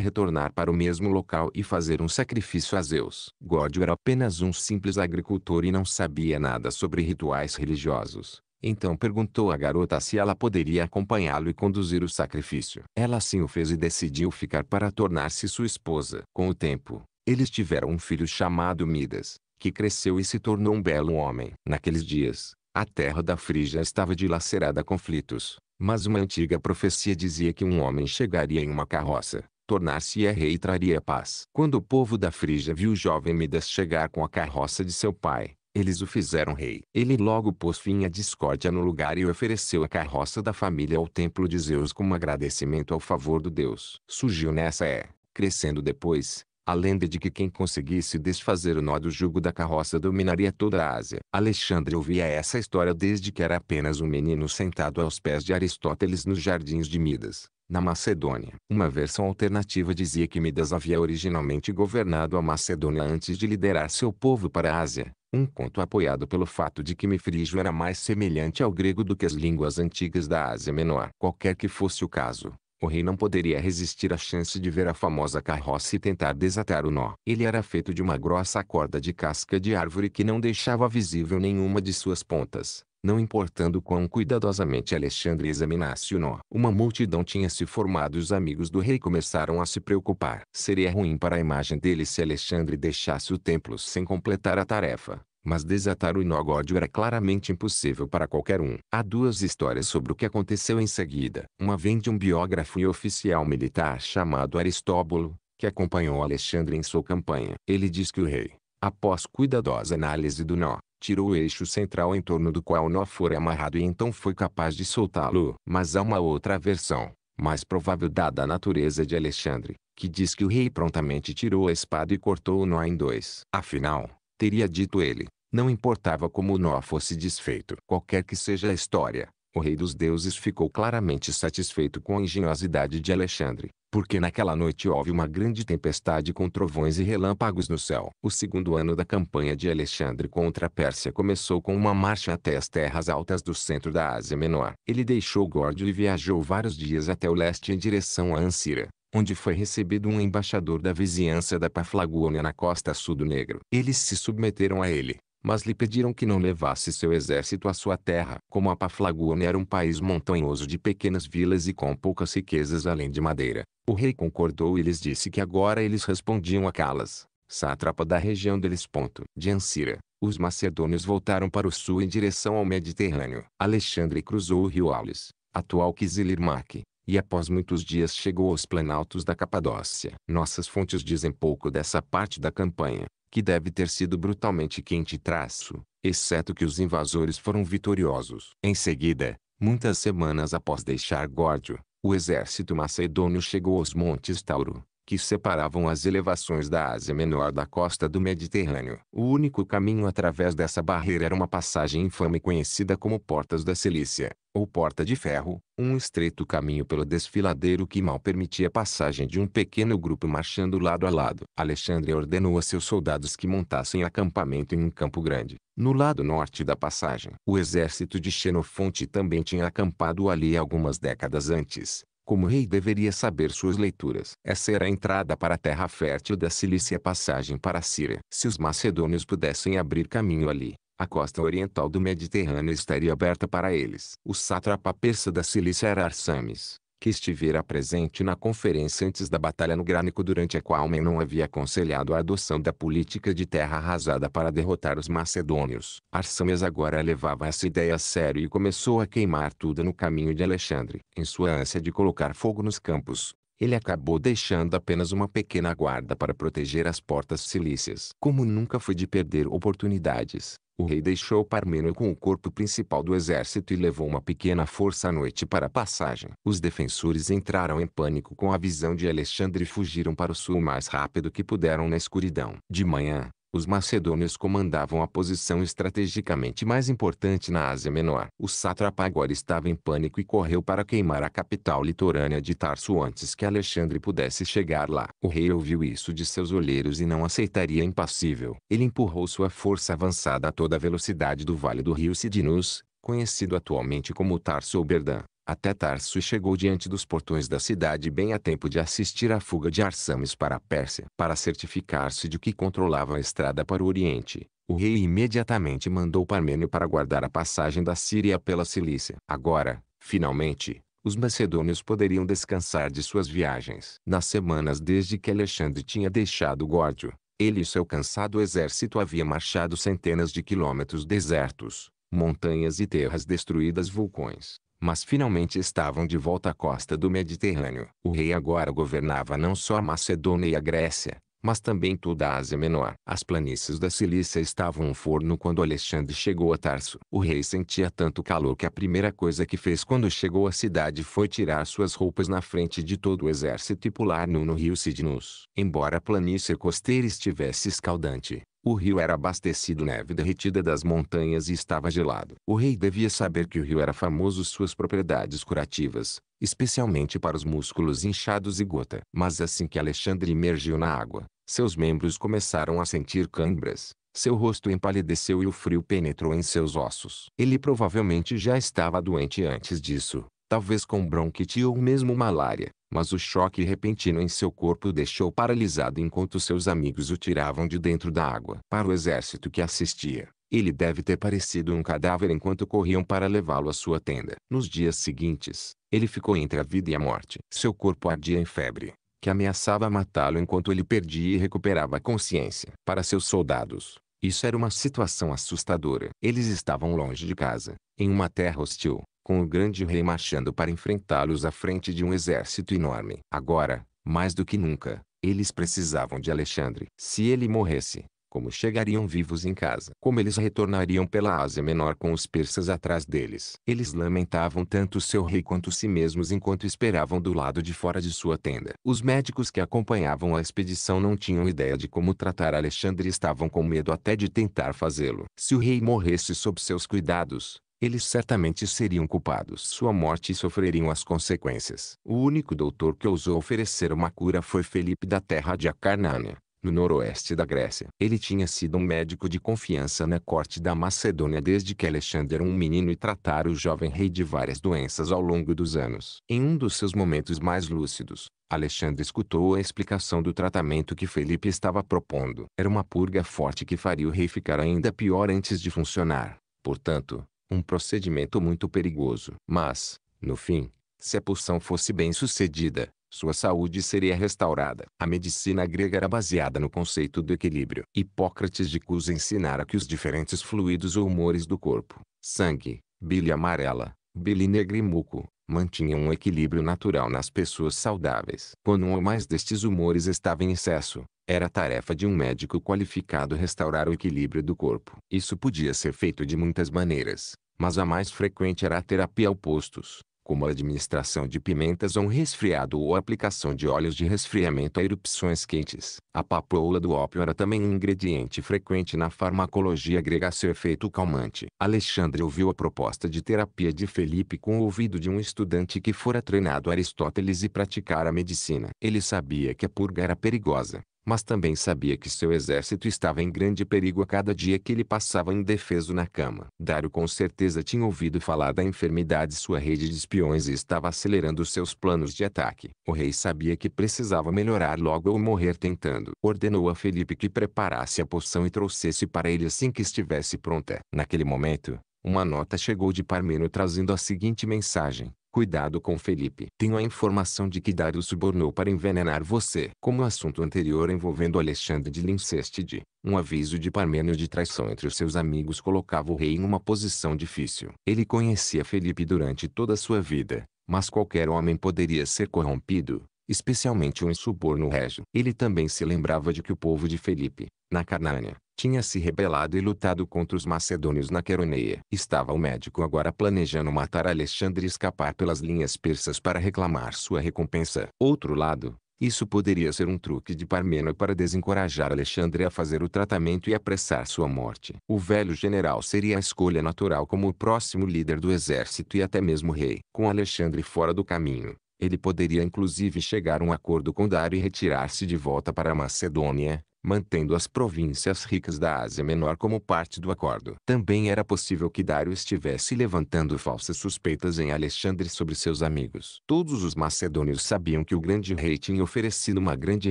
retornar para o mesmo local e fazer um sacrifício a Zeus. Gódio era apenas um simples agricultor e não sabia nada sobre rituais religiosos. Então perguntou à garota se ela poderia acompanhá-lo e conduzir o sacrifício. Ela assim o fez e decidiu ficar para tornar-se sua esposa. Com o tempo, eles tiveram um filho chamado Midas, que cresceu e se tornou um belo homem. Naqueles dias, a terra da Frígia estava dilacerada a conflitos, mas uma antiga profecia dizia que um homem chegaria em uma carroça, tornar-se-ia rei e traria paz. Quando o povo da Frígia viu o jovem Midas chegar com a carroça de seu pai, eles o fizeram rei. Ele logo pôs fim à discórdia no lugar e ofereceu a carroça da família ao templo de Zeus como agradecimento ao favor do deus. Surgiu nessa é, crescendo depois, a lenda de que quem conseguisse desfazer o nó do jugo da carroça dominaria toda a Ásia. Alexandre ouvia essa história desde que era apenas um menino sentado aos pés de Aristóteles nos jardins de Midas na Macedônia. Uma versão alternativa dizia que Midas havia originalmente governado a Macedônia antes de liderar seu povo para a Ásia, um conto apoiado pelo fato de que Mefrígio era mais semelhante ao grego do que as línguas antigas da Ásia Menor. Qualquer que fosse o caso, o rei não poderia resistir à chance de ver a famosa carroça e tentar desatar o nó. Ele era feito de uma grossa corda de casca de árvore que não deixava visível nenhuma de suas pontas, não importando quão cuidadosamente Alexandre examinasse o nó. Uma multidão tinha se formado e os amigos do rei começaram a se preocupar. Seria ruim para a imagem dele se Alexandre deixasse o templo sem completar a tarefa mas desatar o nó gódio era claramente impossível para qualquer um. Há duas histórias sobre o que aconteceu em seguida. Uma vem de um biógrafo e oficial militar chamado Aristóbulo, que acompanhou Alexandre em sua campanha. Ele diz que o rei, após cuidadosa análise do nó, tirou o eixo central em torno do qual o nó fora amarrado e então foi capaz de soltá-lo. Mas há uma outra versão, mais provável dada a natureza de Alexandre, que diz que o rei prontamente tirou a espada e cortou o nó em dois. Afinal, teria dito ele, não importava como o nó fosse desfeito. Qualquer que seja a história, o rei dos deuses ficou claramente satisfeito com a engenhosidade de Alexandre, porque naquela noite houve uma grande tempestade com trovões e relâmpagos no céu. O segundo ano da campanha de Alexandre contra a Pérsia começou com uma marcha até as terras altas do centro da Ásia Menor. Ele deixou Górdio e viajou vários dias até o leste em direção a Ancira, onde foi recebido um embaixador da vizinhança da Paflagônia na costa sul do Negro. Eles se submeteram a ele, mas lhe pediram que não levasse seu exército à sua terra. Como a Paflagônia era um país montanhoso de pequenas vilas e com poucas riquezas além de madeira, o rei concordou e lhes disse que agora eles respondiam a Calas, sátrapa da região deles. Ponto. De Ancira, os macedônios voltaram para o sul em direção ao Mediterrâneo. Alexandre cruzou o rio Aulis, atual Kizilirmak, e após muitos dias chegou aos planaltos da Capadócia. Nossas fontes dizem pouco dessa parte da campanha, que deve ter sido brutalmente quente traço, exceto que os invasores foram vitoriosos. Em seguida, muitas semanas após deixar Górdio, o exército macedônio chegou aos Montes Tauro, que separavam as elevações da Ásia Menor da costa do Mediterrâneo. O único caminho através dessa barreira era uma passagem infame conhecida como Portas da Cilícia, ou Porta de Ferro, um estreito caminho pelo desfiladeiro que mal permitia a passagem de um pequeno grupo marchando lado a lado. Alexandre ordenou a seus soldados que montassem acampamento em um campo grande, no lado norte da passagem. O exército de Xenofonte também tinha acampado ali algumas décadas antes, como rei deveria saber suas leituras. Essa era a entrada para a terra fértil da Cilícia a passagem para a Síria. Se os macedônios pudessem abrir caminho ali, a costa oriental do Mediterrâneo estaria aberta para eles. O sátrapa persa da Cilícia era Arsames, que estivera presente na conferência antes da Batalha no Grânico durante a qual Menon havia aconselhado a adoção da política de terra arrasada para derrotar os macedônios. Arsâmias agora levava essa ideia a sério e começou a queimar tudo no caminho de Alexandre. Em sua ânsia de colocar fogo nos campos, ele acabou deixando apenas uma pequena guarda para proteger as portas cilícias. Como nunca foi de perder oportunidades, o rei deixou Parmênio com o corpo principal do exército e levou uma pequena força à noite para a passagem. Os defensores entraram em pânico com a visão de Alexandre e fugiram para o sul o mais rápido que puderam na escuridão. De manhã, os macedônios comandavam a posição estrategicamente mais importante na Ásia Menor. O sátrapa agora estava em pânico e correu para queimar a capital litorânea de Tarso antes que Alexandre pudesse chegar lá. O rei ouviu isso de seus olheiros e não aceitaria impassível. Ele empurrou sua força avançada a toda a velocidade do vale do rio Sidinus, conhecido atualmente como Tarso ou Berdan, até Tarso e chegou diante dos portões da cidade bem a tempo de assistir à fuga de Arsames para a Pérsia. Para certificar-se de que controlava a estrada para o Oriente, o rei imediatamente mandou Parmênio para guardar a passagem da Síria pela Cilícia. Agora, finalmente, os macedônios poderiam descansar de suas viagens. Nas semanas desde que Alexandre tinha deixado Górdio, ele e seu cansado exército havia marchado centenas de quilômetros desertos, montanhas e terras destruídas vulcões mas finalmente estavam de volta à costa do Mediterrâneo. O rei agora governava não só a Macedônia e a Grécia, mas também toda a Ásia Menor. As planícies da Cilícia estavam um forno quando Alexandre chegou a Tarso. O rei sentia tanto calor que a primeira coisa que fez quando chegou à cidade foi tirar suas roupas na frente de todo o exército e pular nu no rio Sidnus. Embora a planície costeira estivesse escaldante, o rio era abastecido neve derretida das montanhas e estava gelado. O rei devia saber que o rio era famoso suas propriedades curativas, especialmente para os músculos inchados e gota. Mas assim que Alexandre emergiu na água, seus membros começaram a sentir câimbras, seu rosto empalideceu e o frio penetrou em seus ossos. Ele provavelmente já estava doente antes disso, talvez com bronquite ou mesmo malária mas o choque repentino em seu corpo o deixou paralisado enquanto seus amigos o tiravam de dentro da água. Para o exército que assistia, ele deve ter parecido um cadáver enquanto corriam para levá-lo à sua tenda. Nos dias seguintes, ele ficou entre a vida e a morte. Seu corpo ardia em febre, que ameaçava matá-lo enquanto ele perdia e recuperava a consciência. Para seus soldados, isso era uma situação assustadora. Eles estavam longe de casa, em uma terra hostil, com o grande rei marchando para enfrentá-los à frente de um exército enorme. Agora, mais do que nunca, eles precisavam de Alexandre. Se ele morresse, como chegariam vivos em casa? Como eles retornariam pela Ásia Menor com os persas atrás deles? Eles lamentavam tanto seu rei quanto si mesmos enquanto esperavam do lado de fora de sua tenda. Os médicos que acompanhavam a expedição não tinham ideia de como tratar Alexandre e estavam com medo até de tentar fazê-lo. Se o rei morresse sob seus cuidados, eles certamente seriam culpados sua morte e sofreriam as consequências. O único doutor que ousou oferecer uma cura foi Felipe da terra de Acarnânia, no noroeste da Grécia. Ele tinha sido um médico de confiança na corte da Macedônia desde que Alexandre era um menino e tratara o jovem rei de várias doenças ao longo dos anos. Em um dos seus momentos mais lúcidos, Alexandre escutou a explicação do tratamento que Felipe estava propondo. Era uma purga forte que faria o rei ficar ainda pior antes de funcionar. Portanto, um procedimento muito perigoso. Mas, no fim, se a pulsão fosse bem sucedida, sua saúde seria restaurada. A medicina grega era baseada no conceito do equilíbrio. Hipócrates de Cusa ensinara que os diferentes fluidos ou humores do corpo, sangue, bile amarela, bile negra e muco, mantinham um equilíbrio natural nas pessoas saudáveis. Quando um ou mais destes humores estava em excesso, era tarefa de um médico qualificado restaurar o equilíbrio do corpo. Isso podia ser feito de muitas maneiras, mas a mais frequente era a terapia opostos, como a administração de pimentas a um resfriado ou a aplicação de óleos de resfriamento a erupções quentes. A papoula do ópio era também um ingrediente frequente na farmacologia grega seu efeito calmante. Alexandre ouviu a proposta de terapia de Felipe com o ouvido de um estudante que fora treinado a Aristóteles e praticara a medicina. Ele sabia que a purga era perigosa, mas também sabia que seu exército estava em grande perigo a cada dia que ele passava indefeso na cama. Dário com certeza tinha ouvido falar da enfermidade sua rede de espiões e estava acelerando seus planos de ataque. O rei sabia que precisava melhorar logo ou morrer tentando. Ordenou a Felipe que preparasse a poção e trouxesse para ele assim que estivesse pronta. Naquele momento, uma nota chegou de Parmeno trazendo a seguinte mensagem. Cuidado com Felipe. Tenho a informação de que Dario subornou para envenenar você. Como o assunto anterior envolvendo Alexandre de Lincestide, um aviso de Parmênio de traição entre os seus amigos colocava o rei em uma posição difícil. Ele conhecia Felipe durante toda a sua vida, mas qualquer homem poderia ser corrompido, especialmente um suborno régio. Ele também se lembrava de que o povo de Felipe, na Carnânia tinha se rebelado e lutado contra os macedônios na Queroneia. Estava o médico agora planejando matar Alexandre e escapar pelas linhas persas para reclamar sua recompensa. Outro lado, isso poderia ser um truque de Parmênio para desencorajar Alexandre a fazer o tratamento e apressar sua morte. O velho general seria a escolha natural como o próximo líder do exército e até mesmo rei. Com Alexandre fora do caminho, ele poderia inclusive chegar a um acordo com Dário e retirar-se de volta para a Macedônia, mantendo as províncias ricas da Ásia Menor como parte do acordo. Também era possível que Dário estivesse levantando falsas suspeitas em Alexandre sobre seus amigos. Todos os macedônios sabiam que o grande rei tinha oferecido uma grande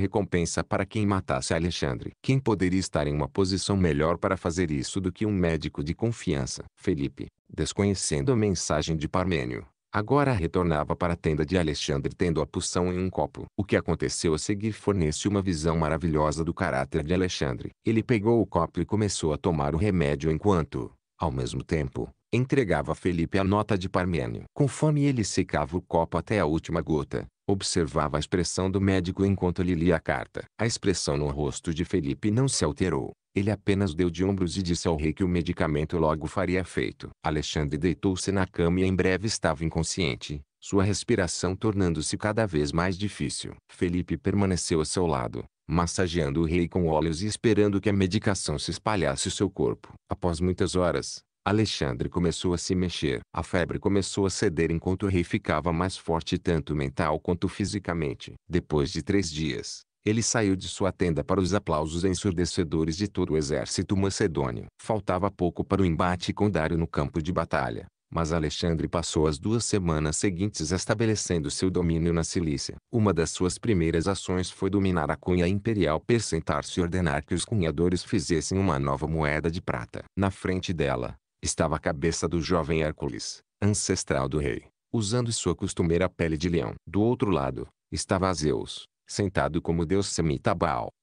recompensa para quem matasse Alexandre. Quem poderia estar em uma posição melhor para fazer isso do que um médico de confiança? Felipe, desconhecendo a mensagem de Parmênio, Agora retornava para a tenda de Alexandre tendo a poção em um copo. O que aconteceu a seguir fornece uma visão maravilhosa do caráter de Alexandre. Ele pegou o copo e começou a tomar o remédio enquanto, ao mesmo tempo, entregava a Felipe a nota de Parmênio. Conforme ele secava o copo até a última gota, observava a expressão do médico enquanto lhe lia a carta. A expressão no rosto de Felipe não se alterou. Ele apenas deu de ombros e disse ao rei que o medicamento logo faria efeito. Alexandre deitou-se na cama e em breve estava inconsciente, sua respiração tornando-se cada vez mais difícil. Felipe permaneceu a seu lado, massageando o rei com óleos e esperando que a medicação se espalhasse seu corpo. Após muitas horas, Alexandre começou a se mexer. A febre começou a ceder enquanto o rei ficava mais forte tanto mental quanto fisicamente. Depois de três dias, ele saiu de sua tenda para os aplausos ensurdecedores de todo o exército macedônio. Faltava pouco para o embate com Dário no campo de batalha, mas Alexandre passou as duas semanas seguintes estabelecendo seu domínio na Cilícia. Uma das suas primeiras ações foi dominar a cunha imperial per sentar-se e ordenar que os cunhadores fizessem uma nova moeda de prata. Na frente dela, estava a cabeça do jovem Hércules, ancestral do rei, usando sua costumeira pele de leão. Do outro lado, estava Zeus, sentado como deus semita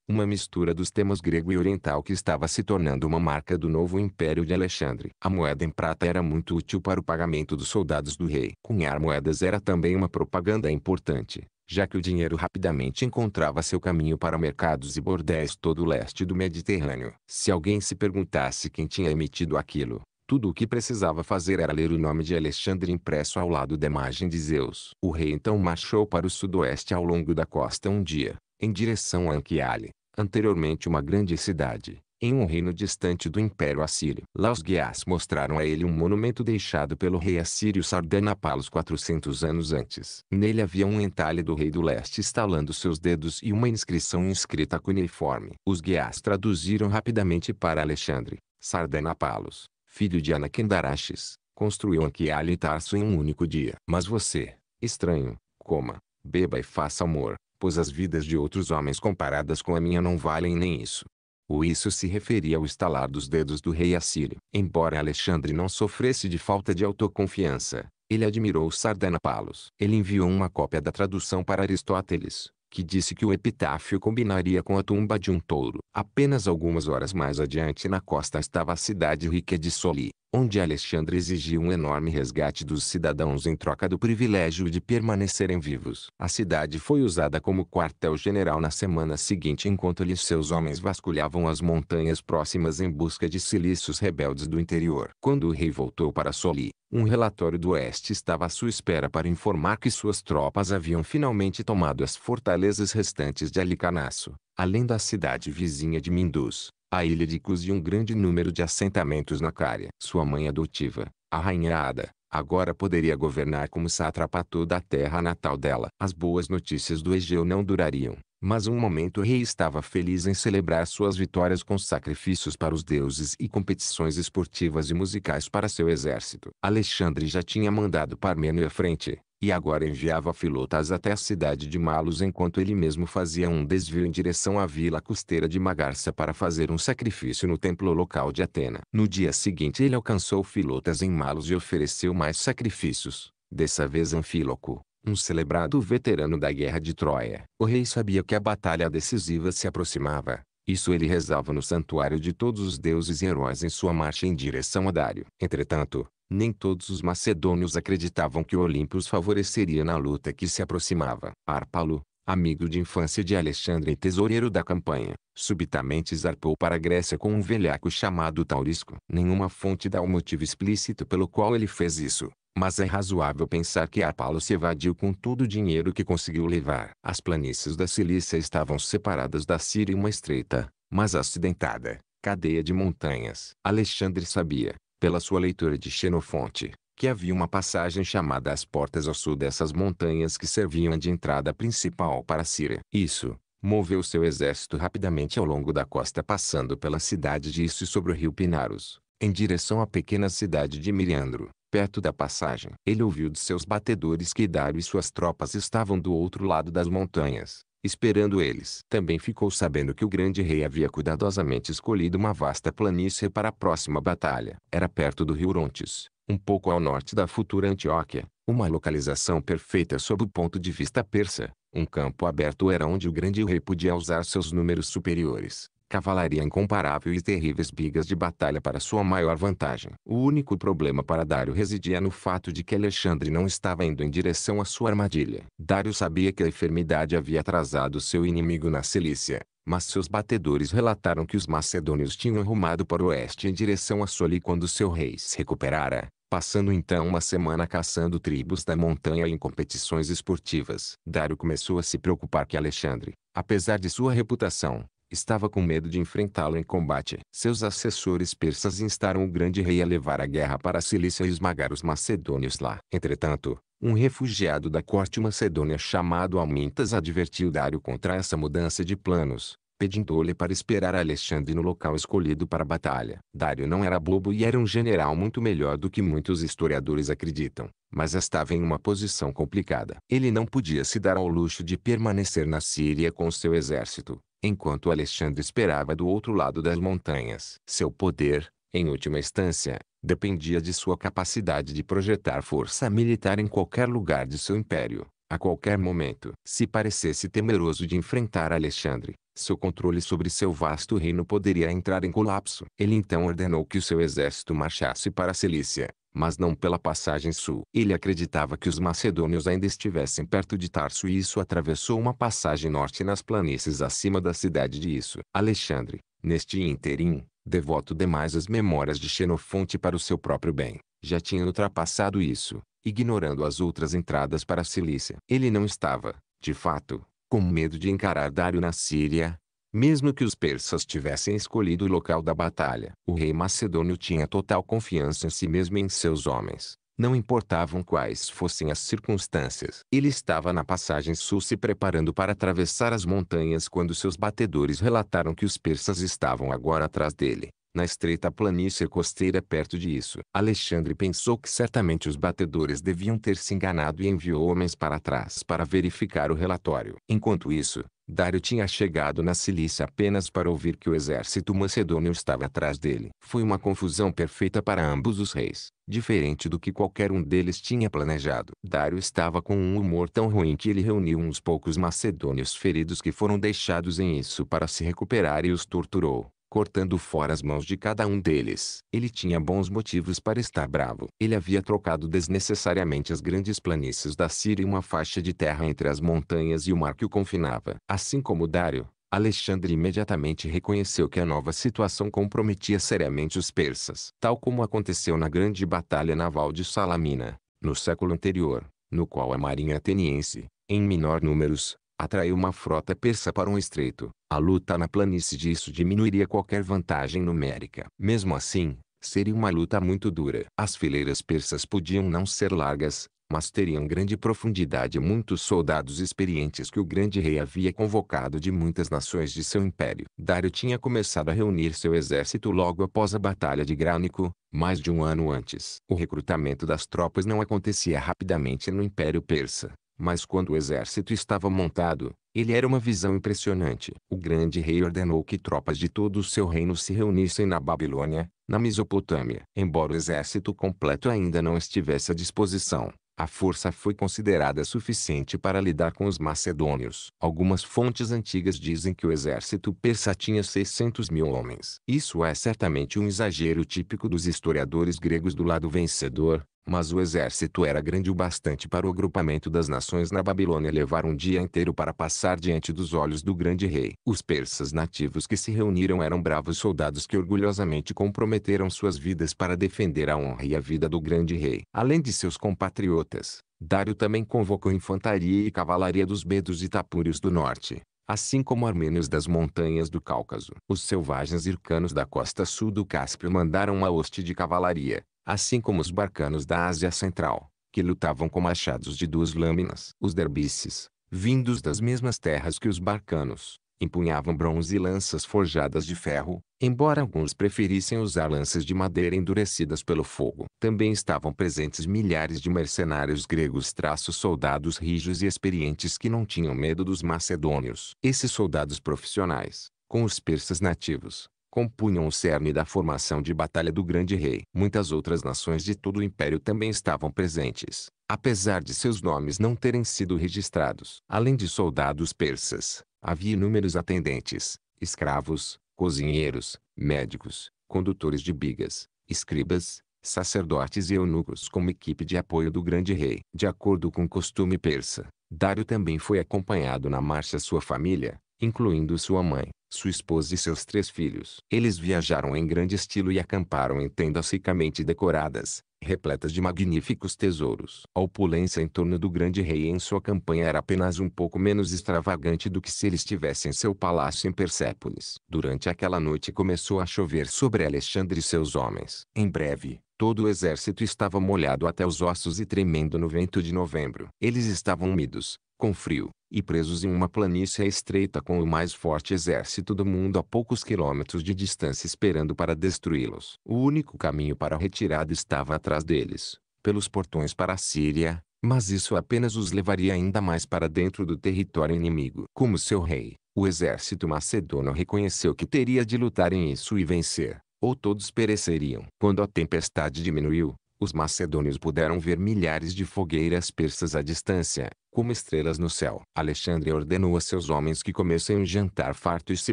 uma mistura dos temas grego e oriental que estava se tornando uma marca do novo império de Alexandre. A moeda em prata era muito útil para o pagamento dos soldados do rei. Cunhar moedas era também uma propaganda importante, já que o dinheiro rapidamente encontrava seu caminho para mercados e bordéis todo o leste do Mediterrâneo. Se alguém se perguntasse quem tinha emitido aquilo, tudo o que precisava fazer era ler o nome de Alexandre impresso ao lado da imagem de Zeus. O rei então marchou para o sudoeste ao longo da costa um dia, em direção a Anquiale, anteriormente uma grande cidade, em um reino distante do Império Assírio. Lá os guias mostraram a ele um monumento deixado pelo rei assírio Sardanapalos 400 anos antes. Nele havia um entalhe do rei do leste estalando seus dedos e uma inscrição inscrita cuneiforme. Os guias traduziram rapidamente para Alexandre, Sardanapalos filho de Anakendarashes, construiu Anquial e Tarso em um único dia. Mas você, estranho, coma, beba e faça amor, pois as vidas de outros homens comparadas com a minha não valem nem isso. O isso se referia ao estalar dos dedos do rei assírio. Embora Alexandre não sofresse de falta de autoconfiança, ele admirou Sardanapalus. Ele enviou uma cópia da tradução para Aristóteles, que disse que o epitáfio combinaria com a tumba de um touro. Apenas algumas horas mais adiante na costa estava a cidade rica de Soli, onde Alexandre exigiu um enorme resgate dos cidadãos em troca do privilégio de permanecerem vivos. A cidade foi usada como quartel-general na semana seguinte enquanto lhe seus homens vasculhavam as montanhas próximas em busca de silícios rebeldes do interior. Quando o rei voltou para Soli, um relatório do oeste estava à sua espera para informar que suas tropas haviam finalmente tomado as fortalezas restantes de Alicarnasso, além da cidade vizinha de Mindus, a ilha de Cus e um grande número de assentamentos na Cária. Sua mãe adotiva, a rainha Ada, agora poderia governar como sátrapa toda a terra natal dela. As boas notícias do Egeu não durariam. Mas um momento o rei estava feliz em celebrar suas vitórias com sacrifícios para os deuses e competições esportivas e musicais para seu exército. Alexandre já tinha mandado Parmênio à frente, e agora enviava filotas até a cidade de Malos enquanto ele mesmo fazia um desvio em direção à vila costeira de Magarça para fazer um sacrifício no templo local de Atena. No dia seguinte ele alcançou filotas em Malos e ofereceu mais sacrifícios, dessa vez Anfíloco, um celebrado veterano da Guerra de Troia. O rei sabia que a batalha decisiva se aproximava. Isso ele rezava no santuário de todos os deuses e heróis em sua marcha em direção a Dário. Entretanto, nem todos os macedônios acreditavam que o Olimpo os favoreceria na luta que se aproximava. Árpalo, amigo de infância de Alexandre e tesoureiro da campanha, subitamente zarpou para a Grécia com um velhaco chamado Taurisco. Nenhuma fonte dá o um motivo explícito pelo qual ele fez isso, mas é razoável pensar que Apolo se evadiu com todo o dinheiro que conseguiu levar. As planícies da Cilícia estavam separadas da Síria em uma estreita, mas acidentada, cadeia de montanhas. Alexandre sabia, pela sua leitura de Xenofonte, que havia uma passagem chamada As Portas ao Sul dessas montanhas que serviam de entrada principal para a Síria. Isso, moveu seu exército rapidamente ao longo da costa passando pela cidade de Isso sobre o rio Pinaros, em direção à pequena cidade de Miriandro perto da passagem. Ele ouviu de seus batedores que Dário e suas tropas estavam do outro lado das montanhas, esperando eles. Também ficou sabendo que o grande rei havia cuidadosamente escolhido uma vasta planície para a próxima batalha. Era perto do rio Orontes, um pouco ao norte da futura Antioquia, uma localização perfeita sob o ponto de vista persa. Um campo aberto era onde o grande rei podia usar seus números superiores cavalaria incomparável e terríveis bigas de batalha para sua maior vantagem. O único problema para Dário residia no fato de que Alexandre não estava indo em direção à sua armadilha. Dário sabia que a enfermidade havia atrasado seu inimigo na Cilícia, mas seus batedores relataram que os macedônios tinham rumado para o oeste em direção a Soli quando seu rei se recuperara, passando então uma semana caçando tribos da montanha em competições esportivas. Dário começou a se preocupar que Alexandre, apesar de sua reputação, estava com medo de enfrentá-lo em combate. Seus assessores persas instaram o grande rei a levar a guerra para a Cilícia e esmagar os macedônios lá. Entretanto, um refugiado da corte macedônia chamado Amintas advertiu Dário contra essa mudança de planos, pedindo-lhe para esperar Alexandre no local escolhido para a batalha. Dário não era bobo e era um general muito melhor do que muitos historiadores acreditam, mas estava em uma posição complicada. Ele não podia se dar ao luxo de permanecer na Síria com seu exército, enquanto Alexandre esperava do outro lado das montanhas. Seu poder, em última instância, dependia de sua capacidade de projetar força militar em qualquer lugar de seu império, a qualquer momento. Se parecesse temeroso de enfrentar Alexandre, seu controle sobre seu vasto reino poderia entrar em colapso. Ele então ordenou que o seu exército marchasse para a Cilícia, mas não pela passagem sul. Ele acreditava que os macedônios ainda estivessem perto de Tarso e isso atravessou uma passagem norte nas planícies acima da cidade de Isso. Alexandre, neste interim, devoto demais às memórias de Xenofonte para o seu próprio bem, já tinha ultrapassado isso, ignorando as outras entradas para a Cilícia. Ele não estava, de fato, com medo de encarar Dário na Síria, mesmo que os persas tivessem escolhido o local da batalha. O rei macedônio tinha total confiança em si mesmo e em seus homens. Não importavam quais fossem as circunstâncias. Ele estava na passagem sul se preparando para atravessar as montanhas quando seus batedores relataram que os persas estavam agora atrás dele na estreita planície costeira perto de isso. Alexandre pensou que certamente os batedores deviam ter se enganado e enviou homens para trás para verificar o relatório. Enquanto isso, Dário tinha chegado na Cilícia apenas para ouvir que o exército macedônio estava atrás dele. Foi uma confusão perfeita para ambos os reis, diferente do que qualquer um deles tinha planejado. Dário estava com um humor tão ruim que ele reuniu uns poucos macedônios feridos que foram deixados em isso para se recuperar e os torturou cortando fora as mãos de cada um deles. Ele tinha bons motivos para estar bravo. Ele havia trocado desnecessariamente as grandes planícies da Síria e uma faixa de terra entre as montanhas e o mar que o confinava. Assim como Dário, Alexandre imediatamente reconheceu que a nova situação comprometia seriamente os persas, tal como aconteceu na grande batalha naval de Salamina, no século anterior, no qual a marinha ateniense, em menor números, atraiu uma frota persa para um estreito. A luta na planície disso diminuiria qualquer vantagem numérica. Mesmo assim, seria uma luta muito dura. As fileiras persas podiam não ser largas, mas teriam grande profundidade e muitos soldados experientes que o grande rei havia convocado de muitas nações de seu império. Dário tinha começado a reunir seu exército logo após a Batalha de Grânico, mais de um ano antes. O recrutamento das tropas não acontecia rapidamente no Império Persa. Mas quando o exército estava montado, ele era uma visão impressionante. O grande rei ordenou que tropas de todo o seu reino se reunissem na Babilônia, na Mesopotâmia. Embora o exército completo ainda não estivesse à disposição, a força foi considerada suficiente para lidar com os macedônios. Algumas fontes antigas dizem que o exército persa tinha 600 mil homens. Isso é certamente um exagero típico dos historiadores gregos do lado vencedor, mas o exército era grande o bastante para o agrupamento das nações na Babilônia levar um dia inteiro para passar diante dos olhos do grande rei. Os persas nativos que se reuniram eram bravos soldados que orgulhosamente comprometeram suas vidas para defender a honra e a vida do grande rei. Além de seus compatriotas, Dário também convocou infantaria e cavalaria dos Bedos e Tapúrios do norte, assim como armênios das montanhas do Cáucaso. Os selvagens ircanos da costa sul do Cáspio mandaram uma hoste de cavalaria, assim como os barcanos da Ásia Central, que lutavam com machados de duas lâminas. Os derbices, vindos das mesmas terras que os barcanos, empunhavam bronze e lanças forjadas de ferro, embora alguns preferissem usar lanças de madeira endurecidas pelo fogo. Também estavam presentes milhares de mercenários gregos traços soldados rijos e experientes que não tinham medo dos macedônios. Esses soldados profissionais, com os persas nativos, compunham o cerne da formação de batalha do grande rei. Muitas outras nações de todo o império também estavam presentes, apesar de seus nomes não terem sido registrados. Além de soldados persas, havia inúmeros atendentes, escravos, cozinheiros, médicos, condutores de bigas, escribas, sacerdotes e eunucos como equipe de apoio do grande rei. De acordo com o costume persa, Dário também foi acompanhado na marcha sua família, incluindo sua mãe, sua esposa e seus três filhos. Eles viajaram em grande estilo e acamparam em tendas ricamente decoradas, repletas de magníficos tesouros. A opulência em torno do grande rei em sua campanha era apenas um pouco menos extravagante do que se ele estivesse em seu palácio em Persépolis. Durante aquela noite começou a chover sobre Alexandre e seus homens. Em breve, todo o exército estava molhado até os ossos e tremendo no vento de novembro. Eles estavam úmidos, com frio, e presos em uma planície estreita com o mais forte exército do mundo a poucos quilômetros de distância esperando para destruí-los. O único caminho para a retirada estava atrás deles, pelos portões para a Síria, mas isso apenas os levaria ainda mais para dentro do território inimigo. Como seu rei, o exército macedônio reconheceu que teria de lutar em isso e vencer, ou todos pereceriam. Quando a tempestade diminuiu, os macedônios puderam ver milhares de fogueiras persas à distância, como estrelas no céu. Alexandre ordenou a seus homens que comessem um jantar farto e se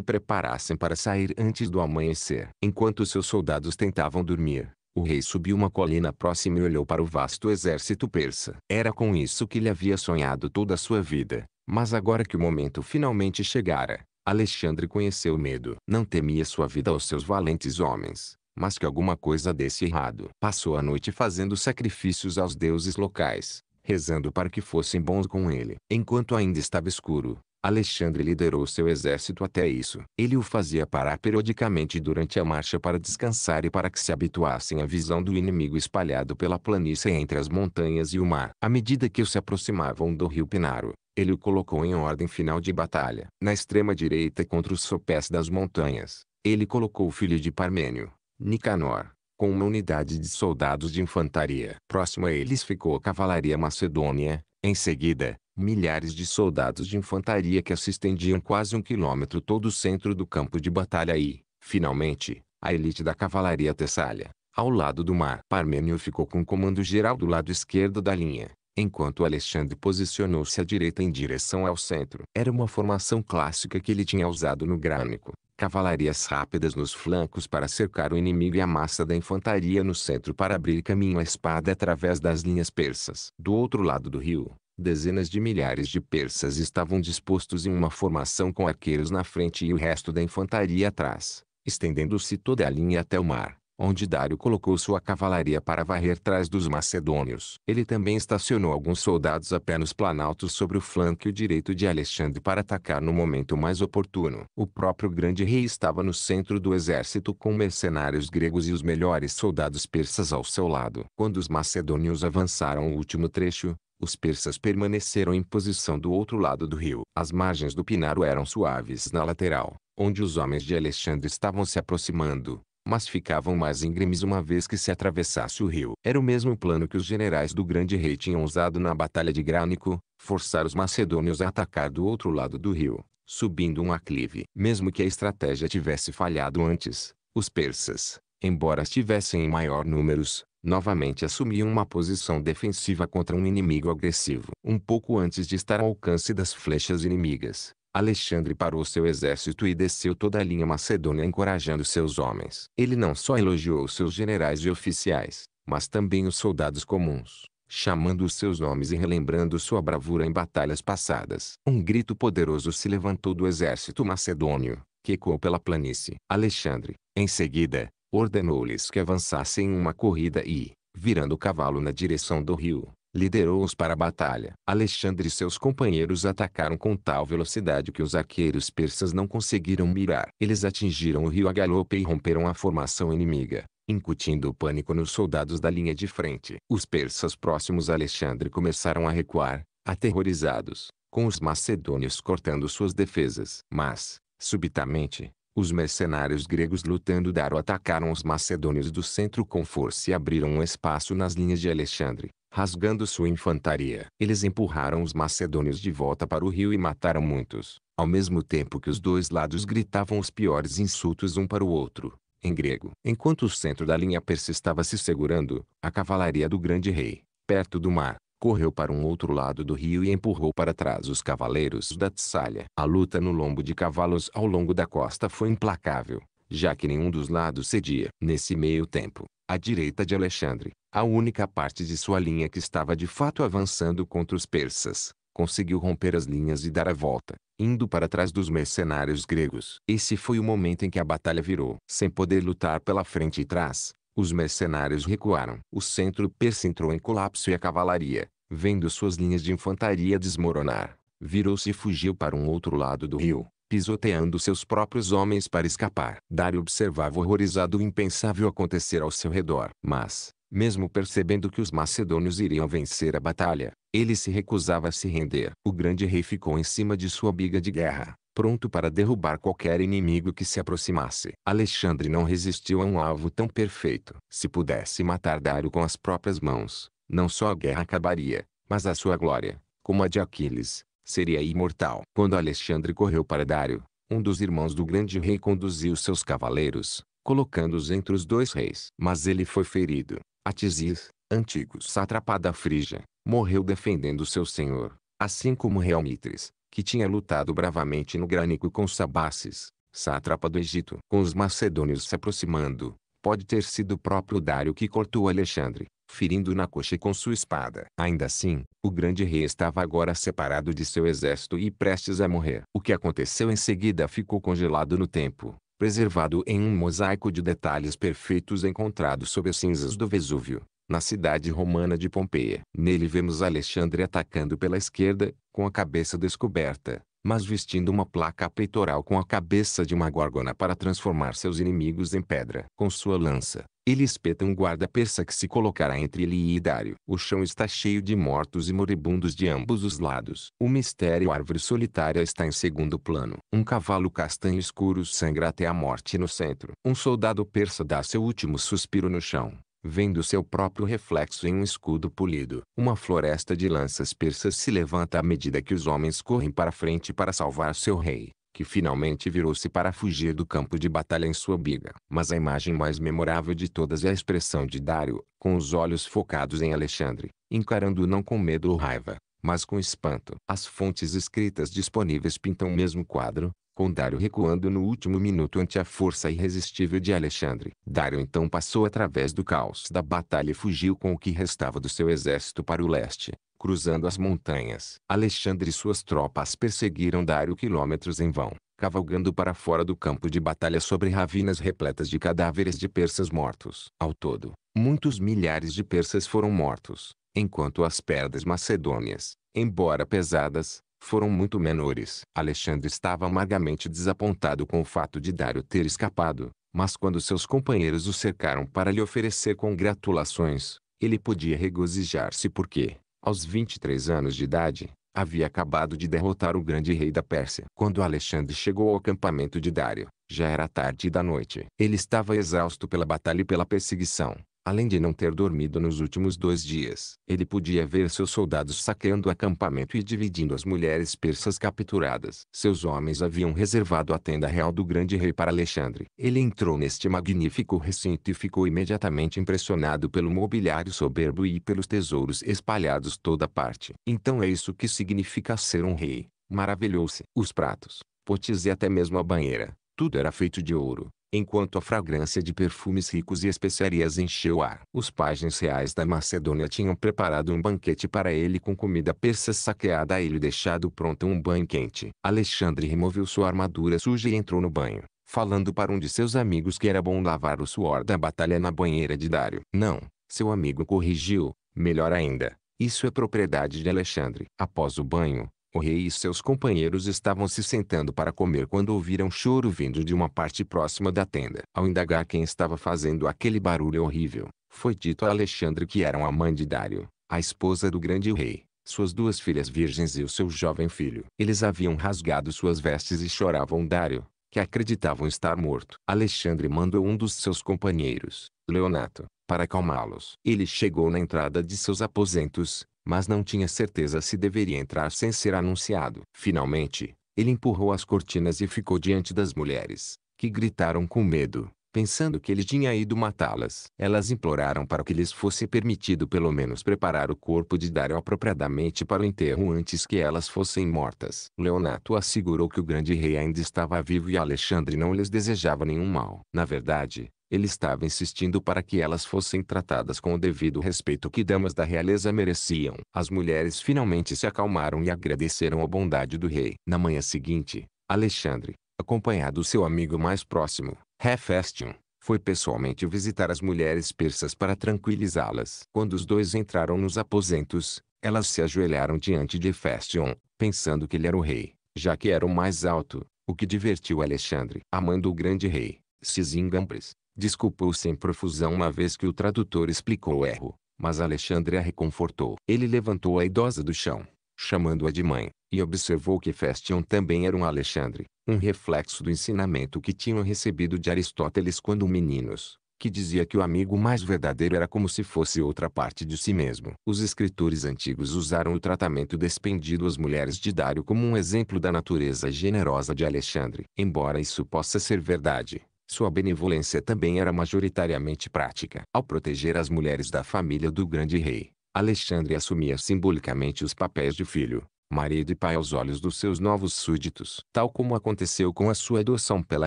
preparassem para sair antes do amanhecer. Enquanto seus soldados tentavam dormir, o rei subiu uma colina próxima e olhou para o vasto exército persa. Era com isso que ele havia sonhado toda a sua vida. Mas agora que o momento finalmente chegara, Alexandre conheceu o medo. Não temia sua vida aos seus valentes homens, mas que alguma coisa desse errado. Passou a noite fazendo sacrifícios aos deuses locais, rezando para que fossem bons com ele. Enquanto ainda estava escuro, Alexandre liderou seu exército até isso. Ele o fazia parar periodicamente durante a marcha para descansar e para que se habituassem à visão do inimigo espalhado pela planície entre as montanhas e o mar. À medida que se aproximavam do rio Pinaro, ele o colocou em ordem final de batalha. Na extrema direita contra os sopés das montanhas, ele colocou o filho de Parmênio, Nicanor, com uma unidade de soldados de infantaria. Próximo a eles ficou a cavalaria macedônia, em seguida, milhares de soldados de infantaria que se estendiam quase um quilômetro todo o centro do campo de batalha e, finalmente, a elite da cavalaria tessália, ao lado do mar. Parmênio ficou com o comando geral do lado esquerdo da linha, Enquanto Alexandre posicionou-se à direita em direção ao centro, era uma formação clássica que ele tinha usado no Grânico. Cavalarias rápidas nos flancos para cercar o inimigo e a massa da infantaria no centro para abrir caminho à espada através das linhas persas. Do outro lado do rio, Dezenas de milhares de persas estavam dispostos em uma formação com arqueiros na frente e o resto da infantaria atrás, estendendo-se toda a linha até o mar onde Dário colocou sua cavalaria para varrer trás dos macedônios. Ele também estacionou alguns soldados a pé nos planaltos sobre o flanco direito de Alexandre para atacar no momento mais oportuno. O próprio grande rei estava no centro do exército com mercenários gregos e os melhores soldados persas ao seu lado. Quando os macedônios avançaram o último trecho, os persas permaneceram em posição do outro lado do rio. As margens do Pinaro eram suaves na lateral, onde os homens de Alexandre estavam se aproximando mas ficavam mais íngremes uma vez que se atravessasse o rio. Era o mesmo plano que os generais do grande rei tinham usado na Batalha de Grânico, forçar os macedônios a atacar do outro lado do rio, subindo um aclive. Mesmo que a estratégia tivesse falhado antes, os persas, embora estivessem em maior números, novamente assumiam uma posição defensiva contra um inimigo agressivo. Um pouco antes de estar ao alcance das flechas inimigas, Alexandre parou seu exército e desceu toda a linha macedônia encorajando seus homens. Ele não só elogiou seus generais e oficiais, mas também os soldados comuns, chamando os seus nomes e relembrando sua bravura em batalhas passadas. Um grito poderoso se levantou do exército macedônio, que ecoou pela planície. Alexandre, em seguida, ordenou-lhes que avançassem em uma corrida e, virando o cavalo na direção do rio, liderou-os para a batalha. Alexandre e seus companheiros atacaram com tal velocidade que os arqueiros persas não conseguiram mirar. Eles atingiram o rio a galope e romperam a formação inimiga, incutindo pânico nos soldados da linha de frente. Os persas próximos a Alexandre começaram a recuar, aterrorizados, com os macedônios cortando suas defesas. Mas, subitamente, os mercenários gregos lutando Daro atacaram os macedônios do centro com força e abriram um espaço nas linhas de Alexandre rasgando sua infantaria. Eles empurraram os macedônios de volta para o rio e mataram muitos, ao mesmo tempo que os dois lados gritavam os piores insultos um para o outro, em grego. Enquanto o centro da linha persa estava se segurando, a cavalaria do grande rei, perto do mar, correu para um outro lado do rio e empurrou para trás os cavaleiros da Tessália. A luta no lombo de cavalos ao longo da costa foi implacável, já que nenhum dos lados cedia. Nesse meio tempo, à direita de Alexandre, a única parte de sua linha que estava de fato avançando contra os persas, conseguiu romper as linhas e dar a volta, indo para trás dos mercenários gregos. Esse foi o momento em que a batalha virou. Sem poder lutar pela frente e trás, os mercenários recuaram. O centro persa entrou em colapso e a cavalaria, vendo suas linhas de infantaria desmoronar, virou-se e fugiu para um outro lado do rio pisoteando seus próprios homens para escapar. Dário observava horrorizado o impensável acontecer ao seu redor. Mas, mesmo percebendo que os macedônios iriam vencer a batalha, ele se recusava a se render. O grande rei ficou em cima de sua biga de guerra, pronto para derrubar qualquer inimigo que se aproximasse. Alexandre não resistiu a um alvo tão perfeito. Se pudesse matar Dário com as próprias mãos, não só a guerra acabaria, mas a sua glória, como a de Aquiles, seria imortal. Quando Alexandre correu para Dário, um dos irmãos do grande rei conduziu seus cavaleiros, colocando-os entre os dois reis. Mas ele foi ferido. Atizis, antigo sátrapa da Frígia, morreu defendendo seu senhor, assim como Realmitres, que tinha lutado bravamente no Grânico com Sabaces, sátrapa do Egito. Com os macedônios se aproximando, pode ter sido o próprio Dário que cortou Alexandre, ferindo na coxa com sua espada. Ainda assim, o grande rei estava agora separado de seu exército e prestes a morrer. O que aconteceu em seguida ficou congelado no tempo, preservado em um mosaico de detalhes perfeitos encontrado sob as cinzas do Vesúvio, na cidade romana de Pompeia. Nele vemos Alexandre atacando pela esquerda, com a cabeça descoberta, mas vestindo uma placa peitoral com a cabeça de uma górgona para transformar seus inimigos em pedra. Com sua lança, ele espeta um guarda persa que se colocará entre ele e Dário. O chão está cheio de mortos e moribundos de ambos os lados. O mistério árvore solitária está em segundo plano. Um cavalo castanho escuro sangra até a morte no centro. Um soldado persa dá seu último suspiro no chão vendo seu próprio reflexo em um escudo polido. Uma floresta de lanças persas se levanta à medida que os homens correm para frente para salvar seu rei que finalmente virou-se para fugir do campo de batalha em sua biga. Mas a imagem mais memorável de todas é a expressão de Dário, com os olhos focados em Alexandre, encarando-o não com medo ou raiva, mas com espanto. As fontes escritas disponíveis pintam o mesmo quadro, com Dário recuando no último minuto ante a força irresistível de Alexandre. Dário então passou através do caos da batalha e fugiu com o que restava do seu exército para o leste, cruzando as montanhas. Alexandre e suas tropas perseguiram Dário quilômetros em vão, cavalgando para fora do campo de batalha sobre ravinas repletas de cadáveres de persas mortos. Ao todo, muitos milhares de persas foram mortos, enquanto as perdas macedônias, embora pesadas, foram muito menores. Alexandre estava amargamente desapontado com o fato de Dário ter escapado, mas quando seus companheiros o cercaram para lhe oferecer congratulações, ele podia regozijar-se porque, aos 23 anos de idade, havia acabado de derrotar o grande rei da Pérsia. Quando Alexandre chegou ao acampamento de Dário, já era tarde da noite. Ele estava exausto pela batalha e pela perseguição. Além de não ter dormido nos últimos dois dias, ele podia ver seus soldados saqueando o acampamento e dividindo as mulheres persas capturadas. Seus homens haviam reservado a tenda real do grande rei para Alexandre. Ele entrou neste magnífico recinto e ficou imediatamente impressionado pelo mobiliário soberbo e pelos tesouros espalhados toda parte. Então é isso que significa ser um rei. Maravilhou-se. Os pratos, potes e até mesmo a banheira, tudo era feito de ouro enquanto a fragrância de perfumes ricos e especiarias encheu o ar. Os pajens reais da Macedônia tinham preparado um banquete para ele com comida persa saqueada e lhe deixado pronto um banho quente. Alexandre removeu sua armadura suja e entrou no banho, falando para um de seus amigos que era bom lavar o suor da batalha na banheira de Dário. Não, seu amigo corrigiu, melhor ainda, isso é propriedade de Alexandre. Após o banho, o rei e seus companheiros estavam se sentando para comer quando ouviram choro vindo de uma parte próxima da tenda. Ao indagar quem estava fazendo aquele barulho horrível, foi dito a Alexandre que eram a mãe de Dário, a esposa do grande rei, suas duas filhas virgens e o seu jovem filho. Eles haviam rasgado suas vestes e choravam Dário, que acreditavam estar morto. Alexandre mandou um dos seus companheiros, Leonato, para acalmá-los. Ele chegou na entrada de seus aposentos, mas não tinha certeza se deveria entrar sem ser anunciado. Finalmente, ele empurrou as cortinas e ficou diante das mulheres, que gritaram com medo, pensando que ele tinha ido matá-las. Elas imploraram para que lhes fosse permitido pelo menos preparar o corpo de Dario apropriadamente para o enterro antes que elas fossem mortas. Leonato assegurou que o grande rei ainda estava vivo e Alexandre não lhes desejava nenhum mal. Na verdade, ele estava insistindo para que elas fossem tratadas com o devido respeito que damas da realeza mereciam. As mulheres finalmente se acalmaram e agradeceram a bondade do rei. Na manhã seguinte, Alexandre, acompanhado do seu amigo mais próximo, Hefestion, foi pessoalmente visitar as mulheres persas para tranquilizá-las. Quando os dois entraram nos aposentos, elas se ajoelharam diante de Hefestion, pensando que ele era o rei, já que era o mais alto, o que divertiu Alexandre. A mãe do grande rei, Sisingampres, Desculpou-se em profusão uma vez que o tradutor explicou o erro, mas Alexandre a reconfortou. Ele levantou a idosa do chão, chamando-a de mãe, e observou que Festion também era um Alexandre, um reflexo do ensinamento que tinham recebido de Aristóteles quando meninos, que dizia que o amigo mais verdadeiro era como se fosse outra parte de si mesmo. Os escritores antigos usaram o tratamento despendido às mulheres de Dário como um exemplo da natureza generosa de Alexandre. Embora isso possa ser verdade, sua benevolência também era majoritariamente prática. Ao proteger as mulheres da família do grande rei, Alexandre assumia simbolicamente os papéis de filho, marido e pai aos olhos dos seus novos súditos. Tal como aconteceu com a sua adoção pela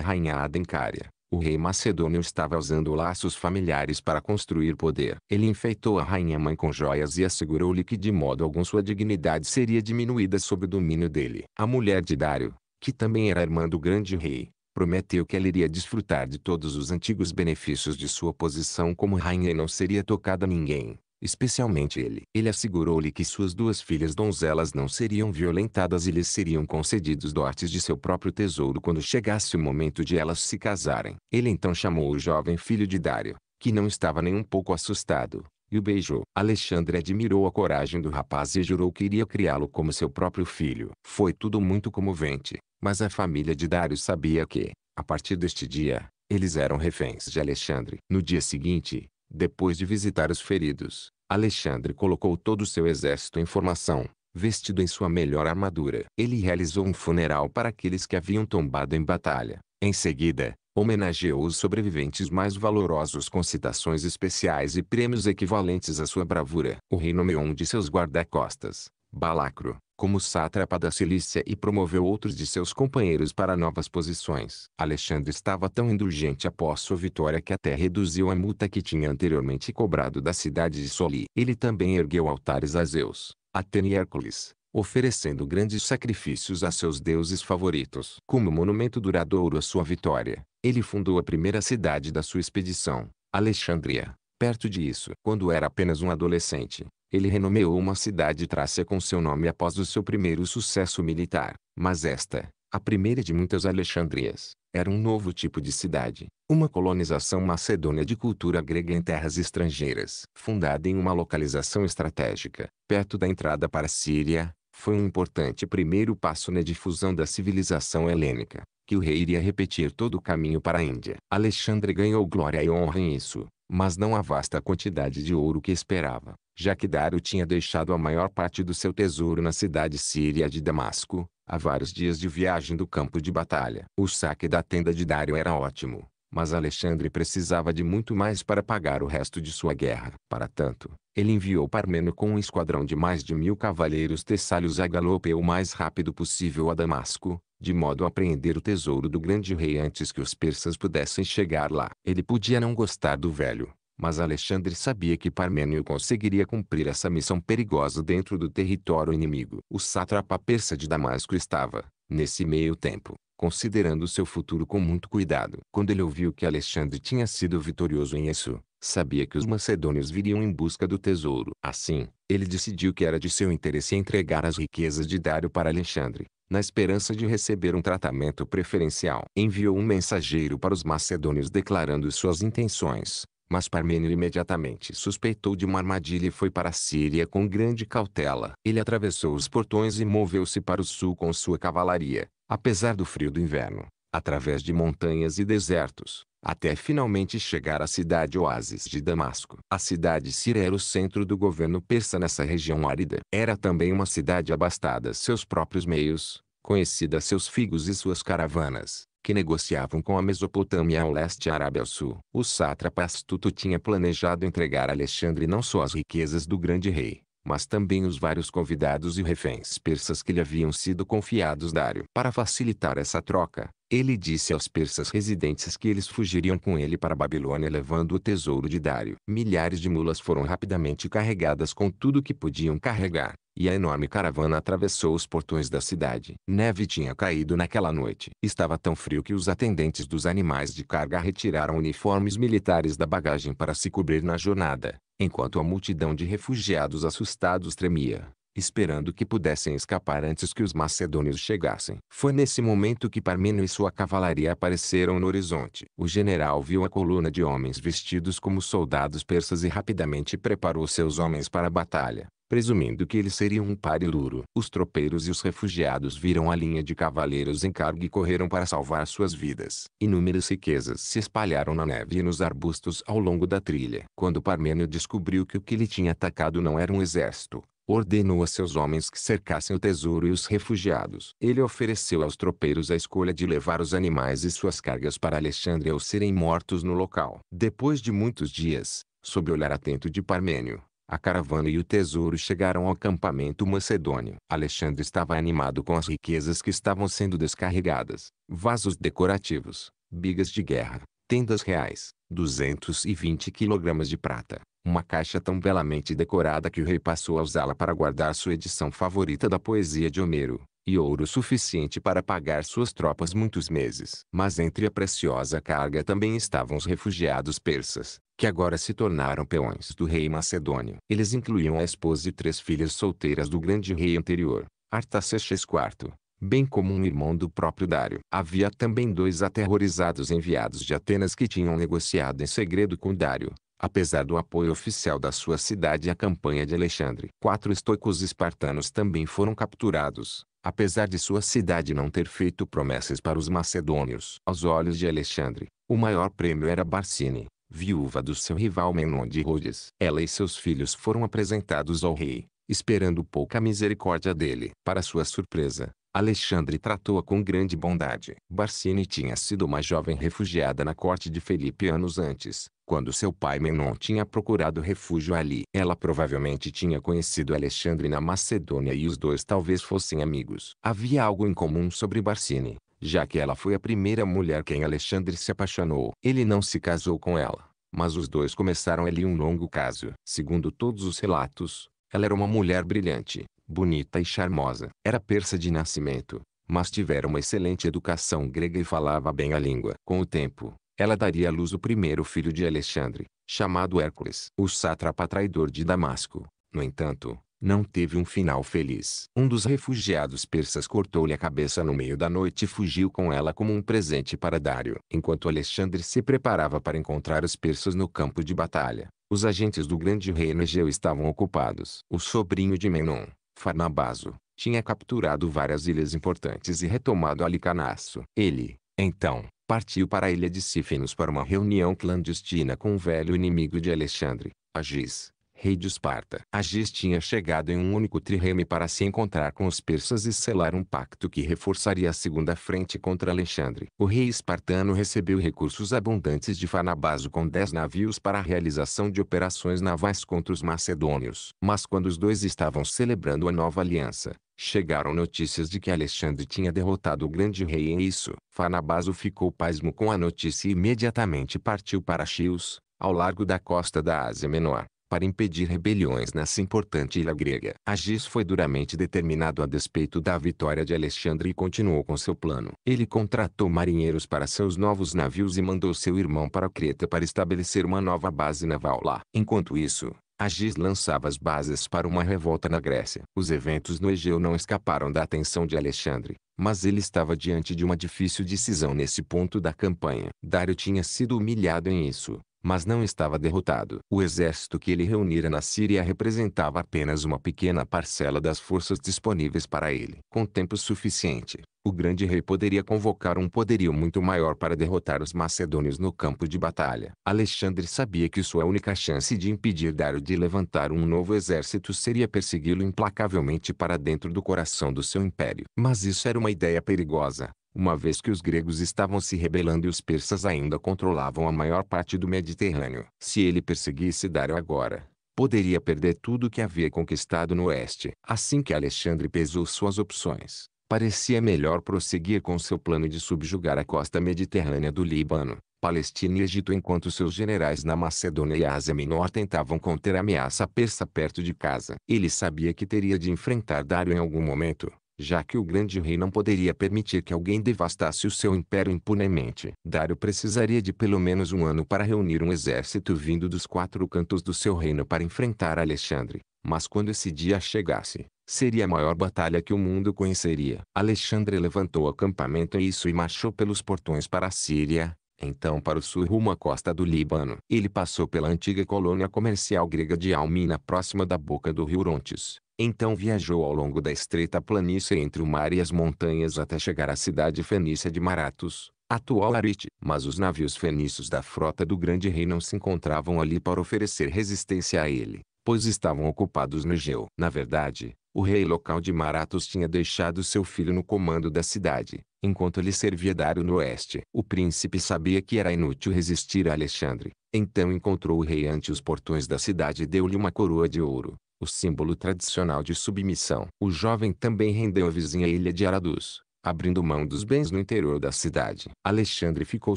rainha Adencária, o rei macedônio estava usando laços familiares para construir poder. Ele enfeitou a rainha-mãe com joias e assegurou-lhe que de modo algum sua dignidade seria diminuída sob o domínio dele. A mulher de Dário, que também era irmã do grande rei, prometeu que ela iria desfrutar de todos os antigos benefícios de sua posição como rainha e não seria tocada a ninguém, especialmente ele. Ele assegurou-lhe que suas duas filhas donzelas não seriam violentadas e lhes seriam concedidos dotes de seu próprio tesouro quando chegasse o momento de elas se casarem. Ele então chamou o jovem filho de Dário, que não estava nem um pouco assustado, e o beijou. Alexandre admirou a coragem do rapaz e jurou que iria criá-lo como seu próprio filho. Foi tudo muito comovente. Mas a família de Dário sabia que, a partir deste dia, eles eram reféns de Alexandre. No dia seguinte, depois de visitar os feridos, Alexandre colocou todo o seu exército em formação, vestido em sua melhor armadura. Ele realizou um funeral para aqueles que haviam tombado em batalha. Em seguida, homenageou os sobreviventes mais valorosos com citações especiais e prêmios equivalentes à sua bravura. O rei nomeou um de seus guarda-costas, Balacro, como sátrapa da Cilícia e promoveu outros de seus companheiros para novas posições. Alexandre estava tão indulgente após sua vitória que até reduziu a multa que tinha anteriormente cobrado da cidade de Soli. Ele também ergueu altares a Zeus, Atena e Hércules, oferecendo grandes sacrifícios a seus deuses favoritos. Como monumento duradouro à sua vitória, ele fundou a primeira cidade da sua expedição, Alexandria. Perto disso, quando era apenas um adolescente, ele renomeou uma cidade Trácia com seu nome após o seu primeiro sucesso militar, mas esta, a primeira de muitas Alexandrias, era um novo tipo de cidade, uma colonização macedônia de cultura grega em terras estrangeiras, fundada em uma localização estratégica, perto da entrada para a Síria, foi um importante primeiro passo na difusão da civilização helênica, que o rei iria repetir todo o caminho para a Índia. Alexandre ganhou glória e honra em isso, mas não a vasta quantidade de ouro que esperava já que Dário tinha deixado a maior parte do seu tesouro na cidade síria de Damasco, a vários dias de viagem do campo de batalha. O saque da tenda de Dário era ótimo, mas Alexandre precisava de muito mais para pagar o resto de sua guerra. Para tanto, ele enviou Parmeno com um esquadrão de mais de mil cavaleiros tessálios a galope o mais rápido possível a Damasco, de modo a apreender o tesouro do grande rei antes que os persas pudessem chegar lá. Ele podia não gostar do velho, mas Alexandre sabia que Parmênio conseguiria cumprir essa missão perigosa dentro do território inimigo. O sátrapa persa de Damasco estava, nesse meio tempo, considerando seu futuro com muito cuidado. Quando ele ouviu que Alexandre tinha sido vitorioso em isso, sabia que os macedônios viriam em busca do tesouro. Assim, ele decidiu que era de seu interesse entregar as riquezas de Dário para Alexandre, na esperança de receber um tratamento preferencial. Enviou um mensageiro para os macedônios declarando suas intenções, mas Parmênio imediatamente suspeitou de uma armadilha e foi para a Síria com grande cautela. Ele atravessou os portões e moveu-se para o sul com sua cavalaria, apesar do frio do inverno, através de montanhas e desertos, até finalmente chegar à cidade oásis de Damasco. A cidade síria era o centro do governo persa nessa região árida. Era também uma cidade abastada seus próprios meios, conhecida seus figos e suas caravanas que negociavam com a Mesopotâmia ao leste e a Arábia ao sul. O sátrapa astuto tinha planejado entregar a Alexandre não só as riquezas do grande rei, mas também os vários convidados e reféns persas que lhe haviam sido confiados Dário. Para facilitar essa troca, ele disse aos persas residentes que eles fugiriam com ele para a Babilônia levando o tesouro de Dário. Milhares de mulas foram rapidamente carregadas com tudo que podiam carregar e a enorme caravana atravessou os portões da cidade. Neve tinha caído naquela noite. Estava tão frio que os atendentes dos animais de carga retiraram uniformes militares da bagagem para se cobrir na jornada, enquanto a multidão de refugiados assustados tremia, esperando que pudessem escapar antes que os macedônios chegassem. Foi nesse momento que Parmeno e sua cavalaria apareceram no horizonte. O general viu a coluna de homens vestidos como soldados persas e rapidamente preparou seus homens para a batalha. Presumindo que eles seriam um par duro, os tropeiros e os refugiados viram a linha de cavaleiros em carga e correram para salvar suas vidas. Inúmeras riquezas se espalharam na neve e nos arbustos ao longo da trilha. Quando Parmênio descobriu que o que ele tinha atacado não era um exército, ordenou a seus homens que cercassem o tesouro e os refugiados. Ele ofereceu aos tropeiros a escolha de levar os animais e suas cargas para Alexandria ou serem mortos no local. Depois de muitos dias, sob o olhar atento de Parmênio, a caravana e o tesouro chegaram ao campamento macedônio. Alexandre estava animado com as riquezas que estavam sendo descarregadas: vasos decorativos, bigas de guerra, tendas reais, 220 quilogramas de prata, uma caixa tão belamente decorada que o rei passou a usá-la para guardar sua edição favorita da poesia de Homero, e ouro suficiente para pagar suas tropas muitos meses. Mas entre a preciosa carga também estavam os refugiados persas, que agora se tornaram peões do rei macedônio. Eles incluíam a esposa e três filhas solteiras do grande rei anterior, Artaxerxes IV, bem como um irmão do próprio Dário. Havia também dois aterrorizados enviados de Atenas que tinham negociado em segredo com Dário, apesar do apoio oficial da sua cidade à campanha de Alexandre. Quatro estoicos espartanos também foram capturados, Apesar de sua cidade não ter feito promessas para os macedônios, aos olhos de Alexandre, o maior prêmio era Barcine, viúva do seu rival Menon de Rhodes. Ela e seus filhos foram apresentados ao rei, esperando pouca misericórdia dele. Para sua surpresa, Alexandre tratou-a com grande bondade. Barcine tinha sido uma jovem refugiada na corte de Felipe anos antes, quando seu pai Menon tinha procurado refúgio ali, ela provavelmente tinha conhecido Alexandre na Macedônia e os dois talvez fossem amigos. Havia algo em comum sobre Barcini, já que ela foi a primeira mulher quem Alexandre se apaixonou. Ele não se casou com ela, mas os dois começaram ali um longo caso. Segundo todos os relatos, ela era uma mulher brilhante, bonita e charmosa. Era persa de nascimento, mas tivera uma excelente educação grega e falava bem a língua. Com o tempo, ela daria à luz o primeiro filho de Alexandre, chamado Hércules. O sátrapa traidor de Damasco, no entanto, não teve um final feliz. Um dos refugiados persas cortou-lhe a cabeça no meio da noite e fugiu com ela como um presente para Dário. Enquanto Alexandre se preparava para encontrar os persas no campo de batalha, os agentes do grande reino Egeu estavam ocupados. O sobrinho de Menon, Farnabaso, tinha capturado várias ilhas importantes e retomado Alicanaço. Ele, então, partiu para a ilha de Sífenos para uma reunião clandestina com o velho inimigo de Alexandre, Agis, rei de Esparta. Agis tinha chegado em um único trireme para se encontrar com os persas e selar um pacto que reforçaria a segunda frente contra Alexandre. O rei espartano recebeu recursos abundantes de Farnabazo com dez navios para a realização de operações navais contra os macedônios. Mas quando os dois estavam celebrando a nova aliança, Chegaram notícias de que Alexandre tinha derrotado o grande rei em isso. Farnabazo ficou pasmo com a notícia e imediatamente partiu para Chios, ao largo da costa da Ásia Menor, para impedir rebeliões nessa assim importante ilha grega. Agis foi duramente determinado a despeito da vitória de Alexandre e continuou com seu plano. Ele contratou marinheiros para seus novos navios e mandou seu irmão para Creta para estabelecer uma nova base naval lá. Enquanto isso, Agis lançava as bases para uma revolta na Grécia. Os eventos no Egeu não escaparam da atenção de Alexandre, mas ele estava diante de uma difícil decisão nesse ponto da campanha. Dário tinha sido humilhado em isso, mas não estava derrotado. O exército que ele reunira na Síria representava apenas uma pequena parcela das forças disponíveis para ele. Com tempo suficiente, o grande rei poderia convocar um poderio muito maior para derrotar os macedônios no campo de batalha. Alexandre sabia que sua única chance de impedir Dário de levantar um novo exército seria persegui-lo implacavelmente para dentro do coração do seu império. Mas isso era uma ideia perigosa, uma vez que os gregos estavam se rebelando e os persas ainda controlavam a maior parte do Mediterrâneo. Se ele perseguisse Dário agora, poderia perder tudo o que havia conquistado no oeste. Assim que Alexandre pesou suas opções, parecia melhor prosseguir com seu plano de subjugar a costa mediterrânea do Líbano, Palestina e Egito enquanto seus generais na Macedônia e Ásia Menor tentavam conter a ameaça persa perto de casa. Ele sabia que teria de enfrentar Dário em algum momento, já que o grande rei não poderia permitir que alguém devastasse o seu império impunemente. Dário precisaria de pelo menos um ano para reunir um exército vindo dos quatro cantos do seu reino para enfrentar Alexandre. Mas quando esse dia chegasse, seria a maior batalha que o mundo conheceria. Alexandre levantou o acampamento e isso e marchou pelos portões para a Síria, então para o sul rumo à costa do Líbano. Ele passou pela antiga colônia comercial grega de Almina próxima da boca do rio Orontes então viajou ao longo da estreita planície entre o mar e as montanhas até chegar à cidade fenícia de Maratos, atual Arite. Mas os navios fenícios da frota do grande rei não se encontravam ali para oferecer resistência a ele, pois estavam ocupados no Egeu. Na verdade, o rei local de Maratos tinha deixado seu filho no comando da cidade, enquanto ele servia Dário no oeste. O príncipe sabia que era inútil resistir a Alexandre, então encontrou o rei ante os portões da cidade e deu-lhe uma coroa de ouro o símbolo tradicional de submissão. O jovem também rendeu a vizinha ilha de Aradus, abrindo mão dos bens no interior da cidade. Alexandre ficou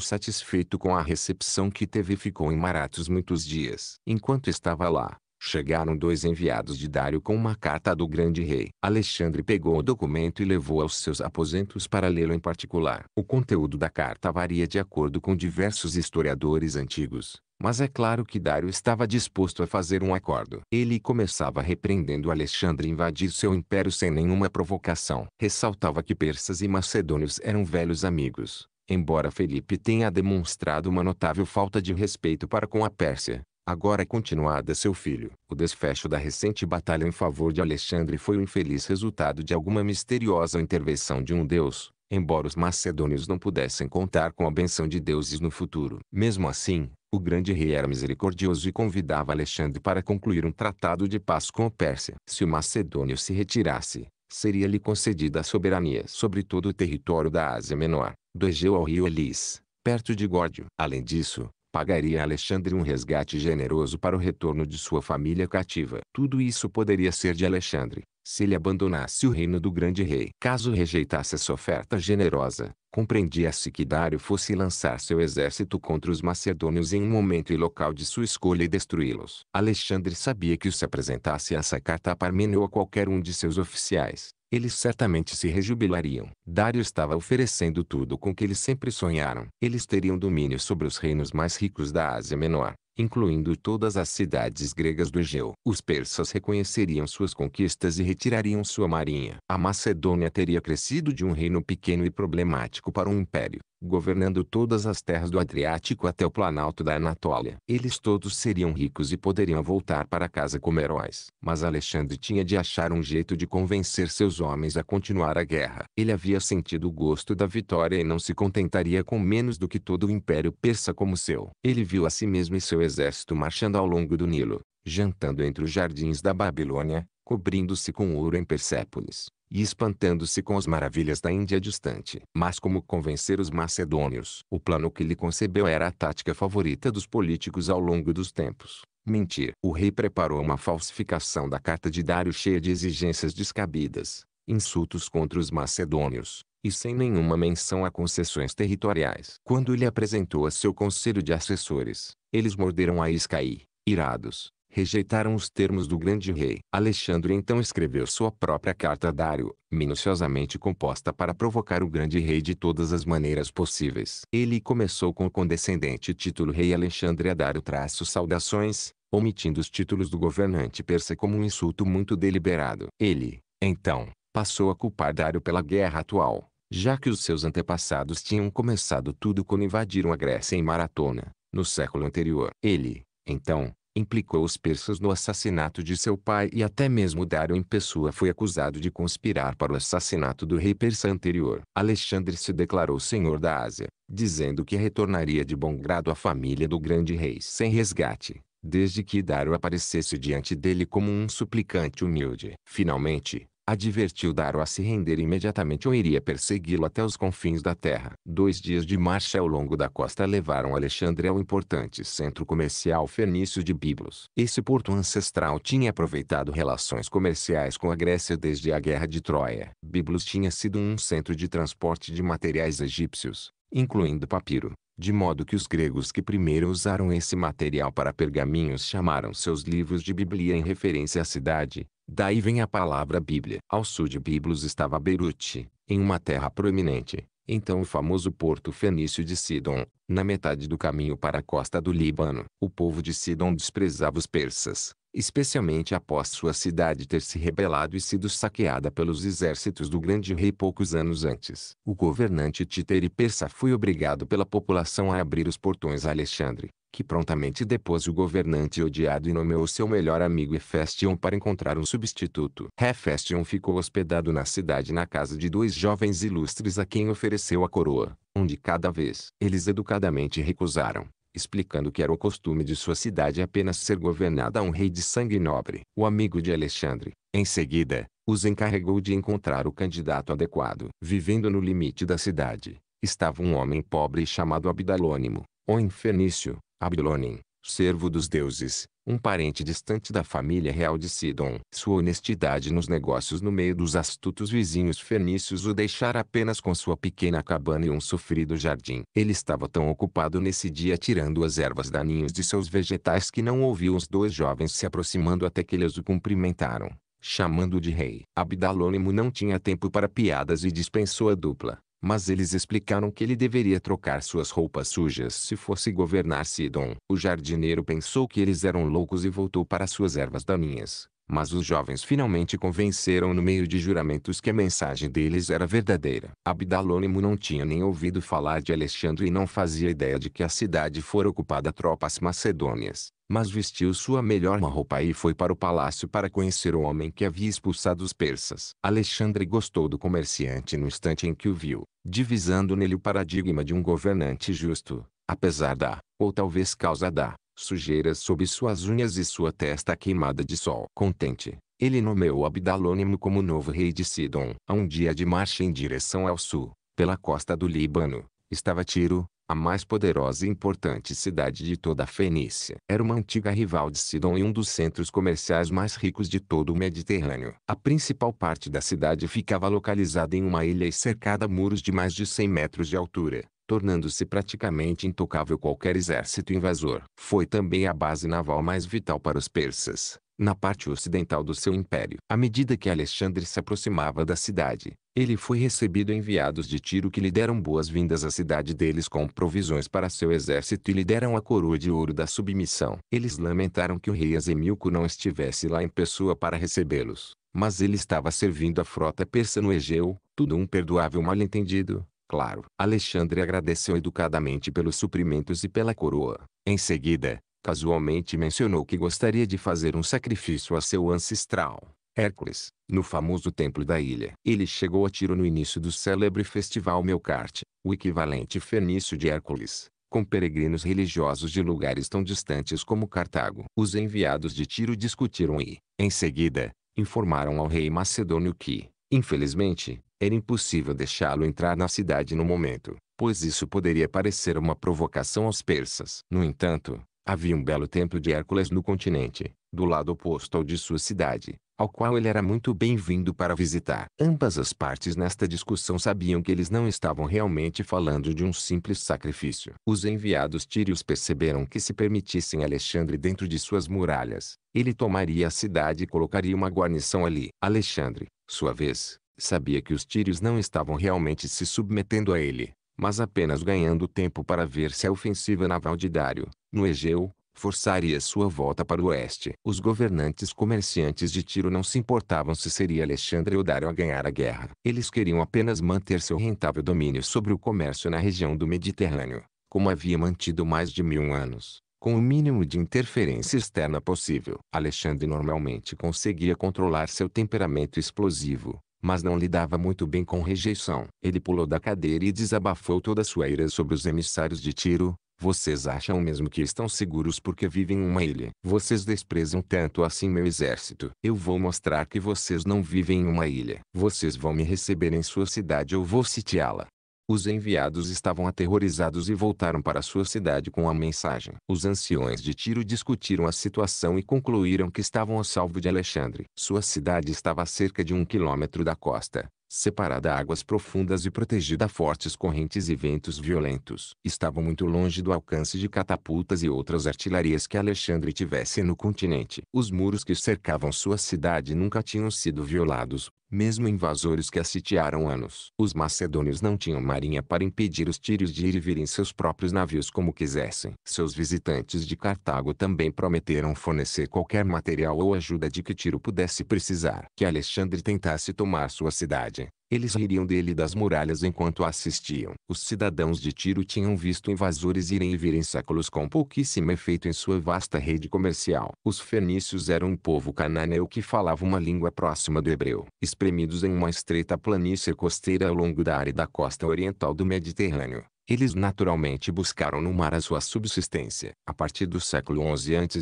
satisfeito com a recepção que teve e ficou em Maratos muitos dias. Enquanto estava lá, chegaram dois enviados de Dário com uma carta do grande rei. Alexandre pegou o documento e levou aos seus aposentos para lê-lo em particular. O conteúdo da carta varia de acordo com diversos historiadores antigos. Mas é claro que Dário estava disposto a fazer um acordo. Ele começava repreendendo Alexandre invadir seu império sem nenhuma provocação. Ressaltava que persas e macedônios eram velhos amigos. Embora Felipe tenha demonstrado uma notável falta de respeito para com a Pérsia, agora continuada seu filho. O desfecho da recente batalha em favor de Alexandre foi o infeliz resultado de alguma misteriosa intervenção de um deus, embora os macedônios não pudessem contar com a benção de deuses no futuro. Mesmo assim, o grande rei era misericordioso e convidava Alexandre para concluir um tratado de paz com a Pérsia. Se o macedônio se retirasse, seria-lhe concedida a soberania sobre todo o território da Ásia Menor, do Egeu ao rio Elis, perto de Górdio. Além disso, pagaria a Alexandre um resgate generoso para o retorno de sua família cativa. Tudo isso poderia ser de Alexandre, se ele abandonasse o reino do grande rei. Caso rejeitasse essa oferta generosa, compreendia-se que Dário fosse lançar seu exército contra os macedônios em um momento e local de sua escolha e destruí-los. Alexandre sabia que se apresentasse essa carta a Parmênio ou a qualquer um de seus oficiais, eles certamente se rejubilariam. Dário estava oferecendo tudo com que eles sempre sonharam. Eles teriam domínio sobre os reinos mais ricos da Ásia Menor, incluindo todas as cidades gregas do Egeu. Os persas reconheceriam suas conquistas e retirariam sua marinha. A Macedônia teria crescido de um reino pequeno e problemático para um império governando todas as terras do Adriático até o planalto da Anatólia. Eles todos seriam ricos e poderiam voltar para casa como heróis. Mas Alexandre tinha de achar um jeito de convencer seus homens a continuar a guerra. Ele havia sentido o gosto da vitória e não se contentaria com menos do que todo o império persa como seu. Ele viu a si mesmo e seu exército marchando ao longo do Nilo, jantando entre os jardins da Babilônia, cobrindo-se com ouro em Persépolis e espantando-se com as maravilhas da Índia distante. Mas como convencer os macedônios? O plano que lhe concebeu era a tática favorita dos políticos ao longo dos tempos. Mentir. O rei preparou uma falsificação da carta de Dário cheia de exigências descabidas, insultos contra os macedônios, e sem nenhuma menção a concessões territoriais. Quando ele apresentou a seu conselho de assessores, eles morderam a isca e, irados, rejeitaram os termos do grande rei. Alexandre então escreveu sua própria carta a Dário, minuciosamente composta para provocar o grande rei de todas as maneiras possíveis. Ele começou com o condescendente título Rei Alexandre a Dário traço saudações, omitindo os títulos do governante persa como um insulto muito deliberado. Ele, então, passou a culpar Dário pela guerra atual, já que os seus antepassados tinham começado tudo quando invadiram a Grécia em Maratona, no século anterior. Ele, então, implicou os persas no assassinato de seu pai e até mesmo Dário em pessoa foi acusado de conspirar para o assassinato do rei persa anterior. Alexandre se declarou senhor da Ásia, dizendo que retornaria de bom grado à família do grande rei sem resgate, desde que Dário aparecesse diante dele como um suplicante humilde. Finalmente, advertiu Daro a se render imediatamente ou iria persegui-lo até os confins da terra. Dois dias de marcha ao longo da costa levaram Alexandre ao importante centro comercial fenício de Biblos. Esse porto ancestral tinha aproveitado relações comerciais com a Grécia desde a Guerra de Troia. Biblos tinha sido um centro de transporte de materiais egípcios, incluindo papiro, de modo que os gregos que primeiro usaram esse material para pergaminhos chamaram seus livros de Biblia em referência à cidade, Daí vem a palavra Bíblia. Ao sul de Biblos estava Beirute, em uma terra proeminente, então o famoso porto fenício de Sidon, na metade do caminho para a costa do Líbano. O povo de Sidon desprezava os persas, especialmente após sua cidade ter se rebelado e sido saqueada pelos exércitos do grande rei poucos anos antes. O governante Titeri persa foi obrigado pela população a abrir os portões a Alexandre, que prontamente depôs o governante odiado e nomeou seu melhor amigo Hefestion para encontrar um substituto. Hefestion ficou hospedado na cidade na casa de dois jovens ilustres a quem ofereceu a coroa, um de cada vez. Eles educadamente recusaram, explicando que era o costume de sua cidade apenas ser governada a um rei de sangue nobre. O amigo de Alexandre, em seguida, os encarregou de encontrar o candidato adequado. Vivendo no limite da cidade, estava um homem pobre chamado Abdalônimo, On Fenício, Abdalonim, servo dos deuses, um parente distante da família real de Sidon. Sua honestidade nos negócios no meio dos astutos vizinhos fenícios o deixara apenas com sua pequena cabana e um sofrido jardim. Ele estava tão ocupado nesse dia tirando as ervas daninhas de seus vegetais que não ouviu os dois jovens se aproximando até que eles o cumprimentaram, chamando de rei. Abdalônimo não tinha tempo para piadas e dispensou a dupla mas eles explicaram que ele deveria trocar suas roupas sujas se fosse governar Sidon. O jardineiro pensou que eles eram loucos e voltou para suas ervas daninhas. Mas os jovens finalmente convenceram no meio de juramentos que a mensagem deles era verdadeira. Abdalônimo não tinha nem ouvido falar de Alexandre e não fazia ideia de que a cidade fora ocupada tropas macedônias, mas vestiu sua melhor roupa e foi para o palácio para conhecer o homem que havia expulsado os persas. Alexandre gostou do comerciante no instante em que o viu, divisando nele o paradigma de um governante justo, apesar da, ou talvez causa da, sujeiras sob suas unhas e sua testa queimada de sol. Contente, ele nomeou Abdalônimo como novo rei de Sidon. A um dia de marcha em direção ao sul, pela costa do Líbano, estava Tiro, a mais poderosa e importante cidade de toda a Fenícia. Era uma antiga rival de Sidon e um dos centros comerciais mais ricos de todo o Mediterrâneo. A principal parte da cidade ficava localizada em uma ilha e cercada muros de mais de 100 metros de altura tornando-se praticamente intocável qualquer exército invasor. Foi também a base naval mais vital para os persas, na parte ocidental do seu império. À medida que Alexandre se aproximava da cidade, ele foi recebido enviados de Tiro que lhe deram boas-vindas à cidade deles com provisões para seu exército e lhe deram a coroa de ouro da submissão. Eles lamentaram que o rei Azemilco não estivesse lá em pessoa para recebê-los, mas ele estava servindo a frota persa no Egeu, tudo um perdoável mal-entendido, Claro. Alexandre agradeceu educadamente pelos suprimentos e pela coroa. Em seguida, casualmente mencionou que gostaria de fazer um sacrifício a seu ancestral, Hércules, no famoso templo da ilha. Ele chegou a tiro no início do célebre festival Melcarte, o equivalente fenício de Hércules, com peregrinos religiosos de lugares tão distantes como Cartago. Os enviados de Tiro discutiram e, em seguida, informaram ao rei macedônio que, infelizmente, era impossível deixá-lo entrar na cidade no momento, pois isso poderia parecer uma provocação aos persas. No entanto, havia um belo templo de Hércules no continente, do lado oposto ao de sua cidade, ao qual ele era muito bem-vindo para visitar. Ambas as partes nesta discussão sabiam que eles não estavam realmente falando de um simples sacrifício. Os enviados tírios perceberam que se permitissem Alexandre dentro de suas muralhas, ele tomaria a cidade e colocaria uma guarnição ali. Alexandre, sua vez, Sabia que os tírios não estavam realmente se submetendo a ele, mas apenas ganhando tempo para ver se a ofensiva naval de Dário, no Egeu, forçaria sua volta para o oeste. Os governantes comerciantes de Tiro não se importavam se seria Alexandre ou Dário a ganhar a guerra. Eles queriam apenas manter seu rentável domínio sobre o comércio na região do Mediterrâneo, como havia mantido mais de mil anos, com o mínimo de interferência externa possível. Alexandre normalmente conseguia controlar seu temperamento explosivo, mas não lidava muito bem com rejeição. Ele pulou da cadeira e desabafou toda sua ira sobre os emissários de Tiro. Vocês acham mesmo que estão seguros porque vivem em uma ilha? Vocês desprezam tanto assim meu exército. Eu vou mostrar que vocês não vivem em uma ilha. Vocês vão me receber em sua cidade ou vou sitiá-la. Os enviados estavam aterrorizados e voltaram para sua cidade com a mensagem. Os anciões de Tiro discutiram a situação e concluíram que estavam a salvo de Alexandre. Sua cidade estava a cerca de um quilômetro da costa, separada a águas profundas e protegida a fortes correntes e ventos violentos. Estava muito longe do alcance de catapultas e outras artilharias que Alexandre tivesse no continente. Os muros que cercavam sua cidade nunca tinham sido violados, mesmo invasores que a sitiaram anos. Os macedônios não tinham marinha para impedir os tírios de ir e vir em seus próprios navios como quisessem. Seus visitantes de Cartago também prometeram fornecer qualquer material ou ajuda de que Tiro pudesse precisar. Que Alexandre tentasse tomar sua cidade, eles ririam dele das muralhas enquanto assistiam. Os cidadãos de Tiro tinham visto invasores irem e virem séculos com pouquíssimo efeito em sua vasta rede comercial. Os fenícios eram um povo cananeu que falava uma língua próxima do hebreu, espremidos em uma estreita planície costeira ao longo da área da costa oriental do Mediterrâneo. Eles naturalmente buscaram no mar a sua subsistência. A partir do século 11 a.C.,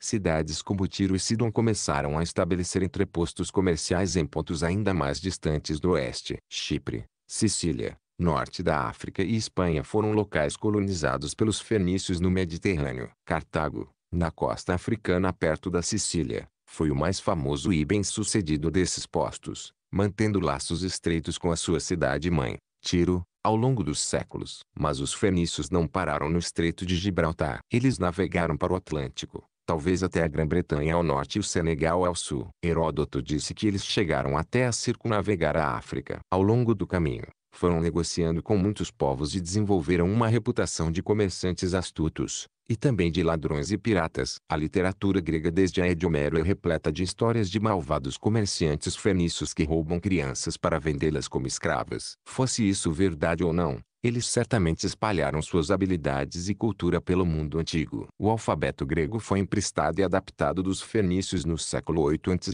cidades como Tiro e Sidon começaram a estabelecer entrepostos comerciais em pontos ainda mais distantes do oeste. Chipre, Sicília, norte da África e Espanha foram locais colonizados pelos fenícios no Mediterrâneo. Cartago, na costa africana perto da Sicília, foi o mais famoso e bem-sucedido desses postos, mantendo laços estreitos com a sua cidade-mãe, Tiro, ao longo dos séculos. Mas os fenícios não pararam no Estreito de Gibraltar. Eles navegaram para o Atlântico, talvez até a Grã-Bretanha ao norte e o Senegal ao sul. Heródoto disse que eles chegaram até a circunnavegar a África. Ao longo do caminho, foram negociando com muitos povos e desenvolveram uma reputação de comerciantes astutos, e também de ladrões e piratas. A literatura grega desde a de Homero é repleta de histórias de malvados comerciantes fenícios que roubam crianças para vendê-las como escravas. Fosse isso verdade ou não, eles certamente espalharam suas habilidades e cultura pelo mundo antigo. O alfabeto grego foi emprestado e adaptado dos fenícios no século 8 a.C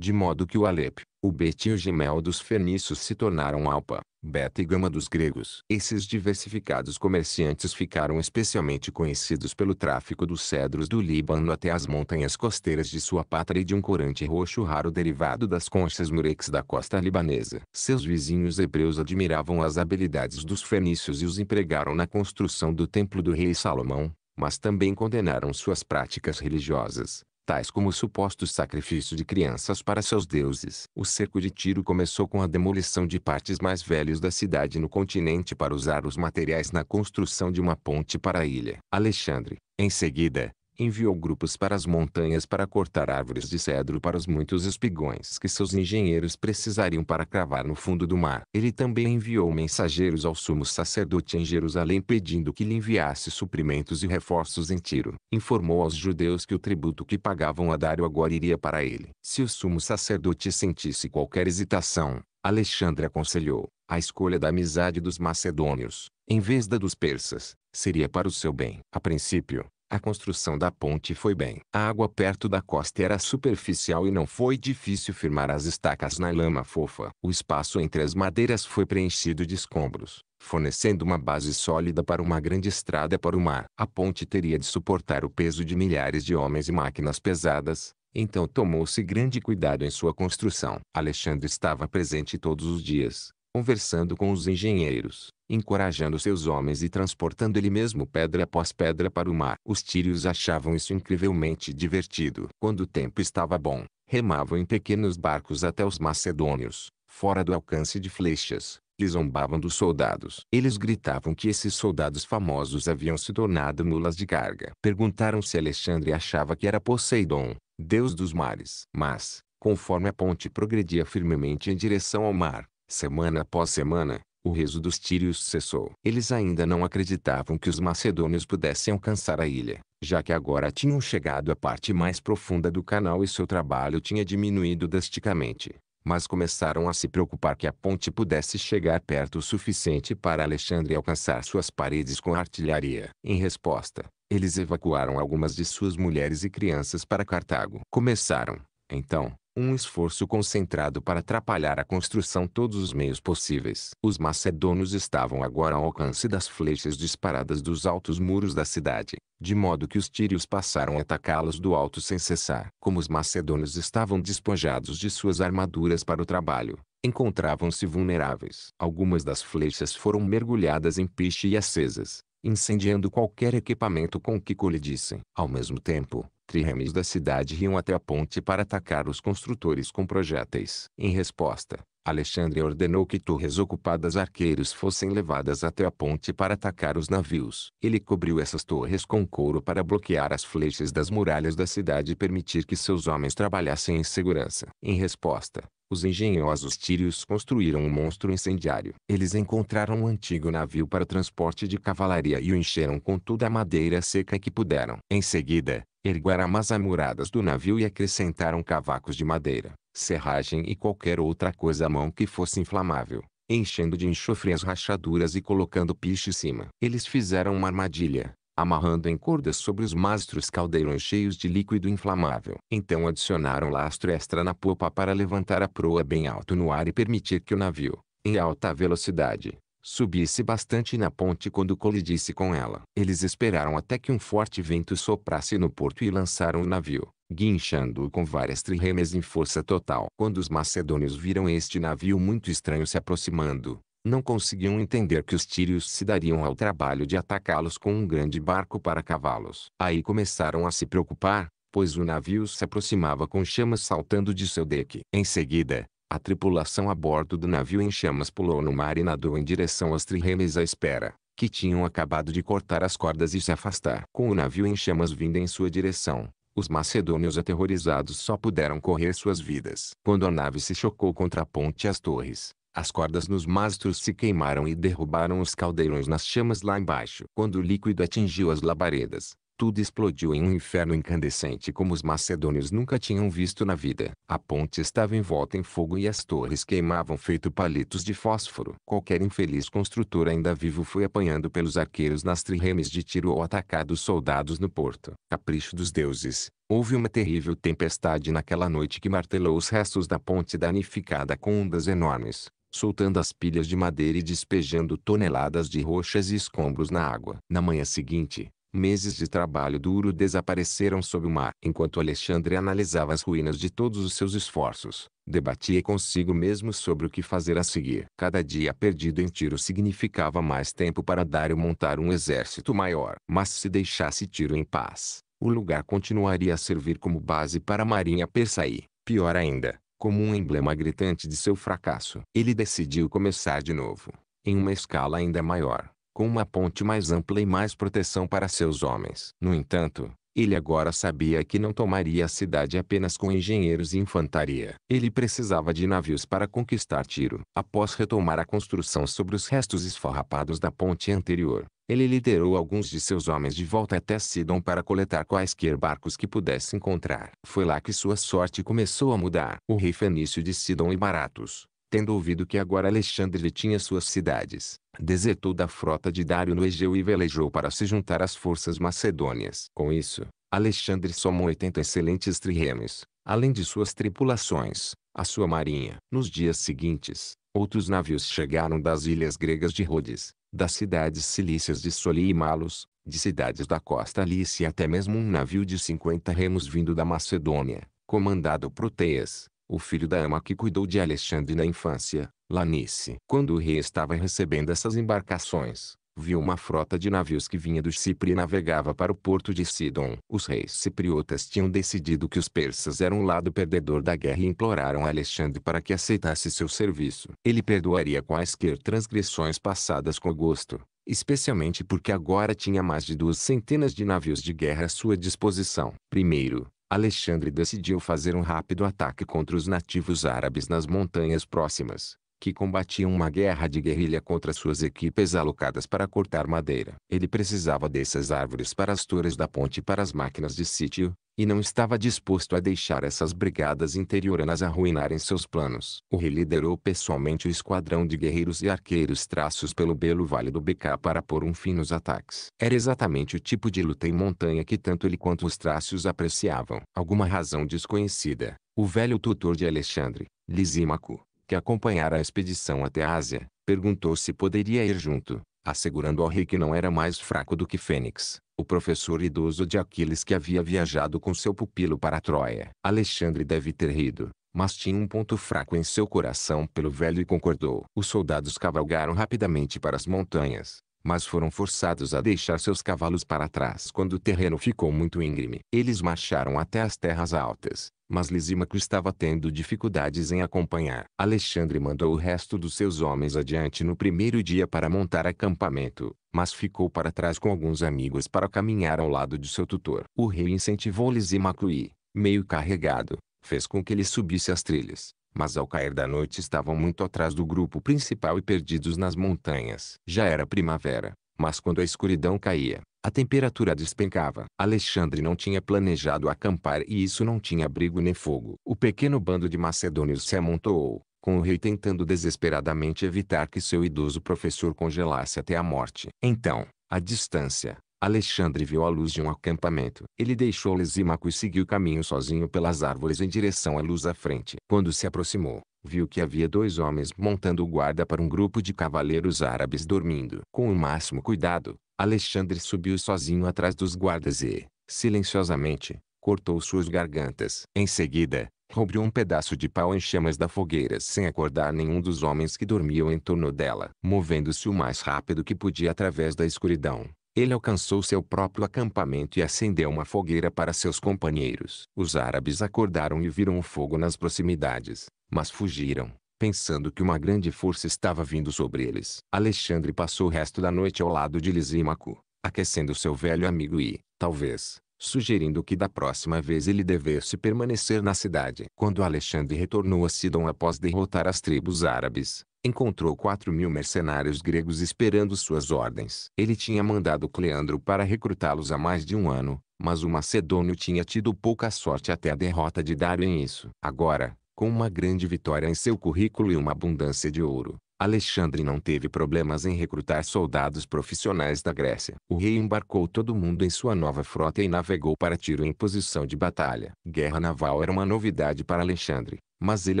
de modo que o Alep, o Bet e o Gimel dos fenícios se tornaram Alpa, Beta e Gama dos gregos. Esses diversificados comerciantes ficaram especialmente conhecidos pelo tráfico dos cedros do Líbano até as montanhas costeiras de sua pátria e de um corante roxo raro derivado das conchas murex da costa libanesa. Seus vizinhos hebreus admiravam as habilidades dos fenícios e os empregaram na construção do templo do rei Salomão, mas também condenaram suas práticas religiosas tais como o suposto sacrifício de crianças para seus deuses. O cerco de Tiro começou com a demolição de partes mais velhas da cidade no continente para usar os materiais na construção de uma ponte para a ilha. Alexandre, em seguida, enviou grupos para as montanhas para cortar árvores de cedro para os muitos espigões que seus engenheiros precisariam para cravar no fundo do mar. Ele também enviou mensageiros ao sumo sacerdote em Jerusalém pedindo que lhe enviasse suprimentos e reforços em Tiro. Informou aos judeus que o tributo que pagavam a Dário agora iria para ele. Se o sumo sacerdote sentisse qualquer hesitação, Alexandre aconselhou, a escolha da amizade dos macedônios, em vez da dos persas, seria para o seu bem. A princípio, a construção da ponte foi bem. A água perto da costa era superficial e não foi difícil firmar as estacas na lama fofa. O espaço entre as madeiras foi preenchido de escombros, fornecendo uma base sólida para uma grande estrada para o mar. A ponte teria de suportar o peso de milhares de homens e máquinas pesadas, então tomou-se grande cuidado em sua construção. Alexandre estava presente todos os dias, conversando com os engenheiros, encorajando seus homens e transportando ele mesmo pedra após pedra para o mar. Os tírios achavam isso incrivelmente divertido. Quando o tempo estava bom, remavam em pequenos barcos até os macedônios, fora do alcance de flechas, e zombavam dos soldados. Eles gritavam que esses soldados famosos haviam se tornado mulas de carga. Perguntaram se Alexandre achava que era Poseidon, deus dos mares. Mas, conforme a ponte progredia firmemente em direção ao mar, semana após semana, o reso dos tírios cessou. Eles ainda não acreditavam que os macedônios pudessem alcançar a ilha, já que agora tinham chegado à parte mais profunda do canal e seu trabalho tinha diminuído drasticamente. Mas começaram a se preocupar que a ponte pudesse chegar perto o suficiente para Alexandre alcançar suas paredes com artilharia. Em resposta, eles evacuaram algumas de suas mulheres e crianças para Cartago. Começaram, então, um esforço concentrado para atrapalhar a construção todos os meios possíveis. Os Macedônios estavam agora ao alcance das flechas disparadas dos altos muros da cidade, de modo que os tírios passaram a atacá-los do alto sem cessar. Como os Macedônios estavam despojados de suas armaduras para o trabalho, encontravam-se vulneráveis. Algumas das flechas foram mergulhadas em piche e acesas, incendiando qualquer equipamento com que colidissem. Ao mesmo tempo, trirremes da cidade riam até a ponte para atacar os construtores com projéteis. Em resposta, Alexandre ordenou que torres ocupadas arqueiros fossem levadas até a ponte para atacar os navios. Ele cobriu essas torres com couro para bloquear as flechas das muralhas da cidade e permitir que seus homens trabalhassem em segurança. Em resposta, os engenhosos tírios construíram um monstro incendiário. Eles encontraram um antigo navio para transporte de cavalaria e o encheram com toda a madeira seca que puderam. Em seguida, ergueram as amuradas do navio e acrescentaram cavacos de madeira, serragem e qualquer outra coisa à mão que fosse inflamável, enchendo de enxofre as rachaduras e colocando piche em cima. Eles fizeram uma armadilha, amarrando em cordas sobre os mastros caldeirões cheios de líquido inflamável. Então adicionaram lastro extra na popa para levantar a proa bem alto no ar e permitir que o navio, em alta velocidade, subisse bastante na ponte quando colidisse com ela. Eles esperaram até que um forte vento soprasse no porto e lançaram o navio, guinchando-o com várias trirremes em força total. Quando os macedônios viram este navio muito estranho se aproximando, não conseguiam entender que os tírios se dariam ao trabalho de atacá-los com um grande barco para cavalos. Aí começaram a se preocupar, pois o navio se aproximava com chamas saltando de seu deck. Em seguida, a tripulação a bordo do navio em chamas pulou no mar e nadou em direção aos triremes à espera, que tinham acabado de cortar as cordas e se afastar. Com o navio em chamas vindo em sua direção, os macedônios aterrorizados só puderam correr suas vidas. Quando a nave se chocou contra a ponte e as torres, as cordas nos mastros se queimaram e derrubaram os caldeirões nas chamas lá embaixo. Quando o líquido atingiu as labaredas, tudo explodiu em um inferno incandescente como os macedônios nunca tinham visto na vida. A ponte estava envolta em fogo e as torres queimavam feito palitos de fósforo. Qualquer infeliz construtor ainda vivo foi apanhado pelos arqueiros nas trirremes de tiro ou atacado soldados no porto. Capricho dos deuses, Houve uma terrível tempestade naquela noite que martelou os restos da ponte danificada com ondas enormes soltando as pilhas de madeira e despejando toneladas de rochas e escombros na água. Na manhã seguinte, meses de trabalho duro desapareceram sob o mar. Enquanto Alexandre analisava as ruínas de todos os seus esforços, debatia consigo mesmo sobre o que fazer a seguir. Cada dia perdido em tiro significava mais tempo para dar e montar um exército maior. Mas se deixasse tiro em paz, o lugar continuaria a servir como base para a marinha persa. E Pior ainda, como um emblema gritante de seu fracasso. Ele decidiu começar de novo, em uma escala ainda maior, com uma ponte mais ampla e mais proteção para seus homens. No entanto, ele agora sabia que não tomaria a cidade apenas com engenheiros e infantaria. Ele precisava de navios para conquistar Tiro. Após retomar a construção sobre os restos esfarrapados da ponte anterior, ele liderou alguns de seus homens de volta até Sidon para coletar quaisquer barcos que pudesse encontrar. Foi lá que sua sorte começou a mudar. O rei fenício de Sidon e Baratos, tendo ouvido que agora Alexandre tinha suas cidades, desertou da frota de Dário no Egeu e velejou para se juntar às forças macedônias. Com isso, Alexandre somou 80 excelentes triremes, além de suas tripulações, a sua marinha. Nos dias seguintes, outros navios chegaram das ilhas gregas de Rhodes, das cidades cilícias de Soli e Malos, de cidades da costa Lícia e até mesmo um navio de 50 remos vindo da Macedônia, comandado por Teias, o filho da ama que cuidou de Alexandre na infância, Lanice. Quando o rei estava recebendo essas embarcações, viu uma frota de navios que vinha do Chipre e navegava para o porto de Sidon. Os reis cipriotas tinham decidido que os persas eram o lado perdedor da guerra e imploraram a Alexandre para que aceitasse seu serviço. Ele perdoaria quaisquer transgressões passadas com gosto, especialmente porque agora tinha mais de duas centenas de navios de guerra à sua disposição. Primeiro, Alexandre decidiu fazer um rápido ataque contra os nativos árabes nas montanhas próximas, que combatiam uma guerra de guerrilha contra suas equipes alocadas para cortar madeira. Ele precisava dessas árvores para as torres da ponte e para as máquinas de sítio, e não estava disposto a deixar essas brigadas interioranas arruinarem seus planos. O rei liderou pessoalmente o esquadrão de guerreiros e arqueiros traços pelo belo Vale do Becá para pôr um fim nos ataques. Era exatamente o tipo de luta em montanha que tanto ele quanto os traços apreciavam. Alguma razão desconhecida, o velho tutor de Alexandre, Lisímaco, que acompanhara a expedição até a Ásia, perguntou se poderia ir junto, assegurando ao rei que não era mais fraco do que Fênix, o professor idoso de Aquiles que havia viajado com seu pupilo para Troia. Alexandre deve ter rido, mas tinha um ponto fraco em seu coração pelo velho e concordou. Os soldados cavalgaram rapidamente para as montanhas, mas foram forçados a deixar seus cavalos para trás quando o terreno ficou muito íngreme. Eles marcharam até as terras altas, mas Lisímaco estava tendo dificuldades em acompanhar. Alexandre mandou o resto dos seus homens adiante no primeiro dia para montar acampamento, mas ficou para trás com alguns amigos para caminhar ao lado de seu tutor. O rei incentivou Lisímaco e, meio carregado, fez com que ele subisse as trilhas mas ao cair da noite estavam muito atrás do grupo principal e perdidos nas montanhas. Já era primavera, mas quando a escuridão caía, a temperatura despencava. Alexandre não tinha planejado acampar e isso não tinha abrigo nem fogo. O pequeno bando de macedônios se amontoou, com o rei tentando desesperadamente evitar que seu idoso professor congelasse até a morte. Então, à distância, Alexandre viu a luz de um acampamento. Ele deixou Lisímaco e seguiu caminho sozinho pelas árvores em direção à luz à frente. Quando se aproximou, viu que havia dois homens montando guarda para um grupo de cavaleiros árabes dormindo. Com o máximo cuidado, Alexandre subiu sozinho atrás dos guardas e, silenciosamente, cortou suas gargantas. Em seguida, roubou um pedaço de pau em chamas da fogueira sem acordar nenhum dos homens que dormiam em torno dela, movendo-se o mais rápido que podia através da escuridão. Ele alcançou seu próprio acampamento e acendeu uma fogueira para seus companheiros. Os árabes acordaram e viram o fogo nas proximidades, mas fugiram, pensando que uma grande força estava vindo sobre eles. Alexandre passou o resto da noite ao lado de Lisímaco, aquecendo seu velho amigo e, talvez, sugerindo que da próxima vez ele devesse permanecer na cidade. Quando Alexandre retornou a Sidon após derrotar as tribos árabes, encontrou quatro mil mercenários gregos esperando suas ordens. Ele tinha mandado Cleandro para recrutá-los há mais de um ano, mas o macedônio tinha tido pouca sorte até a derrota de Dário em isso. Agora, com uma grande vitória em seu currículo e uma abundância de ouro, Alexandre não teve problemas em recrutar soldados profissionais da Grécia. O rei embarcou todo mundo em sua nova frota e navegou para Tiro em posição de batalha. Guerra naval era uma novidade para Alexandre, mas ele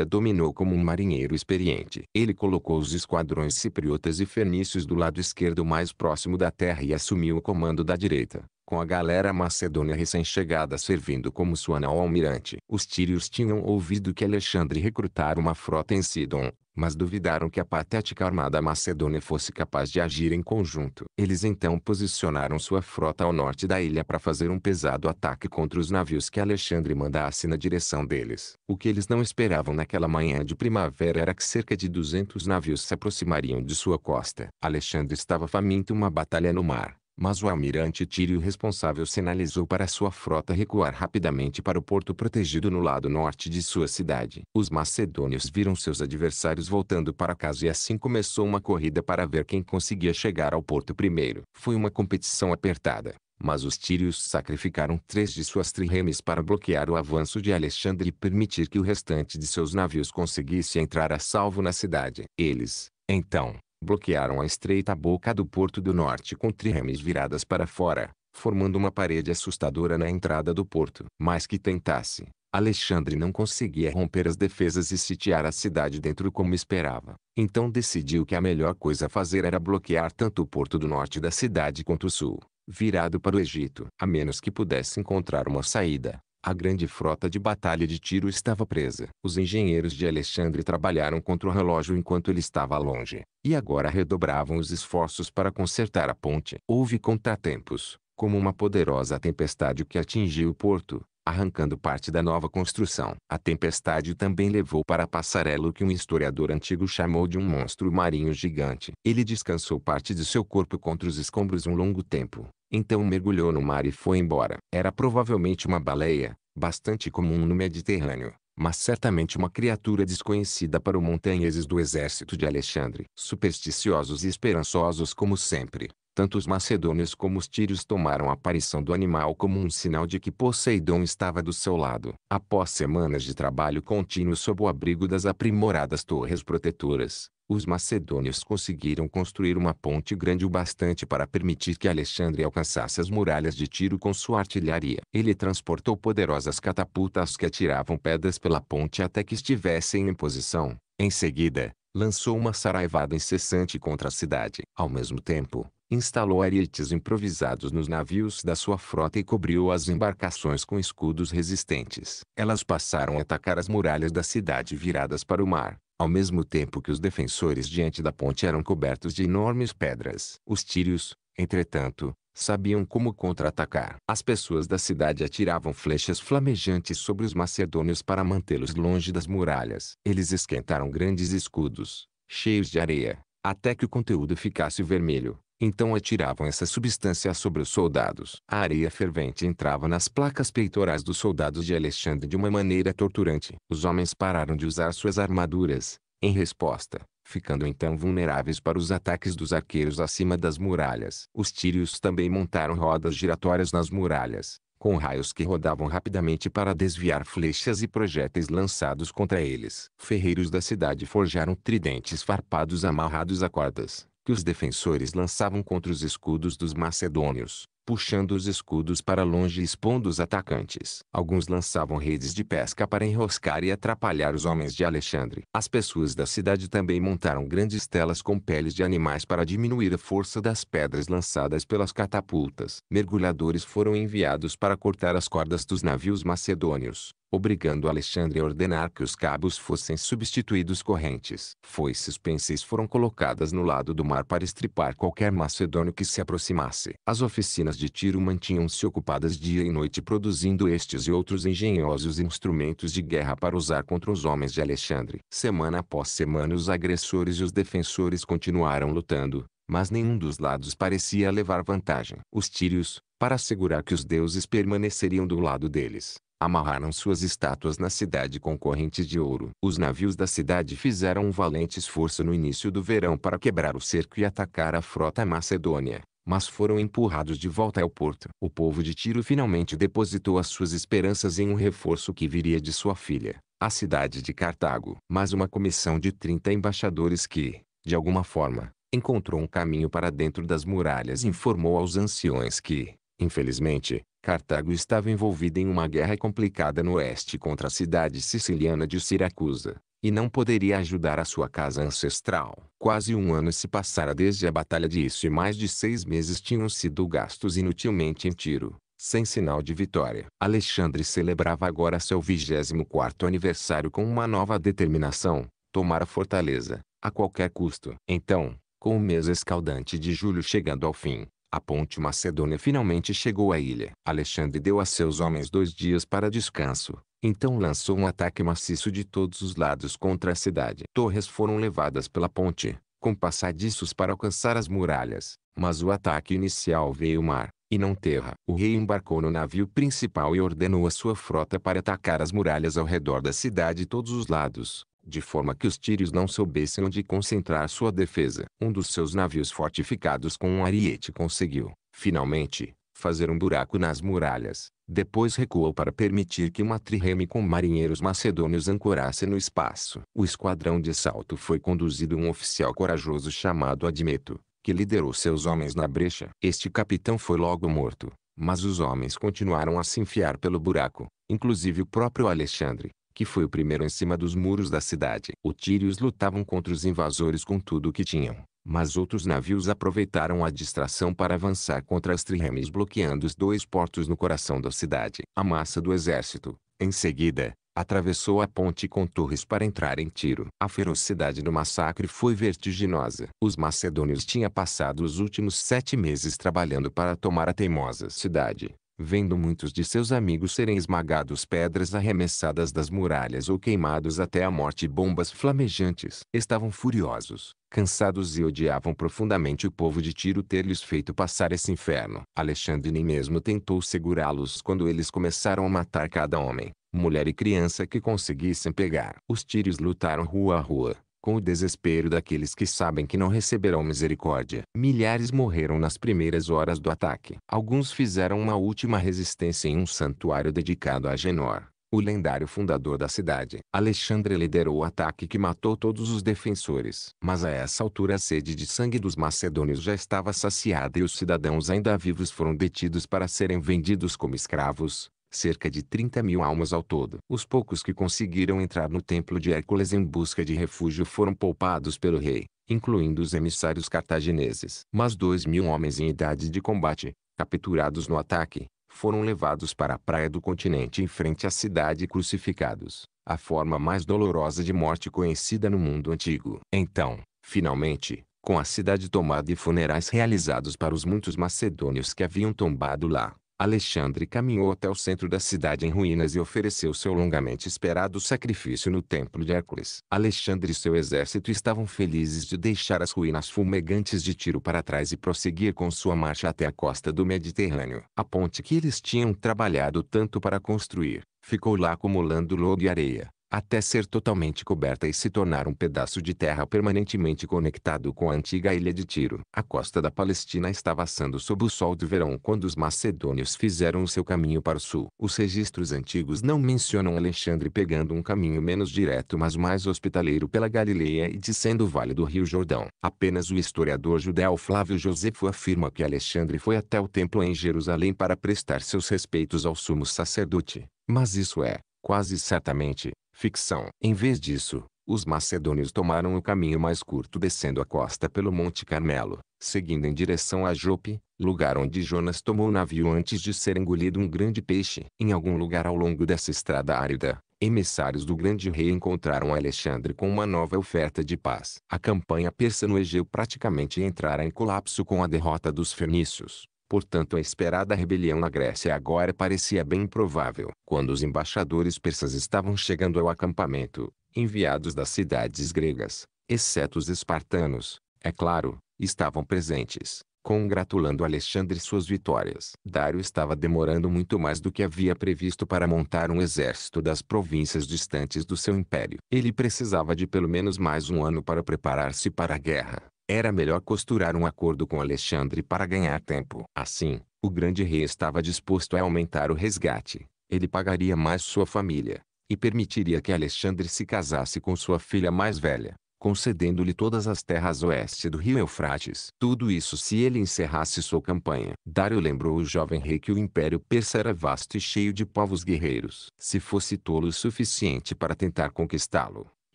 a dominou como um marinheiro experiente. Ele colocou os esquadrões cipriotas e fenícios do lado esquerdo mais próximo da terra e assumiu o comando da direita com a galera macedônia recém-chegada servindo como sua nau almirante. Os tírios tinham ouvido que Alexandre recrutara uma frota em Sidon, mas duvidaram que a patética armada macedônia fosse capaz de agir em conjunto. Eles então posicionaram sua frota ao norte da ilha para fazer um pesado ataque contra os navios que Alexandre mandasse na direção deles. O que eles não esperavam naquela manhã de primavera era que cerca de 200 navios se aproximariam de sua costa. Alexandre estava faminto uma batalha no mar mas o almirante Tírio responsável sinalizou para sua frota recuar rapidamente para o porto protegido no lado norte de sua cidade. Os macedônios viram seus adversários voltando para casa e assim começou uma corrida para ver quem conseguia chegar ao porto primeiro. Foi uma competição apertada, mas os tírios sacrificaram três de suas triremes para bloquear o avanço de Alexandre e permitir que o restante de seus navios conseguisse entrar a salvo na cidade. Eles, então, bloquearam a estreita boca do Porto do Norte com trirremes viradas para fora, formando uma parede assustadora na entrada do porto. Mas que tentasse, Alexandre não conseguia romper as defesas e sitiar a cidade dentro como esperava. Então decidiu que a melhor coisa a fazer era bloquear tanto o porto do norte da cidade quanto o sul, virado para o Egito. A menos que pudesse encontrar uma saída, a grande frota de batalha de tiro estava presa. Os engenheiros de Alexandre trabalharam contra o relógio enquanto ele estava longe, e agora redobravam os esforços para consertar a ponte. Houve contratempos, como uma poderosa tempestade que atingiu o porto, arrancando parte da nova construção. A tempestade também levou para a passarela o que um historiador antigo chamou de um monstro marinho gigante. Ele descansou parte de seu corpo contra os escombros um longo tempo, então mergulhou no mar e foi embora. Era provavelmente uma baleia, bastante comum no Mediterrâneo, mas certamente uma criatura desconhecida para os montanheses do exército de Alexandre. Supersticiosos e esperançosos como sempre, tanto os macedônios como os tírios tomaram a aparição do animal como um sinal de que Poseidon estava do seu lado. Após semanas de trabalho contínuo sob o abrigo das aprimoradas torres protetoras, os macedônios conseguiram construir uma ponte grande o bastante para permitir que Alexandre alcançasse as muralhas de Tiro com sua artilharia. Ele transportou poderosas catapultas que atiravam pedras pela ponte até que estivessem em posição. Em seguida, lançou uma saraivada incessante contra a cidade. Ao mesmo tempo, instalou arietes improvisados nos navios da sua frota e cobriu as embarcações com escudos resistentes. Elas passaram a atacar as muralhas da cidade viradas para o mar, ao mesmo tempo que os defensores diante da ponte eram cobertos de enormes pedras. Os tírios, entretanto, sabiam como contra-atacar. As pessoas da cidade atiravam flechas flamejantes sobre os macedônios para mantê-los longe das muralhas. Eles esquentaram grandes escudos, cheios de areia, até que o conteúdo ficasse vermelho. Então atiravam essa substância sobre os soldados. A areia fervente entrava nas placas peitorais dos soldados de Alexandre de uma maneira torturante. Os homens pararam de usar suas armaduras, em resposta, ficando então vulneráveis para os ataques dos arqueiros acima das muralhas. Os tírios também montaram rodas giratórias nas muralhas, com raios que rodavam rapidamente para desviar flechas e projéteis lançados contra eles. Ferreiros da cidade forjaram tridentes farpados amarrados a cordas que os defensores lançavam contra os escudos dos macedônios, puxando os escudos para longe e expondo os atacantes. Alguns lançavam redes de pesca para enroscar e atrapalhar os homens de Alexandre. As pessoas da cidade também montaram grandes telas com peles de animais para diminuir a força das pedras lançadas pelas catapultas. Mergulhadores foram enviados para cortar as cordas dos navios macedônios obrigando Alexandre a ordenar que os cabos fossem substituídos correntes. Foices penseis foram colocadas no lado do mar para estripar qualquer macedônio que se aproximasse. As oficinas de tiro mantinham-se ocupadas dia e noite produzindo estes e outros engenhosos instrumentos de guerra para usar contra os homens de Alexandre. Semana após semana os agressores e os defensores continuaram lutando, mas nenhum dos lados parecia levar vantagem. Os tírios, para assegurar que os deuses permaneceriam do lado deles, amarraram suas estátuas na cidade com correntes de ouro. Os navios da cidade fizeram um valente esforço no início do verão para quebrar o cerco e atacar a frota macedônia, mas foram empurrados de volta ao porto. O povo de Tiro finalmente depositou as suas esperanças em um reforço que viria de sua filha, a cidade de Cartago. Mas uma comissão de 30 embaixadores que, de alguma forma, encontrou um caminho para dentro das muralhas informou aos anciões que, infelizmente, Cartago estava envolvida em uma guerra complicada no oeste contra a cidade siciliana de Siracusa, e não poderia ajudar a sua casa ancestral. Quase um ano se passara desde a batalha disso e mais de seis meses tinham sido gastos inutilmente em tiro, sem sinal de vitória. Alexandre celebrava agora seu 24 aniversário com uma nova determinação, tomar a fortaleza, a qualquer custo. Então, com o mês escaldante de julho chegando ao fim, a ponte macedônia finalmente chegou à ilha. Alexandre deu a seus homens dois dias para descanso. Então lançou um ataque maciço de todos os lados contra a cidade. Torres foram levadas pela ponte, com passadiços para alcançar as muralhas. Mas o ataque inicial veio mar, e não terra. O rei embarcou no navio principal e ordenou a sua frota para atacar as muralhas ao redor da cidade e todos os lados de forma que os tírios não soubessem onde concentrar sua defesa. Um dos seus navios fortificados com um ariete conseguiu, finalmente, fazer um buraco nas muralhas. Depois recuou para permitir que uma trireme com marinheiros macedônios ancorasse no espaço. O esquadrão de salto foi conduzido um oficial corajoso chamado Admeto, que liderou seus homens na brecha. Este capitão foi logo morto, mas os homens continuaram a se enfiar pelo buraco, inclusive o próprio Alexandre, que foi o primeiro em cima dos muros da cidade. Os tírios lutavam contra os invasores com tudo o que tinham, mas outros navios aproveitaram a distração para avançar contra as triremes bloqueando os dois portos no coração da cidade. A massa do exército, em seguida, atravessou a ponte com torres para entrar em Tiro. A ferocidade do massacre foi vertiginosa. Os macedônios tinham passado os últimos sete meses trabalhando para tomar a teimosa cidade vendo muitos de seus amigos serem esmagados pedras arremessadas das muralhas ou queimados até a morte bombas flamejantes. Estavam furiosos, cansados e odiavam profundamente o povo de Tiro ter lhes feito passar esse inferno. Alexandre nem mesmo tentou segurá-los quando eles começaram a matar cada homem, mulher e criança que conseguissem pegar. Os tírios lutaram rua a rua, com o desespero daqueles que sabem que não receberão misericórdia. Milhares morreram nas primeiras horas do ataque. Alguns fizeram uma última resistência em um santuário dedicado a Genor, o lendário fundador da cidade. Alexandre liderou o ataque que matou todos os defensores. Mas a essa altura a sede de sangue dos macedônios já estava saciada e os cidadãos ainda vivos foram detidos para serem vendidos como escravos, cerca de 30 mil almas ao todo. Os poucos que conseguiram entrar no templo de Hércules em busca de refúgio foram poupados pelo rei, incluindo os emissários cartagineses. Mas dois mil homens em idade de combate, capturados no ataque, foram levados para a praia do continente em frente à cidade crucificados, a forma mais dolorosa de morte conhecida no mundo antigo. Então, finalmente, com a cidade tomada e funerais realizados para os muitos macedônios que haviam tombado lá, Alexandre caminhou até o centro da cidade em ruínas e ofereceu seu longamente esperado sacrifício no templo de Hércules. Alexandre e seu exército estavam felizes de deixar as ruínas fumegantes de Tiro para trás e prosseguir com sua marcha até a costa do Mediterrâneo. A ponte que eles tinham trabalhado tanto para construir, ficou lá acumulando lodo e areia, até ser totalmente coberta e se tornar um pedaço de terra permanentemente conectado com a antiga ilha de Tiro. A costa da Palestina estava assando sob o sol do verão quando os macedônios fizeram o seu caminho para o sul. Os registros antigos não mencionam Alexandre pegando um caminho menos direto mas mais hospitaleiro pela Galileia e descendo o vale do rio Jordão. Apenas o historiador judeu Flávio Josefo afirma que Alexandre foi até o templo em Jerusalém para prestar seus respeitos ao sumo sacerdote. Mas isso é, quase certamente, ficção. Em vez disso, os macedônios tomaram o caminho mais curto descendo a costa pelo Monte Carmelo, seguindo em direção a Jope, lugar onde Jonas tomou o navio antes de ser engolido um grande peixe. Em algum lugar ao longo dessa estrada árida, emissários do grande rei encontraram Alexandre com uma nova oferta de paz. A campanha persa no Egeu praticamente entrara em colapso com a derrota dos fenícios. Portanto, a esperada rebelião na Grécia agora parecia bem provável. Quando os embaixadores persas estavam chegando ao acampamento, enviados das cidades gregas, exceto os espartanos, é claro, estavam presentes, congratulando Alexandre suas vitórias. Dário estava demorando muito mais do que havia previsto para montar um exército das províncias distantes do seu império. Ele precisava de pelo menos mais um ano para preparar-se para a guerra era melhor costurar um acordo com Alexandre para ganhar tempo. Assim, o grande rei estava disposto a aumentar o resgate. Ele pagaria mais sua família, e permitiria que Alexandre se casasse com sua filha mais velha, concedendo-lhe todas as terras oeste do rio Eufrates. Tudo isso se ele encerrasse sua campanha. Dário lembrou o jovem rei que o império persa era vasto e cheio de povos guerreiros. Se fosse tolo o suficiente para tentar conquistá-lo,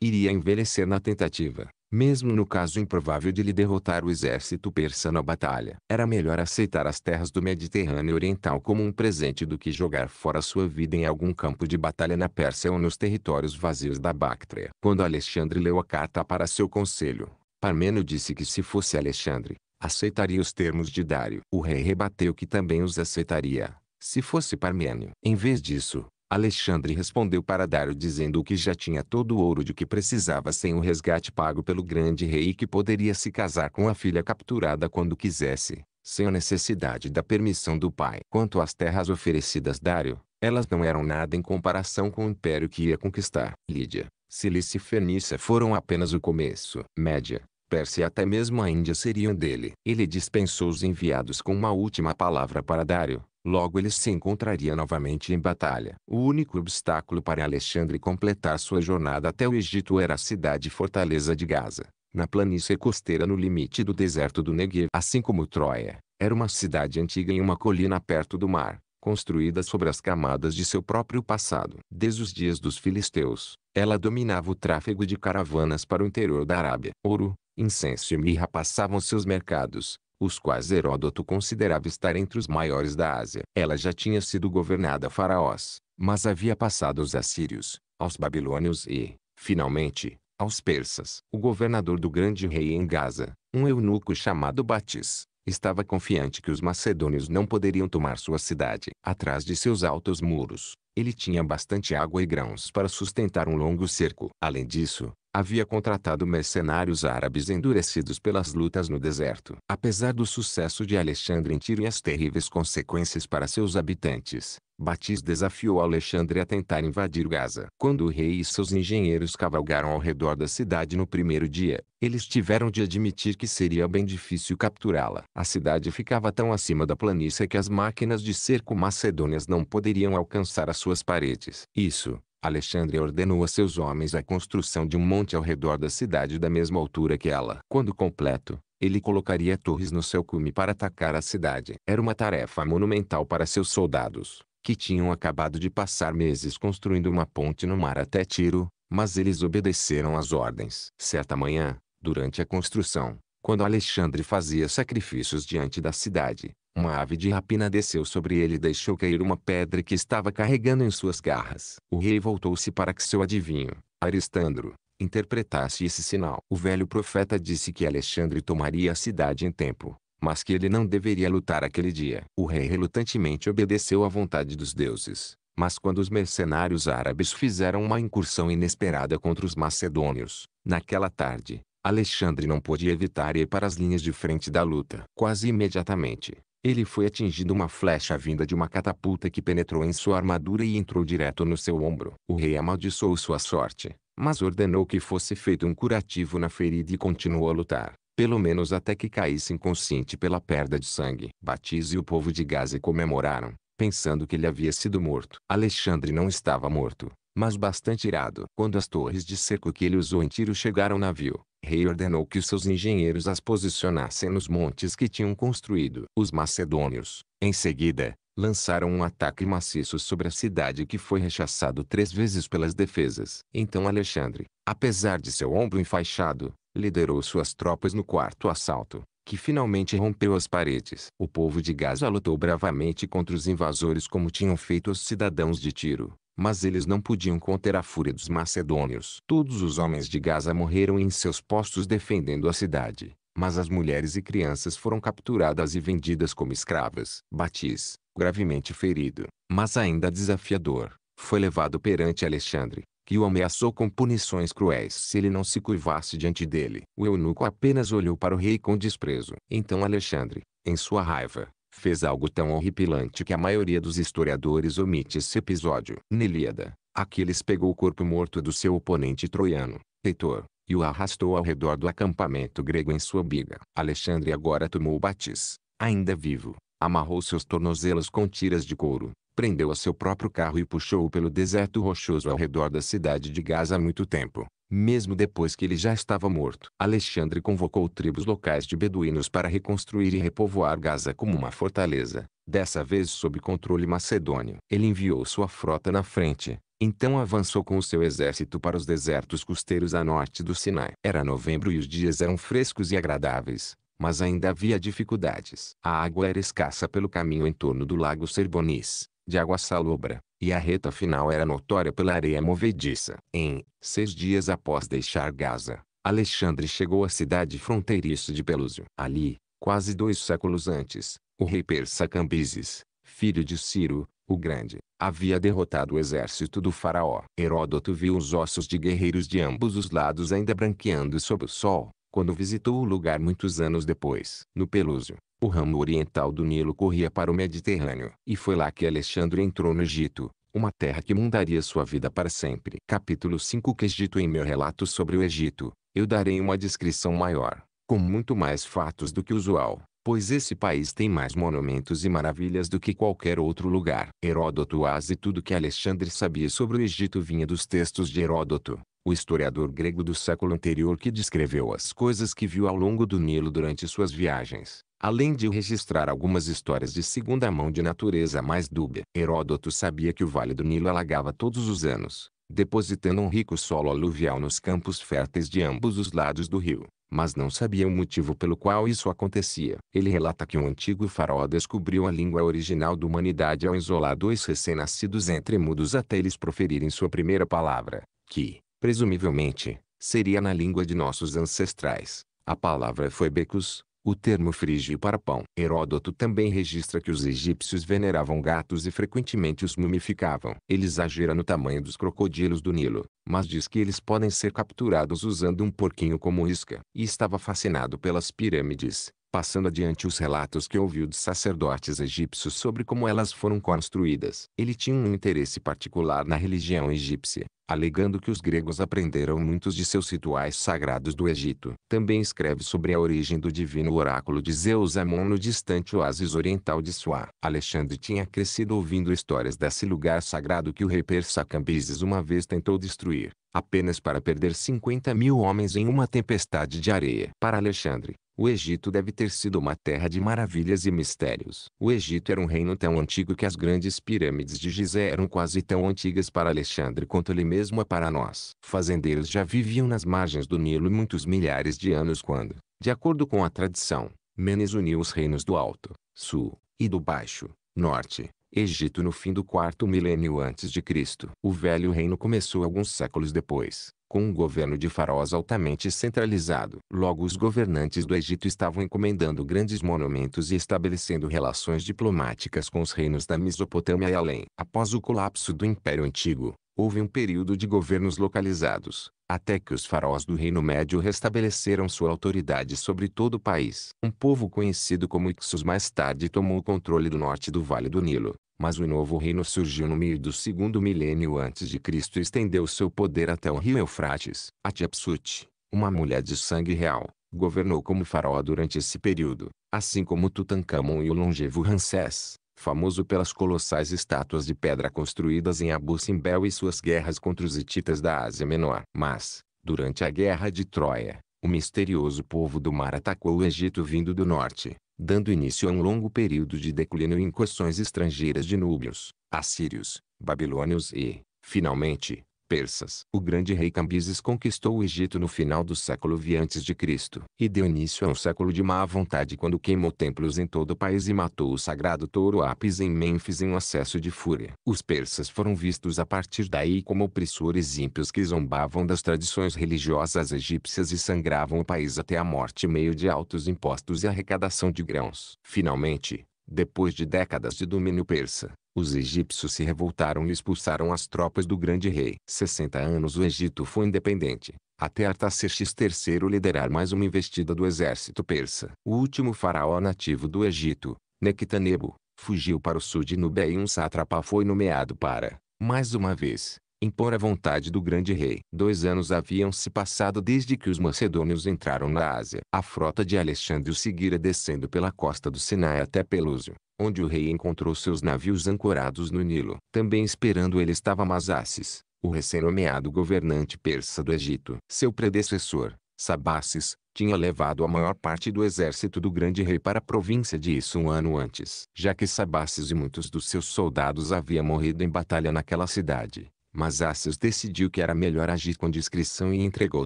iria envelhecer na tentativa mesmo no caso improvável de lhe derrotar o exército persa na batalha. Era melhor aceitar as terras do Mediterrâneo Oriental como um presente do que jogar fora sua vida em algum campo de batalha na Pérsia ou nos territórios vazios da Bactria. Quando Alexandre leu a carta para seu conselho, Parmeno disse que se fosse Alexandre, aceitaria os termos de Dário. O rei rebateu que também os aceitaria, se fosse Parmênio. Em vez disso, Alexandre respondeu para Dário dizendo que já tinha todo o ouro de que precisava sem o resgate pago pelo grande rei e que poderia se casar com a filha capturada quando quisesse, sem a necessidade da permissão do pai. Quanto às terras oferecidas Dário, elas não eram nada em comparação com o império que ia conquistar. Lídia, Cilícia e Fenícia foram apenas o começo. Média, Pérsia e até mesmo a Índia seriam dele. Ele dispensou os enviados com uma última palavra para Dário, Logo ele se encontraria novamente em batalha. O único obstáculo para Alexandre completar sua jornada até o Egito era a cidade fortaleza de Gaza, na planície costeira no limite do deserto do Negev. Assim como Troia, era uma cidade antiga em uma colina perto do mar, construída sobre as camadas de seu próprio passado. Desde os dias dos filisteus, ela dominava o tráfego de caravanas para o interior da Arábia. Ouro, incenso e mirra passavam seus mercados, os quais Heródoto considerava estar entre os maiores da Ásia. Ela já tinha sido governada a faraós, mas havia passado aos assírios, aos babilônios e, finalmente, aos persas. O governador do grande rei em Gaza, um eunuco chamado Batis, estava confiante que os macedônios não poderiam tomar sua cidade. Atrás de seus altos muros, ele tinha bastante água e grãos para sustentar um longo cerco. Além disso, havia contratado mercenários árabes endurecidos pelas lutas no deserto. Apesar do sucesso de Alexandre em Tiro e as terríveis consequências para seus habitantes, Batiz desafiou Alexandre a tentar invadir Gaza. Quando o rei e seus engenheiros cavalgaram ao redor da cidade no primeiro dia, eles tiveram de admitir que seria bem difícil capturá-la. A cidade ficava tão acima da planície que as máquinas de cerco macedônias não poderiam alcançar as suas paredes. Isso, Alexandre ordenou a seus homens a construção de um monte ao redor da cidade da mesma altura que ela. Quando completo, ele colocaria torres no seu cume para atacar a cidade. Era uma tarefa monumental para seus soldados, que tinham acabado de passar meses construindo uma ponte no mar até Tiro, mas eles obedeceram às ordens. Certa manhã, durante a construção, quando Alexandre fazia sacrifícios diante da cidade, uma ave de rapina desceu sobre ele e deixou cair uma pedra que estava carregando em suas garras. O rei voltou-se para que seu adivinho, Aristandro, interpretasse esse sinal. O velho profeta disse que Alexandre tomaria a cidade em tempo, mas que ele não deveria lutar aquele dia. O rei relutantemente obedeceu à vontade dos deuses. Mas quando os mercenários árabes fizeram uma incursão inesperada contra os macedônios, naquela tarde, Alexandre não pôde evitar ir para as linhas de frente da luta. Quase imediatamente, ele foi atingido uma flecha vinda de uma catapulta que penetrou em sua armadura e entrou direto no seu ombro. O rei amaldiçoou sua sorte, mas ordenou que fosse feito um curativo na ferida e continuou a lutar, pelo menos até que caísse inconsciente pela perda de sangue. Batiz e o povo de Gaza comemoraram, pensando que ele havia sido morto. Alexandre não estava morto mas bastante irado. Quando as torres de cerco que ele usou em tiro chegaram ao navio, rei ordenou que seus engenheiros as posicionassem nos montes que tinham construído. Os macedônios, em seguida, lançaram um ataque maciço sobre a cidade que foi rechaçado três vezes pelas defesas. Então Alexandre, apesar de seu ombro enfaixado, liderou suas tropas no quarto assalto, que finalmente rompeu as paredes. O povo de Gaza lutou bravamente contra os invasores como tinham feito os cidadãos de Tiro mas eles não podiam conter a fúria dos macedônios. Todos os homens de Gaza morreram em seus postos defendendo a cidade, mas as mulheres e crianças foram capturadas e vendidas como escravas. Batis, gravemente ferido, mas ainda desafiador, foi levado perante Alexandre, que o ameaçou com punições cruéis se ele não se curvasse diante dele. O eunuco apenas olhou para o rei com desprezo. Então Alexandre, em sua raiva, fez algo tão horripilante que a maioria dos historiadores omite esse episódio. Nelíada, Aquiles pegou o corpo morto do seu oponente troiano, Heitor, e o arrastou ao redor do acampamento grego em sua biga. Alexandre agora tomou Batis, ainda vivo, amarrou seus tornozelos com tiras de couro, prendeu a seu próprio carro e puxou-o pelo deserto rochoso ao redor da cidade de Gaza há muito tempo mesmo depois que ele já estava morto. Alexandre convocou tribos locais de beduínos para reconstruir e repovoar Gaza como uma fortaleza, dessa vez sob controle macedônio. Ele enviou sua frota na frente, então avançou com o seu exército para os desertos costeiros a norte do Sinai. Era novembro e os dias eram frescos e agradáveis, mas ainda havia dificuldades. A água era escassa pelo caminho em torno do lago Serbonis de água salobra, e a reta final era notória pela areia movediça. Em seis dias após deixar Gaza, Alexandre chegou à cidade fronteiriça de Pelúcio. Ali, quase dois séculos antes, o rei persa Cambises, filho de Ciro, o Grande, havia derrotado o exército do faraó. Heródoto viu os ossos de guerreiros de ambos os lados ainda branqueando sob o sol, quando visitou o lugar muitos anos depois. No pelúcio, o ramo oriental do Nilo corria para o Mediterrâneo. E foi lá que Alexandre entrou no Egito, uma terra que mudaria sua vida para sempre. Capítulo 5 Que Egito Em meu relato sobre o Egito, eu darei uma descrição maior, com muito mais fatos do que o usual, pois esse país tem mais monumentos e maravilhas do que qualquer outro lugar. Heródoto quase tudo que Alexandre sabia sobre o Egito vinha dos textos de Heródoto, o historiador grego do século anterior que descreveu as coisas que viu ao longo do Nilo durante suas viagens, além de registrar algumas histórias de segunda mão de natureza mais dúbia. Heródoto sabia que o Vale do Nilo alagava todos os anos, depositando um rico solo aluvial nos campos férteis de ambos os lados do rio, mas não sabia o motivo pelo qual isso acontecia. Ele relata que um antigo faraó descobriu a língua original da humanidade ao isolar dois recém-nascidos entre mudos até eles proferirem sua primeira palavra, que, presumivelmente, seria na língua de nossos ancestrais. A palavra foi becos, o termo frígio para pão. Heródoto também registra que os egípcios veneravam gatos e frequentemente os mumificavam. Ele exagera no tamanho dos crocodilos do Nilo, mas diz que eles podem ser capturados usando um porquinho como isca. E estava fascinado pelas pirâmides, passando adiante os relatos que ouviu de sacerdotes egípcios sobre como elas foram construídas. Ele tinha um interesse particular na religião egípcia, alegando que os gregos aprenderam muitos de seus rituais sagrados do Egito. Também escreve sobre a origem do divino oráculo de Zeus Amon no distante oásis oriental de Suá. Alexandre tinha crescido ouvindo histórias desse lugar sagrado que o rei persa Cambises uma vez tentou destruir, apenas para perder 50 mil homens em uma tempestade de areia. Para Alexandre, o Egito deve ter sido uma terra de maravilhas e mistérios. O Egito era um reino tão antigo que as grandes pirâmides de Gizé eram quase tão antigas para Alexandre quanto ele mesmo é para nós. Fazendeiros já viviam nas margens do Nilo muitos milhares de anos quando, de acordo com a tradição, Menes uniu os reinos do Alto, Sul, e do Baixo, Norte, Egito no fim do quarto milênio antes de Cristo. O Velho Reino começou alguns séculos depois, com um governo de faraós altamente centralizado. Logo os governantes do Egito estavam encomendando grandes monumentos e estabelecendo relações diplomáticas com os reinos da Mesopotâmia e além. Após o colapso do Império Antigo, houve um período de governos localizados, até que os faraós do Reino Médio restabeleceram sua autoridade sobre todo o país. Um povo conhecido como Ixus mais tarde tomou o controle do norte do Vale do Nilo, mas o novo reino surgiu no meio do segundo milênio antes de Cristo e estendeu seu poder até o rio Eufrates. Hatshepsut, uma mulher de sangue real, governou como faraó durante esse período, assim como Tutankhamon e o longevo Ramsés famoso pelas colossais estátuas de pedra construídas em Abu Simbel e suas guerras contra os hititas da Ásia Menor. Mas, durante a Guerra de Troia, o misterioso povo do mar atacou o Egito vindo do norte, dando início a um longo período de declínio em incursões estrangeiras de núbios, assírios, babilônios e, finalmente, persas. O grande rei Cambises conquistou o Egito no final do século V Cristo e deu início a um século de má vontade quando queimou templos em todo o país e matou o sagrado touro Apis em Mênfis em um acesso de fúria. Os persas foram vistos a partir daí como opressores ímpios que zombavam das tradições religiosas egípcias e sangravam o país até a morte meio de altos impostos e arrecadação de grãos. Finalmente, depois de décadas de domínio persa, os egípcios se revoltaram e expulsaram as tropas do grande rei. 60 anos o Egito foi independente, até Artaxerxes III liderar mais uma investida do exército persa. O último faraó nativo do Egito, Nectanebo, fugiu para o sul de Nubé e um sátrapa foi nomeado para, mais uma vez, impor a vontade do grande rei. Dois anos haviam se passado desde que os macedônios entraram na Ásia. A frota de Alexandre o seguira descendo pela costa do Sinai até Pelúsio, onde o rei encontrou seus navios ancorados no Nilo. Também esperando ele estava Mazaces, o recém-nomeado governante persa do Egito. Seu predecessor, Sabasses, tinha levado a maior parte do exército do grande rei para a província de Isso um ano antes, já que Sabasses e muitos dos seus soldados haviam morrido em batalha naquela cidade. Mas Ácios decidiu que era melhor agir com discrição e entregou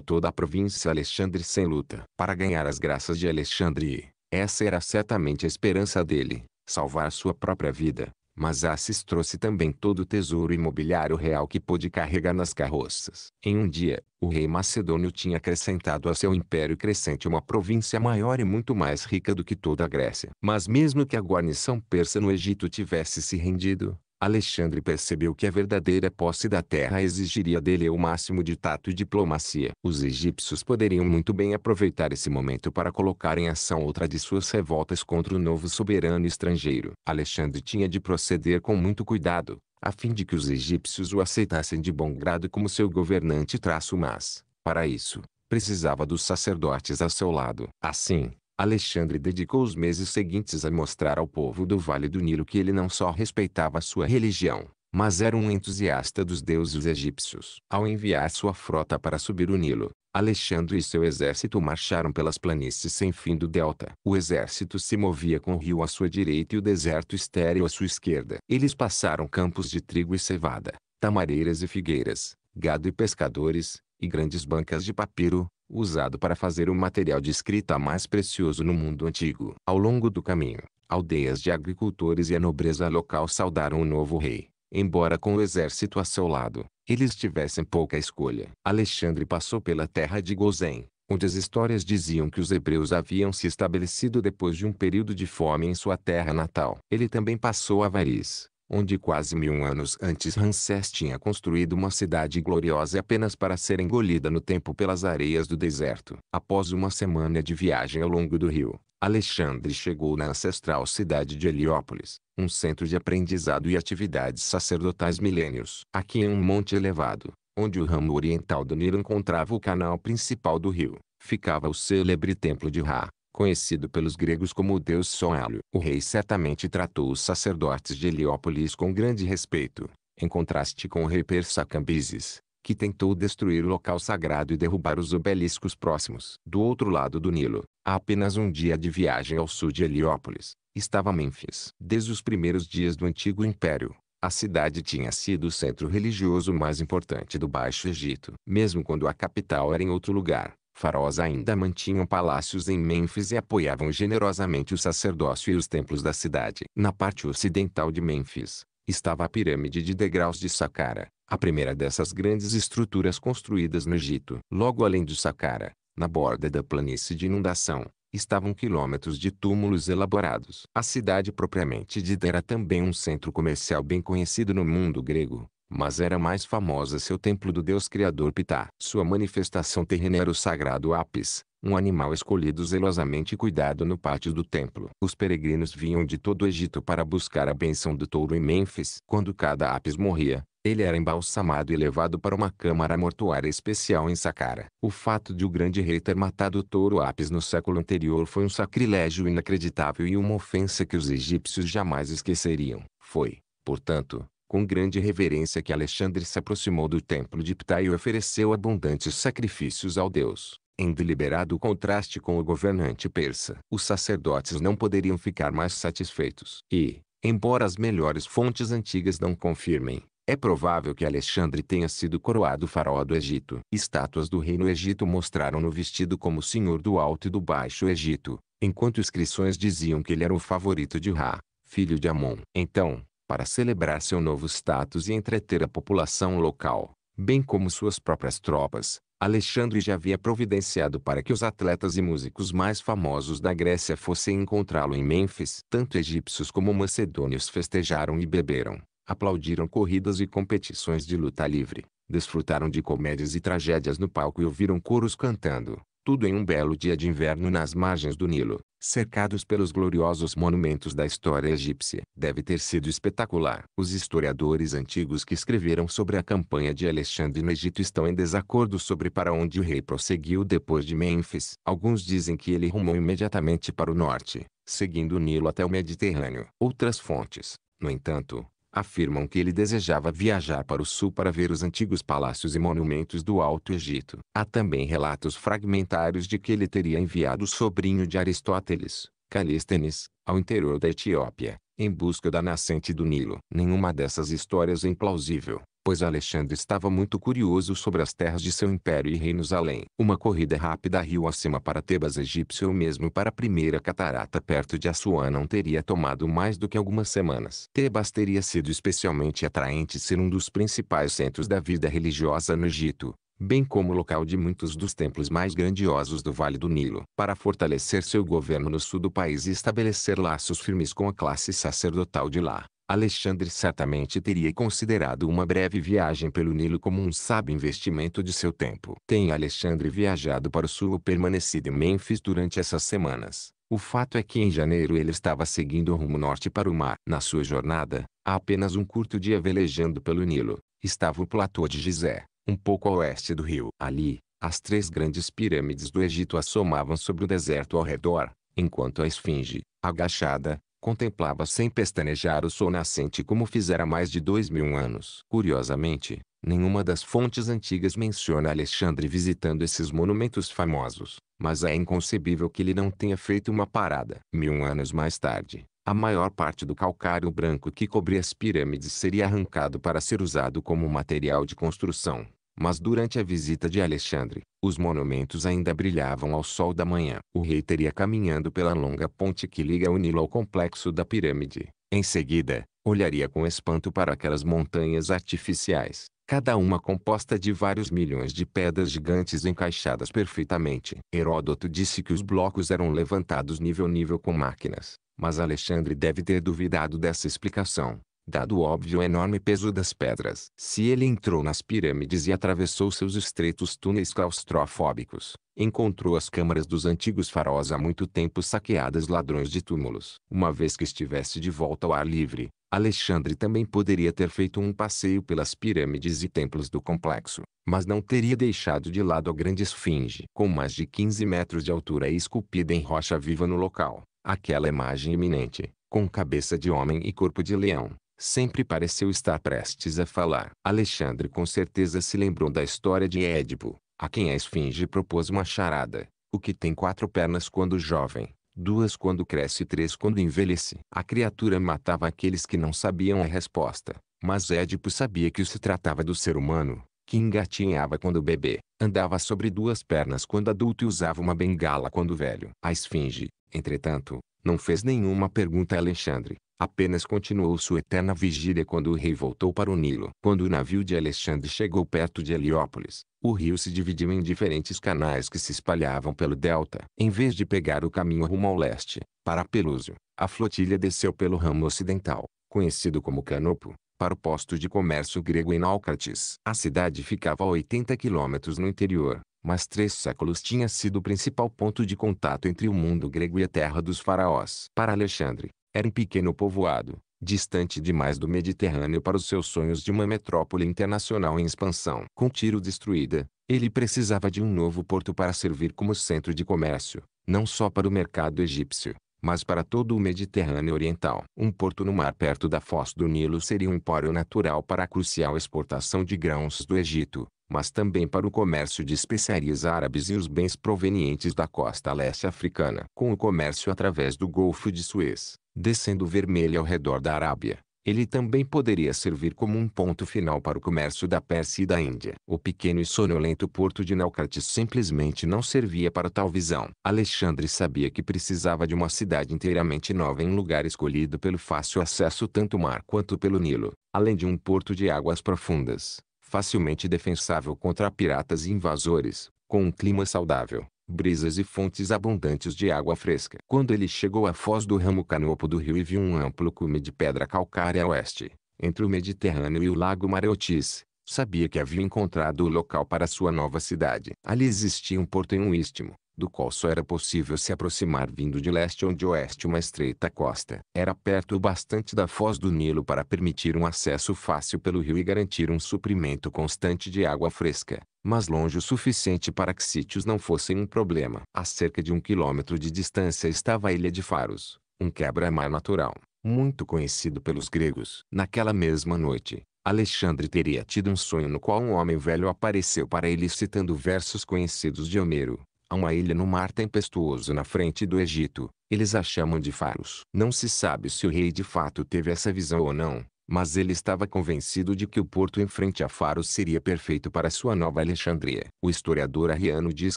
toda a província a Alexandre sem luta. Para ganhar as graças de Alexandre, essa era certamente a esperança dele, salvar sua própria vida. Mas Assis trouxe também todo o tesouro imobiliário real que pôde carregar nas carroças. Em um dia, o rei macedônio tinha acrescentado a seu império crescente uma província maior e muito mais rica do que toda a Grécia. Mas mesmo que a guarnição persa no Egito tivesse se rendido, Alexandre percebeu que a verdadeira posse da terra exigiria dele o máximo de tato e diplomacia. Os egípcios poderiam muito bem aproveitar esse momento para colocar em ação outra de suas revoltas contra o novo soberano estrangeiro. Alexandre tinha de proceder com muito cuidado, a fim de que os egípcios o aceitassem de bom grado como seu governante traço mas, para isso, precisava dos sacerdotes a seu lado. Assim, Alexandre dedicou os meses seguintes a mostrar ao povo do Vale do Nilo que ele não só respeitava sua religião, mas era um entusiasta dos deuses egípcios. Ao enviar sua frota para subir o Nilo, Alexandre e seu exército marcharam pelas planícies sem fim do delta. O exército se movia com o rio à sua direita e o deserto estéril à sua esquerda. Eles passaram campos de trigo e cevada, tamareiras e figueiras, gado e pescadores, e grandes bancas de papiro, usado para fazer o material de escrita mais precioso no mundo antigo. Ao longo do caminho, aldeias de agricultores e a nobreza local saudaram o novo rei. Embora com o exército a seu lado, eles tivessem pouca escolha. Alexandre passou pela terra de Gozen, onde as histórias diziam que os hebreus haviam se estabelecido depois de um período de fome em sua terra natal. Ele também passou a Varis, onde quase mil anos antes Ramsés tinha construído uma cidade gloriosa apenas para ser engolida no tempo pelas areias do deserto. Após uma semana de viagem ao longo do rio, Alexandre chegou na ancestral cidade de Heliópolis, um centro de aprendizado e atividades sacerdotais milênios. Aqui em um monte elevado, onde o ramo oriental do Nilo encontrava o canal principal do rio, ficava o célebre templo de Ra, conhecido pelos gregos como o deus Soalho. O rei certamente tratou os sacerdotes de Heliópolis com grande respeito, em contraste com o rei persa Cambises, que tentou destruir o local sagrado e derrubar os obeliscos próximos. Do outro lado do Nilo, a apenas um dia de viagem ao sul de Heliópolis, estava Mênfis. Desde os primeiros dias do antigo império, a cidade tinha sido o centro religioso mais importante do Baixo Egito. Mesmo quando a capital era em outro lugar, Faraós ainda mantinham palácios em Mênfis e apoiavam generosamente o sacerdócio e os templos da cidade. Na parte ocidental de Mênfis, estava a pirâmide de degraus de Saqqara, a primeira dessas grandes estruturas construídas no Egito. Logo além de Saqqara, na borda da planície de inundação, estavam quilômetros de túmulos elaborados. A cidade propriamente dita era também um centro comercial bem conhecido no mundo grego, mas era mais famosa seu templo do deus criador Ptah. Sua manifestação terrena era o sagrado Apis, um animal escolhido zelosamente e cuidado no pátio do templo. Os peregrinos vinham de todo o Egito para buscar a benção do touro em Mênfis. Quando cada Apis morria, ele era embalsamado e levado para uma câmara mortuária especial em Saqqara. O fato de o grande rei ter matado o touro Apis no século anterior foi um sacrilégio inacreditável e uma ofensa que os egípcios jamais esqueceriam. Foi, portanto, com grande reverência que Alexandre se aproximou do templo de Ptah e ofereceu abundantes sacrifícios ao deus, em deliberado contraste com o governante persa. Os sacerdotes não poderiam ficar mais satisfeitos. E, embora as melhores fontes antigas não confirmem, é provável que Alexandre tenha sido coroado faraó do Egito. Estátuas do reino Egito mostraram-no vestido como senhor do Alto e do Baixo Egito, enquanto inscrições diziam que ele era o favorito de Ra, filho de Amon. Então, para celebrar seu novo status e entreter a população local, bem como suas próprias tropas, Alexandre já havia providenciado para que os atletas e músicos mais famosos da Grécia fossem encontrá-lo em Mênfis. Tanto egípcios como macedônios festejaram e beberam, aplaudiram corridas e competições de luta livre, desfrutaram de comédias e tragédias no palco e ouviram coros cantando, tudo em um belo dia de inverno nas margens do Nilo cercados pelos gloriosos monumentos da história egípcia. Deve ter sido espetacular. Os historiadores antigos que escreveram sobre a campanha de Alexandre no Egito estão em desacordo sobre para onde o rei prosseguiu depois de Mênfis. Alguns dizem que ele rumou imediatamente para o norte, seguindo o Nilo até o Mediterrâneo. Outras fontes, no entanto, afirmam que ele desejava viajar para o sul para ver os antigos palácios e monumentos do Alto Egito. Há também relatos fragmentários de que ele teria enviado o sobrinho de Aristóteles, Calístenes, ao interior da Etiópia, em busca da nascente do Nilo. Nenhuma dessas histórias é implausível pois Alexandre estava muito curioso sobre as terras de seu império e reinos além. Uma corrida rápida rio acima para Tebas egípcio ou mesmo para a primeira catarata perto de Assuã não teria tomado mais do que algumas semanas. Tebas teria sido especialmente atraente ser um dos principais centros da vida religiosa no Egito, bem como local de muitos dos templos mais grandiosos do Vale do Nilo. Para fortalecer seu governo no sul do país e estabelecer laços firmes com a classe sacerdotal de lá, Alexandre certamente teria considerado uma breve viagem pelo Nilo como um sábio investimento de seu tempo. Tem Alexandre viajado para o sul ou permanecido em Mênfis durante essas semanas. O fato é que em janeiro ele estava seguindo o rumo norte para o mar. Na sua jornada, há apenas um curto dia velejando pelo Nilo, estava o platô de Gizé, um pouco a oeste do rio. Ali, as três grandes pirâmides do Egito assomavam sobre o deserto ao redor, enquanto a esfinge, agachada, contemplava sem pestanejar o sol nascente como fizera mais de dois mil anos. Curiosamente, nenhuma das fontes antigas menciona Alexandre visitando esses monumentos famosos, mas é inconcebível que ele não tenha feito uma parada. Mil anos mais tarde, a maior parte do calcário branco que cobria as pirâmides seria arrancado para ser usado como material de construção. Mas durante a visita de Alexandre, os monumentos ainda brilhavam ao sol da manhã. O rei teria caminhando pela longa ponte que liga o Nilo ao complexo da pirâmide. Em seguida, olharia com espanto para aquelas montanhas artificiais, cada uma composta de vários milhões de pedras gigantes encaixadas perfeitamente. Heródoto disse que os blocos eram levantados nível nível com máquinas, mas Alexandre deve ter duvidado dessa explicação dado o óbvio enorme peso das pedras. Se ele entrou nas pirâmides e atravessou seus estreitos túneis claustrofóbicos, encontrou as câmaras dos antigos faraós há muito tempo saqueadas ladrões de túmulos. Uma vez que estivesse de volta ao ar livre, Alexandre também poderia ter feito um passeio pelas pirâmides e templos do complexo, mas não teria deixado de lado a grande esfinge. Com mais de 15 metros de altura e esculpida em rocha viva no local, aquela imagem iminente, com cabeça de homem e corpo de leão, sempre pareceu estar prestes a falar. Alexandre com certeza se lembrou da história de Édipo, a quem a esfinge propôs uma charada, o que tem quatro pernas quando jovem, duas quando cresce e três quando envelhece. A criatura matava aqueles que não sabiam a resposta, mas Édipo sabia que se tratava do ser humano, que engatinhava quando bebê, andava sobre duas pernas quando adulto e usava uma bengala quando velho. A esfinge, entretanto, não fez nenhuma pergunta a Alexandre, Apenas continuou sua eterna vigília quando o rei voltou para o Nilo. Quando o navio de Alexandre chegou perto de Heliópolis, o rio se dividiu em diferentes canais que se espalhavam pelo delta. Em vez de pegar o caminho rumo ao leste, para Peluso, a flotilha desceu pelo ramo ocidental, conhecido como Canopo, para o posto de comércio grego em Naucratis. A cidade ficava a 80 quilômetros no interior, mas três séculos tinha sido o principal ponto de contato entre o mundo grego e a terra dos faraós. Para Alexandre, era um pequeno povoado, distante demais do Mediterrâneo para os seus sonhos de uma metrópole internacional em expansão. Com Tiro destruída, ele precisava de um novo porto para servir como centro de comércio, não só para o mercado egípcio, mas para todo o Mediterrâneo Oriental. Um porto no mar perto da foz do Nilo seria um empório natural para a crucial exportação de grãos do Egito, mas também para o comércio de especiarias árabes e os bens provenientes da costa leste africana, com o comércio através do Golfo de Suez, descendo vermelho ao redor da Arábia. Ele também poderia servir como um ponto final para o comércio da Pérsia e da Índia. O pequeno e sonolento porto de Naucratis simplesmente não servia para tal visão. Alexandre sabia que precisava de uma cidade inteiramente nova em lugar escolhido pelo fácil acesso tanto mar quanto pelo Nilo, além de um porto de águas profundas facilmente defensável contra piratas e invasores, com um clima saudável, brisas e fontes abundantes de água fresca. Quando ele chegou à foz do ramo canopo do rio e viu um amplo cume de pedra calcária a oeste, entre o Mediterrâneo e o Lago Mareotis, sabia que havia encontrado o local para sua nova cidade. Ali existia um porto em um istmo, do qual só era possível se aproximar vindo de leste ou de oeste uma estreita costa. Era perto o bastante da foz do Nilo para permitir um acesso fácil pelo rio e garantir um suprimento constante de água fresca, mas longe o suficiente para que sítios não fossem um problema. A cerca de um quilômetro de distância estava a ilha de Faros, um quebra-mar natural, muito conhecido pelos gregos. Naquela mesma noite, Alexandre teria tido um sonho no qual um homem velho apareceu para ele citando versos conhecidos de Homero, a uma ilha no mar tempestuoso na frente do Egito. Eles a chamam de Faros. Não se sabe se o rei de fato teve essa visão ou não, mas ele estava convencido de que o porto em frente a faros seria perfeito para sua nova Alexandria. O historiador arriano diz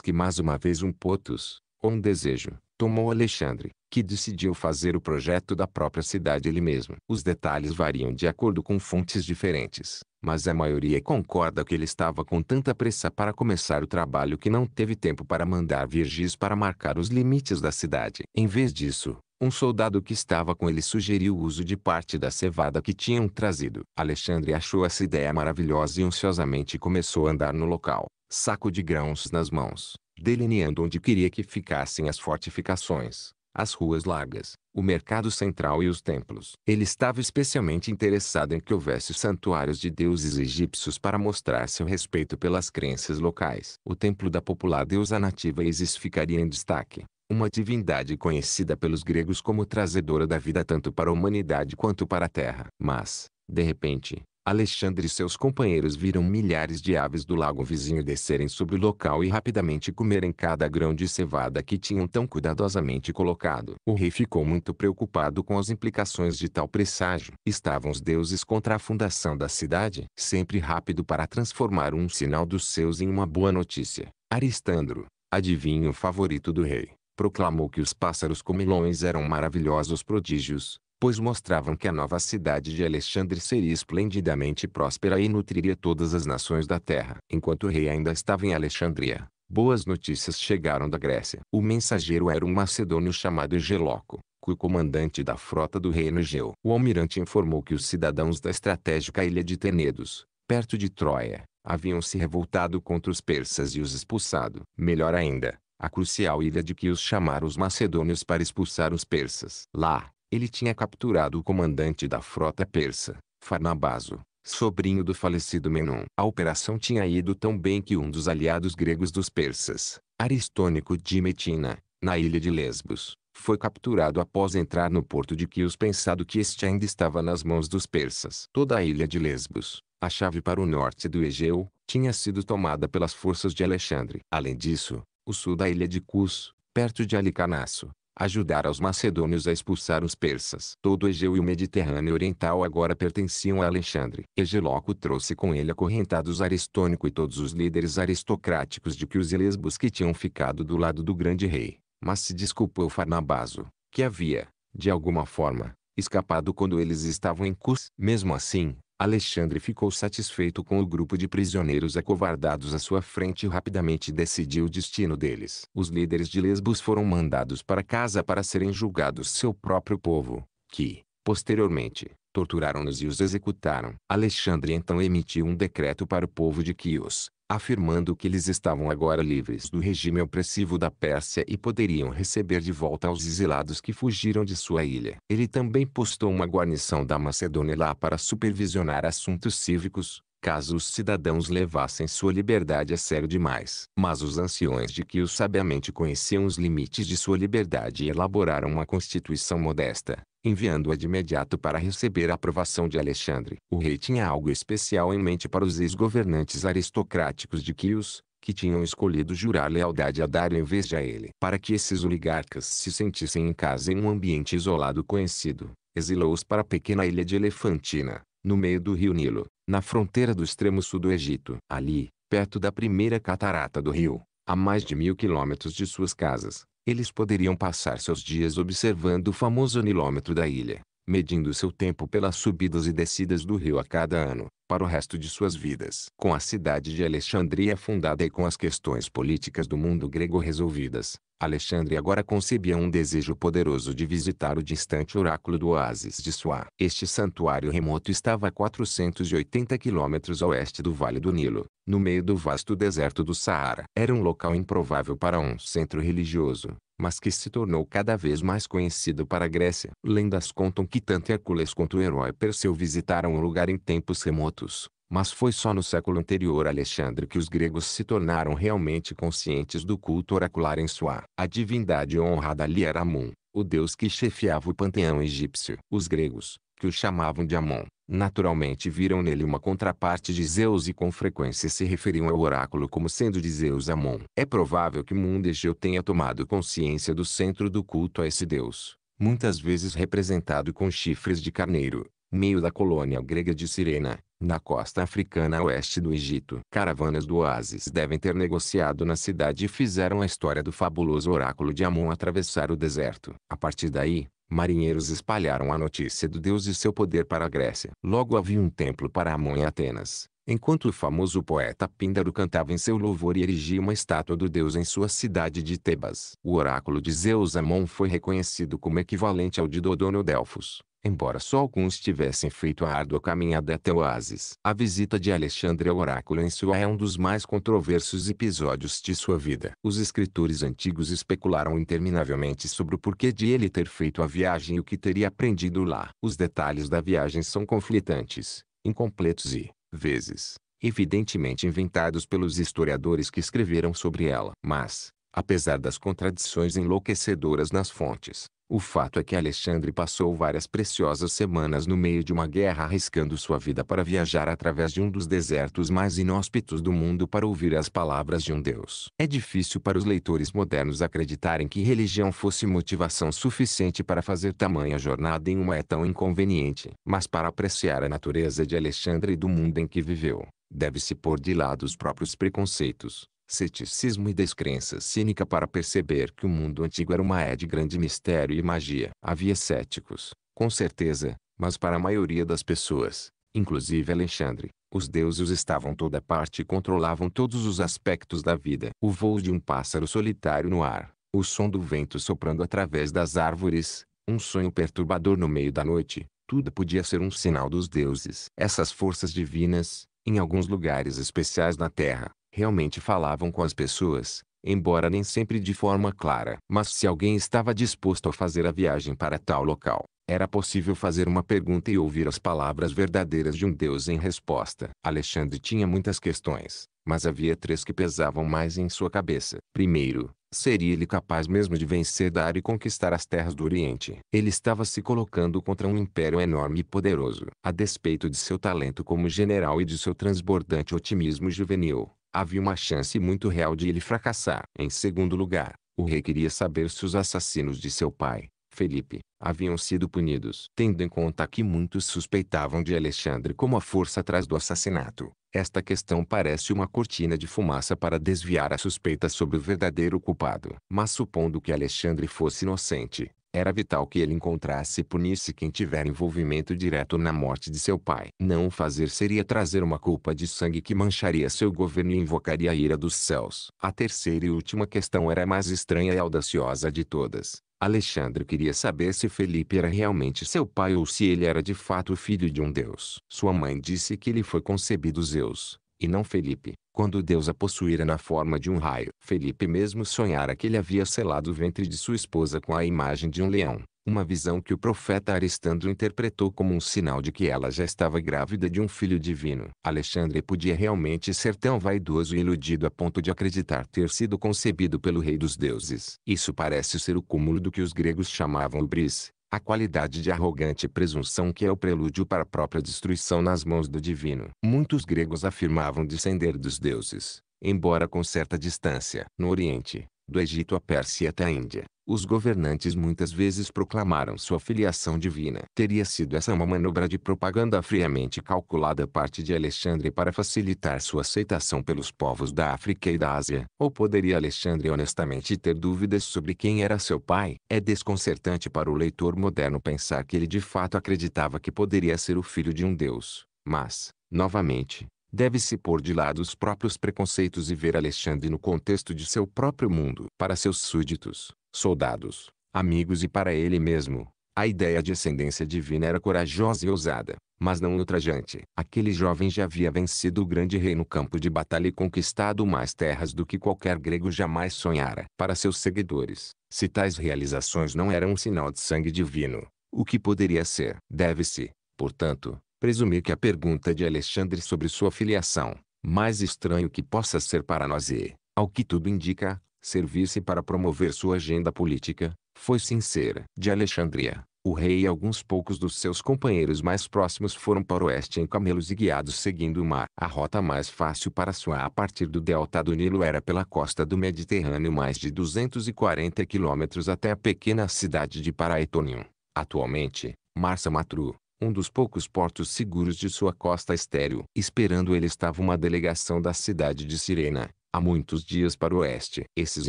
que mais uma vez um potus, ou um desejo, tomou Alexandre, que decidiu fazer o projeto da própria cidade ele mesmo. Os detalhes variam de acordo com fontes diferentes, mas a maioria concorda que ele estava com tanta pressa para começar o trabalho que não teve tempo para mandar Virgis para marcar os limites da cidade. Em vez disso, um soldado que estava com ele sugeriu o uso de parte da cevada que tinham trazido. Alexandre achou essa ideia maravilhosa e ansiosamente começou a andar no local, saco de grãos nas mãos delineando onde queria que ficassem as fortificações, as ruas largas, o mercado central e os templos. Ele estava especialmente interessado em que houvesse santuários de deuses egípcios para mostrar seu respeito pelas crenças locais. O templo da popular deusa nativa Isis ficaria em destaque uma divindade conhecida pelos gregos como trazedora da vida tanto para a humanidade quanto para a terra. Mas, de repente, Alexandre e seus companheiros viram milhares de aves do lago vizinho descerem sobre o local e rapidamente comerem cada grão de cevada que tinham tão cuidadosamente colocado. O rei ficou muito preocupado com as implicações de tal presságio. Estavam os deuses contra a fundação da cidade, sempre rápido para transformar um sinal dos seus em uma boa notícia. Aristandro, adivinho favorito do rei, proclamou que os pássaros comilões eram maravilhosos prodígios, pois mostravam que a nova cidade de Alexandre seria esplendidamente próspera e nutriria todas as nações da terra. Enquanto o rei ainda estava em Alexandria, boas notícias chegaram da Grécia. O mensageiro era um macedônio chamado Geloco, cujo comandante da frota do reino Geu. O almirante informou que os cidadãos da estratégica ilha de Tenedos, perto de Troia, haviam se revoltado contra os persas e os expulsado. Melhor ainda, a crucial ilha de que os chamaram os macedônios para expulsar os persas. Lá, ele tinha capturado o comandante da frota persa, Farnabaso, sobrinho do falecido Menon. A operação tinha ido tão bem que um dos aliados gregos dos persas, Aristônico de Metina, na ilha de Lesbos, foi capturado após entrar no porto de Quios pensado que este ainda estava nas mãos dos persas. Toda a ilha de Lesbos, a chave para o norte do Egeu, tinha sido tomada pelas forças de Alexandre. Além disso, o sul da ilha de Cus, perto de Alicarnasso, ajudar aos macedônios a expulsar os persas. Todo o Egeu e o Mediterrâneo Oriental agora pertenciam a Alexandre. Egeloco trouxe com ele acorrentados Aristônico e todos os líderes aristocráticos de que os lesbos que tinham ficado do lado do grande rei, mas se desculpou Farnabaso, que havia, de alguma forma, escapado quando eles estavam em Cus. Mesmo assim, Alexandre ficou satisfeito com o grupo de prisioneiros acovardados à sua frente e rapidamente decidiu o destino deles. Os líderes de Lesbos foram mandados para casa para serem julgados seu próprio povo, que, posteriormente, torturaram-nos e os executaram. Alexandre então emitiu um decreto para o povo de Quios, afirmando que eles estavam agora livres do regime opressivo da Pérsia e poderiam receber de volta os exilados que fugiram de sua ilha. Ele também postou uma guarnição da Macedônia lá para supervisionar assuntos cívicos, caso os cidadãos levassem sua liberdade a sério demais. Mas os anciões de que os sabiamente conheciam os limites de sua liberdade e elaboraram uma constituição modesta, enviando-a de imediato para receber a aprovação de Alexandre. O rei tinha algo especial em mente para os ex-governantes aristocráticos de Quios, que tinham escolhido jurar lealdade a Dário em vez de a ele. Para que esses oligarcas se sentissem em casa em um ambiente isolado conhecido, exilou-os para a pequena ilha de Elefantina, no meio do rio Nilo, na fronteira do extremo sul do Egito. Ali, perto da primeira catarata do rio, a mais de mil quilômetros de suas casas, eles poderiam passar seus dias observando o famoso anilômetro da ilha, medindo seu tempo pelas subidas e descidas do rio a cada ano, para o resto de suas vidas. Com a cidade de Alexandria fundada e com as questões políticas do mundo grego resolvidas, Alexandre agora concebia um desejo poderoso de visitar o distante oráculo do oásis de Suá. Este santuário remoto estava a 480 quilômetros a oeste do Vale do Nilo, no meio do vasto deserto do Saara. Era um local improvável para um centro religioso, mas que se tornou cada vez mais conhecido para a Grécia. Lendas contam que tanto Hércules quanto o herói Perseu visitaram o lugar em tempos remotos, mas foi só no século anterior a Alexandre que os gregos se tornaram realmente conscientes do culto oracular em sua. A divindade honrada ali era Amon, o deus que chefiava o panteão egípcio. Os gregos, que o chamavam de Amon, naturalmente viram nele uma contraparte de Zeus e com frequência se referiam ao oráculo como sendo de Zeus Amon. É provável que Mundegeu tenha tomado consciência do centro do culto a esse deus, muitas vezes representado com chifres de carneiro meio da colônia grega de Sirena, na costa africana a oeste do Egito. Caravanas do oásis devem ter negociado na cidade e fizeram a história do fabuloso oráculo de Amon atravessar o deserto. A partir daí, marinheiros espalharam a notícia do deus e seu poder para a Grécia. Logo havia um templo para Amon em Atenas. Enquanto o famoso poeta Píndaro cantava em seu louvor e erigia uma estátua do deus em sua cidade de Tebas. O oráculo de Zeus Amon foi reconhecido como equivalente ao de Dodono Delfos embora só alguns tivessem feito a árdua caminhada até Oásis. A visita de Alexandre ao oráculo em Sua é um dos mais controversos episódios de sua vida. Os escritores antigos especularam interminavelmente sobre o porquê de ele ter feito a viagem e o que teria aprendido lá. Os detalhes da viagem são conflitantes, incompletos e, vezes, evidentemente inventados pelos historiadores que escreveram sobre ela. Mas, apesar das contradições enlouquecedoras nas fontes, o fato é que Alexandre passou várias preciosas semanas no meio de uma guerra arriscando sua vida para viajar através de um dos desertos mais inóspitos do mundo para ouvir as palavras de um Deus. É difícil para os leitores modernos acreditarem que religião fosse motivação suficiente para fazer tamanha jornada em uma é tão inconveniente. Mas para apreciar a natureza de Alexandre e do mundo em que viveu, deve-se pôr de lado os próprios preconceitos, ceticismo e descrença cínica para perceber que o mundo antigo era uma é de grande mistério e magia. Havia céticos, com certeza, mas para a maioria das pessoas, inclusive Alexandre, os deuses estavam toda parte e controlavam todos os aspectos da vida. O voo de um pássaro solitário no ar, o som do vento soprando através das árvores, um sonho perturbador no meio da noite, tudo podia ser um sinal dos deuses. Essas forças divinas, em alguns lugares especiais na Terra, realmente falavam com as pessoas, embora nem sempre de forma clara. Mas se alguém estava disposto a fazer a viagem para tal local, era possível fazer uma pergunta e ouvir as palavras verdadeiras de um Deus em resposta. Alexandre tinha muitas questões, mas havia três que pesavam mais em sua cabeça. Primeiro, seria ele capaz mesmo de vencer Dar e conquistar as terras do Oriente? Ele estava se colocando contra um império enorme e poderoso. A despeito de seu talento como general e de seu transbordante otimismo juvenil, havia uma chance muito real de ele fracassar. Em segundo lugar, o rei queria saber se os assassinos de seu pai, Felipe, haviam sido punidos. Tendo em conta que muitos suspeitavam de Alexandre como a força atrás do assassinato, esta questão parece uma cortina de fumaça para desviar a suspeita sobre o verdadeiro culpado. Mas supondo que Alexandre fosse inocente, era vital que ele encontrasse e punisse quem tiver envolvimento direto na morte de seu pai. Não o fazer seria trazer uma culpa de sangue que mancharia seu governo e invocaria a ira dos céus. A terceira e última questão era a mais estranha e audaciosa de todas. Alexandre queria saber se Felipe era realmente seu pai ou se ele era de fato filho de um deus. Sua mãe disse que ele foi concebido Zeus, e não Felipe quando Deus a possuíra na forma de um raio. Felipe mesmo sonhara que ele havia selado o ventre de sua esposa com a imagem de um leão, uma visão que o profeta Aristandro interpretou como um sinal de que ela já estava grávida de um filho divino. Alexandre podia realmente ser tão vaidoso e iludido a ponto de acreditar ter sido concebido pelo rei dos deuses. Isso parece ser o cúmulo do que os gregos chamavam o hubris, a qualidade de arrogante presunção que é o prelúdio para a própria destruição nas mãos do divino. Muitos gregos afirmavam descender dos deuses, embora com certa distância. No Oriente, do Egito à Pérsia até a Índia, os governantes muitas vezes proclamaram sua filiação divina. Teria sido essa uma manobra de propaganda friamente calculada parte de Alexandre para facilitar sua aceitação pelos povos da África e da Ásia? Ou poderia Alexandre honestamente ter dúvidas sobre quem era seu pai? É desconcertante para o leitor moderno pensar que ele de fato acreditava que poderia ser o filho de um deus. Mas, novamente, deve-se pôr de lado os próprios preconceitos e ver Alexandre no contexto de seu próprio mundo. Para seus súditos, soldados, amigos e para ele mesmo, a ideia de ascendência divina era corajosa e ousada, mas não ultrajante. Aquele jovem já havia vencido o grande rei no campo de batalha e conquistado mais terras do que qualquer grego jamais sonhara. Para seus seguidores, se tais realizações não eram um sinal de sangue divino, o que poderia ser? Deve-se, portanto, presumir que a pergunta de Alexandre sobre sua filiação, mais estranho que possa ser para nós e, ao que tudo indica, servisse para promover sua agenda política, foi sincera. De Alexandria, o rei e alguns poucos dos seus companheiros mais próximos foram para o oeste em camelos e guiados seguindo o mar. A rota mais fácil para sua a partir do delta do Nilo era pela costa do Mediterrâneo mais de 240 quilômetros até a pequena cidade de Paraetonium, atualmente, Marsa Matru um dos poucos portos seguros de sua costa estéril. Esperando ele estava uma delegação da cidade de Sirena, há muitos dias para o oeste. Esses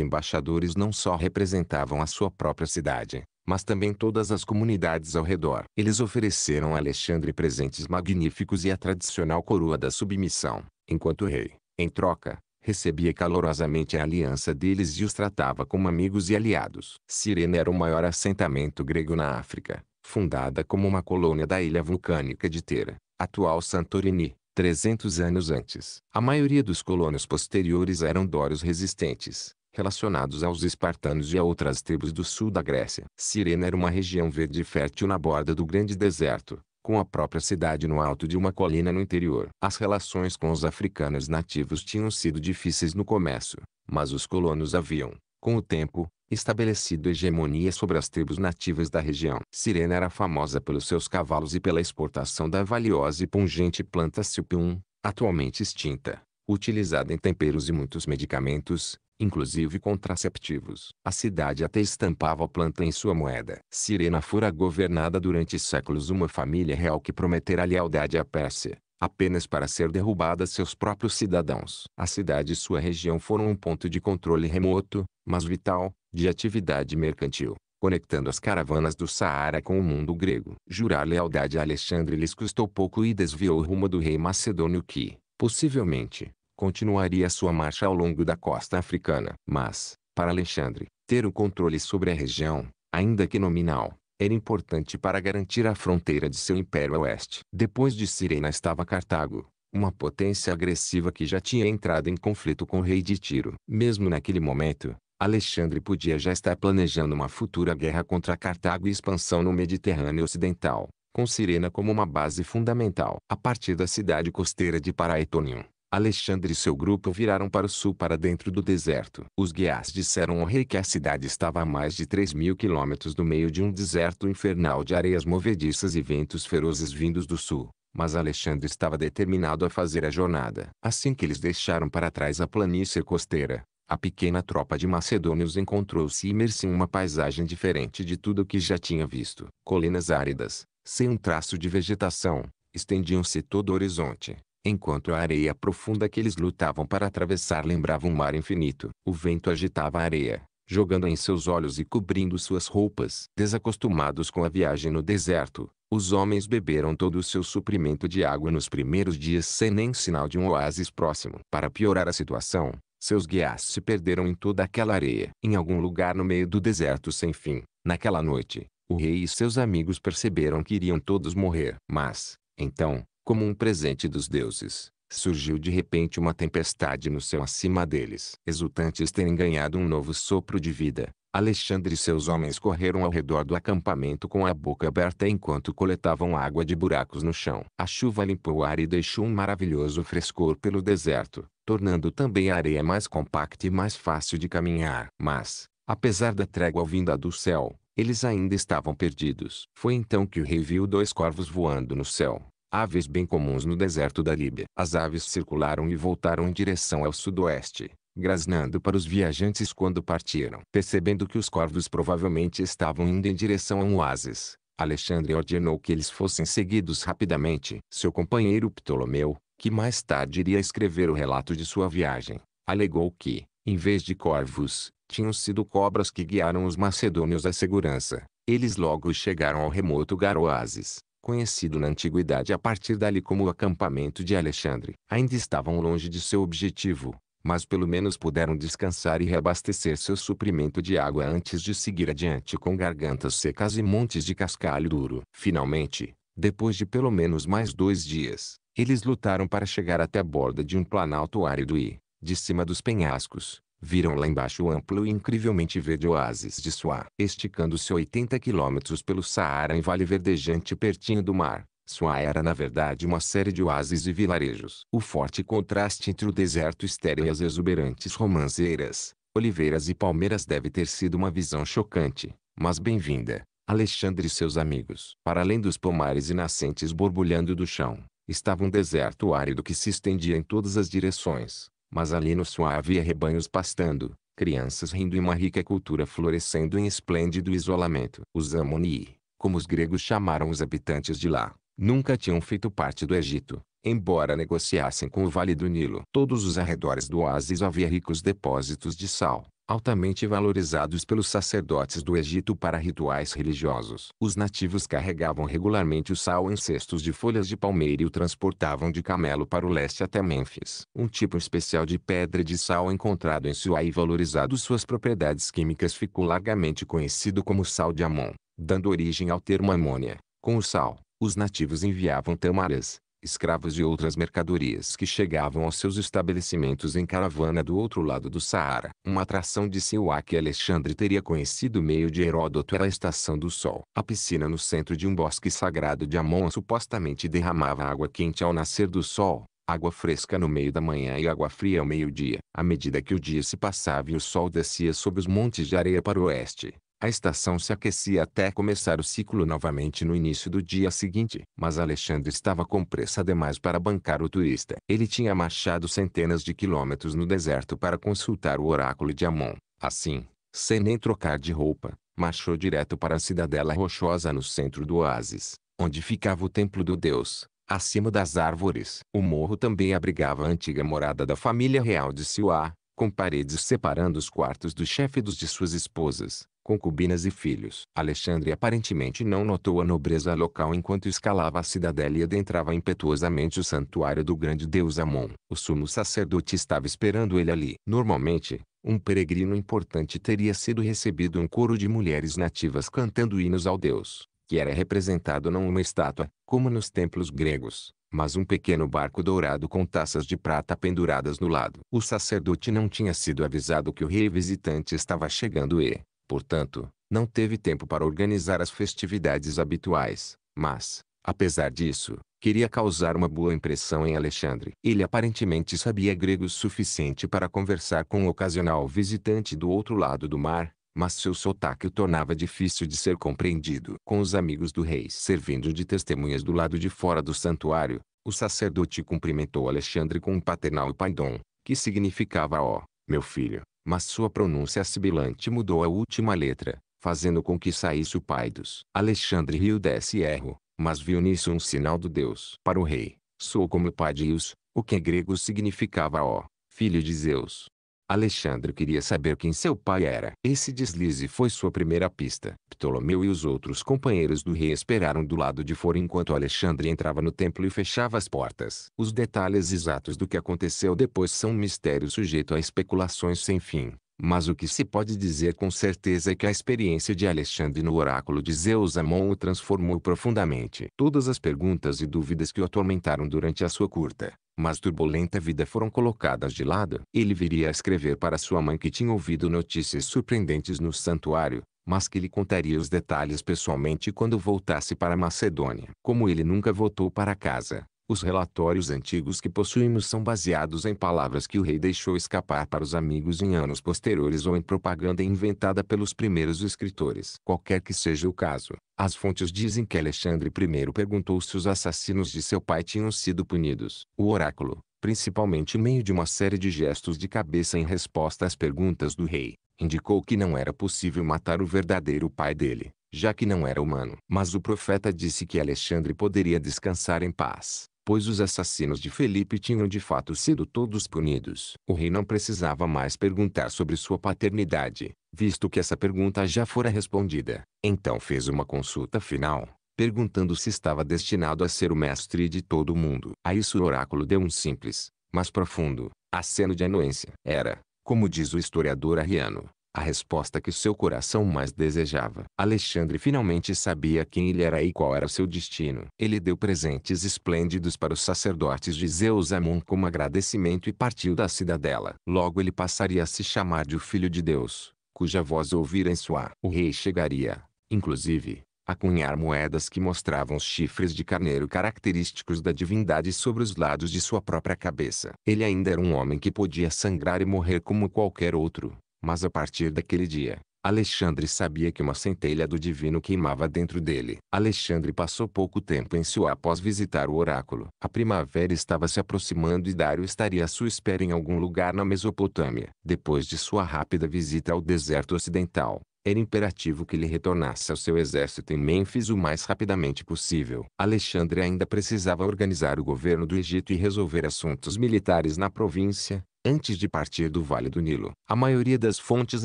embaixadores não só representavam a sua própria cidade, mas também todas as comunidades ao redor. Eles ofereceram a Alexandre presentes magníficos e a tradicional coroa da submissão, enquanto o rei, em troca, recebia calorosamente a aliança deles e os tratava como amigos e aliados. Sirena era o maior assentamento grego na África, fundada como uma colônia da ilha vulcânica de Tera, atual Santorini, 300 anos antes. A maioria dos colonos posteriores eram dórios resistentes, relacionados aos espartanos e a outras tribos do sul da Grécia. Cirena era uma região verde fértil na borda do grande deserto, com a própria cidade no alto de uma colina no interior. As relações com os africanos nativos tinham sido difíceis no comércio, mas os colonos haviam, com o tempo, estabelecido hegemonia sobre as tribos nativas da região. Cirena era famosa pelos seus cavalos e pela exportação da valiosa e pungente planta silpium, atualmente extinta, utilizada em temperos e muitos medicamentos, inclusive contraceptivos. A cidade até estampava a planta em sua moeda. Cirena fora governada durante séculos uma família real que prometera lealdade à Pérsia apenas para ser derrubada seus próprios cidadãos. A cidade e sua região foram um ponto de controle remoto, mas vital, de atividade mercantil, conectando as caravanas do Saara com o mundo grego. Jurar lealdade a Alexandre lhes custou pouco e desviou o rumo do rei macedônio que, possivelmente, continuaria sua marcha ao longo da costa africana. Mas, para Alexandre, ter o controle sobre a região, ainda que nominal, era importante para garantir a fronteira de seu império a oeste. Depois de Cirena estava Cartago, uma potência agressiva que já tinha entrado em conflito com o rei de Tiro. Mesmo naquele momento, Alexandre podia já estar planejando uma futura guerra contra Cartago e expansão no Mediterrâneo Ocidental, com Cirena como uma base fundamental. A partir da cidade costeira de Paraetonium, Alexandre e seu grupo viraram para o sul para dentro do deserto. Os guias disseram ao rei que a cidade estava a mais de 3 mil quilômetros do meio de um deserto infernal de areias movediças e ventos ferozes vindos do sul. Mas Alexandre estava determinado a fazer a jornada. Assim que eles deixaram para trás a planície costeira, a pequena tropa de macedônios encontrou-se imersa em uma paisagem diferente de tudo o que já tinha visto. Colinas áridas, sem um traço de vegetação, estendiam-se todo o horizonte, Enquanto a areia profunda que eles lutavam para atravessar lembrava um mar infinito, o vento agitava a areia, jogando em seus olhos e cobrindo suas roupas. Desacostumados com a viagem no deserto, os homens beberam todo o seu suprimento de água nos primeiros dias sem nem sinal de um oásis próximo. Para piorar a situação, seus guias se perderam em toda aquela areia. Em algum lugar no meio do deserto sem fim, naquela noite, o rei e seus amigos perceberam que iriam todos morrer. Mas, então, como um presente dos deuses, surgiu de repente uma tempestade no céu acima deles. Exultantes terem ganhado um novo sopro de vida, Alexandre e seus homens correram ao redor do acampamento com a boca aberta enquanto coletavam água de buracos no chão. A chuva limpou o ar e deixou um maravilhoso frescor pelo deserto, tornando também a areia mais compacta e mais fácil de caminhar. Mas, apesar da trégua vinda do céu, eles ainda estavam perdidos. Foi então que o rei viu dois corvos voando no céu aves bem comuns no deserto da Líbia. As aves circularam e voltaram em direção ao sudoeste, grasnando para os viajantes quando partiram. Percebendo que os corvos provavelmente estavam indo em direção a um oásis, Alexandre ordenou que eles fossem seguidos rapidamente. Seu companheiro Ptolomeu, que mais tarde iria escrever o relato de sua viagem, alegou que, em vez de corvos, tinham sido cobras que guiaram os macedônios à segurança. Eles logo chegaram ao remoto Garoazes, conhecido na antiguidade a partir dali como o acampamento de Alexandre. Ainda estavam longe de seu objetivo, mas pelo menos puderam descansar e reabastecer seu suprimento de água antes de seguir adiante com gargantas secas e montes de cascalho duro. Finalmente, depois de pelo menos mais dois dias, eles lutaram para chegar até a borda de um planalto árido e, de cima dos penhascos, viram lá embaixo o amplo e incrivelmente verde oásis de Suá, esticando-se 80 quilômetros pelo Saara em vale verdejante pertinho do mar. Suá era na verdade uma série de oásis e vilarejos. O forte contraste entre o deserto estéril e as exuberantes romanceiras, oliveiras e palmeiras deve ter sido uma visão chocante, mas bem-vinda. Alexandre e seus amigos. Para além dos pomares e nascentes borbulhando do chão, estava um deserto árido que se estendia em todas as direções. Mas ali no suave havia rebanhos pastando, crianças rindo e uma rica cultura florescendo em esplêndido isolamento. Os Amoni, como os gregos chamaram os habitantes de lá, nunca tinham feito parte do Egito, embora negociassem com o Vale do Nilo. Todos os arredores do oásis havia ricos depósitos de sal, altamente valorizados pelos sacerdotes do Egito para rituais religiosos. Os nativos carregavam regularmente o sal em cestos de folhas de palmeira e o transportavam de camelo para o leste até Mênfis. Um tipo especial de pedra de sal encontrado em Suá e valorizado suas propriedades químicas ficou largamente conhecido como sal de Amon, dando origem ao termo amônia. Com o sal, os nativos enviavam tamaras, escravos e outras mercadorias que chegavam aos seus estabelecimentos em caravana do outro lado do Saara. Uma atração de Siwa que Alexandre teria conhecido meio de Heródoto era a Estação do Sol. A piscina no centro de um bosque sagrado de Amon supostamente derramava água quente ao nascer do sol, água fresca no meio da manhã e água fria ao meio-dia. À medida que o dia se passava e o sol descia sobre os montes de areia para o oeste, a estação se aquecia até começar o ciclo novamente no início do dia seguinte. Mas Alexandre estava com pressa demais para bancar o turista. Ele tinha marchado centenas de quilômetros no deserto para consultar o oráculo de Amon. Assim, sem nem trocar de roupa, marchou direto para a cidadela rochosa no centro do oásis, onde ficava o templo do deus, acima das árvores. O morro também abrigava a antiga morada da família real de Siuá, com paredes separando os quartos do chefe dos de suas esposas concubinas e filhos. Alexandre aparentemente não notou a nobreza local enquanto escalava a cidadela e adentrava impetuosamente o santuário do grande deus Amon. O sumo sacerdote estava esperando ele ali. Normalmente, um peregrino importante teria sido recebido um coro de mulheres nativas cantando hinos ao deus, que era representado não uma estátua, como nos templos gregos, mas um pequeno barco dourado com taças de prata penduradas no lado. O sacerdote não tinha sido avisado que o rei visitante estava chegando e, Portanto, não teve tempo para organizar as festividades habituais, mas, apesar disso, queria causar uma boa impressão em Alexandre. Ele aparentemente sabia grego suficiente para conversar com o um ocasional visitante do outro lado do mar, mas seu sotaque o tornava difícil de ser compreendido. Com os amigos do rei servindo de testemunhas do lado de fora do santuário, o sacerdote cumprimentou Alexandre com um paternal paidon, que significava ó, oh, meu filho mas sua pronúncia sibilante mudou a última letra, fazendo com que saísse o pai dos. Alexandre riu desse erro, mas viu nisso um sinal do Deus. Para o rei, sou como Padius, o que em grego significava ó, filho de Zeus. Alexandre queria saber quem seu pai era. Esse deslize foi sua primeira pista. Ptolomeu e os outros companheiros do rei esperaram do lado de fora enquanto Alexandre entrava no templo e fechava as portas. Os detalhes exatos do que aconteceu depois são um mistério sujeito a especulações sem fim. Mas o que se pode dizer com certeza é que a experiência de Alexandre no oráculo de Zeus Amon o transformou profundamente. Todas as perguntas e dúvidas que o atormentaram durante a sua curta, mas turbulenta vida foram colocadas de lado. Ele viria a escrever para sua mãe que tinha ouvido notícias surpreendentes no santuário, mas que lhe contaria os detalhes pessoalmente quando voltasse para Macedônia. Como ele nunca voltou para casa, os relatórios antigos que possuímos são baseados em palavras que o rei deixou escapar para os amigos em anos posteriores ou em propaganda inventada pelos primeiros escritores. Qualquer que seja o caso, as fontes dizem que Alexandre I perguntou se os assassinos de seu pai tinham sido punidos. O oráculo, principalmente em meio de uma série de gestos de cabeça em resposta às perguntas do rei, indicou que não era possível matar o verdadeiro pai dele, já que não era humano. Mas o profeta disse que Alexandre poderia descansar em paz pois os assassinos de Felipe tinham de fato sido todos punidos. O rei não precisava mais perguntar sobre sua paternidade, visto que essa pergunta já fora respondida. Então fez uma consulta final, perguntando se estava destinado a ser o mestre de todo o mundo. A isso o oráculo deu um simples, mas profundo, aceno de anuência. Era, como diz o historiador Arriano, a resposta que seu coração mais desejava. Alexandre finalmente sabia quem ele era e qual era o seu destino. Ele deu presentes esplêndidos para os sacerdotes de Zeus Amon como agradecimento e partiu da cidadela. Logo ele passaria a se chamar de o Filho de Deus, cuja voz ouvira em sua. O rei chegaria, inclusive, a cunhar moedas que mostravam os chifres de carneiro característicos da divindade sobre os lados de sua própria cabeça. Ele ainda era um homem que podia sangrar e morrer como qualquer outro. Mas a partir daquele dia, Alexandre sabia que uma centelha do divino queimava dentro dele. Alexandre passou pouco tempo em Suá após visitar o oráculo. A primavera estava se aproximando e Dário estaria à sua espera em algum lugar na Mesopotâmia. Depois de sua rápida visita ao deserto ocidental, era imperativo que ele retornasse ao seu exército em Mênfis o mais rapidamente possível. Alexandre ainda precisava organizar o governo do Egito e resolver assuntos militares na província, antes de partir do Vale do Nilo. A maioria das fontes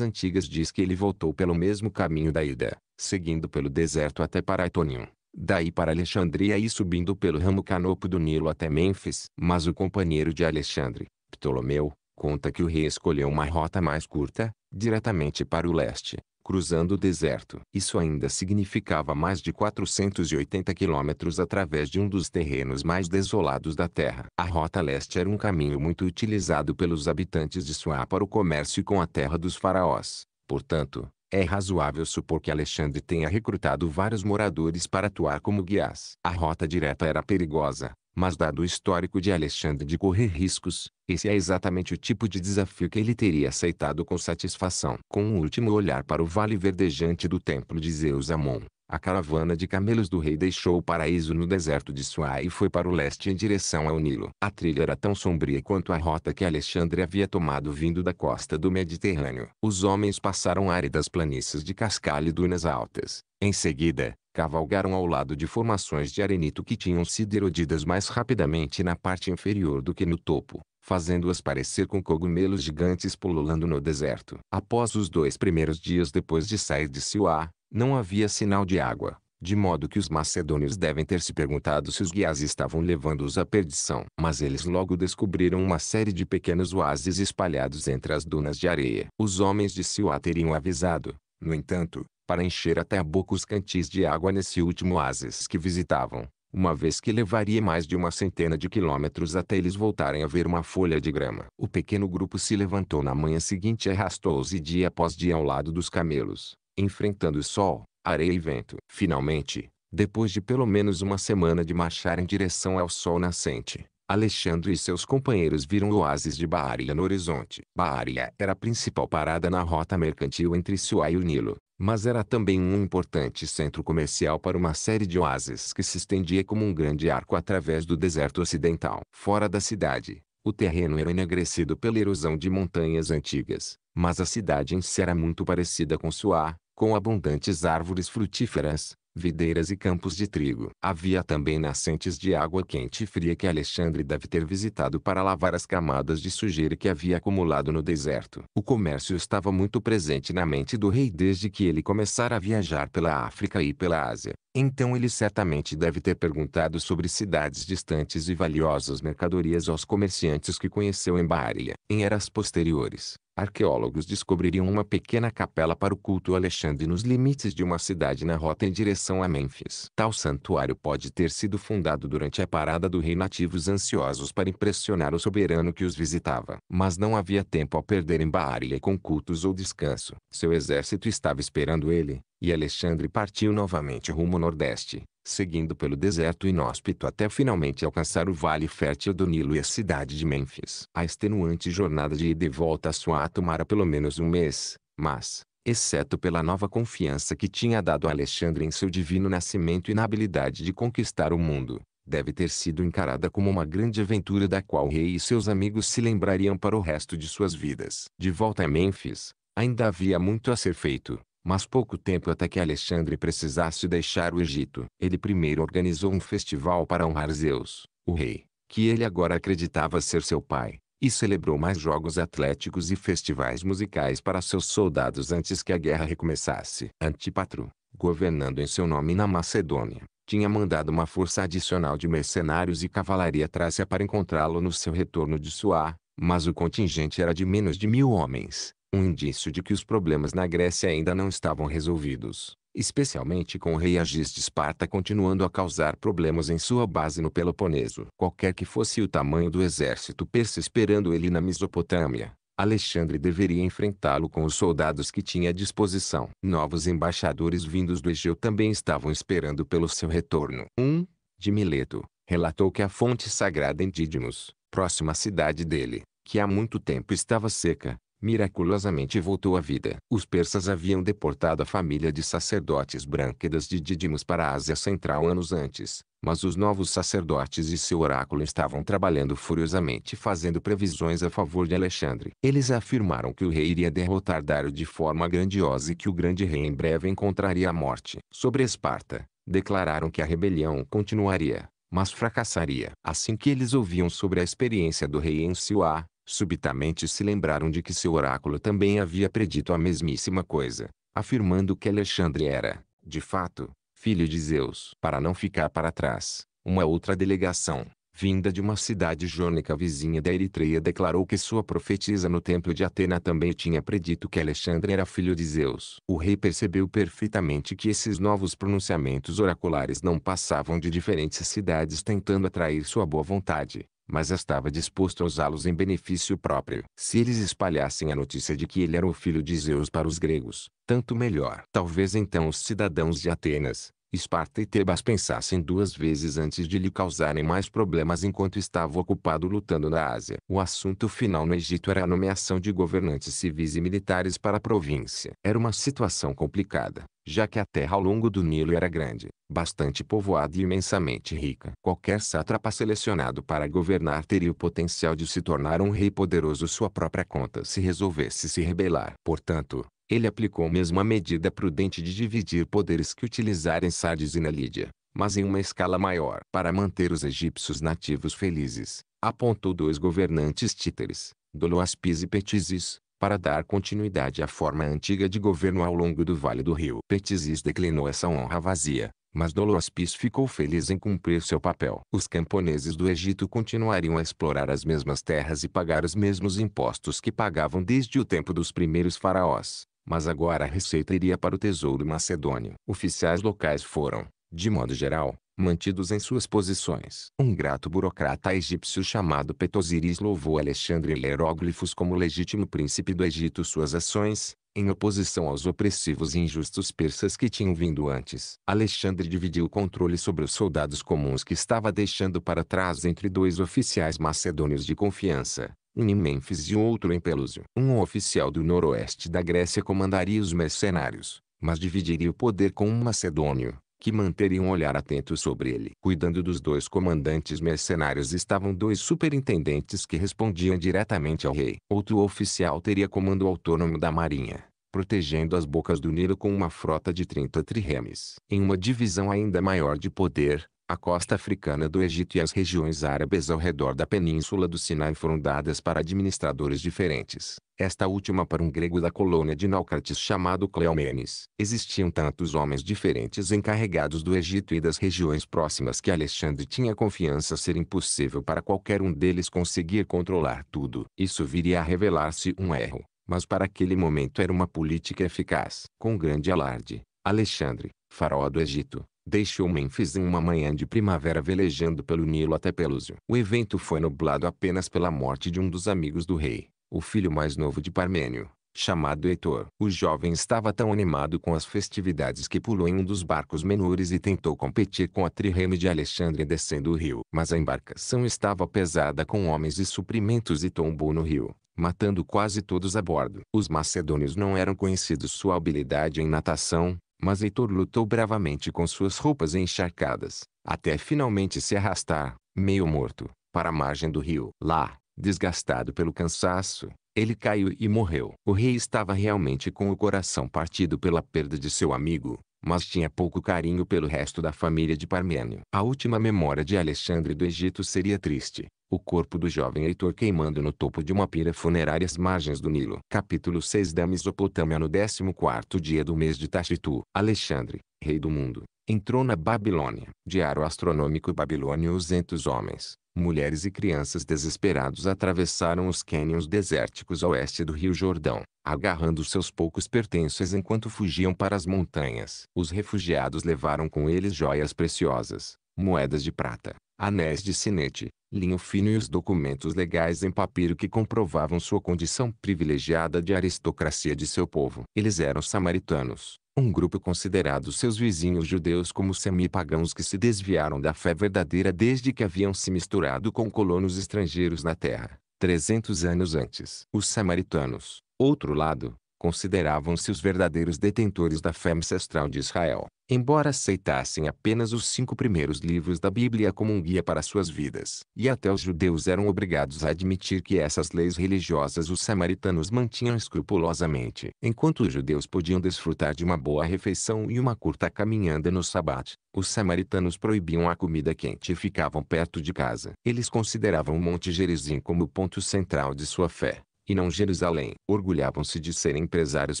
antigas diz que ele voltou pelo mesmo caminho da ida, seguindo pelo deserto até Paraitonium. Daí para Alexandria e subindo pelo ramo canopo do Nilo até Mênfis. Mas o companheiro de Alexandre, Ptolomeu, conta que o rei escolheu uma rota mais curta, diretamente para o leste, cruzando o deserto. Isso ainda significava mais de 480 quilômetros através de um dos terrenos mais desolados da Terra. A rota leste era um caminho muito utilizado pelos habitantes de Suá para o comércio com a terra dos faraós. Portanto, é razoável supor que Alexandre tenha recrutado vários moradores para atuar como guias. A rota direta era perigosa, mas dado o histórico de Alexandre de correr riscos, esse é exatamente o tipo de desafio que ele teria aceitado com satisfação. Com um último olhar para o vale verdejante do templo de Zeus Amon, a caravana de camelos do rei deixou o paraíso no deserto de Suá e foi para o leste em direção ao Nilo. A trilha era tão sombria quanto a rota que Alexandre havia tomado vindo da costa do Mediterrâneo. Os homens passaram áridas planícies de cascalho e dunas altas. Em seguida, cavalgaram ao lado de formações de arenito que tinham sido erodidas mais rapidamente na parte inferior do que no topo, fazendo-as parecer com cogumelos gigantes pululando no deserto. Após os dois primeiros dias depois de sair de Siuá, não havia sinal de água, de modo que os macedônios devem ter se perguntado se os guias estavam levando-os à perdição. Mas eles logo descobriram uma série de pequenos oásis espalhados entre as dunas de areia. Os homens de Siuá teriam avisado, no entanto, para encher até a boca os cantis de água nesse último oásis que visitavam, uma vez que levaria mais de uma centena de quilômetros até eles voltarem a ver uma folha de grama. O pequeno grupo se levantou na manhã seguinte e arrastou-se dia após dia ao lado dos camelos, enfrentando o sol, areia e vento. Finalmente, depois de pelo menos uma semana de marchar em direção ao sol nascente, Alexandre e seus companheiros viram o oásis de Baaria no horizonte. Baaria era a principal parada na rota mercantil entre Suá e o Nilo mas era também um importante centro comercial para uma série de oásis que se estendia como um grande arco através do deserto ocidental. Fora da cidade, o terreno era enegrecido pela erosão de montanhas antigas, mas a cidade em si era muito parecida com Suá, com abundantes árvores frutíferas, videiras e campos de trigo. Havia também nascentes de água quente e fria que Alexandre deve ter visitado para lavar as camadas de sujeira que havia acumulado no deserto. O comércio estava muito presente na mente do rei desde que ele começara a viajar pela África e pela Ásia. Então ele certamente deve ter perguntado sobre cidades distantes e valiosas mercadorias aos comerciantes que conheceu em Bária. Em eras posteriores, arqueólogos descobririam uma pequena capela para o culto Alexandre nos limites de uma cidade na rota em direção a Mênfis. Tal santuário pode ter sido fundado durante a parada do rei nativos ansiosos para impressionar o soberano que os visitava. Mas não havia tempo a perder em Bária com cultos ou descanso. Seu exército estava esperando ele, e Alexandre partiu novamente rumo nordeste, seguindo pelo deserto inóspito até finalmente alcançar o vale fértil do Nilo e a cidade de Mênfis. A extenuante jornada de ida e volta a Suá tomara pelo menos um mês, mas, exceto pela nova confiança que tinha dado a Alexandre em seu divino nascimento e na habilidade de conquistar o mundo, deve ter sido encarada como uma grande aventura da qual o rei e seus amigos se lembrariam para o resto de suas vidas. De volta a Mênfis, ainda havia muito a ser feito mas pouco tempo até que Alexandre precisasse deixar o Egito. Ele primeiro organizou um festival para honrar Zeus, o rei, que ele agora acreditava ser seu pai, e celebrou mais jogos atléticos e festivais musicais para seus soldados antes que a guerra recomeçasse. Antipatro, governando em seu nome na Macedônia, tinha mandado uma força adicional de mercenários e cavalaria trácia para encontrá-lo no seu retorno de Suá, mas o contingente era de menos de mil homens um indício de que os problemas na Grécia ainda não estavam resolvidos, especialmente com o rei Agis de Esparta continuando a causar problemas em sua base no Peloponeso. Qualquer que fosse o tamanho do exército persa esperando ele na Mesopotâmia, Alexandre deveria enfrentá-lo com os soldados que tinha à disposição. Novos embaixadores vindos do Egeu também estavam esperando pelo seu retorno. Um, de Mileto, relatou que a fonte sagrada em é Dídimos, próxima à cidade dele, que há muito tempo estava seca, miraculosamente voltou à vida. Os persas haviam deportado a família de sacerdotes brânquedas de Didimos para a Ásia Central anos antes, mas os novos sacerdotes e seu oráculo estavam trabalhando furiosamente fazendo previsões a favor de Alexandre. Eles afirmaram que o rei iria derrotar Dário de forma grandiosa e que o grande rei em breve encontraria a morte. Sobre Esparta, declararam que a rebelião continuaria, mas fracassaria. Assim que eles ouviam sobre a experiência do rei em Siuá, subitamente se lembraram de que seu oráculo também havia predito a mesmíssima coisa, afirmando que Alexandre era, de fato, filho de Zeus. Para não ficar para trás, uma outra delegação, vinda de uma cidade jônica vizinha da Eritreia declarou que sua profetisa no templo de Atena também tinha predito que Alexandre era filho de Zeus. O rei percebeu perfeitamente que esses novos pronunciamentos oraculares não passavam de diferentes cidades tentando atrair sua boa vontade mas estava disposto a usá-los em benefício próprio. Se eles espalhassem a notícia de que ele era o filho de Zeus para os gregos, tanto melhor. Talvez então os cidadãos de Atenas, Esparta e Tebas pensassem duas vezes antes de lhe causarem mais problemas enquanto estava ocupado lutando na Ásia. O assunto final no Egito era a nomeação de governantes civis e militares para a província. Era uma situação complicada, já que a terra ao longo do Nilo era grande, bastante povoada e imensamente rica. Qualquer sátrapa selecionado para governar teria o potencial de se tornar um rei poderoso sua própria conta se resolvesse se rebelar. Portanto, ele aplicou mesmo a medida prudente de dividir poderes que utilizar em Sardes e na Lídia, mas em uma escala maior, para manter os egípcios nativos felizes. Apontou dois governantes títeres, Doloaspis e Petisis, para dar continuidade à forma antiga de governo ao longo do Vale do Rio. Petisis declinou essa honra vazia, mas Doloaspis ficou feliz em cumprir seu papel. Os camponeses do Egito continuariam a explorar as mesmas terras e pagar os mesmos impostos que pagavam desde o tempo dos primeiros faraós. Mas agora a receita iria para o tesouro macedônio. Oficiais locais foram, de modo geral, mantidos em suas posições. Um grato burocrata egípcio chamado Petosiris louvou Alexandre Hieróglifos como legítimo príncipe do Egito. Suas ações, em oposição aos opressivos e injustos persas que tinham vindo antes. Alexandre dividiu o controle sobre os soldados comuns que estava deixando para trás entre dois oficiais macedônios de confiança, um em Mênfis e outro em Pelúsio. Um oficial do noroeste da Grécia comandaria os mercenários, mas dividiria o poder com um macedônio, que manteria um olhar atento sobre ele. Cuidando dos dois comandantes mercenários estavam dois superintendentes que respondiam diretamente ao rei. Outro oficial teria comando autônomo da marinha, protegendo as bocas do Nilo com uma frota de 30 triremes. Em uma divisão ainda maior de poder, a costa africana do Egito e as regiões árabes ao redor da península do Sinai foram dadas para administradores diferentes. Esta última para um grego da colônia de Naucrates chamado Cleomenes. Existiam tantos homens diferentes encarregados do Egito e das regiões próximas que Alexandre tinha confiança ser impossível para qualquer um deles conseguir controlar tudo. Isso viria a revelar-se um erro, mas para aquele momento era uma política eficaz. Com grande alarde, Alexandre, faraó do Egito, deixou Mênfis em uma manhã de primavera velejando pelo Nilo até Pelúcio. O evento foi nublado apenas pela morte de um dos amigos do rei, o filho mais novo de Parmênio, chamado Heitor. O jovem estava tão animado com as festividades que pulou em um dos barcos menores e tentou competir com a trireme de Alexandre descendo o rio. Mas a embarcação estava pesada com homens e suprimentos e tombou no rio, matando quase todos a bordo. Os macedônios não eram conhecidos sua habilidade em natação, mas Heitor lutou bravamente com suas roupas encharcadas, até finalmente se arrastar, meio morto, para a margem do rio. Lá, desgastado pelo cansaço, ele caiu e morreu. O rei estava realmente com o coração partido pela perda de seu amigo, mas tinha pouco carinho pelo resto da família de Parmênio. A última memória de Alexandre do Egito seria triste, o corpo do jovem Heitor queimando no topo de uma pira funerária às margens do Nilo. Capítulo 6 da Mesopotâmia No 14º dia do mês de Tashitu. Alexandre, rei do mundo, entrou na Babilônia. Diário astronômico babilônio 200 homens, mulheres e crianças desesperados atravessaram os cânions desérticos a oeste do Rio Jordão, agarrando seus poucos pertences enquanto fugiam para as montanhas. Os refugiados levaram com eles joias preciosas, moedas de prata, anéis de sinete, linho fino e os documentos legais em papiro que comprovavam sua condição privilegiada de aristocracia de seu povo. Eles eram samaritanos, um grupo considerado seus vizinhos judeus como semipagãos que se desviaram da fé verdadeira desde que haviam se misturado com colonos estrangeiros na terra, 300 anos antes. Os samaritanos, outro lado, consideravam-se os verdadeiros detentores da fé ancestral de Israel, embora aceitassem apenas os cinco primeiros livros da Bíblia como um guia para suas vidas. E até os judeus eram obrigados a admitir que essas leis religiosas os samaritanos mantinham escrupulosamente. Enquanto os judeus podiam desfrutar de uma boa refeição e uma curta caminhada no sabbat, os samaritanos proibiam a comida quente e ficavam perto de casa. Eles consideravam o Monte Gerizim como o ponto central de sua fé e não Jerusalém. Orgulhavam-se de serem empresários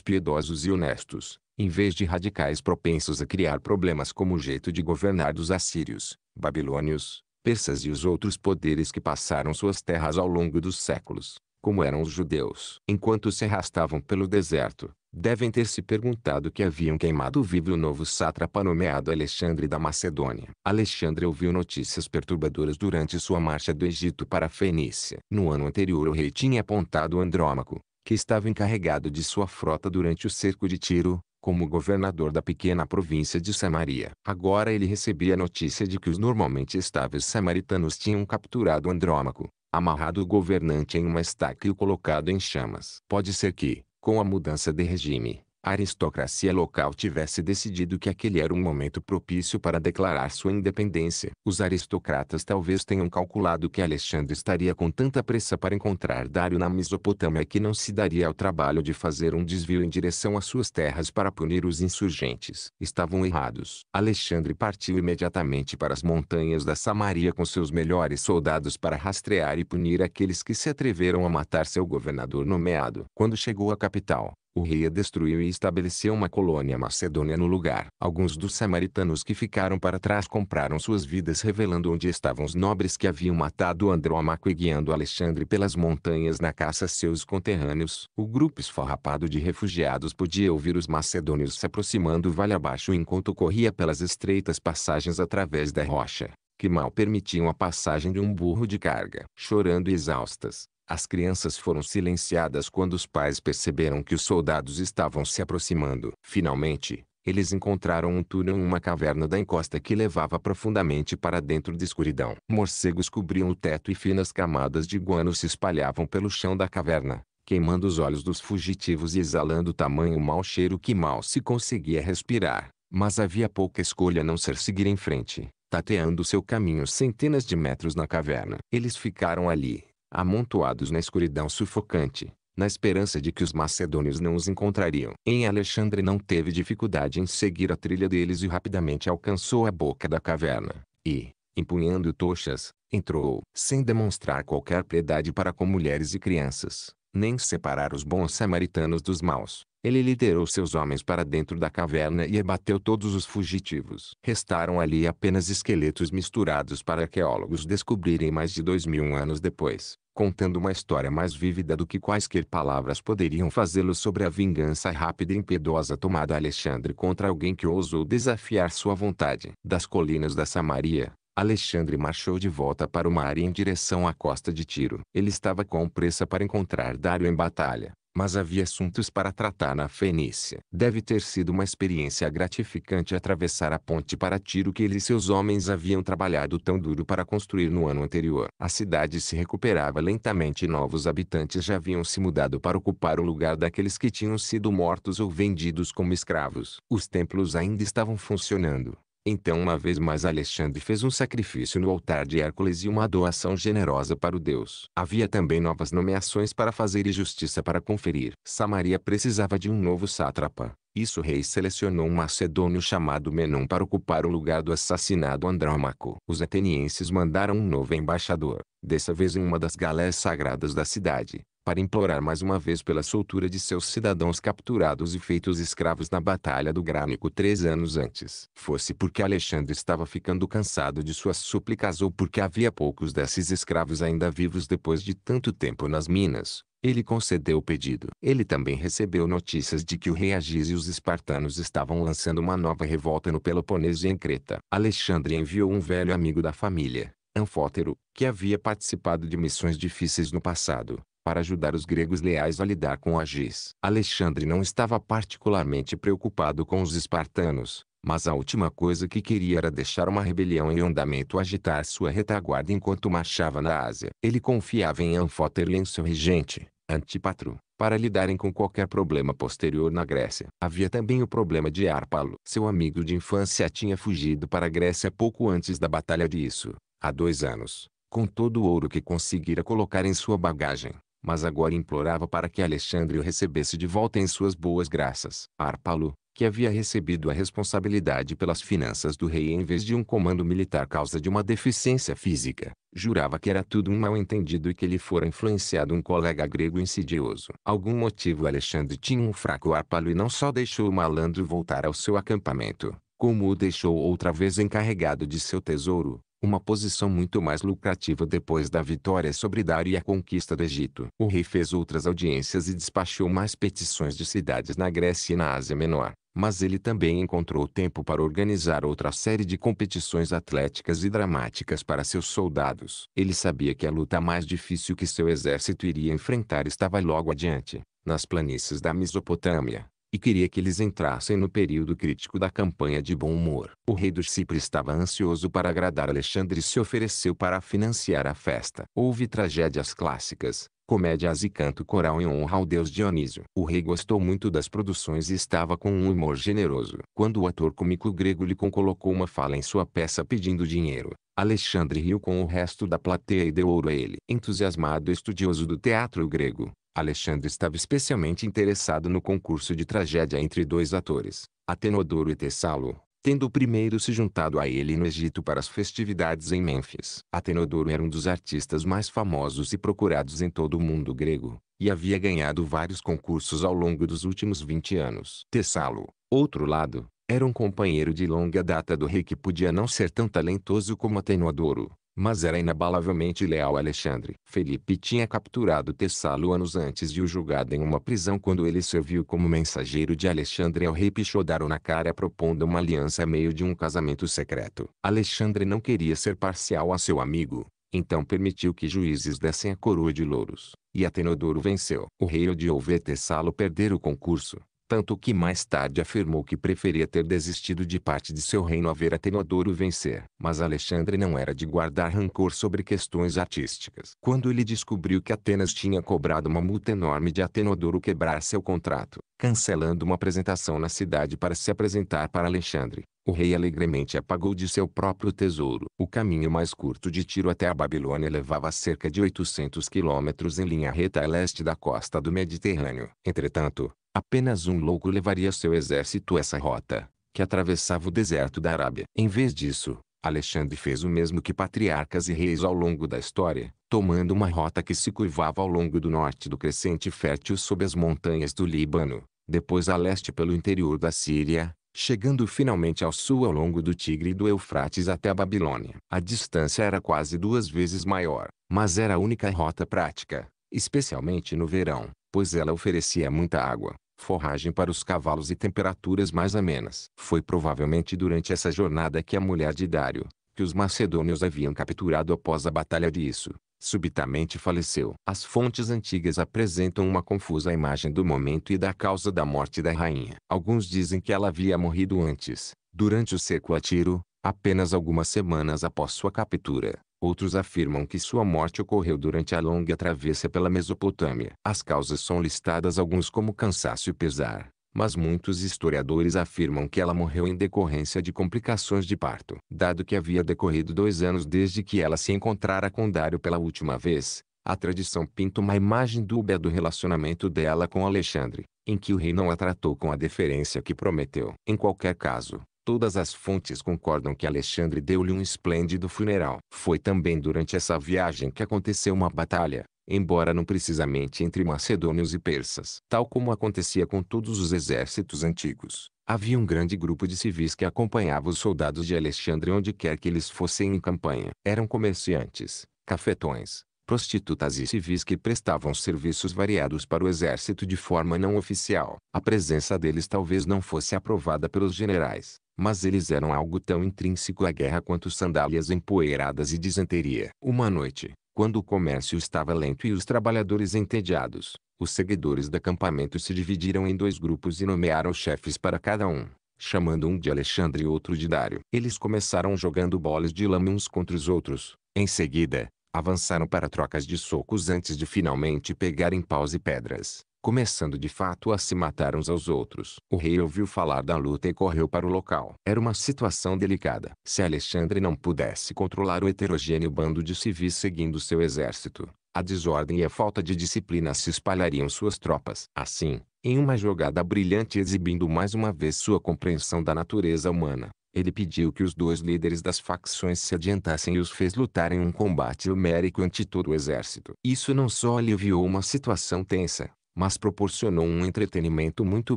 piedosos e honestos, em vez de radicais propensos a criar problemas como o jeito de governar dos assírios, babilônios, persas e os outros poderes que passaram suas terras ao longo dos séculos como eram os judeus, enquanto se arrastavam pelo deserto, devem ter se perguntado que haviam queimado vivo o novo sátrapa nomeado Alexandre da Macedônia. Alexandre ouviu notícias perturbadoras durante sua marcha do Egito para a Fenícia. No ano anterior o rei tinha apontado Andrômaco, que estava encarregado de sua frota durante o cerco de Tiro, como governador da pequena província de Samaria. Agora ele recebia a notícia de que os normalmente estáveis samaritanos tinham capturado Andrômaco, amarrado o governante em uma estaca e o colocado em chamas. Pode ser que, com a mudança de regime, a aristocracia local tivesse decidido que aquele era um momento propício para declarar sua independência. Os aristocratas talvez tenham calculado que Alexandre estaria com tanta pressa para encontrar Dário na Mesopotâmia que não se daria ao trabalho de fazer um desvio em direção às suas terras para punir os insurgentes. Estavam errados. Alexandre partiu imediatamente para as montanhas da Samaria com seus melhores soldados para rastrear e punir aqueles que se atreveram a matar seu governador nomeado. Quando chegou à capital, o rei a destruiu e estabeleceu uma colônia macedônia no lugar. Alguns dos samaritanos que ficaram para trás compraram suas vidas revelando onde estavam os nobres que haviam matado Andrômaco e guiando Alexandre pelas montanhas na caça a seus conterrâneos. O grupo esfarrapado de refugiados podia ouvir os macedônios se aproximando vale abaixo enquanto corria pelas estreitas passagens através da rocha que mal permitiam a passagem de um burro de carga. Chorando e exaustas, as crianças foram silenciadas quando os pais perceberam que os soldados estavam se aproximando. Finalmente, eles encontraram um túnel em uma caverna da encosta que levava profundamente para dentro de escuridão. Morcegos cobriam o teto e finas camadas de guano se espalhavam pelo chão da caverna, queimando os olhos dos fugitivos e exalando tamanho mau cheiro que mal se conseguia respirar. Mas havia pouca escolha a não ser seguir em frente, tateando seu caminho centenas de metros na caverna. Eles ficaram ali, amontoados na escuridão sufocante, na esperança de que os macedônios não os encontrariam. Em Alexandre não teve dificuldade em seguir a trilha deles e rapidamente alcançou a boca da caverna, e, empunhando tochas, entrou, sem demonstrar qualquer piedade para com mulheres e crianças, nem separar os bons samaritanos dos maus. Ele liderou seus homens para dentro da caverna e abateu todos os fugitivos. Restaram ali apenas esqueletos misturados para arqueólogos descobrirem mais de dois mil anos depois contando uma história mais vívida do que quaisquer palavras poderiam fazê-lo sobre a vingança rápida e impiedosa tomada Alexandre contra alguém que ousou desafiar sua vontade. Das colinas da Samaria, Alexandre marchou de volta para o mar em direção à costa de Tiro. Ele estava com pressa para encontrar Dário em batalha mas havia assuntos para tratar na Fenícia. Deve ter sido uma experiência gratificante atravessar a ponte para Tiro que ele e seus homens haviam trabalhado tão duro para construir no ano anterior. A cidade se recuperava lentamente e novos habitantes já haviam se mudado para ocupar o lugar daqueles que tinham sido mortos ou vendidos como escravos. Os templos ainda estavam funcionando, então uma vez mais Alexandre fez um sacrifício no altar de Hércules e uma doação generosa para o deus. Havia também novas nomeações para fazer e justiça para conferir. Samaria precisava de um novo sátrapa. Isso o rei selecionou um macedônio chamado Menon para ocupar o lugar do assassinado Andrômaco. Os atenienses mandaram um novo embaixador, dessa vez em uma das galés sagradas da cidade para implorar mais uma vez pela soltura de seus cidadãos capturados e feitos escravos na Batalha do Grânico três anos antes. Fosse porque Alexandre estava ficando cansado de suas súplicas ou porque havia poucos desses escravos ainda vivos depois de tanto tempo nas minas, ele concedeu o pedido. Ele também recebeu notícias de que o rei Agis e os espartanos estavam lançando uma nova revolta no Peloponeso e em Creta. Alexandre enviou um velho amigo da família, Anfótero, que havia participado de missões difíceis no passado, para ajudar os gregos leais a lidar com Agis. Alexandre não estava particularmente preocupado com os espartanos, mas a última coisa que queria era deixar uma rebelião em andamento agitar sua retaguarda enquanto marchava na Ásia. Ele confiava em Anfótero seu regente, Antipatro, para lidarem com qualquer problema posterior na Grécia. Havia também o problema de Árpalo. Seu amigo de infância tinha fugido para a Grécia pouco antes da Batalha de Isso, há dois anos, com todo o ouro que conseguira colocar em sua bagagem mas agora implorava para que Alexandre o recebesse de volta em suas boas graças. Árpalo, que havia recebido a responsabilidade pelas finanças do rei em vez de um comando militar causa de uma deficiência física, jurava que era tudo um mal-entendido e que lhe fora influenciado um colega grego insidioso. Algum motivo Alexandre tinha um fraco Árpalo e não só deixou o malandro voltar ao seu acampamento, como o deixou outra vez encarregado de seu tesouro, uma posição muito mais lucrativa depois da vitória sobre Dário e a conquista do Egito. O rei fez outras audiências e despachou mais petições de cidades na Grécia e na Ásia Menor. Mas ele também encontrou tempo para organizar outra série de competições atléticas e dramáticas para seus soldados. Ele sabia que a luta mais difícil que seu exército iria enfrentar estava logo adiante, nas planícies da Mesopotâmia e queria que eles entrassem no período crítico da campanha de bom humor. O rei do Chipre estava ansioso para agradar Alexandre e se ofereceu para financiar a festa. Houve tragédias clássicas, comédias e canto coral em honra ao deus Dionísio. O rei gostou muito das produções e estava com um humor generoso. Quando o ator cômico grego lhe colocou uma fala em sua peça pedindo dinheiro, Alexandre riu com o resto da plateia e deu ouro a ele. Entusiasmado estudioso do teatro grego, Alexandre estava especialmente interessado no concurso de tragédia entre dois atores, Atenodoro e Tessalo, tendo o primeiro se juntado a ele no Egito para as festividades em Mênfis. Atenodoro era um dos artistas mais famosos e procurados em todo o mundo grego, e havia ganhado vários concursos ao longo dos últimos 20 anos. Tessalo, outro lado, era um companheiro de longa data do rei que podia não ser tão talentoso como Atenodoro, mas era inabalavelmente leal a Alexandre. Felipe tinha capturado Tessalo anos antes e o julgado em uma prisão quando ele serviu como mensageiro de Alexandre ao rei Pichodaro na cara propondo uma aliança a meio de um casamento secreto. Alexandre não queria ser parcial a seu amigo, então permitiu que juízes dessem a coroa de louros, e Atenodoro venceu. O rei odiou ver Tessalo perder o concurso, tanto que mais tarde afirmou que preferia ter desistido de parte de seu reino a ver Atenodoro vencer. Mas Alexandre não era de guardar rancor sobre questões artísticas. Quando ele descobriu que Atenas tinha cobrado uma multa enorme de Atenodoro quebrar seu contrato, cancelando uma apresentação na cidade para se apresentar para Alexandre, o rei alegremente apagou de seu próprio tesouro. O caminho mais curto de Tiro até a Babilônia levava cerca de 800 quilômetros em linha reta a leste da costa do Mediterrâneo. Entretanto, Apenas um louco levaria seu exército essa rota, que atravessava o deserto da Arábia. Em vez disso, Alexandre fez o mesmo que patriarcas e reis ao longo da história, tomando uma rota que se curvava ao longo do norte do crescente fértil sob as montanhas do Líbano, depois a leste pelo interior da Síria, chegando finalmente ao sul ao longo do Tigre e do Eufrates até a Babilônia. A distância era quase duas vezes maior, mas era a única rota prática, especialmente no verão, pois ela oferecia muita água forragem para os cavalos e temperaturas mais amenas. Foi provavelmente durante essa jornada que a mulher de Dário, que os macedônios haviam capturado após a Batalha de Isso, subitamente faleceu. As fontes antigas apresentam uma confusa imagem do momento e da causa da morte da rainha. Alguns dizem que ela havia morrido antes, durante o cerco a tiro, apenas algumas semanas após sua captura. Outros afirmam que sua morte ocorreu durante a longa travessa pela Mesopotâmia. As causas são listadas alguns como cansaço e pesar, mas muitos historiadores afirmam que ela morreu em decorrência de complicações de parto. Dado que havia decorrido dois anos desde que ela se encontrara com Dário pela última vez, a tradição pinta uma imagem dúbia do relacionamento dela com Alexandre, em que o rei não a tratou com a deferência que prometeu. Em qualquer caso, Todas as fontes concordam que Alexandre deu-lhe um esplêndido funeral. Foi também durante essa viagem que aconteceu uma batalha, embora não precisamente entre macedônios e persas. Tal como acontecia com todos os exércitos antigos, havia um grande grupo de civis que acompanhava os soldados de Alexandre onde quer que eles fossem em campanha. Eram comerciantes, cafetões, prostitutas e civis que prestavam serviços variados para o exército de forma não oficial. A presença deles talvez não fosse aprovada pelos generais, mas eles eram algo tão intrínseco à guerra quanto sandálias empoeiradas e disenteria. Uma noite, quando o comércio estava lento e os trabalhadores entediados, os seguidores do acampamento se dividiram em dois grupos e nomearam chefes para cada um, chamando um de Alexandre e outro de Dário. Eles começaram jogando bolas de lama uns contra os outros. Em seguida, avançaram para trocas de socos antes de finalmente pegarem paus e pedras começando de fato a se matar uns aos outros. O rei ouviu falar da luta e correu para o local. Era uma situação delicada. Se Alexandre não pudesse controlar o heterogêneo bando de civis seguindo seu exército, a desordem e a falta de disciplina se espalhariam suas tropas. Assim, em uma jogada brilhante exibindo mais uma vez sua compreensão da natureza humana, ele pediu que os dois líderes das facções se adiantassem e os fez lutarem um combate homérico ante todo o exército. Isso não só aliviou uma situação tensa, mas proporcionou um entretenimento muito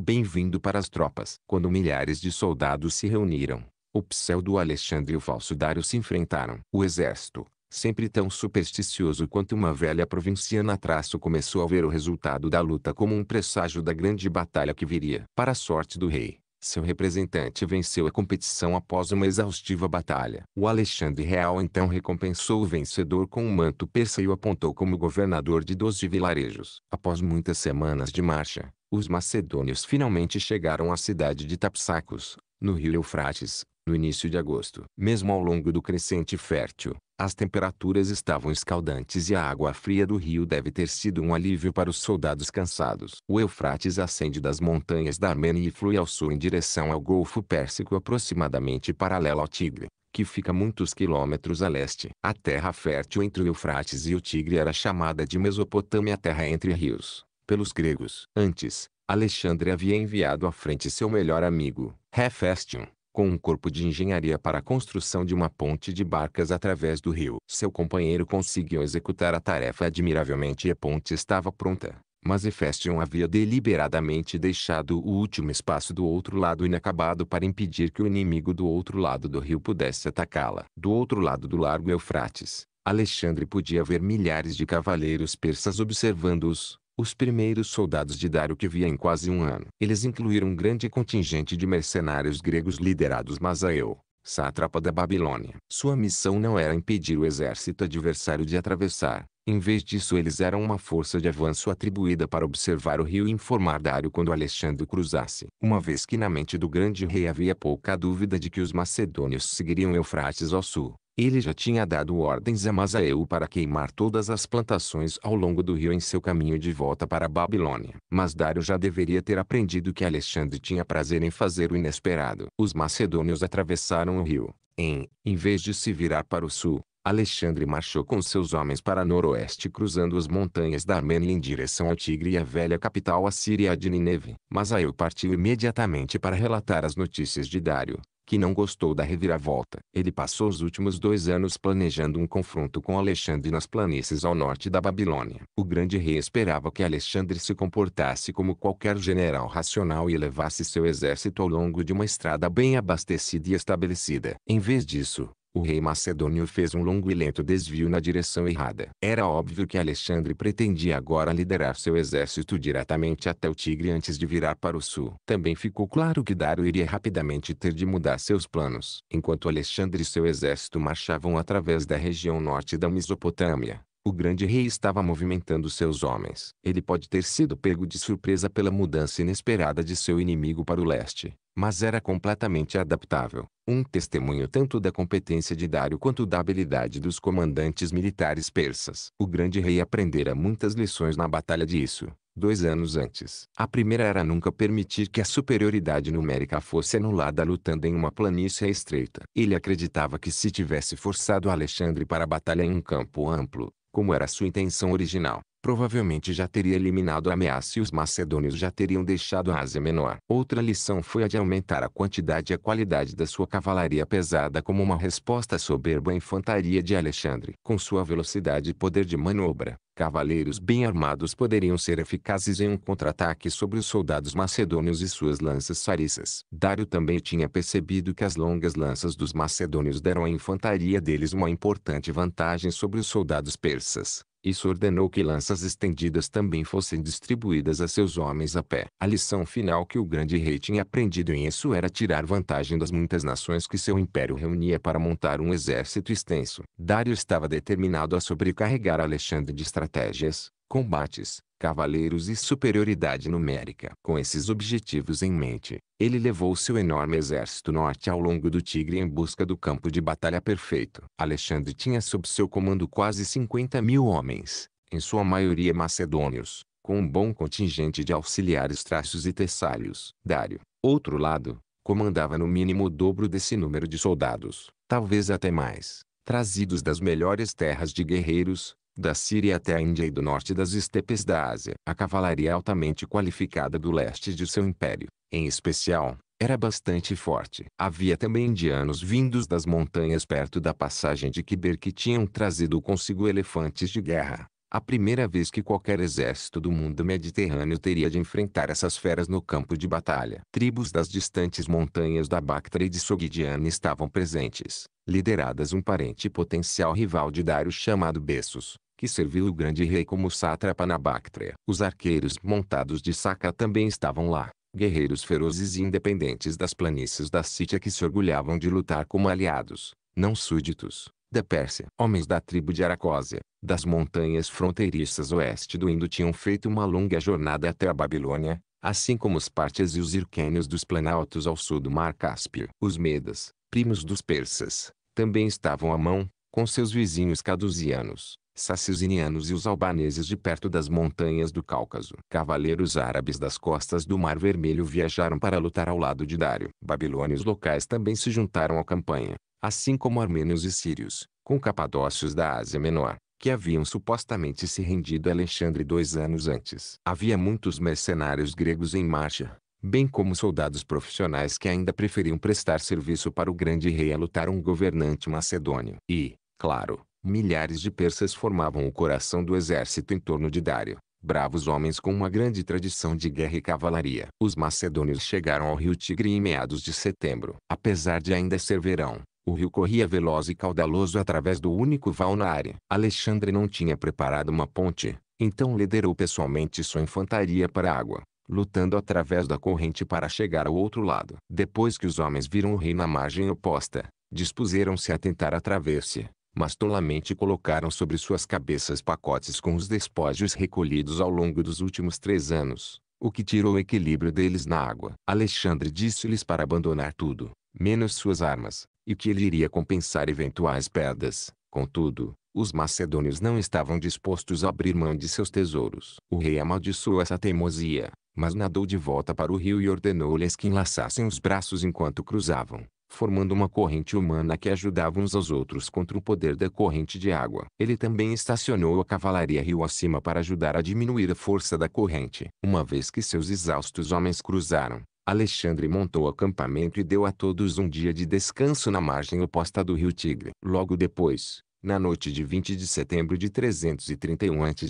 bem-vindo para as tropas. Quando milhares de soldados se reuniram, o pseudo Alexandre e o falso Dário se enfrentaram. O exército, sempre tão supersticioso quanto uma velha provinciana traço começou a ver o resultado da luta como um presságio da grande batalha que viria. Para a sorte do rei, seu representante venceu a competição após uma exaustiva batalha. O Alexandre Real então recompensou o vencedor com um manto persa e o apontou como governador de 12 vilarejos. Após muitas semanas de marcha, os macedônios finalmente chegaram à cidade de Tapsacos, no rio Eufrates, no início de agosto. Mesmo ao longo do crescente fértil, as temperaturas estavam escaldantes e a água fria do rio deve ter sido um alívio para os soldados cansados. O Eufrates ascende das montanhas da Armênia e flui ao sul em direção ao Golfo Pérsico aproximadamente paralelo ao Tigre, que fica muitos quilômetros a leste. A terra fértil entre o Eufrates e o Tigre era chamada de Mesopotâmia terra entre rios, pelos gregos. Antes, Alexandre havia enviado à frente seu melhor amigo, Hefestion, com um corpo de engenharia para a construção de uma ponte de barcas através do rio. Seu companheiro conseguiu executar a tarefa admiravelmente e a ponte estava pronta. Mas Hefestion havia deliberadamente deixado o último espaço do outro lado inacabado para impedir que o inimigo do outro lado do rio pudesse atacá-la. Do outro lado do largo Eufrates, Alexandre podia ver milhares de cavaleiros persas observando-os, os primeiros soldados de Dário que via em quase um ano. Eles incluíram um grande contingente de mercenários gregos liderados Mazaeu, sátrapa da Babilônia. Sua missão não era impedir o exército adversário de atravessar. Em vez disso eles eram uma força de avanço atribuída para observar o rio e informar Dário quando Alexandre cruzasse. Uma vez que na mente do grande rei havia pouca dúvida de que os macedônios seguiriam Eufrates ao sul, ele já tinha dado ordens a Mazaeu para queimar todas as plantações ao longo do rio em seu caminho de volta para a Babilônia. Mas Dário já deveria ter aprendido que Alexandre tinha prazer em fazer o inesperado. Os macedônios atravessaram o rio. Em, em vez de se virar para o sul, Alexandre marchou com seus homens para noroeste cruzando as montanhas da Armênia em direção ao Tigre e à velha capital assíria de Nineve. Mazaeu partiu imediatamente para relatar as notícias de Dário que não gostou da reviravolta. Ele passou os últimos dois anos planejando um confronto com Alexandre nas planícies ao norte da Babilônia. O grande rei esperava que Alexandre se comportasse como qualquer general racional e levasse seu exército ao longo de uma estrada bem abastecida e estabelecida. Em vez disso, o rei macedônio fez um longo e lento desvio na direção errada. Era óbvio que Alexandre pretendia agora liderar seu exército diretamente até o Tigre antes de virar para o sul. Também ficou claro que Dario iria rapidamente ter de mudar seus planos. Enquanto Alexandre e seu exército marchavam através da região norte da Mesopotâmia, o grande rei estava movimentando seus homens. Ele pode ter sido pego de surpresa pela mudança inesperada de seu inimigo para o leste, mas era completamente adaptável. Um testemunho tanto da competência de Dário quanto da habilidade dos comandantes militares persas. O grande rei aprendera muitas lições na batalha disso, dois anos antes. A primeira era nunca permitir que a superioridade numérica fosse anulada lutando em uma planície estreita. Ele acreditava que se tivesse forçado Alexandre para a batalha em um campo amplo, como era sua intenção original provavelmente já teria eliminado a ameaça e os macedônios já teriam deixado a Ásia Menor. Outra lição foi a de aumentar a quantidade e a qualidade da sua cavalaria pesada como uma resposta soberba à infantaria de Alexandre. Com sua velocidade e poder de manobra, cavaleiros bem armados poderiam ser eficazes em um contra-ataque sobre os soldados macedônios e suas lanças sariças. Dário também tinha percebido que as longas lanças dos macedônios deram à infantaria deles uma importante vantagem sobre os soldados persas. Isso ordenou que lanças estendidas também fossem distribuídas a seus homens a pé. A lição final que o grande rei tinha aprendido em isso era tirar vantagem das muitas nações que seu império reunia para montar um exército extenso. Dário estava determinado a sobrecarregar Alexandre de estratégias, combates, cavaleiros e superioridade numérica. Com esses objetivos em mente, ele levou seu enorme exército norte ao longo do Tigre em busca do campo de batalha perfeito. Alexandre tinha sob seu comando quase 50 mil homens, em sua maioria macedônios, com um bom contingente de auxiliares traços e tessálios. Dário, outro lado, comandava no mínimo o dobro desse número de soldados, talvez até mais, trazidos das melhores terras de guerreiros, da Síria até a Índia e do norte das estepes da Ásia. A cavalaria altamente qualificada do leste de seu império, em especial, era bastante forte. Havia também indianos vindos das montanhas perto da passagem de Kiber que tinham trazido consigo elefantes de guerra. A primeira vez que qualquer exército do mundo mediterrâneo teria de enfrentar essas feras no campo de batalha. Tribos das distantes montanhas da Bactra e de Sogdiana estavam presentes, lideradas um parente potencial rival de Dário chamado Bessos que serviu o grande rei como sátrapa na Báctria. Os arqueiros montados de saca também estavam lá, guerreiros ferozes e independentes das planícies da Sítia que se orgulhavam de lutar como aliados, não súditos, da Pérsia. Homens da tribo de Aracósia, das montanhas fronteiriças oeste do Indo tinham feito uma longa jornada até a Babilônia, assim como os Pátias e os Irquênios dos planaltos ao sul do Mar Cáspio. Os Medas, primos dos persas, também estavam à mão, com seus vizinhos caduzianos, sacisinianos e os albaneses de perto das montanhas do Cáucaso. Cavaleiros árabes das costas do Mar Vermelho viajaram para lutar ao lado de Dário. Babilônios locais também se juntaram à campanha, assim como armênios e sírios, com capadócios da Ásia Menor que haviam supostamente se rendido a Alexandre dois anos antes. Havia muitos mercenários gregos em marcha, bem como soldados profissionais que ainda preferiam prestar serviço para o grande rei a lutar um governante macedônio. E, claro, milhares de persas formavam o coração do exército em torno de Dário, bravos homens com uma grande tradição de guerra e cavalaria. Os macedônios chegaram ao rio Tigre em meados de setembro. Apesar de ainda ser verão, o rio corria veloz e caudaloso através do único val na área. Alexandre não tinha preparado uma ponte, então liderou pessoalmente sua infantaria para a água, lutando através da corrente para chegar ao outro lado. Depois que os homens viram o rei na margem oposta, dispuseram-se a tentar a travessia mas tolamente colocaram sobre suas cabeças pacotes com os despojos recolhidos ao longo dos últimos três anos, o que tirou o equilíbrio deles na água. Alexandre disse-lhes para abandonar tudo, menos suas armas, e que ele iria compensar eventuais perdas. Contudo, os macedônios não estavam dispostos a abrir mão de seus tesouros. O rei amaldiçoou essa teimosia, mas nadou de volta para o rio e ordenou-lhes que enlaçassem os braços enquanto cruzavam formando uma corrente humana que ajudava uns aos outros contra o poder da corrente de água. Ele também estacionou a cavalaria rio acima para ajudar a diminuir a força da corrente. Uma vez que seus exaustos homens cruzaram, Alexandre montou acampamento e deu a todos um dia de descanso na margem oposta do rio Tigre. Logo depois, na noite de 20 de setembro de 331 a.C.,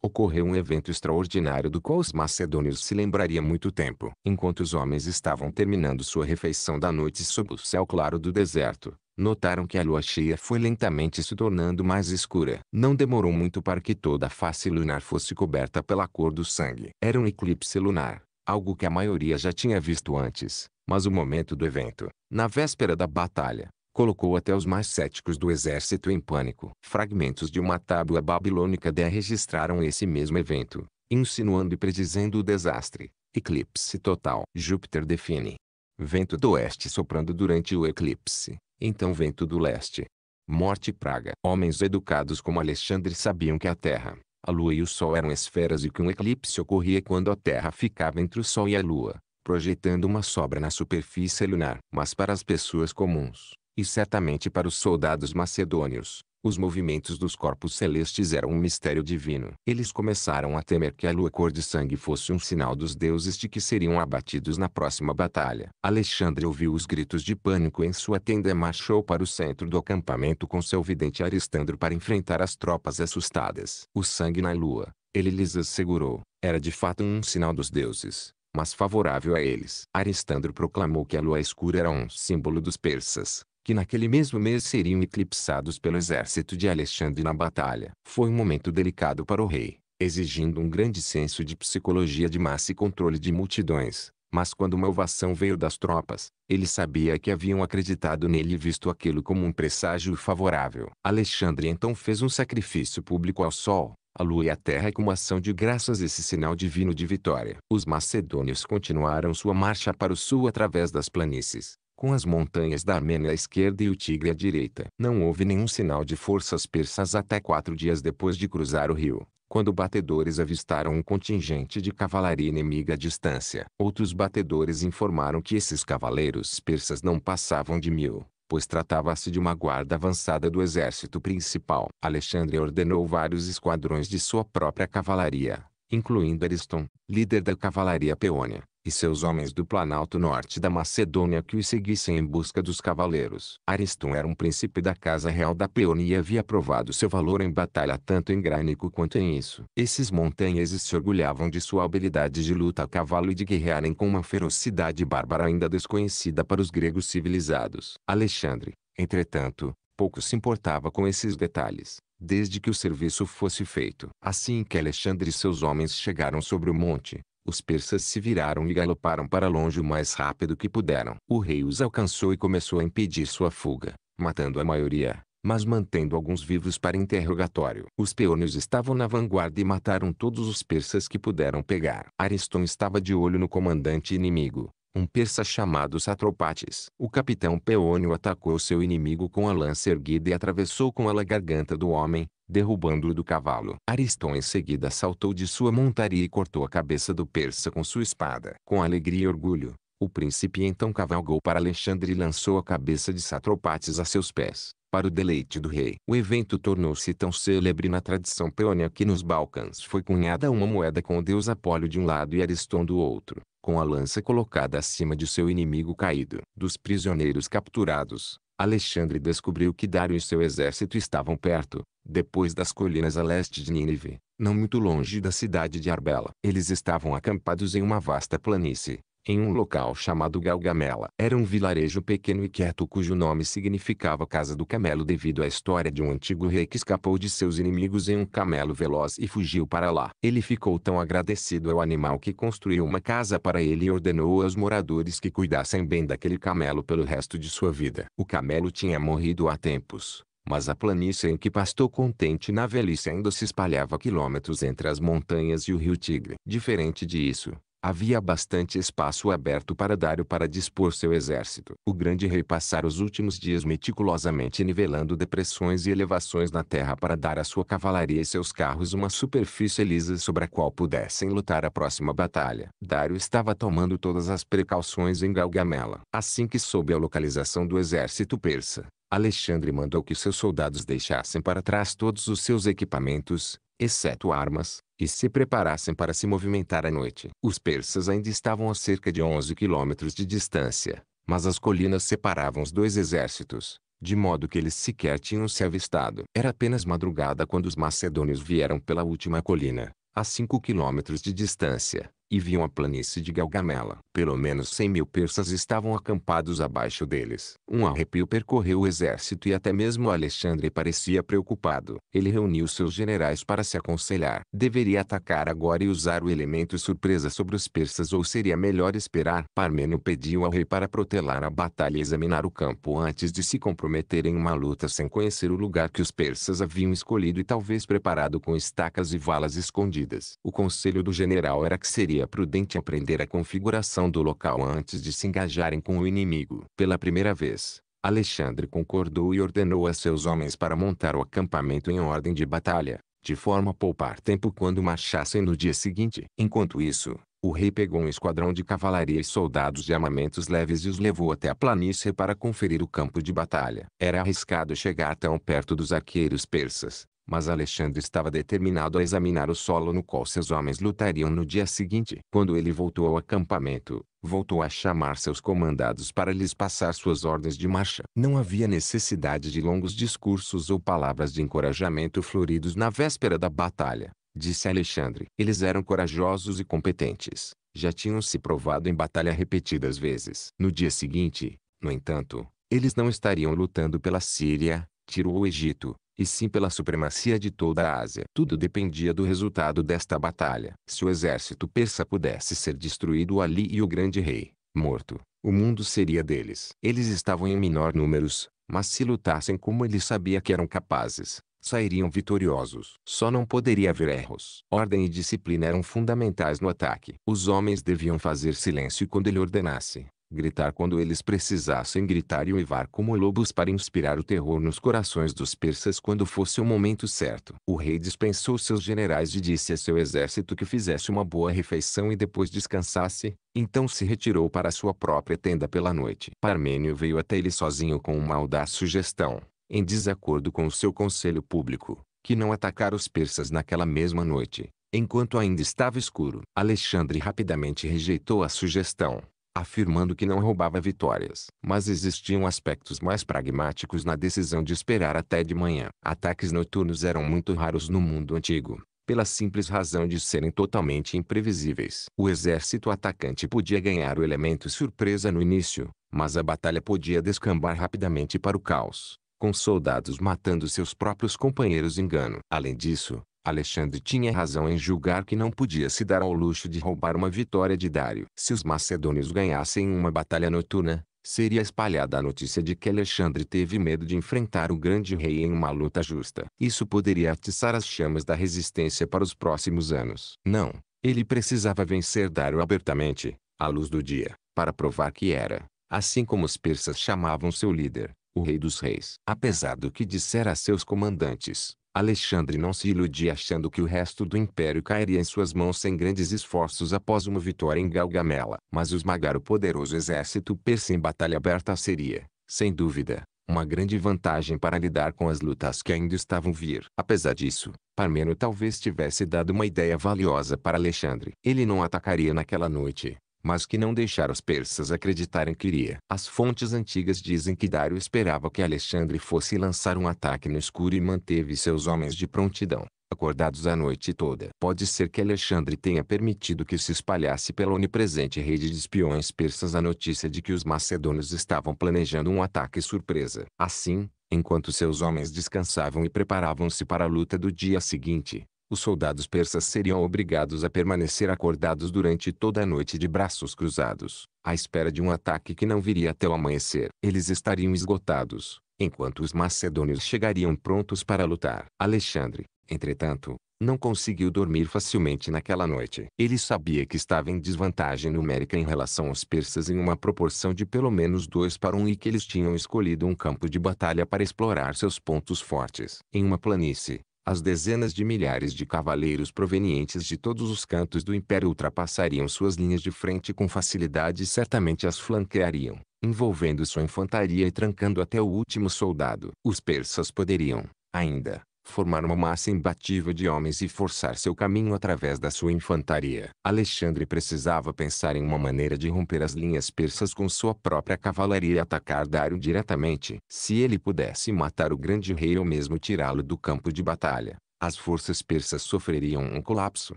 Ocorreu um evento extraordinário do qual os macedônios se lembrariam muito tempo. Enquanto os homens estavam terminando sua refeição da noite sob o céu claro do deserto, notaram que a lua cheia foi lentamente se tornando mais escura. Não demorou muito para que toda a face lunar fosse coberta pela cor do sangue. Era um eclipse lunar, algo que a maioria já tinha visto antes, mas o momento do evento, na véspera da batalha, colocou até os mais céticos do exército em pânico. Fragmentos de uma tábua babilônica de registraram esse mesmo evento, insinuando e predizendo o desastre. Eclipse total. Júpiter define. Vento do oeste soprando durante o eclipse, então vento do leste. Morte e praga. Homens educados como Alexandre sabiam que a Terra, a Lua e o Sol eram esferas e que um eclipse ocorria quando a Terra ficava entre o Sol e a Lua, projetando uma sobra na superfície lunar. Mas para as pessoas comuns, e certamente para os soldados macedônios, os movimentos dos corpos celestes eram um mistério divino. Eles começaram a temer que a lua cor de sangue fosse um sinal dos deuses de que seriam abatidos na próxima batalha. Alexandre ouviu os gritos de pânico em sua tenda e marchou para o centro do acampamento com seu vidente Aristandro para enfrentar as tropas assustadas. O sangue na lua, ele lhes assegurou, era de fato um sinal dos deuses mas favorável a eles. Aristandro proclamou que a lua escura era um símbolo dos persas, que naquele mesmo mês seriam eclipsados pelo exército de Alexandre na batalha. Foi um momento delicado para o rei, exigindo um grande senso de psicologia de massa e controle de multidões. Mas quando uma ovação veio das tropas, ele sabia que haviam acreditado nele e visto aquilo como um presságio favorável. Alexandre então fez um sacrifício público ao sol, à lua e à terra como ação de graças esse sinal divino de vitória. Os macedônios continuaram sua marcha para o sul através das planícies, com as montanhas da Armênia à esquerda e o Tigre à direita. Não houve nenhum sinal de forças persas até quatro dias depois de cruzar o rio, quando batedores avistaram um contingente de cavalaria inimiga à distância. Outros batedores informaram que esses cavaleiros persas não passavam de mil, pois tratava-se de uma guarda avançada do exército principal. Alexandre ordenou vários esquadrões de sua própria cavalaria, incluindo Ariston, líder da cavalaria peônia, e seus homens do Planalto Norte da Macedônia que os seguissem em busca dos cavaleiros. Ariston era um príncipe da Casa Real da Peônia e havia provado seu valor em batalha tanto em Grânico quanto em isso. Esses montanheses se orgulhavam de sua habilidade de luta a cavalo e de guerrearem com uma ferocidade bárbara ainda desconhecida para os gregos civilizados. Alexandre, entretanto, pouco se importava com esses detalhes desde que o serviço fosse feito. Assim que Alexandre e seus homens chegaram sobre o monte, os persas se viraram e galoparam para longe o mais rápido que puderam. O rei os alcançou e começou a impedir sua fuga, matando a maioria, mas mantendo alguns vivos para interrogatório. Os peônios estavam na vanguarda e mataram todos os persas que puderam pegar. Ariston estava de olho no comandante inimigo, um persa chamado Satropates. O capitão Peônio atacou seu inimigo com a lança erguida e atravessou com ela a garganta do homem, derrubando-o do cavalo. Ariston em seguida saltou de sua montaria e cortou a cabeça do persa com sua espada. Com alegria e orgulho, o príncipe então cavalgou para Alexandre e lançou a cabeça de Satropates a seus pés, para o deleite do rei. O evento tornou-se tão célebre na tradição peônia que nos Balcãs foi cunhada uma moeda com o deus Apólio de um lado e Ariston do outro com a lança colocada acima de seu inimigo caído. Dos prisioneiros capturados, Alexandre descobriu que Dário e seu exército estavam perto, depois das colinas a leste de Nínive, não muito longe da cidade de Arbela. Eles estavam acampados em uma vasta planície, em um local chamado Galgamela. Era um vilarejo pequeno e quieto cujo nome significava Casa do Camelo devido à história de um antigo rei que escapou de seus inimigos em um camelo veloz e fugiu para lá. Ele ficou tão agradecido ao animal que construiu uma casa para ele e ordenou aos moradores que cuidassem bem daquele camelo pelo resto de sua vida. O camelo tinha morrido há tempos. Mas a planície em que pastou contente na velhice ainda se espalhava quilômetros entre as montanhas e o rio Tigre. Diferente disso, Havia bastante espaço aberto para Dário para dispor seu exército. O grande rei passara os últimos dias meticulosamente nivelando depressões e elevações na terra para dar à sua cavalaria e seus carros uma superfície lisa sobre a qual pudessem lutar a próxima batalha. Dário estava tomando todas as precauções em Galgamela. Assim que soube a localização do exército persa, Alexandre mandou que seus soldados deixassem para trás todos os seus equipamentos, exceto armas, e se preparassem para se movimentar à noite. Os persas ainda estavam a cerca de 11 quilômetros de distância, mas as colinas separavam os dois exércitos, de modo que eles sequer tinham se avistado. Era apenas madrugada quando os macedônios vieram pela última colina, a 5 quilômetros de distância, e viam a planície de Galgamela. Pelo menos cem mil persas estavam acampados abaixo deles. Um arrepio percorreu o exército e até mesmo Alexandre parecia preocupado. Ele reuniu seus generais para se aconselhar. Deveria atacar agora e usar o elemento surpresa sobre os persas ou seria melhor esperar? Parmênio pediu ao rei para protelar a batalha e examinar o campo antes de se comprometer em uma luta sem conhecer o lugar que os persas haviam escolhido e talvez preparado com estacas e valas escondidas. O conselho do general era que seria seria prudente aprender a configuração do local antes de se engajarem com o inimigo. Pela primeira vez, Alexandre concordou e ordenou a seus homens para montar o acampamento em ordem de batalha, de forma a poupar tempo quando marchassem no dia seguinte. Enquanto isso, o rei pegou um esquadrão de cavalaria e soldados de armamentos leves e os levou até a planície para conferir o campo de batalha. Era arriscado chegar tão perto dos arqueiros persas, mas Alexandre estava determinado a examinar o solo no qual seus homens lutariam no dia seguinte. Quando ele voltou ao acampamento, voltou a chamar seus comandados para lhes passar suas ordens de marcha. Não havia necessidade de longos discursos ou palavras de encorajamento floridos na véspera da batalha, disse Alexandre. Eles eram corajosos e competentes, já tinham se provado em batalha repetidas vezes. No dia seguinte, no entanto, eles não estariam lutando pela Síria, tirou o Egito, e sim pela supremacia de toda a Ásia. Tudo dependia do resultado desta batalha. Se o exército persa pudesse ser destruído ali e o grande rei, morto, o mundo seria deles. Eles estavam em menor números, mas se lutassem como ele sabia que eram capazes, sairiam vitoriosos. Só não poderia haver erros. Ordem e disciplina eram fundamentais no ataque. Os homens deviam fazer silêncio quando ele ordenasse gritar quando eles precisassem gritar e uivar como lobos para inspirar o terror nos corações dos persas quando fosse o momento certo. O rei dispensou seus generais e disse a seu exército que fizesse uma boa refeição e depois descansasse, então se retirou para sua própria tenda pela noite. Parmênio veio até ele sozinho com uma audaz sugestão, em desacordo com o seu conselho público, que não atacar os persas naquela mesma noite enquanto ainda estava escuro. Alexandre rapidamente rejeitou a sugestão, afirmando que não roubava vitórias. Mas existiam aspectos mais pragmáticos na decisão de esperar até de manhã. Ataques noturnos eram muito raros no mundo antigo, pela simples razão de serem totalmente imprevisíveis. O exército atacante podia ganhar o elemento surpresa no início, mas a batalha podia descambar rapidamente para o caos, com soldados matando seus próprios companheiros engano. Além disso, Alexandre tinha razão em julgar que não podia se dar ao luxo de roubar uma vitória de Dário. Se os macedônios ganhassem uma batalha noturna, seria espalhada a notícia de que Alexandre teve medo de enfrentar o grande rei em uma luta justa. Isso poderia atiçar as chamas da resistência para os próximos anos. Não, ele precisava vencer Dário abertamente, à luz do dia, para provar que era, assim como os persas chamavam seu líder, o rei dos reis. Apesar do que dissera a seus comandantes, Alexandre não se iludia achando que o resto do império cairia em suas mãos sem grandes esforços após uma vitória em Galgamela. Mas esmagar o poderoso exército persa em batalha aberta seria, sem dúvida, uma grande vantagem para lidar com as lutas que ainda estavam vir. Apesar disso, Parmeno talvez tivesse dado uma ideia valiosa para Alexandre. Ele não atacaria naquela noite, mas que não deixaram os persas acreditarem que iria. As fontes antigas dizem que Dário esperava que Alexandre fosse lançar um ataque no escuro e manteve seus homens de prontidão, acordados a noite toda. Pode ser que Alexandre tenha permitido que se espalhasse pela onipresente rede de espiões persas a notícia de que os macedônios estavam planejando um ataque surpresa. Assim, enquanto seus homens descansavam e preparavam-se para a luta do dia seguinte, os soldados persas seriam obrigados a permanecer acordados durante toda a noite de braços cruzados, à espera de um ataque que não viria até o amanhecer. Eles estariam esgotados, enquanto os macedônios chegariam prontos para lutar. Alexandre, entretanto, não conseguiu dormir facilmente naquela noite. Ele sabia que estava em desvantagem numérica em relação aos persas em uma proporção de pelo menos dois para um e que eles tinham escolhido um campo de batalha para explorar seus pontos fortes. Em uma planície, as dezenas de milhares de cavaleiros provenientes de todos os cantos do império ultrapassariam suas linhas de frente com facilidade e certamente as flanqueariam, envolvendo sua infantaria e trancando até o último soldado. Os persas poderiam, ainda, formar uma massa imbatível de homens e forçar seu caminho através da sua infantaria. Alexandre precisava pensar em uma maneira de romper as linhas persas com sua própria cavalaria e atacar Dário diretamente. Se ele pudesse matar o grande rei ou mesmo tirá-lo do campo de batalha, as forças persas sofreriam um colapso.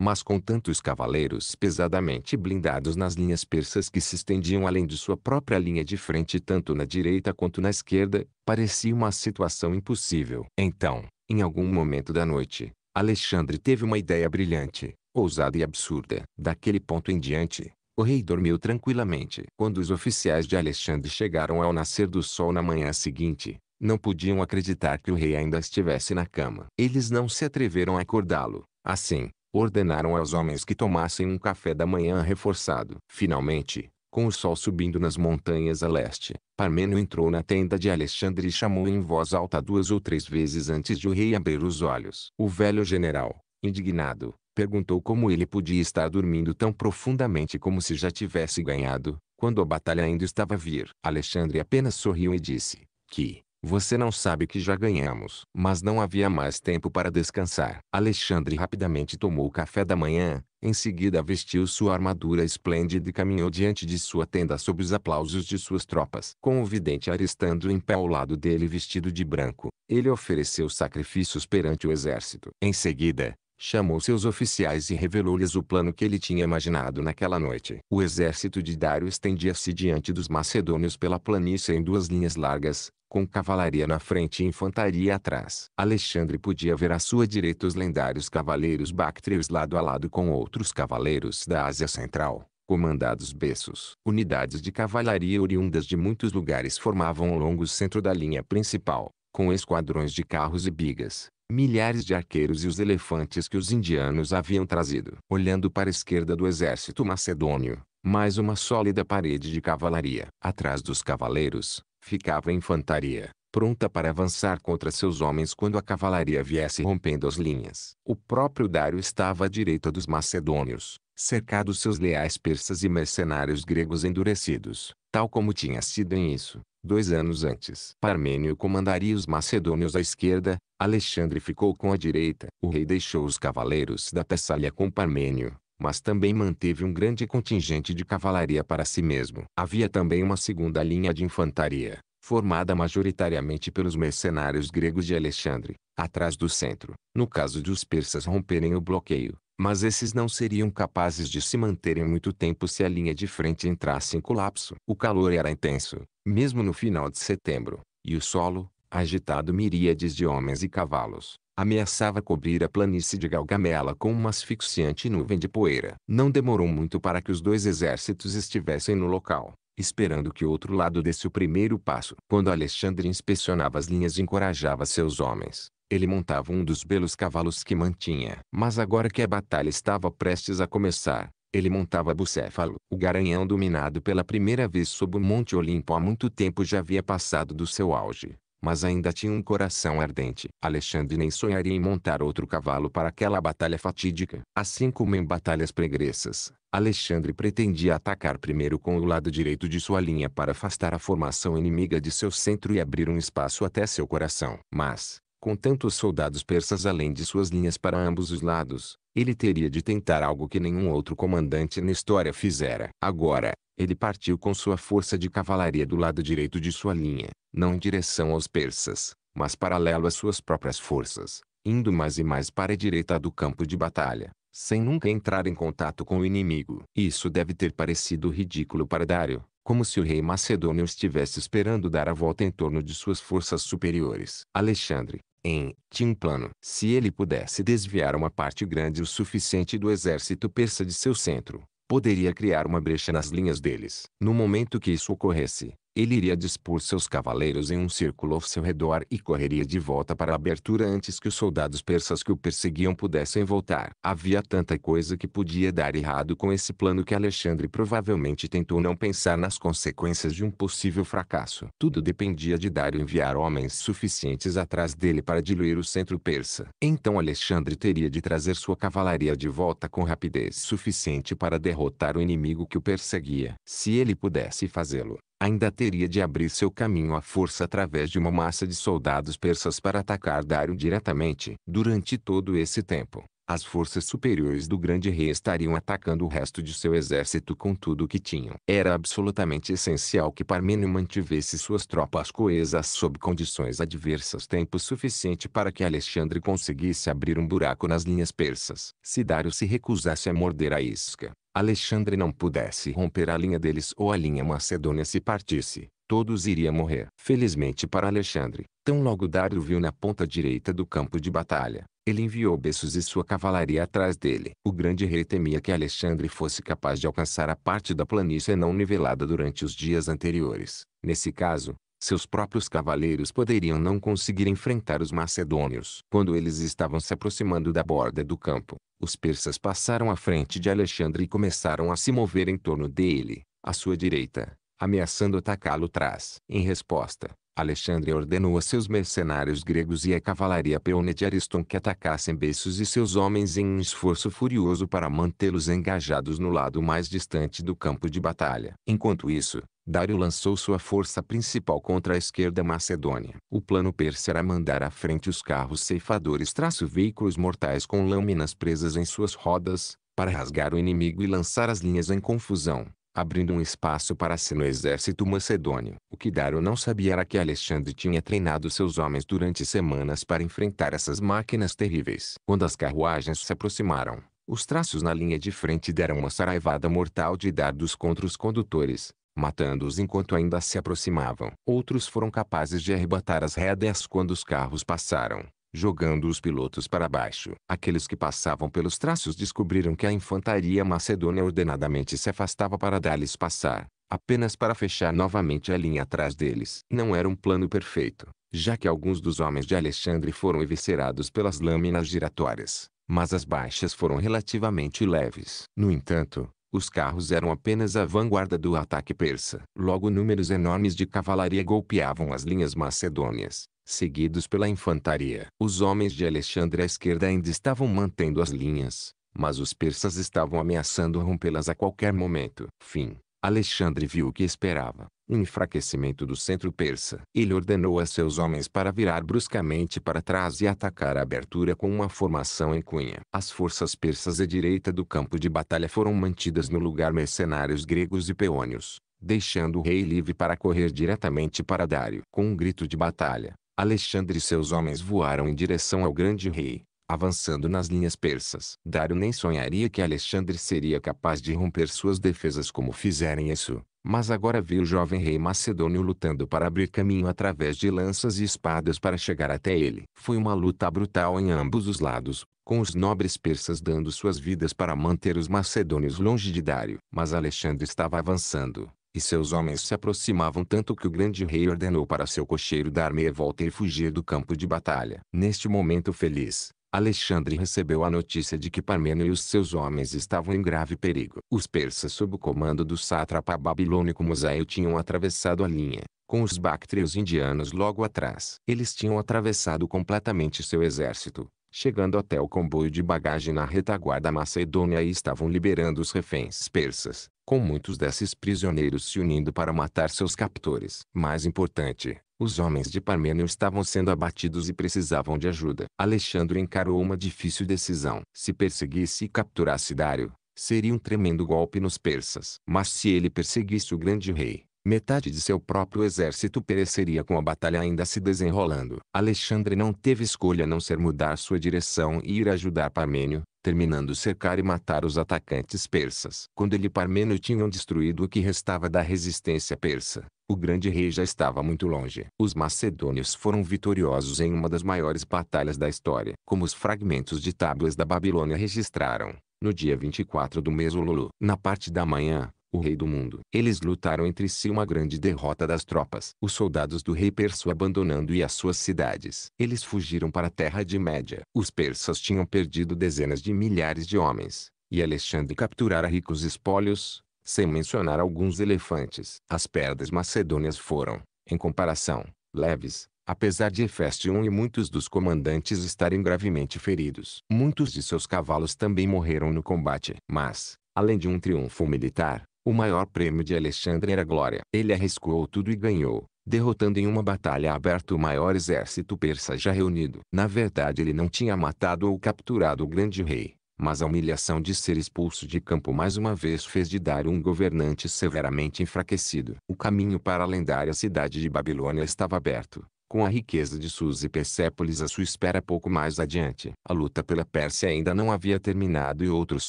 Mas com tantos cavaleiros pesadamente blindados nas linhas persas que se estendiam além de sua própria linha de frente tanto na direita quanto na esquerda, parecia uma situação impossível. Então, em algum momento da noite, Alexandre teve uma ideia brilhante, ousada e absurda. Daquele ponto em diante, o rei dormiu tranquilamente. Quando os oficiais de Alexandre chegaram ao nascer do sol na manhã seguinte, não podiam acreditar que o rei ainda estivesse na cama. Eles não se atreveram a acordá-lo. Assim, ordenaram aos homens que tomassem um café da manhã reforçado. Finalmente, com o sol subindo nas montanhas a leste, Parmênio entrou na tenda de Alexandre e chamou em voz alta duas ou três vezes antes de o rei abrir os olhos. O velho general, indignado, perguntou como ele podia estar dormindo tão profundamente como se já tivesse ganhado, quando a batalha ainda estava a vir. Alexandre apenas sorriu e disse que, você não sabe que já ganhamos. Mas não havia mais tempo para descansar. Alexandre rapidamente tomou o café da manhã, em seguida vestiu sua armadura esplêndida e caminhou diante de sua tenda sob os aplausos de suas tropas. Com o vidente Aristando em pé ao lado dele vestido de branco, ele ofereceu sacrifícios perante o exército. Em seguida, chamou seus oficiais e revelou-lhes o plano que ele tinha imaginado naquela noite. O exército de Dário estendia-se diante dos macedônios pela planície em duas linhas largas, com cavalaria na frente e infantaria atrás. Alexandre podia ver à sua direita os lendários cavaleiros bactrios lado a lado com outros cavaleiros da Ásia Central, comandados beços. Unidades de cavalaria oriundas de muitos lugares formavam o longo centro da linha principal com esquadrões de carros e bigas, milhares de arqueiros e os elefantes que os indianos haviam trazido. Olhando para a esquerda do exército macedônio, mais uma sólida parede de cavalaria. Atrás dos cavaleiros, ficava a infantaria, pronta para avançar contra seus homens quando a cavalaria viesse rompendo as linhas. O próprio Dário estava à direita dos macedônios, cercado seus leais persas e mercenários gregos endurecidos, tal como tinha sido em isso. Dois anos antes, Parmênio comandaria os macedônios à esquerda, Alexandre ficou com a direita. O rei deixou os cavaleiros da Tessália com Parmênio, mas também manteve um grande contingente de cavalaria para si mesmo. Havia também uma segunda linha de infantaria, formada majoritariamente pelos mercenários gregos de Alexandre, atrás do centro, no caso de os persas romperem o bloqueio mas esses não seriam capazes de se manterem muito tempo se a linha de frente entrasse em colapso. O calor era intenso, mesmo no final de setembro, e o solo, agitado miríades de homens e cavalos, ameaçava cobrir a planície de Galgamela com uma asfixiante nuvem de poeira. Não demorou muito para que os dois exércitos estivessem no local, esperando que o outro lado desse o primeiro passo. Quando Alexandre inspecionava as linhas e encorajava seus homens, ele montava um dos belos cavalos que mantinha. Mas agora que a batalha estava prestes a começar, ele montava Bucéfalo. O Garanhão dominado pela primeira vez sob o Monte Olimpo há muito tempo já havia passado do seu auge. Mas ainda tinha um coração ardente. Alexandre nem sonharia em montar outro cavalo para aquela batalha fatídica. Assim como em batalhas pregressas, Alexandre pretendia atacar primeiro com o lado direito de sua linha para afastar a formação inimiga de seu centro e abrir um espaço até seu coração. Mas, com tantos soldados persas além de suas linhas para ambos os lados, ele teria de tentar algo que nenhum outro comandante na história fizera. Agora, ele partiu com sua força de cavalaria do lado direito de sua linha, não em direção aos persas, mas paralelo às suas próprias forças, indo mais e mais para a direita do campo de batalha, sem nunca entrar em contato com o inimigo. Isso deve ter parecido ridículo para Dário, como se o rei macedônio estivesse esperando dar a volta em torno de suas forças superiores. Alexandre, em Timplano. Se ele pudesse desviar uma parte grande o suficiente do exército persa de seu centro, poderia criar uma brecha nas linhas deles. No momento que isso ocorresse, ele iria dispor seus cavaleiros em um círculo ao seu redor e correria de volta para a abertura antes que os soldados persas que o perseguiam pudessem voltar. Havia tanta coisa que podia dar errado com esse plano que Alexandre provavelmente tentou não pensar nas consequências de um possível fracasso. Tudo dependia de Dário enviar homens suficientes atrás dele para diluir o centro persa. Então Alexandre teria de trazer sua cavalaria de volta com rapidez suficiente para derrotar o inimigo que o perseguia. Se ele pudesse fazê-lo, ainda teria de abrir seu caminho à força através de uma massa de soldados persas para atacar Dário diretamente. Durante todo esse tempo, as forças superiores do grande rei estariam atacando o resto de seu exército com tudo o que tinham. Era absolutamente essencial que Parmênio mantivesse suas tropas coesas sob condições adversas tempo suficiente para que Alexandre conseguisse abrir um buraco nas linhas persas. Se Dário se recusasse a morder a isca, Alexandre não pudesse romper a linha deles ou a linha macedônia se partisse todos iriam morrer. Felizmente para Alexandre, tão logo Dário viu na ponta direita do campo de batalha, ele enviou Bessus e sua cavalaria atrás dele. O grande rei temia que Alexandre fosse capaz de alcançar a parte da planície não nivelada durante os dias anteriores. Nesse caso, seus próprios cavaleiros poderiam não conseguir enfrentar os macedônios. Quando eles estavam se aproximando da borda do campo, os persas passaram à frente de Alexandre e começaram a se mover em torno dele, à sua direita, ameaçando atacá-lo atrás. Em resposta, Alexandre ordenou a seus mercenários gregos e a cavalaria peone de Ariston que atacassem Bessos e seus homens em um esforço furioso para mantê-los engajados no lado mais distante do campo de batalha. Enquanto isso, Dário lançou sua força principal contra a esquerda macedônia. O plano persa era mandar à frente os carros ceifadores traço veículos mortais com lâminas presas em suas rodas, para rasgar o inimigo e lançar as linhas em confusão abrindo um espaço para si no exército macedônio. O que Daro não sabia era que Alexandre tinha treinado seus homens durante semanas para enfrentar essas máquinas terríveis. Quando as carruagens se aproximaram, os traços na linha de frente deram uma saraivada mortal de dardos contra os condutores, matando-os enquanto ainda se aproximavam. Outros foram capazes de arrebatar as rédeas quando os carros passaram jogando os pilotos para baixo. Aqueles que passavam pelos traços descobriram que a infantaria macedônia ordenadamente se afastava para dar-lhes passar, apenas para fechar novamente a linha atrás deles. Não era um plano perfeito, já que alguns dos homens de Alexandre foram eviscerados pelas lâminas giratórias, mas as baixas foram relativamente leves. No entanto, os carros eram apenas a vanguarda do ataque persa. Logo números enormes de cavalaria golpeavam as linhas macedônias, seguidos pela infantaria. Os homens de Alexandre à esquerda ainda estavam mantendo as linhas, mas os persas estavam ameaçando rompê-las a qualquer momento. Fim. Alexandre viu o que esperava, um enfraquecimento do centro persa. Ele ordenou a seus homens para virar bruscamente para trás e atacar a abertura com uma formação em cunha. As forças persas à direita do campo de batalha foram mantidas no lugar mercenários gregos e peônios, deixando o rei livre para correr diretamente para Dário. Com um grito de batalha, Alexandre e seus homens voaram em direção ao grande rei, avançando nas linhas persas. Dário nem sonharia que Alexandre seria capaz de romper suas defesas como fizerem isso, mas agora viu o jovem rei macedônio lutando para abrir caminho através de lanças e espadas para chegar até ele. Foi uma luta brutal em ambos os lados, com os nobres persas dando suas vidas para manter os macedônios longe de Dário. Mas Alexandre estava avançando, e seus homens se aproximavam tanto que o grande rei ordenou para seu cocheiro dar meia volta e fugir do campo de batalha. Neste momento feliz, Alexandre recebeu a notícia de que Parmênio e os seus homens estavam em grave perigo. Os persas sob o comando do sátrapa babilônico Musaio tinham atravessado a linha, com os bactrios indianos logo atrás. Eles tinham atravessado completamente seu exército, chegando até o comboio de bagagem na retaguarda macedônia e estavam liberando os reféns persas, com muitos desses prisioneiros se unindo para matar seus captores. Mais importante, os homens de Parmênio estavam sendo abatidos e precisavam de ajuda. Alexandre encarou uma difícil decisão. Se perseguisse e capturasse Dário, seria um tremendo golpe nos persas. Mas se ele perseguisse o grande rei, Metade de seu próprio exército pereceria com a batalha ainda se desenrolando. Alexandre não teve escolha a não ser mudar sua direção e ir ajudar Parmênio, terminando cercar e matar os atacantes persas. Quando ele e Parmênio tinham destruído o que restava da resistência persa, o grande rei já estava muito longe. Os macedônios foram vitoriosos em uma das maiores batalhas da história. Como os fragmentos de tábuas da Babilônia registraram, no dia 24 do mês Ululu, na parte da manhã, o rei do mundo. Eles lutaram entre si uma grande derrota das tropas. Os soldados do rei perso abandonando-e as suas cidades. Eles fugiram para a terra de Média. Os persas tinham perdido dezenas de milhares de homens, e Alexandre capturara ricos espólios, sem mencionar alguns elefantes. As perdas macedônias foram, em comparação, leves, apesar de Efestion e muitos dos comandantes estarem gravemente feridos. Muitos de seus cavalos também morreram no combate. Mas, além de um triunfo militar, o maior prêmio de Alexandre era glória. Ele arriscou tudo e ganhou, derrotando em uma batalha aberta o maior exército persa já reunido. Na verdade ele não tinha matado ou capturado o grande rei, mas a humilhação de ser expulso de campo mais uma vez fez de Dar um governante severamente enfraquecido. O caminho para a lendária cidade de Babilônia estava aberto, com a riqueza de Susa e Persépolis à sua espera é pouco mais adiante. A luta pela Pérsia ainda não havia terminado e outros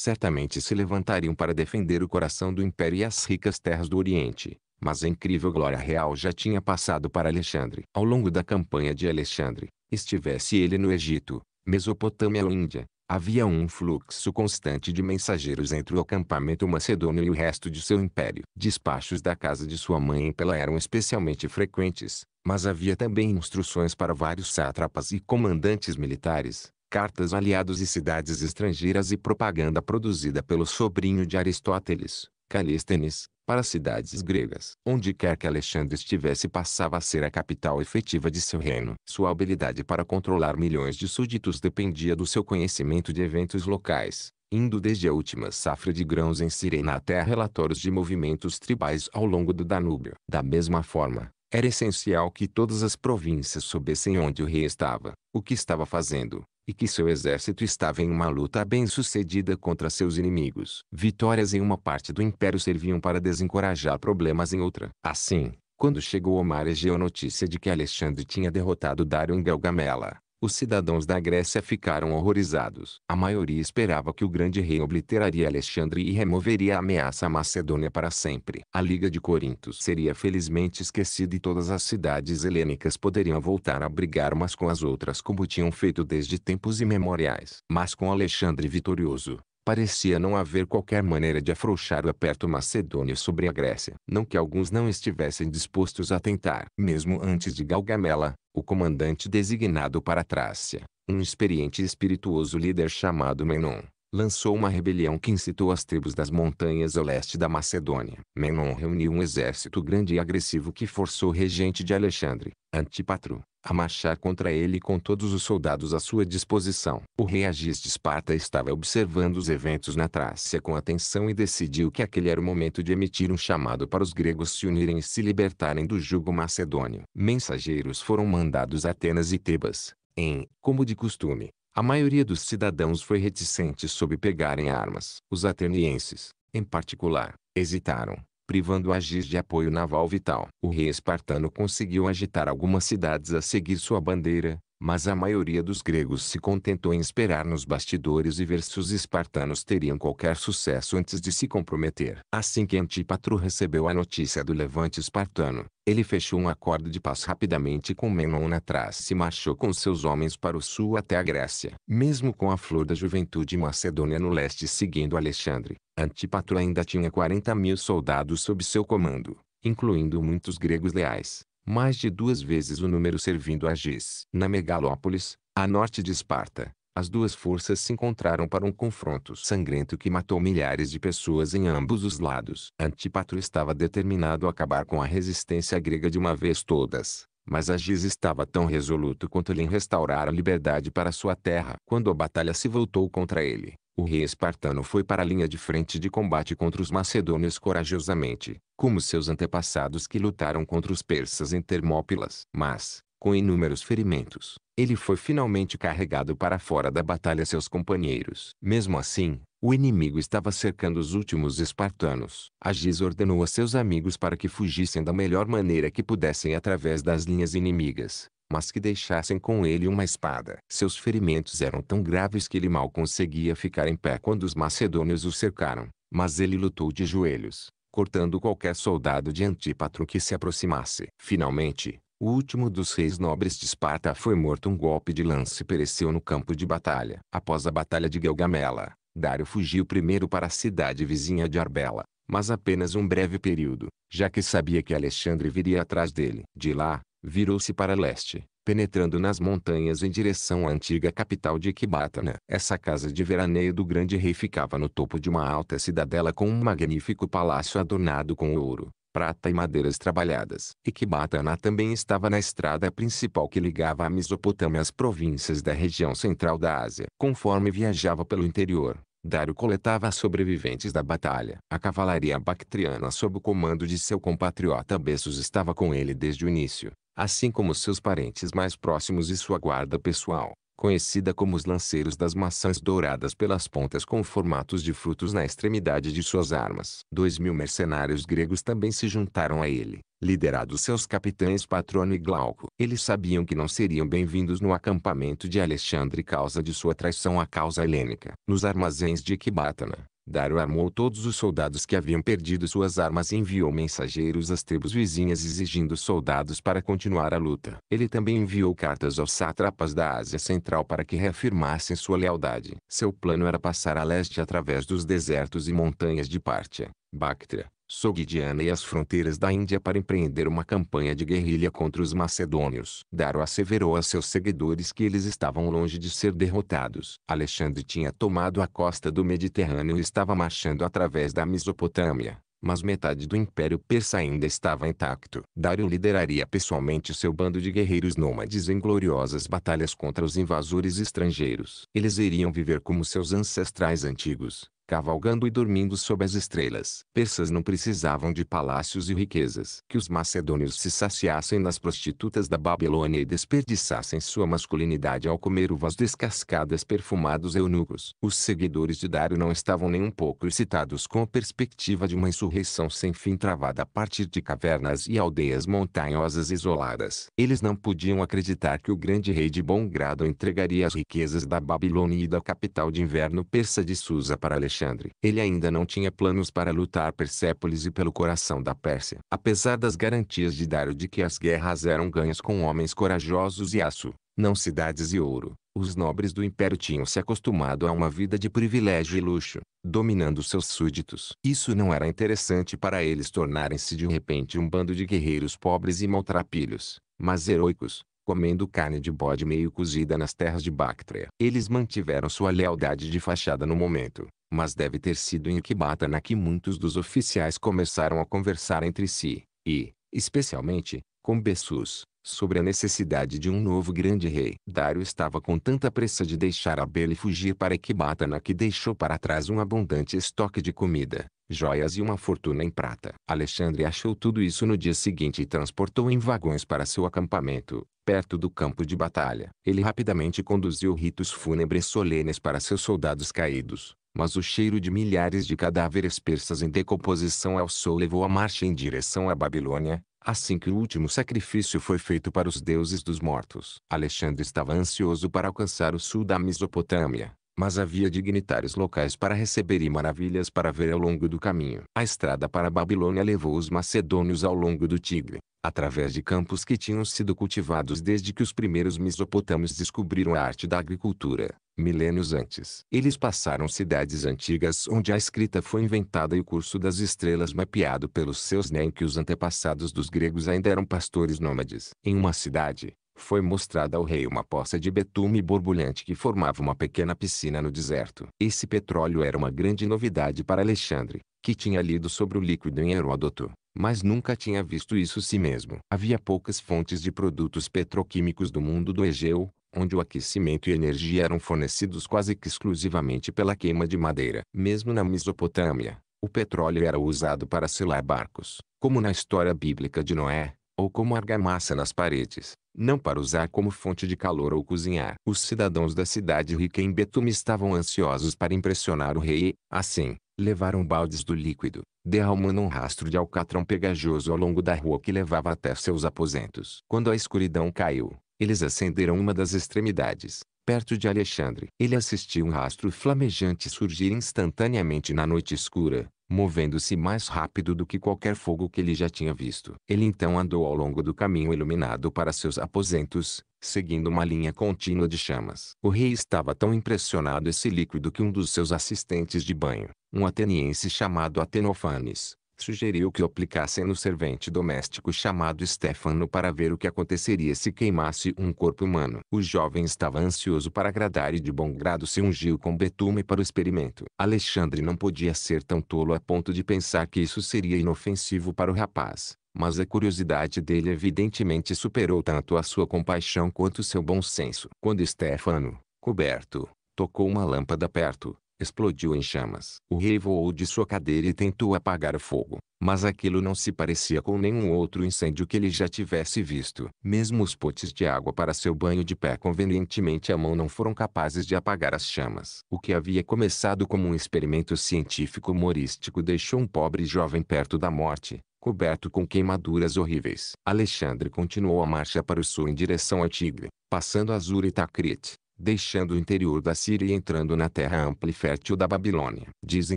certamente se levantariam para defender o coração do império e as ricas terras do Oriente. Mas a incrível glória real já tinha passado para Alexandre. Ao longo da campanha de Alexandre, estivesse ele no Egito, Mesopotâmia ou Índia, havia um fluxo constante de mensageiros entre o acampamento macedônio e o resto de seu império. Despachos da casa de sua mãe Pela eram especialmente frequentes, mas havia também instruções para vários sátrapas e comandantes militares, cartas aliados e cidades estrangeiras e propaganda produzida pelo sobrinho de Aristóteles, Calístenes, para as cidades gregas. Onde quer que Alexandre estivesse passava a ser a capital efetiva de seu reino. Sua habilidade para controlar milhões de súditos dependia do seu conhecimento de eventos locais, indo desde a última safra de grãos em Sirena até relatórios de movimentos tribais ao longo do Danúbio. Da mesma forma, era essencial que todas as províncias soubessem onde o rei estava, o que estava fazendo, e que seu exército estava em uma luta bem-sucedida contra seus inimigos. Vitórias em uma parte do império serviam para desencorajar problemas em outra. Assim, quando chegou ao mar Egeu a notícia de que Alexandre tinha derrotado Dário em Galgamela, os cidadãos da Grécia ficaram horrorizados. A maioria esperava que o grande rei obliteraria Alexandre e removeria a ameaça à Macedônia para sempre. A Liga de Corinto seria felizmente esquecida e todas as cidades helênicas poderiam voltar a brigar umas com as outras como tinham feito desde tempos imemoriais. Mas com Alexandre vitorioso, parecia não haver qualquer maneira de afrouxar o aperto macedônio sobre a Grécia. Não que alguns não estivessem dispostos a tentar. Mesmo antes de Galgamela, o comandante designado para Trácia, um experiente e espirituoso líder chamado Menon, lançou uma rebelião que incitou as tribos das montanhas ao leste da Macedônia. Menon reuniu um exército grande e agressivo que forçou o regente de Alexandre, Antipatro, a marchar contra ele com todos os soldados à sua disposição. O rei Agis de Esparta estava observando os eventos na Trácia com atenção e decidiu que aquele era o momento de emitir um chamado para os gregos se unirem e se libertarem do jugo macedônio. Mensageiros foram mandados a Atenas e Tebas, em, como de costume, a maioria dos cidadãos foi reticente sobre pegarem armas. Os atenienses, em particular, hesitaram, privando Agis de apoio naval vital. O rei espartano conseguiu agitar algumas cidades a seguir sua bandeira, mas a maioria dos gregos se contentou em esperar nos bastidores e ver se os espartanos teriam qualquer sucesso antes de se comprometer. Assim que Antípatro recebeu a notícia do levante espartano, ele fechou um acordo de paz rapidamente com Menon na Trácia e marchou com seus homens para o sul até a Grécia. Mesmo com a flor da juventude macedônia no leste seguindo Alexandre, Antípatro ainda tinha 40 mil soldados sob seu comando, incluindo muitos gregos leais mais de duas vezes o número servindo a Gis. Na megalópolis, a norte de Esparta, as duas forças se encontraram para um confronto sangrento que matou milhares de pessoas em ambos os lados. Antípatro estava determinado a acabar com a resistência grega de uma vez todas. Mas Agis estava tão resoluto quanto ele em restaurar a liberdade para sua terra. Quando a batalha se voltou contra ele, o rei espartano foi para a linha de frente de combate contra os macedônios corajosamente, como seus antepassados que lutaram contra os persas em Termópilas. Mas, com inúmeros ferimentos, ele foi finalmente carregado para fora da batalha seus companheiros. Mesmo assim, o inimigo estava cercando os últimos espartanos. Agis ordenou a seus amigos para que fugissem da melhor maneira que pudessem através das linhas inimigas, mas que deixassem com ele uma espada. Seus ferimentos eram tão graves que ele mal conseguia ficar em pé quando os macedônios o cercaram, mas ele lutou de joelhos, cortando qualquer soldado de Antípatro que se aproximasse. Finalmente, o último dos reis nobres de Esparta foi morto um golpe de lança e pereceu no campo de batalha. Após a batalha de Gelgamela, Dário fugiu primeiro para a cidade vizinha de Arbela, mas apenas um breve período, já que sabia que Alexandre viria atrás dele. De lá, virou-se para leste, penetrando nas montanhas em direção à antiga capital de Ecbatana. Essa casa de veraneio do grande rei ficava no topo de uma alta cidadela com um magnífico palácio adornado com ouro, prata e madeiras trabalhadas. Ecbatana também estava na estrada principal que ligava a Mesopotâmia às províncias da região central da Ásia. Conforme viajava pelo interior, Dário coletava sobreviventes da batalha. A cavalaria bactriana sob o comando de seu compatriota Bessus estava com ele desde o início, assim como seus parentes mais próximos e sua guarda pessoal conhecida como os lanceiros das maçãs douradas pelas pontas com formatos de frutos na extremidade de suas armas. Dois mil mercenários gregos também se juntaram a ele, liderados seus capitães Patrono e Glauco. Eles sabiam que não seriam bem-vindos no acampamento de Alexandre causa de sua traição à causa helênica. Nos armazéns de Equibátana, Dário armou todos os soldados que haviam perdido suas armas e enviou mensageiros às tribos vizinhas exigindo soldados para continuar a luta. Ele também enviou cartas aos sátrapas da Ásia Central para que reafirmassem sua lealdade. Seu plano era passar a leste através dos desertos e montanhas de Pártia, Bactria, Sogdiana e as fronteiras da Índia para empreender uma campanha de guerrilha contra os macedônios. Daro asseverou a seus seguidores que eles estavam longe de ser derrotados. Alexandre tinha tomado a costa do Mediterrâneo e estava marchando através da Mesopotâmia mas metade do Império Persa ainda estava intacto. Dário lideraria pessoalmente seu bando de guerreiros nômades em gloriosas batalhas contra os invasores estrangeiros. Eles iriam viver como seus ancestrais antigos, cavalgando e dormindo sob as estrelas. Persas não precisavam de palácios e riquezas. Que os macedônios se saciassem nas prostitutas da Babilônia e desperdiçassem sua masculinidade ao comer uvas descascadas perfumados eunucos. Os seguidores de Dário não estavam nem um pouco excitados com a perspectiva de uma insurreição sem fim travada a partir de cavernas e aldeias montanhosas isoladas. Eles não podiam acreditar que o grande rei de bom grado entregaria as riquezas da Babilônia e da capital de inverno persa de Susa para Alexandre Alexandre. Ele ainda não tinha planos para lutar Persépolis e pelo coração da Pérsia. Apesar das garantias de Dário de que as guerras eram ganhas com homens corajosos e aço, não cidades e ouro, os nobres do império tinham se acostumado a uma vida de privilégio e luxo, dominando seus súditos. Isso não era interessante para eles tornarem-se de repente um bando de guerreiros pobres e maltrapilhos, mas heróicos, comendo carne de bode meio cozida nas terras de Bactria. Eles mantiveram sua lealdade de fachada no momento, mas deve ter sido em Equibatana que muitos dos oficiais começaram a conversar entre si, e, especialmente, com Bessus, sobre a necessidade de um novo grande rei. Dário estava com tanta pressa de deixar Abele e fugir para Equibatana que deixou para trás um abundante estoque de comida, joias e uma fortuna em prata. Alexandre achou tudo isso no dia seguinte e transportou em vagões para seu acampamento, perto do campo de batalha. Ele rapidamente conduziu ritos fúnebres solenes para seus soldados caídos, mas o cheiro de milhares de cadáveres persas em decomposição ao sol levou a marcha em direção à Babilônia, assim que o último sacrifício foi feito para os deuses dos mortos. Alexandre estava ansioso para alcançar o sul da Mesopotâmia, mas havia dignitários locais para receber e maravilhas para ver ao longo do caminho. A estrada para a Babilônia levou os macedônios ao longo do Tigre, através de campos que tinham sido cultivados desde que os primeiros mesopotâmios descobriram a arte da agricultura milênios antes. Eles passaram cidades antigas onde a escrita foi inventada e o curso das estrelas mapeado pelos seus nem né, que os antepassados dos gregos ainda eram pastores nômades. Em uma cidade, foi mostrada ao rei uma poça de betume borbulhante que formava uma pequena piscina no deserto. Esse petróleo era uma grande novidade para Alexandre, que tinha lido sobre o líquido em Heródoto, mas nunca tinha visto isso si mesmo. Havia poucas fontes de produtos petroquímicos do mundo do Egeu, onde o aquecimento e energia eram fornecidos quase que exclusivamente pela queima de madeira. Mesmo na Mesopotâmia, o petróleo era usado para selar barcos, como na história bíblica de Noé, ou como argamassa nas paredes, não para usar como fonte de calor ou cozinhar. Os cidadãos da cidade rica em Betume estavam ansiosos para impressionar o rei assim, levaram baldes do líquido, derramando um rastro de alcatrão pegajoso ao longo da rua que levava até seus aposentos. Quando a escuridão caiu, eles acenderam uma das extremidades, perto de Alexandre. Ele assistiu um rastro flamejante surgir instantaneamente na noite escura, movendo-se mais rápido do que qualquer fogo que ele já tinha visto. Ele então andou ao longo do caminho iluminado para seus aposentos, seguindo uma linha contínua de chamas. O rei estava tão impressionado esse líquido que um dos seus assistentes de banho, um ateniense chamado Atenofanes, sugeriu que o aplicassem no servente doméstico chamado Stefano para ver o que aconteceria se queimasse um corpo humano. O jovem estava ansioso para agradar e de bom grado se ungiu com betume para o experimento. Alexandre não podia ser tão tolo a ponto de pensar que isso seria inofensivo para o rapaz mas a curiosidade dele evidentemente superou tanto a sua compaixão quanto o seu bom senso. Quando Stefano, coberto, tocou uma lâmpada perto, explodiu em chamas. O rei voou de sua cadeira e tentou apagar o fogo, mas aquilo não se parecia com nenhum outro incêndio que ele já tivesse visto. Mesmo os potes de água para seu banho de pé convenientemente à mão não foram capazes de apagar as chamas. O que havia começado como um experimento científico humorístico deixou um pobre jovem perto da morte, coberto com queimaduras horríveis. Alexandre continuou a marcha para o sul em direção ao Tigre, passando Azur e Takrit, deixando o interior da Síria e entrando na terra ampla e fértil da Babilônia. Dizem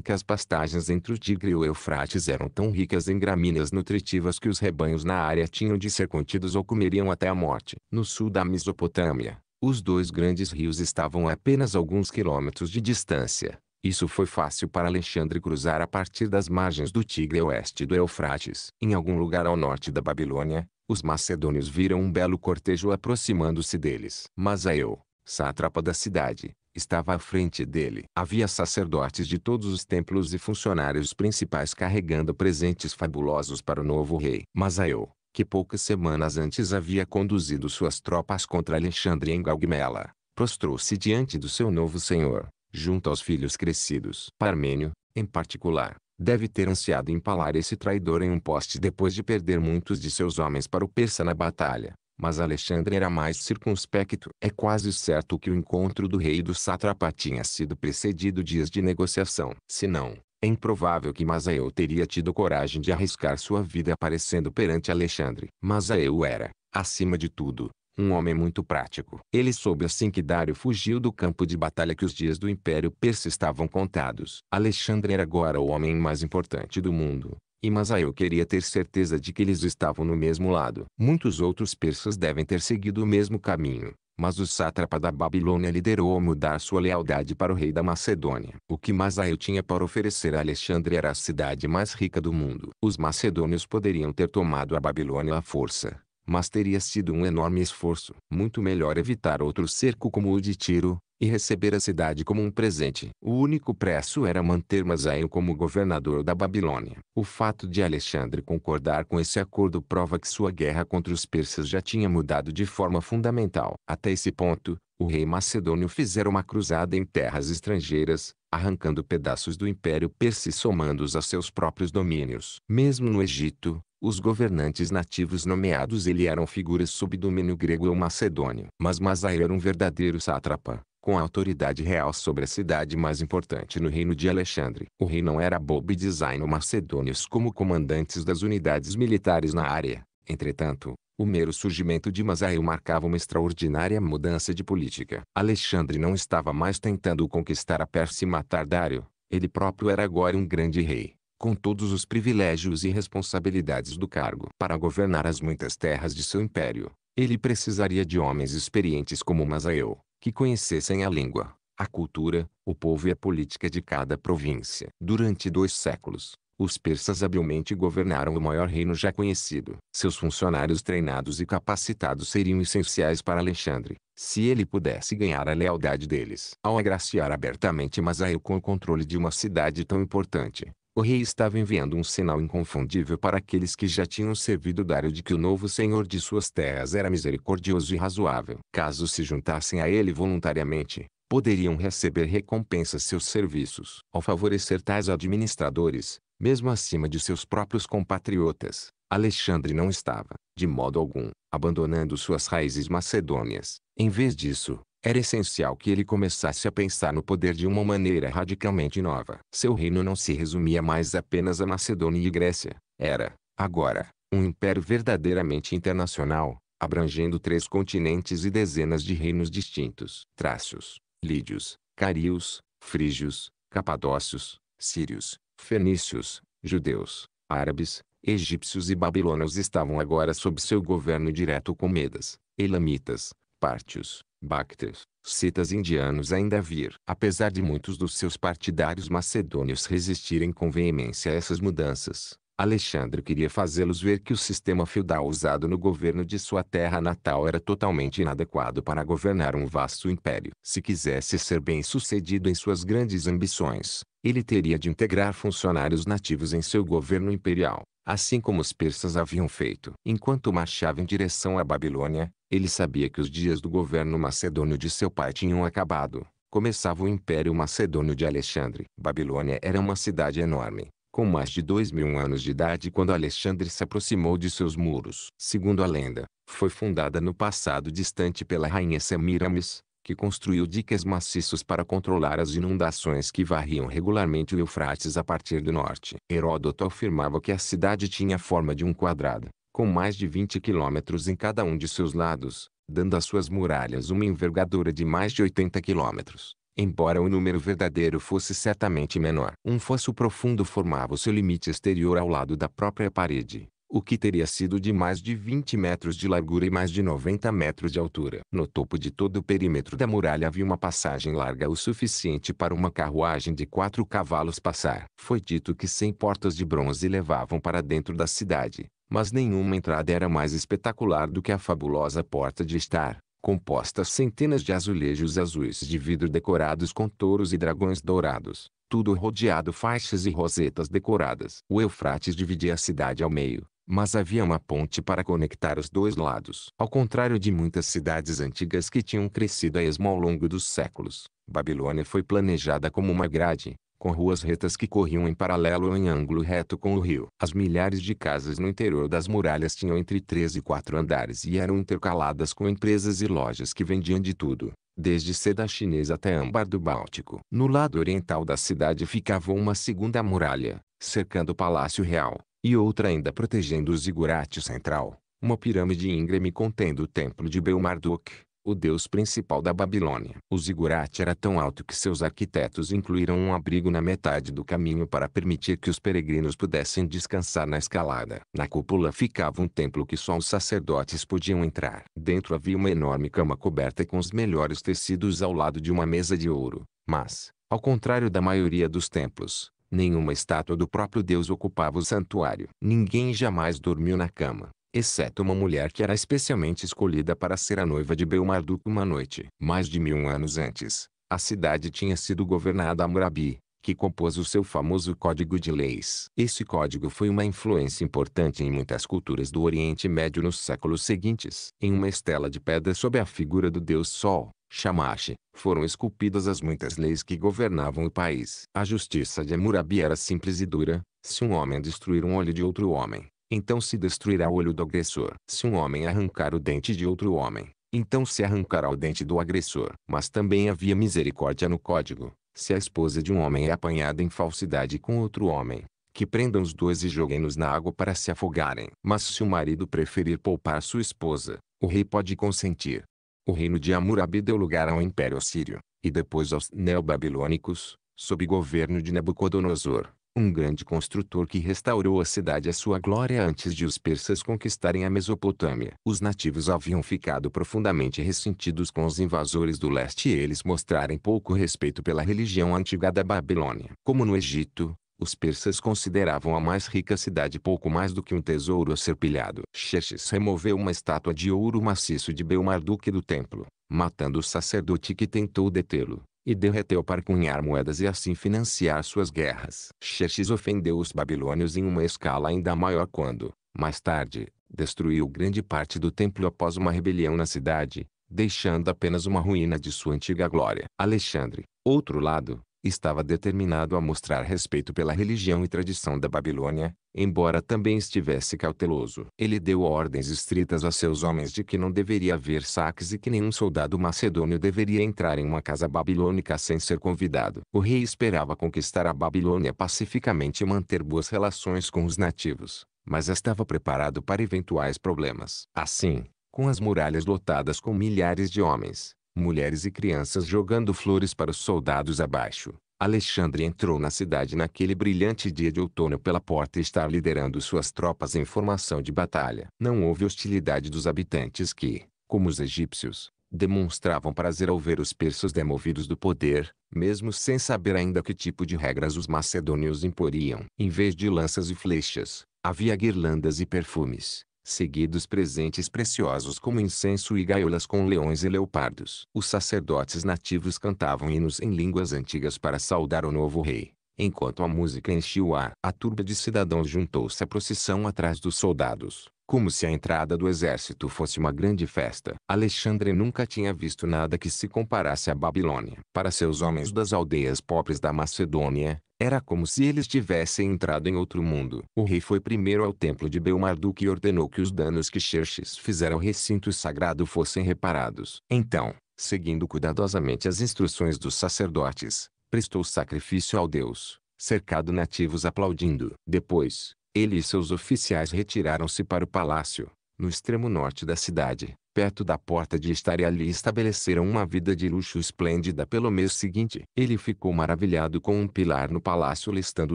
que as pastagens entre o Tigre e o Eufrates eram tão ricas em gramíneas nutritivas que os rebanhos na área tinham de ser contidos ou comeriam até a morte. No sul da Mesopotâmia, os dois grandes rios estavam a apenas alguns quilômetros de distância. Isso foi fácil para Alexandre cruzar a partir das margens do Tigre oeste do Eufrates. Em algum lugar ao norte da Babilônia, os macedônios viram um belo cortejo aproximando-se deles. Mas a eu, sátrapa da cidade, estava à frente dele. Havia sacerdotes de todos os templos e funcionários principais carregando presentes fabulosos para o novo rei. Mas Aiô, que poucas semanas antes havia conduzido suas tropas contra Alexandre em Galgmela, prostrou-se diante do seu novo senhor, junto aos filhos crescidos. Parmênio, em particular, deve ter ansiado empalar esse traidor em um poste depois de perder muitos de seus homens para o persa na batalha. Mas Alexandre era mais circunspecto. É quase certo que o encontro do rei e do sátrapa tinha sido precedido dias de negociação. Se não, é improvável que Mazaeu teria tido coragem de arriscar sua vida aparecendo perante Alexandre. Masaeu era, acima de tudo, um homem muito prático. Ele soube assim que Dário fugiu do campo de batalha que os dias do Império Persa estavam contados. Alexandre era agora o homem mais importante do mundo. E mas ah, queria ter certeza de que eles estavam no mesmo lado. Muitos outros persas devem ter seguido o mesmo caminho. Mas o sátrapa da Babilônia liderou a mudar sua lealdade para o rei da Macedônia. O que Masael ah, tinha para oferecer a Alexandre era a cidade mais rica do mundo. Os macedônios poderiam ter tomado a Babilônia à força, mas teria sido um enorme esforço. Muito melhor evitar outro cerco como o de Tiro, e receber a cidade como um presente. O único preço era manter Mazael como governador da Babilônia. O fato de Alexandre concordar com esse acordo prova que sua guerra contra os persas já tinha mudado de forma fundamental. Até esse ponto, o rei macedônio fizera uma cruzada em terras estrangeiras, arrancando pedaços do império persa e somando-os a seus próprios domínios. Mesmo no Egito, os governantes nativos nomeados ele eram figuras sob domínio grego ou macedônio. Mas Mazair era um verdadeiro sátrapa com a autoridade real sobre a cidade mais importante no reino de Alexandre. O rei não era bobo e designou macedônios como comandantes das unidades militares na área. Entretanto, o mero surgimento de Mazaeu marcava uma extraordinária mudança de política. Alexandre não estava mais tentando conquistar a Pérsia e matar Dário. Ele próprio era agora um grande rei, com todos os privilégios e responsabilidades do cargo. Para governar as muitas terras de seu império, ele precisaria de homens experientes como Mazaeu, que conhecessem a língua, a cultura, o povo e a política de cada província. Durante dois séculos, os persas habilmente governaram o maior reino já conhecido. Seus funcionários treinados e capacitados seriam essenciais para Alexandre, se ele pudesse ganhar a lealdade deles. Ao agraciar abertamente Mazaeu com o controle de uma cidade tão importante, o rei estava enviando um sinal inconfundível para aqueles que já tinham servido Dário de que o novo senhor de suas terras era misericordioso e razoável. Caso se juntassem a ele voluntariamente, poderiam receber recompensa seus serviços. Ao favorecer tais administradores, mesmo acima de seus próprios compatriotas, Alexandre não estava, de modo algum, abandonando suas raízes macedônias. Em vez disso, era essencial que ele começasse a pensar no poder de uma maneira radicalmente nova. Seu reino não se resumia mais apenas a Macedônia e Grécia. Era, agora, um império verdadeiramente internacional, abrangendo três continentes e dezenas de reinos distintos. Trácios, Lídios, Carios, Frígios, Capadócios, Sírios, Fenícios, Judeus, Árabes, Egípcios e Babilônios estavam agora sob seu governo direto com Medas, Elamitas, Pártios, Bácteos, citas indianos ainda vir. Apesar de muitos dos seus partidários macedônios resistirem com veemência a essas mudanças, Alexandre queria fazê-los ver que o sistema feudal usado no governo de sua terra natal era totalmente inadequado para governar um vasto império. Se quisesse ser bem-sucedido em suas grandes ambições, ele teria de integrar funcionários nativos em seu governo imperial, assim como os persas haviam feito. Enquanto marchava em direção à Babilônia, ele sabia que os dias do governo macedônio de seu pai tinham acabado. Começava o Império Macedônio de Alexandre. Babilônia era uma cidade enorme, com mais de dois mil anos de idade quando Alexandre se aproximou de seus muros. Segundo a lenda, foi fundada no passado distante pela rainha Semiramis, que construiu diques maciços para controlar as inundações que varriam regularmente o Eufrates a partir do norte. Heródoto afirmava que a cidade tinha a forma de um quadrado, com mais de 20 quilômetros em cada um de seus lados, dando às suas muralhas uma envergadura de mais de 80 quilômetros. Embora o número verdadeiro fosse certamente menor, um fosso profundo formava o seu limite exterior ao lado da própria parede, o que teria sido de mais de 20 metros de largura e mais de 90 metros de altura. No topo de todo o perímetro da muralha havia uma passagem larga o suficiente para uma carruagem de quatro cavalos passar. Foi dito que cem portas de bronze levavam para dentro da cidade, mas nenhuma entrada era mais espetacular do que a fabulosa porta de estar, composta centenas de azulejos azuis de vidro decorados com touros e dragões dourados, tudo rodeado faixas e rosetas decoradas. O Eufrates dividia a cidade ao meio, mas havia uma ponte para conectar os dois lados. Ao contrário de muitas cidades antigas que tinham crescido a esmo ao longo dos séculos, Babilônia foi planejada como uma grade, com ruas retas que corriam em paralelo ou em ângulo reto com o rio. As milhares de casas no interior das muralhas tinham entre três e quatro andares e eram intercaladas com empresas e lojas que vendiam de tudo, desde seda chinesa até âmbar do Báltico. No lado oriental da cidade ficava uma segunda muralha, cercando o Palácio Real, e outra ainda protegendo o zigurate central, uma pirâmide íngreme contendo o templo de Belmarduk o deus principal da Babilônia. O zigurate era tão alto que seus arquitetos incluíram um abrigo na metade do caminho para permitir que os peregrinos pudessem descansar na escalada. Na cúpula ficava um templo que só os sacerdotes podiam entrar. Dentro havia uma enorme cama coberta com os melhores tecidos ao lado de uma mesa de ouro. Mas, ao contrário da maioria dos templos, nenhuma estátua do próprio Deus ocupava o santuário. Ninguém jamais dormiu na cama exceto uma mulher que era especialmente escolhida para ser a noiva de Belmarduk uma noite. Mais de mil anos antes, a cidade tinha sido governada a Murabi, que compôs o seu famoso Código de Leis. Esse código foi uma influência importante em muitas culturas do Oriente Médio nos séculos seguintes. Em uma estela de pedra sob a figura do deus Sol, Shamash, foram esculpidas as muitas leis que governavam o país. A justiça de Hammurabi era simples e dura. Se um homem destruir um olho de outro homem, então se destruirá o olho do agressor. Se um homem arrancar o dente de outro homem, então se arrancará o dente do agressor. Mas também havia misericórdia no código. Se a esposa de um homem é apanhada em falsidade com outro homem, que prendam os dois e joguem-nos na água para se afogarem. Mas se o marido preferir poupar sua esposa, o rei pode consentir. O reino de Hammurabi deu lugar ao Império Assírio, e depois aos Neobabilônicos, sob governo de Nabucodonosor um grande construtor que restaurou a cidade à sua glória antes de os persas conquistarem a Mesopotâmia. Os nativos haviam ficado profundamente ressentidos com os invasores do leste e eles mostrarem pouco respeito pela religião antiga da Babilônia. Como no Egito, os persas consideravam a mais rica cidade pouco mais do que um tesouro a ser pilhado. Xerxes removeu uma estátua de ouro maciço de Belmarduque do templo, matando o sacerdote que tentou detê-lo e derreteu para cunhar moedas e assim financiar suas guerras. Xerxes ofendeu os babilônios em uma escala ainda maior quando, mais tarde, destruiu grande parte do templo após uma rebelião na cidade, deixando apenas uma ruína de sua antiga glória. Alexandre, outro lado, estava determinado a mostrar respeito pela religião e tradição da Babilônia, embora também estivesse cauteloso. Ele deu ordens estritas a seus homens de que não deveria haver saques e que nenhum soldado macedônio deveria entrar em uma casa babilônica sem ser convidado. O rei esperava conquistar a Babilônia pacificamente e manter boas relações com os nativos, mas estava preparado para eventuais problemas. Assim, com as muralhas lotadas com milhares de homens, mulheres e crianças jogando flores para os soldados abaixo. Alexandre entrou na cidade naquele brilhante dia de outono pela porta e está liderando suas tropas em formação de batalha. Não houve hostilidade dos habitantes que, como os egípcios, demonstravam prazer ao ver os persas demovidos do poder, mesmo sem saber ainda que tipo de regras os macedônios imporiam. Em vez de lanças e flechas, havia guirlandas e perfumes seguidos presentes preciosos como incenso e gaiolas com leões e leopardos. Os sacerdotes nativos cantavam hinos em línguas antigas para saudar o novo rei. Enquanto a música enchia o ar, a turba de cidadãos juntou-se à procissão atrás dos soldados, como se a entrada do exército fosse uma grande festa. Alexandre nunca tinha visto nada que se comparasse à Babilônia. Para seus homens das aldeias pobres da Macedônia, era como se eles tivessem entrado em outro mundo. O rei foi primeiro ao templo de Belmarduk e ordenou que os danos que Xerxes fizera ao recinto sagrado fossem reparados. Então, seguindo cuidadosamente as instruções dos sacerdotes, prestou sacrifício ao deus, cercado nativos aplaudindo. Depois, ele e seus oficiais retiraram-se para o palácio, no extremo norte da cidade, perto da porta de estar e ali estabeleceram uma vida de luxo esplêndida pelo mês seguinte. Ele ficou maravilhado com um pilar no palácio listando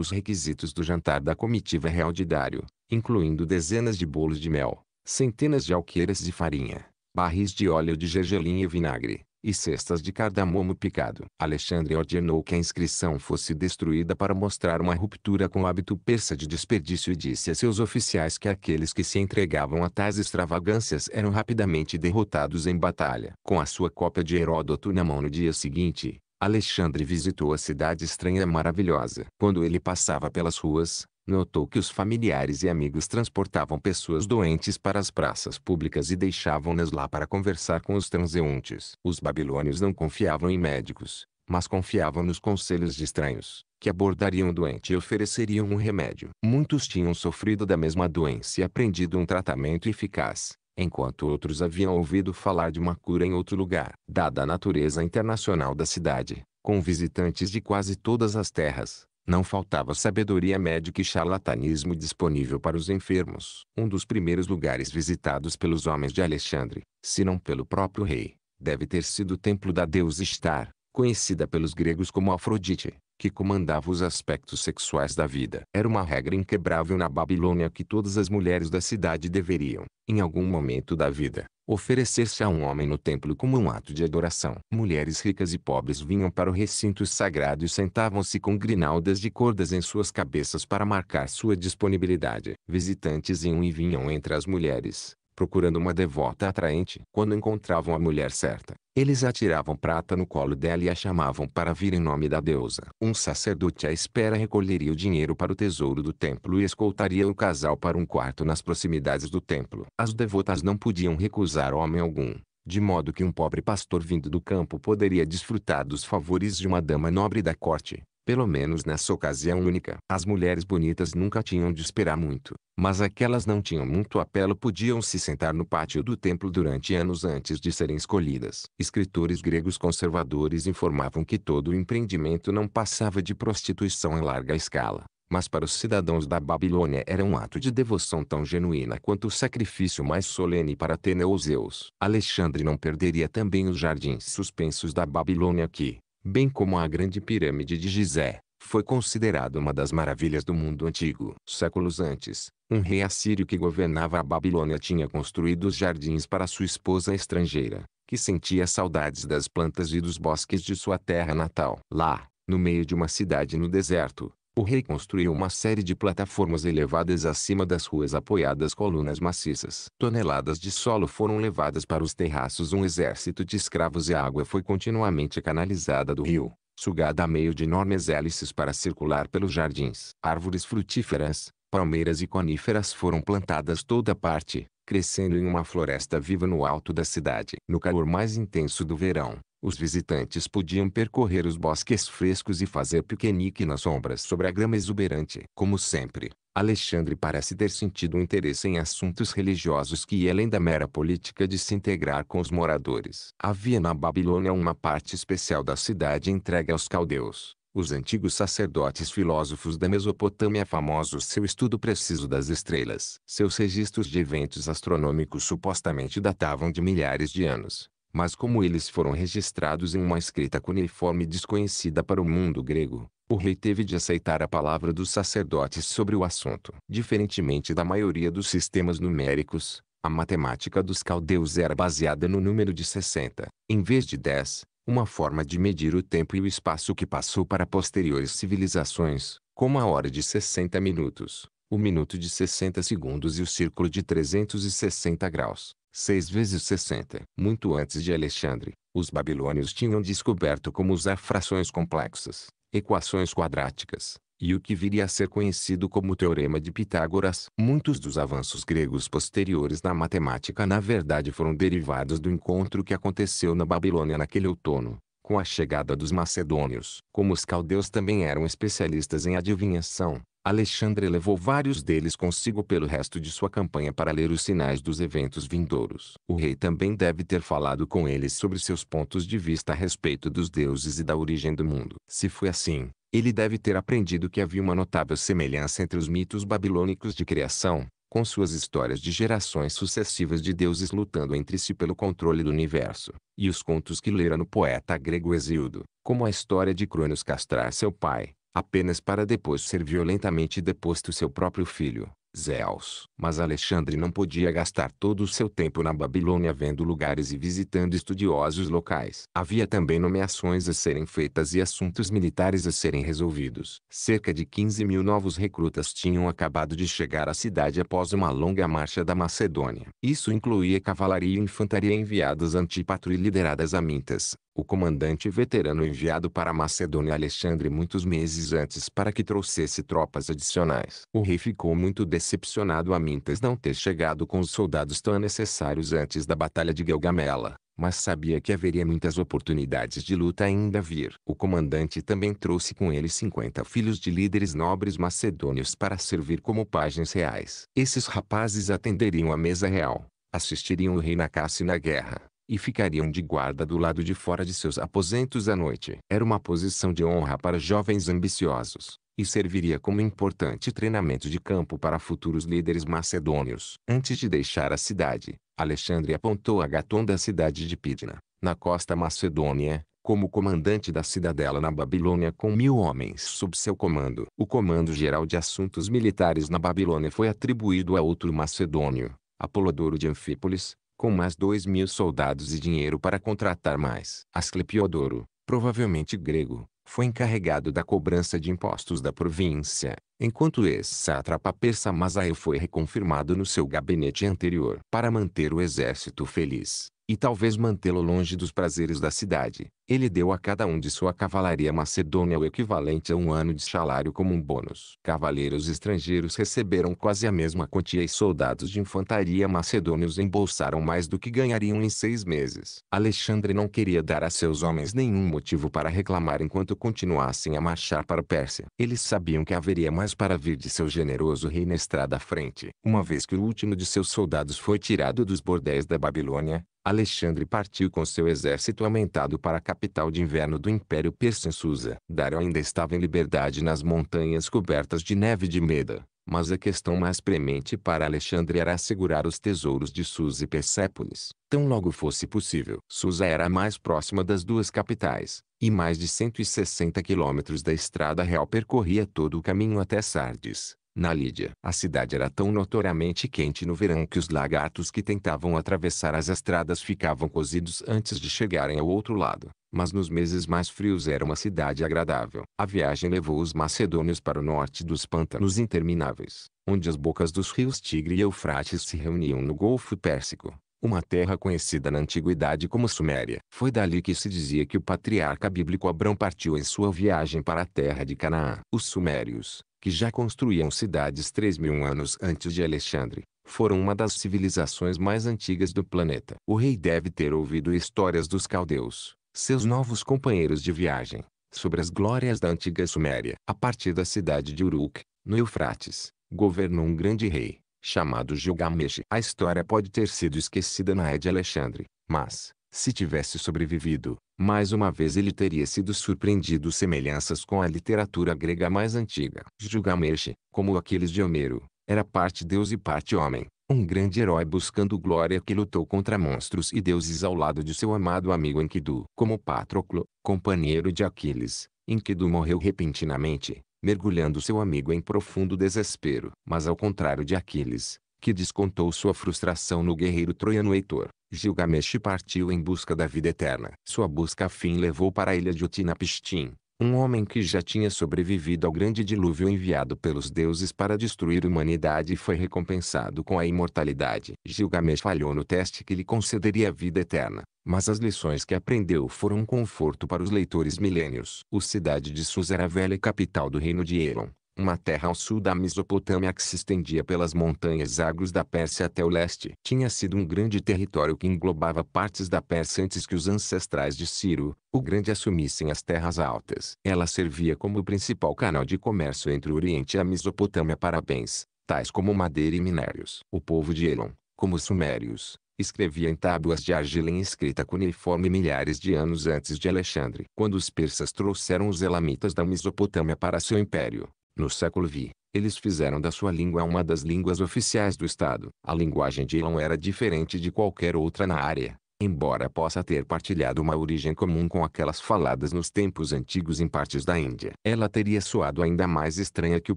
os requisitos do jantar da comitiva real de Dário, incluindo dezenas de bolos de mel, centenas de alqueiras de farinha, barris de óleo de gergelim e vinagre, e cestas de cardamomo picado. Alexandre ordenou que a inscrição fosse destruída para mostrar uma ruptura com o hábito persa de desperdício e disse a seus oficiais que aqueles que se entregavam a tais extravagâncias eram rapidamente derrotados em batalha. Com a sua cópia de Heródoto na mão no dia seguinte, Alexandre visitou a cidade estranha e maravilhosa. Quando ele passava pelas ruas, notou que os familiares e amigos transportavam pessoas doentes para as praças públicas e deixavam-nas lá para conversar com os transeuntes. Os babilônios não confiavam em médicos, mas confiavam nos conselhos de estranhos, que abordariam o doente e ofereceriam um remédio. Muitos tinham sofrido da mesma doença e aprendido um tratamento eficaz, enquanto outros haviam ouvido falar de uma cura em outro lugar. Dada a natureza internacional da cidade, com visitantes de quase todas as terras, não faltava sabedoria médica e charlatanismo disponível para os enfermos. Um dos primeiros lugares visitados pelos homens de Alexandre, se não pelo próprio rei, deve ter sido o templo da deusa Star, conhecida pelos gregos como Afrodite, que comandava os aspectos sexuais da vida. Era uma regra inquebrável na Babilônia que todas as mulheres da cidade deveriam, em algum momento da vida, oferecer-se a um homem no templo como um ato de adoração. Mulheres ricas e pobres vinham para o recinto sagrado e sentavam-se com grinaldas de cordas em suas cabeças para marcar sua disponibilidade. Visitantes iam e vinham entre as mulheres, procurando uma devota atraente. Quando encontravam a mulher certa, eles atiravam prata no colo dela e a chamavam para vir em nome da deusa. Um sacerdote à espera recolheria o dinheiro para o tesouro do templo e escoltaria o casal para um quarto nas proximidades do templo. As devotas não podiam recusar homem algum, de modo que um pobre pastor vindo do campo poderia desfrutar dos favores de uma dama nobre da corte. Pelo menos nessa ocasião única. As mulheres bonitas nunca tinham de esperar muito. Mas aquelas não tinham muito apelo podiam se sentar no pátio do templo durante anos antes de serem escolhidas. Escritores gregos conservadores informavam que todo o empreendimento não passava de prostituição em larga escala. Mas para os cidadãos da Babilônia era um ato de devoção tão genuína quanto o sacrifício mais solene para Atena ou Zeus. Alexandre não perderia também os jardins suspensos da Babilônia que, bem como a Grande Pirâmide de Gizé, foi considerada uma das maravilhas do mundo antigo. Séculos antes, um rei assírio que governava a Babilônia tinha construído os jardins para sua esposa estrangeira, que sentia saudades das plantas e dos bosques de sua terra natal. Lá, no meio de uma cidade no deserto, o rei construiu uma série de plataformas elevadas acima das ruas apoiadas colunas maciças. Toneladas de solo foram levadas para os terraços. Um exército de escravos e a água foi continuamente canalizada do rio, sugada a meio de enormes hélices para circular pelos jardins. Árvores frutíferas, palmeiras e coníferas foram plantadas toda parte, crescendo em uma floresta viva no alto da cidade. No calor mais intenso do verão, os visitantes podiam percorrer os bosques frescos e fazer piquenique nas sombras sobre a grama exuberante. Como sempre, Alexandre parece ter sentido um interesse em assuntos religiosos que ia além da mera política de se integrar com os moradores. Havia na Babilônia uma parte especial da cidade entregue aos caldeus. Os antigos sacerdotes filósofos da Mesopotâmia famosos seu estudo preciso das estrelas. Seus registros de eventos astronômicos supostamente datavam de milhares de anos mas como eles foram registrados em uma escrita cuneiforme desconhecida para o mundo grego, o rei teve de aceitar a palavra dos sacerdotes sobre o assunto. Diferentemente da maioria dos sistemas numéricos, a matemática dos caldeus era baseada no número de 60, em vez de 10, uma forma de medir o tempo e o espaço que passou para posteriores civilizações, como a hora de 60 minutos, o minuto de 60 segundos e o círculo de 360 graus. 6 vezes 60. Muito antes de Alexandre, os babilônios tinham descoberto como usar frações complexas, equações quadráticas, e o que viria a ser conhecido como o Teorema de Pitágoras. Muitos dos avanços gregos posteriores na matemática na verdade foram derivados do encontro que aconteceu na Babilônia naquele outono, com a chegada dos macedônios. Como os caldeus também eram especialistas em adivinhação, Alexandre levou vários deles consigo pelo resto de sua campanha para ler os sinais dos eventos vindouros. O rei também deve ter falado com eles sobre seus pontos de vista a respeito dos deuses e da origem do mundo. Se foi assim, ele deve ter aprendido que havia uma notável semelhança entre os mitos babilônicos de criação, com suas histórias de gerações sucessivas de deuses lutando entre si pelo controle do universo, e os contos que lera no poeta grego Hesíodo, como a história de Cronos castrar seu pai, apenas para depois ser violentamente deposto seu próprio filho, Zeus. Mas Alexandre não podia gastar todo o seu tempo na Babilônia vendo lugares e visitando estudiosos locais. Havia também nomeações a serem feitas e assuntos militares a serem resolvidos. Cerca de 15 mil novos recrutas tinham acabado de chegar à cidade após uma longa marcha da Macedônia. Isso incluía cavalaria e infantaria enviadas a Antípatro e lideradas a Mintas, o comandante veterano enviado para Macedônia Alexandre muitos meses antes para que trouxesse tropas adicionais. O rei ficou muito decepcionado a Mintas não ter chegado com os soldados tão necessários antes da Batalha de Gelgamela, mas sabia que haveria muitas oportunidades de luta ainda a vir. O comandante também trouxe com ele 50 filhos de líderes nobres macedônios para servir como pajens reais. Esses rapazes atenderiam à mesa real, assistiriam o rei na caça e na guerra e ficariam de guarda do lado de fora de seus aposentos à noite. Era uma posição de honra para jovens ambiciosos, e serviria como importante treinamento de campo para futuros líderes macedônios. Antes de deixar a cidade, Alexandre apontou a Gaton da cidade de Pidna, na costa macedônia, como comandante da cidadela na Babilônia com mil homens sob seu comando. O comando geral de assuntos militares na Babilônia foi atribuído a outro macedônio, Apolodoro de Anfípolis, com mais dois mil soldados e dinheiro para contratar mais. Asclepiodoro, provavelmente grego, foi encarregado da cobrança de impostos da província, enquanto ex-sátrapa persa Mazaeu foi reconfirmado no seu gabinete anterior para manter o exército feliz e talvez mantê-lo longe dos prazeres da cidade. Ele deu a cada um de sua cavalaria macedônia o equivalente a um ano de salário como um bônus. Cavaleiros estrangeiros receberam quase a mesma quantia e soldados de infantaria macedônios embolsaram mais do que ganhariam em seis meses. Alexandre não queria dar a seus homens nenhum motivo para reclamar enquanto continuassem a marchar para a Pérsia. Eles sabiam que haveria mais para vir de seu generoso rei na estrada à frente. Uma vez que o último de seus soldados foi tirado dos bordéis da Babilônia, Alexandre partiu com seu exército aumentado para a capital de inverno do Império Persa em Susa. Dário ainda estava em liberdade nas montanhas cobertas de neve de Meda, mas a questão mais premente para Alexandre era assegurar os tesouros de Susa e Persépolis, tão logo fosse possível. Susa era a mais próxima das duas capitais, e mais de 160 quilômetros da estrada real percorria todo o caminho até Sardes. Na Lídia, a cidade era tão notoriamente quente no verão que os lagartos que tentavam atravessar as estradas ficavam cozidos antes de chegarem ao outro lado. Mas nos meses mais frios era uma cidade agradável. A viagem levou os macedônios para o norte dos pântanos intermináveis, onde as bocas dos rios Tigre e Eufrates se reuniam no Golfo Pérsico uma terra conhecida na antiguidade como Suméria. Foi dali que se dizia que o patriarca bíblico Abrão partiu em sua viagem para a terra de Canaã. Os sumérios, que já construíam cidades 3 mil anos antes de Alexandre, foram uma das civilizações mais antigas do planeta. O rei deve ter ouvido histórias dos caldeus, seus novos companheiros de viagem, sobre as glórias da antiga Suméria. A partir da cidade de Uruk, no Eufrates, governou um grande rei, chamado Gilgamesh. A história pode ter sido esquecida na de Alexandre, mas, se tivesse sobrevivido, mais uma vez ele teria sido surpreendido semelhanças com a literatura grega mais antiga. Gilgamesh, como aqueles de Homero, era parte deus e parte homem, um grande herói buscando glória que lutou contra monstros e deuses ao lado de seu amado amigo Enkidu. Como Patroclo, companheiro de Aquiles, Enkidu morreu repentinamente, mergulhando seu amigo em profundo desespero. Mas ao contrário de Aquiles, que descontou sua frustração no guerreiro troiano Heitor, Gilgamesh partiu em busca da vida eterna. Sua busca afim levou para a ilha de Utnapishtim, um homem que já tinha sobrevivido ao grande dilúvio enviado pelos deuses para destruir a humanidade e foi recompensado com a imortalidade. Gilgamesh falhou no teste que lhe concederia a vida eterna, mas as lições que aprendeu foram um conforto para os leitores milênios. O cidade de Susa era a velha capital do reino de Elon, uma terra ao sul da Mesopotâmia que se estendia pelas montanhas Argos da Pérsia até o leste. Tinha sido um grande território que englobava partes da Pérsia antes que os ancestrais de Ciro, o Grande assumissem as terras altas. Ela servia como principal canal de comércio entre o Oriente e a Mesopotâmia para bens, tais como madeira e minérios. O povo de Elon, como os sumérios, escrevia em tábuas de argila em escrita cuneiforme milhares de anos antes de Alexandre. Quando os persas trouxeram os elamitas da Mesopotâmia para seu império, no século VI, eles fizeram da sua língua uma das línguas oficiais do Estado. A linguagem de Elon era diferente de qualquer outra na área, embora possa ter partilhado uma origem comum com aquelas faladas nos tempos antigos em partes da Índia. Ela teria soado ainda mais estranha que o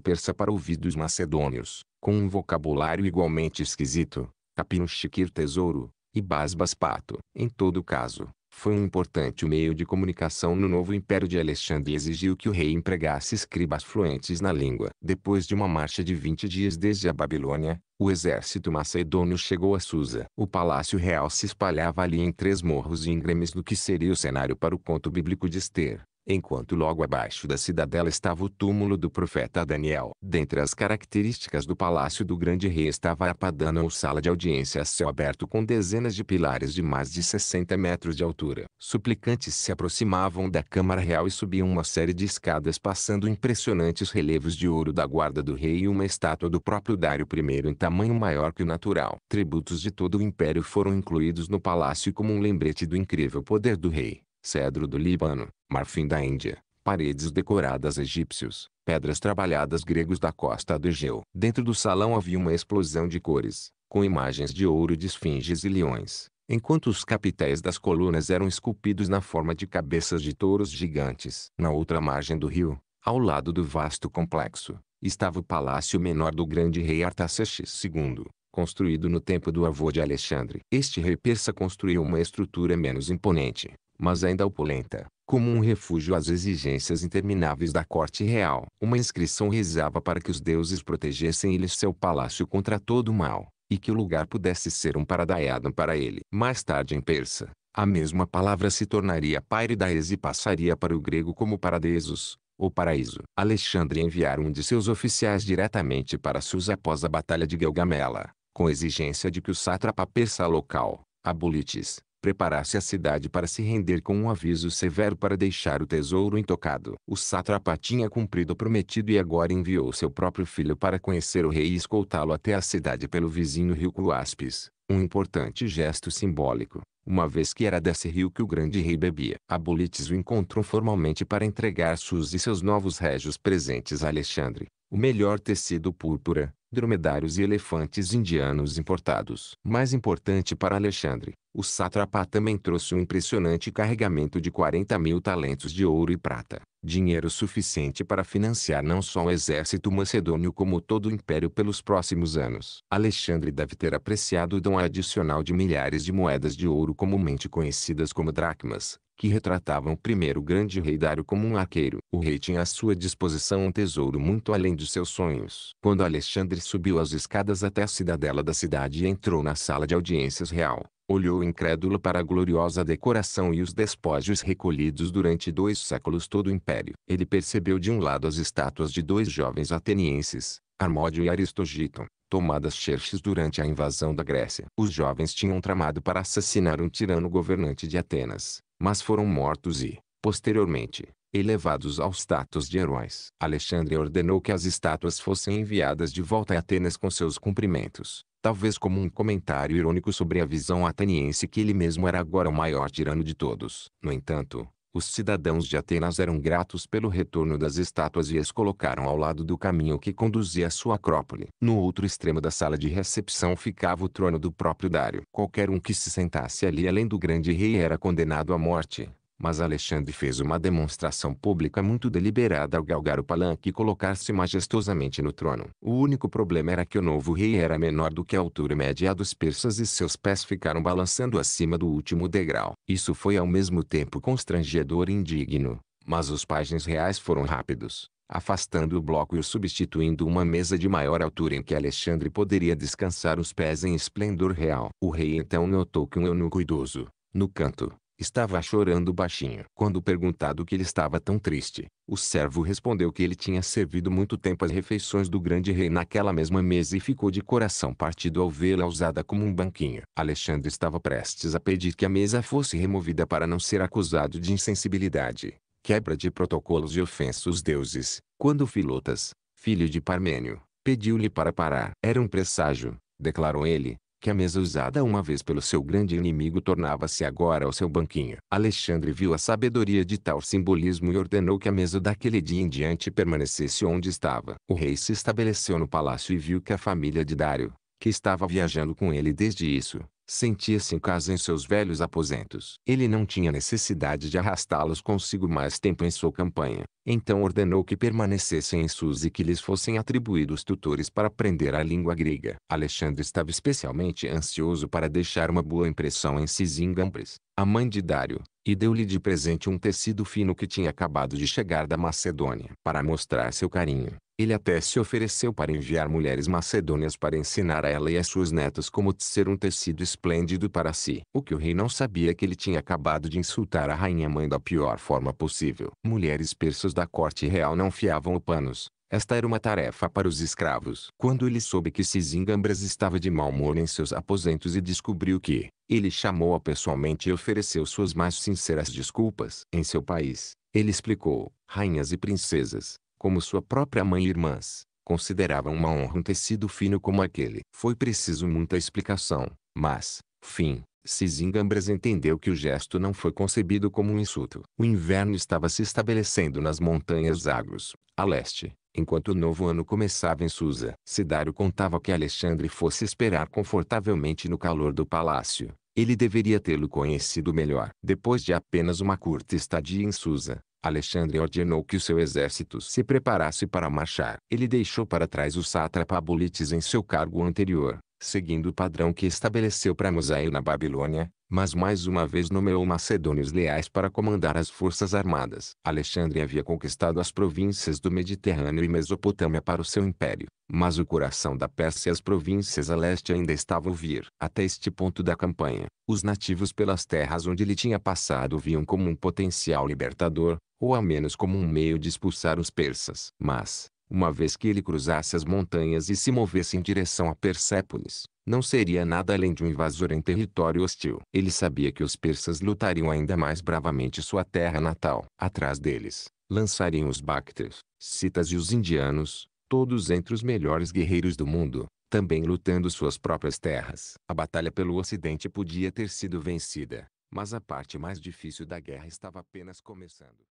persa para ouvidos macedônios, com um vocabulário igualmente esquisito, capino chiquir tesouro, e basbas pato. Em todo caso, foi um importante meio de comunicação no novo Império de Alexandre e exigiu que o rei empregasse escribas fluentes na língua. Depois de uma marcha de 20 dias desde a Babilônia, o exército macedônio chegou a Susa. O palácio real se espalhava ali em três morros e íngremes do que seria o cenário para o conto bíblico de Esther enquanto logo abaixo da cidadela estava o túmulo do profeta Daniel. Dentre as características do palácio do grande rei estava a padana ou sala de audiência a céu aberto com dezenas de pilares de mais de 60 metros de altura. Suplicantes se aproximavam da Câmara Real e subiam uma série de escadas passando impressionantes relevos de ouro da guarda do rei e uma estátua do próprio Dário I em tamanho maior que o natural. Tributos de todo o império foram incluídos no palácio como um lembrete do incrível poder do rei cedro do Líbano, marfim da Índia, paredes decoradas egípcios, pedras trabalhadas gregos da costa do Egeu. Dentro do salão havia uma explosão de cores, com imagens de ouro de esfinges e leões, enquanto os capitéis das colunas eram esculpidos na forma de cabeças de touros gigantes. Na outra margem do rio, ao lado do vasto complexo, estava o palácio menor do grande rei Artaxerxes II, construído no tempo do avô de Alexandre. Este rei persa construiu uma estrutura menos imponente, mas ainda opulenta, como um refúgio às exigências intermináveis da corte real. Uma inscrição rezava para que os deuses protegessem ele seu palácio contra todo o mal, e que o lugar pudesse ser um paradaiado para ele. Mais tarde em persa, a mesma palavra se tornaria Pairidaes e passaria para o grego como Paradesos, ou Paraíso. Alexandre enviara um de seus oficiais diretamente para Susa após a Batalha de Gelgamela, com exigência de que o sátrapa persa local, Abulites, preparasse a cidade para se render com um aviso severo para deixar o tesouro intocado. O sátrapa tinha cumprido o prometido e agora enviou seu próprio filho para conhecer o rei e escoltá-lo até a cidade pelo vizinho rio Cruaspes, um importante gesto simbólico, uma vez que era desse rio que o grande rei bebia. Abolites o encontrou formalmente para entregar suas e seus novos régios presentes a Alexandre, o melhor tecido púrpura, dromedários e elefantes indianos importados. Mais importante para Alexandre, o sátrapa também trouxe um impressionante carregamento de 40 mil talentos de ouro e prata, dinheiro suficiente para financiar não só o exército macedônio como todo o império pelos próximos anos. Alexandre deve ter apreciado o dom adicional de milhares de moedas de ouro comumente conhecidas como dracmas, que retratavam o primeiro grande rei Dário como um arqueiro. O rei tinha à sua disposição um tesouro muito além de seus sonhos. Quando Alexandre subiu as escadas até a cidadela da cidade e entrou na sala de audiências real. Olhou incrédulo para a gloriosa decoração e os despojos recolhidos durante dois séculos todo o império. Ele percebeu de um lado as estátuas de dois jovens atenienses, Armódio e Aristogiton, tomadas Xerxes durante a invasão da Grécia. Os jovens tinham tramado para assassinar um tirano governante de Atenas, mas foram mortos e, posteriormente, elevados ao status de heróis. Alexandre ordenou que as estátuas fossem enviadas de volta a Atenas com seus cumprimentos, talvez como um comentário irônico sobre a visão ateniense que ele mesmo era agora o maior tirano de todos. No entanto, os cidadãos de Atenas eram gratos pelo retorno das estátuas e as colocaram ao lado do caminho que conduzia à sua acrópole. No outro extremo da sala de recepção ficava o trono do próprio Dário. Qualquer um que se sentasse ali além do grande rei era condenado à morte mas Alexandre fez uma demonstração pública muito deliberada ao galgar o palanque e colocar-se majestosamente no trono. O único problema era que o novo rei era menor do que a altura média dos persas e seus pés ficaram balançando acima do último degrau. Isso foi ao mesmo tempo constrangedor e indigno, mas os pajens reais foram rápidos afastando o bloco e o substituindo uma mesa de maior altura em que Alexandre poderia descansar os pés em esplendor real. O rei então notou que um eunuco idoso, no canto, Estava chorando baixinho. Quando perguntado que ele estava tão triste, o servo respondeu que ele tinha servido muito tempo as refeições do grande rei naquela mesma mesa e ficou de coração partido ao vê-la usada como um banquinho. Alexandre estava prestes a pedir que a mesa fosse removida para não ser acusado de insensibilidade, quebra de protocolos e ofensa aos deuses, quando Filotas, filho de Parmênio, pediu-lhe para parar. Era um presságio, declarou ele, que a mesa usada uma vez pelo seu grande inimigo tornava-se agora o seu banquinho. Alexandre viu a sabedoria de tal simbolismo e ordenou que a mesa daquele dia em diante permanecesse onde estava. O rei se estabeleceu no palácio e viu que a família de Dário, que estava viajando com ele desde isso, Sentia-se em casa em seus velhos aposentos. Ele não tinha necessidade de arrastá-los consigo mais tempo em sua campanha. Então ordenou que permanecessem em Susa e que lhes fossem atribuídos tutores para aprender a língua grega. Alexandre estava especialmente ansioso para deixar uma boa impressão em Sisingambres a mãe de Dário, e deu-lhe de presente um tecido fino que tinha acabado de chegar da Macedônia. Para mostrar seu carinho, ele até se ofereceu para enviar mulheres macedônias para ensinar a ela e a suas netas como tecer um tecido esplêndido para si. O que o rei não sabia é que ele tinha acabado de insultar a rainha mãe da pior forma possível. Mulheres persas da corte real não fiavam o panos, esta era uma tarefa para os escravos. Quando ele soube que Sisingambras estava de mau humor em seus aposentos e descobriu que, ele chamou-a pessoalmente e ofereceu suas mais sinceras desculpas. Em seu país, ele explicou, rainhas e princesas, como sua própria mãe e irmãs, consideravam uma honra um tecido fino como aquele. Foi preciso muita explicação, mas, fim, Sisingambras entendeu que o gesto não foi concebido como um insulto. O inverno estava se estabelecendo nas montanhas Zagros, a leste. Enquanto o novo ano começava em Susa, Cedário contava que Alexandre fosse esperar confortavelmente no calor do palácio. Ele deveria tê-lo conhecido melhor. Depois de apenas uma curta estadia em Susa, Alexandre ordenou que o seu exército se preparasse para marchar. Ele deixou para trás o sátrapa Bulites em seu cargo anterior, seguindo o padrão que estabeleceu para Musaio na Babilônia, mas mais uma vez nomeou macedônios leais para comandar as forças armadas. Alexandre havia conquistado as províncias do Mediterrâneo e Mesopotâmia para o seu império, mas o coração da Pérsia e as províncias a leste ainda estavam vir. Até este ponto da campanha, os nativos pelas terras onde ele tinha passado viam como um potencial libertador, ou a menos como um meio de expulsar os persas. Mas, uma vez que ele cruzasse as montanhas e se movesse em direção a Persépolis, não seria nada além de um invasor em território hostil. Ele sabia que os persas lutariam ainda mais bravamente sua terra natal. Atrás deles, lançariam os bácteros, citas e os indianos, todos entre os melhores guerreiros do mundo, também lutando suas próprias terras. A batalha pelo ocidente podia ter sido vencida, mas a parte mais difícil da guerra estava apenas começando.